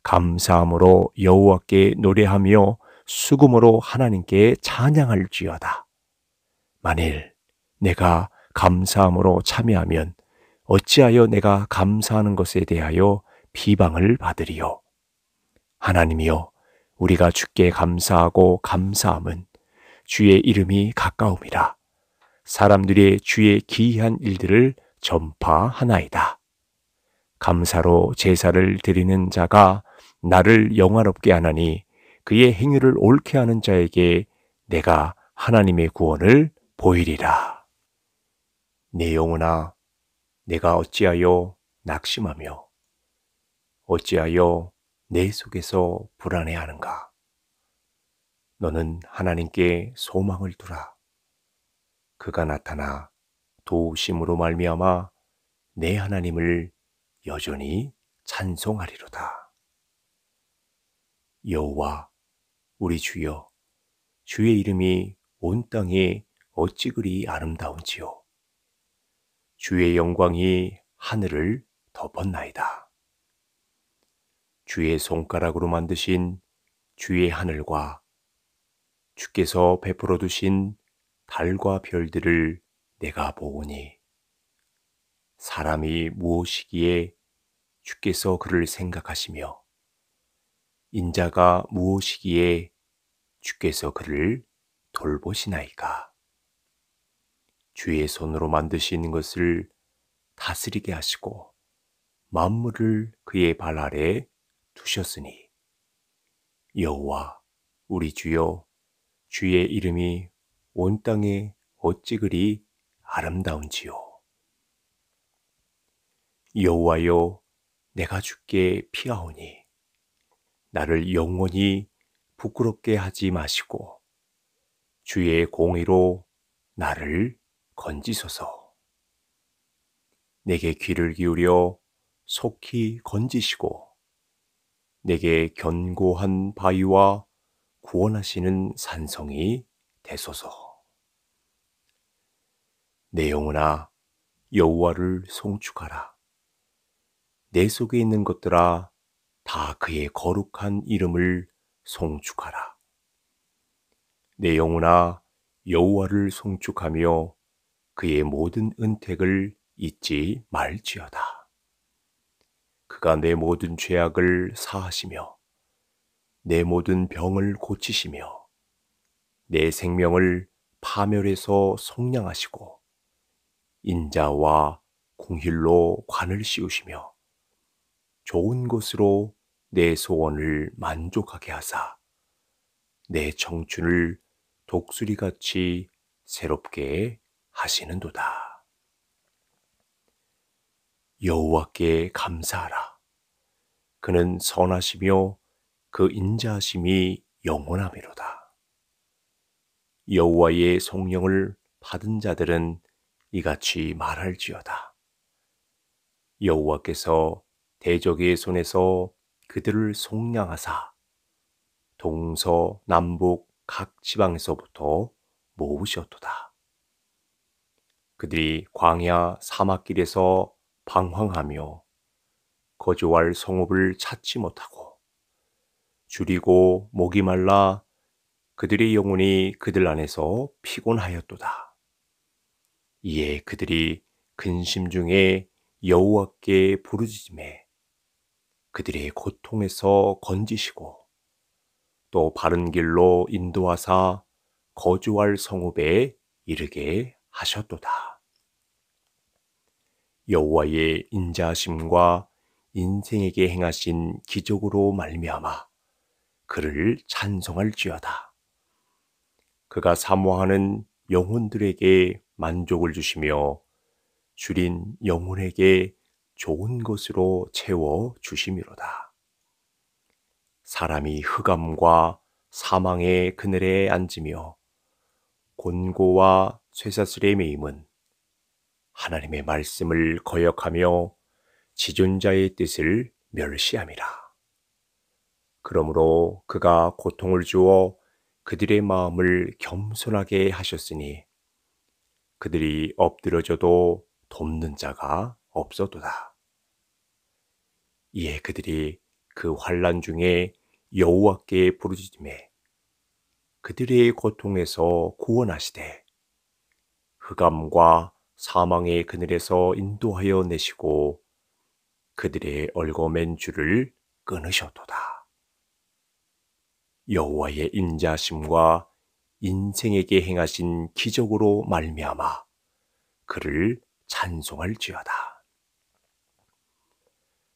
감사함으로 여호와께 노래하며 수금으로 하나님께 찬양할지어다. 만일 내가 감사함으로 참여하면 어찌하여 내가 감사하는 것에 대하여 비방을 받으리요. 하나님이여, 우리가 주께 감사하고 감사함은 주의 이름이 가까움이라. 사람들의 주의 기이한 일들을 전파하나이다. 감사로 제사를 드리는 자가 나를 영화롭게 하나니 그의 행위를 옳게 하는 자에게 내가 하나님의 구원을 보이리라. 내 영혼아, 내가 어찌하여 낙심하며 어찌하여 내 속에서 불안해하는가? 너는 하나님께 소망을 두라. 그가 나타나 도우심으로 말미암아 내 하나님을 여전히 찬송하리로다. 여호와 우리 주여 주의 이름이 온 땅에 어찌 그리 아름다운지요. 주의 영광이 하늘을 덮었나이다. 주의 손가락으로 만드신 주의 하늘과 주께서 베풀어 두신 달과 별들을 내가 보오니 사람이 무엇이기에 주께서 그를 생각하시며 인자가 무엇이기에 주께서 그를 돌보시나이까. 주의 손으로 만드신 것을 다스리게 하시고 만물을 그의 발 아래 두셨으니 여호와 우리 주여 주의 이름이 온 땅에 어찌 그리 아름다운지요 여호와여 내가 주께 피하오니 나를 영원히 부끄럽게 하지 마시고 주의 공의로 나를 건지소서. 내게 귀를 기울여 속히 건지시고 내게 견고한 바위와 구원하시는 산성이 되소서. 내 영혼아 여호와를 송축하라. 내 속에 있는 것들아 다 그의 거룩한 이름을 송축하라. 내 영혼아 여호와를 송축하며 그의 모든 은택을 잊지 말지어다. 그가 내 모든 죄악을 사하시며 내 모든 병을 고치시며 내 생명을 파멸해서 속량하시고 인자와 공힐로 관을 씌우시며 좋은 것으로 내 소원을 만족하게 하사 내 청춘을 독수리같이 새롭게 하시는도다. 여호와께 감사하라. 그는 선하시며 그 인자하심이 영원하미로다. 여호와의 성령을 받은 자들은 이같이 말할지어다. 여호와께서 대적의 손에서 그들을 속량하사 동서 남북 각 지방에서부터 모으셨도다. 그들이 광야 사막길에서 방황하며 거주할 성읍을 찾지 못하고 줄이고 목이 말라 그들의 영혼이 그들 안에서 피곤하였도다. 이에 그들이 근심 중에 여호와께 부르짖음에 그들의 고통에서 건지시고 또 바른 길로 인도하사 거주할 성읍에 이르게 하셨도다. 여호와의 인자하심과 인생에게 행하신 기적으로 말미암아 그를 찬송할지어다. 그가 사모하는 영혼들에게 만족을 주시며 줄인 영혼에게 좋은 것으로 채워 주심이로다. 사람이 흑암과 사망의 그늘에 앉으며 곤고와 쇠사슬의 매임은 하나님의 말씀을 거역하며 지존자의 뜻을 멸시함이라. 그러므로 그가 고통을 주어 그들의 마음을 겸손하게 하셨으니 그들이 엎드려져도 돕는 자가 없어도다. 이에 그들이 그 환란 중에 여호와께 부르짖음에 그들의 고통에서 구원하시되 흑암과 사망의 그늘에서 인도하여 내시고 그들의 얼거맨 줄을 끊으셨도다. 여호와의 인자심과 인생에게 행하신 기적으로 말미암아 그를 찬송할지어다.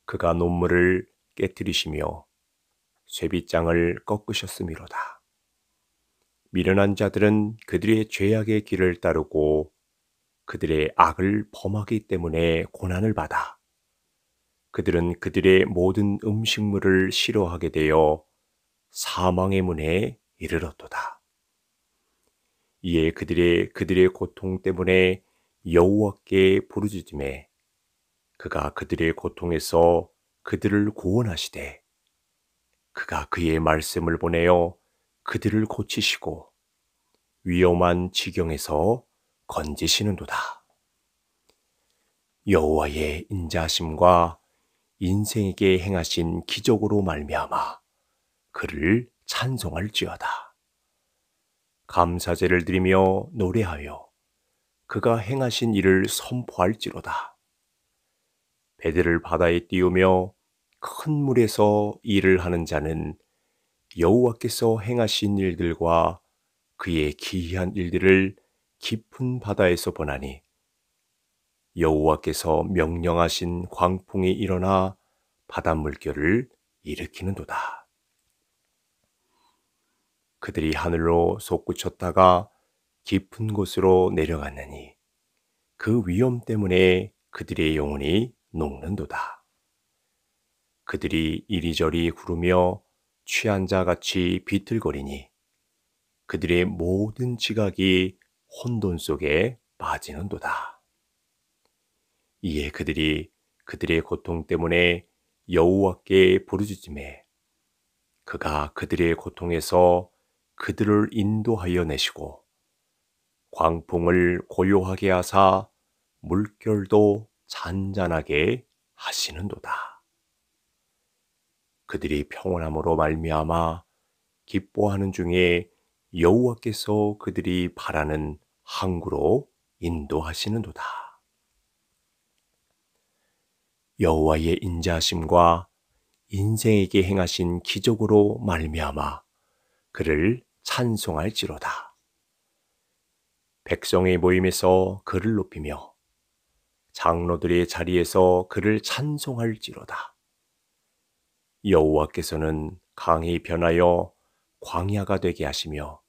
그가 논문을 깨뜨리시며 쇠빗장을 꺾으셨음이로다. 미련한 자들은 그들의 죄악의 길을 따르고 그들의 악을 범하기 때문에 고난을 받아 그들은 그들의 모든 음식물을 싫어하게 되어 사망의 문에 이르렀도다. 이에 그들의 그들의 고통 때문에 여호와께 부르짖음에 그가 그들의 고통에서 그들을 구원하시되 그가 그의 말씀을 보내어 그들을 고치시고 위험한 지경에서 건지시는도다. 여호와의 인자심과 인생에게 행하신 기적으로 말미암아 그를 찬송할지어다. 감사제를 드리며 노래하여 그가 행하신 일을 선포할지로다. 배들을 바다에 띄우며 큰 물에서 일을 하는 자는 여호와께서 행하신 일들과 그의 기이한 일들을 깊은 바다에서 보나니 여호와께서 명령하신 광풍이 일어나 바닷물결을 일으키는도다. 그들이 하늘로 솟구쳤다가 깊은 곳으로 내려갔느니 그 위험 때문에 그들의 영혼이 녹는도다. 그들이 이리저리 구르며 취한 자 같이 비틀거리니 그들의 모든 지각이 혼돈 속에 빠지는도다. 이에 그들이 그들의 고통 때문에 여호와께 부르짖음에 그가 그들의 고통에서 그들을 인도하여 내시고 광풍을 고요하게 하사 물결도 잔잔하게 하시는도다. 그들이 평온함으로 말미암아 기뻐하는 중에 여호와께서 그들이 바라는 항구로 인도하시는도다. 여호와의 인자심과 인생에게 행하신 기적으로 말미암아 그를 찬송할지로다. 백성의 모임에서 그를 높이며 장로들의 자리에서 그를 찬송할지로다. 여호와께서는 강이 변하여 광야가 되게 하시며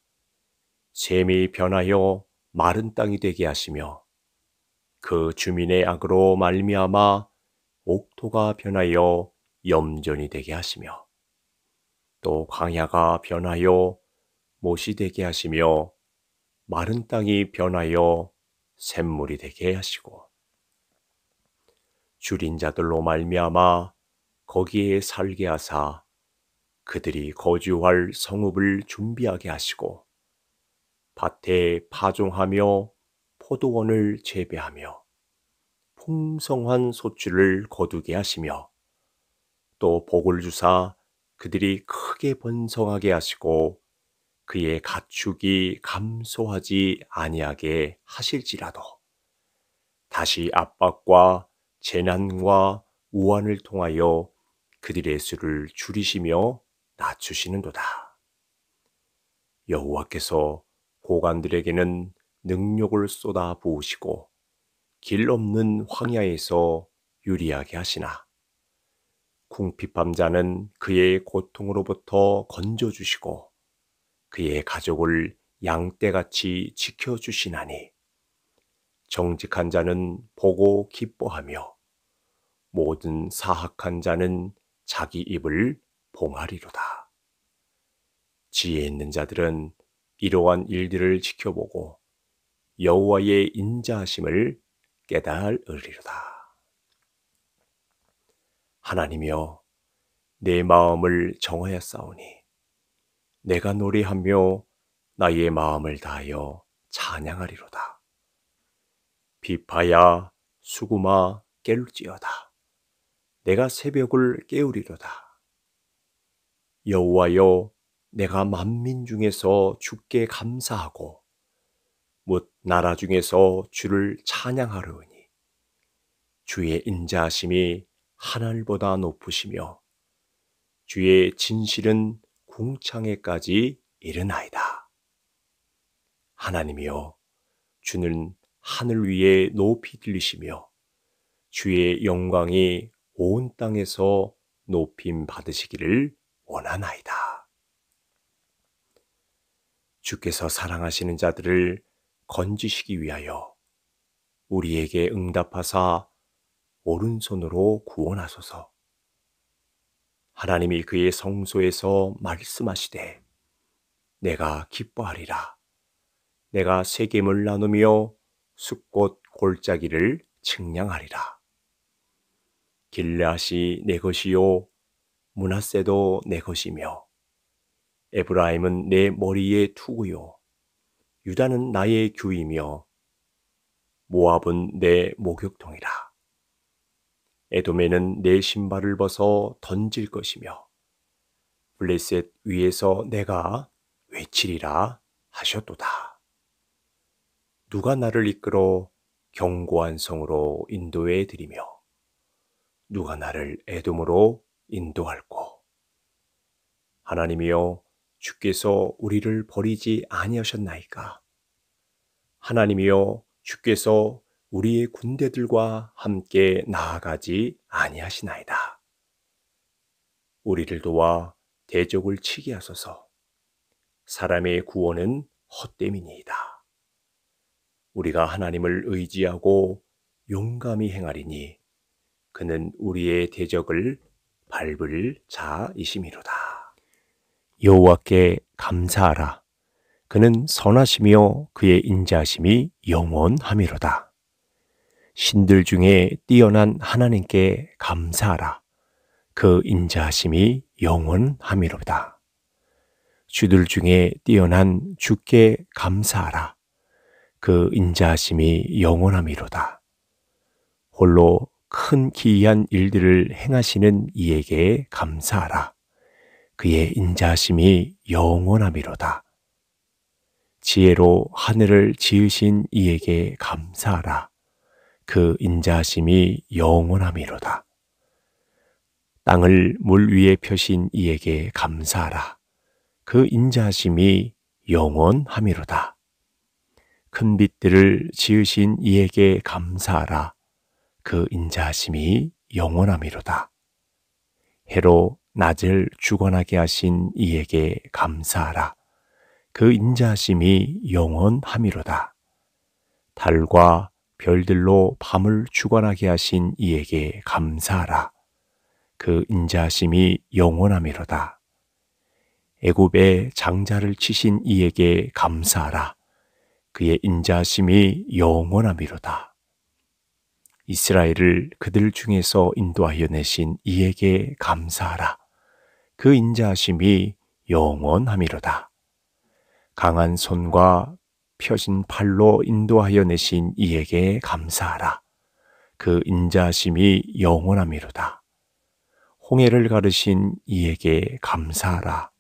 샘이 변하여 마른 땅이 되게 하시며 그 주민의 악으로 말미암아 옥토가 변하여 염전이 되게 하시며 또 광야가 변하여 못이 되게 하시며 마른 땅이 변하여 샘물이 되게 하시고 줄인 자들로 말미암아 거기에 살게 하사 그들이 거주할 성읍을 준비하게 하시고 밭에 파종하며 포도원을 재배하며 풍성한 소출을 거두게 하시며 또 복을 주사 그들이 크게 번성하게 하시고 그의 가축이 감소하지 아니하게 하실지라도 다시 압박과 재난과 우환을 통하여 그들의 수를 줄이시며 낮추시는도다. 여호와께서 고관들에게는 능력을 쏟아 부으시고 길 없는 황야에서 유리하게 하시나 궁핍함자는 그의 고통으로부터 건져주시고 그의 가족을 양떼같이 지켜주시나니 정직한 자는 보고 기뻐하며 모든 사악한 자는 자기 입을 봉하리로다. 지혜 있는 자들은 이러한 일들을 지켜보고 여호와의 인자하심을 깨달으리로다. 하나님이여 내 마음을 정하였사오니 내가 노래하며 나의 마음을 다하여 찬양하리로다. 비파야 수구마 깰지어다. 내가 새벽을 깨우리로다. 여호와여, 내가 만민 중에서 주께 감사하고 못 나라 중에서 주를 찬양하려니 주의 인자하심이 하늘보다 높으시며 주의 진실은 궁창에까지 이르나이다. 하나님이여, 주는 하늘 위에 높이 들리시며 주의 영광이 온 땅에서 높임 받으시기를 원하나이다. 주께서 사랑하시는 자들을 건지시기 위하여 우리에게 응답하사 오른손으로 구원하소서. 하나님이 그의 성소에서 말씀하시되 내가 기뻐하리라. 내가 세겜을 나누며 숫꽃 골짜기를 측량하리라. 길앗이 내 것이요 문하세도 내 것이며 에브라임은 내 머리에 투구요 유다는 나의 규이며 모압은 내 목욕통이라 에돔에는 내 신발을 벗어 던질 것이며 블레셋 위에서 내가 외치리라 하셨도다 누가 나를 이끌어 견고한 성으로 인도해 드리며 누가 나를 애돔으로 인도할꼬. 하나님이여 주께서 우리를 버리지 아니하셨나이까. 하나님이여 주께서 우리의 군대들과 함께 나아가지 아니하시나이다. 우리를 도와 대적을 치게 하소서. 사람의 구원은 헛됨이니이다. 우리가 하나님을 의지하고 용감히 행하리니 그는 우리의 대적을 밟을 자이심이로다. 여호와께 감사하라. 그는 선하시며 그의 인자심이 영원함이로다. 신들 중에 뛰어난 하나님께 감사하라. 그인자심이 영원함이로다. 주들 중에 뛰어난 주께 감사하라. 그인자심이 영원함이로다. 홀로 큰 기이한 일들을 행하시는 이에게 감사하라. 그의 인자심이 영원함이로다. 지혜로 하늘을 지으신 이에게 감사하라. 그 인자심이 영원함이로다. 땅을 물 위에 펴신 이에게 감사하라. 그 인자심이 영원함이로다. 큰 빛들을 지으신 이에게 감사하라. 그 인자하심이 영원함이로다. 해로 낮을 주관하게 하신 이에게 감사하라. 그 인자하심이 영원함이로다. 달과 별들로 밤을 주관하게 하신 이에게 감사하라. 그 인자하심이 영원함이로다. 애굽의 장자를 치신 이에게 감사하라. 그의 인자하심이 영원함이로다. 이스라엘을 그들 중에서 인도하여 내신 이에게 감사하라. 그 인자하심이 영원함이로다. 강한 손과 펴신 팔로 인도하여 내신 이에게 감사하라. 그 인자하심이 영원함이로다. 홍해를 가르신 이에게 감사하라.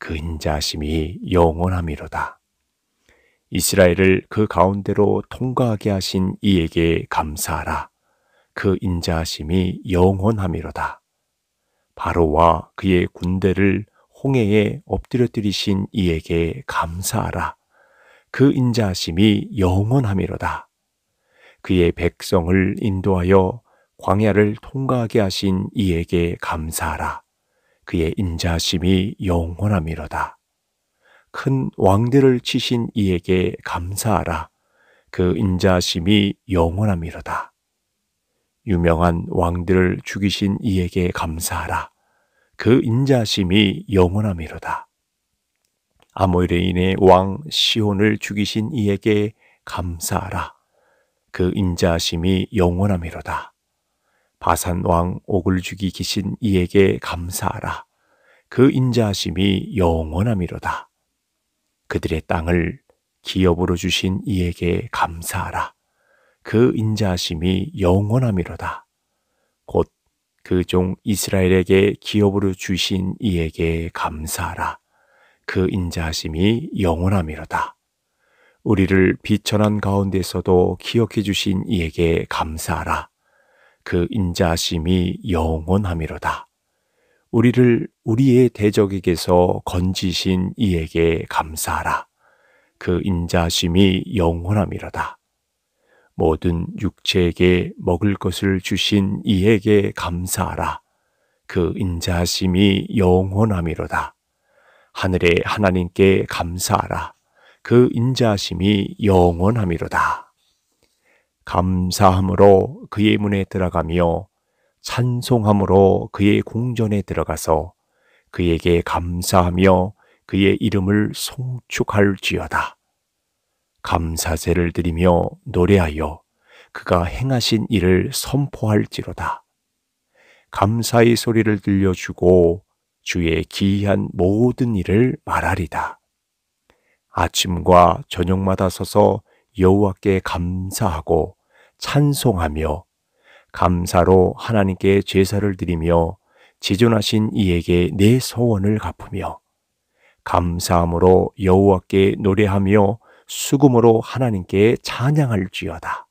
그 인자하심이 영원함이로다. 이스라엘을 그 가운데로 통과하게 하신 이에게 감사하라. 그 인자하심이 영원함이로다. 바로와 그의 군대를 홍해에 엎드려뜨리신 이에게 감사하라. 그 인자하심이 영원함이로다. 그의 백성을 인도하여 광야를 통과하게 하신 이에게 감사하라. 그의 인자하심이 영원함이로다. 큰 왕들을 치신 이에게 감사하라. 그 인자심이 영원함이로다. 유명한 왕들을 죽이신 이에게 감사하라. 그 인자심이 영원함이로다. 아모레인의 왕 시온을 죽이신 이에게 감사하라. 그 인자심이 영원함이로다. 바산 왕 옥을 죽이기신 이에게 감사하라. 그 인자심이 영원함이로다. 그들의 땅을 기업으로 주신 이에게 감사하라. 그인자심이 영원함이로다. 곧 그 종 이스라엘에게 기업으로 주신 이에게 감사하라. 그인자심이 영원함이로다. 우리를 비천한 가운데서도 기억해 주신 이에게 감사하라. 그인자심이 영원함이로다. 우리를 우리의 대적에게서 건지신 이에게 감사하라. 그 인자심이 영원함이로다. 모든 육체에게 먹을 것을 주신 이에게 감사하라. 그 인자심이 영원함이로다. 하늘의 하나님께 감사하라. 그 인자심이 영원함이로다. 감사함으로 그의 문에 들어가며 찬송함으로 그의 궁전에 들어가서 그에게 감사하며 그의 이름을 송축할지어다. 감사제를 드리며 노래하여 그가 행하신 일을 선포할지로다. 감사의 소리를 들려주고 주의 기이한 모든 일을 말하리다. 아침과 저녁마다 서서 여호와께 감사하고 찬송하며 감사로 하나님께 제사를 드리며 지존하신 이에게 내 소원을 갚으며 감사함으로 여호와께 노래하며 수금으로 하나님께 찬양할지어다.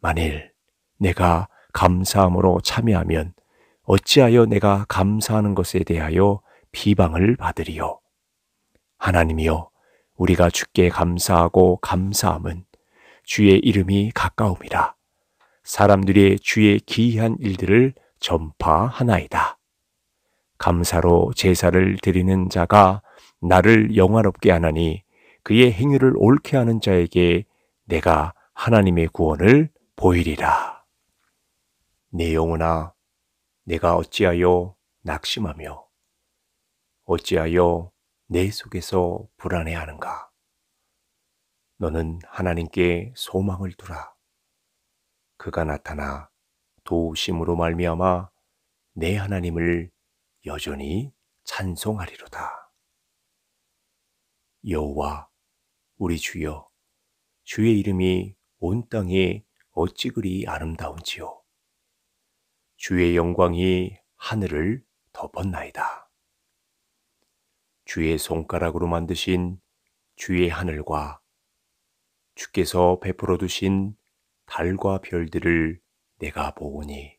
만일 내가 감사함으로 참여하면 어찌하여 내가 감사하는 것에 대하여 비방을 받으리요. 하나님이여, 우리가 주께 감사하고 감사함은 주의 이름이 가까움이라. 사람들의 주의 기이한 일들을 전파하나이다. 감사로 제사를 드리는 자가 나를 영화롭게 하나니 그의 행위를 옳게 하는 자에게 내가 하나님의 구원을 보이리라. 내 영혼아, 내가 어찌하여 낙심하며 어찌하여 내 속에서 불안해하는가? 너는 하나님께 소망을 두라. 그가 나타나 도우심으로 말미암아 내 하나님을 여전히 찬송하리로다. 여호와 우리 주여 주의 이름이 온 땅에 어찌 그리 아름다운지요. 주의 영광이 하늘을 덮었나이다. 주의 손가락으로 만드신 주의 하늘과 주께서 베풀어 두신 달과 별들을 내가 보오니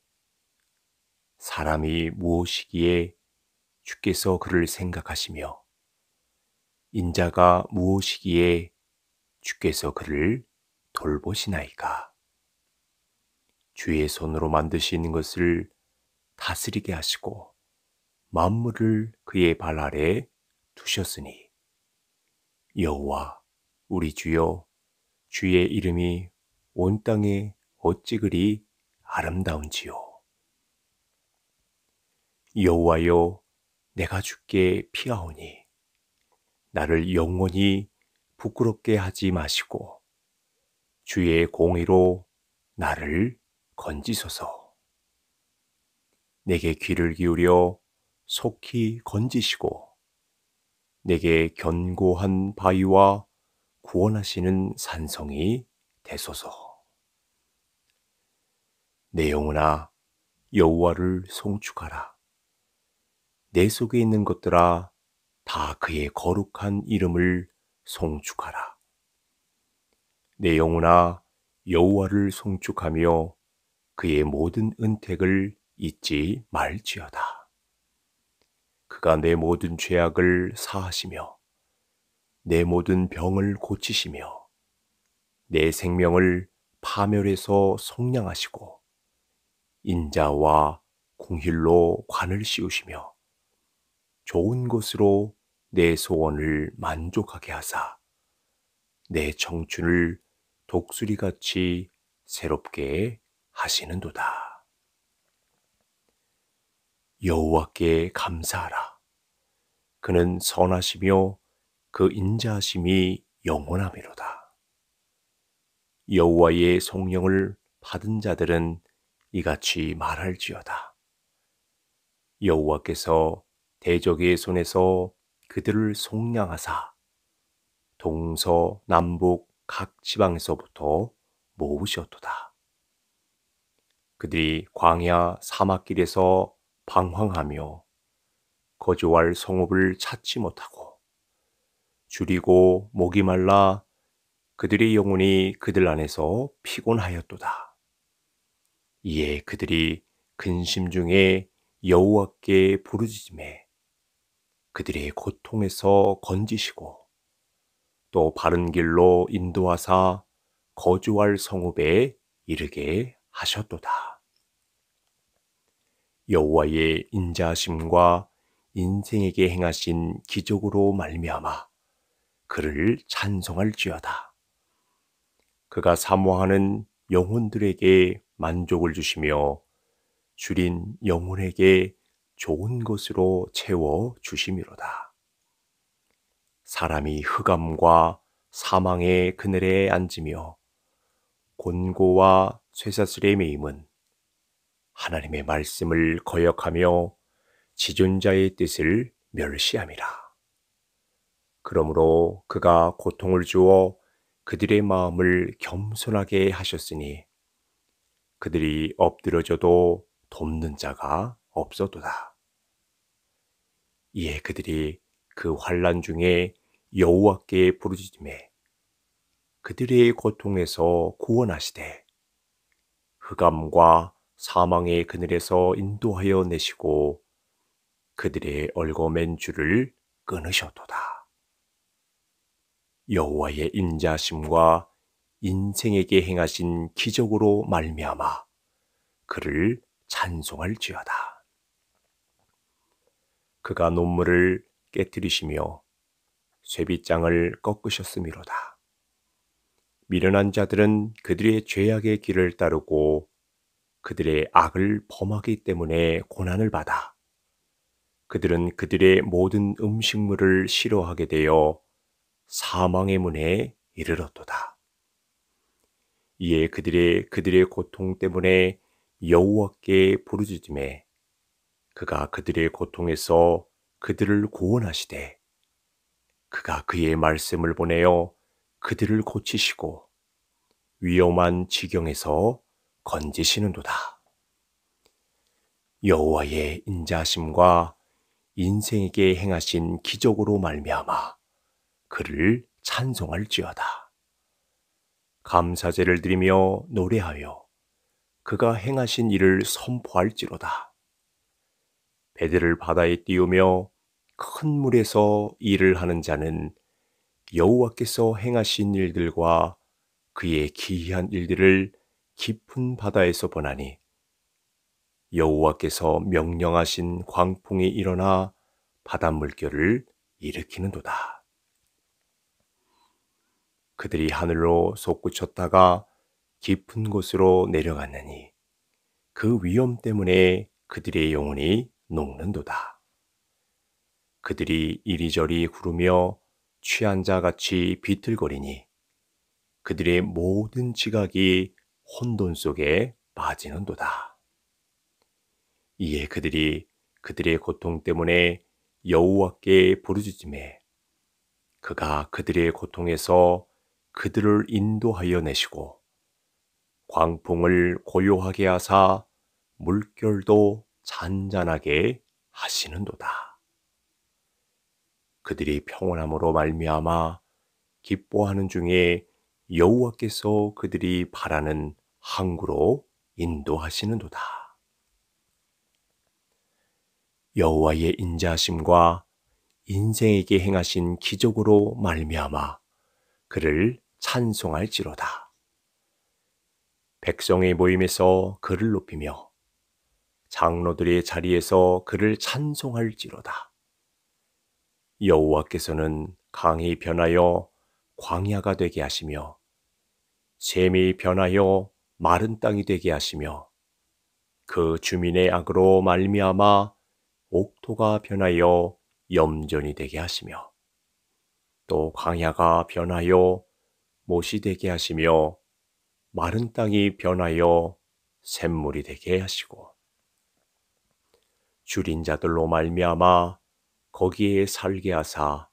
사람이 무엇이기에 주께서 그를 생각하시며 인자가 무엇이기에 주께서 그를 돌보시나이까 주의 손으로 만드신 것을 다스리게 하시고 만물을 그의 발 아래 두셨으니 여호와 우리 주여 주의 이름이 온 땅이 어찌 그리 아름다운지요. 여호와여, 내가 죽게 피하오니 나를 영원히 부끄럽게 하지 마시고 주의 공의로 나를 건지소서. 내게 귀를 기울여 속히 건지시고 내게 견고한 바위와 구원하시는 산성이 되소서. 내 영혼아 여호와를 송축하라. 내 속에 있는 것들아 다 그의 거룩한 이름을 송축하라. 내 영혼아 여호와를 송축하며 그의 모든 은택을 잊지 말지어다. 그가 내 모든 죄악을 사하시며 내 모든 병을 고치시며 내 생명을 파멸해서 속량하시고 인자와 공힐로 관을 씌우시며 좋은 것으로 내 소원을 만족하게 하사 내 청춘을 독수리같이 새롭게 하시는도다. 여호와께 감사하라. 그는 선하시며 그 인자하심이 영원하미로다. 여호와의 성령을 받은 자들은 이같이 말할지어다. 여호와께서 대적의 손에서 그들을 속량하사 동서 남북 각 지방에서부터 모으셨도다. 그들이 광야 사막길에서 방황하며 거주할 성읍을 찾지 못하고 줄이고 목이 말라 그들의 영혼이 그들 안에서 피곤하였도다. 이에 그들이 근심 중에 여호와께 부르짖음에 그들의 고통에서 건지시고 또 바른 길로 인도하사 거주할 성읍에 이르게 하셨도다. 여호와의 인자심과 인생에게 행하신 기적으로 말미암아 그를 찬송할지어다. 그가 사모하는 영혼들에게 만족을 주시며 줄인 영혼에게 좋은 것으로 채워 주심이로다. 사람이 흑암과 사망의 그늘에 앉으며 곤고와 쇠사슬에 매임은 하나님의 말씀을 거역하며 지존자의 뜻을 멸시함이라. 그러므로 그가 고통을 주어 그들의 마음을 겸손하게 하셨으니 그들이 엎드려져도 돕는 자가 없어도다. 이에 그들이 그 환란 중에 여호와께 부르짖음에 그들의 고통에서 구원하시되 흑암과 사망의 그늘에서 인도하여 내시고 그들의 얼거맨 줄을 끊으셨도다. 여호와의 인자심과 인생에게 행하신 기적으로 말미암아 그를 찬송할지어다. 그가 논문을 깨뜨리시며 쇠빗장을 꺾으셨음이로다. 미련한 자들은 그들의 죄악의 길을 따르고 그들의 악을 범하기 때문에 고난을 받아 그들은 그들의 모든 음식물을 싫어하게 되어 사망의 문에 이르렀도다. 이에 그들의 그들의 고통 때문에 여호와께 부르짖음에 그가 그들의 고통에서 그들을 구원하시되 그가 그의 말씀을 보내어 그들을 고치시고 위험한 지경에서 건지시는도다. 여호와의 인자심과 인생에게 행하신 기적으로 말미암아 그를 찬송할지어다. 감사제를 드리며 노래하여 그가 행하신 일을 선포할지로다. 배들을 바다에 띄우며 큰 물에서 일을 하는 자는 여호와께서 행하신 일들과 그의 기이한 일들을 깊은 바다에서 보나니 여호와께서 명령하신 광풍이 일어나 바닷물결을 일으키는도다. 그들이 하늘로 솟구쳤다가 깊은 곳으로 내려갔느니 그 위험 때문에 그들의 영혼이 녹는도다. 그들이 이리저리 구르며 취한 자 같이 비틀거리니 그들의 모든 지각이 혼돈 속에 빠지는도다. 이에 그들이 그들의 고통 때문에 여호와께 부르짖음에 그가 그들의 고통에서 그들을 인도하여 내시고 광풍을 고요하게 하사 물결도 잔잔하게 하시는도다. 그들이 평온함으로 말미암아 기뻐하는 중에 여호와께서 그들이 바라는 항구로 인도하시는도다. 여호와의 인자심과 인생에게 행하신 기적으로 말미암아 그를 찬송할지로다. 백성의 모임에서 그를 높이며 장로들의 자리에서 그를 찬송할지로다. 여호와께서는 강이 변하여 광야가 되게 하시며 샘이 변하여 마른 땅이 되게 하시며 그 주민의 악으로 말미암아 옥토가 변하여 염전이 되게 하시며 또 광야가 변하여 못이 되게 하시며 마른 땅이 변하여 샘물이 되게 하시고 줄인 자들로 말미암아 거기에 살게 하사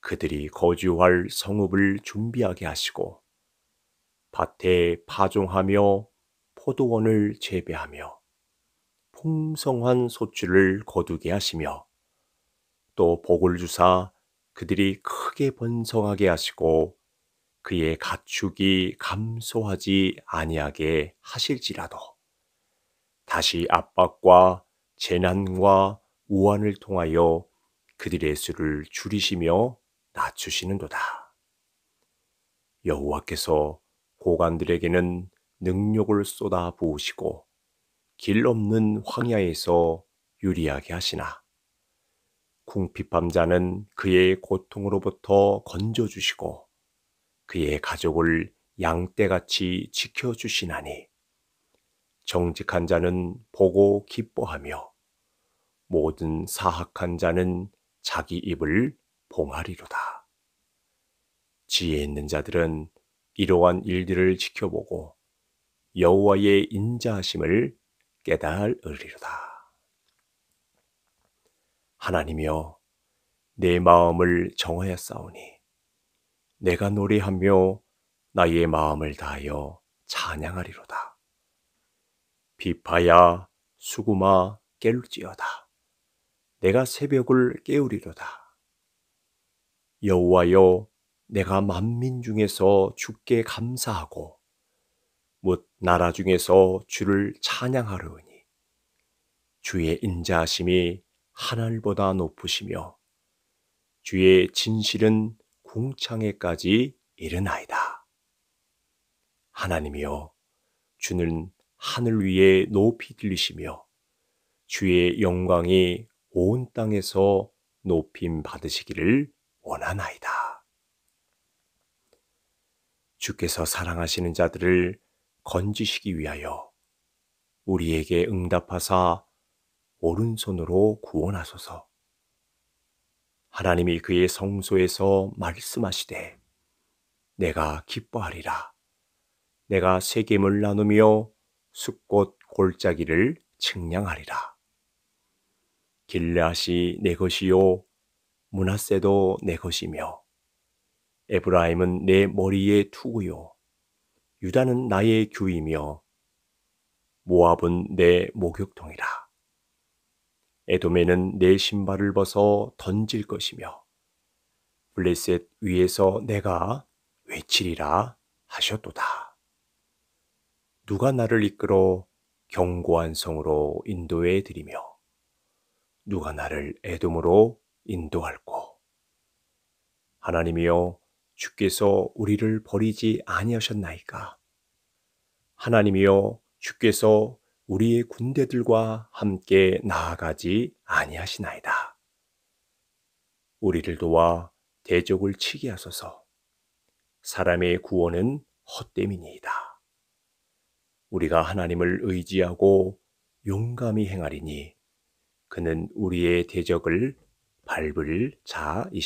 그들이 거주할 성읍을 준비하게 하시고 밭에 파종하며 포도원을 재배하며 풍성한 소출을 거두게 하시며 또 복을 주사 그들이 크게 번성하게 하시고 그의 가축이 감소하지 아니하게 하실지라도 다시 압박과 재난과 우환을 통하여 그들의 수를 줄이시며 낮추시는도다. 여호와께서 고관들에게는 능력을 쏟아 부으시고 길 없는 황야에서 유리하게 하시나 궁핍함자는 그의 고통으로부터 건져주시고 그의 가족을 양떼같이 지켜주시나니 정직한 자는 보고 기뻐하며 모든 사악한 자는 자기 입을 봉하리로다. 지혜 있는 자들은 이러한 일들을 지켜보고 여호와의 인자하심을 깨달으리로다. 하나님이여 내 마음을 정하였사오니 내가 노래하며 나의 마음을 다하여 찬양하리로다. 비파야 수구마 깰지어다. 내가 새벽을 깨우리로다. 여호와여 내가 만민 중에서 주께 감사하고 못 나라 중에서 주를 찬양하려니 주의 인자하심이 하늘보다 높으시며 주의 진실은 궁창에까지 이르나이다. 하나님이여, 주는 하늘 위에 높이 들리시며 주의 영광이 온 땅에서 높임 받으시기를 원하나이다. 주께서 사랑하시는 자들을 건지시기 위하여 우리에게 응답하사 오른손으로 구원하소서. 하나님이 그의 성소에서 말씀하시되 내가 기뻐하리라. 내가 세겜을 나누며 숫꽃 골짜기를 측량하리라. 길라시내 것이요 문하세도 내 것이며 에브라임은 내 머리에 투구요 유다는 나의 규이며 모압은 내 목욕통이라. 에돔에는 내 신발을 벗어 던질 것이며 블레셋 위에서 내가 외치리라 하셨도다. 누가 나를 이끌어 견고한 성으로 인도해 드리며 누가 나를 에돔으로 인도할꼬 하나님이여 주께서 우리를 버리지 아니하셨나이까 하나님이여 주께서 우리의 군대들과 함께 나아가지 아니하시나이다. 우리를 도와 대적을 치게 하소서. 사람의 구원은 헛됨이니이다. 우리가 하나님을 의지하고 용감히 행하리니 그는 우리의 대적을 밟을 자이시